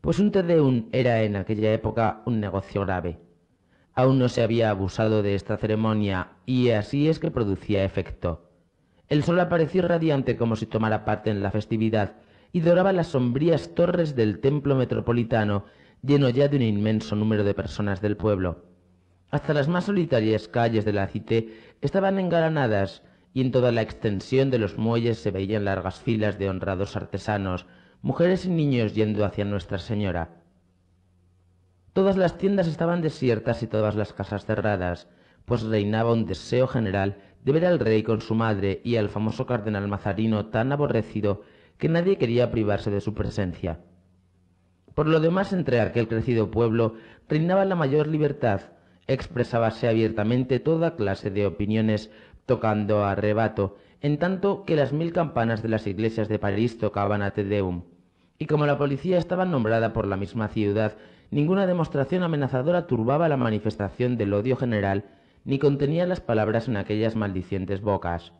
pues un Tedeum era en aquella época un negocio grave. Aún no se había abusado de esta ceremonia y así es que producía efecto. El sol apareció radiante como si tomara parte en la festividad y doraba las sombrías torres del templo metropolitano, lleno ya de un inmenso número de personas del pueblo. Hasta las más solitarias calles de la Cité estaban engalanadas, y en toda la extensión de los muelles se veían largas filas de honrados artesanos, mujeres y niños yendo hacia Nuestra Señora. Todas las tiendas estaban desiertas y todas las casas cerradas, pues reinaba un deseo general de ver al rey con su madre y al famoso cardenal mazarino tan aborrecido que nadie quería privarse de su presencia. Por lo demás, entre aquel crecido pueblo reinaba la mayor libertad, expresábase abiertamente toda clase de opiniones tocando a rebato, en tanto que las mil campanas de las iglesias de París tocaban a Tedeum. Y como la policía estaba nombrada por la misma ciudad, ninguna demostración amenazadora turbaba la manifestación del odio general ni contenía las palabras en aquellas maldicientes bocas.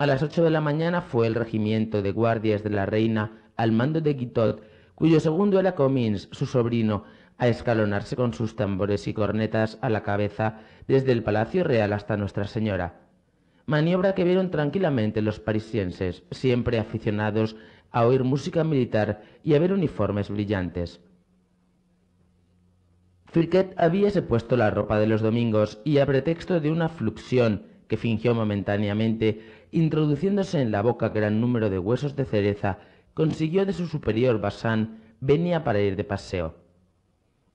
A las 8 de la mañana fue el regimiento de guardias de la reina al mando de Guitot, cuyo segundo era Comins, su sobrino, a escalonarse con sus tambores y cornetas a la cabeza desde el Palacio Real hasta Nuestra Señora. Maniobra que vieron tranquilamente los parisienses, siempre aficionados a oír música militar y a ver uniformes brillantes. había habíase puesto la ropa de los domingos y a pretexto de una fluxión que fingió momentáneamente introduciéndose en la boca gran número de huesos de cereza, consiguió de su superior Basán venia para ir de paseo.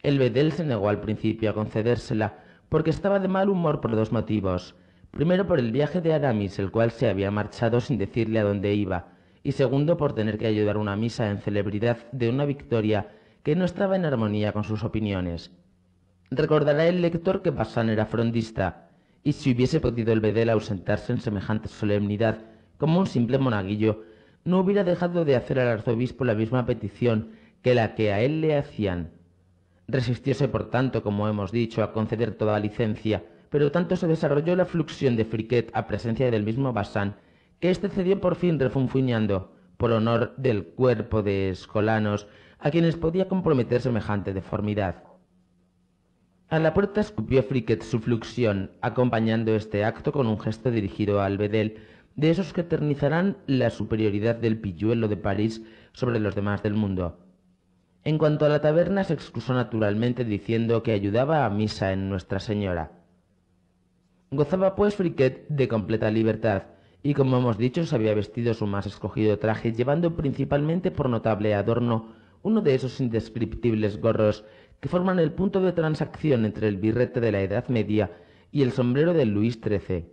El vedel se negó al principio a concedérsela, porque estaba de mal humor por dos motivos. Primero por el viaje de Aramis, el cual se había marchado sin decirle a dónde iba, y segundo por tener que ayudar una misa en celebridad de una victoria que no estaba en armonía con sus opiniones. Recordará el lector que Bassan era frondista, y si hubiese podido el bedel ausentarse en semejante solemnidad como un simple monaguillo, no hubiera dejado de hacer al arzobispo la misma petición que la que a él le hacían. Resistióse, por tanto, como hemos dicho, a conceder toda licencia, pero tanto se desarrolló la fluxión de Friquet a presencia del mismo Basan, que este cedió por fin refunfuñando, por honor del cuerpo de escolanos, a quienes podía comprometer semejante deformidad. A la puerta escupió Friquet su fluxión, acompañando este acto con un gesto dirigido al bedel de esos que eternizarán la superioridad del pilluelo de París sobre los demás del mundo. En cuanto a la taberna, se excusó naturalmente diciendo que ayudaba a misa en Nuestra Señora. Gozaba pues Friquet de completa libertad, y como hemos dicho, se había vestido su más escogido traje, llevando principalmente por notable adorno uno de esos indescriptibles gorros que forman el punto de transacción entre el birrete de la Edad Media y el sombrero de Luis XIII.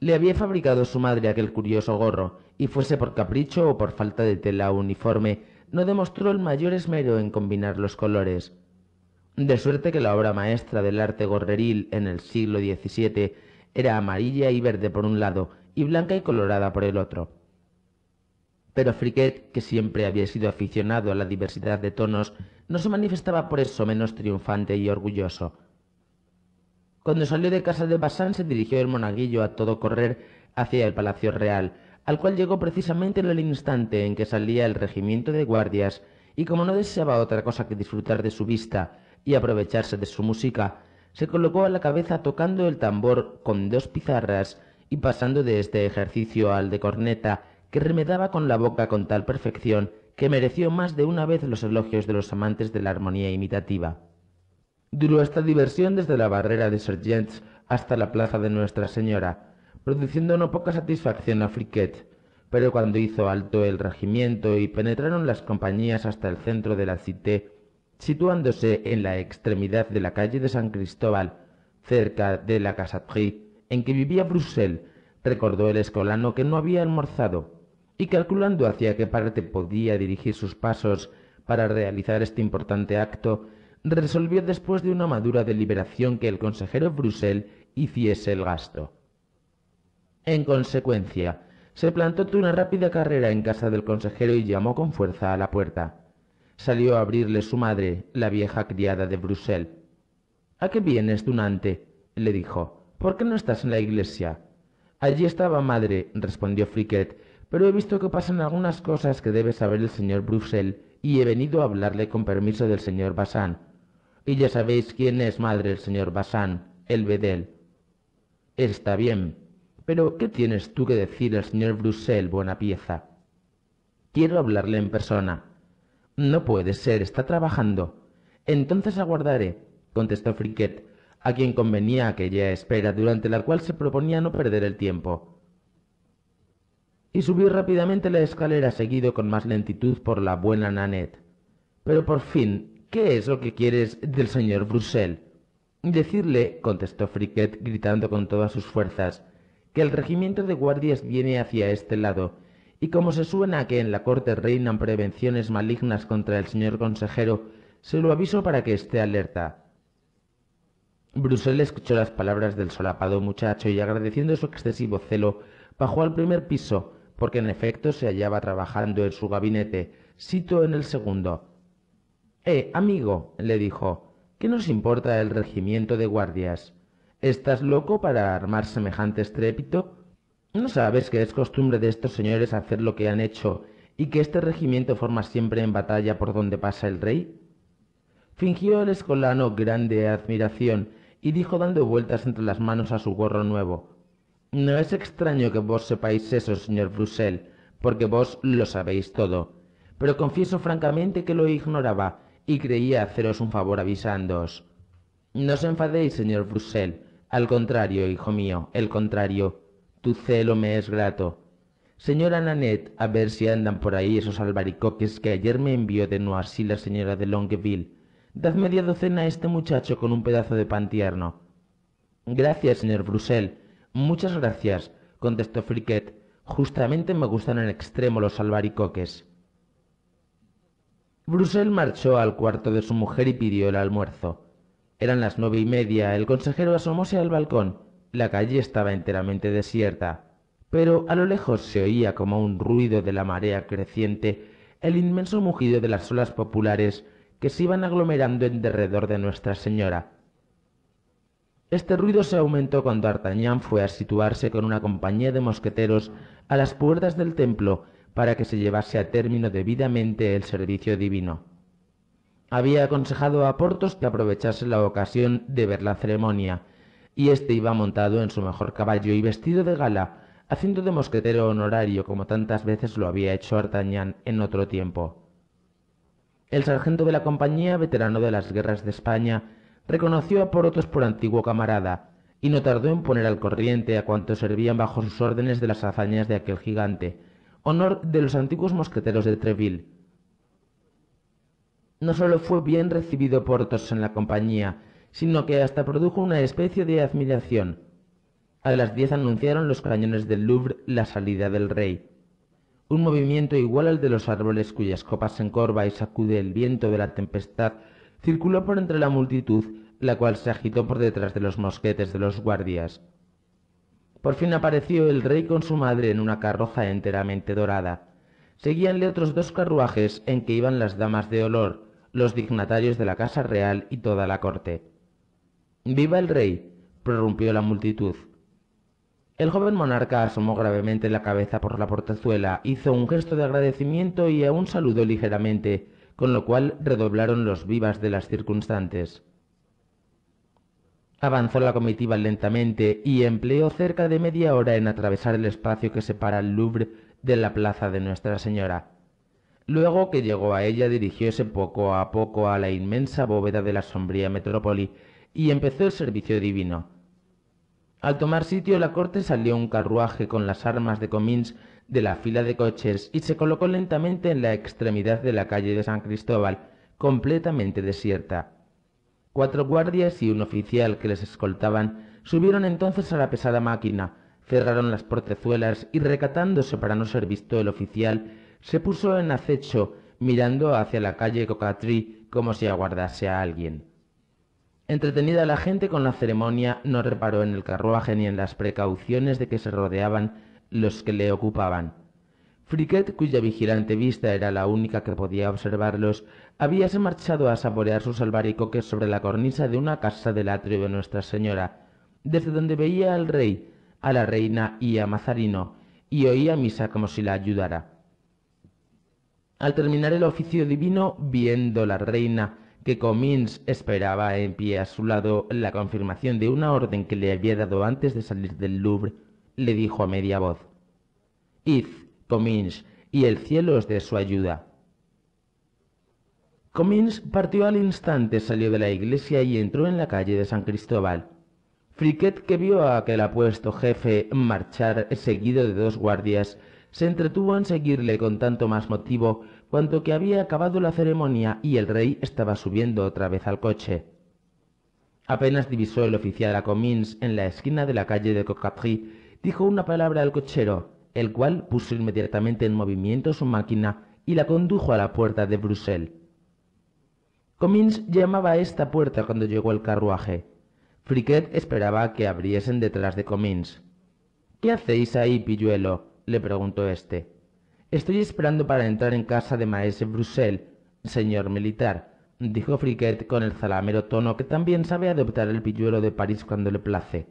Le había fabricado su madre aquel curioso gorro, y fuese por capricho o por falta de tela uniforme, no demostró el mayor esmero en combinar los colores. De suerte que la obra maestra del arte gorreril en el siglo XVII era amarilla y verde por un lado, y blanca y colorada por el otro. Pero Friquet, que siempre había sido aficionado a la diversidad de tonos, no se manifestaba por eso menos triunfante y orgulloso. Cuando salió de casa de Bassan se dirigió el monaguillo a todo correr hacia el Palacio Real, al cual llegó precisamente en el instante en que salía el regimiento de guardias, y como no deseaba otra cosa que disfrutar de su vista y aprovecharse de su música, se colocó a la cabeza tocando el tambor con dos pizarras y pasando de este ejercicio al de corneta, que remedaba con la boca con tal perfección que mereció más de una vez los elogios de los amantes de la armonía imitativa. Duró esta diversión desde la barrera de Sergents hasta la plaza de Nuestra Señora, produciendo no poca satisfacción a Friquet, pero cuando hizo alto el regimiento y penetraron las compañías hasta el centro de la Cité, situándose en la extremidad de la calle de San Cristóbal, cerca de la Casatrie, en que vivía Bruxelles, recordó el escolano que no había almorzado y calculando hacia qué parte podía dirigir sus pasos para realizar este importante acto, resolvió después de una madura deliberación que el consejero Brusel hiciese el gasto. En consecuencia, se plantó de una rápida carrera en casa del consejero y llamó con fuerza a la puerta. Salió a abrirle su madre, la vieja criada de Brusel. ¿A qué vienes, tunante? le dijo. ¿Por qué no estás en la iglesia? Allí estaba madre, respondió Friquet, pero he visto que pasan algunas cosas que debe saber el señor Bruxelles y he venido a hablarle con permiso del señor Basán. Y ya sabéis quién es madre el señor Basán, el Bedel. Está bien, pero ¿qué tienes tú que decir al señor Bruxelles, buena pieza? Quiero hablarle en persona. No puede ser, está trabajando. Entonces aguardaré, contestó Friquet, a quien convenía aquella espera durante la cual se proponía no perder el tiempo y subió rápidamente la escalera seguido con más lentitud por la buena Nanette. Pero por fin, ¿qué es lo que quieres del señor Brusel? Decirle, contestó Friquet gritando con todas sus fuerzas, que el regimiento de guardias viene hacia este lado, y como se suena que en la corte reinan prevenciones malignas contra el señor consejero, se lo aviso para que esté alerta. Brussel escuchó las palabras del solapado muchacho y agradeciendo su excesivo celo, bajó al primer piso, porque en efecto se hallaba trabajando en su gabinete, sito en el segundo. Eh, amigo, le dijo, ¿qué nos importa el regimiento de guardias? ¿Estás loco para armar semejante estrépito? ¿No sabes que es costumbre de estos señores hacer lo que han hecho y que este regimiento forma siempre en batalla por donde pasa el rey? Fingió el escolano grande admiración y dijo dando vueltas entre las manos a su gorro nuevo, no es extraño que vos sepáis eso, señor Brusel, porque vos lo sabéis todo. Pero confieso francamente que lo ignoraba y creía haceros un favor avisándoos. No os enfadéis, señor Brusel. Al contrario, hijo mío, el contrario. Tu celo me es grato. Señora Nanette, a ver si andan por ahí esos albaricoques que ayer me envió de Noisy la señora de Longueville. Dad media docena a este muchacho con un pedazo de pan tierno. Gracias, señor Brusel. Muchas gracias, contestó Friquet. Justamente me gustan en extremo los albaricoques. Brusel marchó al cuarto de su mujer y pidió el almuerzo. Eran las nueve y media. El consejero asomóse al balcón. La calle estaba enteramente desierta, pero a lo lejos se oía como un ruido de la marea creciente el inmenso mugido de las olas populares que se iban aglomerando en derredor de Nuestra Señora, este ruido se aumentó cuando Artagnan fue a situarse con una compañía de mosqueteros a las puertas del templo para que se llevase a término debidamente el servicio divino. Había aconsejado a Portos que aprovechase la ocasión de ver la ceremonia, y éste iba montado en su mejor caballo y vestido de gala, haciendo de mosquetero honorario como tantas veces lo había hecho Artagnan en otro tiempo. El sargento de la compañía, veterano de las guerras de España, reconoció a Porotos por antiguo camarada, y no tardó en poner al corriente a cuantos servían bajo sus órdenes de las hazañas de aquel gigante, honor de los antiguos mosqueteros de Treville. No solo fue bien recibido Portos en la compañía, sino que hasta produjo una especie de admiración. A las diez anunciaron los cañones del Louvre la salida del rey. Un movimiento igual al de los árboles cuyas copas se encorva y sacude el viento de la tempestad circuló por entre la multitud, la cual se agitó por detrás de los mosquetes de los guardias. Por fin apareció el rey con su madre en una carroza enteramente dorada. Seguíanle otros dos carruajes en que iban las damas de olor, los dignatarios de la Casa Real y toda la corte. ¡Viva el rey! prorrumpió la multitud. El joven monarca asomó gravemente la cabeza por la portezuela, hizo un gesto de agradecimiento y aún saludó ligeramente, con lo cual redoblaron los vivas de las circunstantes. Avanzó la comitiva lentamente y empleó cerca de media hora en atravesar el espacio que separa el Louvre de la plaza de Nuestra Señora. Luego que llegó a ella dirigióse poco a poco a la inmensa bóveda de la sombría metrópoli y empezó el servicio divino. Al tomar sitio la corte salió un carruaje con las armas de Comins de la fila de coches y se colocó lentamente en la extremidad de la calle de San Cristóbal, completamente desierta. Cuatro guardias y un oficial que les escoltaban subieron entonces a la pesada máquina, cerraron las portezuelas y recatándose para no ser visto el oficial, se puso en acecho, mirando hacia la calle Cocatri como si aguardase a alguien. Entretenida la gente con la ceremonia, no reparó en el carruaje ni en las precauciones de que se rodeaban los que le ocupaban. Friquet, cuya vigilante vista era la única que podía observarlos, habíase marchado a saborear sus albaricoques sobre la cornisa de una casa del atrio de Nuestra Señora, desde donde veía al rey, a la reina y a Mazarino, y oía misa como si la ayudara. Al terminar el oficio divino, viendo la reina que Comins esperaba en pie a su lado la confirmación de una orden que le había dado antes de salir del Louvre, le dijo a media voz, Id, Comins, y el cielo es de su ayuda. Comins partió al instante, salió de la iglesia y entró en la calle de San Cristóbal. Friquet, que vio a aquel apuesto jefe marchar seguido de dos guardias, se entretuvo en seguirle con tanto más motivo cuanto que había acabado la ceremonia y el rey estaba subiendo otra vez al coche. Apenas divisó el oficial a Comins en la esquina de la calle de dijo una palabra al cochero, el cual puso inmediatamente en movimiento su máquina y la condujo a la puerta de Brusel. Comins llamaba a esta puerta cuando llegó el carruaje. Friquet esperaba que abriesen detrás de Comins. ¿Qué hacéis ahí, pilluelo? le preguntó éste. Estoy esperando para entrar en casa de maese Bruxelles, señor militar, dijo Friquet con el salamero tono que también sabe adoptar el pilluelo de París cuando le place.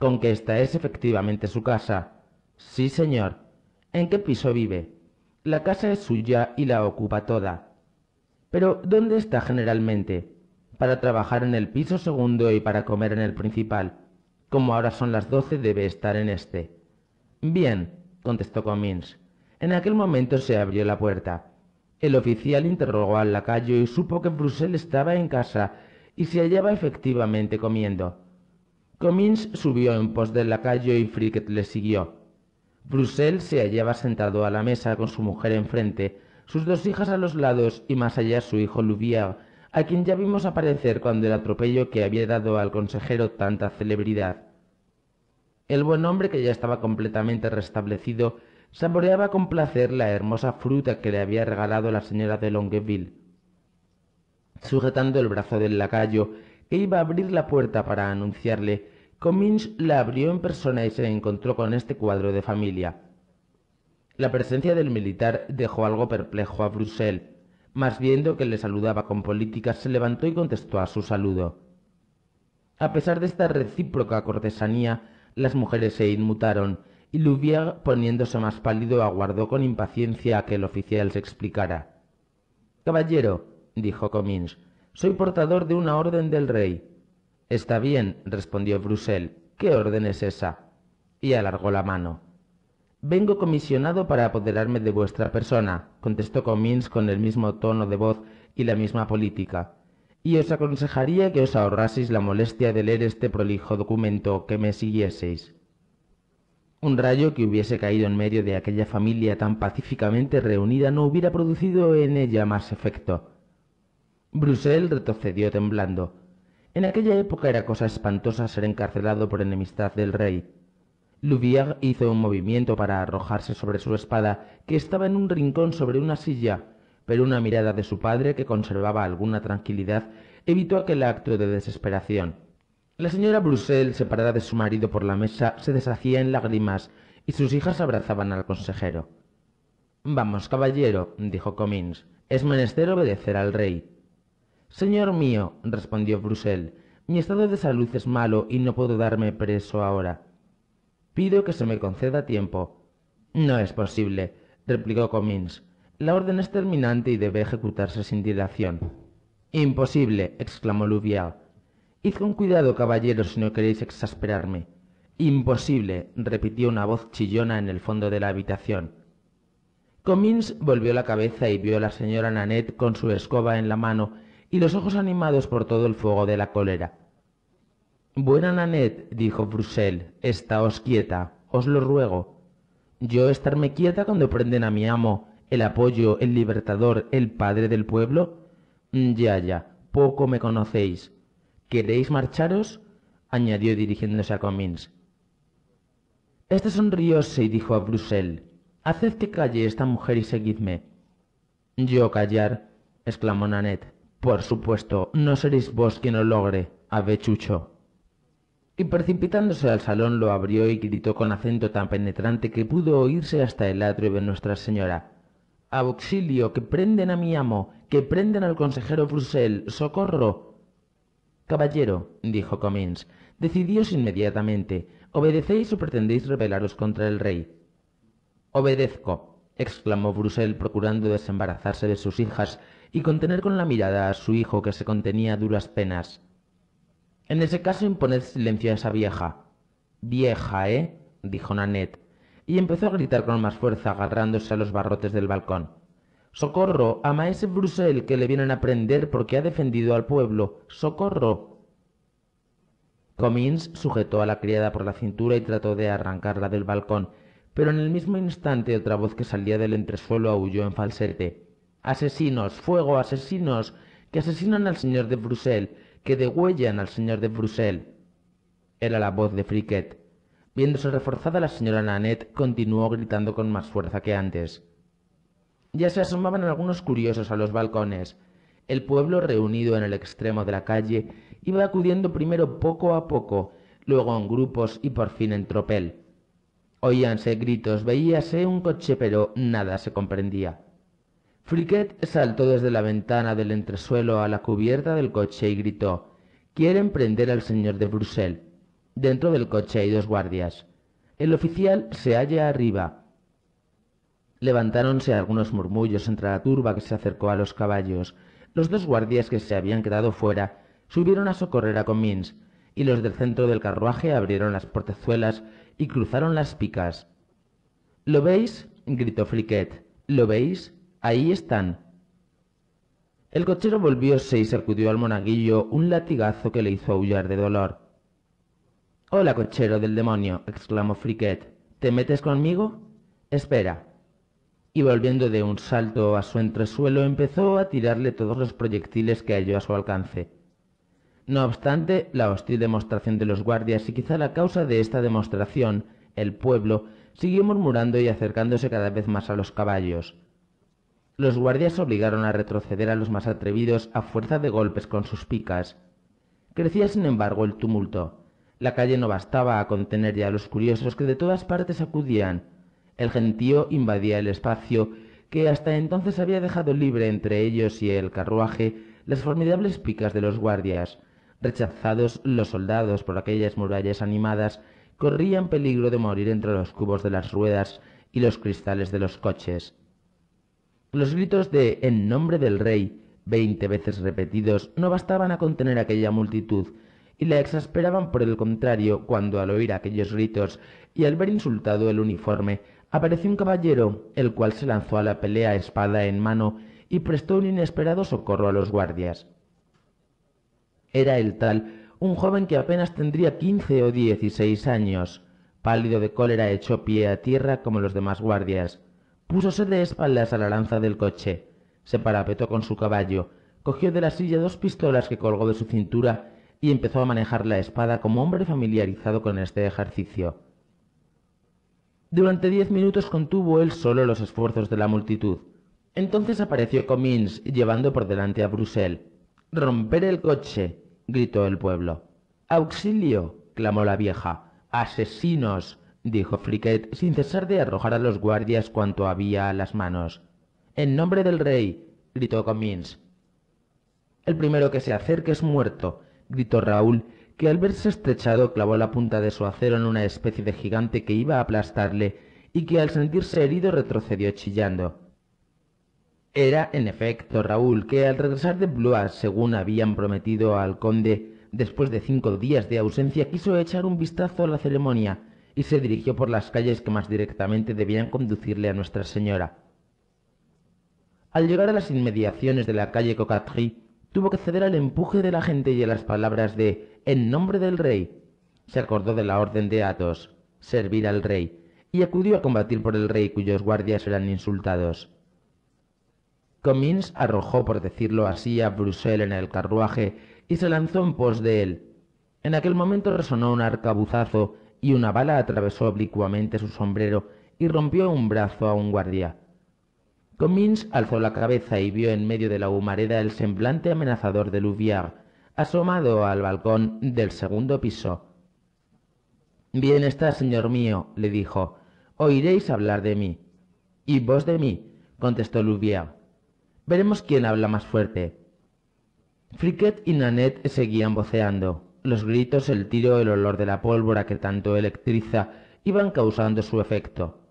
Con que esta es efectivamente su casa. Sí, señor. ¿En qué piso vive? La casa es suya y la ocupa toda. Pero, ¿dónde está generalmente? Para trabajar en el piso segundo y para comer en el principal. Como ahora son las doce, debe estar en este. Bien, contestó Comins. En aquel momento se abrió la puerta. El oficial interrogó al lacayo y supo que Brusel estaba en casa y se hallaba efectivamente comiendo. Comins subió en pos del lacayo y Fricket le siguió. Brusel se hallaba sentado a la mesa con su mujer enfrente, sus dos hijas a los lados y más allá su hijo Louvier, a quien ya vimos aparecer cuando el atropello que había dado al consejero tanta celebridad. El buen hombre, que ya estaba completamente restablecido, saboreaba con placer la hermosa fruta que le había regalado la señora de Longueville. Sujetando el brazo del lacayo, que iba a abrir la puerta para anunciarle, Comins la abrió en persona y se encontró con este cuadro de familia. La presencia del militar dejó algo perplejo a Bruxelles, mas viendo que le saludaba con política, se levantó y contestó a su saludo. A pesar de esta recíproca cortesanía, las mujeres se inmutaron, y Louvier, poniéndose más pálido, aguardó con impaciencia a que el oficial se explicara. Caballero, dijo Comins, soy portador de una orden del rey. Está bien, respondió Brusel. ¿Qué orden es esa? Y alargó la mano. Vengo comisionado para apoderarme de vuestra persona, contestó Comins con el mismo tono de voz y la misma política, y os aconsejaría que os ahorraseis la molestia de leer este prolijo documento que me siguieseis. Un rayo que hubiese caído en medio de aquella familia tan pacíficamente reunida no hubiera producido en ella más efecto. Brusel retrocedió temblando. En aquella época era cosa espantosa ser encarcelado por enemistad del rey. Louvière hizo un movimiento para arrojarse sobre su espada, que estaba en un rincón sobre una silla, pero una mirada de su padre, que conservaba alguna tranquilidad, evitó aquel acto de desesperación. La señora Brussel, separada de su marido por la mesa, se deshacía en lágrimas, y sus hijas abrazaban al consejero. Vamos, caballero, dijo Comins, es menester obedecer al rey. Señor mío, respondió Brusel, mi estado de salud es malo y no puedo darme preso ahora. Pido que se me conceda tiempo. No es posible, replicó Comins. La orden es terminante y debe ejecutarse sin dilación. Imposible, exclamó Luvial—, Id con cuidado, caballero, si no queréis exasperarme. Imposible, repitió una voz chillona en el fondo de la habitación. Comins volvió la cabeza y vio a la señora Nanette con su escoba en la mano y los ojos animados por todo el fuego de la cólera. Buena Nanette, dijo Brusel, estáos quieta, os lo ruego. Yo estarme quieta cuando prenden a mi amo, el apoyo, el libertador, el padre del pueblo. Mm, ya, ya, poco me conocéis. ¿Queréis marcharos? añadió dirigiéndose a Comins. Este sonrióse y dijo a Brusel, Haced que calle esta mujer y seguidme. Yo callar, exclamó Nanette. Por supuesto, no seréis vos quien lo logre, avechucho. Y precipitándose al salón lo abrió y gritó con acento tan penetrante que pudo oírse hasta el atrio de Nuestra Señora. Auxilio, que prenden a mi amo, que prenden al consejero Brusel, socorro. Caballero, dijo Comins, decidíos inmediatamente, obedecéis o pretendéis rebelaros contra el rey. Obedezco, exclamó Brusel procurando desembarazarse de sus hijas y contener con la mirada a su hijo que se contenía duras penas. En ese caso imponed silencio a esa vieja. Vieja, ¿eh? dijo Nanette, y empezó a gritar con más fuerza agarrándose a los barrotes del balcón. Socorro, a Maese Brusel que le vienen a prender porque ha defendido al pueblo. Socorro. Comins sujetó a la criada por la cintura y trató de arrancarla del balcón, pero en el mismo instante otra voz que salía del entresuelo aulló en falsete. Asesinos, fuego, asesinos, que asesinan al señor de Brusel! que degüellan al señor de Brusel! Era la voz de Friquet. Viéndose reforzada, la señora Nanet continuó gritando con más fuerza que antes. Ya se asomaban algunos curiosos a los balcones. El pueblo, reunido en el extremo de la calle, iba acudiendo primero poco a poco, luego en grupos y por fin en tropel. Oíanse gritos, veíase un coche, pero nada se comprendía. Friquet saltó desde la ventana del entresuelo a la cubierta del coche y gritó Quieren prender al señor de Brusel, Dentro del coche hay dos guardias. El oficial se halla arriba. Levantáronse algunos murmullos entre la turba que se acercó a los caballos. Los dos guardias que se habían quedado fuera subieron a socorrer a Comins, y los del centro del carruaje abrieron las portezuelas y cruzaron las picas. ¿Lo veis? gritó Friquet. ¿Lo veis? Ahí están. El cochero volvióse y sacudió al monaguillo un latigazo que le hizo aullar de dolor. Hola, cochero del demonio, exclamó Friquet. ¿Te metes conmigo? Espera. Y volviendo de un salto a su entresuelo, empezó a tirarle todos los proyectiles que halló a su alcance. No obstante, la hostil demostración de los guardias y quizá la causa de esta demostración, el pueblo, siguió murmurando y acercándose cada vez más a los caballos. Los guardias obligaron a retroceder a los más atrevidos a fuerza de golpes con sus picas. Crecía, sin embargo, el tumulto. La calle no bastaba a contener ya a los curiosos que de todas partes acudían. El gentío invadía el espacio que hasta entonces había dejado libre entre ellos y el carruaje las formidables picas de los guardias. Rechazados los soldados por aquellas murallas animadas, corrían peligro de morir entre los cubos de las ruedas y los cristales de los coches. Los gritos de En nombre del rey, veinte veces repetidos, no bastaban a contener aquella multitud, y la exasperaban por el contrario cuando al oír aquellos gritos y al ver insultado el uniforme, apareció un caballero, el cual se lanzó a la pelea espada en mano y prestó un inesperado socorro a los guardias. Era el tal un joven que apenas tendría quince o dieciséis años. Pálido de cólera echó pie a tierra como los demás guardias. Púsose de espaldas a la lanza del coche, se parapetó con su caballo, cogió de la silla dos pistolas que colgó de su cintura y empezó a manejar la espada como hombre familiarizado con este ejercicio. Durante diez minutos contuvo él solo los esfuerzos de la multitud. Entonces apareció Comins llevando por delante a Brusel. ¡Romper el coche! gritó el pueblo. ¡Auxilio! clamó la vieja. ¡Asesinos! dijo Friquet sin cesar de arrojar a los guardias cuanto había a las manos. En nombre del rey. gritó Comins. El primero que se acerque es muerto, gritó Raúl, que al verse estrechado clavó la punta de su acero en una especie de gigante que iba a aplastarle y que al sentirse herido retrocedió chillando. Era, en efecto, Raúl, que al regresar de Blois, según habían prometido al conde, después de cinco días de ausencia, quiso echar un vistazo a la ceremonia, y se dirigió por las calles que más directamente debían conducirle a Nuestra Señora. Al llegar a las inmediaciones de la calle Cocatry, tuvo que ceder al empuje de la gente y a las palabras de En nombre del rey. Se acordó de la orden de atos, servir al rey, y acudió a combatir por el rey cuyos guardias eran insultados. Comins arrojó, por decirlo así, a Bruxelles en el carruaje y se lanzó en pos de él. En aquel momento resonó un arcabuzazo y una bala atravesó oblicuamente su sombrero y rompió un brazo a un guardia. Comins alzó la cabeza y vio en medio de la humareda el semblante amenazador de Louvier, asomado al balcón del segundo piso. Bien está, señor mío, le dijo, oiréis hablar de mí. Y vos de mí, contestó Louvier. Veremos quién habla más fuerte. Friquet y Nanette seguían voceando. Los gritos, el tiro, el olor de la pólvora que tanto electriza iban causando su efecto.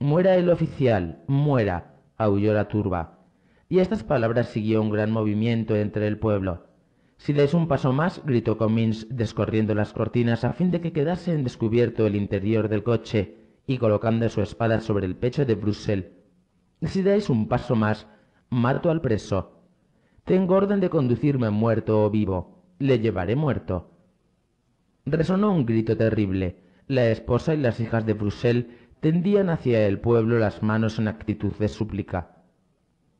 Muera el oficial, muera, aulló la turba. Y a estas palabras siguió un gran movimiento entre el pueblo. Si dais un paso más, gritó Comins, descorriendo las cortinas a fin de que quedase en descubierto el interior del coche y colocando su espada sobre el pecho de Brussel. Si dais un paso más, mato al preso. Tengo orden de conducirme muerto o vivo le llevaré muerto. Resonó un grito terrible. La esposa y las hijas de Brusel tendían hacia el pueblo las manos en actitud de súplica.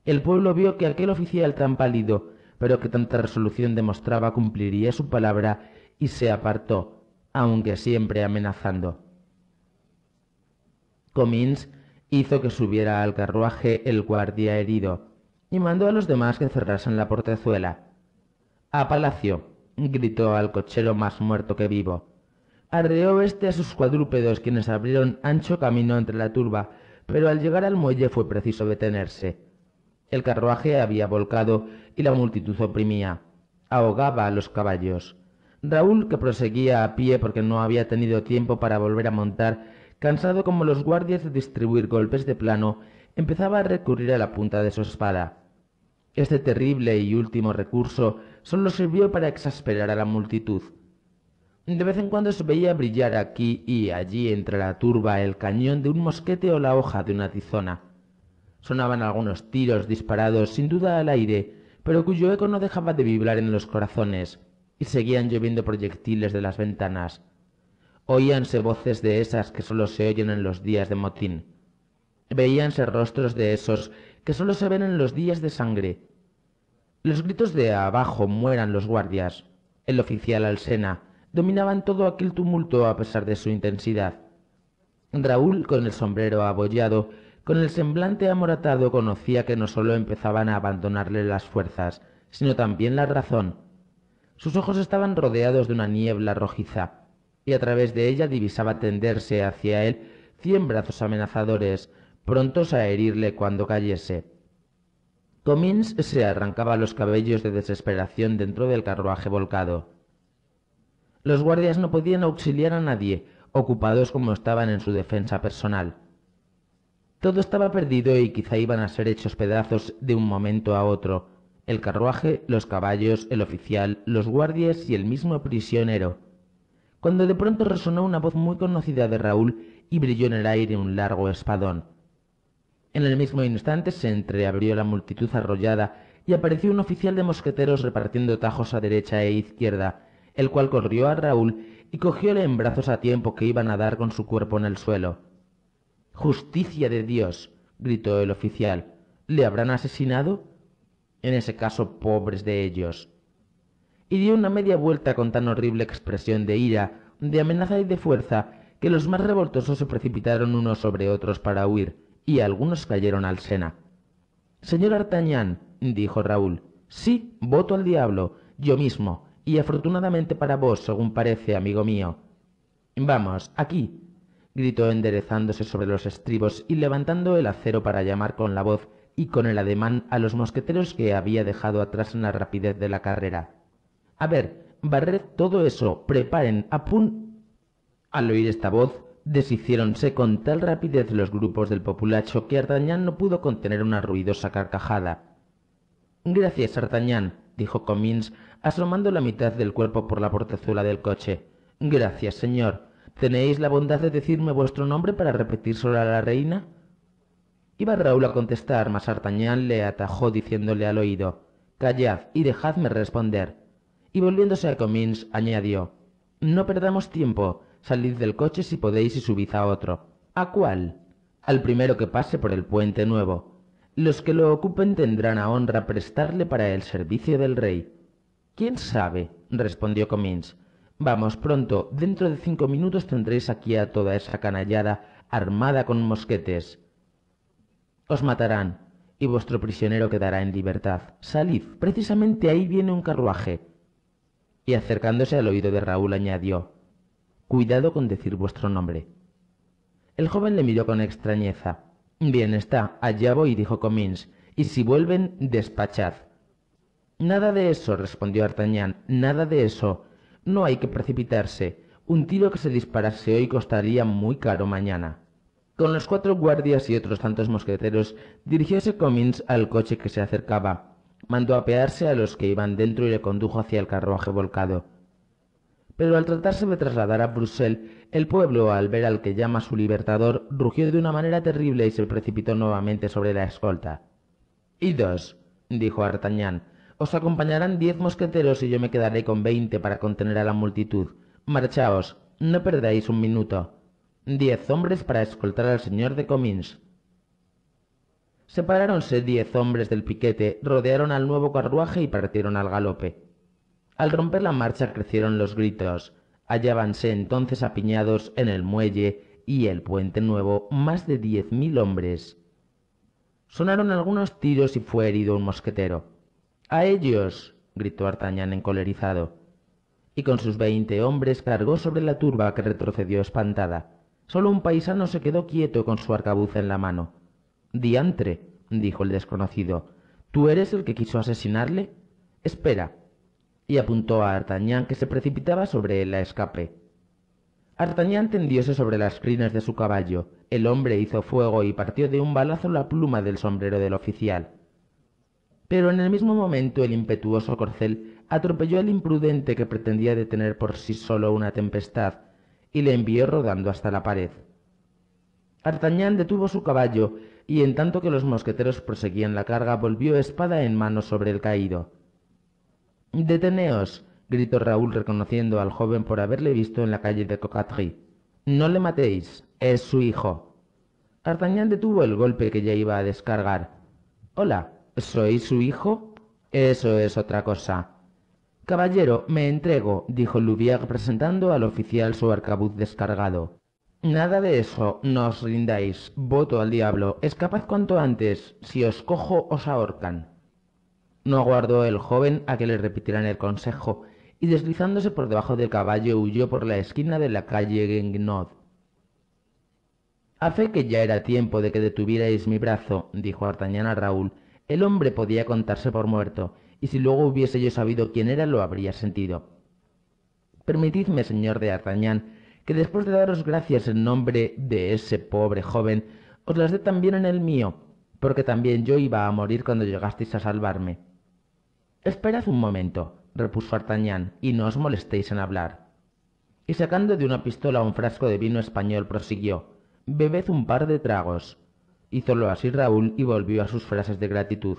El pueblo vio que aquel oficial tan pálido, pero que tanta resolución demostraba cumpliría su palabra y se apartó, aunque siempre amenazando. Comins hizo que subiera al carruaje el guardia herido y mandó a los demás que cerrasen la portezuela. A palacio, gritó al cochero más muerto que vivo. Arreó éste a sus cuadrúpedos, quienes abrieron ancho camino entre la turba, pero al llegar al muelle fue preciso detenerse. El carruaje había volcado y la multitud oprimía. Ahogaba a los caballos. Raúl, que proseguía a pie porque no había tenido tiempo para volver a montar, cansado como los guardias de distribuir golpes de plano, empezaba a recurrir a la punta de su espada. Este terrible y último recurso solo sirvió para exasperar a la multitud. De vez en cuando se veía brillar aquí y allí entre la turba el cañón de un mosquete o la hoja de una tizona. Sonaban algunos tiros disparados sin duda al aire, pero cuyo eco no dejaba de vibrar en los corazones, y seguían lloviendo proyectiles de las ventanas. Oíanse voces de esas que solo se oyen en los días de motín. Veíanse rostros de esos que solo se ven en los días de sangre, los gritos de abajo mueran los guardias. El oficial Alsena dominaban todo aquel tumulto a pesar de su intensidad. Raúl, con el sombrero abollado, con el semblante amoratado, conocía que no solo empezaban a abandonarle las fuerzas, sino también la razón. Sus ojos estaban rodeados de una niebla rojiza, y a través de ella divisaba tenderse hacia él cien brazos amenazadores, prontos a herirle cuando cayese. Comins se arrancaba los cabellos de desesperación dentro del carruaje volcado. Los guardias no podían auxiliar a nadie, ocupados como estaban en su defensa personal. Todo estaba perdido y quizá iban a ser hechos pedazos de un momento a otro, el carruaje, los caballos, el oficial, los guardias y el mismo prisionero, cuando de pronto resonó una voz muy conocida de Raúl y brilló en el aire un largo espadón. En el mismo instante se entreabrió la multitud arrollada y apareció un oficial de mosqueteros repartiendo tajos a derecha e izquierda, el cual corrió a Raúl y cogióle en brazos a tiempo que iban a dar con su cuerpo en el suelo. Justicia de Dios, gritó el oficial. ¿Le habrán asesinado? En ese caso, pobres de ellos. Y dio una media vuelta con tan horrible expresión de ira, de amenaza y de fuerza, que los más revoltosos se precipitaron unos sobre otros para huir y algunos cayeron al Sena. Señor Artañán, dijo Raúl, sí, voto al diablo, yo mismo, y afortunadamente para vos, según parece, amigo mío. Vamos, aquí, gritó enderezándose sobre los estribos y levantando el acero para llamar con la voz y con el ademán a los mosqueteros que había dejado atrás en la rapidez de la carrera. A ver, barred todo eso, preparen, apun. Al oír esta voz, deshiciéronse con tal rapidez los grupos del populacho que Artagnan no pudo contener una ruidosa carcajada. Gracias, Artagnan, dijo Comins, asomando la mitad del cuerpo por la portezuela del coche. Gracias, señor. ¿Tenéis la bondad de decirme vuestro nombre para solo a la reina? Iba Raúl a contestar, mas Artagnan le atajó diciéndole al oído Callad y dejadme responder. Y volviéndose a Comins, añadió No perdamos tiempo, Salid del coche si podéis y subid a otro. ¿A cuál? Al primero que pase por el puente nuevo. Los que lo ocupen tendrán a honra prestarle para el servicio del rey. ¿Quién sabe? respondió Comins. Vamos pronto, dentro de cinco minutos tendréis aquí a toda esa canallada armada con mosquetes. Os matarán, y vuestro prisionero quedará en libertad. Salid, precisamente ahí viene un carruaje. Y acercándose al oído de Raúl añadió Cuidado con decir vuestro nombre. El joven le miró con extrañeza. Bien está, allá voy, dijo Comins, y si vuelven, despachad. Nada de eso, respondió d'artagnan nada de eso. No hay que precipitarse. Un tiro que se disparase hoy costaría muy caro mañana. Con los cuatro guardias y otros tantos mosqueteros, dirigióse Comins al coche que se acercaba. Mandó apearse a los que iban dentro y le condujo hacia el carruaje volcado. Pero al tratarse de trasladar a Bruselas, el pueblo, al ver al que llama su libertador, rugió de una manera terrible y se precipitó nuevamente sobre la escolta. Idos, dijo Artañán, os acompañarán diez mosqueteros y yo me quedaré con veinte para contener a la multitud. Marchaos, no perdáis un minuto. Diez hombres para escoltar al señor de Comines. Separáronse diez hombres del piquete, rodearon al nuevo carruaje y partieron al galope. Al romper la marcha crecieron los gritos. Hallábanse entonces apiñados en el muelle y el puente nuevo más de diez mil hombres. Sonaron algunos tiros y fue herido un mosquetero. ¡A ellos! gritó Artañán encolerizado. Y con sus veinte hombres cargó sobre la turba que retrocedió espantada. Solo un paisano se quedó quieto con su arcabuz en la mano. Diantre, dijo el desconocido, ¿tú eres el que quiso asesinarle? Espera, y apuntó a Artañán que se precipitaba sobre él a escape. Artañán tendióse sobre las crines de su caballo, el hombre hizo fuego y partió de un balazo la pluma del sombrero del oficial. Pero en el mismo momento el impetuoso corcel atropelló al imprudente que pretendía detener por sí solo una tempestad y le envió rodando hasta la pared. Artañán detuvo su caballo y en tanto que los mosqueteros proseguían la carga volvió espada en mano sobre el caído. Deteneos, gritó Raúl reconociendo al joven por haberle visto en la calle de Cocatry. No le matéis, es su hijo. Artagnan detuvo el golpe que ya iba a descargar. Hola, ¿Sois su hijo? Eso es otra cosa. Caballero, me entrego, dijo Louvier presentando al oficial su arcabuz descargado. Nada de eso, no os rindáis, voto al diablo, escapad cuanto antes, si os cojo os ahorcan. No aguardó el joven a que le repitieran el consejo, y deslizándose por debajo del caballo huyó por la esquina de la calle Gengnod. A fe que ya era tiempo de que detuvierais mi brazo, dijo Artañán a Raúl, el hombre podía contarse por muerto, y si luego hubiese yo sabido quién era lo habría sentido. Permitidme, señor de Artañán, que después de daros gracias en nombre de ese pobre joven, os las dé también en el mío, porque también yo iba a morir cuando llegasteis a salvarme. Esperad un momento, repuso Artagnan, y no os molestéis en hablar. Y sacando de una pistola un frasco de vino español, prosiguió Bebed un par de tragos. Hízolo así Raúl y volvió a sus frases de gratitud.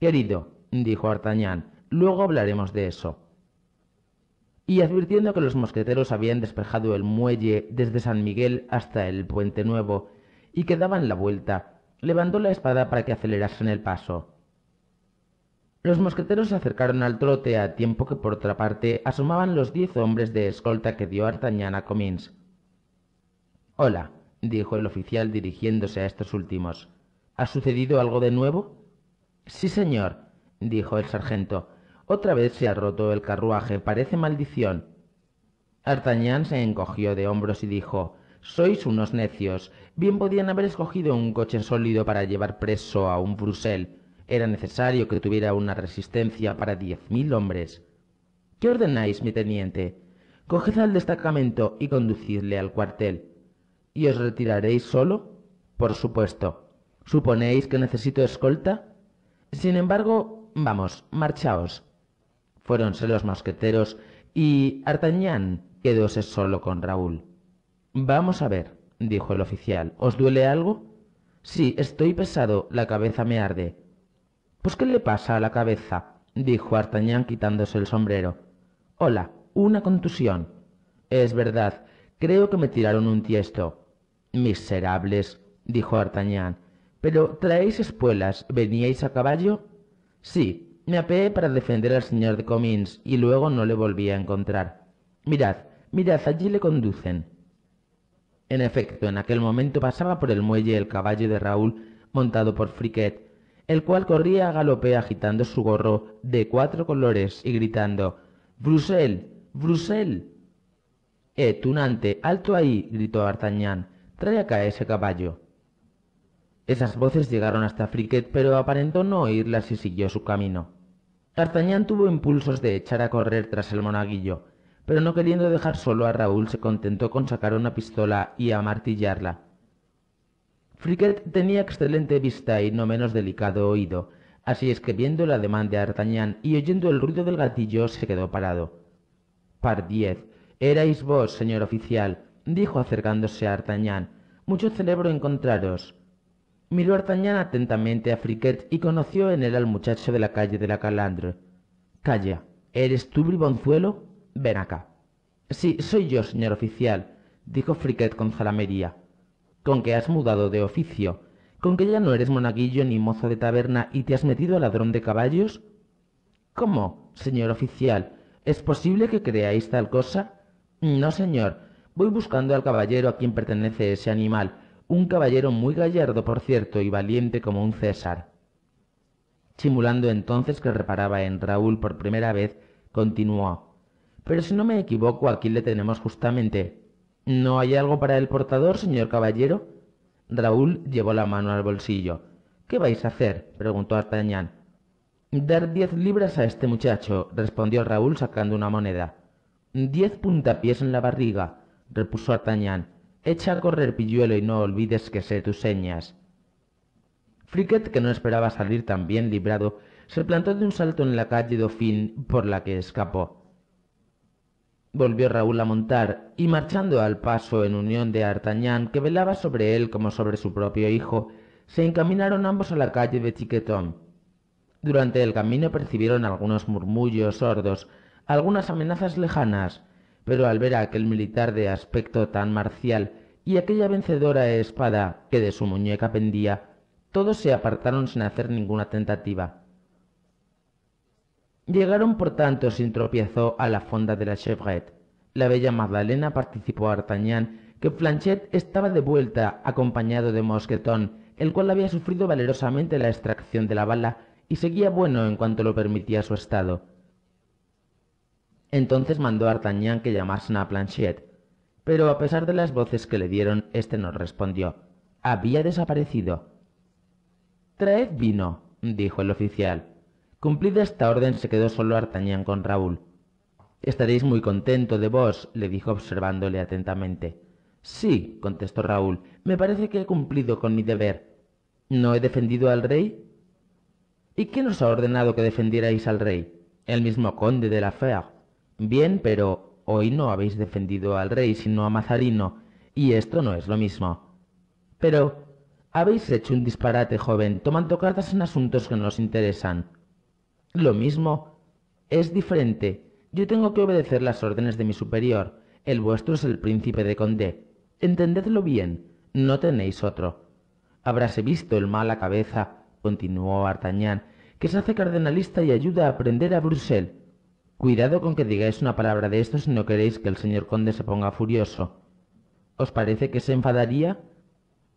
Querido, dijo Artagnan, luego hablaremos de eso. Y advirtiendo que los mosqueteros habían despejado el muelle desde San Miguel hasta el puente nuevo y que daban la vuelta, levantó la espada para que acelerasen el paso los mosqueteros se acercaron al trote a tiempo que por otra parte asomaban los diez hombres de escolta que dio Artañán a Comins. Hola, dijo el oficial dirigiéndose a estos últimos. ¿Ha sucedido algo de nuevo? Sí, señor, dijo el sargento. Otra vez se ha roto el carruaje, parece maldición. Artañán se encogió de hombros y dijo Sois unos necios. Bien podían haber escogido un coche sólido para llevar preso a un Brusel. Era necesario que tuviera una resistencia para diez mil hombres. ¿Qué ordenáis, mi teniente? Coged al destacamento y conducidle al cuartel. ¿Y os retiraréis solo? Por supuesto. ¿Suponéis que necesito escolta? Sin embargo, vamos, marchaos. Fuéronse los mosqueteros y Artagnan quedóse solo con Raúl. Vamos a ver, dijo el oficial. ¿Os duele algo? Sí, estoy pesado, la cabeza me arde. Pues qué le pasa a la cabeza, dijo Artagnan quitándose el sombrero. Hola, una contusión. Es verdad, creo que me tiraron un tiesto. Miserables, dijo Artagnan. Pero traéis espuelas, veníais a caballo. Sí, me apeé para defender al señor de Comins y luego no le volví a encontrar. Mirad, mirad, allí le conducen. En efecto, en aquel momento pasaba por el muelle el caballo de Raúl montado por Friquet, el cual corría a galope agitando su gorro de cuatro colores y gritando Brusel, Brusel. Eh, tunante, alto ahí, gritó D'Artagnan, trae acá ese caballo. Esas voces llegaron hasta Friquet, pero aparentó no oírlas y siguió su camino. D'Artagnan tuvo impulsos de echar a correr tras el monaguillo, pero no queriendo dejar solo a Raúl se contentó con sacar una pistola y amartillarla. Friquet tenía excelente vista y no menos delicado oído, así es que viendo la demanda de D'Artagnan y oyendo el ruido del gatillo se quedó parado. Pardiez, erais vos, señor oficial, dijo acercándose a Artañán. Mucho celebro encontraros. Miró Artañán atentamente a Friquet y conoció en él al muchacho de la calle de la Calandre. Calla, ¿eres tú, bribonzuelo? Ven acá. Sí, soy yo, señor oficial, dijo Friquet con zalamería con qué has mudado de oficio, con que ya no eres monaguillo ni mozo de taberna y te has metido a ladrón de caballos. ¿Cómo, señor oficial? ¿Es posible que creáis tal cosa? No, señor. Voy buscando al caballero a quien pertenece ese animal, un caballero muy gallardo, por cierto, y valiente como un César. Simulando entonces que reparaba en Raúl por primera vez, continuó. Pero si no me equivoco, aquí le tenemos justamente. ¿No hay algo para el portador, señor caballero? Raúl llevó la mano al bolsillo. ¿Qué vais a hacer? preguntó D'Artagnan. Dar diez libras a este muchacho, respondió Raúl sacando una moneda. Diez puntapiés en la barriga, repuso D'Artagnan. Echa a correr pilluelo y no olvides que sé tus señas. Friquet, que no esperaba salir tan bien librado, se plantó de un salto en la calle Dauphin por la que escapó. Volvió Raúl a montar, y marchando al paso en unión de Artañán, que velaba sobre él como sobre su propio hijo, se encaminaron ambos a la calle de Chiquetón. Durante el camino percibieron algunos murmullos sordos, algunas amenazas lejanas, pero al ver aquel militar de aspecto tan marcial y aquella vencedora espada que de su muñeca pendía, todos se apartaron sin hacer ninguna tentativa. Llegaron por tanto sin tropiezo a la fonda de la Chevrette. La bella Magdalena participó a Artagnan que Planchet estaba de vuelta acompañado de Mosquetón, el cual había sufrido valerosamente la extracción de la bala y seguía bueno en cuanto lo permitía su estado. Entonces mandó a Artagnan que llamasen a Planchet, pero a pesar de las voces que le dieron, éste no respondió. Había desaparecido. Traed vino, dijo el oficial. Cumplida esta orden se quedó solo Artañán con Raúl. Estaréis muy contento de vos, le dijo observándole atentamente. Sí, contestó Raúl, me parece que he cumplido con mi deber. ¿No he defendido al rey? ¿Y quién os ha ordenado que defendierais al rey? El mismo conde de la fea. Bien, pero hoy no habéis defendido al rey, sino a Mazarino, y esto no es lo mismo. Pero habéis hecho un disparate, joven, tomando cartas en asuntos que nos interesan. Lo mismo. Es diferente. Yo tengo que obedecer las órdenes de mi superior. El vuestro es el príncipe de Condé. Entendedlo bien. No tenéis otro. Habráse visto el mal a cabeza, continuó Artagnan, que se hace cardenalista y ayuda a aprender a Brusel. Cuidado con que digáis una palabra de esto si no queréis que el señor conde se ponga furioso. ¿Os parece que se enfadaría?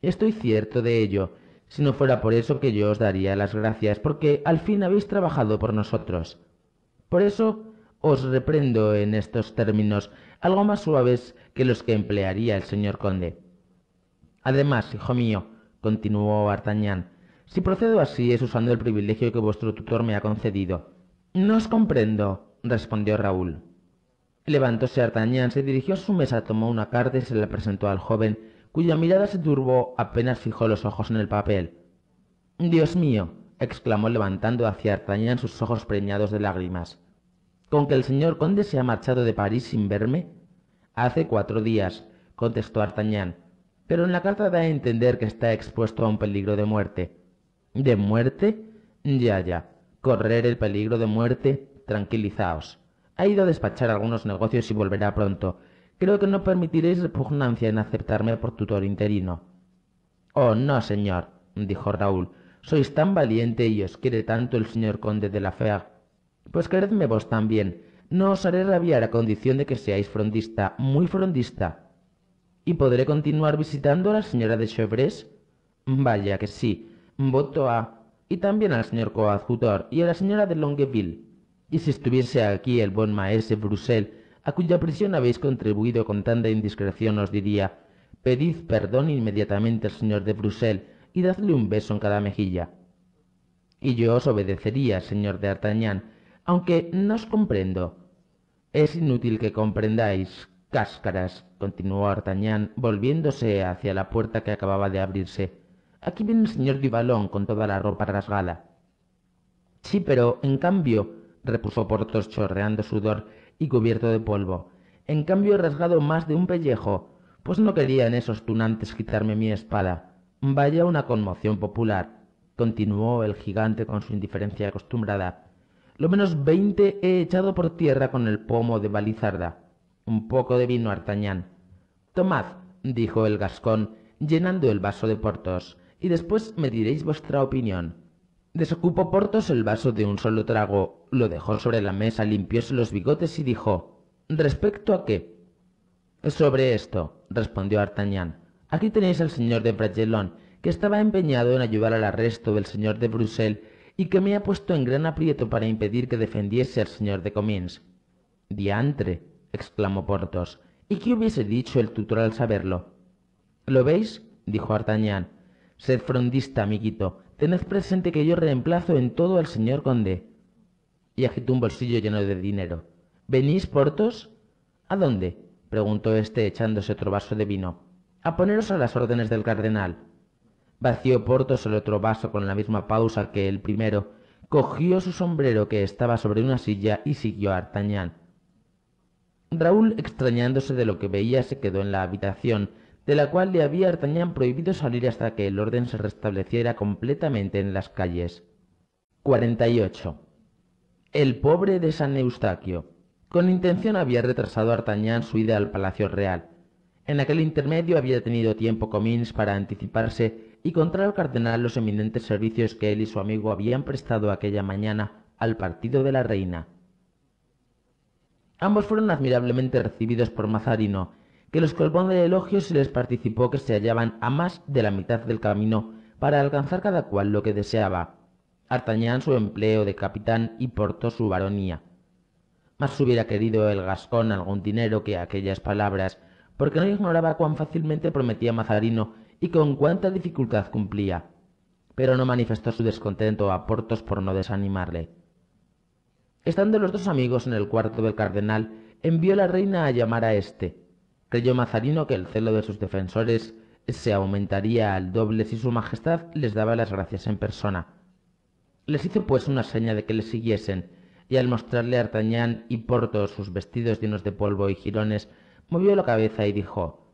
Estoy cierto de ello, si no fuera por eso que yo os daría las gracias, porque al fin habéis trabajado por nosotros. Por eso os reprendo en estos términos, algo más suaves que los que emplearía el señor conde. Además, hijo mío, continuó Artañán, si procedo así es usando el privilegio que vuestro tutor me ha concedido. No os comprendo, respondió Raúl. Levantóse Artañán, se dirigió a su mesa, tomó una carta y se la presentó al joven, cuya mirada se turbó apenas fijó los ojos en el papel. Dios mío, exclamó levantando hacia Artañán sus ojos preñados de lágrimas. ¿Con que el señor conde se ha marchado de París sin verme? Hace cuatro días, contestó Artañán, pero en la carta da a entender que está expuesto a un peligro de muerte. ¿De muerte? Ya, ya. Correr el peligro de muerte, tranquilizaos. Ha ido a despachar algunos negocios y volverá pronto, Creo que no permitiréis repugnancia en aceptarme por tutor interino. Oh, no, señor, dijo Raúl. Sois tan valiente y os quiere tanto el señor conde de la Fea. Pues queredme vos también. No os haré rabiar a condición de que seáis frondista, muy frondista. ¿Y podré continuar visitando a la señora de Chevres? Vaya que sí. Voto a... y también al señor coadjutor y a la señora de Longueville. Y si estuviese aquí el buen maese Brussel a cuya prisión habéis contribuido con tanta indiscreción, os diría, pedid perdón inmediatamente al señor de Brusel y dadle un beso en cada mejilla. Y yo os obedecería, señor de Artañán, aunque no os comprendo. Es inútil que comprendáis, cáscaras, continuó Artañán, volviéndose hacia la puerta que acababa de abrirse. Aquí viene el señor Duvalón con toda la ropa rasgada. Sí, pero en cambio, repuso Porthos chorreando sudor, y cubierto de polvo. En cambio he rasgado más de un pellejo, pues no querían esos tunantes quitarme mi espada. Vaya una conmoción popular, continuó el gigante con su indiferencia acostumbrada. Lo menos veinte he echado por tierra con el pomo de Balizarda. Un poco de vino, Artañán. Tomad, dijo el gascón, llenando el vaso de portos, y después me diréis vuestra opinión. Desocupó Portos el vaso de un solo trago, lo dejó sobre la mesa, limpióse los bigotes y dijo ¿Respecto a qué? Sobre esto, respondió Artagnan. Aquí tenéis al señor de Bragelonne que estaba empeñado en ayudar al arresto del señor de Brusel y que me ha puesto en gran aprieto para impedir que defendiese al señor de Comines. Diantre, exclamó Porthos. ¿Y qué hubiese dicho el tutor al saberlo? ¿Lo veis? dijo Artagnan. Sed frondista, amiguito, Tened presente que yo reemplazo en todo al señor conde. Y agitó un bolsillo lleno de dinero. ¿Venís, Portos? ¿A dónde? preguntó éste echándose otro vaso de vino. A poneros a las órdenes del cardenal. Vació Portos el otro vaso con la misma pausa que el primero, cogió su sombrero que estaba sobre una silla y siguió a Artañán. Raúl, extrañándose de lo que veía, se quedó en la habitación, de la cual le había Artañán prohibido salir hasta que el orden se restableciera completamente en las calles. 48. El pobre de San Eustaquio. Con intención había retrasado Artañán su ida al Palacio Real. En aquel intermedio había tenido tiempo Comins para anticiparse y contar al cardenal los eminentes servicios que él y su amigo habían prestado aquella mañana al partido de la reina. Ambos fueron admirablemente recibidos por Mazarino, que los colmó de elogios se les participó que se hallaban a más de la mitad del camino para alcanzar cada cual lo que deseaba. Artañán su empleo de capitán y portó su baronía. Más hubiera querido el gascón algún dinero que aquellas palabras, porque no ignoraba cuán fácilmente prometía Mazarino y con cuánta dificultad cumplía. Pero no manifestó su descontento a Portos por no desanimarle. Estando los dos amigos en el cuarto del cardenal, envió la reina a llamar a éste. Creyó Mazarino que el celo de sus defensores se aumentaría al doble si su Majestad les daba las gracias en persona. Les hizo pues una seña de que le siguiesen, y al mostrarle a Artañán y Portos sus vestidos llenos de polvo y jirones, movió la cabeza y dijo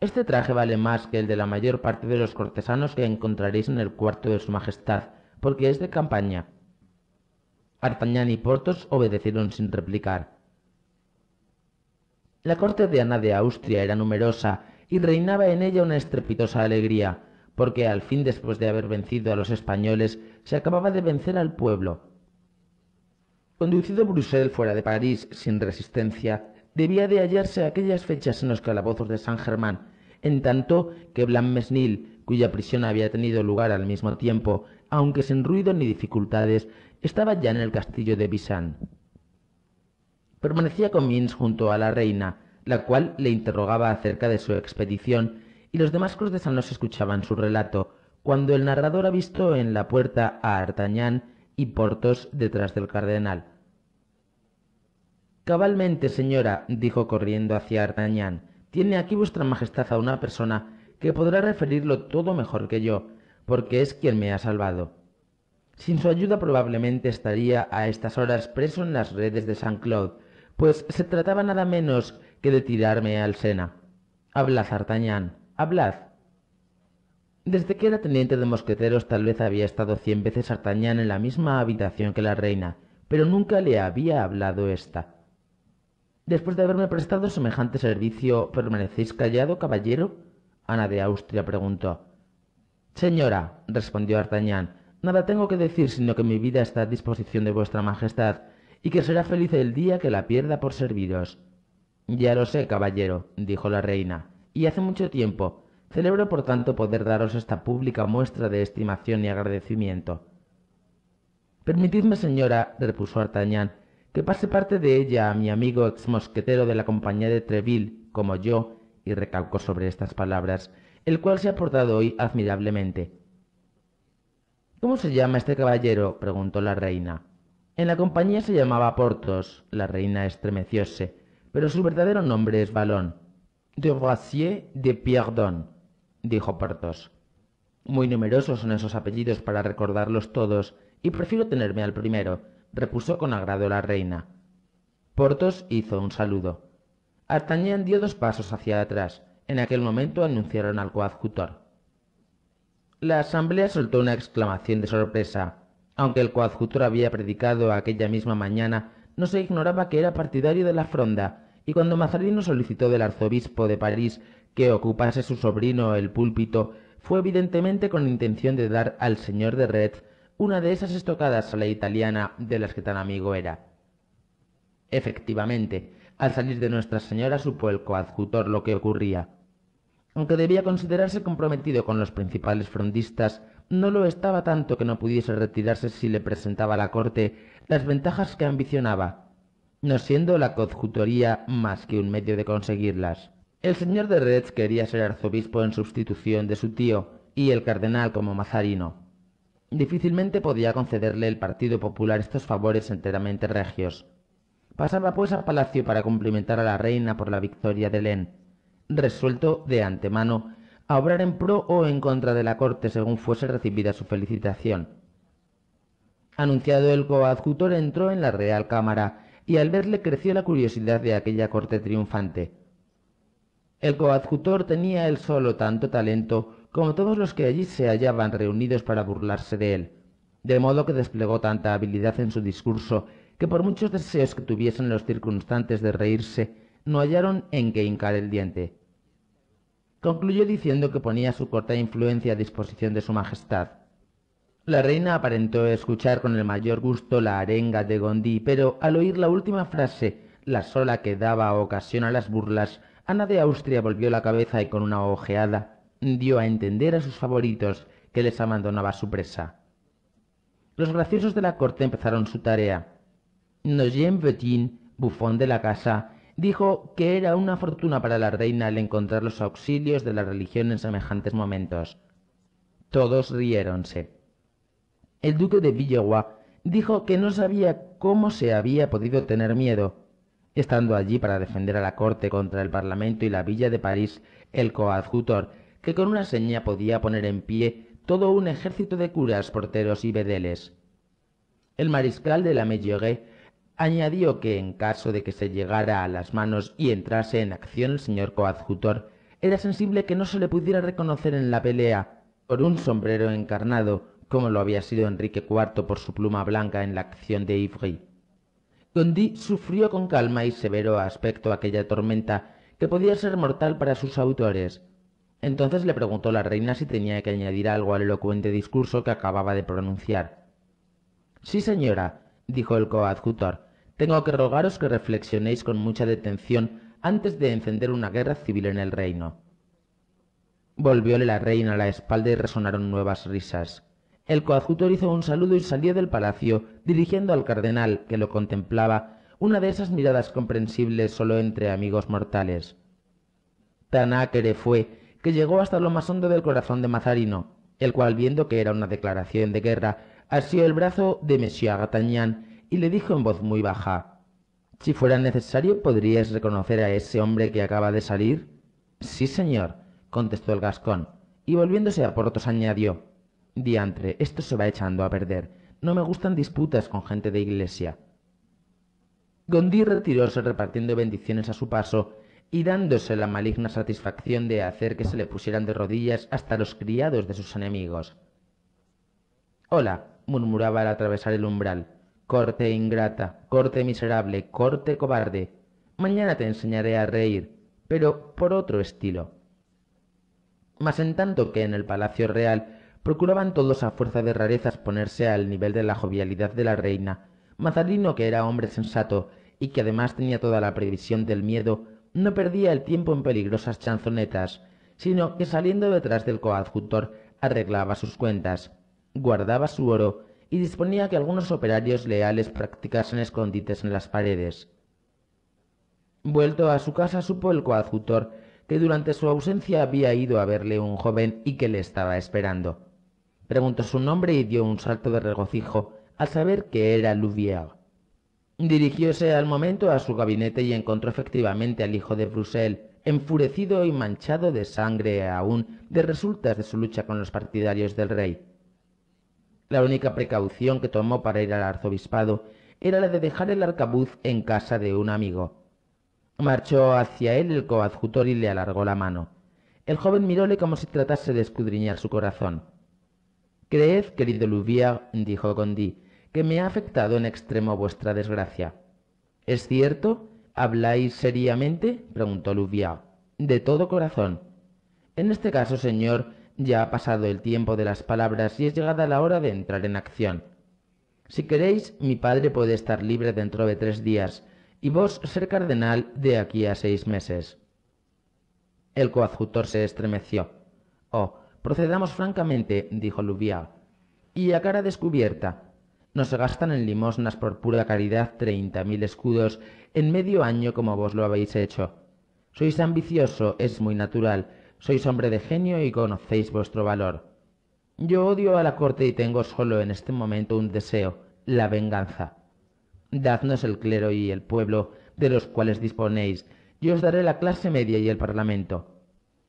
Este traje vale más que el de la mayor parte de los cortesanos que encontraréis en el cuarto de su Majestad, porque es de campaña. Artañán y Portos obedecieron sin replicar. La corte de Ana de Austria era numerosa y reinaba en ella una estrepitosa alegría, porque al fin después de haber vencido a los españoles se acababa de vencer al pueblo. Conducido Brusel fuera de París sin resistencia, debía de hallarse aquellas fechas en los calabozos de San Germán, en tanto que Mesnil, cuya prisión había tenido lugar al mismo tiempo, aunque sin ruido ni dificultades, estaba ya en el castillo de Bissan permanecía con Mins junto a la reina, la cual le interrogaba acerca de su expedición, y los demás cortesanos escuchaban su relato, cuando el narrador avistó en la puerta a Artañán y Portos detrás del cardenal. Cabalmente, señora, dijo corriendo hacia Artañán, tiene aquí vuestra majestad a una persona que podrá referirlo todo mejor que yo, porque es quien me ha salvado. Sin su ayuda probablemente estaría a estas horas preso en las redes de Saint Claude, pues se trataba nada menos que de tirarme al Sena. Hablad, Artañán, hablad. Desde que era teniente de mosqueteros tal vez había estado cien veces Artañán en la misma habitación que la reina, pero nunca le había hablado ésta. Después de haberme prestado semejante servicio, ¿permanecéis callado, caballero? Ana de Austria preguntó. Señora, respondió Artañán, nada tengo que decir sino que mi vida está a disposición de vuestra majestad, y que será feliz el día que la pierda por serviros. Ya lo sé, caballero, dijo la reina, y hace mucho tiempo. Celebro, por tanto, poder daros esta pública muestra de estimación y agradecimiento. Permitidme, señora, repuso Artagnan, que pase parte de ella a mi amigo ex mosquetero de la compañía de Treville, como yo, y recalcó sobre estas palabras, el cual se ha portado hoy admirablemente. ¿Cómo se llama este caballero? preguntó la reina. En la compañía se llamaba Portos, la reina estremecióse, pero su verdadero nombre es Balón. De Bracier de Pierdon, dijo Portos. Muy numerosos son esos apellidos para recordarlos todos, y prefiero tenerme al primero, repuso con agrado la reina. Portos hizo un saludo. Artagnan dio dos pasos hacia atrás. En aquel momento anunciaron al coadjutor. La asamblea soltó una exclamación de sorpresa. Aunque el coadjutor había predicado aquella misma mañana, no se ignoraba que era partidario de la Fronda, y cuando Mazarino solicitó del arzobispo de París que ocupase su sobrino el púlpito, fue evidentemente con intención de dar al señor de Red una de esas estocadas a la italiana de las que tan amigo era. Efectivamente, al salir de Nuestra Señora supo el coadjutor lo que ocurría. Aunque debía considerarse comprometido con los principales frondistas, no lo estaba tanto que no pudiese retirarse si le presentaba a la corte las ventajas que ambicionaba, no siendo la coadjutoría más que un medio de conseguirlas. El señor de Retz quería ser arzobispo en sustitución de su tío y el cardenal como mazarino. Difícilmente podía concederle el Partido Popular estos favores enteramente regios. Pasaba pues al palacio para cumplimentar a la reina por la victoria de Len resuelto de antemano a obrar en pro o en contra de la corte según fuese recibida su felicitación. Anunciado el coadjutor entró en la Real Cámara y al verle creció la curiosidad de aquella corte triunfante. El coadjutor tenía él solo tanto talento como todos los que allí se hallaban reunidos para burlarse de él, de modo que desplegó tanta habilidad en su discurso que por muchos deseos que tuviesen los circunstantes de reírse, no hallaron en qué hincar el diente. Concluyó diciendo que ponía su corta influencia a disposición de su Majestad. La reina aparentó escuchar con el mayor gusto la arenga de Gondi, pero al oír la última frase, la sola que daba ocasión a las burlas, Ana de Austria volvió la cabeza y con una ojeada dio a entender a sus favoritos que les abandonaba su presa. Los graciosos de la corte empezaron su tarea. Nogent Vetin, bufón de la casa, dijo que era una fortuna para la reina el encontrar los auxilios de la religión en semejantes momentos. Todos riéronse. El duque de villeroi dijo que no sabía cómo se había podido tener miedo, estando allí para defender a la corte contra el Parlamento y la Villa de París el coadjutor, que con una seña podía poner en pie todo un ejército de curas, porteros y vedeles. El mariscal de la Añadió que en caso de que se llegara a las manos y entrase en acción el señor coadjutor, era sensible que no se le pudiera reconocer en la pelea por un sombrero encarnado, como lo había sido Enrique IV por su pluma blanca en la acción de Ivry. Gondy sufrió con calma y severo aspecto aquella tormenta que podía ser mortal para sus autores. Entonces le preguntó la reina si tenía que añadir algo al elocuente discurso que acababa de pronunciar. Sí, señora, dijo el coadjutor, tengo que rogaros que reflexionéis con mucha detención antes de encender una guerra civil en el reino. Volvióle la reina a la espalda y resonaron nuevas risas. El coadjutor hizo un saludo y salió del palacio, dirigiendo al cardenal, que lo contemplaba, una de esas miradas comprensibles solo entre amigos mortales. Tan áquere fue que llegó hasta lo más hondo del corazón de Mazarino, el cual, viendo que era una declaración de guerra, asió el brazo de Monsieur y le dijo en voz muy baja Si fuera necesario, podrías reconocer a ese hombre que acaba de salir? Sí, señor, contestó el gascón, y volviéndose a Portos añadió Diantre, esto se va echando a perder. No me gustan disputas con gente de iglesia. Gondí retiróse repartiendo bendiciones a su paso y dándose la maligna satisfacción de hacer que se le pusieran de rodillas hasta los criados de sus enemigos. Hola, murmuraba al atravesar el umbral. Corte ingrata, corte miserable, corte cobarde. Mañana te enseñaré a reír, pero por otro estilo. Mas en tanto que en el Palacio Real procuraban todos a fuerza de rarezas ponerse al nivel de la jovialidad de la reina, Mazarino, que era hombre sensato y que además tenía toda la previsión del miedo, no perdía el tiempo en peligrosas chanzonetas, sino que saliendo detrás del coadjutor arreglaba sus cuentas, guardaba su oro y disponía que algunos operarios leales practicasen escondites en las paredes. Vuelto a su casa supo el coadjutor que durante su ausencia había ido a verle un joven y que le estaba esperando. Preguntó su nombre y dio un salto de regocijo al saber que era Louvier. Dirigióse al momento a su gabinete y encontró efectivamente al hijo de Brusel enfurecido y manchado de sangre aún de resultas de su lucha con los partidarios del rey. La única precaución que tomó para ir al arzobispado era la de dejar el arcabuz en casa de un amigo. Marchó hacia él el coadjutor y le alargó la mano. El joven miróle como si tratase de escudriñar su corazón. Creed, querido Luvia, dijo Gondy, que me ha afectado en extremo vuestra desgracia. ¿Es cierto? ¿Habláis seriamente? preguntó Luvia. De todo corazón. En este caso, señor, ya ha pasado el tiempo de las palabras y es llegada la hora de entrar en acción. Si queréis, mi padre puede estar libre dentro de tres días y vos ser cardenal de aquí a seis meses. El coadjutor se estremeció. Oh, procedamos francamente, dijo Lubia. Y a cara descubierta. No se gastan en limosnas por pura caridad treinta mil escudos en medio año como vos lo habéis hecho. Sois ambicioso, es muy natural, sois hombre de genio y conocéis vuestro valor. Yo odio a la corte y tengo solo en este momento un deseo, la venganza. Dadnos el clero y el pueblo de los cuales disponéis, y os daré la clase media y el parlamento.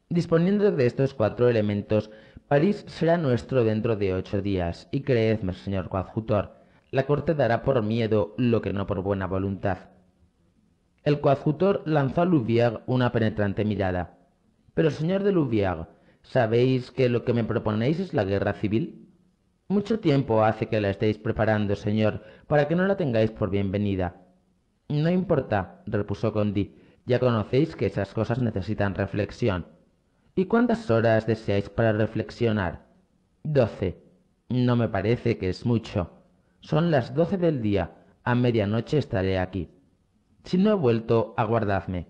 Disponiendo de estos cuatro elementos, París será nuestro dentro de ocho días, y creedme, señor coadjutor, la corte dará por miedo lo que no por buena voluntad. El coadjutor lanzó a Louvier una penetrante mirada. Pero, señor de Louvière, ¿sabéis que lo que me proponéis es la guerra civil? Mucho tiempo hace que la estéis preparando, señor, para que no la tengáis por bienvenida. No importa, repuso Condi, ya conocéis que esas cosas necesitan reflexión. ¿Y cuántas horas deseáis para reflexionar? Doce. No me parece que es mucho. Son las doce del día. A medianoche estaré aquí. Si no he vuelto, aguardadme.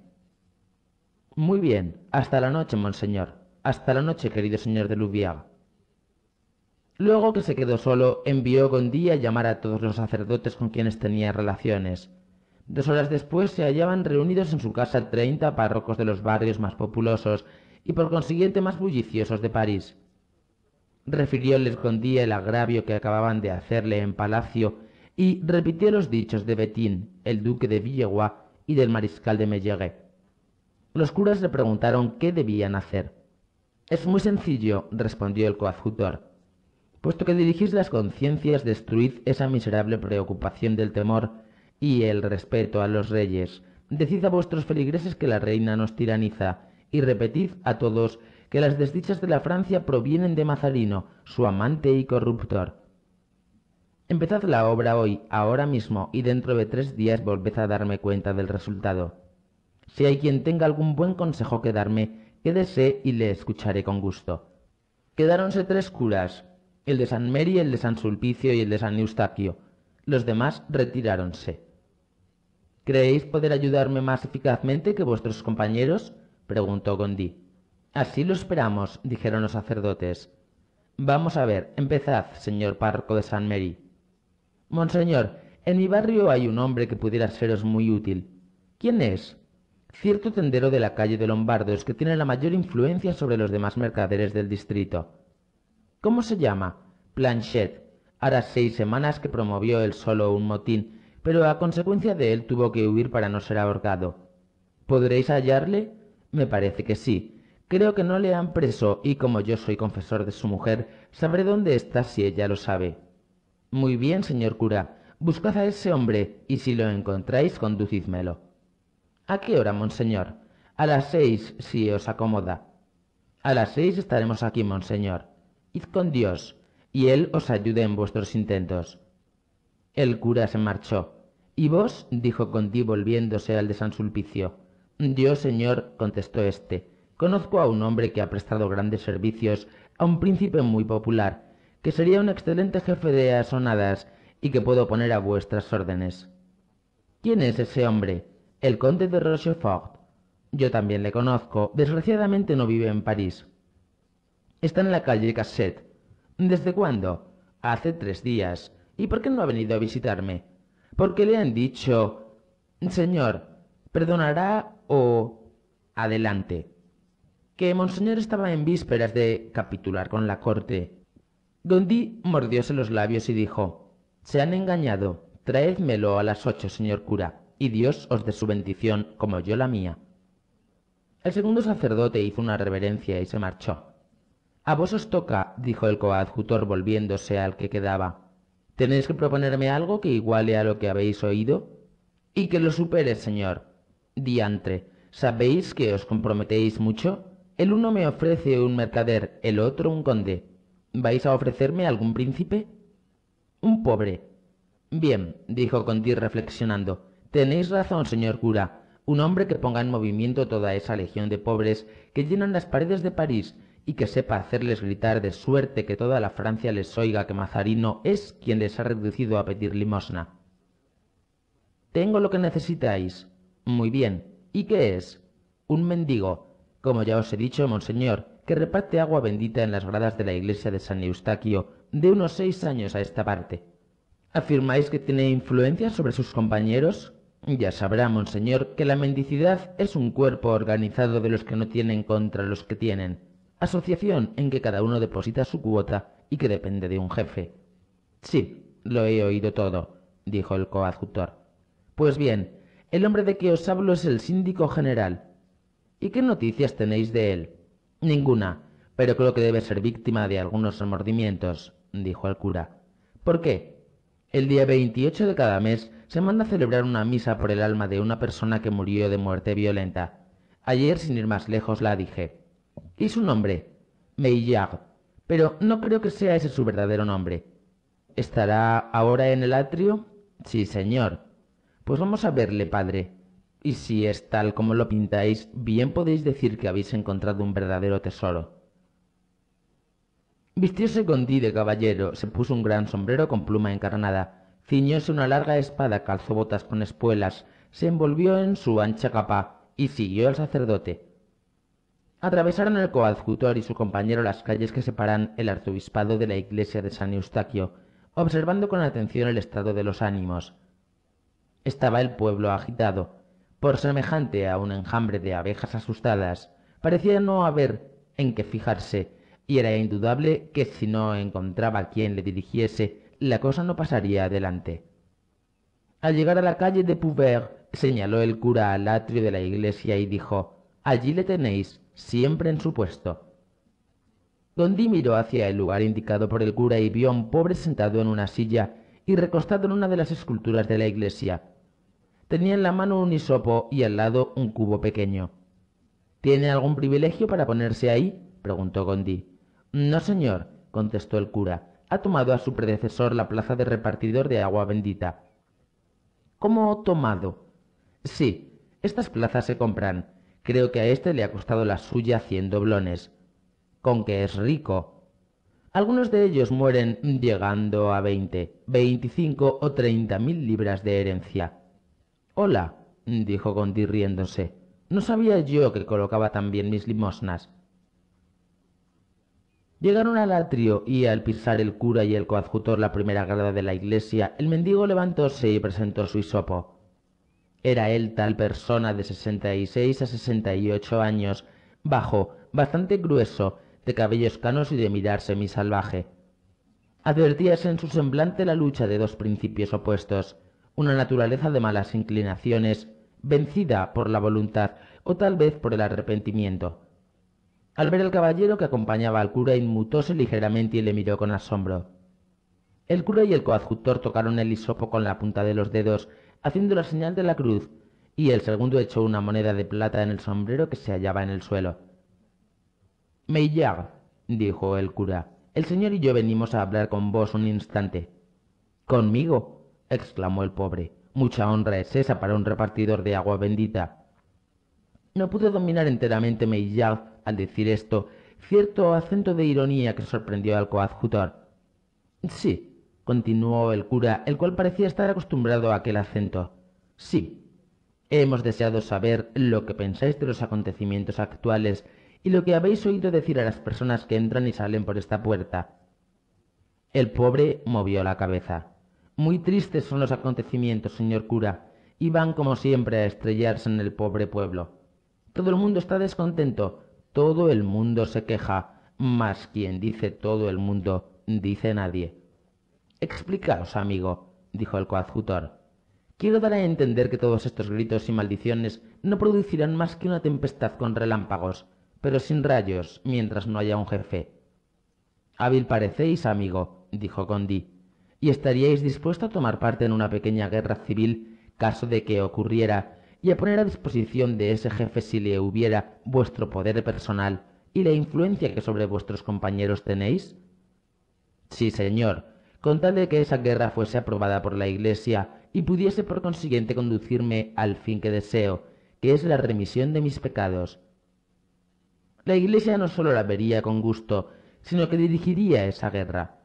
Muy bien, hasta la noche, monseñor. Hasta la noche, querido señor de Lubiaga. Luego que se quedó solo, envió Gondí a llamar a todos los sacerdotes con quienes tenía relaciones. Dos horas después se hallaban reunidos en su casa treinta párrocos de los barrios más populosos y por consiguiente más bulliciosos de París. Refirióles día el agravio que acababan de hacerle en palacio y repitió los dichos de Betín, el duque de Villegua, y del mariscal de Mellegué. Los curas le preguntaron qué debían hacer. Es muy sencillo, respondió el coadjutor. Puesto que dirigís las conciencias, destruid esa miserable preocupación del temor y el respeto a los reyes. Decid a vuestros feligreses que la reina nos tiraniza, y repetid a todos que las desdichas de la Francia provienen de Mazarino, su amante y corruptor. Empezad la obra hoy, ahora mismo, y dentro de tres días volved a darme cuenta del resultado. Si hay quien tenga algún buen consejo que darme, quédese y le escucharé con gusto. Quedáronse tres curas, el de San Meri, el de San Sulpicio y el de San Eustaquio. Los demás retiráronse. ¿Creéis poder ayudarme más eficazmente que vuestros compañeros? preguntó Gondí. Así lo esperamos, dijeron los sacerdotes. Vamos a ver, empezad, señor párroco de San Meri. Monseñor, en mi barrio hay un hombre que pudiera seros muy útil. ¿Quién es? cierto tendero de la calle de Lombardos que tiene la mayor influencia sobre los demás mercaderes del distrito. ¿Cómo se llama? Planchet. Hará seis semanas que promovió él solo un motín, pero a consecuencia de él tuvo que huir para no ser ahorcado. ¿Podréis hallarle? Me parece que sí. Creo que no le han preso y como yo soy confesor de su mujer, sabré dónde está si ella lo sabe. Muy bien, señor cura. Buscad a ese hombre y si lo encontráis, conducidmelo. ¿A qué hora, monseñor? A las seis, si os acomoda. A las seis estaremos aquí, monseñor. Id con Dios, y Él os ayude en vuestros intentos. El cura se marchó. ¿Y vos? dijo Conti volviéndose al de San Sulpicio. Dios, señor, contestó éste. Conozco a un hombre que ha prestado grandes servicios a un príncipe muy popular, que sería un excelente jefe de asonadas y que puedo poner a vuestras órdenes. ¿Quién es ese hombre? el conde de Rochefort. Yo también le conozco. Desgraciadamente no vive en París. Está en la calle Cassette. ¿Desde cuándo? Hace tres días. ¿Y por qué no ha venido a visitarme? Porque le han dicho... Señor, perdonará o... Adelante. Que Monseñor estaba en vísperas de capitular con la corte. Gondi mordióse los labios y dijo... Se han engañado. Traédmelo a las ocho, señor cura y Dios os dé su bendición como yo la mía. El segundo sacerdote hizo una reverencia y se marchó. A vos os toca, dijo el coadjutor volviéndose al que quedaba. Tenéis que proponerme algo que iguale a lo que habéis oído y que lo supere, señor. Diantre, ¿sabéis que os comprometéis mucho? El uno me ofrece un mercader, el otro un conde. ¿Vais a ofrecerme algún príncipe? Un pobre. Bien, dijo Conti reflexionando, Tenéis razón, señor cura. Un hombre que ponga en movimiento toda esa legión de pobres que llenan las paredes de París y que sepa hacerles gritar de suerte que toda la Francia les oiga que Mazarino es quien les ha reducido a pedir limosna. Tengo lo que necesitáis. Muy bien. ¿Y qué es? Un mendigo, como ya os he dicho, monseñor, que reparte agua bendita en las gradas de la iglesia de San Eustaquio, de unos seis años a esta parte. ¿Afirmáis que tiene influencia sobre sus compañeros? Ya sabrá, monseñor, que la mendicidad es un cuerpo organizado de los que no tienen contra los que tienen, asociación en que cada uno deposita su cuota y que depende de un jefe. Sí, lo he oído todo, dijo el coadjutor. Pues bien, el hombre de que os hablo es el síndico general. ¿Y qué noticias tenéis de él? Ninguna, pero creo que debe ser víctima de algunos remordimientos, dijo el cura. ¿Por qué? El día 28 de cada mes se manda a celebrar una misa por el alma de una persona que murió de muerte violenta. Ayer, sin ir más lejos, la dije. ¿Y su nombre? Meillard. Pero no creo que sea ese su verdadero nombre. ¿Estará ahora en el atrio? Sí, señor. Pues vamos a verle, padre. Y si es tal como lo pintáis, bien podéis decir que habéis encontrado un verdadero tesoro. Vistióse con di de caballero, se puso un gran sombrero con pluma encarnada, ciñóse una larga espada, calzó botas con espuelas, se envolvió en su ancha capa y siguió al sacerdote. Atravesaron el coadjutor y su compañero las calles que separan el arzobispado de la iglesia de San Eustaquio, observando con atención el estado de los ánimos. Estaba el pueblo agitado, por semejante a un enjambre de abejas asustadas, parecía no haber en qué fijarse, y era indudable que si no encontraba a quien le dirigiese, la cosa no pasaría adelante. Al llegar a la calle de Pouvert, señaló el cura al atrio de la iglesia y dijo, Allí le tenéis, siempre en su puesto. Gondi miró hacia el lugar indicado por el cura y vio a un pobre sentado en una silla y recostado en una de las esculturas de la iglesia. Tenía en la mano un hisopo y al lado un cubo pequeño. ¿Tiene algún privilegio para ponerse ahí? preguntó Gondi. No, señor, contestó el cura ha tomado a su predecesor la plaza de repartidor de agua bendita. ¿Cómo tomado? Sí, estas plazas se compran. Creo que a este le ha costado la suya cien doblones. Con que es rico. Algunos de ellos mueren llegando a veinte, veinticinco o treinta mil libras de herencia. Hola, dijo Gondi riéndose. No sabía yo que colocaba tan bien mis limosnas. Llegaron al atrio y al pisar el cura y el coadjutor la primera grada de la iglesia, el mendigo levantóse y presentó su hisopo. Era él tal persona de sesenta y 66 a ocho años, bajo, bastante grueso, de cabellos canos y de mirar semisalvaje. Advertíase en su semblante la lucha de dos principios opuestos, una naturaleza de malas inclinaciones, vencida por la voluntad o tal vez por el arrepentimiento al ver al caballero que acompañaba al cura inmutóse ligeramente y le miró con asombro. El cura y el coadjutor tocaron el hisopo con la punta de los dedos, haciendo la señal de la cruz, y el segundo echó una moneda de plata en el sombrero que se hallaba en el suelo. Meillard, dijo el cura, el señor y yo venimos a hablar con vos un instante. ¿Conmigo? exclamó el pobre. Mucha honra es esa para un repartidor de agua bendita. No pudo dominar enteramente Meillard al decir esto, cierto acento de ironía que sorprendió al coadjutor. Sí, continuó el cura, el cual parecía estar acostumbrado a aquel acento. Sí. Hemos deseado saber lo que pensáis de los acontecimientos actuales y lo que habéis oído decir a las personas que entran y salen por esta puerta. El pobre movió la cabeza. Muy tristes son los acontecimientos, señor cura, y van como siempre a estrellarse en el pobre pueblo. Todo el mundo está descontento, todo el mundo se queja, mas quien dice todo el mundo, dice nadie. Explicaos, amigo, dijo el coadjutor. Quiero dar a entender que todos estos gritos y maldiciones no producirán más que una tempestad con relámpagos, pero sin rayos, mientras no haya un jefe. Hábil parecéis, amigo, dijo Condi, y estaríais dispuesto a tomar parte en una pequeña guerra civil caso de que ocurriera y a poner a disposición de ese jefe si le hubiera vuestro poder personal y la influencia que sobre vuestros compañeros tenéis? Sí, señor, con tal de que esa guerra fuese aprobada por la Iglesia y pudiese por consiguiente conducirme al fin que deseo, que es la remisión de mis pecados. La Iglesia no solo la vería con gusto, sino que dirigiría esa guerra.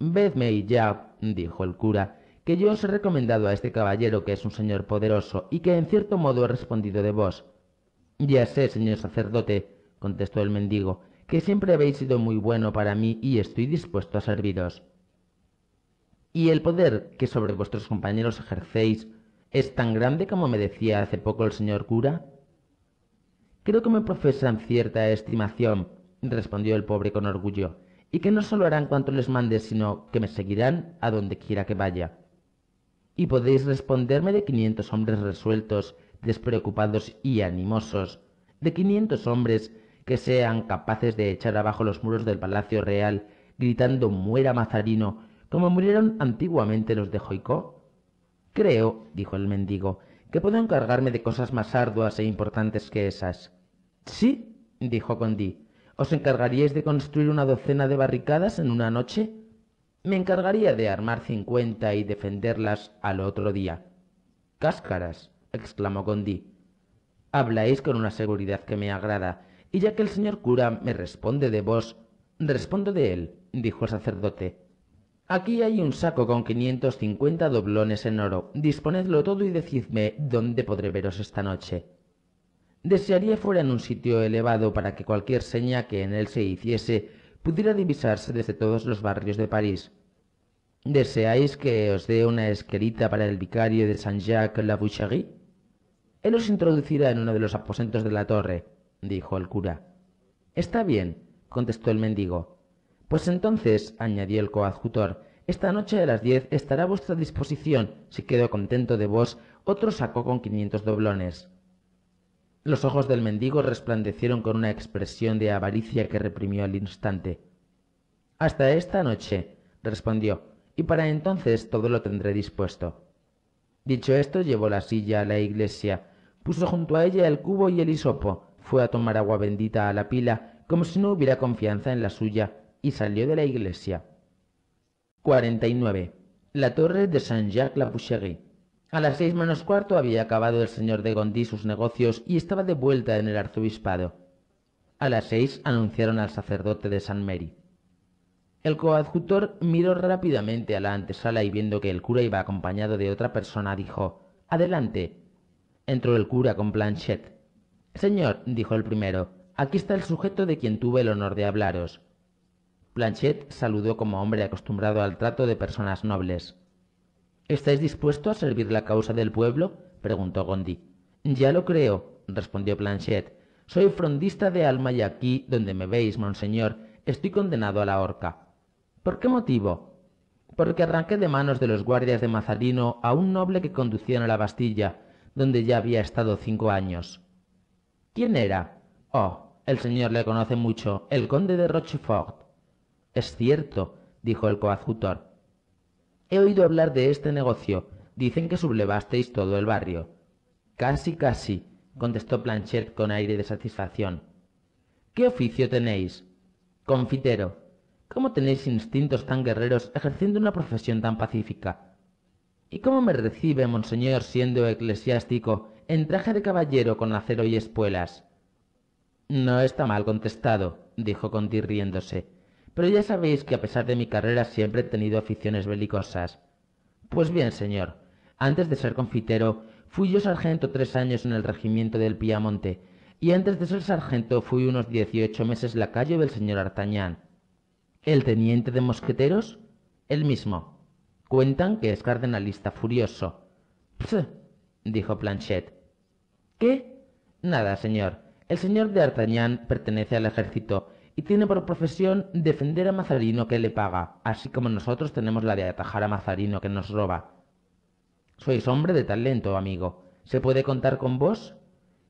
Vedme y ya, dijo el cura, que yo os he recomendado a este caballero que es un señor poderoso y que en cierto modo he respondido de vos. Ya sé, señor sacerdote, contestó el mendigo, que siempre habéis sido muy bueno para mí y estoy dispuesto a serviros. Y el poder que sobre vuestros compañeros ejercéis es tan grande como me decía hace poco el señor cura. Creo que me profesan cierta estimación, respondió el pobre con orgullo, y que no solo harán cuanto les mande, sino que me seguirán a donde quiera que vaya y podéis responderme de quinientos hombres resueltos, despreocupados y animosos, de quinientos hombres que sean capaces de echar abajo los muros del Palacio Real, gritando muera Mazarino, como murieron antiguamente los de Joicó? Creo, dijo el mendigo, que puedo encargarme de cosas más arduas e importantes que esas. Sí, dijo Condí, ¿os encargaríais de construir una docena de barricadas en una noche? Me encargaría de armar cincuenta y defenderlas al otro día. Cáscaras, exclamó Gondi. Habláis con una seguridad que me agrada, y ya que el señor cura me responde de vos, respondo de él, dijo el sacerdote. Aquí hay un saco con quinientos cincuenta doblones en oro. Disponedlo todo y decidme dónde podré veros esta noche. Desearía fuera en un sitio elevado para que cualquier seña que en él se hiciese pudiera divisarse desde todos los barrios de París. ¿Deseáis que os dé una esquelita para el vicario de Saint-Jacques-la-Boucherie? Él os introducirá en uno de los aposentos de la torre, dijo el cura. Está bien, contestó el mendigo. Pues entonces, añadió el coadjutor, esta noche a las diez estará a vuestra disposición, si quedo contento de vos, otro saco con quinientos doblones. Los ojos del mendigo resplandecieron con una expresión de avaricia que reprimió al instante. Hasta esta noche, respondió, y para entonces todo lo tendré dispuesto. Dicho esto, llevó la silla a la iglesia, puso junto a ella el cubo y el hisopo, fue a tomar agua bendita a la pila, como si no hubiera confianza en la suya, y salió de la iglesia. 49. La torre de saint jacques la a las seis menos cuarto había acabado el señor de Gondí sus negocios y estaba de vuelta en el arzobispado. A las seis anunciaron al sacerdote de San Mary. El coadjutor miró rápidamente a la antesala y viendo que el cura iba acompañado de otra persona, dijo Adelante. Entró el cura con Planchet. Señor, dijo el primero, aquí está el sujeto de quien tuve el honor de hablaros. Planchet saludó como hombre acostumbrado al trato de personas nobles. ¿Estáis dispuesto a servir la causa del pueblo? preguntó Gondi. Ya lo creo, respondió Planchet. Soy frondista de alma y aquí, donde me veis, monseñor, estoy condenado a la horca. ¿Por qué motivo? Porque arranqué de manos de los guardias de Mazarino a un noble que conducían a la Bastilla, donde ya había estado cinco años. ¿Quién era? Oh, el señor le conoce mucho, el conde de Rochefort. Es cierto, dijo el coadjutor. He oído hablar de este negocio. Dicen que sublevasteis todo el barrio. Casi, casi, contestó Planchet con aire de satisfacción. ¿Qué oficio tenéis? Confitero. ¿Cómo tenéis instintos tan guerreros ejerciendo una profesión tan pacífica? ¿Y cómo me recibe, monseñor, siendo eclesiástico, en traje de caballero con acero y espuelas? No está mal contestado, dijo Conti riéndose. Pero ya sabéis que a pesar de mi carrera siempre he tenido aficiones belicosas. Pues bien, señor, antes de ser confitero, fui yo sargento tres años en el regimiento del Piamonte, y antes de ser sargento fui unos dieciocho meses lacayo del señor Artañán. ¿El teniente de mosqueteros? El mismo. Cuentan que es cardenalista furioso. Pse, dijo Planchet. ¿Qué? Nada, señor. El señor de Artañán pertenece al ejército y tiene por profesión defender a Mazarino que le paga, así como nosotros tenemos la de atajar a Mazarino que nos roba. Sois hombre de talento, amigo. ¿Se puede contar con vos?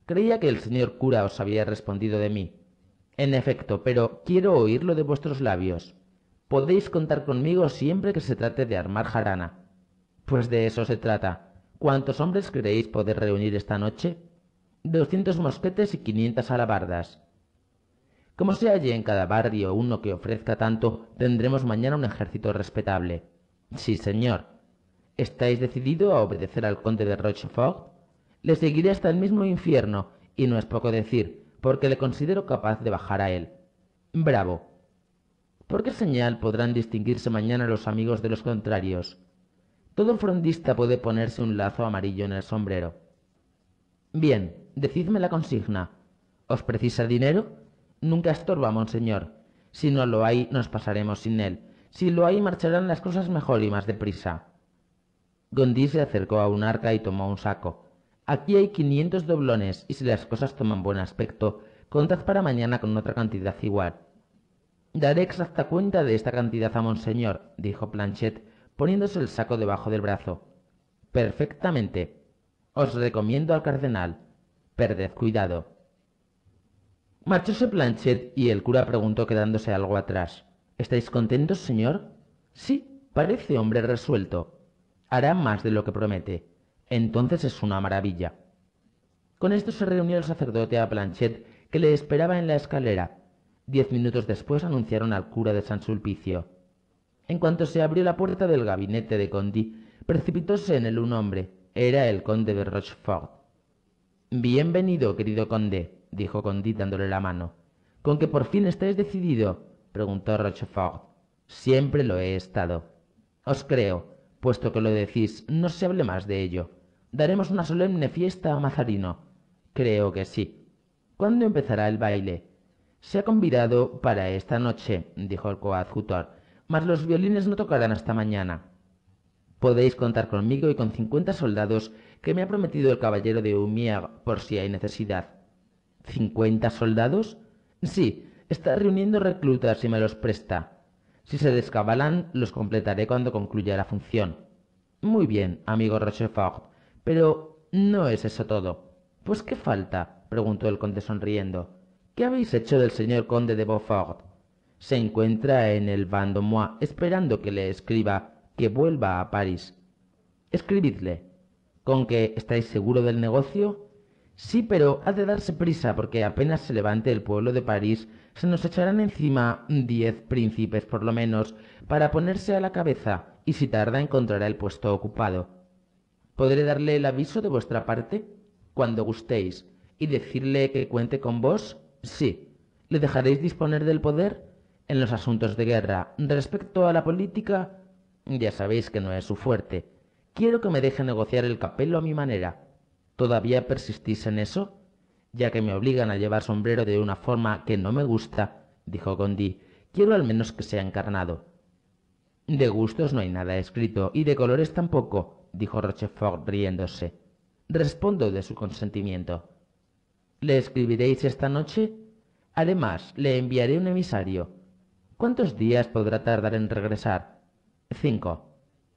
Creía que el señor cura os había respondido de mí. En efecto, pero quiero oírlo de vuestros labios. Podéis contar conmigo siempre que se trate de armar jarana. Pues de eso se trata. ¿Cuántos hombres creéis poder reunir esta noche? Doscientos mosquetes y quinientas alabardas. Como se halle en cada barrio uno que ofrezca tanto, tendremos mañana un ejército respetable. Sí, señor. ¿Estáis decidido a obedecer al conde de Rochefort? Le seguiré hasta el mismo infierno, y no es poco decir, porque le considero capaz de bajar a él. Bravo. ¿Por qué señal podrán distinguirse mañana los amigos de los contrarios? Todo frondista puede ponerse un lazo amarillo en el sombrero. Bien, decidme la consigna. ¿Os precisa dinero? nunca estorba, monseñor. Si no lo hay, nos pasaremos sin él. Si lo hay, marcharán las cosas mejor y más deprisa. Gondy se acercó a un arca y tomó un saco. Aquí hay quinientos doblones, y si las cosas toman buen aspecto, contad para mañana con otra cantidad igual. Daré exacta cuenta de esta cantidad a monseñor, dijo Planchet, poniéndose el saco debajo del brazo. Perfectamente. Os recomiendo al cardenal. Perded cuidado. Marchóse Planchet y el cura preguntó quedándose algo atrás. ¿Estáis contentos, señor? Sí, parece hombre resuelto. Hará más de lo que promete. Entonces es una maravilla. Con esto se reunió el sacerdote a Planchet, que le esperaba en la escalera. Diez minutos después anunciaron al cura de San Sulpicio. En cuanto se abrió la puerta del gabinete de Condi, precipitóse en él un hombre. Era el conde de Rochefort. Bienvenido, querido conde, dijo Condit dándole la mano. ¿Con que por fin estáis decidido? preguntó Rochefort. Siempre lo he estado. Os creo, puesto que lo decís, no se hable más de ello. Daremos una solemne fiesta a Mazarino. Creo que sí. ¿Cuándo empezará el baile? Se ha convidado para esta noche, dijo el coadjutor, mas los violines no tocarán hasta mañana. Podéis contar conmigo y con cincuenta soldados que me ha prometido el caballero de Humier por si hay necesidad. ¿Cincuenta soldados? Sí, está reuniendo reclutas y me los presta. Si se descabalan, los completaré cuando concluya la función. Muy bien, amigo Rochefort, pero no es eso todo. Pues qué falta, preguntó el conde sonriendo. ¿Qué habéis hecho del señor conde de Beaufort? Se encuentra en el Vandomois esperando que le escriba que vuelva a París. Escribidle. ¿Con que estáis seguro del negocio? Sí, pero ha de darse prisa, porque apenas se levante el pueblo de París, se nos echarán encima diez príncipes por lo menos, para ponerse a la cabeza, y si tarda encontrará el puesto ocupado. ¿Podré darle el aviso de vuestra parte? Cuando gustéis, y decirle que cuente con vos? Sí. ¿Le dejaréis disponer del poder? En los asuntos de guerra, respecto a la política, ya sabéis que no es su fuerte. Quiero que me deje negociar el capelo a mi manera todavía persistís en eso, ya que me obligan a llevar sombrero de una forma que no me gusta, dijo Gondi. Quiero al menos que sea encarnado. De gustos no hay nada escrito, y de colores tampoco, dijo Rochefort riéndose. Respondo de su consentimiento. ¿Le escribiréis esta noche? Además, le enviaré un emisario. ¿Cuántos días podrá tardar en regresar? Cinco.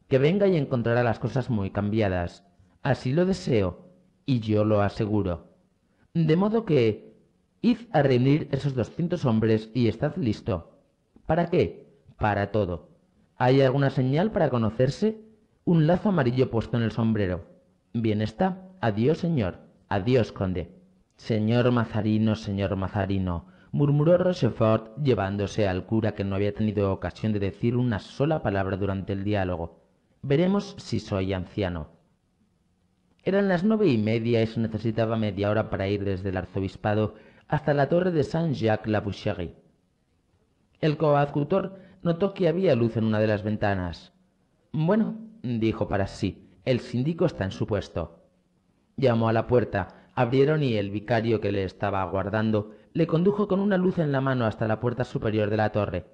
Que venga y encontrará las cosas muy cambiadas. Así lo deseo, y yo lo aseguro. De modo que, id a reunir esos doscientos hombres y estad listo. ¿Para qué? Para todo. ¿Hay alguna señal para conocerse? Un lazo amarillo puesto en el sombrero. Bien está. Adiós, señor. Adiós, conde. Señor Mazarino, señor Mazarino, murmuró Rochefort, llevándose al cura que no había tenido ocasión de decir una sola palabra durante el diálogo. Veremos si soy anciano. Eran las nueve y media y se necesitaba media hora para ir desde el arzobispado hasta la torre de Saint-Jacques-la-Boucherie. El coadjutor notó que había luz en una de las ventanas. Bueno, dijo para sí, el síndico está en su puesto. Llamó a la puerta, abrieron y el vicario que le estaba aguardando le condujo con una luz en la mano hasta la puerta superior de la torre.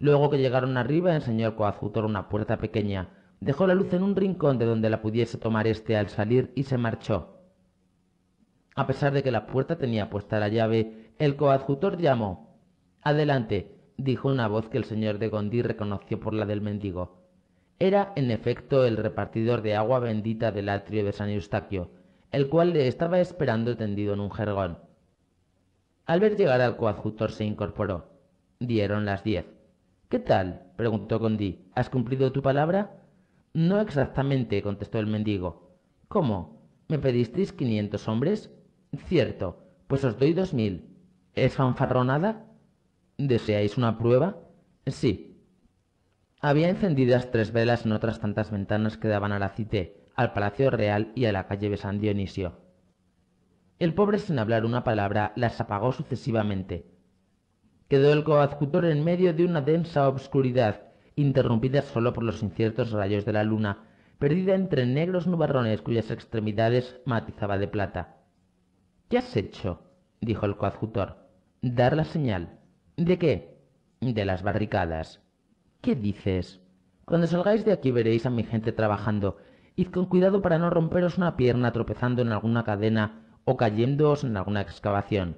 Luego que llegaron arriba enseñó al coadjutor una puerta pequeña, Dejó la luz en un rincón de donde la pudiese tomar éste al salir y se marchó. A pesar de que la puerta tenía puesta la llave, el coadjutor llamó. Adelante, dijo una voz que el señor de Gondí reconoció por la del mendigo. Era, en efecto, el repartidor de agua bendita del atrio de San Eustaquio, el cual le estaba esperando tendido en un jergón. Al ver llegar al coadjutor se incorporó. Dieron las diez. ¿Qué tal? preguntó Gondí. ¿Has cumplido tu palabra? No exactamente, contestó el mendigo. ¿Cómo? ¿Me pedisteis quinientos hombres? Cierto, pues os doy dos mil. ¿Es fanfarronada? ¿Deseáis una prueba? Sí. Había encendidas tres velas en otras tantas ventanas que daban a la cité, al Palacio Real y a la calle de San Dionisio. El pobre, sin hablar una palabra, las apagó sucesivamente. Quedó el coadjutor en medio de una densa obscuridad, interrumpida solo por los inciertos rayos de la luna, perdida entre negros nubarrones cuyas extremidades matizaba de plata. ¿Qué has hecho? dijo el coadjutor. Dar la señal. ¿De qué? De las barricadas. ¿Qué dices? Cuando salgáis de aquí veréis a mi gente trabajando. Id con cuidado para no romperos una pierna tropezando en alguna cadena o cayéndoos en alguna excavación.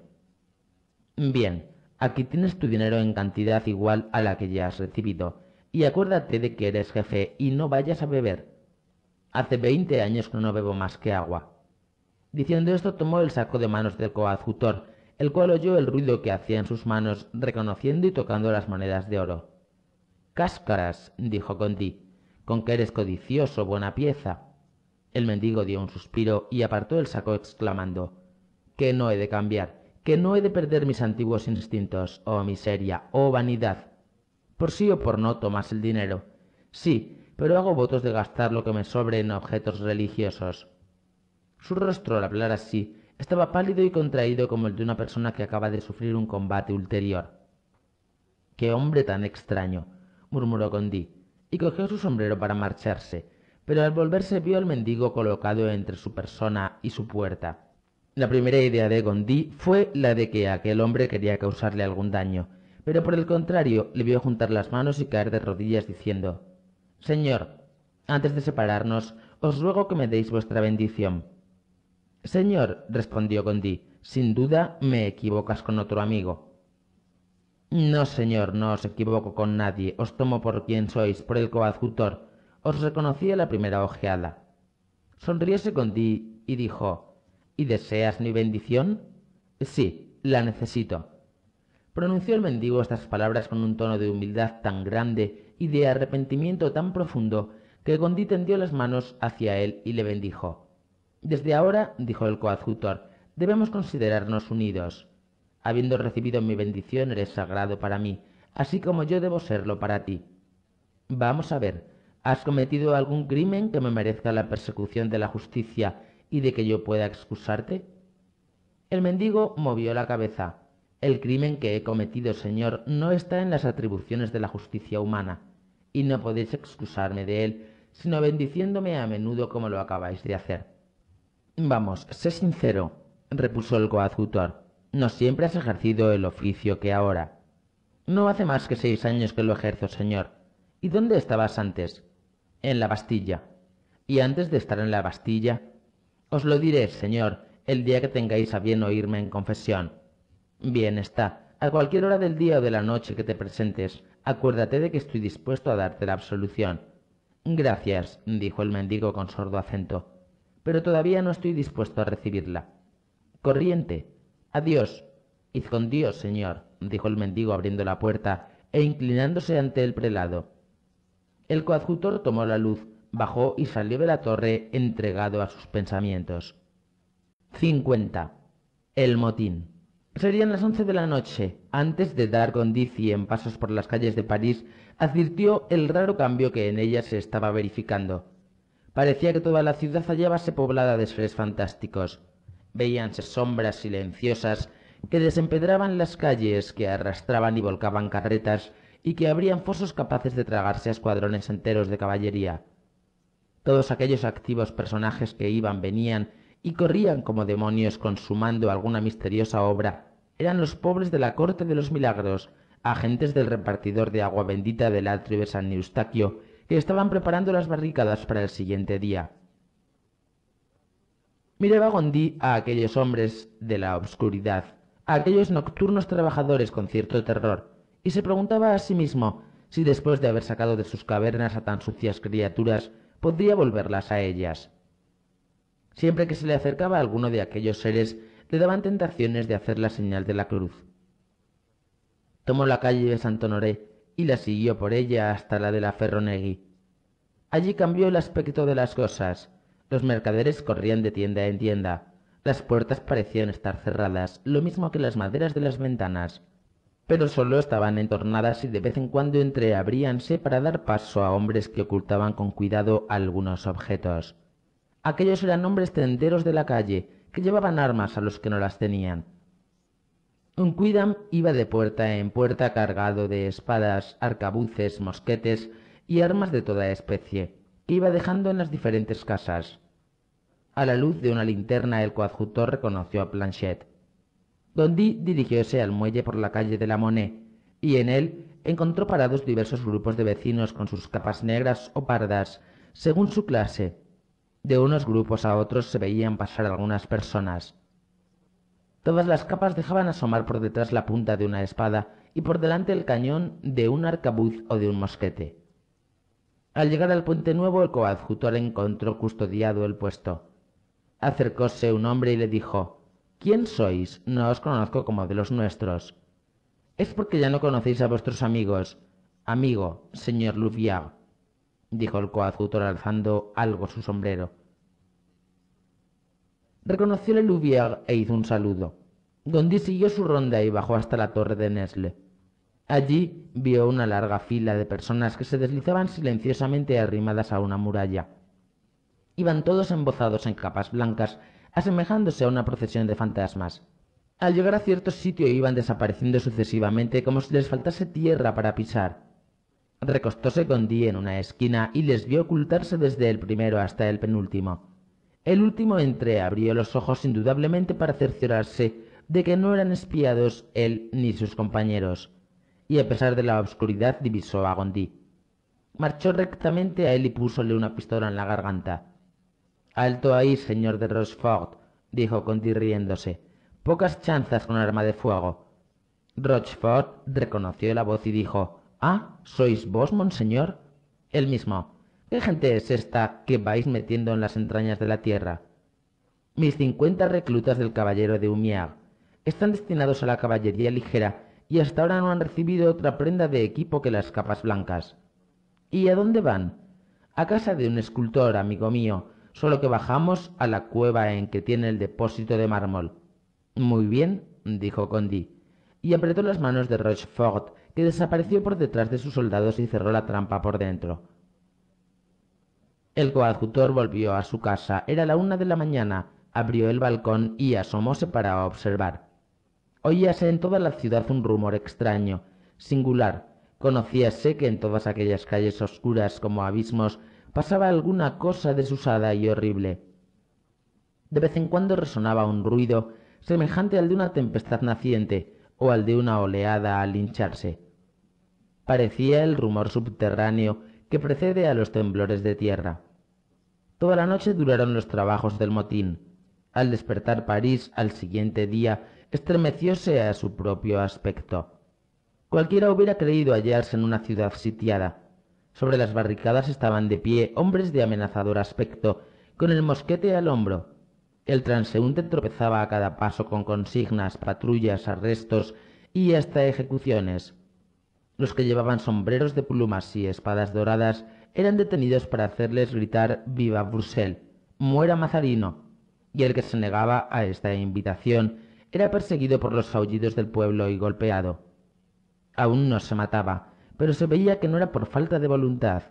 Bien, aquí tienes tu dinero en cantidad igual a la que ya has recibido y acuérdate de que eres jefe y no vayas a beber. Hace veinte años que no bebo más que agua. Diciendo esto, tomó el saco de manos del coadjutor, el cual oyó el ruido que hacía en sus manos, reconociendo y tocando las monedas de oro. Cáscaras, dijo Condi, con que eres codicioso, buena pieza. El mendigo dio un suspiro y apartó el saco exclamando Que no he de cambiar, que no he de perder mis antiguos instintos, oh miseria, oh vanidad, por sí o por no tomas el dinero. Sí, pero hago votos de gastar lo que me sobre en objetos religiosos. Su rostro al hablar así estaba pálido y contraído como el de una persona que acaba de sufrir un combate ulterior. ¡Qué hombre tan extraño! murmuró Gondi, y cogió su sombrero para marcharse, pero al volverse vio al mendigo colocado entre su persona y su puerta. La primera idea de Gondí fue la de que aquel hombre quería causarle algún daño, pero por el contrario, le vio juntar las manos y caer de rodillas diciendo, Señor, antes de separarnos, os ruego que me deis vuestra bendición. Señor, respondió Gondí, sin duda me equivocas con otro amigo. No, señor, no os equivoco con nadie, os tomo por quien sois, por el coadjutor. Os reconocí a la primera ojeada. Sonrióse Gondí y dijo, ¿Y deseas mi bendición? Sí, la necesito. Pronunció el mendigo estas palabras con un tono de humildad tan grande y de arrepentimiento tan profundo que Gondi tendió las manos hacia él y le bendijo. Desde ahora, dijo el coadjutor, debemos considerarnos unidos. Habiendo recibido mi bendición, eres sagrado para mí, así como yo debo serlo para ti. Vamos a ver, ¿has cometido algún crimen que me merezca la persecución de la justicia y de que yo pueda excusarte? El mendigo movió la cabeza. El crimen que he cometido, Señor, no está en las atribuciones de la justicia humana, y no podéis excusarme de él, sino bendiciéndome a menudo como lo acabáis de hacer. Vamos, sé sincero, repuso el coadjutor. No siempre has ejercido el oficio que ahora. No hace más que seis años que lo ejerzo, señor. ¿Y dónde estabas antes? En la Bastilla. ¿Y antes de estar en la Bastilla? Os lo diré, señor, el día que tengáis a bien oírme en confesión. Bien está, a cualquier hora del día o de la noche que te presentes, acuérdate de que estoy dispuesto a darte la absolución. Gracias, dijo el mendigo con sordo acento, pero todavía no estoy dispuesto a recibirla. Corriente. Adiós. Id con Dios, señor, dijo el mendigo abriendo la puerta e inclinándose ante el prelado. El coadjutor tomó la luz, bajó y salió de la torre entregado a sus pensamientos. 50. El motín. Serían las once de la noche. Antes de dar con en en pasos por las calles de París, advirtió el raro cambio que en ella se estaba verificando. Parecía que toda la ciudad hallábase poblada de seres fantásticos. Veíanse sombras silenciosas que desempedraban las calles, que arrastraban y volcaban carretas y que abrían fosos capaces de tragarse a escuadrones enteros de caballería. Todos aquellos activos personajes que iban, venían y corrían como demonios consumando alguna misteriosa obra, eran los pobres de la corte de los milagros, agentes del repartidor de agua bendita del atrio de San Eustaquio, que estaban preparando las barricadas para el siguiente día. Miraba Gondí a aquellos hombres de la obscuridad, a aquellos nocturnos trabajadores con cierto terror, y se preguntaba a sí mismo si después de haber sacado de sus cavernas a tan sucias criaturas, podría volverlas a ellas. Siempre que se le acercaba alguno de aquellos seres, le daban tentaciones de hacer la señal de la cruz. Tomó la calle de honoré y la siguió por ella hasta la de la Ferronegui. Allí cambió el aspecto de las cosas. Los mercaderes corrían de tienda en tienda. Las puertas parecían estar cerradas, lo mismo que las maderas de las ventanas, pero sólo estaban entornadas y de vez en cuando entreabríanse para dar paso a hombres que ocultaban con cuidado algunos objetos. Aquellos eran hombres tenderos de la calle, que llevaban armas a los que no las tenían. Un cuidam iba de puerta en puerta cargado de espadas, arcabuces, mosquetes y armas de toda especie, que iba dejando en las diferentes casas. A la luz de una linterna el coadjutor reconoció a Planchet. Dondi dirigióse al muelle por la calle de la Monet, y en él encontró parados diversos grupos de vecinos con sus capas negras o pardas, según su clase, de unos grupos a otros se veían pasar algunas personas. Todas las capas dejaban asomar por detrás la punta de una espada y por delante el cañón de un arcabuz o de un mosquete. Al llegar al puente nuevo, el coadjutor encontró custodiado el puesto. Acercóse un hombre y le dijo ¿Quién sois? No os conozco como de los nuestros. Es porque ya no conocéis a vuestros amigos. Amigo, señor Louviard, dijo el coadjutor alzando algo su sombrero. Reconocióle Louvier e hizo un saludo. Gondy siguió su ronda y bajó hasta la torre de Nesle. Allí vio una larga fila de personas que se deslizaban silenciosamente arrimadas a una muralla. Iban todos embozados en capas blancas, asemejándose a una procesión de fantasmas. Al llegar a cierto sitio iban desapareciendo sucesivamente como si les faltase tierra para pisar. Recostóse con en una esquina y les vio ocultarse desde el primero hasta el penúltimo. El último abrió los ojos indudablemente para cerciorarse de que no eran espiados él ni sus compañeros, y a pesar de la obscuridad divisó a Gondi. Marchó rectamente a él y púsole una pistola en la garganta. Alto ahí, señor de Rochefort, dijo Gondi riéndose. Pocas chanzas con arma de fuego. Rochefort reconoció la voz y dijo Ah, ¿sois vos, monseñor? El mismo. ¿Qué gente es esta que vais metiendo en las entrañas de la tierra? Mis cincuenta reclutas del caballero de Humier están destinados a la caballería ligera y hasta ahora no han recibido otra prenda de equipo que las capas blancas. ¿Y a dónde van? A casa de un escultor, amigo mío, solo que bajamos a la cueva en que tiene el depósito de mármol. Muy bien, dijo Condi, y apretó las manos de Rochefort desapareció por detrás de sus soldados y cerró la trampa por dentro. El coadjutor volvió a su casa. Era la una de la mañana. Abrió el balcón y asomóse para observar. Oíase en toda la ciudad un rumor extraño, singular. Conocíase que en todas aquellas calles oscuras como abismos pasaba alguna cosa desusada y horrible. De vez en cuando resonaba un ruido semejante al de una tempestad naciente o al de una oleada al hincharse parecía el rumor subterráneo que precede a los temblores de tierra. Toda la noche duraron los trabajos del motín. Al despertar París al siguiente día, estremecióse a su propio aspecto. Cualquiera hubiera creído hallarse en una ciudad sitiada. Sobre las barricadas estaban de pie hombres de amenazador aspecto, con el mosquete al hombro. El transeúnte tropezaba a cada paso con consignas, patrullas, arrestos y hasta ejecuciones. Los que llevaban sombreros de plumas y espadas doradas eran detenidos para hacerles gritar Viva bruxelles muera Mazarino. Y el que se negaba a esta invitación era perseguido por los aullidos del pueblo y golpeado. Aún no se mataba, pero se veía que no era por falta de voluntad.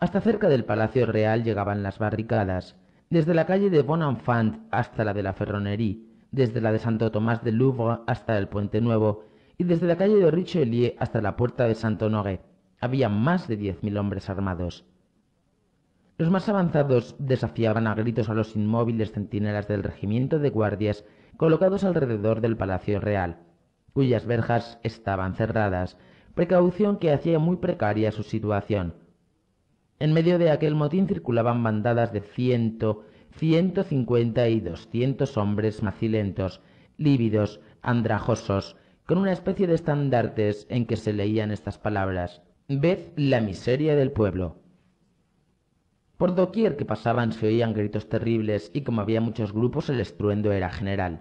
Hasta cerca del Palacio Real llegaban las barricadas, desde la calle de Enfant hasta la de la Ferronerie, desde la de Santo Tomás de Louvre hasta el Puente Nuevo y desde la calle de Richelieu hasta la puerta de Saint-Honoré había más de diez mil hombres armados. Los más avanzados desafiaban a gritos a los inmóviles centinelas del regimiento de guardias colocados alrededor del Palacio Real, cuyas verjas estaban cerradas, precaución que hacía muy precaria su situación. En medio de aquel motín circulaban bandadas de ciento, ciento cincuenta y doscientos hombres macilentos, lívidos, andrajosos, con una especie de estandartes en que se leían estas palabras Ved la miseria del pueblo. Por doquier que pasaban se oían gritos terribles y como había muchos grupos el estruendo era general.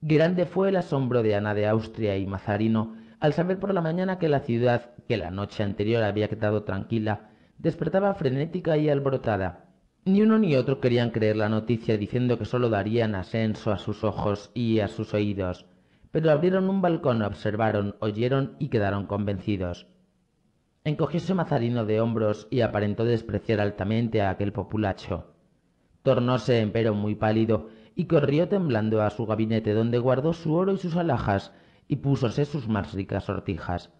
Grande fue el asombro de Ana de Austria y Mazarino al saber por la mañana que la ciudad, que la noche anterior había quedado tranquila, despertaba frenética y alborotada. Ni uno ni otro querían creer la noticia diciendo que solo darían ascenso a sus ojos y a sus oídos pero abrieron un balcón, observaron, oyeron y quedaron convencidos. Encogióse Mazarino de hombros y aparentó despreciar altamente a aquel populacho. Tornóse, empero, muy pálido y corrió temblando a su gabinete, donde guardó su oro y sus alhajas y púsose sus más ricas sortijas.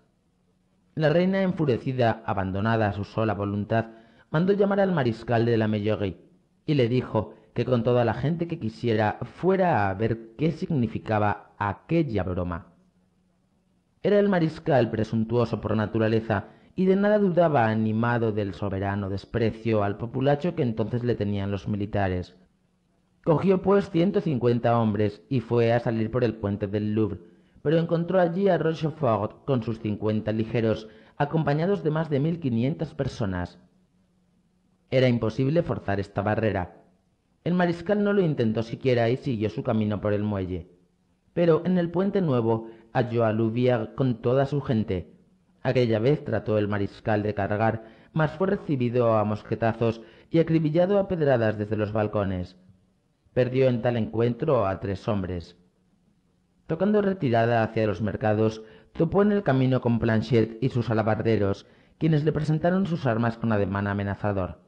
La reina, enfurecida, abandonada a su sola voluntad, mandó llamar al mariscal de la Mellorie y le dijo que con toda la gente que quisiera fuera a ver qué significaba aquella broma. Era el mariscal presuntuoso por naturaleza y de nada dudaba animado del soberano desprecio al populacho que entonces le tenían los militares. Cogió pues 150 hombres y fue a salir por el puente del Louvre, pero encontró allí a Rochefort con sus 50 ligeros, acompañados de más de mil quinientas personas. Era imposible forzar esta barrera. El mariscal no lo intentó siquiera y siguió su camino por el muelle. Pero en el puente nuevo halló a Louvier con toda su gente. Aquella vez trató el mariscal de cargar, mas fue recibido a mosquetazos y acribillado a pedradas desde los balcones. Perdió en tal encuentro a tres hombres. Tocando retirada hacia los mercados, topó en el camino con Planchet y sus alabarderos, quienes le presentaron sus armas con ademán amenazador.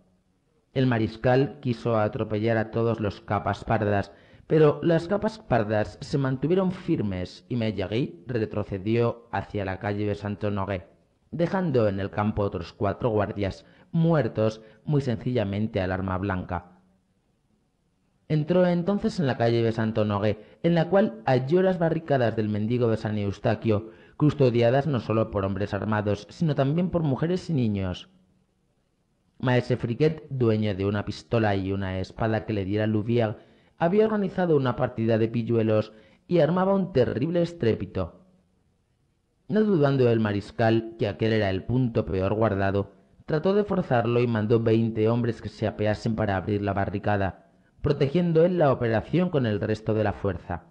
El mariscal quiso atropellar a todos los capas pardas, pero las capas pardas se mantuvieron firmes y Mellegui retrocedió hacia la calle de Santo Nogué, dejando en el campo otros cuatro guardias muertos muy sencillamente al arma blanca. Entró entonces en la calle de Santo Nogué, en la cual halló las barricadas del mendigo de San Eustaquio, custodiadas no solo por hombres armados, sino también por mujeres y niños. Maese Friquet, dueño de una pistola y una espada que le diera Luvier, había organizado una partida de pilluelos y armaba un terrible estrépito. No dudando el mariscal que aquel era el punto peor guardado, trató de forzarlo y mandó veinte hombres que se apeasen para abrir la barricada, protegiendo él la operación con el resto de la fuerza.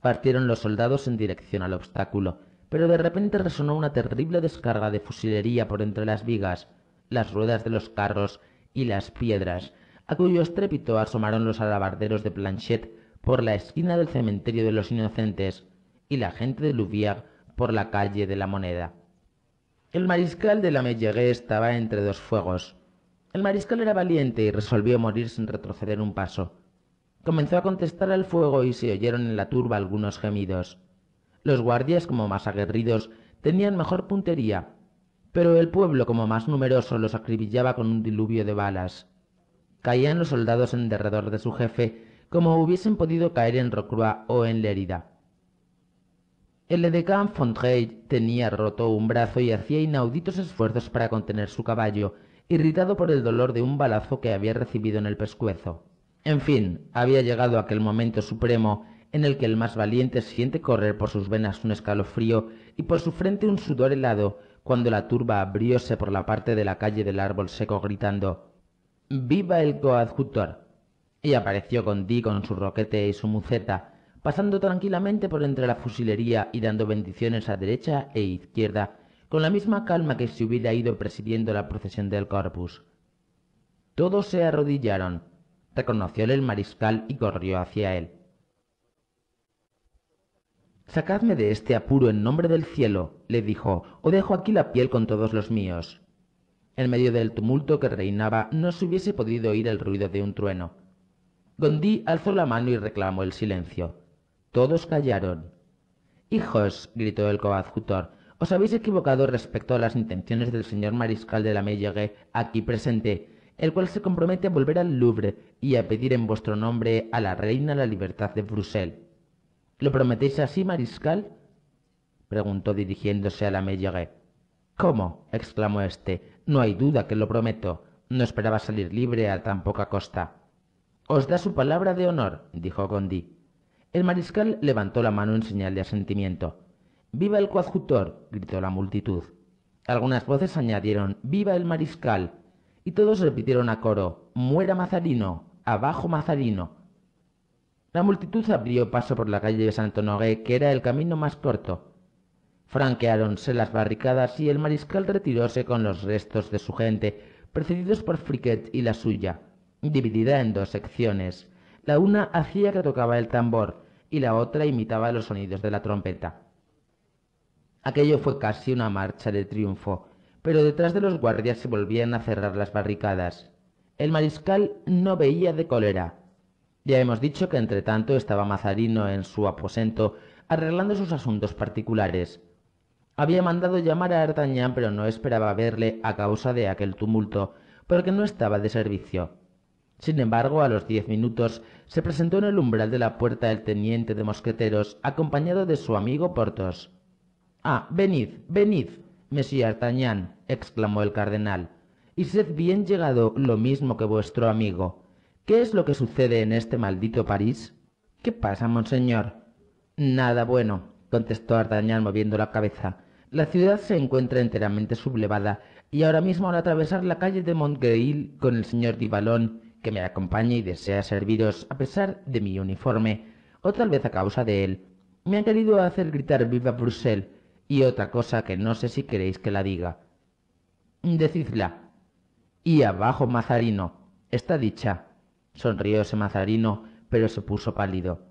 Partieron los soldados en dirección al obstáculo, pero de repente resonó una terrible descarga de fusilería por entre las vigas, las ruedas de los carros y las piedras, a cuyo estrépito asomaron los alabarderos de Planchet por la esquina del cementerio de los inocentes y la gente de Louvière por la calle de la moneda. El mariscal de la Mellegue estaba entre dos fuegos. El mariscal era valiente y resolvió morir sin retroceder un paso. Comenzó a contestar al fuego y se oyeron en la turba algunos gemidos. Los guardias, como más aguerridos, tenían mejor puntería pero el pueblo, como más numeroso, los acribillaba con un diluvio de balas. Caían los soldados en derredor de su jefe, como hubiesen podido caer en Rocroi o en Lérida. El edecán Fontreuil tenía roto un brazo y hacía inauditos esfuerzos para contener su caballo, irritado por el dolor de un balazo que había recibido en el pescuezo. En fin, había llegado aquel momento supremo en el que el más valiente siente correr por sus venas un escalofrío y por su frente un sudor helado, cuando la turba abrióse por la parte de la calle del árbol seco gritando ¡Viva el coadjutor! Y apareció Condí con su roquete y su muceta, pasando tranquilamente por entre la fusilería y dando bendiciones a derecha e izquierda, con la misma calma que si hubiera ido presidiendo la procesión del corpus. Todos se arrodillaron. Reconocióle el mariscal y corrió hacia él. Sacadme de este apuro en nombre del cielo, le dijo, o dejo aquí la piel con todos los míos. En medio del tumulto que reinaba no se hubiese podido oír el ruido de un trueno. Gondí alzó la mano y reclamó el silencio. Todos callaron. Hijos, gritó el coadjutor, os habéis equivocado respecto a las intenciones del señor mariscal de la Meillegue aquí presente, el cual se compromete a volver al Louvre y a pedir en vuestro nombre a la reina la libertad de Bruselas. ¿Lo prometéis así, mariscal? preguntó dirigiéndose a la Mellagé. ¿Cómo? exclamó éste. No hay duda que lo prometo. No esperaba salir libre a tan poca costa. Os da su palabra de honor, dijo Gondi. El mariscal levantó la mano en señal de asentimiento. ¡Viva el coadjutor! gritó la multitud. Algunas voces añadieron ¡Viva el mariscal! y todos repitieron a coro ¡Muera Mazarino! ¡Abajo Mazarino! La multitud abrió paso por la calle de Nogué, que era el camino más corto. Franqueáronse las barricadas y el mariscal retiróse con los restos de su gente, precedidos por Friquet y la suya, dividida en dos secciones. La una hacía que tocaba el tambor y la otra imitaba los sonidos de la trompeta. Aquello fue casi una marcha de triunfo, pero detrás de los guardias se volvían a cerrar las barricadas. El mariscal no veía de cólera, ya hemos dicho que entre tanto estaba Mazarino en su aposento arreglando sus asuntos particulares. Había mandado llamar a Artañán, pero no esperaba verle a causa de aquel tumulto, porque no estaba de servicio. Sin embargo, a los diez minutos se presentó en el umbral de la puerta el teniente de mosqueteros, acompañado de su amigo Portos. Ah, venid, venid, Monsieur d'artagnan exclamó el cardenal, y sed bien llegado lo mismo que vuestro amigo. ¿Qué es lo que sucede en este maldito París? ¿Qué pasa, monseñor? Nada bueno, contestó Ardañán moviendo la cabeza. La ciudad se encuentra enteramente sublevada, y ahora mismo al atravesar la calle de montreuil con el señor Divalón, que me acompaña y desea serviros a pesar de mi uniforme, o tal vez a causa de él, me han querido hacer gritar Viva Bruselas, y otra cosa que no sé si queréis que la diga. Decidla. Y abajo, Mazarino. Está dicha sonrióse Mazarino, pero se puso pálido.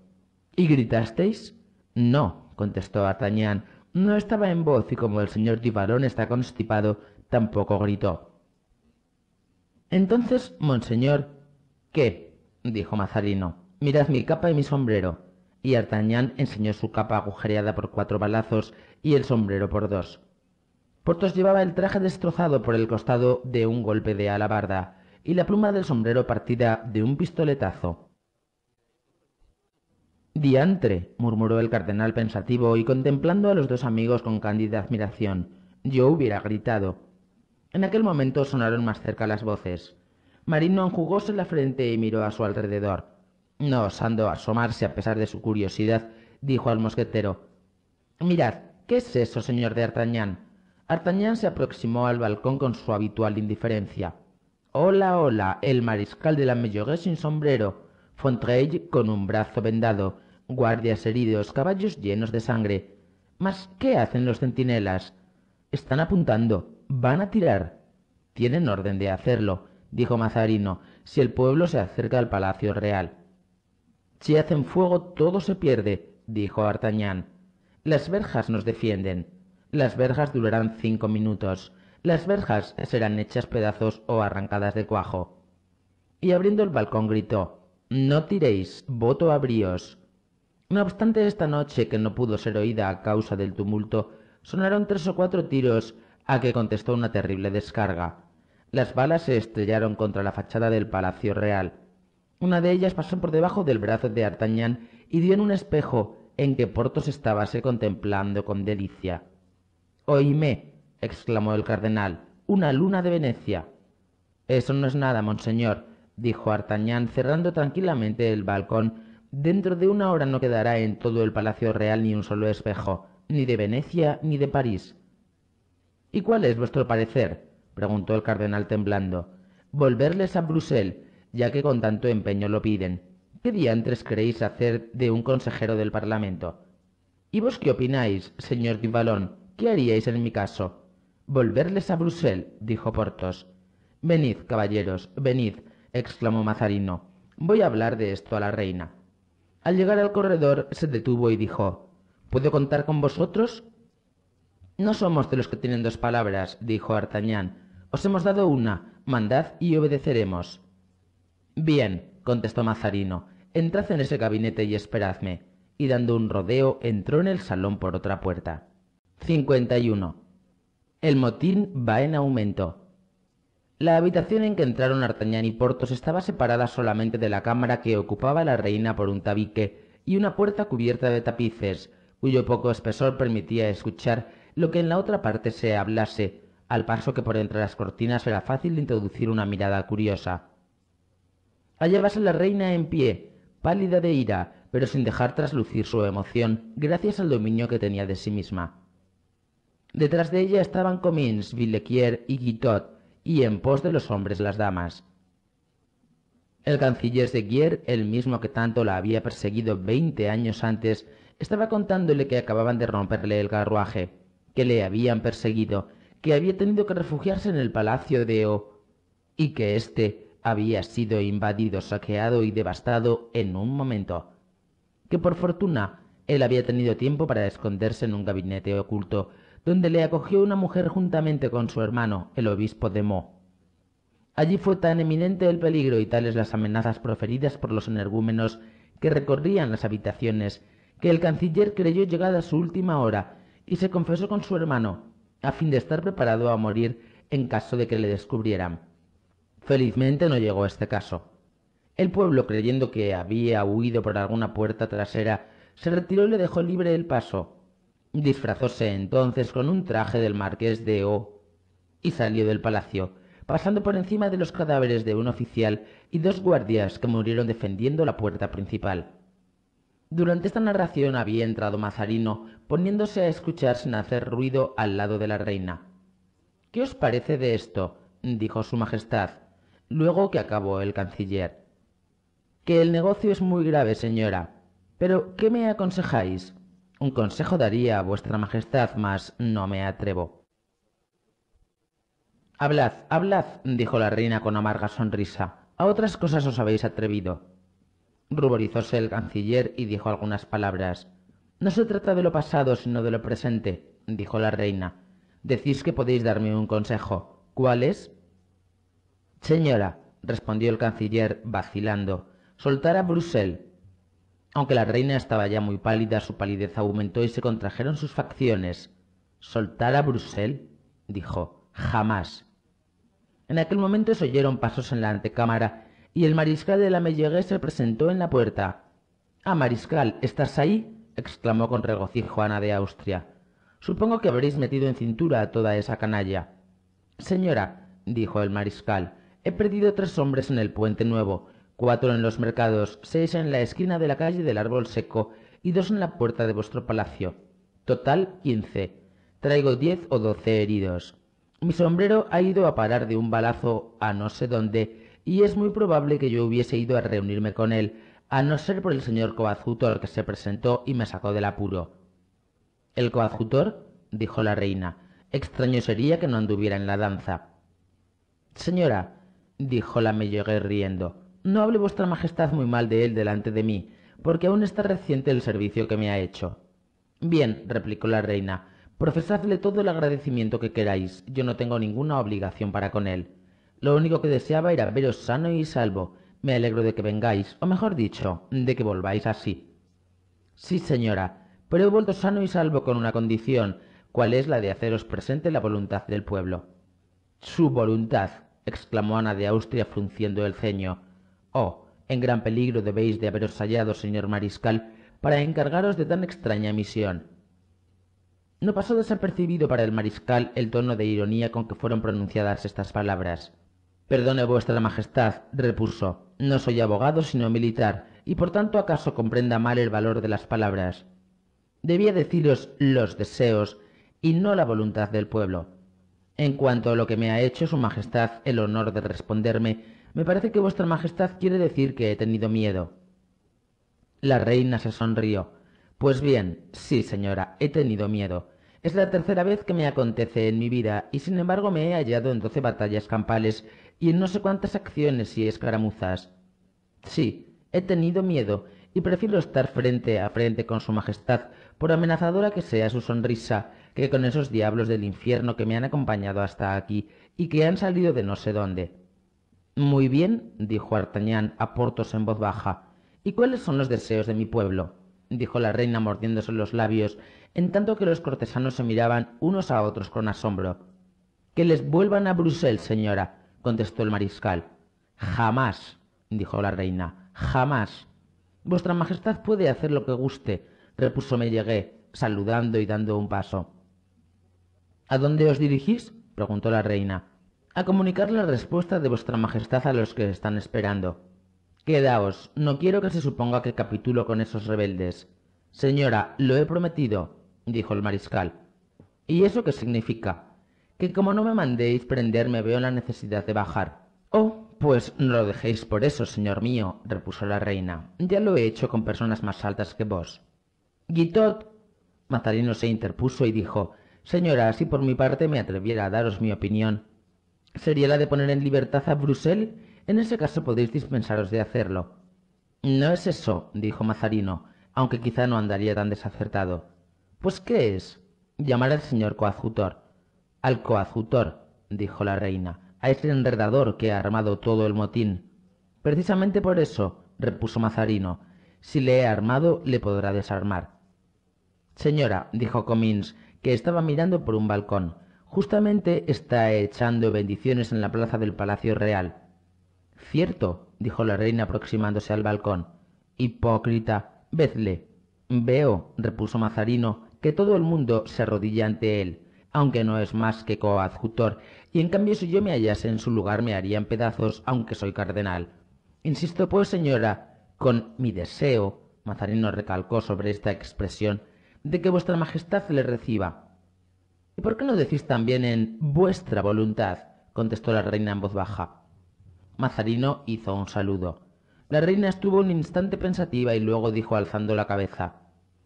¿Y gritasteis? No, contestó Artañán. No estaba en voz y como el señor Divarón está constipado, tampoco gritó. Entonces, monseñor, ¿qué? dijo Mazarino. Mirad mi capa y mi sombrero. Y Artañán enseñó su capa agujereada por cuatro balazos y el sombrero por dos. Portos llevaba el traje destrozado por el costado de un golpe de alabarda y la pluma del sombrero partida de un pistoletazo. Diantre, murmuró el cardenal pensativo y contemplando a los dos amigos con cándida admiración. Yo hubiera gritado. En aquel momento sonaron más cerca las voces. Marino enjugóse la frente y miró a su alrededor. No osando asomarse a pesar de su curiosidad, dijo al mosquetero. Mirad, ¿qué es eso, señor de Artañán? Artañán se aproximó al balcón con su habitual indiferencia. Hola, hola, el mariscal de la Melloré sin sombrero, «Fontreille con un brazo vendado, guardias heridos, caballos llenos de sangre. Mas, ¿qué hacen los centinelas? Están apuntando, van a tirar. Tienen orden de hacerlo, dijo Mazarino, si el pueblo se acerca al palacio real. Si hacen fuego todo se pierde, dijo Artañán. Las verjas nos defienden. Las verjas durarán cinco minutos. Las verjas serán hechas pedazos o arrancadas de cuajo. Y abriendo el balcón gritó, No tiréis, voto abríos. No obstante, esta noche, que no pudo ser oída a causa del tumulto, sonaron tres o cuatro tiros a que contestó una terrible descarga. Las balas se estrellaron contra la fachada del Palacio Real. Una de ellas pasó por debajo del brazo de D'Artagnan y dio en un espejo en que Portos estábase contemplando con delicia. Oíme, exclamó el cardenal. Una luna de Venecia. Eso no es nada, monseñor, dijo Artagnan, cerrando tranquilamente el balcón. Dentro de una hora no quedará en todo el Palacio Real ni un solo espejo, ni de Venecia ni de París. ¿Y cuál es vuestro parecer? preguntó el cardenal temblando. Volverles a Brusel ya que con tanto empeño lo piden. ¿Qué diantres queréis hacer de un consejero del Parlamento? ¿Y vos qué opináis, señor Duvalón? ¿Qué haríais en mi caso? volverles a Brusel dijo Porthos. Venid, caballeros, venid exclamó Mazarino. Voy a hablar de esto a la reina. Al llegar al corredor se detuvo y dijo ¿Puedo contar con vosotros? No somos de los que tienen dos palabras, dijo Artagnan. Os hemos dado una, mandad y obedeceremos. Bien, contestó Mazarino, entrad en ese gabinete y esperadme. Y dando un rodeo entró en el salón por otra puerta. 51. El motín va en aumento. La habitación en que entraron Artañán y Portos estaba separada solamente de la cámara que ocupaba la reina por un tabique y una puerta cubierta de tapices, cuyo poco espesor permitía escuchar lo que en la otra parte se hablase, al paso que por entre las cortinas era fácil introducir una mirada curiosa. Hallábase la reina en pie, pálida de ira, pero sin dejar traslucir su emoción, gracias al dominio que tenía de sí misma. Detrás de ella estaban Comins, Villequier y Guitot, y en pos de los hombres las damas. El canciller de Guier, el mismo que tanto la había perseguido veinte años antes, estaba contándole que acababan de romperle el carruaje, que le habían perseguido, que había tenido que refugiarse en el palacio de O, y que éste había sido invadido, saqueado y devastado en un momento, que por fortuna él había tenido tiempo para esconderse en un gabinete oculto, donde le acogió una mujer juntamente con su hermano, el obispo de Mo. Allí fue tan eminente el peligro y tales las amenazas proferidas por los energúmenos que recorrían las habitaciones, que el canciller creyó llegada su última hora y se confesó con su hermano, a fin de estar preparado a morir en caso de que le descubrieran. Felizmente no llegó este caso. El pueblo, creyendo que había huido por alguna puerta trasera, se retiró y le dejó libre el paso, Disfrazóse entonces con un traje del marqués de O y salió del palacio, pasando por encima de los cadáveres de un oficial y dos guardias que murieron defendiendo la puerta principal. Durante esta narración había entrado Mazarino, poniéndose a escuchar sin hacer ruido al lado de la reina. ¿Qué os parece de esto? dijo Su Majestad, luego que acabó el canciller. Que el negocio es muy grave, señora. Pero, ¿qué me aconsejáis? Un consejo daría a vuestra majestad, mas no me atrevo. Hablad, hablad, dijo la reina con amarga sonrisa. A otras cosas os habéis atrevido. Ruborizóse el canciller y dijo algunas palabras. No se trata de lo pasado, sino de lo presente, dijo la reina. Decís que podéis darme un consejo. ¿Cuál es? Señora, respondió el canciller, vacilando, soltar a Brusel. Aunque la reina estaba ya muy pálida, su palidez aumentó y se contrajeron sus facciones. ¿Soltar a Brusel? dijo. Jamás. En aquel momento se oyeron pasos en la antecámara y el mariscal de la Mellegué se presentó en la puerta. Ah, mariscal, ¿estás ahí? exclamó con regocijo Ana de Austria. Supongo que habréis metido en cintura a toda esa canalla. Señora, dijo el mariscal, he perdido tres hombres en el puente nuevo cuatro en los mercados, seis en la esquina de la calle del árbol seco y dos en la puerta de vuestro palacio. Total quince. Traigo diez o doce heridos. Mi sombrero ha ido a parar de un balazo a no sé dónde, y es muy probable que yo hubiese ido a reunirme con él, a no ser por el señor coadjutor que se presentó y me sacó del apuro. El coadjutor, dijo la reina, extraño sería que no anduviera en la danza. Señora, dijo la melloguer riendo, no hable vuestra Majestad muy mal de él delante de mí, porque aún está reciente el servicio que me ha hecho. Bien, replicó la reina, profesadle todo el agradecimiento que queráis, yo no tengo ninguna obligación para con él. Lo único que deseaba era veros sano y salvo. Me alegro de que vengáis, o mejor dicho, de que volváis así. Sí, señora, pero he vuelto sano y salvo con una condición, cual es la de haceros presente la voluntad del pueblo. Su voluntad, exclamó Ana de Austria frunciendo el ceño oh en gran peligro debéis de haberos hallado señor mariscal para encargaros de tan extraña misión no pasó desapercibido para el mariscal el tono de ironía con que fueron pronunciadas estas palabras perdone vuestra majestad repuso no soy abogado sino militar y por tanto acaso comprenda mal el valor de las palabras debía deciros los deseos y no la voluntad del pueblo en cuanto a lo que me ha hecho su majestad el honor de responderme me parece que vuestra Majestad quiere decir que he tenido miedo. La reina se sonrió. Pues bien, sí, señora, he tenido miedo. Es la tercera vez que me acontece en mi vida, y sin embargo me he hallado en doce batallas campales y en no sé cuántas acciones y escaramuzas. Sí, he tenido miedo, y prefiero estar frente a frente con su Majestad, por amenazadora que sea su sonrisa, que con esos diablos del infierno que me han acompañado hasta aquí y que han salido de no sé dónde. Muy bien, dijo Artagnan a portos en voz baja. ¿Y cuáles son los deseos de mi pueblo? dijo la reina mordiéndose los labios, en tanto que los cortesanos se miraban unos a otros con asombro. Que les vuelvan a Bruselas, señora, contestó el mariscal. Jamás, dijo la reina, jamás. Vuestra Majestad puede hacer lo que guste, repuso Mellegué, saludando y dando un paso. ¿A dónde os dirigís? preguntó la reina a comunicar la respuesta de vuestra majestad a los que están esperando. Quedaos, no quiero que se suponga que capitulo con esos rebeldes. Señora, lo he prometido, dijo el mariscal. ¿Y eso qué significa? Que como no me mandéis prender me veo la necesidad de bajar. Oh, pues no lo dejéis por eso, señor mío, repuso la reina. Ya lo he hecho con personas más altas que vos. Guitot. Mazarino se interpuso y dijo Señora, si por mi parte me atreviera a daros mi opinión, sería la de poner en libertad a Brusel. En ese caso podéis dispensaros de hacerlo. No es eso, dijo Mazarino, aunque quizá no andaría tan desacertado. Pues ¿qué es? Llamar al señor coadjutor. Al coadjutor, dijo la reina, a ese enredador que ha armado todo el motín. Precisamente por eso, repuso Mazarino, si le he armado le podrá desarmar. Señora, dijo Comins, que estaba mirando por un balcón, Justamente está echando bendiciones en la plaza del Palacio Real. Cierto, dijo la reina aproximándose al balcón. Hipócrita, vedle. Veo, repuso Mazarino, que todo el mundo se arrodilla ante él, aunque no es más que coadjutor, y en cambio si yo me hallase en su lugar me harían pedazos, aunque soy cardenal. Insisto pues, señora, con mi deseo, Mazarino recalcó sobre esta expresión, de que vuestra majestad le reciba. ¿Y por qué no decís también en vuestra voluntad? contestó la reina en voz baja. Mazarino hizo un saludo. La reina estuvo un instante pensativa y luego dijo alzando la cabeza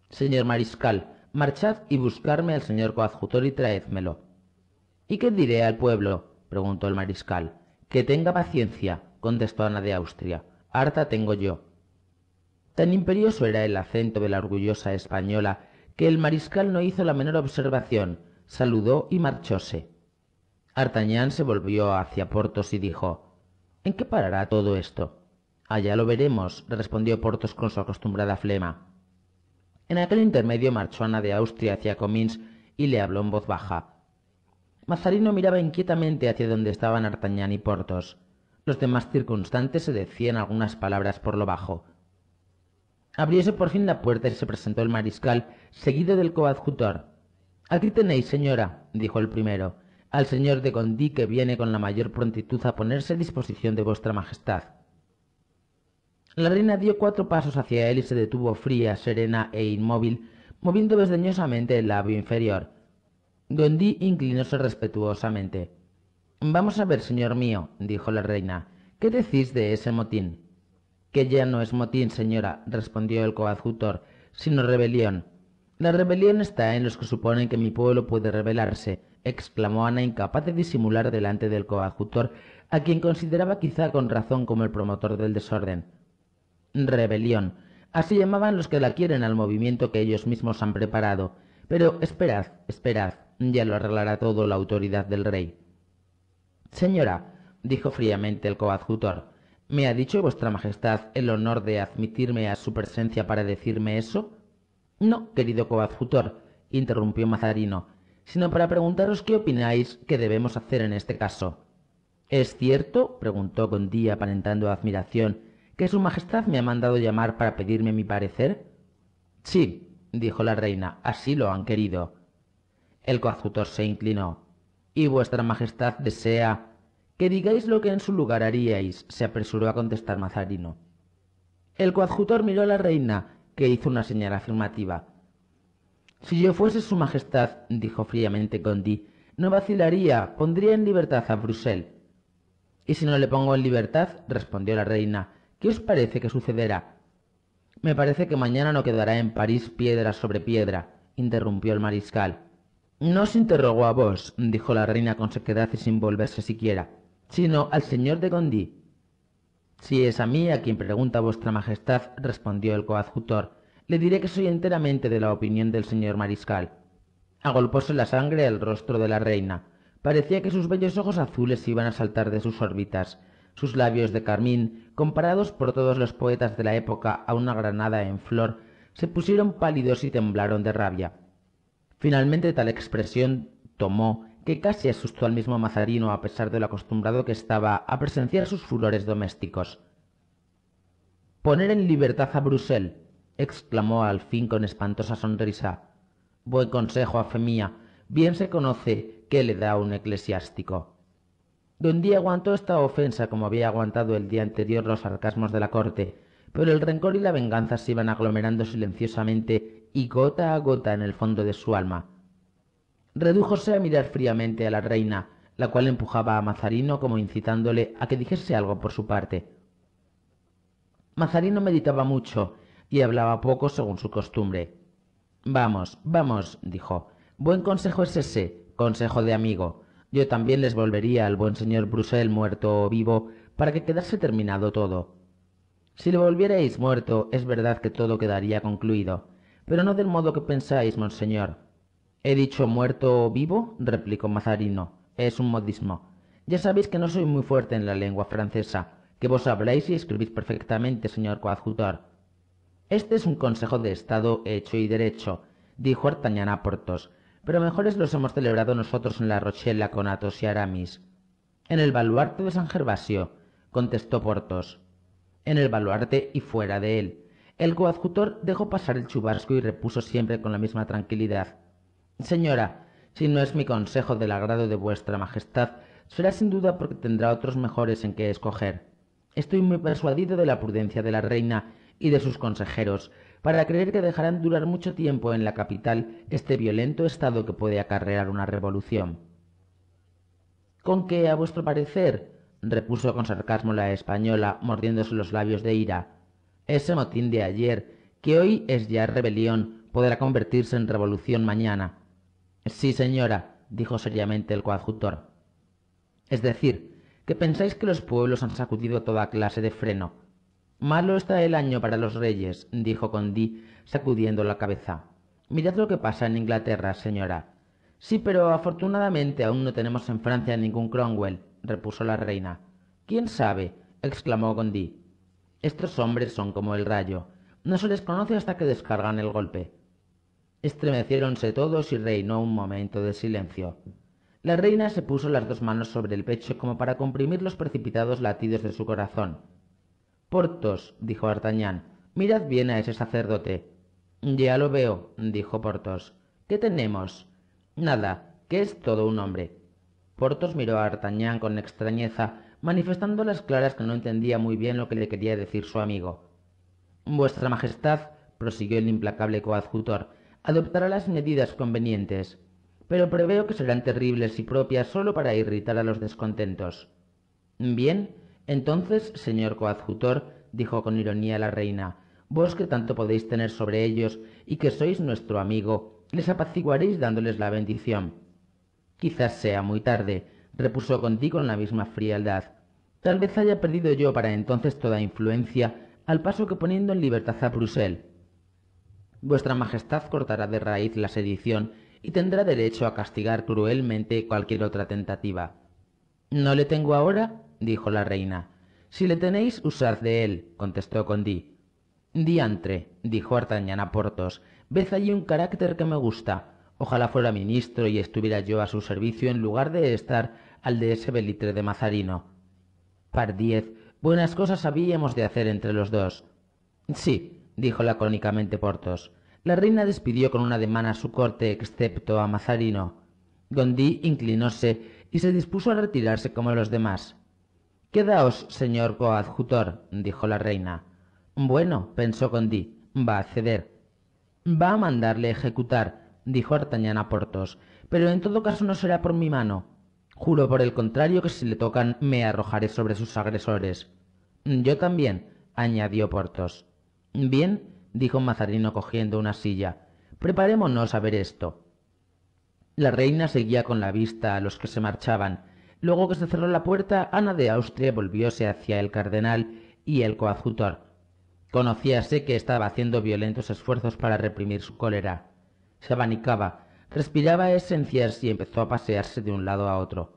Señor mariscal, marchad y buscarme al señor coadjutor y traédmelo. ¿Y qué diré al pueblo? preguntó el mariscal. Que tenga paciencia, contestó Ana de Austria. Harta tengo yo. Tan imperioso era el acento de la orgullosa española que el mariscal no hizo la menor observación, saludó y marchóse. Artagnan se volvió hacia Porthos y dijo ¿En qué parará todo esto? Allá lo veremos, respondió Porthos con su acostumbrada flema. En aquel intermedio marchó Ana de Austria hacia Comins y le habló en voz baja. Mazarino miraba inquietamente hacia donde estaban Artagnan y Porthos. Los demás circunstantes se decían algunas palabras por lo bajo. Abrióse por fin la puerta y se presentó el mariscal, seguido del coadjutor. Aquí tenéis, señora, dijo el primero, al señor de Gondí que viene con la mayor prontitud a ponerse a disposición de vuestra majestad. La reina dio cuatro pasos hacia él y se detuvo fría, serena e inmóvil, moviendo desdeñosamente el labio inferior. Gondí inclinóse respetuosamente. Vamos a ver, señor mío, dijo la reina, ¿qué decís de ese motín? Que ya no es motín, señora, respondió el coadjutor, sino rebelión. La rebelión está en los que suponen que mi pueblo puede rebelarse, exclamó Ana, incapaz de disimular delante del coadjutor, a quien consideraba quizá con razón como el promotor del desorden. Rebelión. Así llamaban los que la quieren al movimiento que ellos mismos han preparado. Pero esperad, esperad, ya lo arreglará todo la autoridad del rey. Señora, dijo fríamente el coadjutor, ¿me ha dicho vuestra Majestad el honor de admitirme a su presencia para decirme eso? No, querido coadjutor, interrumpió Mazarino, sino para preguntaros qué opináis que debemos hacer en este caso. ¿Es cierto? preguntó Gondía aparentando admiración, que Su Majestad me ha mandado llamar para pedirme mi parecer. Sí, dijo la reina, así lo han querido. El coadjutor se inclinó. ¿Y vuestra Majestad desea que digáis lo que en su lugar haríais? se apresuró a contestar Mazarino. El coadjutor miró a la reina que hizo una señal afirmativa. Si yo fuese su majestad, dijo fríamente Gondi, no vacilaría, pondría en libertad a Brusel. Y si no le pongo en libertad, respondió la reina, ¿qué os parece que sucederá? Me parece que mañana no quedará en París piedra sobre piedra, interrumpió el mariscal. No os interrogo a vos, dijo la reina con sequedad y sin volverse siquiera, sino al señor de Gondi». Si es a mí a quien pregunta vuestra Majestad, respondió el coadjutor, le diré que soy enteramente de la opinión del señor mariscal. Agolpóse la sangre al rostro de la reina. Parecía que sus bellos ojos azules iban a saltar de sus órbitas. Sus labios de carmín, comparados por todos los poetas de la época a una granada en flor, se pusieron pálidos y temblaron de rabia. Finalmente tal expresión tomó que casi asustó al mismo Mazarino a pesar de lo acostumbrado que estaba a presenciar sus furores domésticos. Poner en libertad a Brusel, exclamó al fin con espantosa sonrisa. Buen consejo, a mía. Bien se conoce qué le da un eclesiástico. Don Día aguantó esta ofensa como había aguantado el día anterior los sarcasmos de la corte, pero el rencor y la venganza se iban aglomerando silenciosamente y gota a gota en el fondo de su alma Redújose a mirar fríamente a la reina, la cual empujaba a Mazarino como incitándole a que dijese algo por su parte. Mazarino meditaba mucho y hablaba poco según su costumbre. Vamos, vamos, dijo. Buen consejo es ese, consejo de amigo. Yo también les volvería al buen señor Brusel muerto o vivo para que quedase terminado todo. Si le volvierais muerto, es verdad que todo quedaría concluido, pero no del modo que pensáis, monseñor. He dicho muerto o vivo, replicó Mazarino. Es un modismo. Ya sabéis que no soy muy fuerte en la lengua francesa, que vos habláis y escribís perfectamente, señor coadjutor. Este es un consejo de Estado hecho y derecho, dijo Artañán a Portos, pero mejores los hemos celebrado nosotros en la Rochela con Athos y Aramis. En el baluarte de San Gervasio, contestó Portos. En el baluarte y fuera de él. El coadjutor dejó pasar el chubasco y repuso siempre con la misma tranquilidad. Señora, si no es mi consejo del agrado de vuestra Majestad, será sin duda porque tendrá otros mejores en que escoger. Estoy muy persuadido de la prudencia de la reina y de sus consejeros, para creer que dejarán durar mucho tiempo en la capital este violento estado que puede acarrear una revolución. Con qué a vuestro parecer, repuso con sarcasmo la española, mordiéndose los labios de ira, ese motín de ayer, que hoy es ya rebelión, podrá convertirse en revolución mañana. Sí, señora, dijo seriamente el coadjutor. Es decir, que pensáis que los pueblos han sacudido toda clase de freno. Malo está el año para los reyes, dijo Condí, sacudiendo la cabeza. Mirad lo que pasa en Inglaterra, señora. Sí, pero afortunadamente aún no tenemos en Francia ningún Cromwell, repuso la reina. ¿Quién sabe? exclamó Gondy. Estos hombres son como el rayo. No se les conoce hasta que descargan el golpe. Estremeciéronse todos y reinó un momento de silencio. La reina se puso las dos manos sobre el pecho como para comprimir los precipitados latidos de su corazón. Portos, dijo D'Artagnan, mirad bien a ese sacerdote. Ya lo veo, dijo Portos. ¿Qué tenemos? Nada, que es todo un hombre. Portos miró a D'Artagnan con extrañeza, manifestando las claras que no entendía muy bien lo que le quería decir su amigo. Vuestra Majestad, prosiguió el implacable coadjutor, adoptará las medidas convenientes, pero preveo que serán terribles y propias solo para irritar a los descontentos. Bien, entonces, señor coadjutor, dijo con ironía la reina, vos que tanto podéis tener sobre ellos y que sois nuestro amigo, les apaciguaréis dándoles la bendición. Quizás sea muy tarde, repuso contigo con la misma frialdad. Tal vez haya perdido yo para entonces toda influencia, al paso que poniendo en libertad a Brusel. Vuestra Majestad cortará de raíz la sedición y tendrá derecho a castigar cruelmente cualquier otra tentativa. No le tengo ahora, dijo la reina. Si le tenéis, usad de él, contestó Condí. Diantre, dijo Artañán a Portos, ved allí un carácter que me gusta. Ojalá fuera ministro y estuviera yo a su servicio en lugar de estar al de ese belitre de Mazarino. Pardiez, buenas cosas habíamos de hacer entre los dos. Sí, dijo lacónicamente Porthos. La reina despidió con una ademán a su corte, excepto a Mazarino. Gondí inclinóse y se dispuso a retirarse como los demás. Quedaos, señor coadjutor, dijo la reina. Bueno, pensó Gondí, va a ceder. Va a mandarle ejecutar, dijo Artañán a Porthos, pero en todo caso no será por mi mano. Juro por el contrario que si le tocan me arrojaré sobre sus agresores. Yo también, añadió Porthos. Bien, dijo Mazarino cogiendo una silla, preparémonos a ver esto. La reina seguía con la vista a los que se marchaban. Luego que se cerró la puerta, Ana de Austria volvióse hacia el cardenal y el coadjutor. Conocíase que estaba haciendo violentos esfuerzos para reprimir su cólera. Se abanicaba, respiraba esencias y empezó a pasearse de un lado a otro.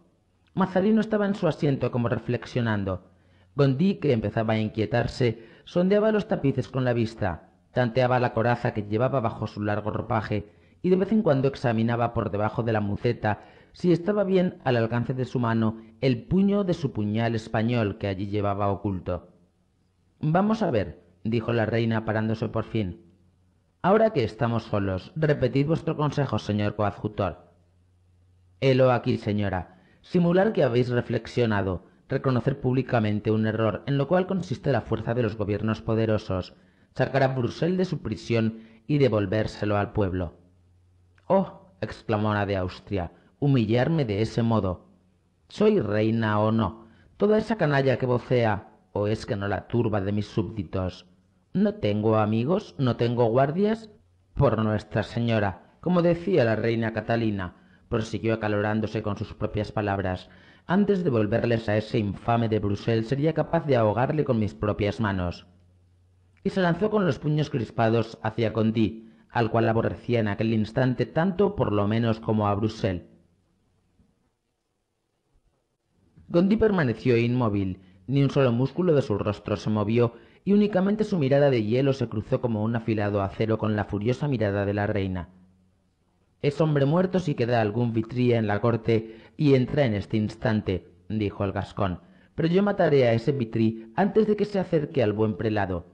Mazarino estaba en su asiento como reflexionando. Gondi, que empezaba a inquietarse, Sondeaba los tapices con la vista, tanteaba la coraza que llevaba bajo su largo ropaje y de vez en cuando examinaba por debajo de la muceta si estaba bien al alcance de su mano el puño de su puñal español que allí llevaba oculto. Vamos a ver, dijo la reina parándose por fin. Ahora que estamos solos, repetid vuestro consejo, señor coadjutor. Helo aquí, señora. Simular que habéis reflexionado, reconocer públicamente un error, en lo cual consiste la fuerza de los gobiernos poderosos, sacar a Bruselas de su prisión y devolvérselo al pueblo. Oh, exclamó la de Austria, humillarme de ese modo. Soy reina o no. Toda esa canalla que vocea, o es que no la turba de mis súbditos. No tengo amigos, no tengo guardias. Por Nuestra Señora, como decía la reina Catalina, prosiguió acalorándose con sus propias palabras, antes de volverles a ese infame de Bruselas, sería capaz de ahogarle con mis propias manos. Y se lanzó con los puños crispados hacia Gondy, al cual aborrecía en aquel instante tanto por lo menos como a Bruselas. Gondi permaneció inmóvil, ni un solo músculo de su rostro se movió, y únicamente su mirada de hielo se cruzó como un afilado acero con la furiosa mirada de la reina. Es hombre muerto si queda algún vitrí en la corte y entra en este instante, dijo el gascón. Pero yo mataré a ese vitrí antes de que se acerque al buen prelado.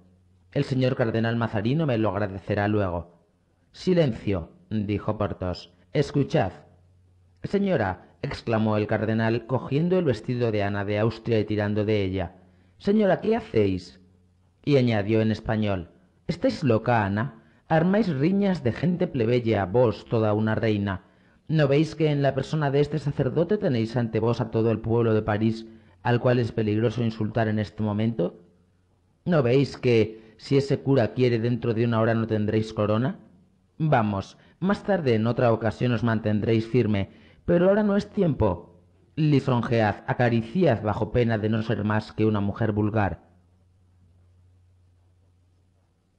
El señor cardenal Mazarino me lo agradecerá luego. Silencio, dijo Porthos. Escuchad. Señora, exclamó el cardenal, cogiendo el vestido de Ana de Austria y tirando de ella. Señora, ¿qué hacéis? Y añadió en español. ¿Estáis loca, Ana? Armáis riñas de gente plebeya, vos toda una reina. ¿No veis que en la persona de este sacerdote tenéis ante vos a todo el pueblo de París, al cual es peligroso insultar en este momento? ¿No veis que si ese cura quiere dentro de una hora no tendréis corona? Vamos, más tarde en otra ocasión os mantendréis firme, pero ahora no es tiempo. Lisonjead, acariciad bajo pena de no ser más que una mujer vulgar.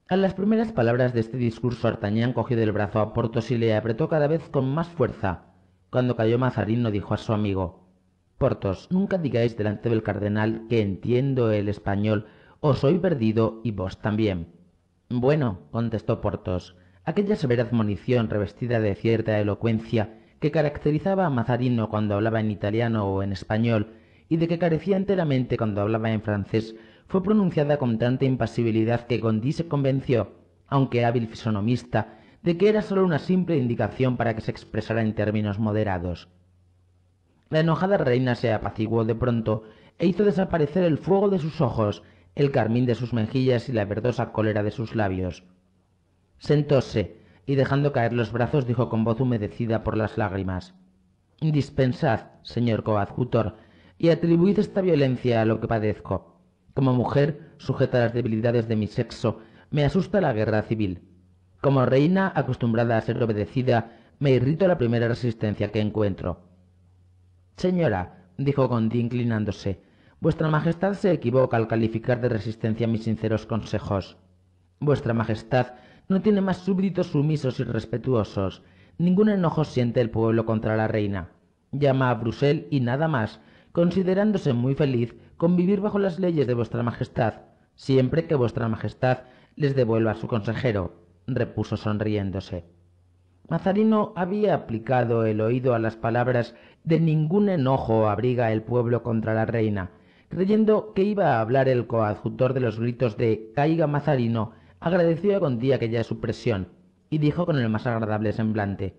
A las primeras palabras de este discurso, Artañán cogió del brazo a Portos y le apretó cada vez con más fuerza. Cuando cayó Mazarino dijo a su amigo Portos, nunca digáis delante del cardenal que entiendo el español, o soy perdido y vos también. Bueno, contestó Portos, aquella severa admonición revestida de cierta elocuencia que caracterizaba a Mazarino cuando hablaba en italiano o en español, y de que carecía enteramente cuando hablaba en francés, fue pronunciada con tanta impasibilidad que Gondi se convenció, aunque hábil fisonomista, de que era solo una simple indicación para que se expresara en términos moderados. La enojada reina se apaciguó de pronto e hizo desaparecer el fuego de sus ojos, el carmín de sus mejillas y la verdosa cólera de sus labios. Sentóse y dejando caer los brazos dijo con voz humedecida por las lágrimas: Dispensad, señor coadjutor, y atribuid esta violencia a lo que padezco. Como mujer, sujeta a las debilidades de mi sexo, me asusta la guerra civil. Como reina, acostumbrada a ser obedecida, me irrito la primera resistencia que encuentro. Señora, dijo Gondi inclinándose, Vuestra Majestad se equivoca al calificar de resistencia mis sinceros consejos. Vuestra Majestad no tiene más súbditos sumisos y respetuosos. Ningún enojo siente el pueblo contra la reina. Llama a Brusel y nada más, considerándose muy feliz convivir bajo las leyes de vuestra Majestad, siempre que vuestra Majestad les devuelva a su consejero, repuso sonriéndose. Mazarino había aplicado el oído a las palabras de ningún enojo abriga el pueblo contra la reina, creyendo que iba a hablar el coadjutor de los gritos de Caiga Mazarino, agradeció a Gondí aquella supresión, y dijo con el más agradable semblante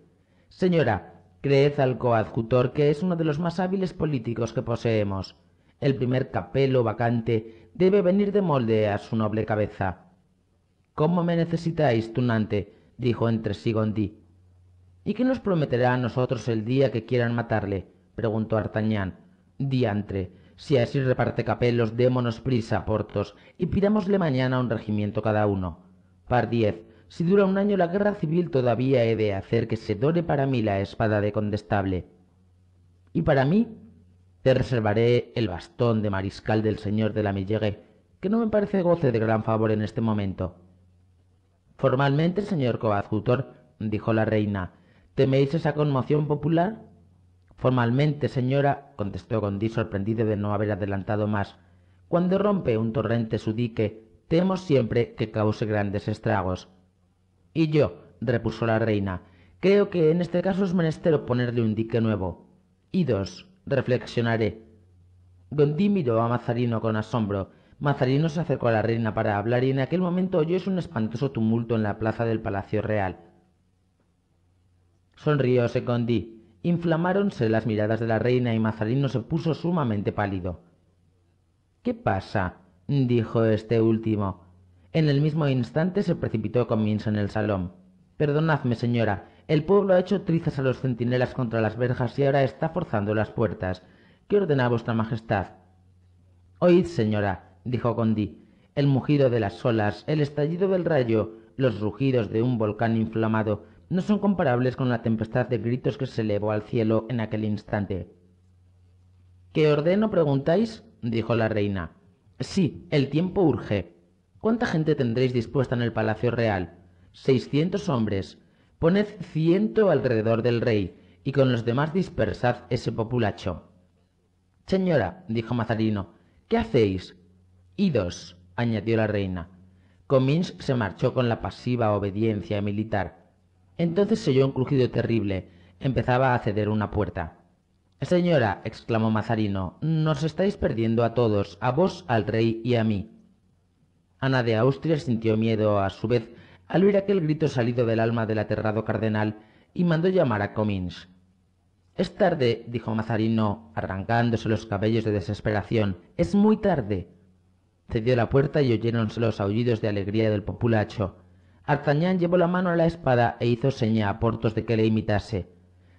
Señora, creed al coadjutor que es uno de los más hábiles políticos que poseemos el primer capelo vacante debe venir de molde a su noble cabeza. ¿Cómo me necesitáis, tunante? dijo entre sí Gondí. ¿Y qué nos prometerá a nosotros el día que quieran matarle? preguntó Artañán. Diantre, si así reparte capelos, démonos prisa, Portos, y pidámosle mañana un regimiento cada uno. Par diez, si dura un año la guerra civil todavía he de hacer que se dore para mí la espada de condestable. ¿Y para mí? Te reservaré el bastón de mariscal del señor de la Millegue, que no me parece goce de gran favor en este momento. Formalmente, señor coadjutor, dijo la reina, ¿teméis esa conmoción popular? Formalmente, señora, contestó Gondí sorprendido de no haber adelantado más. Cuando rompe un torrente su dique, temo siempre que cause grandes estragos. Y yo, repuso la reina, creo que en este caso es menester ponerle un dique nuevo. —Y dos— Reflexionaré. Gondí miró a Mazarino con asombro. Mazarino se acercó a la reina para hablar y en aquel momento oyóse un espantoso tumulto en la plaza del Palacio Real. Sonrióse Gondí. Inflamáronse las miradas de la reina y Mazarino se puso sumamente pálido. ¿Qué pasa? dijo este último. En el mismo instante se precipitó Mins en el salón. Perdonadme, señora, el pueblo ha hecho trizas a los centinelas contra las verjas y ahora está forzando las puertas. ¿Qué ordena vuestra majestad? Oíd, señora, dijo Condí, el mugido de las olas, el estallido del rayo, los rugidos de un volcán inflamado, no son comparables con la tempestad de gritos que se elevó al cielo en aquel instante. ¿Qué ordeno preguntáis? dijo la reina. Sí, el tiempo urge. ¿Cuánta gente tendréis dispuesta en el Palacio Real? Seiscientos hombres poned ciento alrededor del rey, y con los demás dispersad ese populacho. Señora, dijo Mazarino, ¿qué hacéis? Idos, añadió la reina. Comins se marchó con la pasiva obediencia militar. Entonces se oyó un crujido terrible. Empezaba a ceder una puerta. Señora, exclamó Mazarino, nos estáis perdiendo a todos, a vos, al rey y a mí. Ana de Austria sintió miedo a su vez al oír aquel grito salido del alma del aterrado cardenal y mandó llamar a Comins. Es tarde, dijo Mazarino, arrancándose los cabellos de desesperación. Es muy tarde. Cedió la puerta y oyéronse los aullidos de alegría del populacho. Artagnan llevó la mano a la espada e hizo seña a Portos de que le imitase.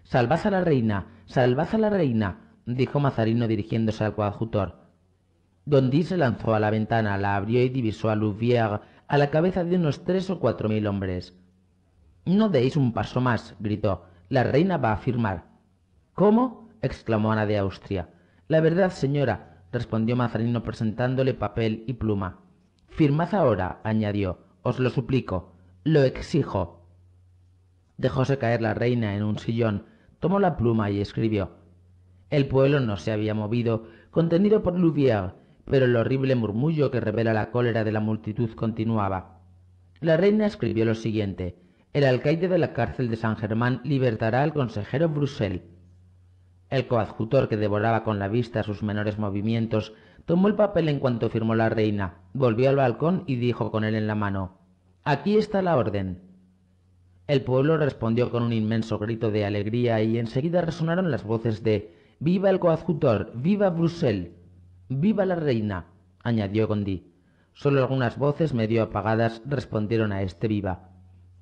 Salvad a la reina, salvad a la reina, dijo Mazarino dirigiéndose al coadjutor. Don se lanzó a la ventana, la abrió y divisó a a la cabeza de unos tres o cuatro mil hombres. No deis un paso más, gritó. La reina va a firmar. ¿Cómo? exclamó Ana de Austria. La verdad, señora, respondió Mazarino presentándole papel y pluma. Firmad ahora, añadió. Os lo suplico. Lo exijo. Dejóse caer la reina en un sillón, tomó la pluma y escribió. El pueblo no se había movido, contenido por pero el horrible murmullo que revela la cólera de la multitud continuaba. La reina escribió lo siguiente El alcaide de la cárcel de San Germán libertará al consejero Brusel. El coadjutor que devoraba con la vista sus menores movimientos tomó el papel en cuanto firmó la reina, volvió al balcón y dijo con él en la mano Aquí está la orden. El pueblo respondió con un inmenso grito de alegría y enseguida resonaron las voces de Viva el coadjutor, viva Brusel. ¡Viva la reina! añadió Gondy. Solo algunas voces medio apagadas respondieron a este viva.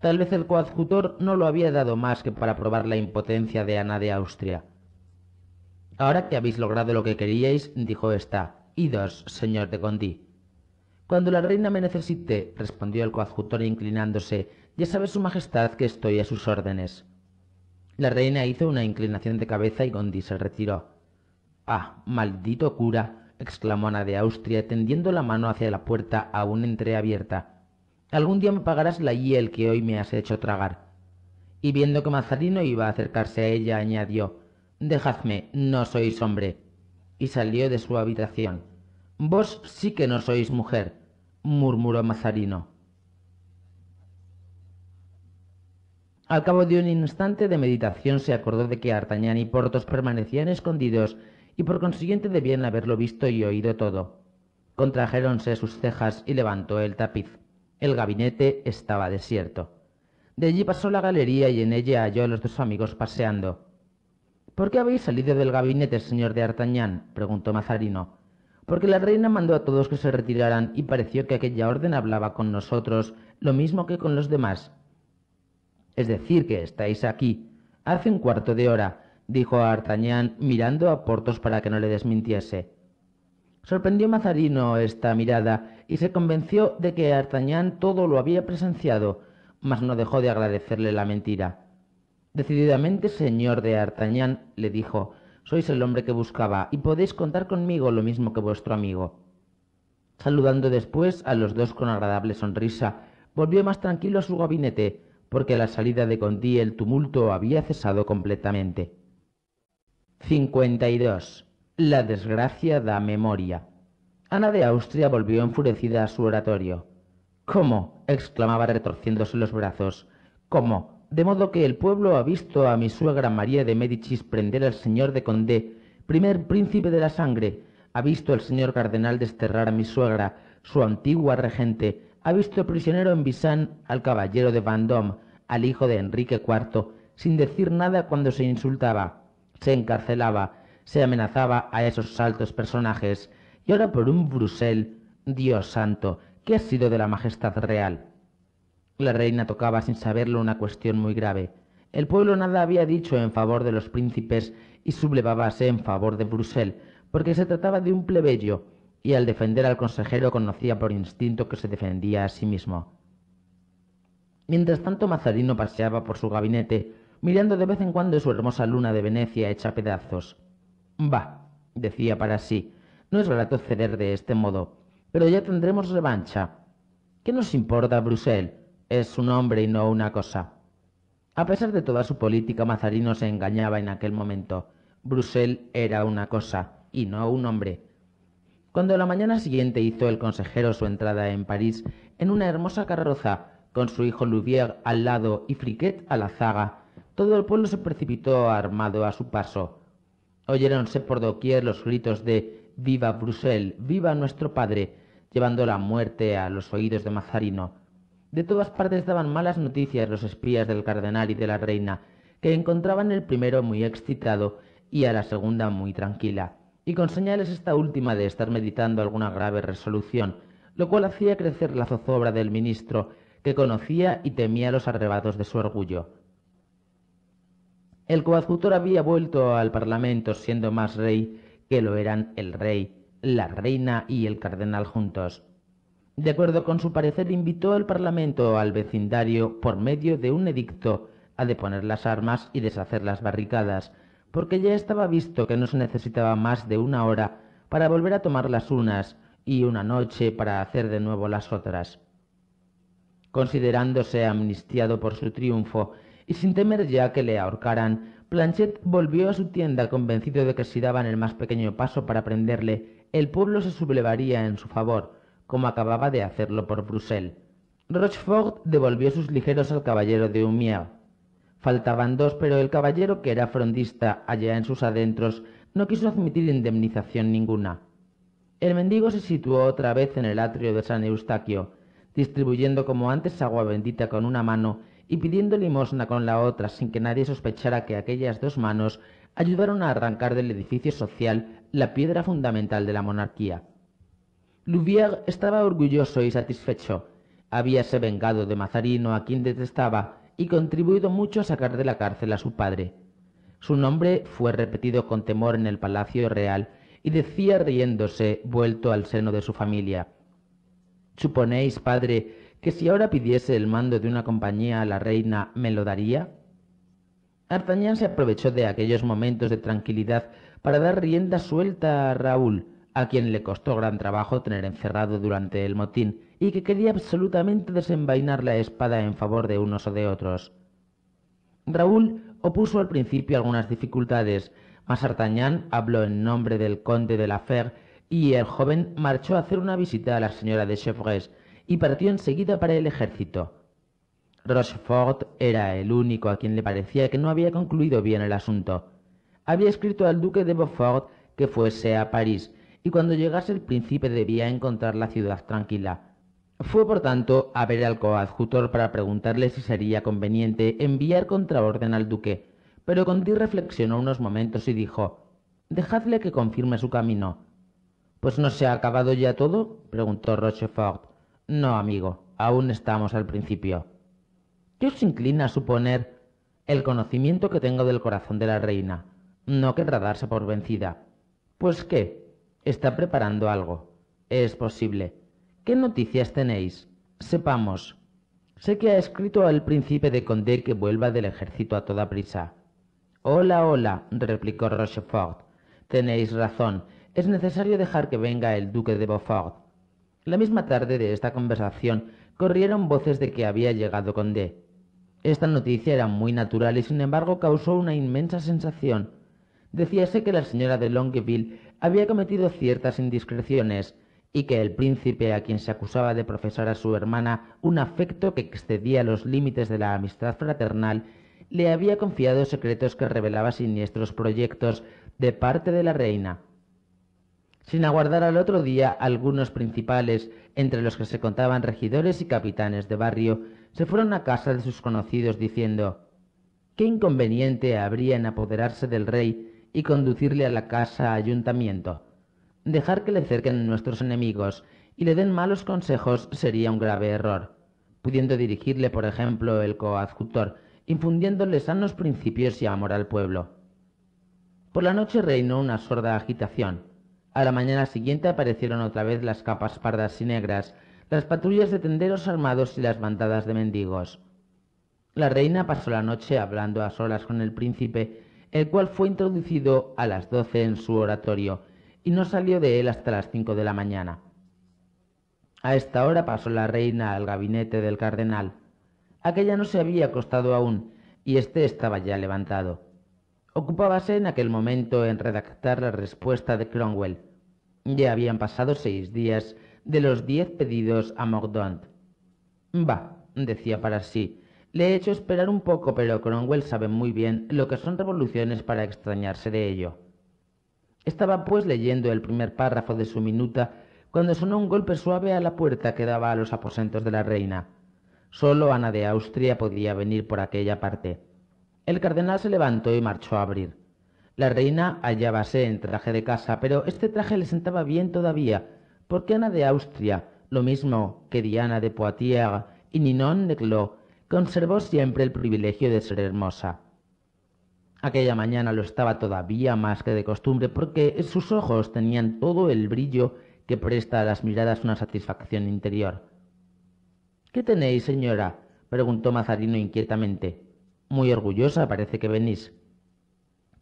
Tal vez el coadjutor no lo había dado más que para probar la impotencia de Ana de Austria. Ahora que habéis logrado lo que queríais, dijo ésta, idos, señor de Gondi. Cuando la reina me necesite, respondió el coadjutor inclinándose, ya sabe su majestad que estoy a sus órdenes. La reina hizo una inclinación de cabeza y Gondi se retiró. Ah, maldito cura, exclamó Ana de Austria, tendiendo la mano hacia la puerta aún entreabierta. Algún día me pagarás la hiel que hoy me has hecho tragar. Y viendo que Mazarino iba a acercarse a ella, añadió Dejadme, no sois hombre. Y salió de su habitación. Vos sí que no sois mujer, murmuró Mazarino. Al cabo de un instante de meditación se acordó de que Artañán y Portos permanecían escondidos y por consiguiente debían haberlo visto y oído todo. Contrajéronse sus cejas y levantó el tapiz. El gabinete estaba desierto. De allí pasó la galería y en ella halló a los dos amigos paseando. ¿Por qué habéis salido del gabinete, señor de Artagnan? preguntó Mazarino. Porque la reina mandó a todos que se retiraran y pareció que aquella orden hablaba con nosotros lo mismo que con los demás. Es decir, que estáis aquí. Hace un cuarto de hora, dijo a mirando a Portos para que no le desmintiese. Sorprendió Mazarino esta mirada y se convenció de que Artañán todo lo había presenciado, mas no dejó de agradecerle la mentira. Decididamente, señor de Artañán le dijo, sois el hombre que buscaba y podéis contar conmigo lo mismo que vuestro amigo. Saludando después a los dos con agradable sonrisa, volvió más tranquilo a su gabinete, porque a la salida de Conti el tumulto había cesado completamente. 52. La desgracia da memoria. Ana de Austria volvió enfurecida a su oratorio. ¿Cómo? exclamaba retorciéndose los brazos. ¿Cómo? De modo que el pueblo ha visto a mi suegra María de Médicis prender al señor de Condé, primer príncipe de la sangre, ha visto al señor cardenal desterrar a mi suegra, su antigua regente, ha visto prisionero en Visán al caballero de Vendôme, al hijo de Enrique IV, sin decir nada cuando se insultaba se encarcelaba, se amenazaba a esos altos personajes, y ahora por un Brusel, Dios santo, ¿qué ha sido de la majestad real? La reina tocaba sin saberlo una cuestión muy grave. El pueblo nada había dicho en favor de los príncipes y sublevábase en favor de Brusel, porque se trataba de un plebeyo, y al defender al consejero conocía por instinto que se defendía a sí mismo. Mientras tanto Mazarino paseaba por su gabinete, mirando de vez en cuando su hermosa luna de Venecia hecha pedazos. Bah, decía para sí, no es barato ceder de este modo, pero ya tendremos revancha. ¿Qué nos importa Brusel? Es un hombre y no una cosa. A pesar de toda su política, Mazarino se engañaba en aquel momento. Brusel era una cosa y no un hombre. Cuando la mañana siguiente hizo el consejero su entrada en París en una hermosa carroza, con su hijo Louvier al lado y Friquet a la zaga, todo el pueblo se precipitó armado a su paso. Oyéronse por doquier los gritos de Viva Brusel, viva nuestro padre, llevando la muerte a los oídos de Mazarino. De todas partes daban malas noticias los espías del cardenal y de la reina, que encontraban el primero muy excitado y a la segunda muy tranquila, y con señales esta última de estar meditando alguna grave resolución, lo cual hacía crecer la zozobra del ministro, que conocía y temía los arrebatos de su orgullo. El coadjutor había vuelto al Parlamento siendo más rey que lo eran el rey, la reina y el cardenal juntos. De acuerdo con su parecer, invitó al Parlamento al vecindario por medio de un edicto a deponer las armas y deshacer las barricadas, porque ya estaba visto que no se necesitaba más de una hora para volver a tomar las unas y una noche para hacer de nuevo las otras. Considerándose amnistiado por su triunfo, y sin temer ya que le ahorcaran, Planchet volvió a su tienda convencido de que si daban el más pequeño paso para prenderle, el pueblo se sublevaría en su favor, como acababa de hacerlo por Brusel. Rochefort devolvió sus ligeros al caballero de Humier. Faltaban dos, pero el caballero, que era frondista allá en sus adentros, no quiso admitir indemnización ninguna. El mendigo se situó otra vez en el atrio de San Eustaquio, distribuyendo como antes agua bendita con una mano y pidiendo limosna con la otra sin que nadie sospechara que aquellas dos manos ayudaron a arrancar del edificio social la piedra fundamental de la monarquía. Louvier estaba orgulloso y satisfecho. Habíase vengado de Mazarino, a quien detestaba, y contribuido mucho a sacar de la cárcel a su padre. Su nombre fue repetido con temor en el Palacio Real y decía riéndose, vuelto al seno de su familia. Suponéis, padre, que si ahora pidiese el mando de una compañía a la reina, ¿me lo daría? Artagnan se aprovechó de aquellos momentos de tranquilidad para dar rienda suelta a Raúl, a quien le costó gran trabajo tener encerrado durante el motín y que quería absolutamente desenvainar la espada en favor de unos o de otros. Raúl opuso al principio algunas dificultades, mas Artagnan habló en nombre del conde de la Fer y el joven marchó a hacer una visita a la señora de Chevreuse, y partió enseguida para el ejército. Rochefort era el único a quien le parecía que no había concluido bien el asunto. Había escrito al duque de Beaufort que fuese a París, y cuando llegase el príncipe debía encontrar la ciudad tranquila. Fue, por tanto, a ver al coadjutor para preguntarle si sería conveniente enviar contraorden al duque, pero Conti reflexionó unos momentos y dijo Dejadle que confirme su camino. Pues no se ha acabado ya todo, preguntó Rochefort. No, amigo, aún estamos al principio. ¿Qué os inclina a suponer el conocimiento que tengo del corazón de la reina? No querrá darse por vencida. Pues qué, está preparando algo. Es posible. ¿Qué noticias tenéis? Sepamos. Sé que ha escrito al príncipe de Condé que vuelva del ejército a toda prisa. Hola, hola, replicó Rochefort. Tenéis razón. Es necesario dejar que venga el duque de Beaufort. La misma tarde de esta conversación corrieron voces de que había llegado D. Esta noticia era muy natural y sin embargo causó una inmensa sensación. Decíase que la señora de Longueville había cometido ciertas indiscreciones y que el príncipe a quien se acusaba de profesar a su hermana un afecto que excedía los límites de la amistad fraternal le había confiado secretos que revelaba siniestros proyectos de parte de la reina sin aguardar al otro día algunos principales, entre los que se contaban regidores y capitanes de barrio, se fueron a casa de sus conocidos diciendo ¿Qué inconveniente habría en apoderarse del rey y conducirle a la casa ayuntamiento? Dejar que le cerquen nuestros enemigos y le den malos consejos sería un grave error, pudiendo dirigirle, por ejemplo, el coadjutor, infundiéndole sanos principios y amor al pueblo. Por la noche reinó una sorda agitación. A la mañana siguiente aparecieron otra vez las capas pardas y negras, las patrullas de tenderos armados y las bandadas de mendigos. La reina pasó la noche hablando a solas con el príncipe, el cual fue introducido a las doce en su oratorio y no salió de él hasta las cinco de la mañana. A esta hora pasó la reina al gabinete del cardenal. Aquella no se había acostado aún, y éste estaba ya levantado. Ocupábase en aquel momento en redactar la respuesta de Cromwell. Ya habían pasado seis días de los diez pedidos a Mordaunt. Bah, decía para sí, le he hecho esperar un poco, pero Cromwell sabe muy bien lo que son revoluciones para extrañarse de ello. Estaba pues leyendo el primer párrafo de su minuta cuando sonó un golpe suave a la puerta que daba a los aposentos de la reina. Solo Ana de Austria podía venir por aquella parte. El cardenal se levantó y marchó a abrir. La reina hallábase en traje de casa, pero este traje le sentaba bien todavía, porque Ana de Austria, lo mismo que Diana de Poitiers y Ninon de Clos, conservó siempre el privilegio de ser hermosa. Aquella mañana lo estaba todavía más que de costumbre, porque sus ojos tenían todo el brillo que presta a las miradas una satisfacción interior. ¿Qué tenéis, señora? preguntó Mazarino inquietamente. Muy orgullosa parece que venís.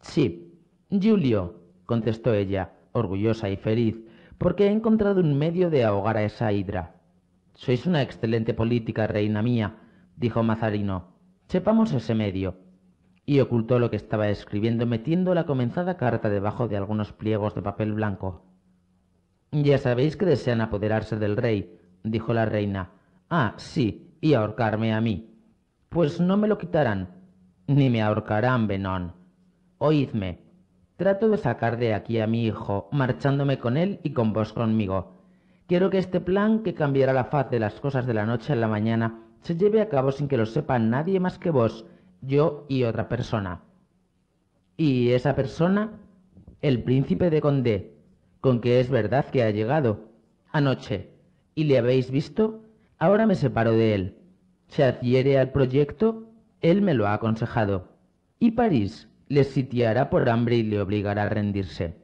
Sí, Julio, contestó ella, orgullosa y feliz, porque he encontrado un medio de ahogar a esa hidra. Sois una excelente política, reina mía, dijo Mazarino. Sepamos ese medio. Y ocultó lo que estaba escribiendo metiendo la comenzada carta debajo de algunos pliegos de papel blanco. Ya sabéis que desean apoderarse del rey, dijo la reina. Ah, sí, y ahorcarme a mí. Pues no me lo quitarán, ni me ahorcarán, Benón. Oídme, trato de sacar de aquí a mi hijo, marchándome con él y con vos conmigo. Quiero que este plan, que cambiará la faz de las cosas de la noche a la mañana, se lleve a cabo sin que lo sepa nadie más que vos, yo y otra persona. Y esa persona, el príncipe de Condé, con que es verdad que ha llegado anoche y le habéis visto, ahora me separo de él. ¿Se adhiere al proyecto? Él me lo ha aconsejado. Y París le sitiará por hambre y le obligará a rendirse.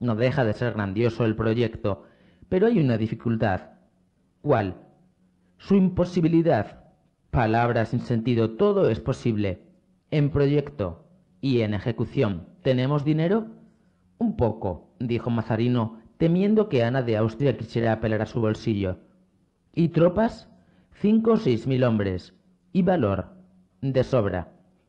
No deja de ser grandioso el proyecto, pero hay una dificultad. ¿Cuál? Su imposibilidad. Palabra sin sentido, todo es posible. En proyecto y en ejecución. ¿Tenemos dinero? Un poco, dijo Mazarino, temiendo que Ana de Austria quisiera apelar a su bolsillo. ¿Y tropas? Cinco o seis mil hombres. ¿Y valor? de sobra.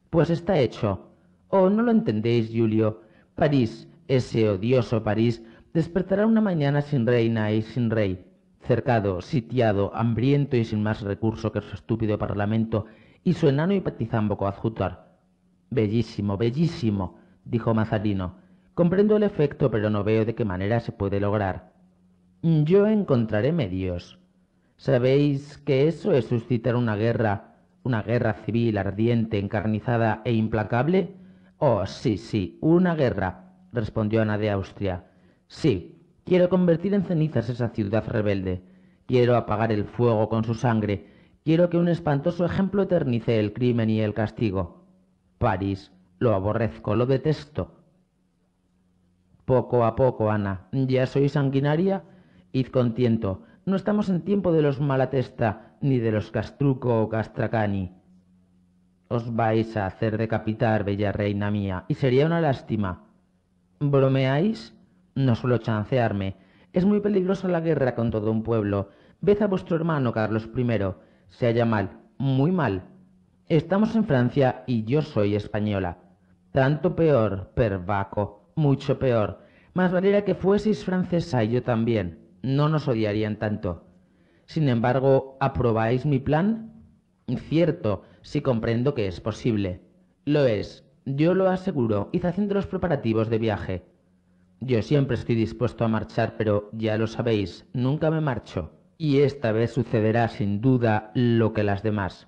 Pues está hecho. Oh, no lo entendéis, Julio. París, ese odioso París, despertará una mañana sin reina y sin rey, cercado, sitiado, hambriento y sin más recurso que su estúpido parlamento y su enano y patizambo coadjutor. Bellísimo, bellísimo, dijo Mazarino. Comprendo el efecto, pero no veo de qué manera se puede lograr. Yo encontraré medios. Sabéis que eso es suscitar una guerra ¿Una guerra civil ardiente, encarnizada e implacable? Oh, sí, sí, una guerra, respondió Ana de Austria. Sí, quiero convertir en cenizas esa ciudad rebelde. Quiero apagar el fuego con su sangre. Quiero que un espantoso ejemplo eternice el crimen y el castigo. París, lo aborrezco, lo detesto. Poco a poco, Ana, ya soy sanguinaria. Id contiento—, no estamos en tiempo de los malatesta ni de los castruco o castracani. Os vais a hacer decapitar, bella reina mía, y sería una lástima. ¿Bromeáis? No suelo chancearme. Es muy peligrosa la guerra con todo un pueblo. Ved a vuestro hermano Carlos I. Se halla mal, muy mal. Estamos en Francia y yo soy española. Tanto peor, pervaco, mucho peor. Más valiera que fueseis francesa y yo también no nos odiarían tanto. Sin embargo, ¿aprobáis mi plan? Cierto, si comprendo que es posible. Lo es, yo lo aseguro, Hice haciendo los preparativos de viaje. Yo siempre estoy dispuesto a marchar, pero ya lo sabéis, nunca me marcho. Y esta vez sucederá sin duda lo que las demás.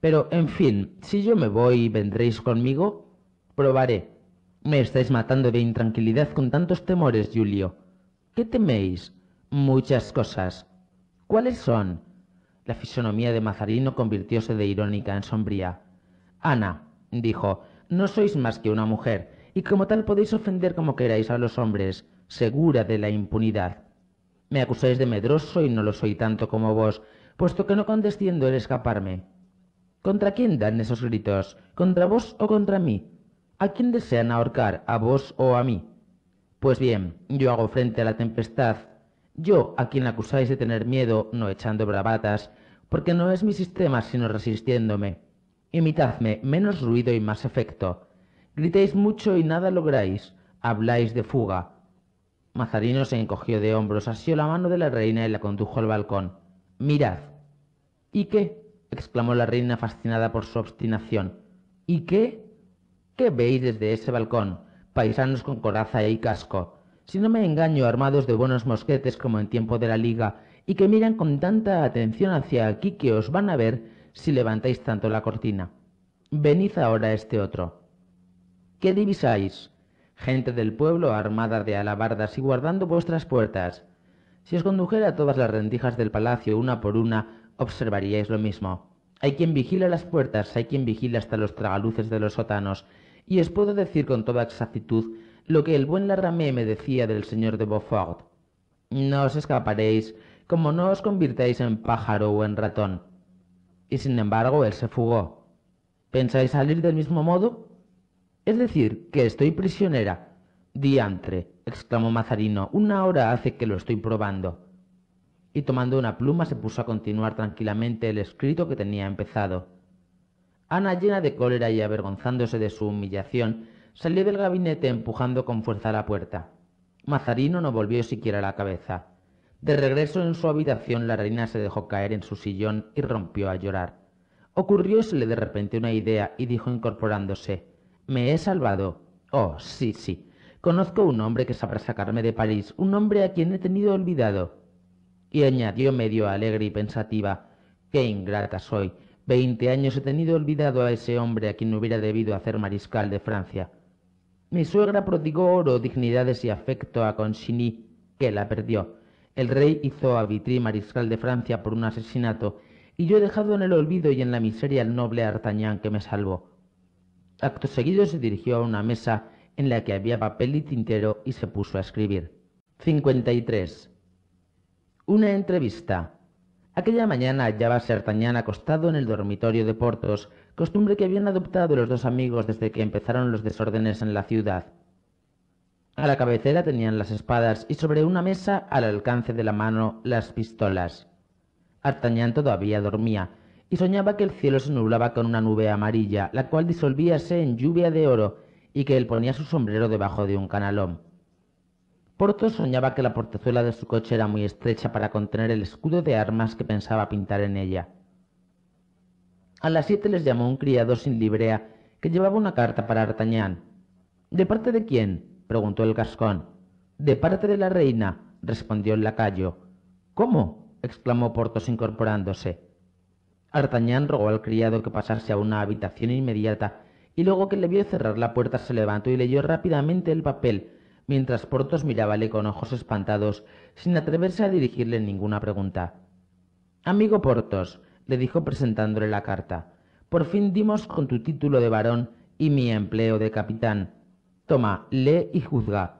Pero, en fin, si yo me voy, y ¿vendréis conmigo? Probaré. Me estáis matando de intranquilidad con tantos temores, Julio. ¿Qué teméis? muchas cosas. ¿Cuáles son? La fisonomía de Mazarino convirtióse de irónica en sombría. Ana, dijo, no sois más que una mujer, y como tal podéis ofender como queráis a los hombres, segura de la impunidad. Me acusáis de medroso y no lo soy tanto como vos, puesto que no condesciendo el escaparme. ¿Contra quién dan esos gritos? ¿Contra vos o contra mí? ¿A quién desean ahorcar? ¿A vos o a mí? Pues bien, yo hago frente a la tempestad yo, a quien acusáis de tener miedo, no echando bravatas, porque no es mi sistema sino resistiéndome. Imitadme, menos ruido y más efecto. Gritéis mucho y nada lográis. Habláis de fuga. Mazarino se encogió de hombros, asió la mano de la reina y la condujo al balcón. Mirad. ¿Y qué? exclamó la reina fascinada por su obstinación. ¿Y qué? ¿Qué veis desde ese balcón? Paisanos con coraza y casco si no me engaño, armados de buenos mosquetes como en tiempo de la liga, y que miran con tanta atención hacia aquí que os van a ver si levantáis tanto la cortina. Venid ahora a este otro. ¿Qué divisáis? Gente del pueblo armada de alabardas y guardando vuestras puertas. Si os condujera todas las rendijas del palacio una por una, observaríais lo mismo. Hay quien vigila las puertas, hay quien vigila hasta los tragaluces de los sótanos, y os puedo decir con toda exactitud lo que el buen Laramé me decía del señor de Beaufort. No os escaparéis, como no os convirtáis en pájaro o en ratón. Y sin embargo, él se fugó. ¿Pensáis salir del mismo modo? Es decir, que estoy prisionera. Diantre, exclamó Mazarino, una hora hace que lo estoy probando. Y tomando una pluma se puso a continuar tranquilamente el escrito que tenía empezado. Ana, llena de cólera y avergonzándose de su humillación, Salió del gabinete empujando con fuerza la puerta. Mazarino no volvió siquiera la cabeza. De regreso en su habitación, la reina se dejó caer en su sillón y rompió a llorar. Ocurriósele de repente una idea y dijo incorporándose Me he salvado. Oh, sí, sí. Conozco un hombre que sabrá sacarme de París, un hombre a quien he tenido olvidado. Y añadió medio alegre y pensativa Qué ingrata soy. Veinte años he tenido olvidado a ese hombre a quien hubiera debido hacer mariscal de Francia. Mi suegra prodigó oro, dignidades y afecto a Consigny, que la perdió. El rey hizo a Vitry mariscal de Francia por un asesinato, y yo he dejado en el olvido y en la miseria al noble Artagnan que me salvó. Acto seguido se dirigió a una mesa en la que había papel y tintero y se puso a escribir. 53. Una entrevista. Aquella mañana hallaba Sertañán acostado en el dormitorio de Portos, costumbre que habían adoptado los dos amigos desde que empezaron los desórdenes en la ciudad. A la cabecera tenían las espadas y sobre una mesa, al alcance de la mano, las pistolas. Artañán todavía dormía y soñaba que el cielo se nublaba con una nube amarilla, la cual disolvíase en lluvia de oro y que él ponía su sombrero debajo de un canalón. Portos soñaba que la portezuela de su coche era muy estrecha para contener el escudo de armas que pensaba pintar en ella. A las siete les llamó un criado sin librea que llevaba una carta para Artañán. ¿De parte de quién? preguntó el gascón. De parte de la reina, respondió el lacayo. ¿Cómo? exclamó Porthos incorporándose. Artañán rogó al criado que pasase a una habitación inmediata y luego que le vio cerrar la puerta se levantó y leyó rápidamente el papel mientras Portos mirábale con ojos espantados, sin atreverse a dirigirle ninguna pregunta. Amigo Portos, le dijo presentándole la carta, por fin dimos con tu título de varón y mi empleo de capitán. Toma, lee y juzga.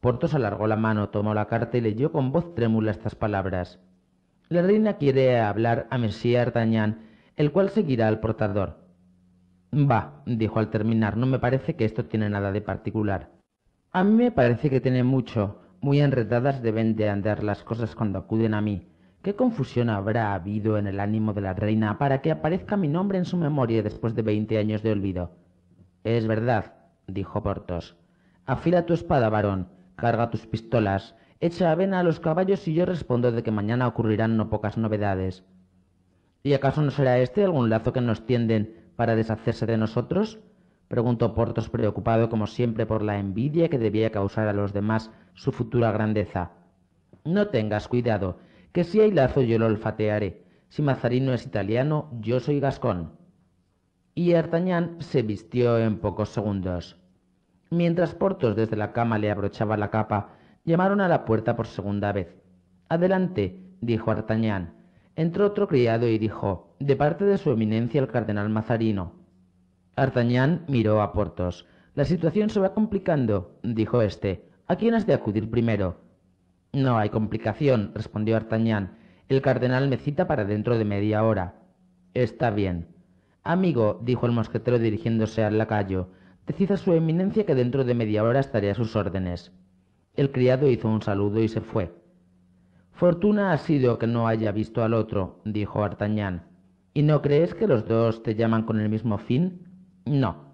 Portos alargó la mano, tomó la carta y leyó con voz trémula estas palabras. La reina quiere hablar a Monsieur Artañan, el cual seguirá al portador. Va, dijo al terminar, no me parece que esto tiene nada de particular. A mí me parece que tiene mucho. Muy enredadas deben de andar las cosas cuando acuden a mí. ¿Qué confusión habrá habido en el ánimo de la reina para que aparezca mi nombre en su memoria después de veinte años de olvido? Es verdad, dijo Porthos. Afila tu espada, varón, carga tus pistolas, echa avena a los caballos y yo respondo de que mañana ocurrirán no pocas novedades. ¿Y acaso no será este algún lazo que nos tienden para deshacerse de nosotros? preguntó Porthos preocupado como siempre por la envidia que debía causar a los demás su futura grandeza. No tengas cuidado, que si hay lazo yo lo olfatearé. Si Mazarino es italiano, yo soy gascón. Y Artañán se vistió en pocos segundos. Mientras Porthos desde la cama le abrochaba la capa, llamaron a la puerta por segunda vez. Adelante, dijo Artañán. Entró otro criado y dijo, de parte de su eminencia el cardenal Mazarino. Artagnan miró a Porthos. La situación se va complicando, dijo éste. ¿A quién has de acudir primero? No hay complicación, respondió Artagnan. El cardenal me cita para dentro de media hora. Está bien. Amigo, dijo el mosquetero dirigiéndose al lacayo, decid su eminencia que dentro de media hora estaré a sus órdenes. El criado hizo un saludo y se fue. Fortuna ha sido que no haya visto al otro, dijo Artagnan. ¿Y no crees que los dos te llaman con el mismo fin? No.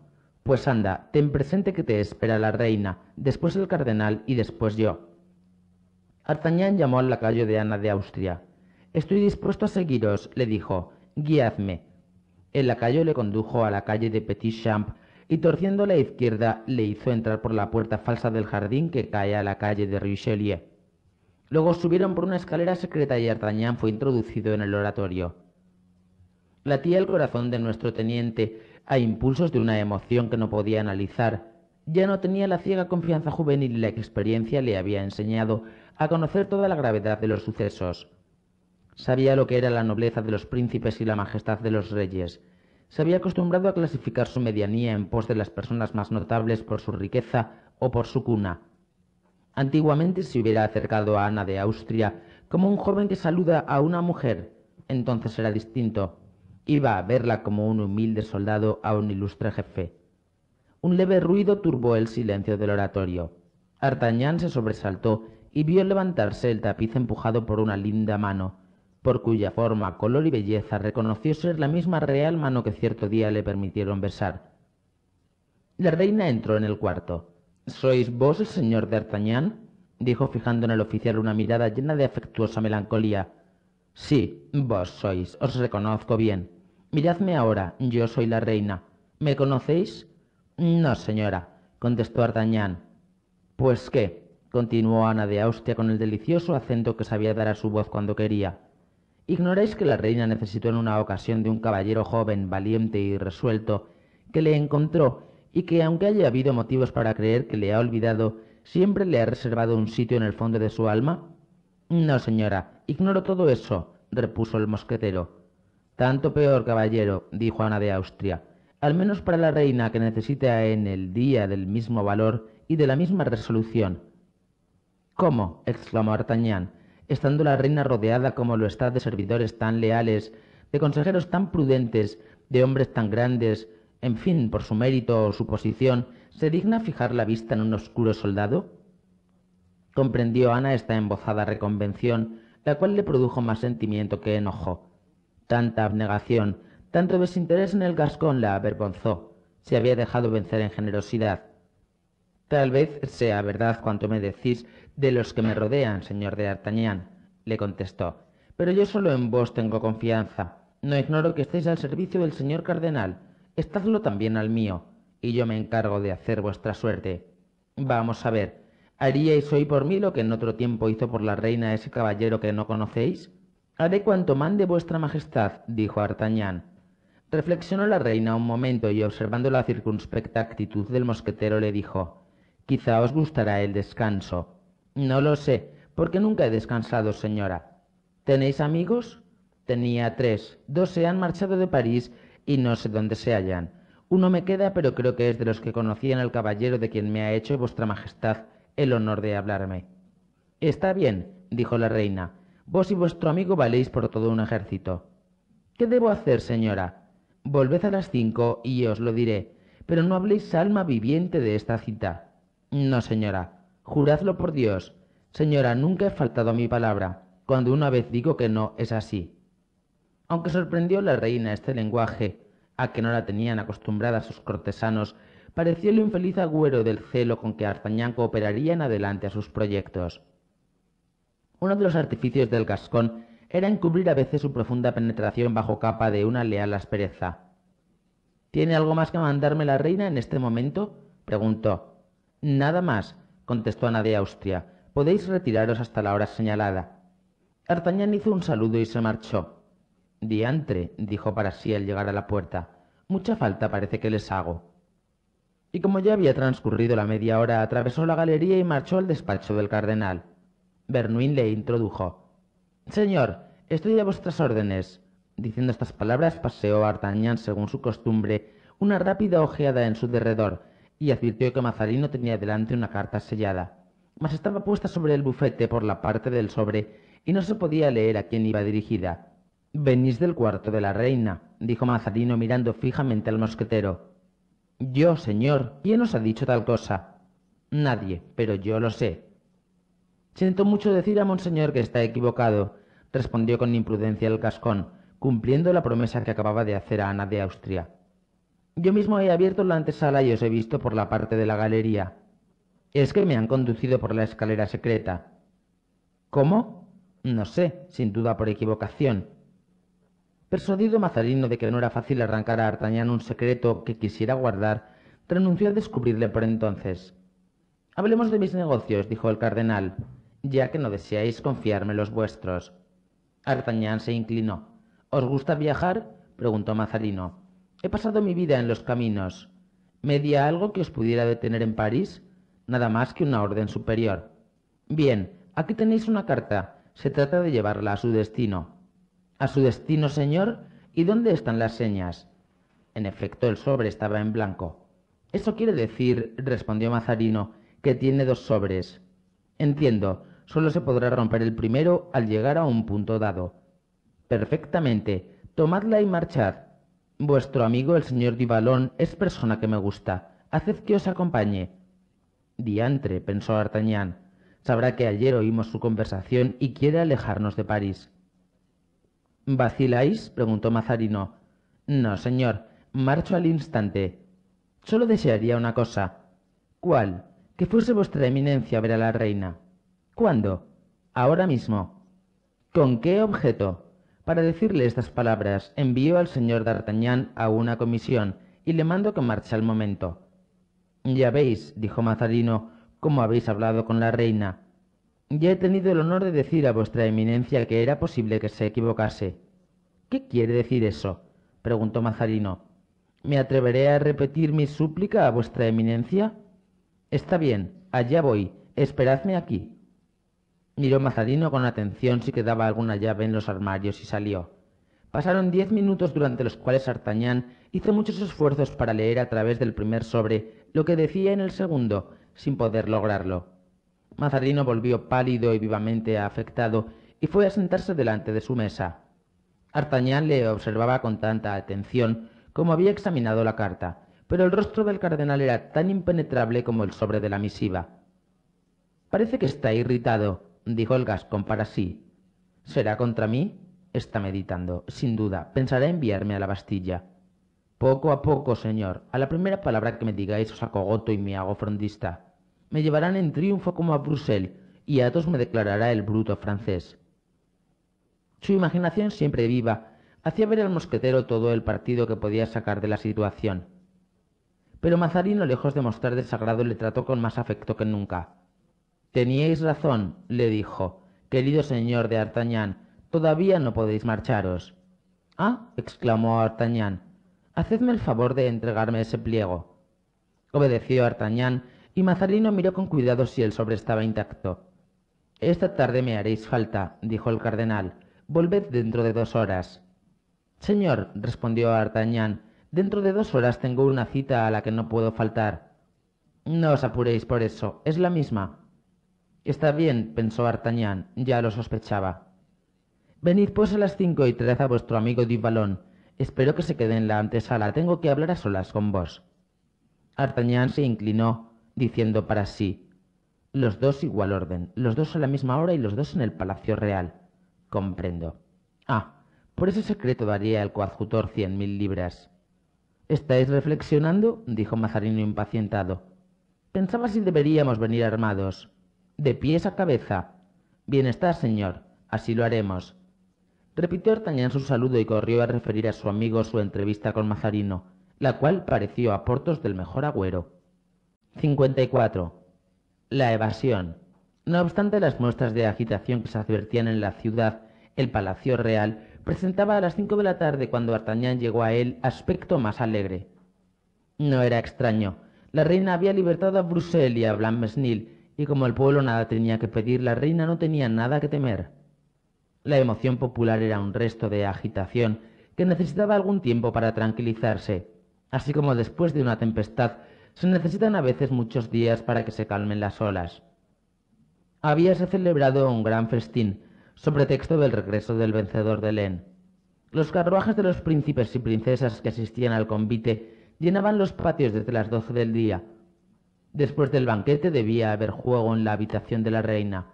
Pues anda, ten presente que te espera la reina, después el cardenal y después yo. Artagnan llamó al lacayo de Ana de Austria. Estoy dispuesto a seguiros, le dijo. Guiadme. El lacayo le condujo a la calle de Petit Champ y torciendo la izquierda le hizo entrar por la puerta falsa del jardín que cae a la calle de Richelieu. Luego subieron por una escalera secreta y Artagnan fue introducido en el oratorio. Latía el corazón de nuestro teniente a impulsos de una emoción que no podía analizar, ya no tenía la ciega confianza juvenil y la experiencia le había enseñado a conocer toda la gravedad de los sucesos. Sabía lo que era la nobleza de los príncipes y la majestad de los reyes. Se había acostumbrado a clasificar su medianía en pos de las personas más notables por su riqueza o por su cuna. Antiguamente se hubiera acercado a Ana de Austria como un joven que saluda a una mujer, entonces era distinto. Iba a verla como un humilde soldado a un ilustre jefe. Un leve ruido turbó el silencio del oratorio. Artagnan se sobresaltó y vio levantarse el tapiz empujado por una linda mano, por cuya forma, color y belleza reconoció ser la misma real mano que cierto día le permitieron besar. La reina entró en el cuarto. ¿Sois vos el señor de dijo fijando en el oficial una mirada llena de afectuosa melancolía. Sí, vos sois, os reconozco bien. Miradme ahora, yo soy la reina. ¿Me conocéis? No, señora, contestó Artañán. Pues qué, continuó Ana de Austria con el delicioso acento que sabía dar a su voz cuando quería. ¿Ignoráis que la reina necesitó en una ocasión de un caballero joven, valiente y resuelto, que le encontró y que, aunque haya habido motivos para creer que le ha olvidado, siempre le ha reservado un sitio en el fondo de su alma? No, señora, ignoro todo eso, repuso el mosquetero. Tanto peor, caballero, dijo Ana de Austria, al menos para la reina que necesita en el día del mismo valor y de la misma resolución. ¿Cómo? exclamó Artagnan, estando la reina rodeada como lo está de servidores tan leales, de consejeros tan prudentes, de hombres tan grandes, en fin, por su mérito o su posición, ¿se digna fijar la vista en un oscuro soldado? Comprendió Ana esta embozada reconvención, la cual le produjo más sentimiento que enojo. Tanta abnegación, tanto desinterés en el gascón la avergonzó. Se había dejado vencer en generosidad. Tal vez sea verdad cuanto me decís de los que me rodean, señor de D'Artagnan, le contestó, pero yo solo en vos tengo confianza. No ignoro que estéis al servicio del señor cardenal. Estadlo también al mío, y yo me encargo de hacer vuestra suerte. Vamos a ver, ¿Haríais hoy por mí lo que en otro tiempo hizo por la reina ese caballero que no conocéis? Haré cuanto mande vuestra majestad, dijo Artañán. Reflexionó la reina un momento y observando la circunspecta actitud del mosquetero le dijo Quizá os gustará el descanso. No lo sé, porque nunca he descansado, señora. ¿Tenéis amigos? Tenía tres. Dos se han marchado de París y no sé dónde se hallan. Uno me queda, pero creo que es de los que conocían al caballero de quien me ha hecho vuestra majestad el honor de hablarme. Está bien, dijo la reina, vos y vuestro amigo valéis por todo un ejército. ¿Qué debo hacer, señora? Volved a las cinco y os lo diré, pero no habléis alma viviente de esta cita. No, señora, juradlo por Dios. Señora, nunca he faltado a mi palabra. Cuando una vez digo que no, es así. Aunque sorprendió la reina este lenguaje, a que no la tenían acostumbrada sus cortesanos Pareció el infeliz agüero del celo con que Artañán cooperaría en adelante a sus proyectos. Uno de los artificios del gascón era encubrir a veces su profunda penetración bajo capa de una leal aspereza. ¿Tiene algo más que mandarme la reina en este momento? preguntó. Nada más, contestó Ana de Austria. Podéis retiraros hasta la hora señalada. Artañán hizo un saludo y se marchó. Diantre, dijo para sí al llegar a la puerta. Mucha falta parece que les hago y como ya había transcurrido la media hora, atravesó la galería y marchó al despacho del cardenal. Bernouin le introdujo. Señor, estoy a vuestras órdenes. Diciendo estas palabras, paseó Artagnan, según su costumbre, una rápida ojeada en su derredor, y advirtió que Mazarino tenía delante una carta sellada. Mas estaba puesta sobre el bufete por la parte del sobre, y no se podía leer a quién iba dirigida. Venís del cuarto de la reina, dijo Mazarino mirando fijamente al mosquetero. Yo, señor, ¿quién os ha dicho tal cosa? Nadie, pero yo lo sé. Siento mucho decir a monseñor que está equivocado, respondió con imprudencia el cascón, cumpliendo la promesa que acababa de hacer a Ana de Austria. Yo mismo he abierto la antesala y os he visto por la parte de la galería. Es que me han conducido por la escalera secreta. ¿Cómo? No sé, sin duda por equivocación. Persuadido Mazarino de que no era fácil arrancar a Artagnan un secreto que quisiera guardar, renunció a descubrirle por entonces. Hablemos de mis negocios, dijo el cardenal, ya que no deseáis confiarme los vuestros. Artagnan se inclinó. ¿Os gusta viajar? preguntó Mazarino. He pasado mi vida en los caminos. ¿Media algo que os pudiera detener en París? Nada más que una orden superior. Bien, aquí tenéis una carta. Se trata de llevarla a su destino a su destino, señor? ¿Y dónde están las señas? En efecto, el sobre estaba en blanco. Eso quiere decir, respondió Mazarino, que tiene dos sobres. Entiendo, solo se podrá romper el primero al llegar a un punto dado. Perfectamente, tomadla y marchad. Vuestro amigo el señor Divalón es persona que me gusta. Haced que os acompañe. Diantre, pensó Artagnan—. Sabrá que ayer oímos su conversación y quiere alejarnos de París. ¿Vaciláis? preguntó Mazarino. No, señor. Marcho al instante. Solo desearía una cosa. ¿Cuál? Que fuese vuestra eminencia a ver a la reina. ¿Cuándo? Ahora mismo. ¿Con qué objeto? Para decirle estas palabras, envío al señor d'Artagnan a una comisión y le mando que marche al momento. Ya veis, dijo Mazarino, cómo habéis hablado con la reina. Ya he tenido el honor de decir a vuestra eminencia que era posible que se equivocase. ¿Qué quiere decir eso? preguntó Mazarino. ¿Me atreveré a repetir mi súplica a vuestra eminencia? Está bien, allá voy, esperadme aquí. Miró Mazarino con atención si quedaba alguna llave en los armarios y salió. Pasaron diez minutos durante los cuales Artañán hizo muchos esfuerzos para leer a través del primer sobre lo que decía en el segundo, sin poder lograrlo. Mazarino volvió pálido y vivamente afectado y fue a sentarse delante de su mesa. Artañán le observaba con tanta atención como había examinado la carta, pero el rostro del cardenal era tan impenetrable como el sobre de la misiva. Parece que está irritado, dijo el gascón para sí. ¿Será contra mí? Está meditando, sin duda. Pensará enviarme a la Bastilla. Poco a poco, señor. A la primera palabra que me digáis os acogoto y me hago frondista me llevarán en triunfo como a Brusel y Atos me declarará el bruto francés. Su imaginación siempre viva hacía ver al mosquetero todo el partido que podía sacar de la situación. Pero Mazarino, lejos de mostrar desagrado, le trató con más afecto que nunca. Teníais razón, le dijo, querido señor de Artagnan, todavía no podéis marcharos. Ah, exclamó Artagnan, hacedme el favor de entregarme ese pliego. Obedeció Artagnan y Mazarino miró con cuidado si el sobre estaba intacto. Esta tarde me haréis falta, dijo el cardenal. Volved dentro de dos horas. Señor, respondió Artañán, dentro de dos horas tengo una cita a la que no puedo faltar. No os apuréis por eso, es la misma. Está bien, pensó Artañán, ya lo sospechaba. Venid pues a las cinco y traed a vuestro amigo Duvalon. Espero que se quede en la antesala, tengo que hablar a solas con vos. Artañán se inclinó diciendo para sí, los dos igual orden, los dos a la misma hora y los dos en el Palacio Real. Comprendo. Ah, por ese secreto daría el coadjutor cien mil libras. ¿Estáis reflexionando? dijo Mazarino impacientado. Pensaba si deberíamos venir armados. De pies a cabeza. Bien está, señor. Así lo haremos. Repitió Artañán su saludo y corrió a referir a su amigo su entrevista con Mazarino, la cual pareció a Portos del mejor agüero. 54. La evasión. No obstante las muestras de agitación que se advertían en la ciudad, el Palacio Real presentaba a las cinco de la tarde cuando D'Artagnan llegó a él aspecto más alegre. No era extraño. La reina había libertado a Brusel y a Blanmesnil, y como el pueblo nada tenía que pedir, la reina no tenía nada que temer. La emoción popular era un resto de agitación que necesitaba algún tiempo para tranquilizarse, así como después de una tempestad se necesitan a veces muchos días para que se calmen las olas. Habíase celebrado un gran festín, sobre texto del regreso del vencedor de Len. Los carruajes de los príncipes y princesas que asistían al convite llenaban los patios desde las doce del día. Después del banquete debía haber juego en la habitación de la reina.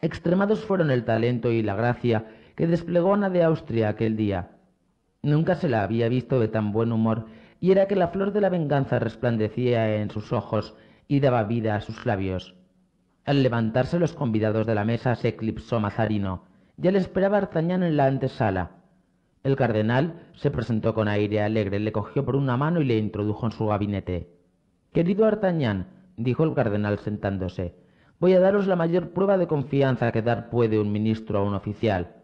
Extremados fueron el talento y la gracia que desplegó Ana de Austria aquel día. Nunca se la había visto de tan buen humor y era que la flor de la venganza resplandecía en sus ojos y daba vida a sus labios. Al levantarse los convidados de la mesa se eclipsó Mazarino. Ya le esperaba Artañán en la antesala. El cardenal se presentó con aire alegre, le cogió por una mano y le introdujo en su gabinete. Querido Artañán, dijo el cardenal sentándose, voy a daros la mayor prueba de confianza que dar puede un ministro a un oficial.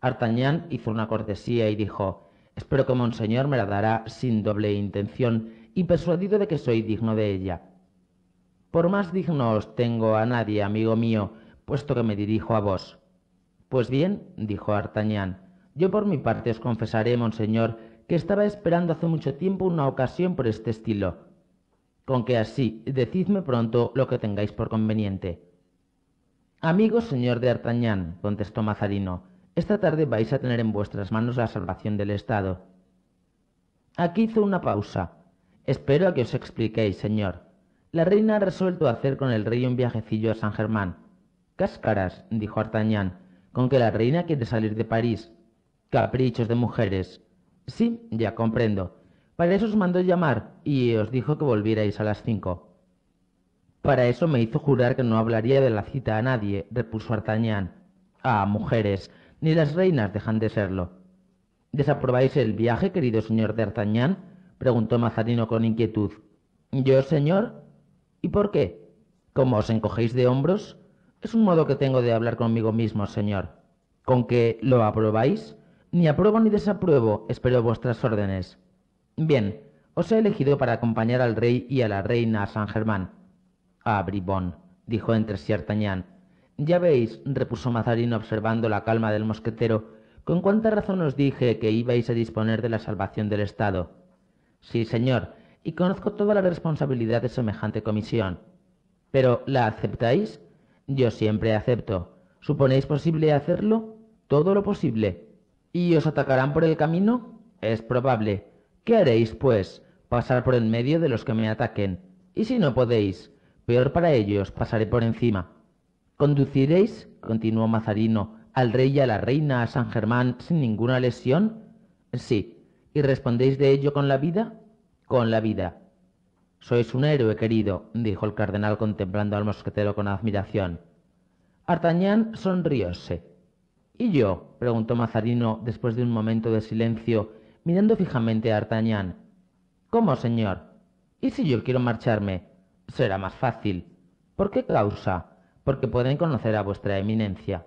Artañán hizo una cortesía y dijo Espero que Monseñor me la dará sin doble intención y persuadido de que soy digno de ella. Por más digno os tengo a nadie, amigo mío, puesto que me dirijo a vos. Pues bien, dijo Artagnan, yo por mi parte os confesaré, Monseñor, que estaba esperando hace mucho tiempo una ocasión por este estilo. Con que así, decidme pronto lo que tengáis por conveniente. Amigo señor de Artagnan, contestó Mazarino, esta tarde vais a tener en vuestras manos la salvación del Estado. Aquí hizo una pausa. Espero a que os expliquéis, señor. La reina ha resuelto hacer con el rey un viajecillo a San Germán. Cáscaras, dijo Artagnan, con que la reina quiere salir de París. Caprichos de mujeres. Sí, ya comprendo. Para eso os mandó llamar y os dijo que volvierais a las cinco. Para eso me hizo jurar que no hablaría de la cita a nadie, repuso Artagnan. Ah, mujeres, ni las reinas dejan de serlo. ¿Desaprobáis el viaje, querido señor D'Artagnan? preguntó Mazarino con inquietud. Yo, señor. ¿Y por qué? Como os encogéis de hombros? Es un modo que tengo de hablar conmigo mismo, señor. ¿Con que lo aprobáis? Ni apruebo ni desapruebo, espero vuestras órdenes. Bien, os he elegido para acompañar al rey y a la reina a San Germán. Ah, bribón, dijo entre sí ya veis, repuso Mazarino observando la calma del mosquetero, con cuánta razón os dije que ibais a disponer de la salvación del Estado. Sí, señor, y conozco toda la responsabilidad de semejante comisión. Pero, ¿la aceptáis? Yo siempre acepto. ¿Suponéis posible hacerlo? Todo lo posible. ¿Y os atacarán por el camino? Es probable. ¿Qué haréis, pues? Pasar por en medio de los que me ataquen. Y si no podéis, peor para ellos, pasaré por encima. ¿Conduciréis, continuó Mazarino, al rey y a la reina a San Germán sin ninguna lesión? Sí. ¿Y respondéis de ello con la vida? Con la vida. Sois un héroe, querido, dijo el cardenal contemplando al mosquetero con admiración. Artagnan sonrióse. ¿Y yo? preguntó Mazarino después de un momento de silencio, mirando fijamente a Artagnan. ¿Cómo, señor? ¿Y si yo quiero marcharme? Será más fácil. ¿Por qué causa? porque pueden conocer a vuestra eminencia.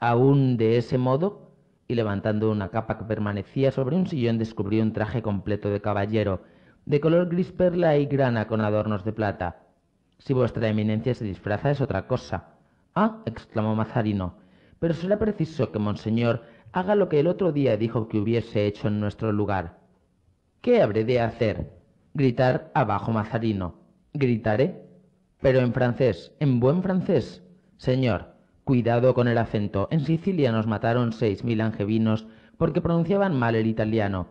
Aún de ese modo, y levantando una capa que permanecía sobre un sillón, descubrió un traje completo de caballero, de color gris perla y grana con adornos de plata. Si vuestra eminencia se disfraza es otra cosa. Ah, exclamó Mazarino, pero será preciso que monseñor haga lo que el otro día dijo que hubiese hecho en nuestro lugar. ¿Qué habré de hacer? Gritar abajo Mazarino. Gritaré pero en francés, en buen francés. Señor, cuidado con el acento. En Sicilia nos mataron seis mil angevinos porque pronunciaban mal el italiano.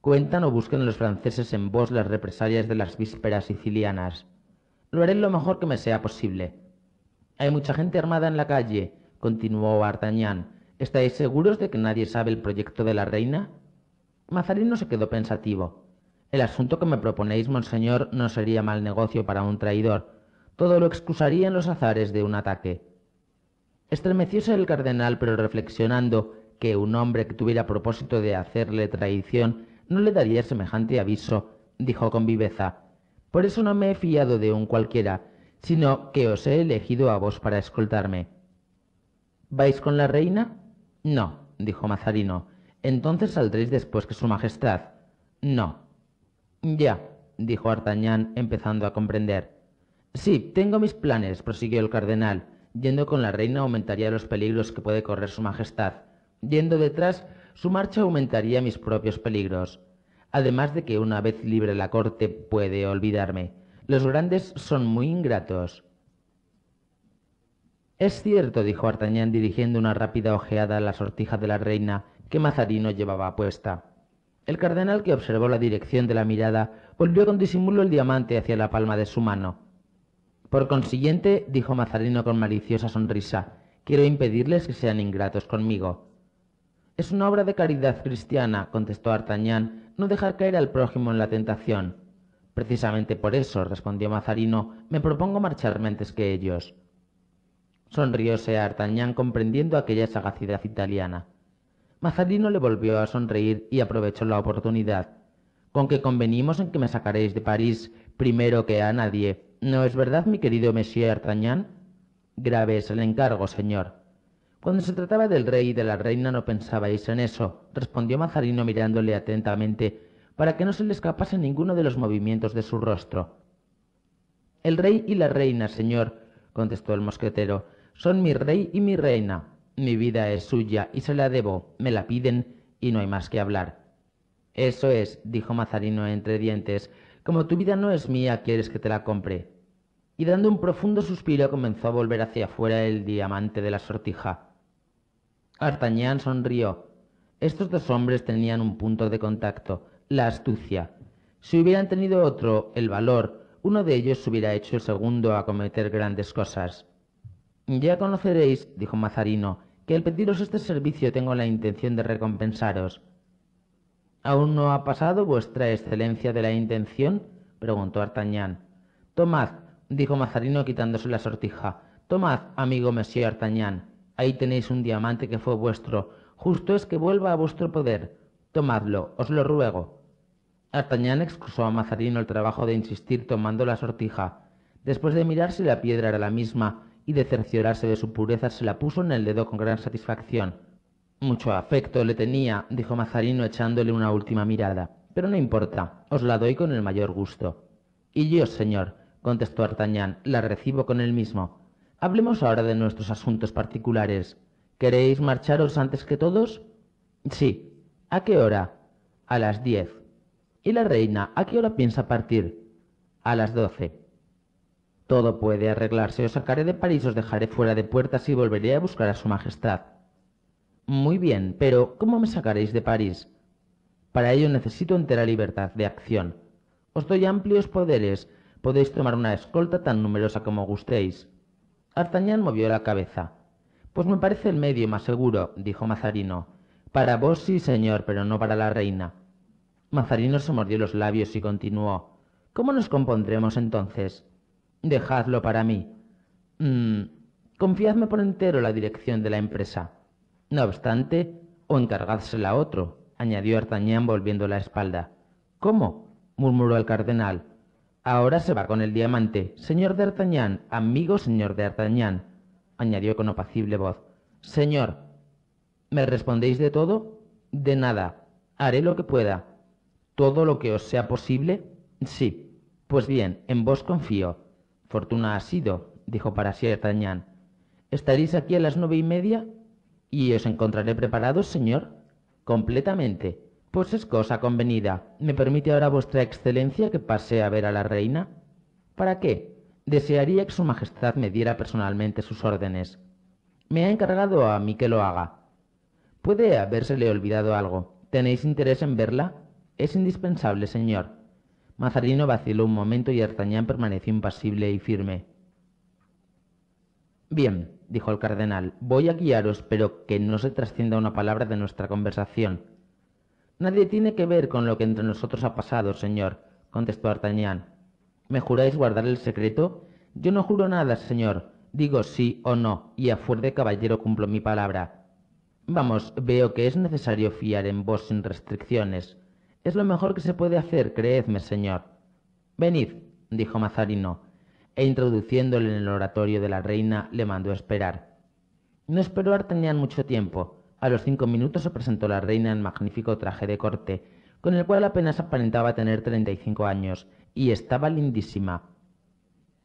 Cuentan o busquen los franceses en vos las represalias de las vísperas sicilianas. Lo haré lo mejor que me sea posible. Hay mucha gente armada en la calle, continuó Artagnan. ¿Estáis seguros de que nadie sabe el proyecto de la reina? Mazarino se quedó pensativo. El asunto que me proponéis, monseñor, no sería mal negocio para un traidor. Todo lo excusaría en los azares de un ataque. Estremecióse el cardenal, pero reflexionando que un hombre que tuviera propósito de hacerle traición no le daría semejante aviso, dijo con viveza. Por eso no me he fiado de un cualquiera, sino que os he elegido a vos para escoltarme. ¿Vais con la reina? No, dijo Mazarino. Entonces saldréis después que su majestad. No, ya, dijo Artañán, empezando a comprender. Sí, tengo mis planes, prosiguió el cardenal. Yendo con la reina aumentaría los peligros que puede correr su majestad. Yendo detrás, su marcha aumentaría mis propios peligros. Además de que una vez libre la corte puede olvidarme. Los grandes son muy ingratos. Es cierto, dijo Artañán, dirigiendo una rápida ojeada a la sortija de la reina que Mazarino llevaba puesta. El cardenal, que observó la dirección de la mirada, volvió con disimulo el diamante hacia la palma de su mano. Por consiguiente, dijo Mazarino con maliciosa sonrisa, quiero impedirles que sean ingratos conmigo. Es una obra de caridad cristiana, contestó Artañán, no dejar caer al prójimo en la tentación. Precisamente por eso, respondió Mazarino, me propongo marcharme antes que ellos. Sonrióse Artañán comprendiendo aquella sagacidad italiana. Mazarino le volvió a sonreír y aprovechó la oportunidad. Con que convenimos en que me sacaréis de París primero que a nadie. ¿No es verdad, mi querido Monsieur D'Artagnan? Grave es el encargo, señor. Cuando se trataba del rey y de la reina no pensabais en eso, respondió Mazarino mirándole atentamente, para que no se le escapase ninguno de los movimientos de su rostro. El rey y la reina, señor, contestó el mosquetero, son mi rey y mi reina. Mi vida es suya y se la debo, me la piden y no hay más que hablar. Eso es, dijo Mazarino entre dientes, como tu vida no es mía, quieres que te la compre. Y dando un profundo suspiro comenzó a volver hacia afuera el diamante de la sortija. d'artagnan sonrió. Estos dos hombres tenían un punto de contacto, la astucia. Si hubieran tenido otro, el valor, uno de ellos hubiera hecho el segundo a cometer grandes cosas. Ya conoceréis, dijo Mazarino, que al pediros este servicio tengo la intención de recompensaros. ¿Aún no ha pasado vuestra excelencia de la intención? preguntó Artañán. Tomad, dijo Mazarino quitándose la sortija. Tomad, amigo Monsieur Artañán. Ahí tenéis un diamante que fue vuestro. Justo es que vuelva a vuestro poder. Tomadlo, os lo ruego. Artañán excusó a Mazarino el trabajo de insistir tomando la sortija. Después de mirar si la piedra era la misma y de cerciorarse de su pureza se la puso en el dedo con gran satisfacción. Mucho afecto le tenía, dijo Mazarino echándole una última mirada, pero no importa, os la doy con el mayor gusto. Y yo, señor, contestó Artagnan, la recibo con el mismo. Hablemos ahora de nuestros asuntos particulares. ¿Queréis marcharos antes que todos? Sí. ¿A qué hora? A las diez. ¿Y la reina a qué hora piensa partir? A las doce. Todo puede arreglarse. Os sacaré de París, os dejaré fuera de puertas y volveré a buscar a su majestad. Muy bien, pero ¿cómo me sacaréis de París? Para ello necesito entera libertad de acción. Os doy amplios poderes. Podéis tomar una escolta tan numerosa como gustéis. D'Artagnan movió la cabeza. Pues me parece el medio más seguro, dijo Mazarino. Para vos sí, señor, pero no para la reina. Mazarino se mordió los labios y continuó. ¿Cómo nos compondremos entonces? Dejadlo para mí. Mm, confiadme por entero la dirección de la empresa. No obstante, o encargádsela a otro, añadió d'Artagnan volviendo la espalda. ¿Cómo? murmuró el cardenal. Ahora se va con el diamante. Señor d'Artagnan amigo señor de añadió con apacible voz. Señor, ¿me respondéis de todo? De nada. Haré lo que pueda. ¿Todo lo que os sea posible? Sí. Pues bien, en vos confío. Fortuna ha sido, dijo para sí D'Artagnan. ¿Estaréis aquí a las nueve y media? ¿Y os encontraré preparados, señor? Completamente. Pues es cosa convenida. ¿Me permite ahora vuestra excelencia que pase a ver a la reina? ¿Para qué? Desearía que su majestad me diera personalmente sus órdenes. Me ha encargado a mí que lo haga. Puede habérsele olvidado algo. ¿Tenéis interés en verla? Es indispensable, señor. Mazarino vaciló un momento y Artañán permaneció impasible y firme. Bien, dijo el cardenal, voy a guiaros, pero que no se trascienda una palabra de nuestra conversación. Nadie tiene que ver con lo que entre nosotros ha pasado, señor, contestó Artañán. ¿Me juráis guardar el secreto? Yo no juro nada, señor. Digo sí o no, y a fuerte de caballero cumplo mi palabra. Vamos, veo que es necesario fiar en vos sin restricciones. Es lo mejor que se puede hacer, creedme, señor. Venid, dijo Mazarino, e introduciéndole en el oratorio de la reina le mandó esperar. No esperó Artagnan mucho tiempo. A los cinco minutos se presentó la reina en magnífico traje de corte, con el cual apenas aparentaba tener treinta y cinco años, y estaba lindísima.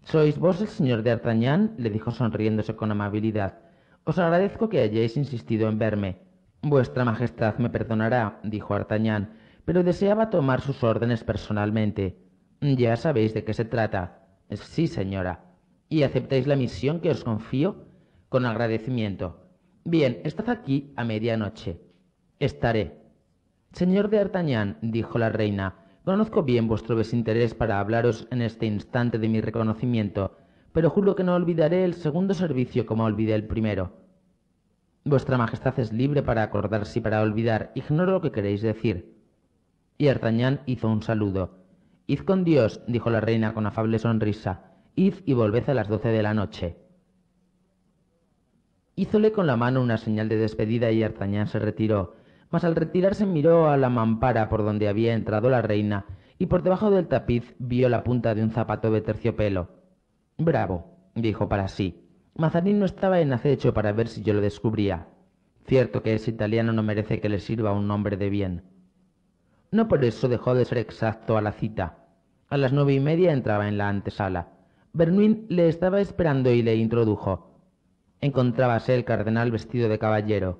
¿Sois vos el señor de Artagnan? le dijo sonriéndose con amabilidad. Os agradezco que hayáis insistido en verme. Vuestra Majestad me perdonará, dijo Artagnan, pero deseaba tomar sus órdenes personalmente. Ya sabéis de qué se trata. Sí, señora. ¿Y aceptáis la misión que os confío? Con agradecimiento. Bien, estad aquí a medianoche. Estaré. Señor de dijo la reina, conozco bien vuestro desinterés para hablaros en este instante de mi reconocimiento, pero juro que no olvidaré el segundo servicio como olvidé el primero. Vuestra Majestad es libre para acordarse y para olvidar, ignoro lo que queréis decir. Y Artañán hizo un saludo. Id con Dios, dijo la reina con afable sonrisa. Id y volved a las doce de la noche. Hízole con la mano una señal de despedida y Artañán se retiró. Mas al retirarse miró a la mampara por donde había entrado la reina y por debajo del tapiz vio la punta de un zapato de terciopelo. Bravo, dijo para sí. «Mazarin no estaba en acecho para ver si yo lo descubría. Cierto que ese italiano no merece que le sirva un hombre de bien. No por eso dejó de ser exacto a la cita. A las nueve y media entraba en la antesala. Bernuin le estaba esperando y le introdujo. Encontrábase el cardenal vestido de caballero.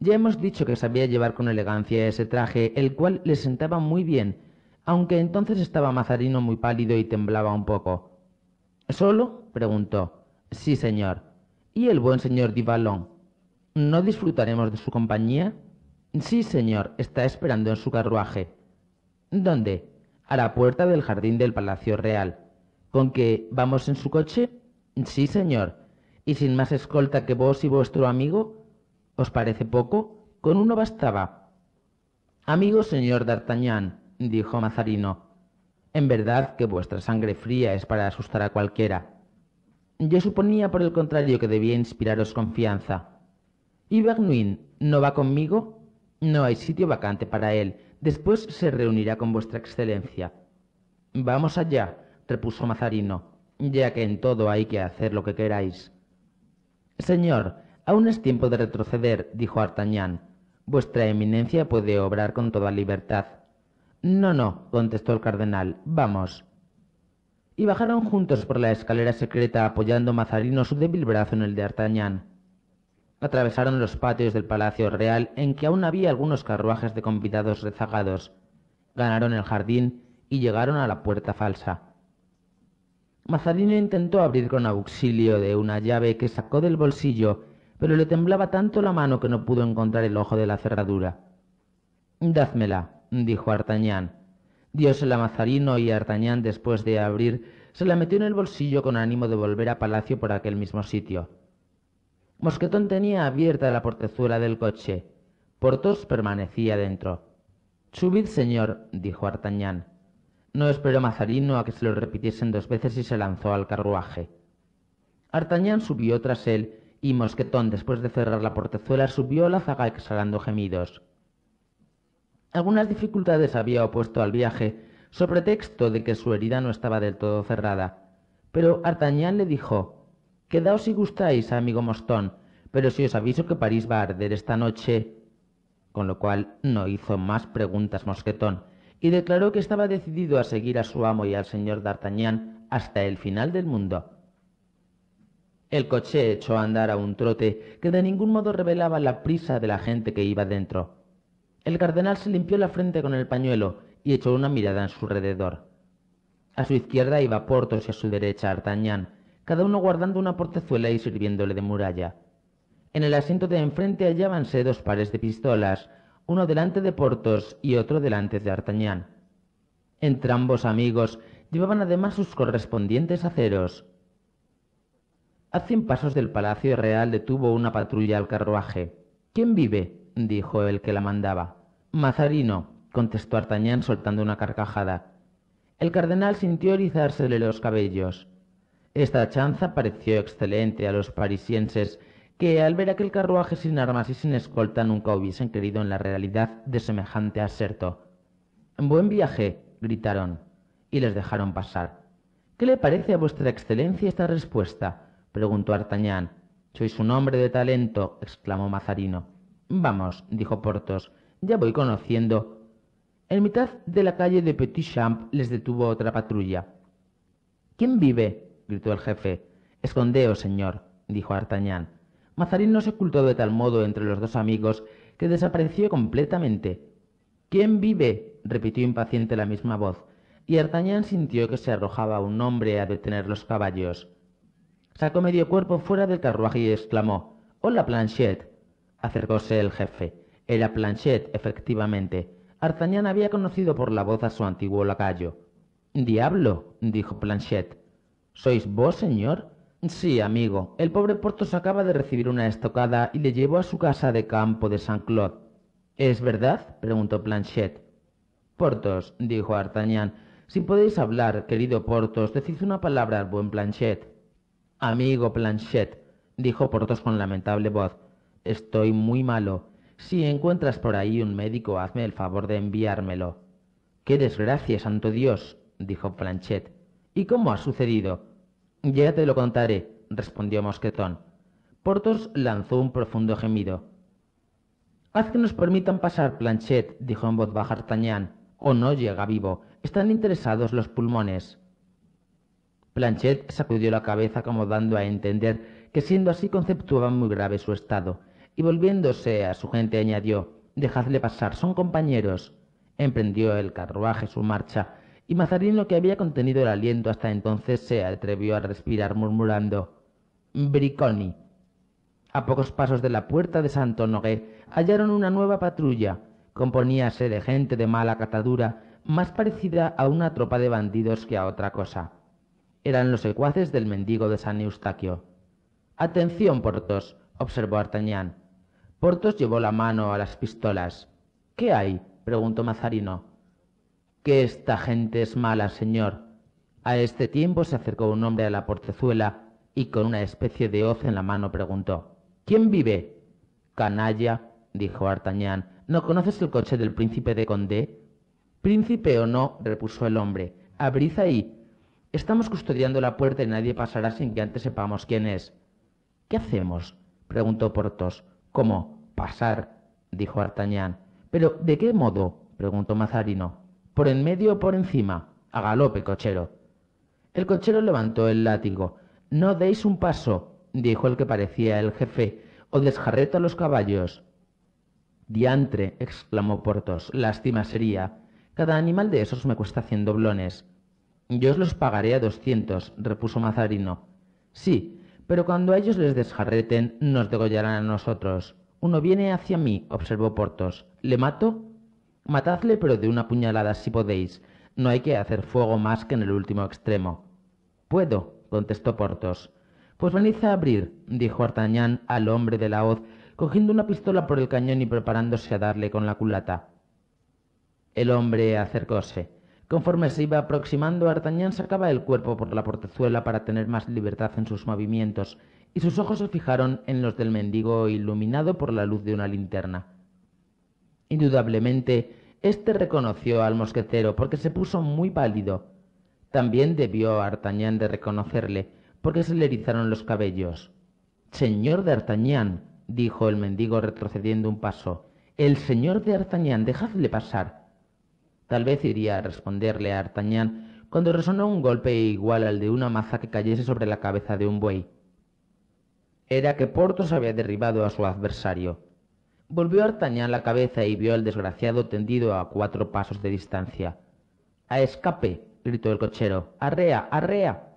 Ya hemos dicho que sabía llevar con elegancia ese traje, el cual le sentaba muy bien, aunque entonces estaba Mazarino muy pálido y temblaba un poco. ¿Solo? preguntó. Sí, señor. ¿Y el buen señor Divalon? ¿No disfrutaremos de su compañía? Sí, señor, está esperando en su carruaje. ¿Dónde? A la puerta del jardín del Palacio Real. ¿Con qué? vamos en su coche? Sí, señor. ¿Y sin más escolta que vos y vuestro amigo? ¿Os parece poco? Con uno bastaba. Amigo señor d'Artagnan, dijo Mazarino, en verdad que vuestra sangre fría es para asustar a cualquiera. Yo suponía, por el contrario, que debía inspiraros confianza. ¿Y Bernouin no va conmigo? No hay sitio vacante para él. Después se reunirá con vuestra excelencia. Vamos allá, repuso Mazarino, ya que en todo hay que hacer lo que queráis. Señor, aún es tiempo de retroceder, dijo Artañán. Vuestra eminencia puede obrar con toda libertad. No, no, contestó el cardenal, vamos. Y bajaron juntos por la escalera secreta apoyando Mazarino su débil brazo en el de Artañán atravesaron los patios del Palacio Real en que aún había algunos carruajes de convidados rezagados, ganaron el jardín y llegaron a la puerta falsa. Mazarino intentó abrir con auxilio de una llave que sacó del bolsillo, pero le temblaba tanto la mano que no pudo encontrar el ojo de la cerradura. Dádmela, dijo Artañán. a Mazarino y Artañán, después de abrir, se la metió en el bolsillo con ánimo de volver a palacio por aquel mismo sitio. Mosquetón tenía abierta la portezuela del coche. Porthos permanecía dentro. Subid, señor, dijo Artañán. No esperó Mazarino a que se lo repitiesen dos veces y se lanzó al carruaje. Artañán subió tras él y Mosquetón, después de cerrar la portezuela, subió la zaga exhalando gemidos. Algunas dificultades había opuesto al viaje, sobre texto de que su herida no estaba del todo cerrada, pero Artañán le dijo Quedaos si gustáis, amigo Mostón, pero si os aviso que París va a arder esta noche. Con lo cual no hizo más preguntas Mosquetón, y declaró que estaba decidido a seguir a su amo y al señor d'Artagnan hasta el final del mundo. El coche echó a andar a un trote que de ningún modo revelaba la prisa de la gente que iba dentro. El cardenal se limpió la frente con el pañuelo y echó una mirada en su rededor. A su izquierda iba Portos y a su derecha Artagnan, cada uno guardando una portezuela y sirviéndole de muralla. En el asiento de enfrente hallábanse dos pares de pistolas, uno delante de Portos y otro delante de Artañán. Entrambos amigos llevaban además sus correspondientes aceros. A cien pasos del palacio real detuvo una patrulla al carruaje. ¿Quién vive? dijo el que la mandaba. Mazarino, contestó Artañán soltando una carcajada. El cardenal sintió rizársele los cabellos. Esta chanza pareció excelente a los parisienses, que al ver aquel carruaje sin armas y sin escolta nunca hubiesen querido en la realidad de semejante aserto. Buen viaje, gritaron, y les dejaron pasar. ¿Qué le parece a vuestra excelencia esta respuesta? preguntó Artagnan. Sois un hombre de talento, exclamó Mazarino. Vamos, dijo Porthos, ya voy conociendo. En mitad de la calle de Petit Champ les detuvo otra patrulla. ¿Quién vive? gritó el jefe. Escondeos, señor, dijo Artagnan. Mazarín no se ocultó de tal modo entre los dos amigos que desapareció completamente. ¿Quién vive? repitió impaciente la misma voz, y Artagnan sintió que se arrojaba un hombre a detener los caballos. Sacó medio cuerpo fuera del carruaje y exclamó Hola, Planchet. Acercóse el jefe. Era Planchet, efectivamente. Artagnan había conocido por la voz a su antiguo lacayo. Diablo, dijo Planchet. ¿Sois vos, señor? Sí, amigo. El pobre porthos acaba de recibir una estocada y le llevo a su casa de campo de saint Claude. ¿Es verdad? preguntó Planchet. porthos dijo Artagnan, si podéis hablar, querido porthos decid una palabra al buen Planchet. Amigo Planchet, dijo porthos con lamentable voz, estoy muy malo. Si encuentras por ahí un médico, hazme el favor de enviármelo. Qué desgracia, santo Dios, dijo Planchet. ¿Y cómo ha sucedido? Ya te lo contaré, respondió Mosquetón. Porthos lanzó un profundo gemido. Haz que nos permitan pasar, Planchet, dijo en voz baja D'Artagnan. o no llega vivo. Están interesados los pulmones. Planchet sacudió la cabeza como dando a entender que siendo así conceptuaban muy grave su estado, y volviéndose a su gente añadió, Dejadle pasar, son compañeros. Emprendió el carruaje su marcha, y Mazarino, lo que había contenido el aliento hasta entonces se atrevió a respirar murmurando Briconi. A pocos pasos de la puerta de Santo Nogué hallaron una nueva patrulla. Componíase de gente de mala catadura, más parecida a una tropa de bandidos que a otra cosa. Eran los secuaces del mendigo de San Eustaquio. Atención, Portos, observó Artañán. Portos llevó la mano a las pistolas. ¿Qué hay? preguntó Mazarino que esta gente es mala, Señor. A este tiempo se acercó un hombre a la portezuela y con una especie de hoz en la mano preguntó ¿Quién vive? Canalla, dijo Artañán, ¿no conoces el coche del príncipe de Condé? Príncipe o no, repuso el hombre, abrid ahí. Estamos custodiando la puerta y nadie pasará sin que antes sepamos quién es. ¿Qué hacemos? preguntó Porthos. ¿Cómo? Pasar, dijo Artañán. ¿Pero de qué modo? preguntó Mazarino por en medio o por encima. A galope, cochero. El cochero levantó el látigo. No deis un paso, dijo el que parecía el jefe, o desjarreta los caballos. Diantre, exclamó Portos, lástima sería. Cada animal de esos me cuesta cien doblones. Yo os los pagaré a doscientos, repuso Mazarino. Sí, pero cuando a ellos les desjarreten, nos degollarán a nosotros. Uno viene hacia mí, observó Portos. ¿Le mato? Matadle, pero de una puñalada si podéis. No hay que hacer fuego más que en el último extremo. Puedo, contestó Porthos. Pues venid a abrir, dijo Artagnan al hombre de la hoz, cogiendo una pistola por el cañón y preparándose a darle con la culata. El hombre acercóse. Conforme se iba aproximando, Artagnan sacaba el cuerpo por la portezuela para tener más libertad en sus movimientos, y sus ojos se fijaron en los del mendigo iluminado por la luz de una linterna. Indudablemente, éste reconoció al mosquetero porque se puso muy pálido. También debió Artañán de reconocerle porque se le erizaron los cabellos. Señor de Artañán, dijo el mendigo retrocediendo un paso, el señor de Artañán, dejadle pasar. Tal vez iría a responderle a Artañán cuando resonó un golpe igual al de una maza que cayese sobre la cabeza de un buey. Era que Porthos había derribado a su adversario. Volvió Artañán la cabeza y vio al desgraciado tendido a cuatro pasos de distancia. ¡A escape! gritó el cochero. ¡Arrea! ¡Arrea!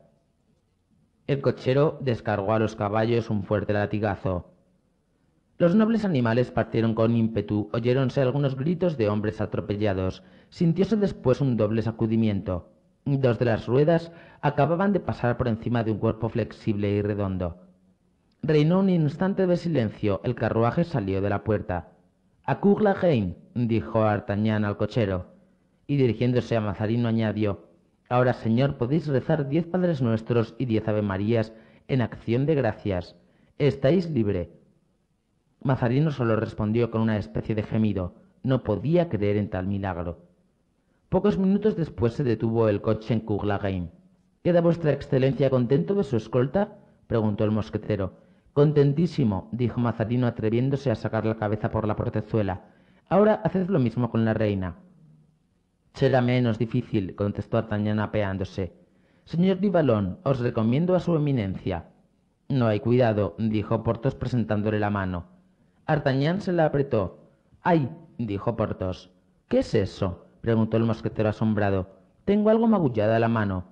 El cochero descargó a los caballos un fuerte latigazo. Los nobles animales partieron con ímpetu, oyéronse algunos gritos de hombres atropellados, sintióse después un doble sacudimiento. Dos de las ruedas acababan de pasar por encima de un cuerpo flexible y redondo. Reinó un instante de silencio. El carruaje salió de la puerta. —¡A reine, —dijo D'Artagnan al cochero. Y dirigiéndose a Mazarino añadió —Ahora, señor, podéis rezar diez Padres Nuestros y diez Ave Marías en acción de gracias. Estáis libre. Mazarino solo respondió con una especie de gemido. No podía creer en tal milagro. Pocos minutos después se detuvo el coche en reine —¿Queda vuestra excelencia contento de su escolta? —preguntó el mosquetero. Contentísimo, dijo Mazarino atreviéndose a sacar la cabeza por la portezuela. Ahora haced lo mismo con la reina. Será menos difícil, contestó Artañán apeándose. Señor Divalón, os recomiendo a su eminencia. No hay cuidado, dijo Porthos presentándole la mano. Artañán se la apretó. ¡Ay! dijo Porthos. ¿Qué es eso? preguntó el mosquetero asombrado. Tengo algo magullada la mano.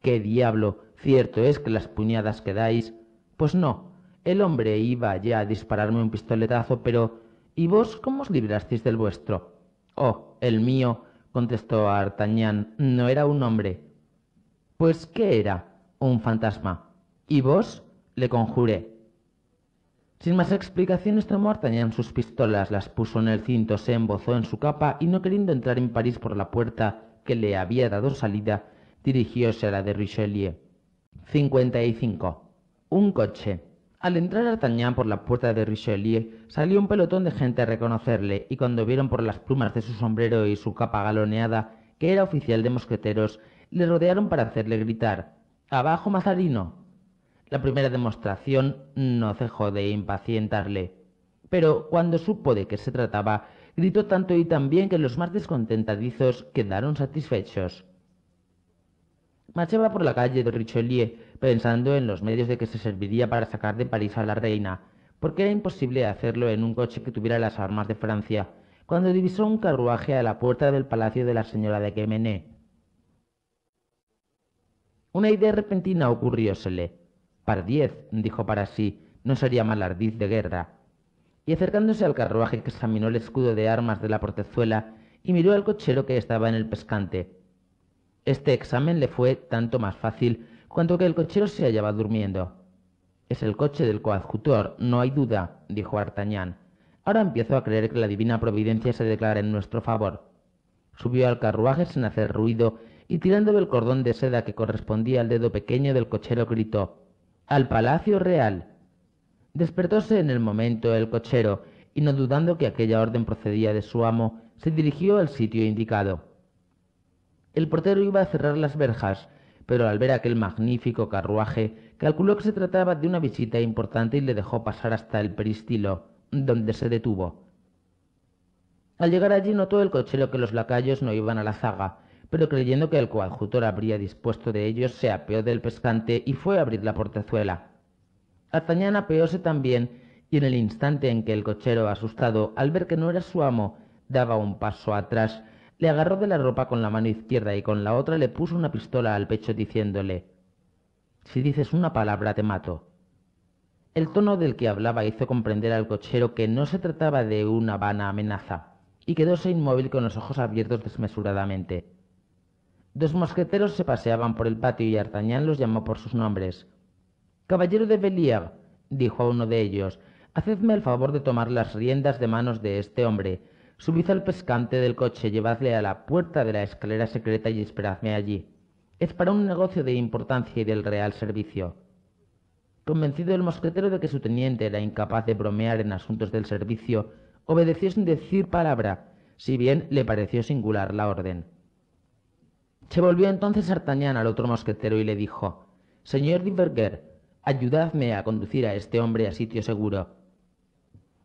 ¿Qué diablo? Cierto es que las puñadas que dais. Pues no, el hombre iba ya a dispararme un pistoletazo, pero ¿y vos cómo os librasteis del vuestro? Oh, el mío, contestó Artagnan— no era un hombre. Pues, ¿qué era? Un fantasma. ¿Y vos? le conjuré. Sin más explicaciones tomó Artañán sus pistolas, las puso en el cinto, se embozó en su capa y no queriendo entrar en París por la puerta que le había dado salida, dirigióse a la de Richelieu. 55. Un coche. Al entrar D'Artagnan por la puerta de Richelieu, salió un pelotón de gente a reconocerle, y cuando vieron por las plumas de su sombrero y su capa galoneada que era oficial de mosqueteros, le rodearon para hacerle gritar ¡Abajo, Mazarino! La primera demostración no cejó de impacientarle, pero cuando supo de qué se trataba, gritó tanto y tan bien que los más descontentadizos quedaron satisfechos. Marchaba por la calle de Richelieu pensando en los medios de que se serviría para sacar de París a la reina, porque era imposible hacerlo en un coche que tuviera las armas de Francia, cuando divisó un carruaje a la puerta del palacio de la señora de Quemené. Una idea repentina ocurriósele. Pardiez, dijo para sí, no sería mal de guerra. Y acercándose al carruaje que examinó el escudo de armas de la portezuela y miró al cochero que estaba en el pescante. Este examen le fue tanto más fácil cuanto que el cochero se hallaba durmiendo. Es el coche del coadjutor, no hay duda, dijo Artañán. Ahora empiezo a creer que la divina providencia se declara en nuestro favor. Subió al carruaje sin hacer ruido y tirando del cordón de seda que correspondía al dedo pequeño del cochero gritó Al Palacio Real. Despertóse en el momento el cochero y no dudando que aquella orden procedía de su amo, se dirigió al sitio indicado. El portero iba a cerrar las verjas, pero al ver aquel magnífico carruaje, calculó que se trataba de una visita importante y le dejó pasar hasta el peristilo, donde se detuvo. Al llegar allí notó el cochero que los lacayos no iban a la zaga, pero creyendo que el coadjutor habría dispuesto de ellos, se apeó del pescante y fue a abrir la portezuela. Azañán apeóse también, y en el instante en que el cochero, asustado al ver que no era su amo, daba un paso atrás, le agarró de la ropa con la mano izquierda y con la otra le puso una pistola al pecho diciéndole, Si dices una palabra te mato. El tono del que hablaba hizo comprender al cochero que no se trataba de una vana amenaza, y quedóse inmóvil con los ojos abiertos desmesuradamente. Dos mosqueteros se paseaban por el patio y Artañán los llamó por sus nombres. Caballero de Belier, dijo a uno de ellos, hacedme el favor de tomar las riendas de manos de este hombre, Subid al pescante del coche, llevadle a la puerta de la escalera secreta y esperadme allí. Es para un negocio de importancia y del real servicio. Convencido el mosquetero de que su teniente era incapaz de bromear en asuntos del servicio, obedeció sin decir palabra, si bien le pareció singular la orden. Se volvió entonces Artañán al otro mosquetero y le dijo Señor Diverger, ayudadme a conducir a este hombre a sitio seguro.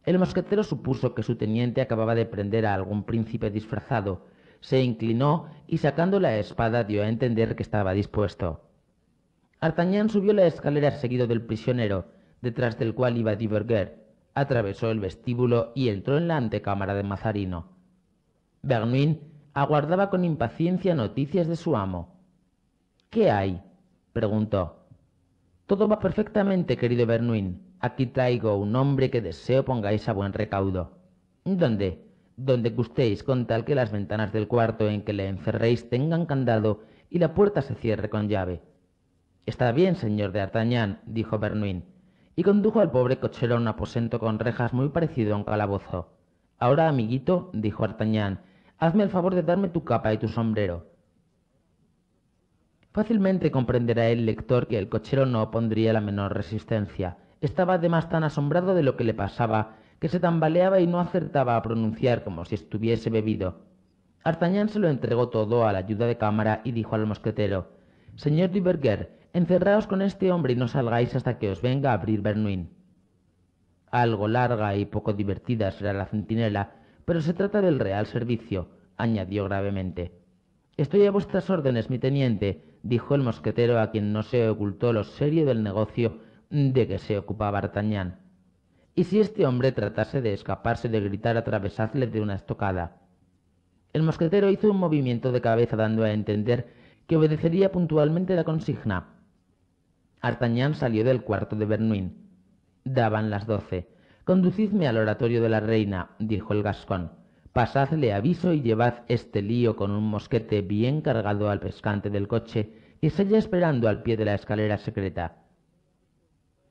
El mosquetero supuso que su teniente acababa de prender a algún príncipe disfrazado. Se inclinó y sacando la espada dio a entender que estaba dispuesto. Artagnan subió la escalera seguido del prisionero, detrás del cual iba Diverger. Atravesó el vestíbulo y entró en la antecámara de Mazarino. Bernouin aguardaba con impaciencia noticias de su amo. ¿Qué hay? preguntó. Todo va perfectamente, querido Bernouin. Aquí traigo un hombre que deseo pongáis a buen recaudo. ¿Dónde? Donde gustéis, con tal que las ventanas del cuarto en que le encerréis tengan candado y la puerta se cierre con llave. Está bien, señor de Artagnan, dijo Bernuín. y condujo al pobre cochero a un aposento con rejas muy parecido a un calabozo. Ahora, amiguito, dijo Artagnan, hazme el favor de darme tu capa y tu sombrero. Fácilmente comprenderá el lector que el cochero no opondría la menor resistencia estaba además tan asombrado de lo que le pasaba, que se tambaleaba y no acertaba a pronunciar como si estuviese bebido. Artagnan se lo entregó todo a la ayuda de cámara y dijo al mosquetero Señor Duberger, encerraos con este hombre y no salgáis hasta que os venga a abrir Bernouin». Algo larga y poco divertida será la centinela, pero se trata del real servicio, añadió gravemente. Estoy a vuestras órdenes, mi teniente, dijo el mosquetero a quien no se ocultó lo serio del negocio de que se ocupaba D'Artagnan. Y si este hombre tratase de escaparse de gritar atravesadle de una estocada. El mosquetero hizo un movimiento de cabeza dando a entender que obedecería puntualmente la consigna. D'Artagnan salió del cuarto de Bernuin. Daban las doce. Conducidme al oratorio de la reina, dijo el gascón. Pasadle aviso y llevad este lío con un mosquete bien cargado al pescante del coche y se esperando al pie de la escalera secreta.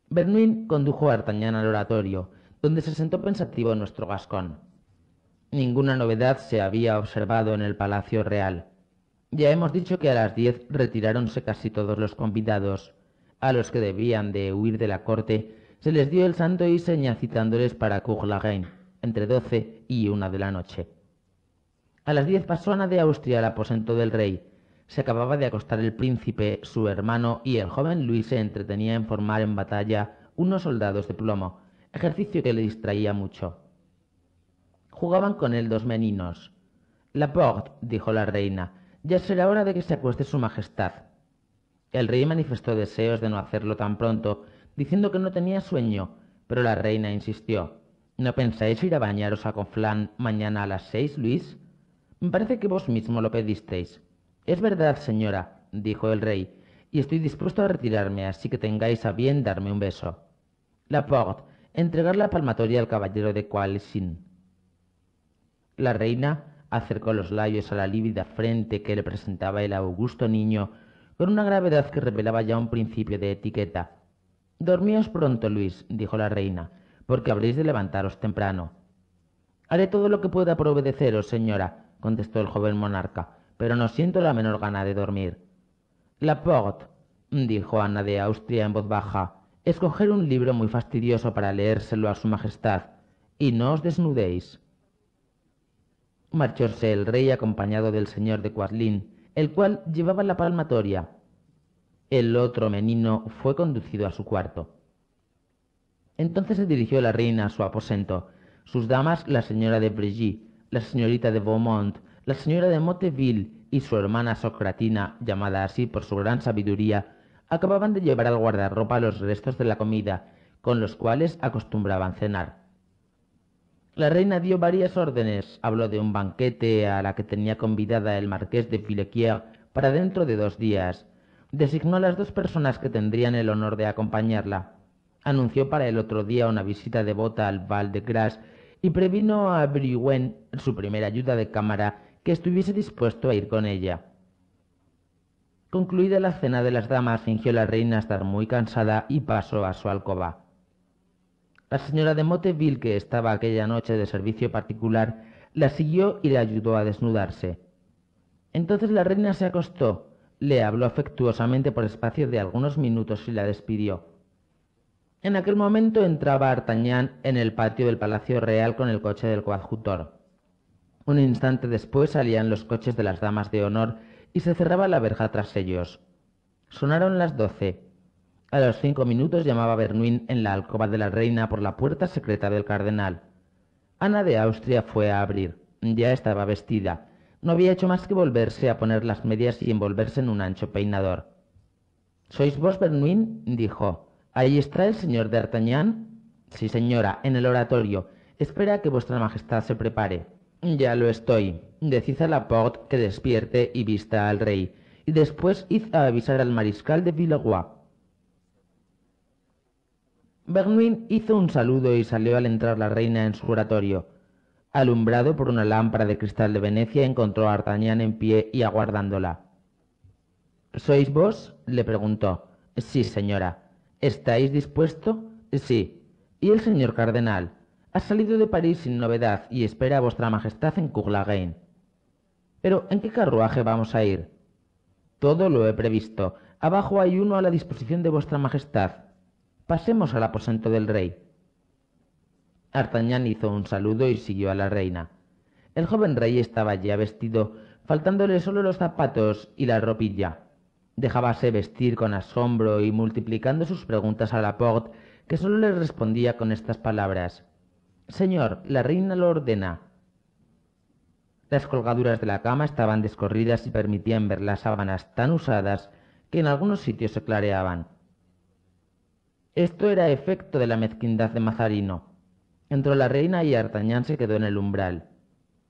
Bernouin condujo a D'Artagnan al oratorio, donde se sentó pensativo nuestro gascón. Ninguna novedad se había observado en el palacio real. Ya hemos dicho que a las diez retiráronse casi todos los convidados. A los que debían de huir de la corte se les dio el santo y seña citándoles para Courlagain, entre doce y una de la noche. A las diez pasó Ana de Austria al aposento del rey, se acababa de acostar el príncipe, su hermano y el joven Luis se entretenía en formar en batalla unos soldados de plomo, ejercicio que le distraía mucho. Jugaban con él dos meninos. La porte dijo la reina, ya será hora de que se acueste su majestad. El rey manifestó deseos de no hacerlo tan pronto, diciendo que no tenía sueño, pero la reina insistió. ¿No pensáis ir a bañaros a Conflán mañana a las seis, Luis? Me parece que vos mismo lo pedisteis. Es verdad, señora, dijo el rey, y estoy dispuesto a retirarme, así que tengáis a bien darme un beso. Laporte, entregar la palmatoria al caballero de Coalchin. La reina acercó los labios a la lívida frente que le presentaba el augusto niño con una gravedad que revelaba ya un principio de etiqueta. Dormíos pronto, Luis, dijo la reina, porque habréis de levantaros temprano. Haré todo lo que pueda por obedeceros, señora, contestó el joven monarca, pero no siento la menor gana de dormir. La Laporte, dijo Ana de Austria en voz baja, escoger un libro muy fastidioso para leérselo a su majestad, y no os desnudéis. Marchóse el rey acompañado del señor de Coatlin, el cual llevaba la palmatoria. El otro menino fue conducido a su cuarto. Entonces se dirigió la reina a su aposento, sus damas la señora de Brigitte, la señorita de Beaumont, la señora de Motteville y su hermana Socratina, llamada así por su gran sabiduría, acababan de llevar al guardarropa los restos de la comida, con los cuales acostumbraban cenar. La reina dio varias órdenes, habló de un banquete a la que tenía convidada el marqués de Filequier para dentro de dos días, designó las dos personas que tendrían el honor de acompañarla, anunció para el otro día una visita devota al Val de Gras y previno a Briouen, su primera ayuda de cámara, que estuviese dispuesto a ir con ella. Concluida la cena de las damas, fingió la reina estar muy cansada y pasó a su alcoba. La señora de Motteville, que estaba aquella noche de servicio particular, la siguió y le ayudó a desnudarse. Entonces la reina se acostó, le habló afectuosamente por espacio de algunos minutos y la despidió. En aquel momento entraba Artañán en el patio del Palacio Real con el coche del coadjutor. Un instante después salían los coches de las damas de honor y se cerraba la verja tras ellos. Sonaron las doce. A los cinco minutos llamaba Bernuin en la alcoba de la reina por la puerta secreta del cardenal. Ana de Austria fue a abrir. Ya estaba vestida. No había hecho más que volverse a poner las medias y envolverse en un ancho peinador. ¿Sois vos, Bernuin, dijo. ¿Ahí está el señor d'Artagnan? Sí, señora, en el oratorio. Espera que vuestra majestad se prepare. Ya lo estoy. Decid a Laporte que despierte y vista al rey, y después id a avisar al mariscal de Villeroi. Bernouin hizo un saludo y salió al entrar la reina en su oratorio. Alumbrado por una lámpara de cristal de Venecia, encontró a Artagnan en pie y aguardándola. ¿Sois vos? le preguntó. Sí, señora. ¿Estáis dispuesto? Sí. ¿Y el señor cardenal? Ha salido de París sin novedad y espera a vuestra majestad en Courlagain. Pero, ¿en qué carruaje vamos a ir? Todo lo he previsto. Abajo hay uno a la disposición de vuestra majestad. Pasemos al aposento del rey. Artagnan hizo un saludo y siguió a la reina. El joven rey estaba ya vestido, faltándole solo los zapatos y la ropilla. Dejábase vestir con asombro y multiplicando sus preguntas a Laporte, que solo le respondía con estas palabras. Señor, la reina lo ordena. Las colgaduras de la cama estaban descorridas y permitían ver las sábanas tan usadas que en algunos sitios se clareaban. Esto era efecto de la mezquindad de Mazarino. Entró la reina y Artañán se quedó en el umbral.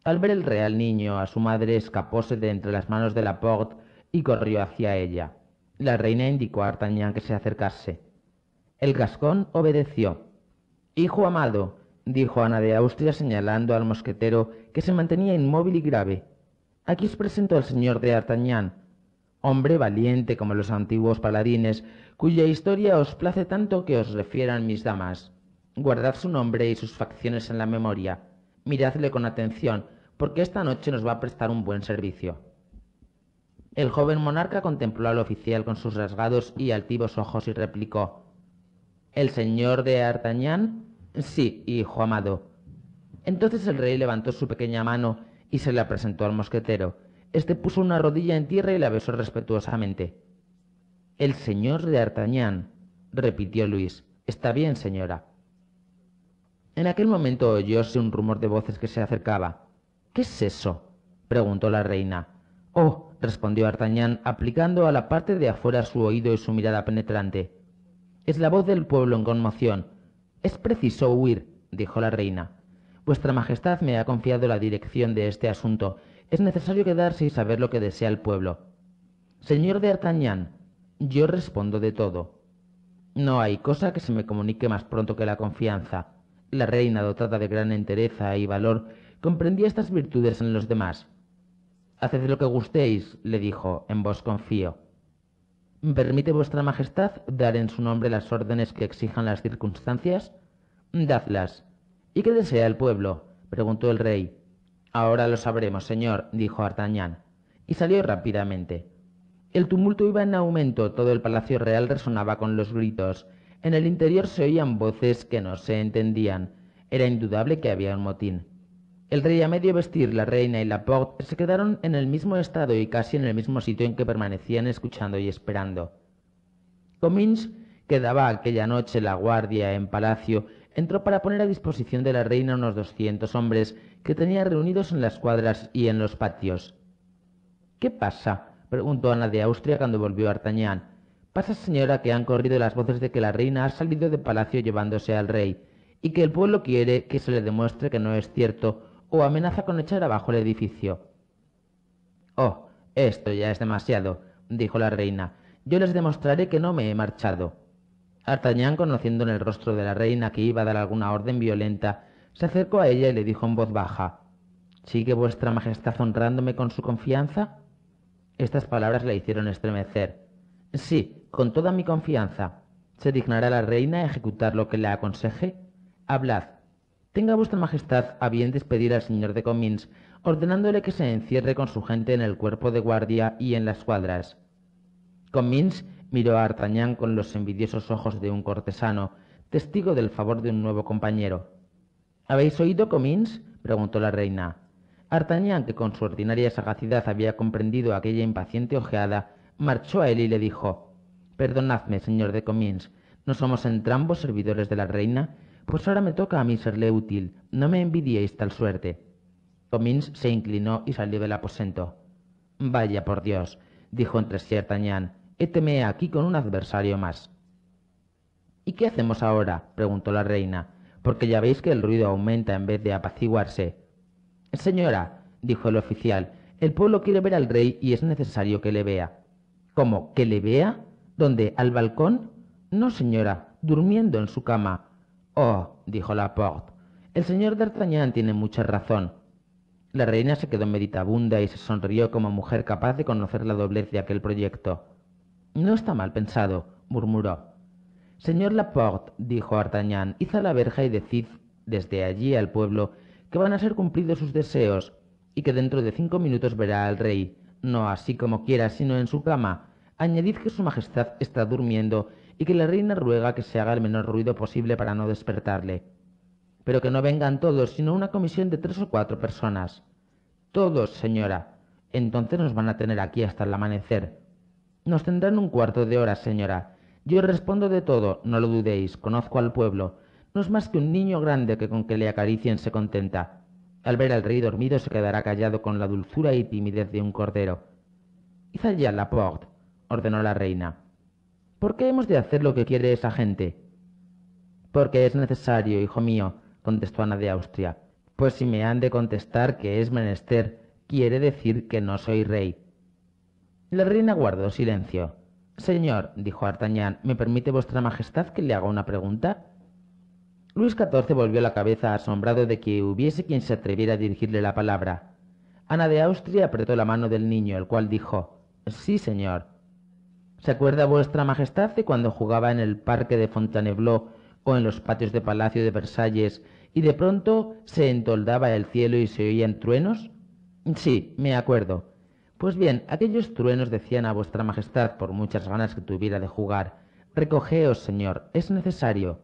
Al ver el real niño, a su madre escapóse de entre las manos de la Porte y corrió hacia ella. La reina indicó a Artañán que se acercase. El gascón obedeció. Hijo amado, dijo Ana de Austria señalando al mosquetero que se mantenía inmóvil y grave. Aquí os presento al señor de Artagnan, hombre valiente como los antiguos paladines, cuya historia os place tanto que os refieran mis damas. Guardad su nombre y sus facciones en la memoria. Miradle con atención, porque esta noche nos va a prestar un buen servicio. El joven monarca contempló al oficial con sus rasgados y altivos ojos y replicó El señor de Artagnan Sí, hijo amado. Entonces el rey levantó su pequeña mano y se la presentó al mosquetero. Este puso una rodilla en tierra y la besó respetuosamente. El señor de Artagnan, repitió Luis. Está bien, señora. En aquel momento oyóse un rumor de voces que se acercaba. ¿Qué es eso? preguntó la reina. Oh, respondió Artagnan, aplicando a la parte de afuera su oído y su mirada penetrante. Es la voz del pueblo en conmoción. Es preciso huir, dijo la reina. Vuestra Majestad me ha confiado la dirección de este asunto. Es necesario quedarse y saber lo que desea el pueblo. Señor de yo respondo de todo. No hay cosa que se me comunique más pronto que la confianza. La reina, dotada de gran entereza y valor, comprendía estas virtudes en los demás. Haced lo que gustéis, le dijo, en vos confío. ¿Permite vuestra Majestad dar en su nombre las órdenes que exijan las circunstancias? Dadlas. ¿Y qué desea el pueblo? preguntó el rey. Ahora lo sabremos, señor, dijo Artagnan. y salió rápidamente. El tumulto iba en aumento, todo el palacio real resonaba con los gritos. En el interior se oían voces que no se entendían. Era indudable que había un motín. El rey a medio vestir, la reina y la porte se quedaron en el mismo estado y casi en el mismo sitio en que permanecían escuchando y esperando. Comins, que daba aquella noche la guardia en palacio, entró para poner a disposición de la reina unos doscientos hombres que tenía reunidos en las cuadras y en los patios. ¿Qué pasa? preguntó Ana de Austria cuando volvió Artañán. Pasa, señora, que han corrido las voces de que la reina ha salido de palacio llevándose al rey, y que el pueblo quiere que se le demuestre que no es cierto o amenaza con echar abajo el edificio. Oh, esto ya es demasiado, dijo la reina. Yo les demostraré que no me he marchado. Artagnan, conociendo en el rostro de la reina que iba a dar alguna orden violenta, se acercó a ella y le dijo en voz baja ¿Sigue vuestra majestad honrándome con su confianza? Estas palabras la hicieron estremecer. Sí, con toda mi confianza. ¿Se dignará la reina ejecutar lo que le aconseje? Hablad, Tenga vuestra majestad a bien despedir al señor de Comins, ordenándole que se encierre con su gente en el cuerpo de guardia y en las cuadras. Comins miró a Artañán con los envidiosos ojos de un cortesano, testigo del favor de un nuevo compañero. ¿Habéis oído, Comins? preguntó la reina. Artañán, que con su ordinaria sagacidad había comprendido aquella impaciente ojeada, marchó a él y le dijo Perdonadme, señor de Comins, ¿no somos entrambos servidores de la reina pues ahora me toca a mí serle útil. No me envidiéis tal suerte. Tomins se inclinó y salió del aposento. Vaya por Dios, dijo entre sí Artañán, héteme aquí con un adversario más. ¿Y qué hacemos ahora? preguntó la reina, porque ya veis que el ruido aumenta en vez de apaciguarse. Señora, dijo el oficial, el pueblo quiere ver al rey y es necesario que le vea. ¿Cómo? ¿Que le vea? ¿Dónde? ¿Al balcón? No, señora, durmiendo en su cama. Oh, dijo Laporte, el señor D'Artagnan tiene mucha razón. La reina se quedó meditabunda y se sonrió como mujer capaz de conocer la doblez de aquel proyecto. No está mal pensado, murmuró. Señor Laporte, dijo D'Artagnan, iza la verja y decid desde allí al pueblo que van a ser cumplidos sus deseos y que dentro de cinco minutos verá al rey, no así como quiera, sino en su cama. Añadid que su majestad está durmiendo y que la reina ruega que se haga el menor ruido posible para no despertarle. Pero que no vengan todos, sino una comisión de tres o cuatro personas. Todos, señora. Entonces nos van a tener aquí hasta el amanecer. Nos tendrán un cuarto de hora, señora. Yo respondo de todo, no lo dudéis, conozco al pueblo. No es más que un niño grande que con que le acaricien se contenta. Al ver al rey dormido se quedará callado con la dulzura y timidez de un cordero. Y ya la porte, ordenó la reina. ¿Por qué hemos de hacer lo que quiere esa gente? Porque es necesario, hijo mío, contestó Ana de Austria, pues si me han de contestar que es menester, quiere decir que no soy rey. La reina guardó silencio. Señor, dijo Artañán—, ¿me permite vuestra majestad que le haga una pregunta? Luis XIV volvió la cabeza asombrado de que hubiese quien se atreviera a dirigirle la palabra. Ana de Austria apretó la mano del niño, el cual dijo Sí, señor. ¿Se acuerda vuestra majestad de cuando jugaba en el parque de Fontainebleau o en los patios de Palacio de Versalles y de pronto se entoldaba el cielo y se oían truenos? Sí, me acuerdo. Pues bien, aquellos truenos decían a vuestra majestad, por muchas ganas que tuviera de jugar, Recogeos, señor, es necesario.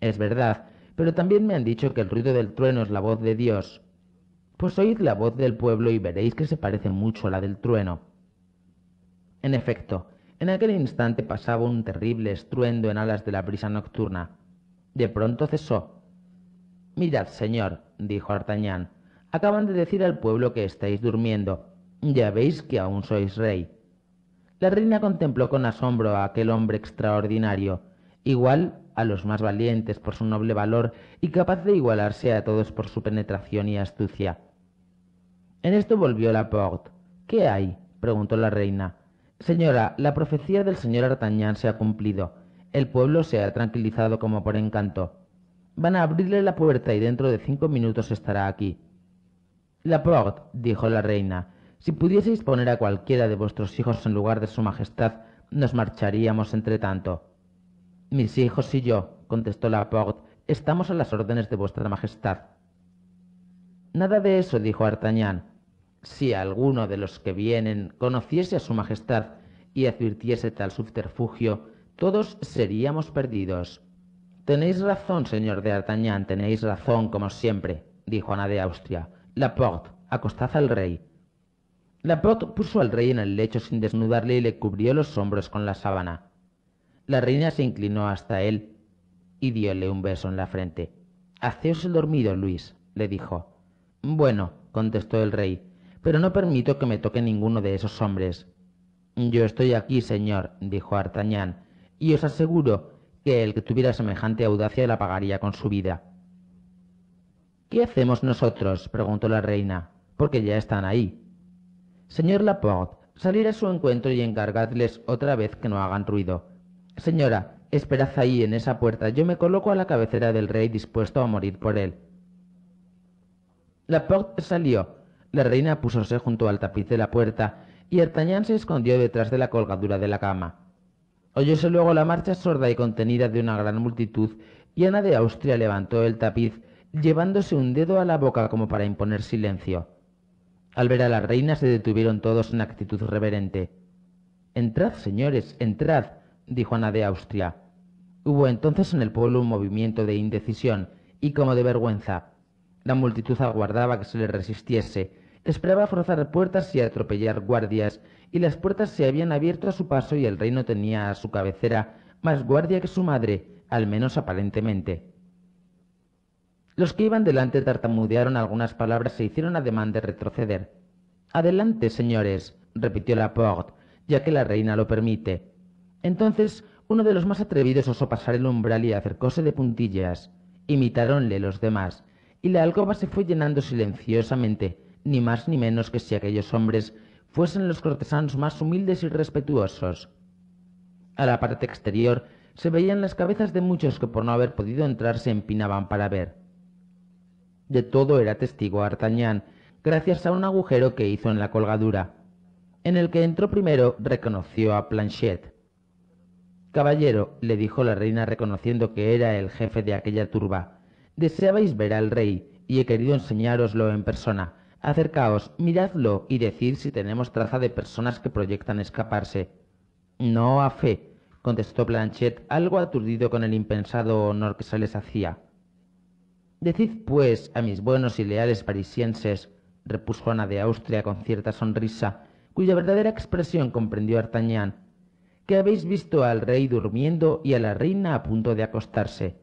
Es verdad, pero también me han dicho que el ruido del trueno es la voz de Dios. Pues oíd la voz del pueblo y veréis que se parece mucho a la del trueno. En efecto, en aquel instante pasaba un terrible estruendo en alas de la brisa nocturna. De pronto cesó. Mirad, señor, dijo Artagnan, acaban de decir al pueblo que estáis durmiendo. Ya veis que aún sois rey. La reina contempló con asombro a aquel hombre extraordinario, igual a los más valientes por su noble valor y capaz de igualarse a todos por su penetración y astucia. En esto volvió Laporte. ¿Qué hay? preguntó la reina. Señora, la profecía del señor Artagnan se ha cumplido. El pueblo se ha tranquilizado como por encanto. Van a abrirle la puerta y dentro de cinco minutos estará aquí. Laporte, dijo la reina, si pudieseis poner a cualquiera de vuestros hijos en lugar de su majestad, nos marcharíamos entre tanto. Mis hijos y yo, contestó Laporte, estamos a las órdenes de vuestra majestad. Nada de eso, dijo Artagnan si alguno de los que vienen conociese a su majestad y advirtiese tal subterfugio, todos seríamos perdidos. Tenéis razón, señor de Artagnan, tenéis razón, como siempre, dijo Ana de Austria. Laporte, acostad al rey. Laporte puso al rey en el lecho sin desnudarle y le cubrió los hombros con la sábana. La reina se inclinó hasta él y diole un beso en la frente. Haceos el dormido, Luis, le dijo. Bueno, contestó el rey, pero no permito que me toque ninguno de esos hombres. Yo estoy aquí, señor, dijo Artagnan, y os aseguro que el que tuviera semejante audacia la pagaría con su vida. ¿Qué hacemos nosotros? preguntó la reina, porque ya están ahí. Señor Laporte, salir a su encuentro y encargadles otra vez que no hagan ruido. Señora, esperad ahí en esa puerta, yo me coloco a la cabecera del rey dispuesto a morir por él. Laporte salió, la reina púsose junto al tapiz de la puerta y Artagnan se escondió detrás de la colgadura de la cama. Oyóse luego la marcha sorda y contenida de una gran multitud y Ana de Austria levantó el tapiz llevándose un dedo a la boca como para imponer silencio. Al ver a la reina se detuvieron todos en actitud reverente. Entrad, señores, entrad, dijo Ana de Austria. Hubo entonces en el pueblo un movimiento de indecisión y como de vergüenza. La multitud aguardaba que se le resistiese, Esperaba forzar puertas y atropellar guardias, y las puertas se habían abierto a su paso y el reino tenía a su cabecera más guardia que su madre, al menos aparentemente. Los que iban delante tartamudearon algunas palabras e hicieron ademán de retroceder. Adelante, señores, repitió Laporte, ya que la reina lo permite. Entonces, uno de los más atrevidos osó pasar el umbral y acercóse de puntillas. Imitáronle los demás, y la alcoba se fue llenando silenciosamente, ni más ni menos que si aquellos hombres fuesen los cortesanos más humildes y respetuosos. A la parte exterior se veían las cabezas de muchos que por no haber podido entrar se empinaban para ver. De todo era testigo Artañán, gracias a un agujero que hizo en la colgadura. En el que entró primero reconoció a Planchet. Caballero, le dijo la reina reconociendo que era el jefe de aquella turba, deseabais ver al rey y he querido enseñároslo en persona, Acercaos, miradlo y decid si tenemos traza de personas que proyectan escaparse. No a fe, contestó Planchet, algo aturdido con el impensado honor que se les hacía. Decid, pues, a mis buenos y leales parisienses, repuso Ana de Austria con cierta sonrisa, cuya verdadera expresión comprendió Artagnan, que habéis visto al rey durmiendo y a la reina a punto de acostarse.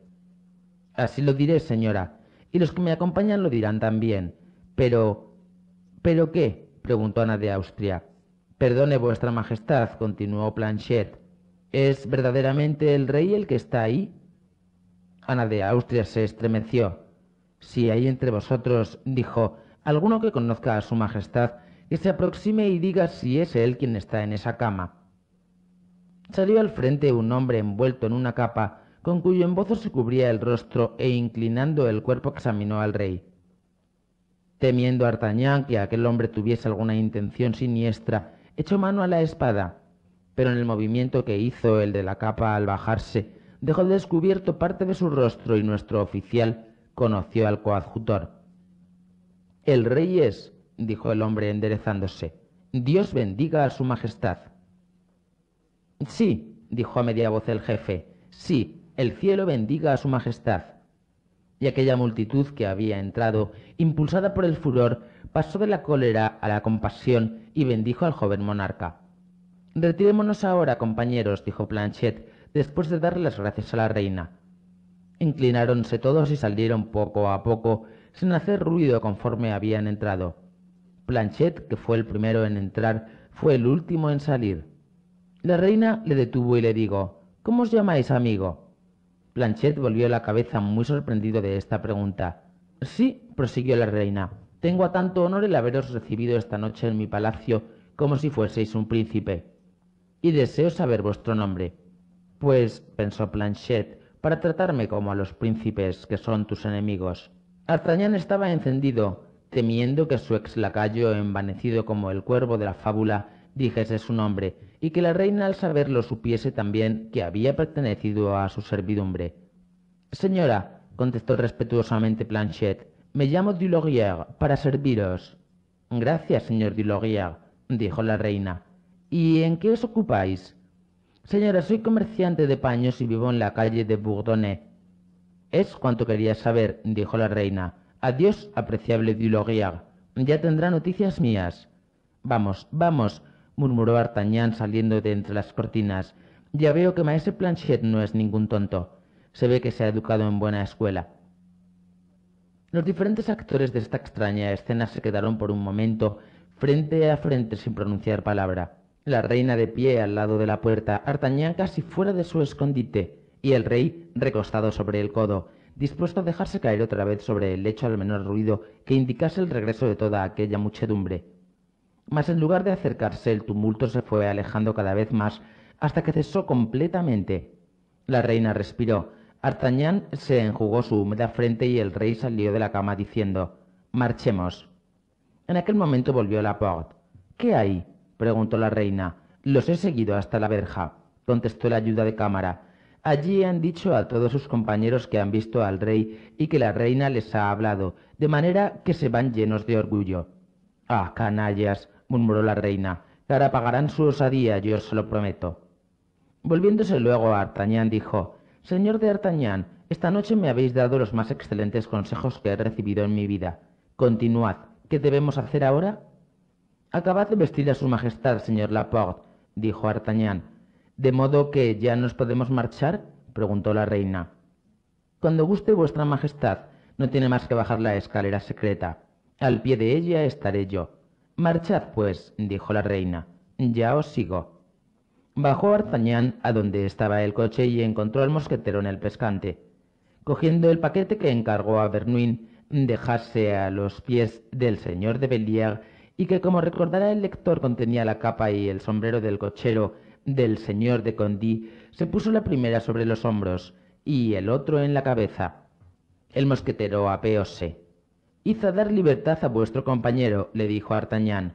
Así lo diré, señora, y los que me acompañan lo dirán también, pero ¿Pero qué? preguntó Ana de Austria. Perdone, vuestra Majestad, continuó Planchet. ¿Es verdaderamente el rey el que está ahí? Ana de Austria se estremeció. Si hay entre vosotros, dijo, alguno que conozca a su Majestad, que se aproxime y diga si es él quien está en esa cama. Salió al frente un hombre envuelto en una capa, con cuyo embozo se cubría el rostro e inclinando el cuerpo examinó al rey temiendo a Artañán que aquel hombre tuviese alguna intención siniestra, echó mano a la espada, pero en el movimiento que hizo el de la capa al bajarse, dejó descubierto parte de su rostro y nuestro oficial conoció al coadjutor. El rey es, dijo el hombre enderezándose, Dios bendiga a su majestad. Sí, dijo a media voz el jefe, sí, el cielo bendiga a su majestad y aquella multitud que había entrado, impulsada por el furor, pasó de la cólera a la compasión y bendijo al joven monarca. Retirémonos ahora, compañeros, dijo Planchet, después de dar las gracias a la reina. Inclináronse todos y salieron poco a poco, sin hacer ruido conforme habían entrado. Planchet, que fue el primero en entrar, fue el último en salir. La reina le detuvo y le dijo, ¿Cómo os llamáis, amigo? Planchet volvió la cabeza muy sorprendido de esta pregunta. Sí, prosiguió la reina, tengo a tanto honor el haberos recibido esta noche en mi palacio como si fueseis un príncipe. Y deseo saber vuestro nombre. Pues, pensó Planchet, para tratarme como a los príncipes que son tus enemigos. Artañan estaba encendido, temiendo que su ex lacayo, envanecido como el cuervo de la fábula, dijese su nombre, y que la reina al saberlo supiese también que había pertenecido a su servidumbre. Señora, contestó respetuosamente Planchet, me llamo Dulaurier para serviros. Gracias, señor Dulaurier, dijo la reina. ¿Y en qué os ocupáis? Señora, soy comerciante de paños y vivo en la calle de Bourdonnais. Es cuanto quería saber, dijo la reina. Adiós, apreciable Dulaurier. Ya tendrá noticias mías. Vamos, vamos, murmuró D'Artagnan saliendo de entre las cortinas. Ya veo que maese Planchet no es ningún tonto. Se ve que se ha educado en buena escuela. Los diferentes actores de esta extraña escena se quedaron por un momento frente a frente sin pronunciar palabra. La reina de pie al lado de la puerta, Artagnan casi fuera de su escondite, y el rey recostado sobre el codo, dispuesto a dejarse caer otra vez sobre el lecho al menor ruido que indicase el regreso de toda aquella muchedumbre mas en lugar de acercarse el tumulto se fue alejando cada vez más hasta que cesó completamente. La reina respiró, Artañán se enjugó su húmeda frente y el rey salió de la cama diciendo Marchemos. En aquel momento volvió la Laporte. ¿Qué hay? preguntó la reina. Los he seguido hasta la verja, contestó la ayuda de cámara. Allí han dicho a todos sus compañeros que han visto al rey y que la reina les ha hablado, de manera que se van llenos de orgullo. Ah, canallas, murmuró la reina. «que Ahora pagarán su osadía, yo se lo prometo. Volviéndose luego a Artañán, dijo Señor de Artagnan, esta noche me habéis dado los más excelentes consejos que he recibido en mi vida. Continuad. ¿Qué debemos hacer ahora? Acabad de vestir a su majestad, señor Laporte, dijo Artagnan, ¿De modo que ya nos podemos marchar? preguntó la reina. Cuando guste vuestra majestad, no tiene más que bajar la escalera secreta. Al pie de ella estaré yo. Marchad, pues, dijo la reina, ya os sigo. Bajó Artañán a donde estaba el coche y encontró al mosquetero en el pescante. Cogiendo el paquete que encargó a Bernouin, dejase a los pies del señor de Bellier y que, como recordará el lector, contenía la capa y el sombrero del cochero del señor de Condí, se puso la primera sobre los hombros y el otro en la cabeza. El mosquetero apeóse dar libertad a vuestro compañero, le dijo Artagnan.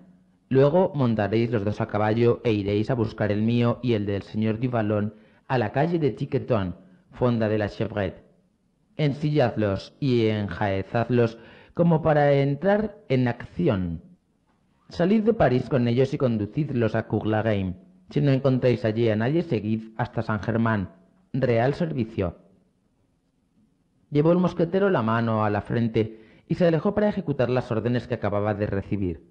Luego montaréis los dos a caballo e iréis a buscar el mío y el del señor Duvalon a la calle de Tiqueton, fonda de la Chevrette. Ensilladlos y enjaezadlos como para entrar en acción. Salid de París con ellos y conducidlos a Courlagame. Si no encontráis allí a nadie, seguid hasta San Germán. Real servicio. Llevó el mosquetero la mano a la frente y se alejó para ejecutar las órdenes que acababa de recibir.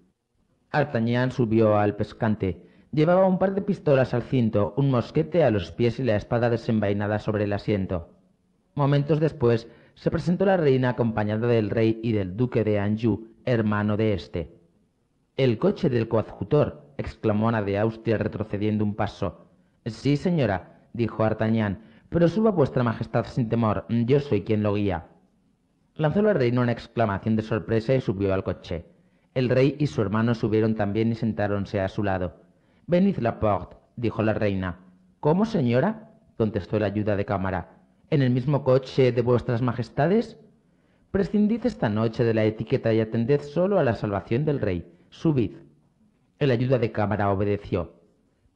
Artagnan subió al pescante. Llevaba un par de pistolas al cinto, un mosquete a los pies y la espada desenvainada sobre el asiento. Momentos después se presentó la reina acompañada del rey y del duque de Anjou, hermano de éste. El coche del coadjutor, exclamó Ana de Austria retrocediendo un paso. Sí, señora, dijo Artagnan, pero suba vuestra majestad sin temor, yo soy quien lo guía. Lanzó la reina una exclamación de sorpresa y subió al coche. El rey y su hermano subieron también y sentáronse a su lado. Venid, porte dijo la reina. ¿Cómo, señora? contestó el ayuda de cámara. ¿En el mismo coche de vuestras majestades? Prescindid esta noche de la etiqueta y atended solo a la salvación del rey. Subid. El ayuda de cámara obedeció.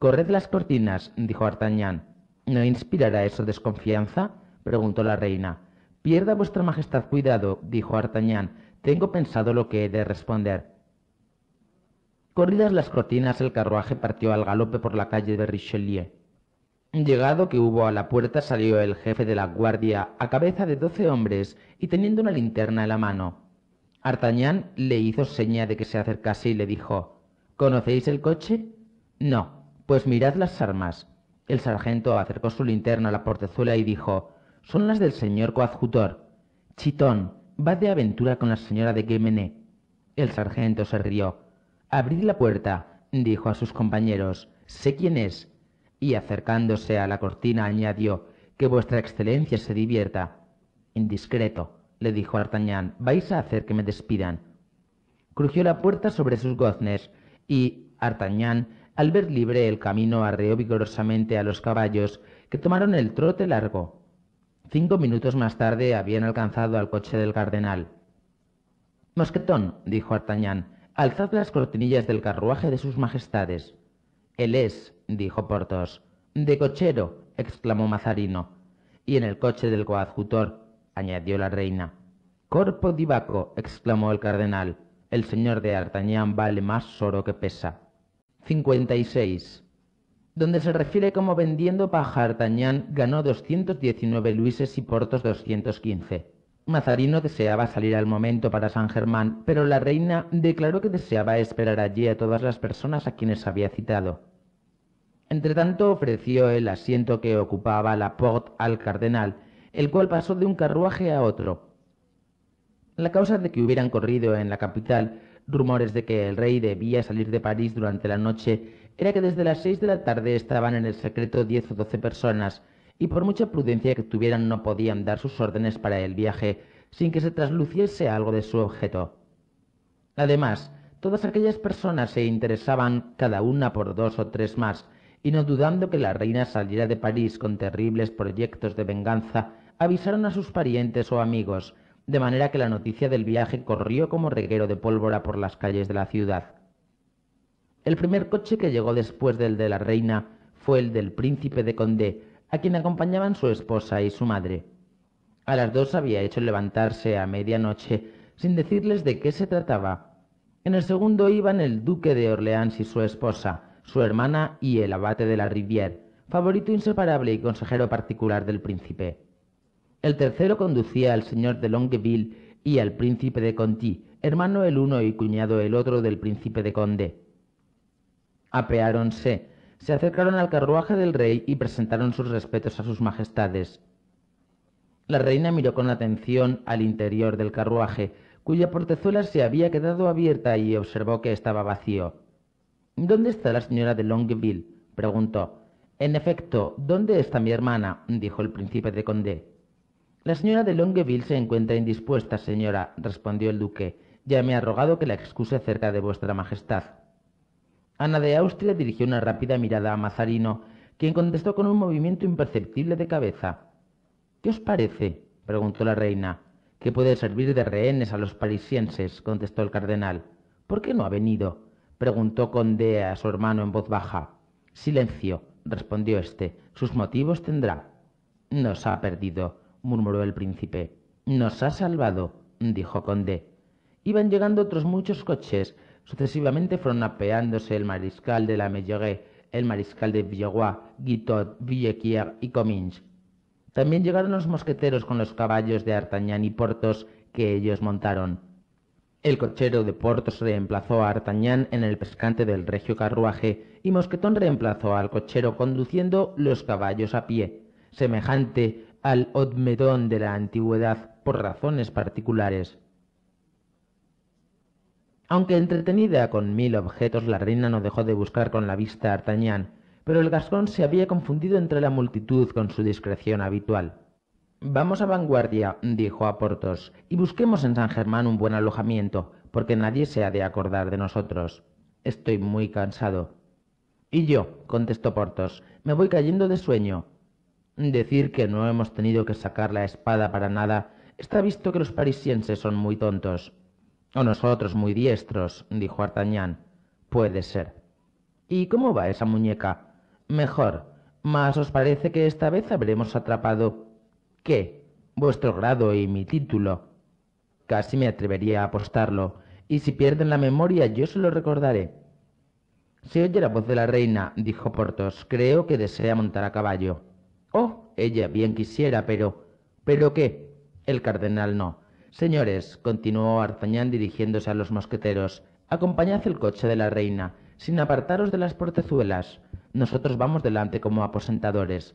Corred las cortinas, dijo Artagnan. ¿No inspirará eso desconfianza? preguntó la reina. Pierda vuestra majestad cuidado, dijo Artagnan. Tengo pensado lo que he de responder. Corridas las cortinas, el carruaje partió al galope por la calle de Richelieu. Llegado que hubo a la puerta, salió el jefe de la guardia, a cabeza de doce hombres, y teniendo una linterna en la mano. Artagnan le hizo seña de que se acercase y le dijo ¿Conocéis el coche? No. Pues mirad las armas. El sargento acercó su linterna a la portezuela y dijo son las del señor coadjutor. Chitón, va de aventura con la señora de Guémené. El sargento se rió. Abrid la puerta, dijo a sus compañeros. Sé quién es. Y acercándose a la cortina añadió, que vuestra excelencia se divierta. Indiscreto, le dijo Artañán, vais a hacer que me despidan. Crujió la puerta sobre sus goznes y Artañan, al ver libre el camino, arreó vigorosamente a los caballos, que tomaron el trote largo. Cinco minutos más tarde habían alcanzado al coche del cardenal. Mosquetón, dijo Artagnan, alzad las cortinillas del carruaje de sus majestades. Él es, dijo Porthos. De cochero, exclamó Mazarino. Y en el coche del coadjutor, añadió la reina. Corpo divaco, exclamó el cardenal. El señor de Artagnan vale más oro que pesa. 56 donde se refiere como vendiendo paja ganó 219 luises y portos 215. Mazarino deseaba salir al momento para San Germán, pero la reina declaró que deseaba esperar allí a todas las personas a quienes había citado. Entretanto ofreció el asiento que ocupaba la Porte al cardenal, el cual pasó de un carruaje a otro. La causa de que hubieran corrido en la capital rumores de que el rey debía salir de París durante la noche era que desde las seis de la tarde estaban en el secreto diez o doce personas, y por mucha prudencia que tuvieran no podían dar sus órdenes para el viaje sin que se trasluciese algo de su objeto. Además, todas aquellas personas se interesaban cada una por dos o tres más, y no dudando que la reina saliera de París con terribles proyectos de venganza, avisaron a sus parientes o amigos, de manera que la noticia del viaje corrió como reguero de pólvora por las calles de la ciudad. El primer coche que llegó después del de la reina fue el del príncipe de Condé, a quien acompañaban su esposa y su madre. A las dos había hecho levantarse a medianoche sin decirles de qué se trataba. En el segundo iban el duque de Orleans y su esposa, su hermana y el abate de la Rivière, favorito inseparable y consejero particular del príncipe. El tercero conducía al señor de Longueville y al príncipe de Conti, hermano el uno y cuñado el otro del príncipe de Condé apeáronse, se acercaron al carruaje del rey y presentaron sus respetos a sus majestades. La reina miró con atención al interior del carruaje, cuya portezuela se había quedado abierta y observó que estaba vacío. ¿Dónde está la señora de Longueville? preguntó. En efecto, ¿dónde está mi hermana? dijo el príncipe de Condé. La señora de Longueville se encuentra indispuesta, señora, respondió el duque. Ya me ha rogado que la excuse cerca de vuestra majestad. Ana de Austria dirigió una rápida mirada a Mazarino, quien contestó con un movimiento imperceptible de cabeza. ¿Qué os parece? preguntó la reina. Que puede servir de rehenes a los parisienses, contestó el cardenal. ¿Por qué no ha venido? preguntó Conde a su hermano en voz baja. Silencio, respondió éste. Sus motivos tendrá. Nos ha perdido, murmuró el príncipe. Nos ha salvado, dijo Conde. Iban llegando otros muchos coches Sucesivamente fueron apeándose el mariscal de la Meilleraie, el mariscal de Villeroy, Guitot, Villequier y Comminges. También llegaron los mosqueteros con los caballos de Artañán y Portos que ellos montaron. El cochero de Portos reemplazó a Artañán en el pescante del regio carruaje y Mosquetón reemplazó al cochero conduciendo los caballos a pie, semejante al odmedón de la antigüedad por razones particulares. Aunque entretenida con mil objetos, la reina no dejó de buscar con la vista a pero el gascón se había confundido entre la multitud con su discreción habitual. Vamos a vanguardia, dijo a Porthos, y busquemos en San Germán un buen alojamiento, porque nadie se ha de acordar de nosotros. Estoy muy cansado. Y yo, contestó Porthos, me voy cayendo de sueño. Decir que no hemos tenido que sacar la espada para nada, está visto que los parisienses son muy tontos. O nosotros muy diestros, dijo Artagnan. Puede ser. ¿Y cómo va esa muñeca? Mejor. Mas os parece que esta vez habremos atrapado. ¿Qué? Vuestro grado y mi título. Casi me atrevería a apostarlo. Y si pierden la memoria, yo se lo recordaré. Se oye la voz de la reina, dijo Porthos. Creo que desea montar a caballo. Oh, ella bien quisiera, pero. ¿Pero qué? El cardenal no. Señores, continuó Artañán dirigiéndose a los mosqueteros, acompañad el coche de la reina, sin apartaros de las portezuelas. Nosotros vamos delante como aposentadores.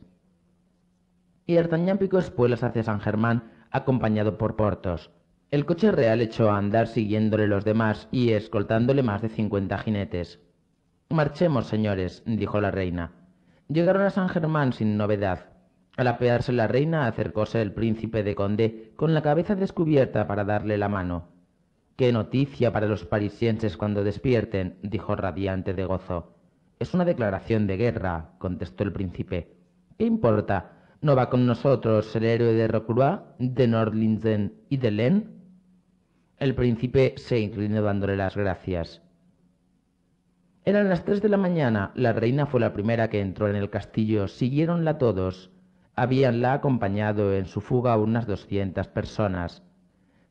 Y Artañán picó espuelas hacia San Germán, acompañado por Portos. El coche real echó a andar siguiéndole los demás y escoltándole más de cincuenta jinetes. Marchemos, señores, dijo la reina. Llegaron a San Germán sin novedad. Al apearse la reina, acercóse el príncipe de Condé con la cabeza descubierta para darle la mano. Qué noticia para los parisienses cuando despierten, dijo radiante de gozo. Es una declaración de guerra, contestó el príncipe. ¿Qué importa? ¿No va con nosotros el héroe de Rocroi, de Nordlingen y de Len? El príncipe se inclinó dándole las gracias. Eran las tres de la mañana. La reina fue la primera que entró en el castillo. Siguiéronla todos. Habíanla acompañado en su fuga unas doscientas personas.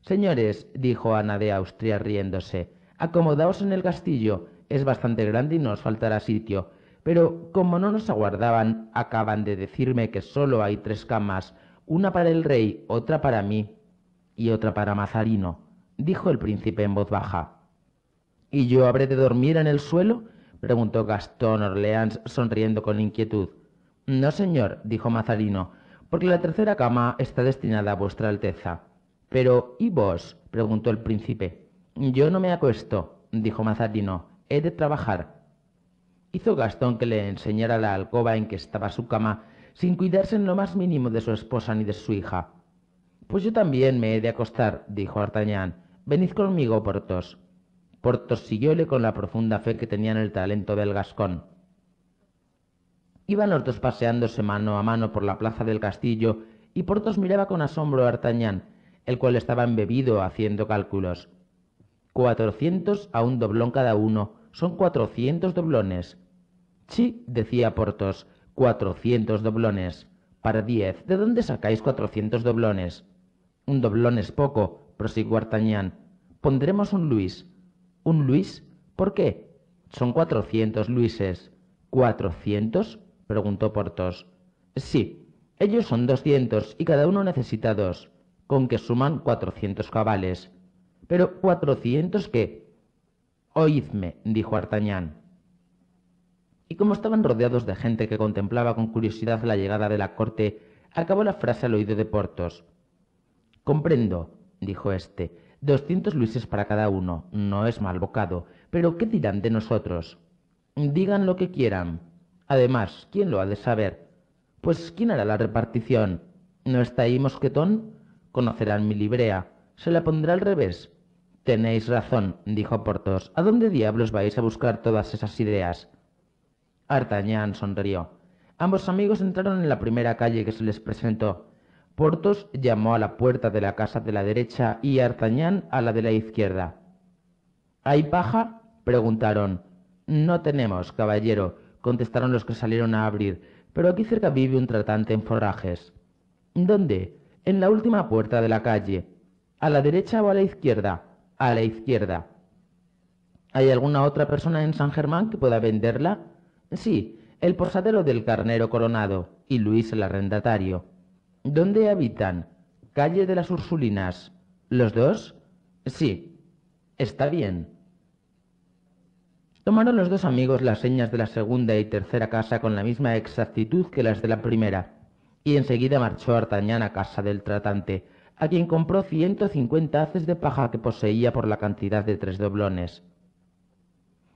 Señores, dijo Ana de Austria riéndose, acomodaos en el castillo, es bastante grande y no os faltará sitio. Pero como no nos aguardaban, acaban de decirme que solo hay tres camas, una para el rey, otra para mí y otra para Mazarino, dijo el príncipe en voz baja. ¿Y yo habré de dormir en el suelo? preguntó Gastón Orleans sonriendo con inquietud. No, señor, dijo Mazarino, porque la tercera cama está destinada a vuestra Alteza. Pero, ¿y vos? preguntó el príncipe. Yo no me acuesto, dijo Mazarino, he de trabajar. Hizo Gastón que le enseñara la alcoba en que estaba su cama, sin cuidarse en lo más mínimo de su esposa ni de su hija. Pues yo también me he de acostar, dijo Artañán. Venid conmigo, Portos. Portos siguióle con la profunda fe que tenía en el talento del gascón. Iban los dos paseándose mano a mano por la plaza del castillo, y Porthos miraba con asombro a Artagnan, el cual estaba embebido haciendo cálculos. Cuatrocientos a un doblón cada uno, son cuatrocientos doblones. Sí, decía Porthos, cuatrocientos doblones. Para diez, ¿de dónde sacáis cuatrocientos doblones? Un doblón es poco, prosiguió Artagnan. Pondremos un luis. ¿Un luis? ¿Por qué? Son cuatrocientos luises. ¿Cuatrocientos? preguntó Porthos. Sí, ellos son doscientos y cada uno necesita dos, con que suman cuatrocientos cabales. Pero cuatrocientos qué? Oídme, dijo Artagnan. Y como estaban rodeados de gente que contemplaba con curiosidad la llegada de la corte, acabó la frase al oído de Porthos. Comprendo, dijo éste, doscientos luises para cada uno, no es mal bocado, pero ¿qué dirán de nosotros? Digan lo que quieran, Además, ¿quién lo ha de saber? Pues ¿quién hará la repartición? ¿No está ahí Mosquetón? Conocerán mi librea. Se la pondrá al revés. Tenéis razón, dijo Porthos. ¿A dónde diablos vais a buscar todas esas ideas? Artagnan sonrió. Ambos amigos entraron en la primera calle que se les presentó. Porthos llamó a la puerta de la casa de la derecha y Artañán a la de la izquierda. ¿Hay paja? preguntaron. No tenemos, caballero, contestaron los que salieron a abrir, pero aquí cerca vive un tratante en forrajes. ¿Dónde? En la última puerta de la calle. ¿A la derecha o a la izquierda? A la izquierda. ¿Hay alguna otra persona en San Germán que pueda venderla? Sí, el posadero del carnero coronado y Luis el arrendatario. ¿Dónde habitan? Calle de las Ursulinas. ¿Los dos? Sí. Está bien. Tomaron los dos amigos las señas de la segunda y tercera casa con la misma exactitud que las de la primera, y enseguida marchó Artañán a casa del tratante, a quien compró ciento cincuenta haces de paja que poseía por la cantidad de tres doblones.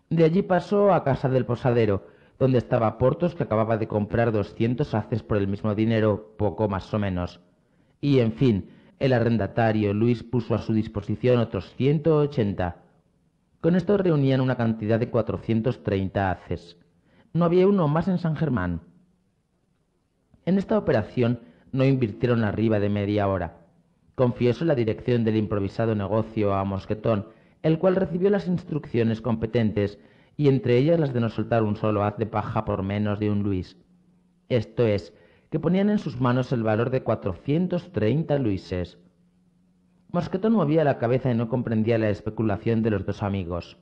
De allí pasó a casa del posadero, donde estaba Portos que acababa de comprar doscientos haces por el mismo dinero, poco más o menos. Y en fin, el arrendatario Luis puso a su disposición otros 180, con esto reunían una cantidad de 430 haces. No había uno más en San Germán. En esta operación no invirtieron arriba de media hora. Confieso la dirección del improvisado negocio a Mosquetón, el cual recibió las instrucciones competentes y entre ellas las de no soltar un solo haz de paja por menos de un luis. Esto es, que ponían en sus manos el valor de 430 luises, Mosquetón movía la cabeza y no comprendía la especulación de los dos amigos.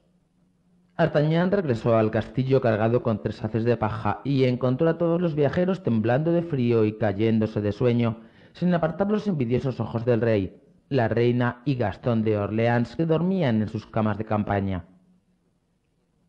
Artañán regresó al castillo cargado con tres haces de paja y encontró a todos los viajeros temblando de frío y cayéndose de sueño, sin apartar los envidiosos ojos del rey, la reina y Gastón de Orleans que dormían en sus camas de campaña.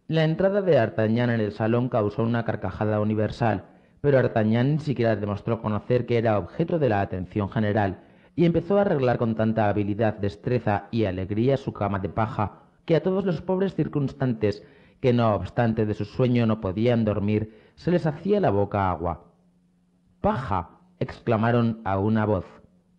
La entrada de Artañán en el salón causó una carcajada universal, pero Artañán ni siquiera demostró conocer que era objeto de la atención general, y empezó a arreglar con tanta habilidad, destreza y alegría su cama de paja, que a todos los pobres circunstantes, que no obstante de su sueño no podían dormir, se les hacía la boca agua. Paja, exclamaron a una voz.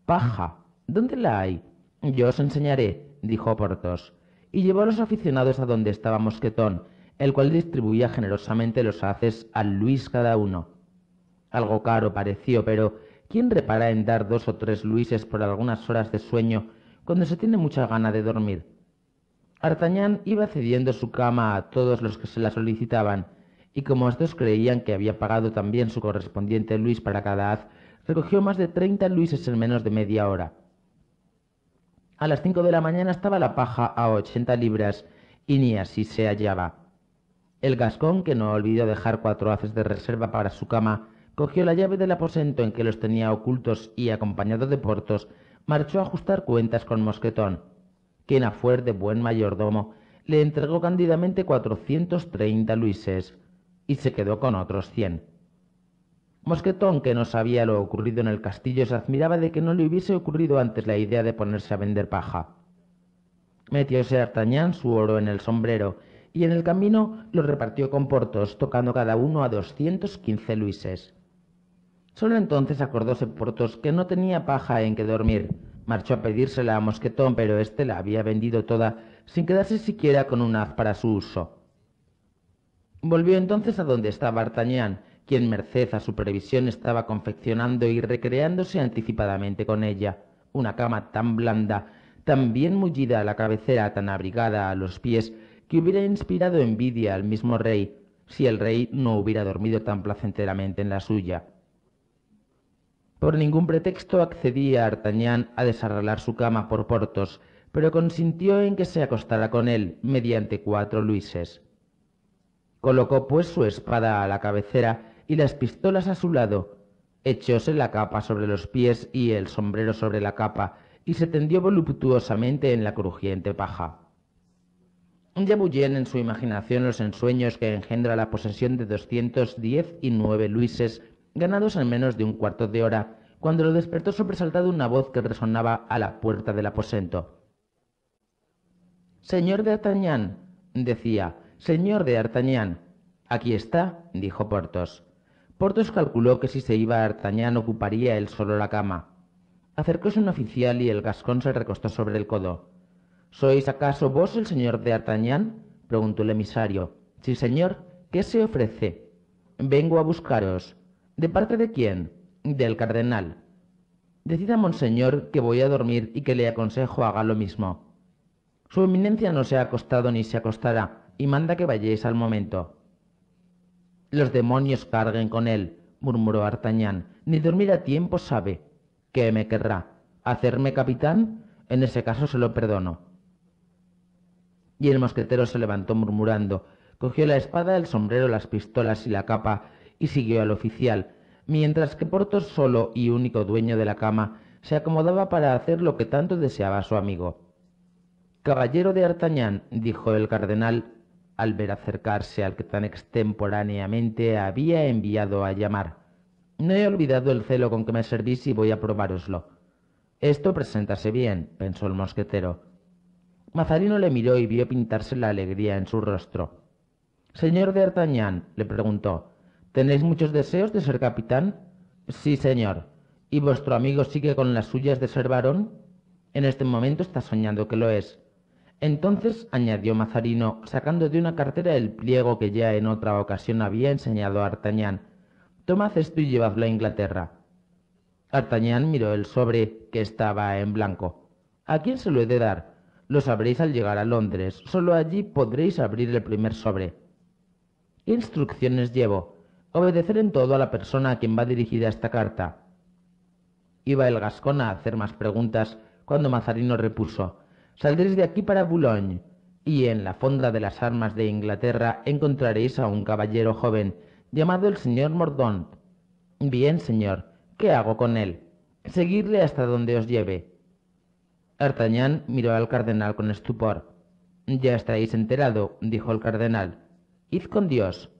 Paja, ¿dónde la hay? Yo os enseñaré, dijo Porthos, y llevó a los aficionados a donde estaba Mosquetón, el cual distribuía generosamente los haces al Luis cada uno. Algo caro pareció, pero ¿Quién repara en dar dos o tres luises por algunas horas de sueño cuando se tiene mucha gana de dormir? Artañán iba cediendo su cama a todos los que se la solicitaban, y como estos creían que había pagado también su correspondiente luis para cada haz, recogió más de treinta luises en menos de media hora. A las cinco de la mañana estaba la paja a ochenta libras, y ni así se hallaba. El gascón, que no olvidó dejar cuatro haces de reserva para su cama, cogió la llave del aposento en que los tenía ocultos y, acompañado de Portos, marchó a ajustar cuentas con Mosquetón, quien a fuer de buen mayordomo le entregó cándidamente 430 luises y se quedó con otros 100. Mosquetón, que no sabía lo ocurrido en el castillo, se admiraba de que no le hubiese ocurrido antes la idea de ponerse a vender paja. Metióse D'Artagnan su oro en el sombrero y en el camino lo repartió con portos, tocando cada uno a 215 luises. Sólo entonces acordóse Portos que no tenía paja en que dormir. Marchó a pedírsela a Mosquetón, pero éste la había vendido toda sin quedarse siquiera con un haz para su uso. Volvió entonces a donde estaba Artagnan, quien merced a su previsión estaba confeccionando y recreándose anticipadamente con ella. Una cama tan blanda, tan bien mullida a la cabecera, tan abrigada a los pies, que hubiera inspirado envidia al mismo rey, si el rey no hubiera dormido tan placenteramente en la suya. Por ningún pretexto accedía Artagnan a desarrollar su cama por Portos, pero consintió en que se acostara con él mediante cuatro luises. Colocó pues su espada a la cabecera y las pistolas a su lado, echóse la capa sobre los pies y el sombrero sobre la capa, y se tendió voluptuosamente en la crujiente paja. bullían en su imaginación los ensueños que engendra la posesión de doscientos diez y nueve luises ganados en menos de un cuarto de hora, cuando lo despertó sobresaltado una voz que resonaba a la puerta del aposento. Señor de Artañán decía, Señor de Artañán, Aquí está, dijo Porthos. Porthos calculó que si se iba Artañán ocuparía él solo la cama. Acercóse un oficial y el gascón se recostó sobre el codo. ¿Sois acaso vos el señor de artagnan preguntó el emisario. Sí, señor. ¿Qué se ofrece? Vengo a buscaros. ¿De parte de quién? Del cardenal. Decida, monseñor que voy a dormir y que le aconsejo haga lo mismo. Su eminencia no se ha acostado ni se acostará, y manda que vayáis al momento. Los demonios carguen con él, murmuró Artañán. Ni dormir a tiempo sabe. ¿Qué me querrá? ¿Hacerme capitán? En ese caso se lo perdono. Y el mosquetero se levantó murmurando, cogió la espada, el sombrero, las pistolas y la capa, y siguió al oficial, mientras que Porthos, solo y único dueño de la cama, se acomodaba para hacer lo que tanto deseaba su amigo. Caballero de Artañán dijo el cardenal, al ver acercarse al que tan extemporáneamente había enviado a llamar. No he olvidado el celo con que me servís y voy a probároslo. Esto preséntase bien, pensó el mosquetero. Mazarino le miró y vio pintarse la alegría en su rostro. Señor de Artagnan, le preguntó, ¿Tenéis muchos deseos de ser capitán? Sí, señor. ¿Y vuestro amigo sigue con las suyas de ser varón? En este momento está soñando que lo es. Entonces, añadió Mazarino, sacando de una cartera el pliego que ya en otra ocasión había enseñado a Artagnan. tomad esto y llevadlo a Inglaterra. Artagnan miró el sobre que estaba en blanco. ¿A quién se lo he de dar? Lo sabréis al llegar a Londres. Solo allí podréis abrir el primer sobre. ¿Qué instrucciones llevo? obedecer en todo a la persona a quien va dirigida esta carta. Iba el gascón a hacer más preguntas cuando Mazarino repuso, saldréis de aquí para Boulogne, y en la fonda de las armas de Inglaterra encontraréis a un caballero joven llamado el señor Mordaunt. Bien, señor, ¿qué hago con él? Seguirle hasta donde os lleve. Artagnan miró al cardenal con estupor. Ya estáis enterado, dijo el cardenal. Id con Dios.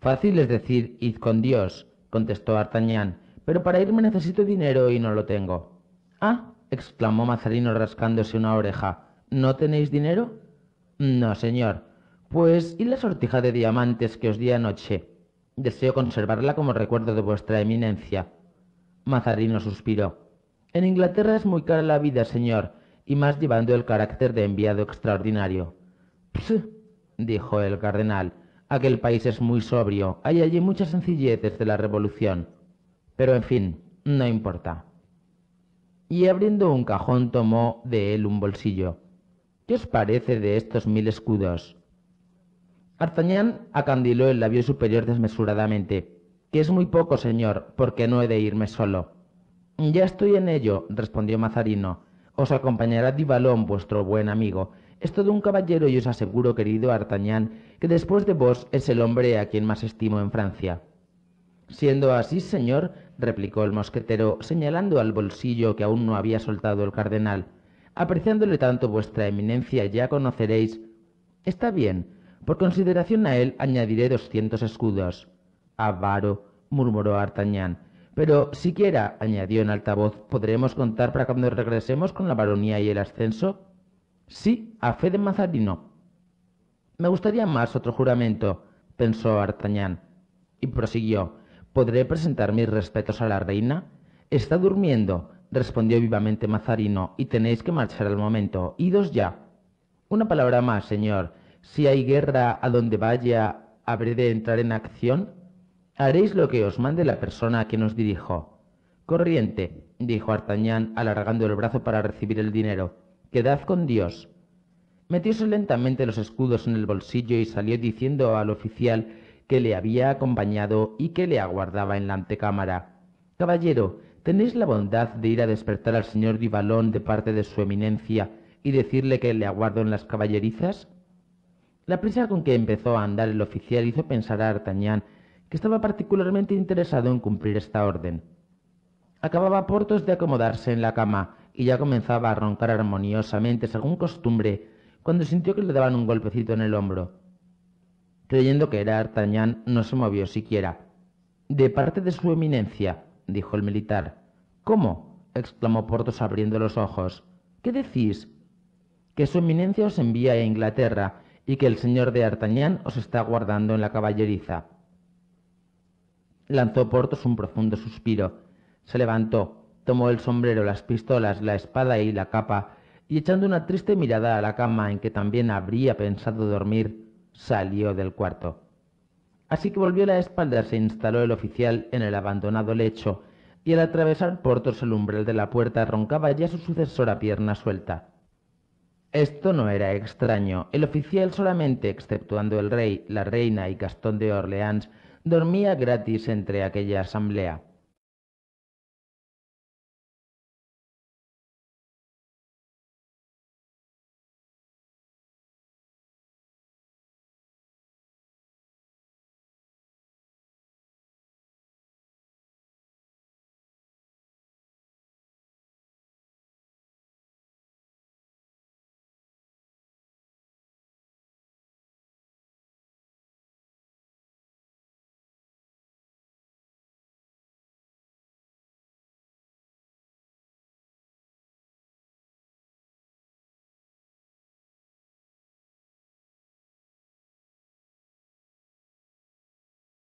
Fácil es decir, id con Dios, contestó Artañán. pero para irme necesito dinero y no lo tengo. Ah, exclamó Mazarino rascándose una oreja, ¿no tenéis dinero? No, señor. Pues, ¿y la sortija de diamantes que os di anoche? Deseo conservarla como recuerdo de vuestra eminencia. Mazarino suspiró. En Inglaterra es muy cara la vida, señor, y más llevando el carácter de enviado extraordinario. Pss, dijo el cardenal, Aquel país es muy sobrio, hay allí mucha sencillez desde la revolución. Pero en fin, no importa. Y abriendo un cajón tomó de él un bolsillo. ¿Qué os parece de estos mil escudos? Artagnan acandiló el labio superior desmesuradamente. Que es muy poco, señor, porque no he de irme solo. Ya estoy en ello, respondió Mazarino. Os acompañará Divalón, vuestro buen amigo, es todo un caballero y os aseguro, querido Artagnan, que después de vos es el hombre a quien más estimo en Francia. Siendo así, señor, replicó el mosquetero, señalando al bolsillo que aún no había soltado el cardenal, apreciándole tanto vuestra eminencia ya conoceréis. Está bien, por consideración a él añadiré doscientos escudos. Avaro, murmuró Artagnan. Pero siquiera, añadió en alta voz, ¿podremos contar para cuando regresemos con la baronía y el ascenso? Sí, a fe de Mazarino. Me gustaría más otro juramento, pensó Artañán, y prosiguió. ¿Podré presentar mis respetos a la reina? Está durmiendo, respondió vivamente Mazarino, y tenéis que marchar al momento. Idos ya. Una palabra más, señor. Si hay guerra a donde vaya, ¿habré de entrar en acción? Haréis lo que os mande la persona que nos dirijo. Corriente, dijo Artañán, alargando el brazo para recibir el dinero. Quedad con Dios. Metióse lentamente los escudos en el bolsillo y salió diciendo al oficial que le había acompañado y que le aguardaba en la antecámara. Caballero, tenéis la bondad de ir a despertar al señor Divalón de parte de su eminencia y decirle que le aguardo en las caballerizas? La prisa con que empezó a andar el oficial hizo pensar a D'Artagnan que estaba particularmente interesado en cumplir esta orden. Acababa Portos de acomodarse en la cama y ya comenzaba a roncar armoniosamente, según costumbre, cuando sintió que le daban un golpecito en el hombro. Creyendo que era Artagnan, no se movió siquiera. De parte de su eminencia, dijo el militar. ¿Cómo? exclamó Porthos abriendo los ojos. ¿Qué decís? Que su eminencia os envía a Inglaterra y que el señor de Artagnan os está guardando en la caballeriza. Lanzó Porthos un profundo suspiro. Se levantó, Tomó el sombrero, las pistolas, la espada y la capa, y echando una triste mirada a la cama en que también habría pensado dormir, salió del cuarto. Así que volvió la espalda, se instaló el oficial en el abandonado lecho, y al atravesar por todos el umbral de la puerta roncaba ya su sucesora pierna suelta. Esto no era extraño. El oficial solamente, exceptuando el rey, la reina y Gastón de Orleans, dormía gratis entre aquella asamblea.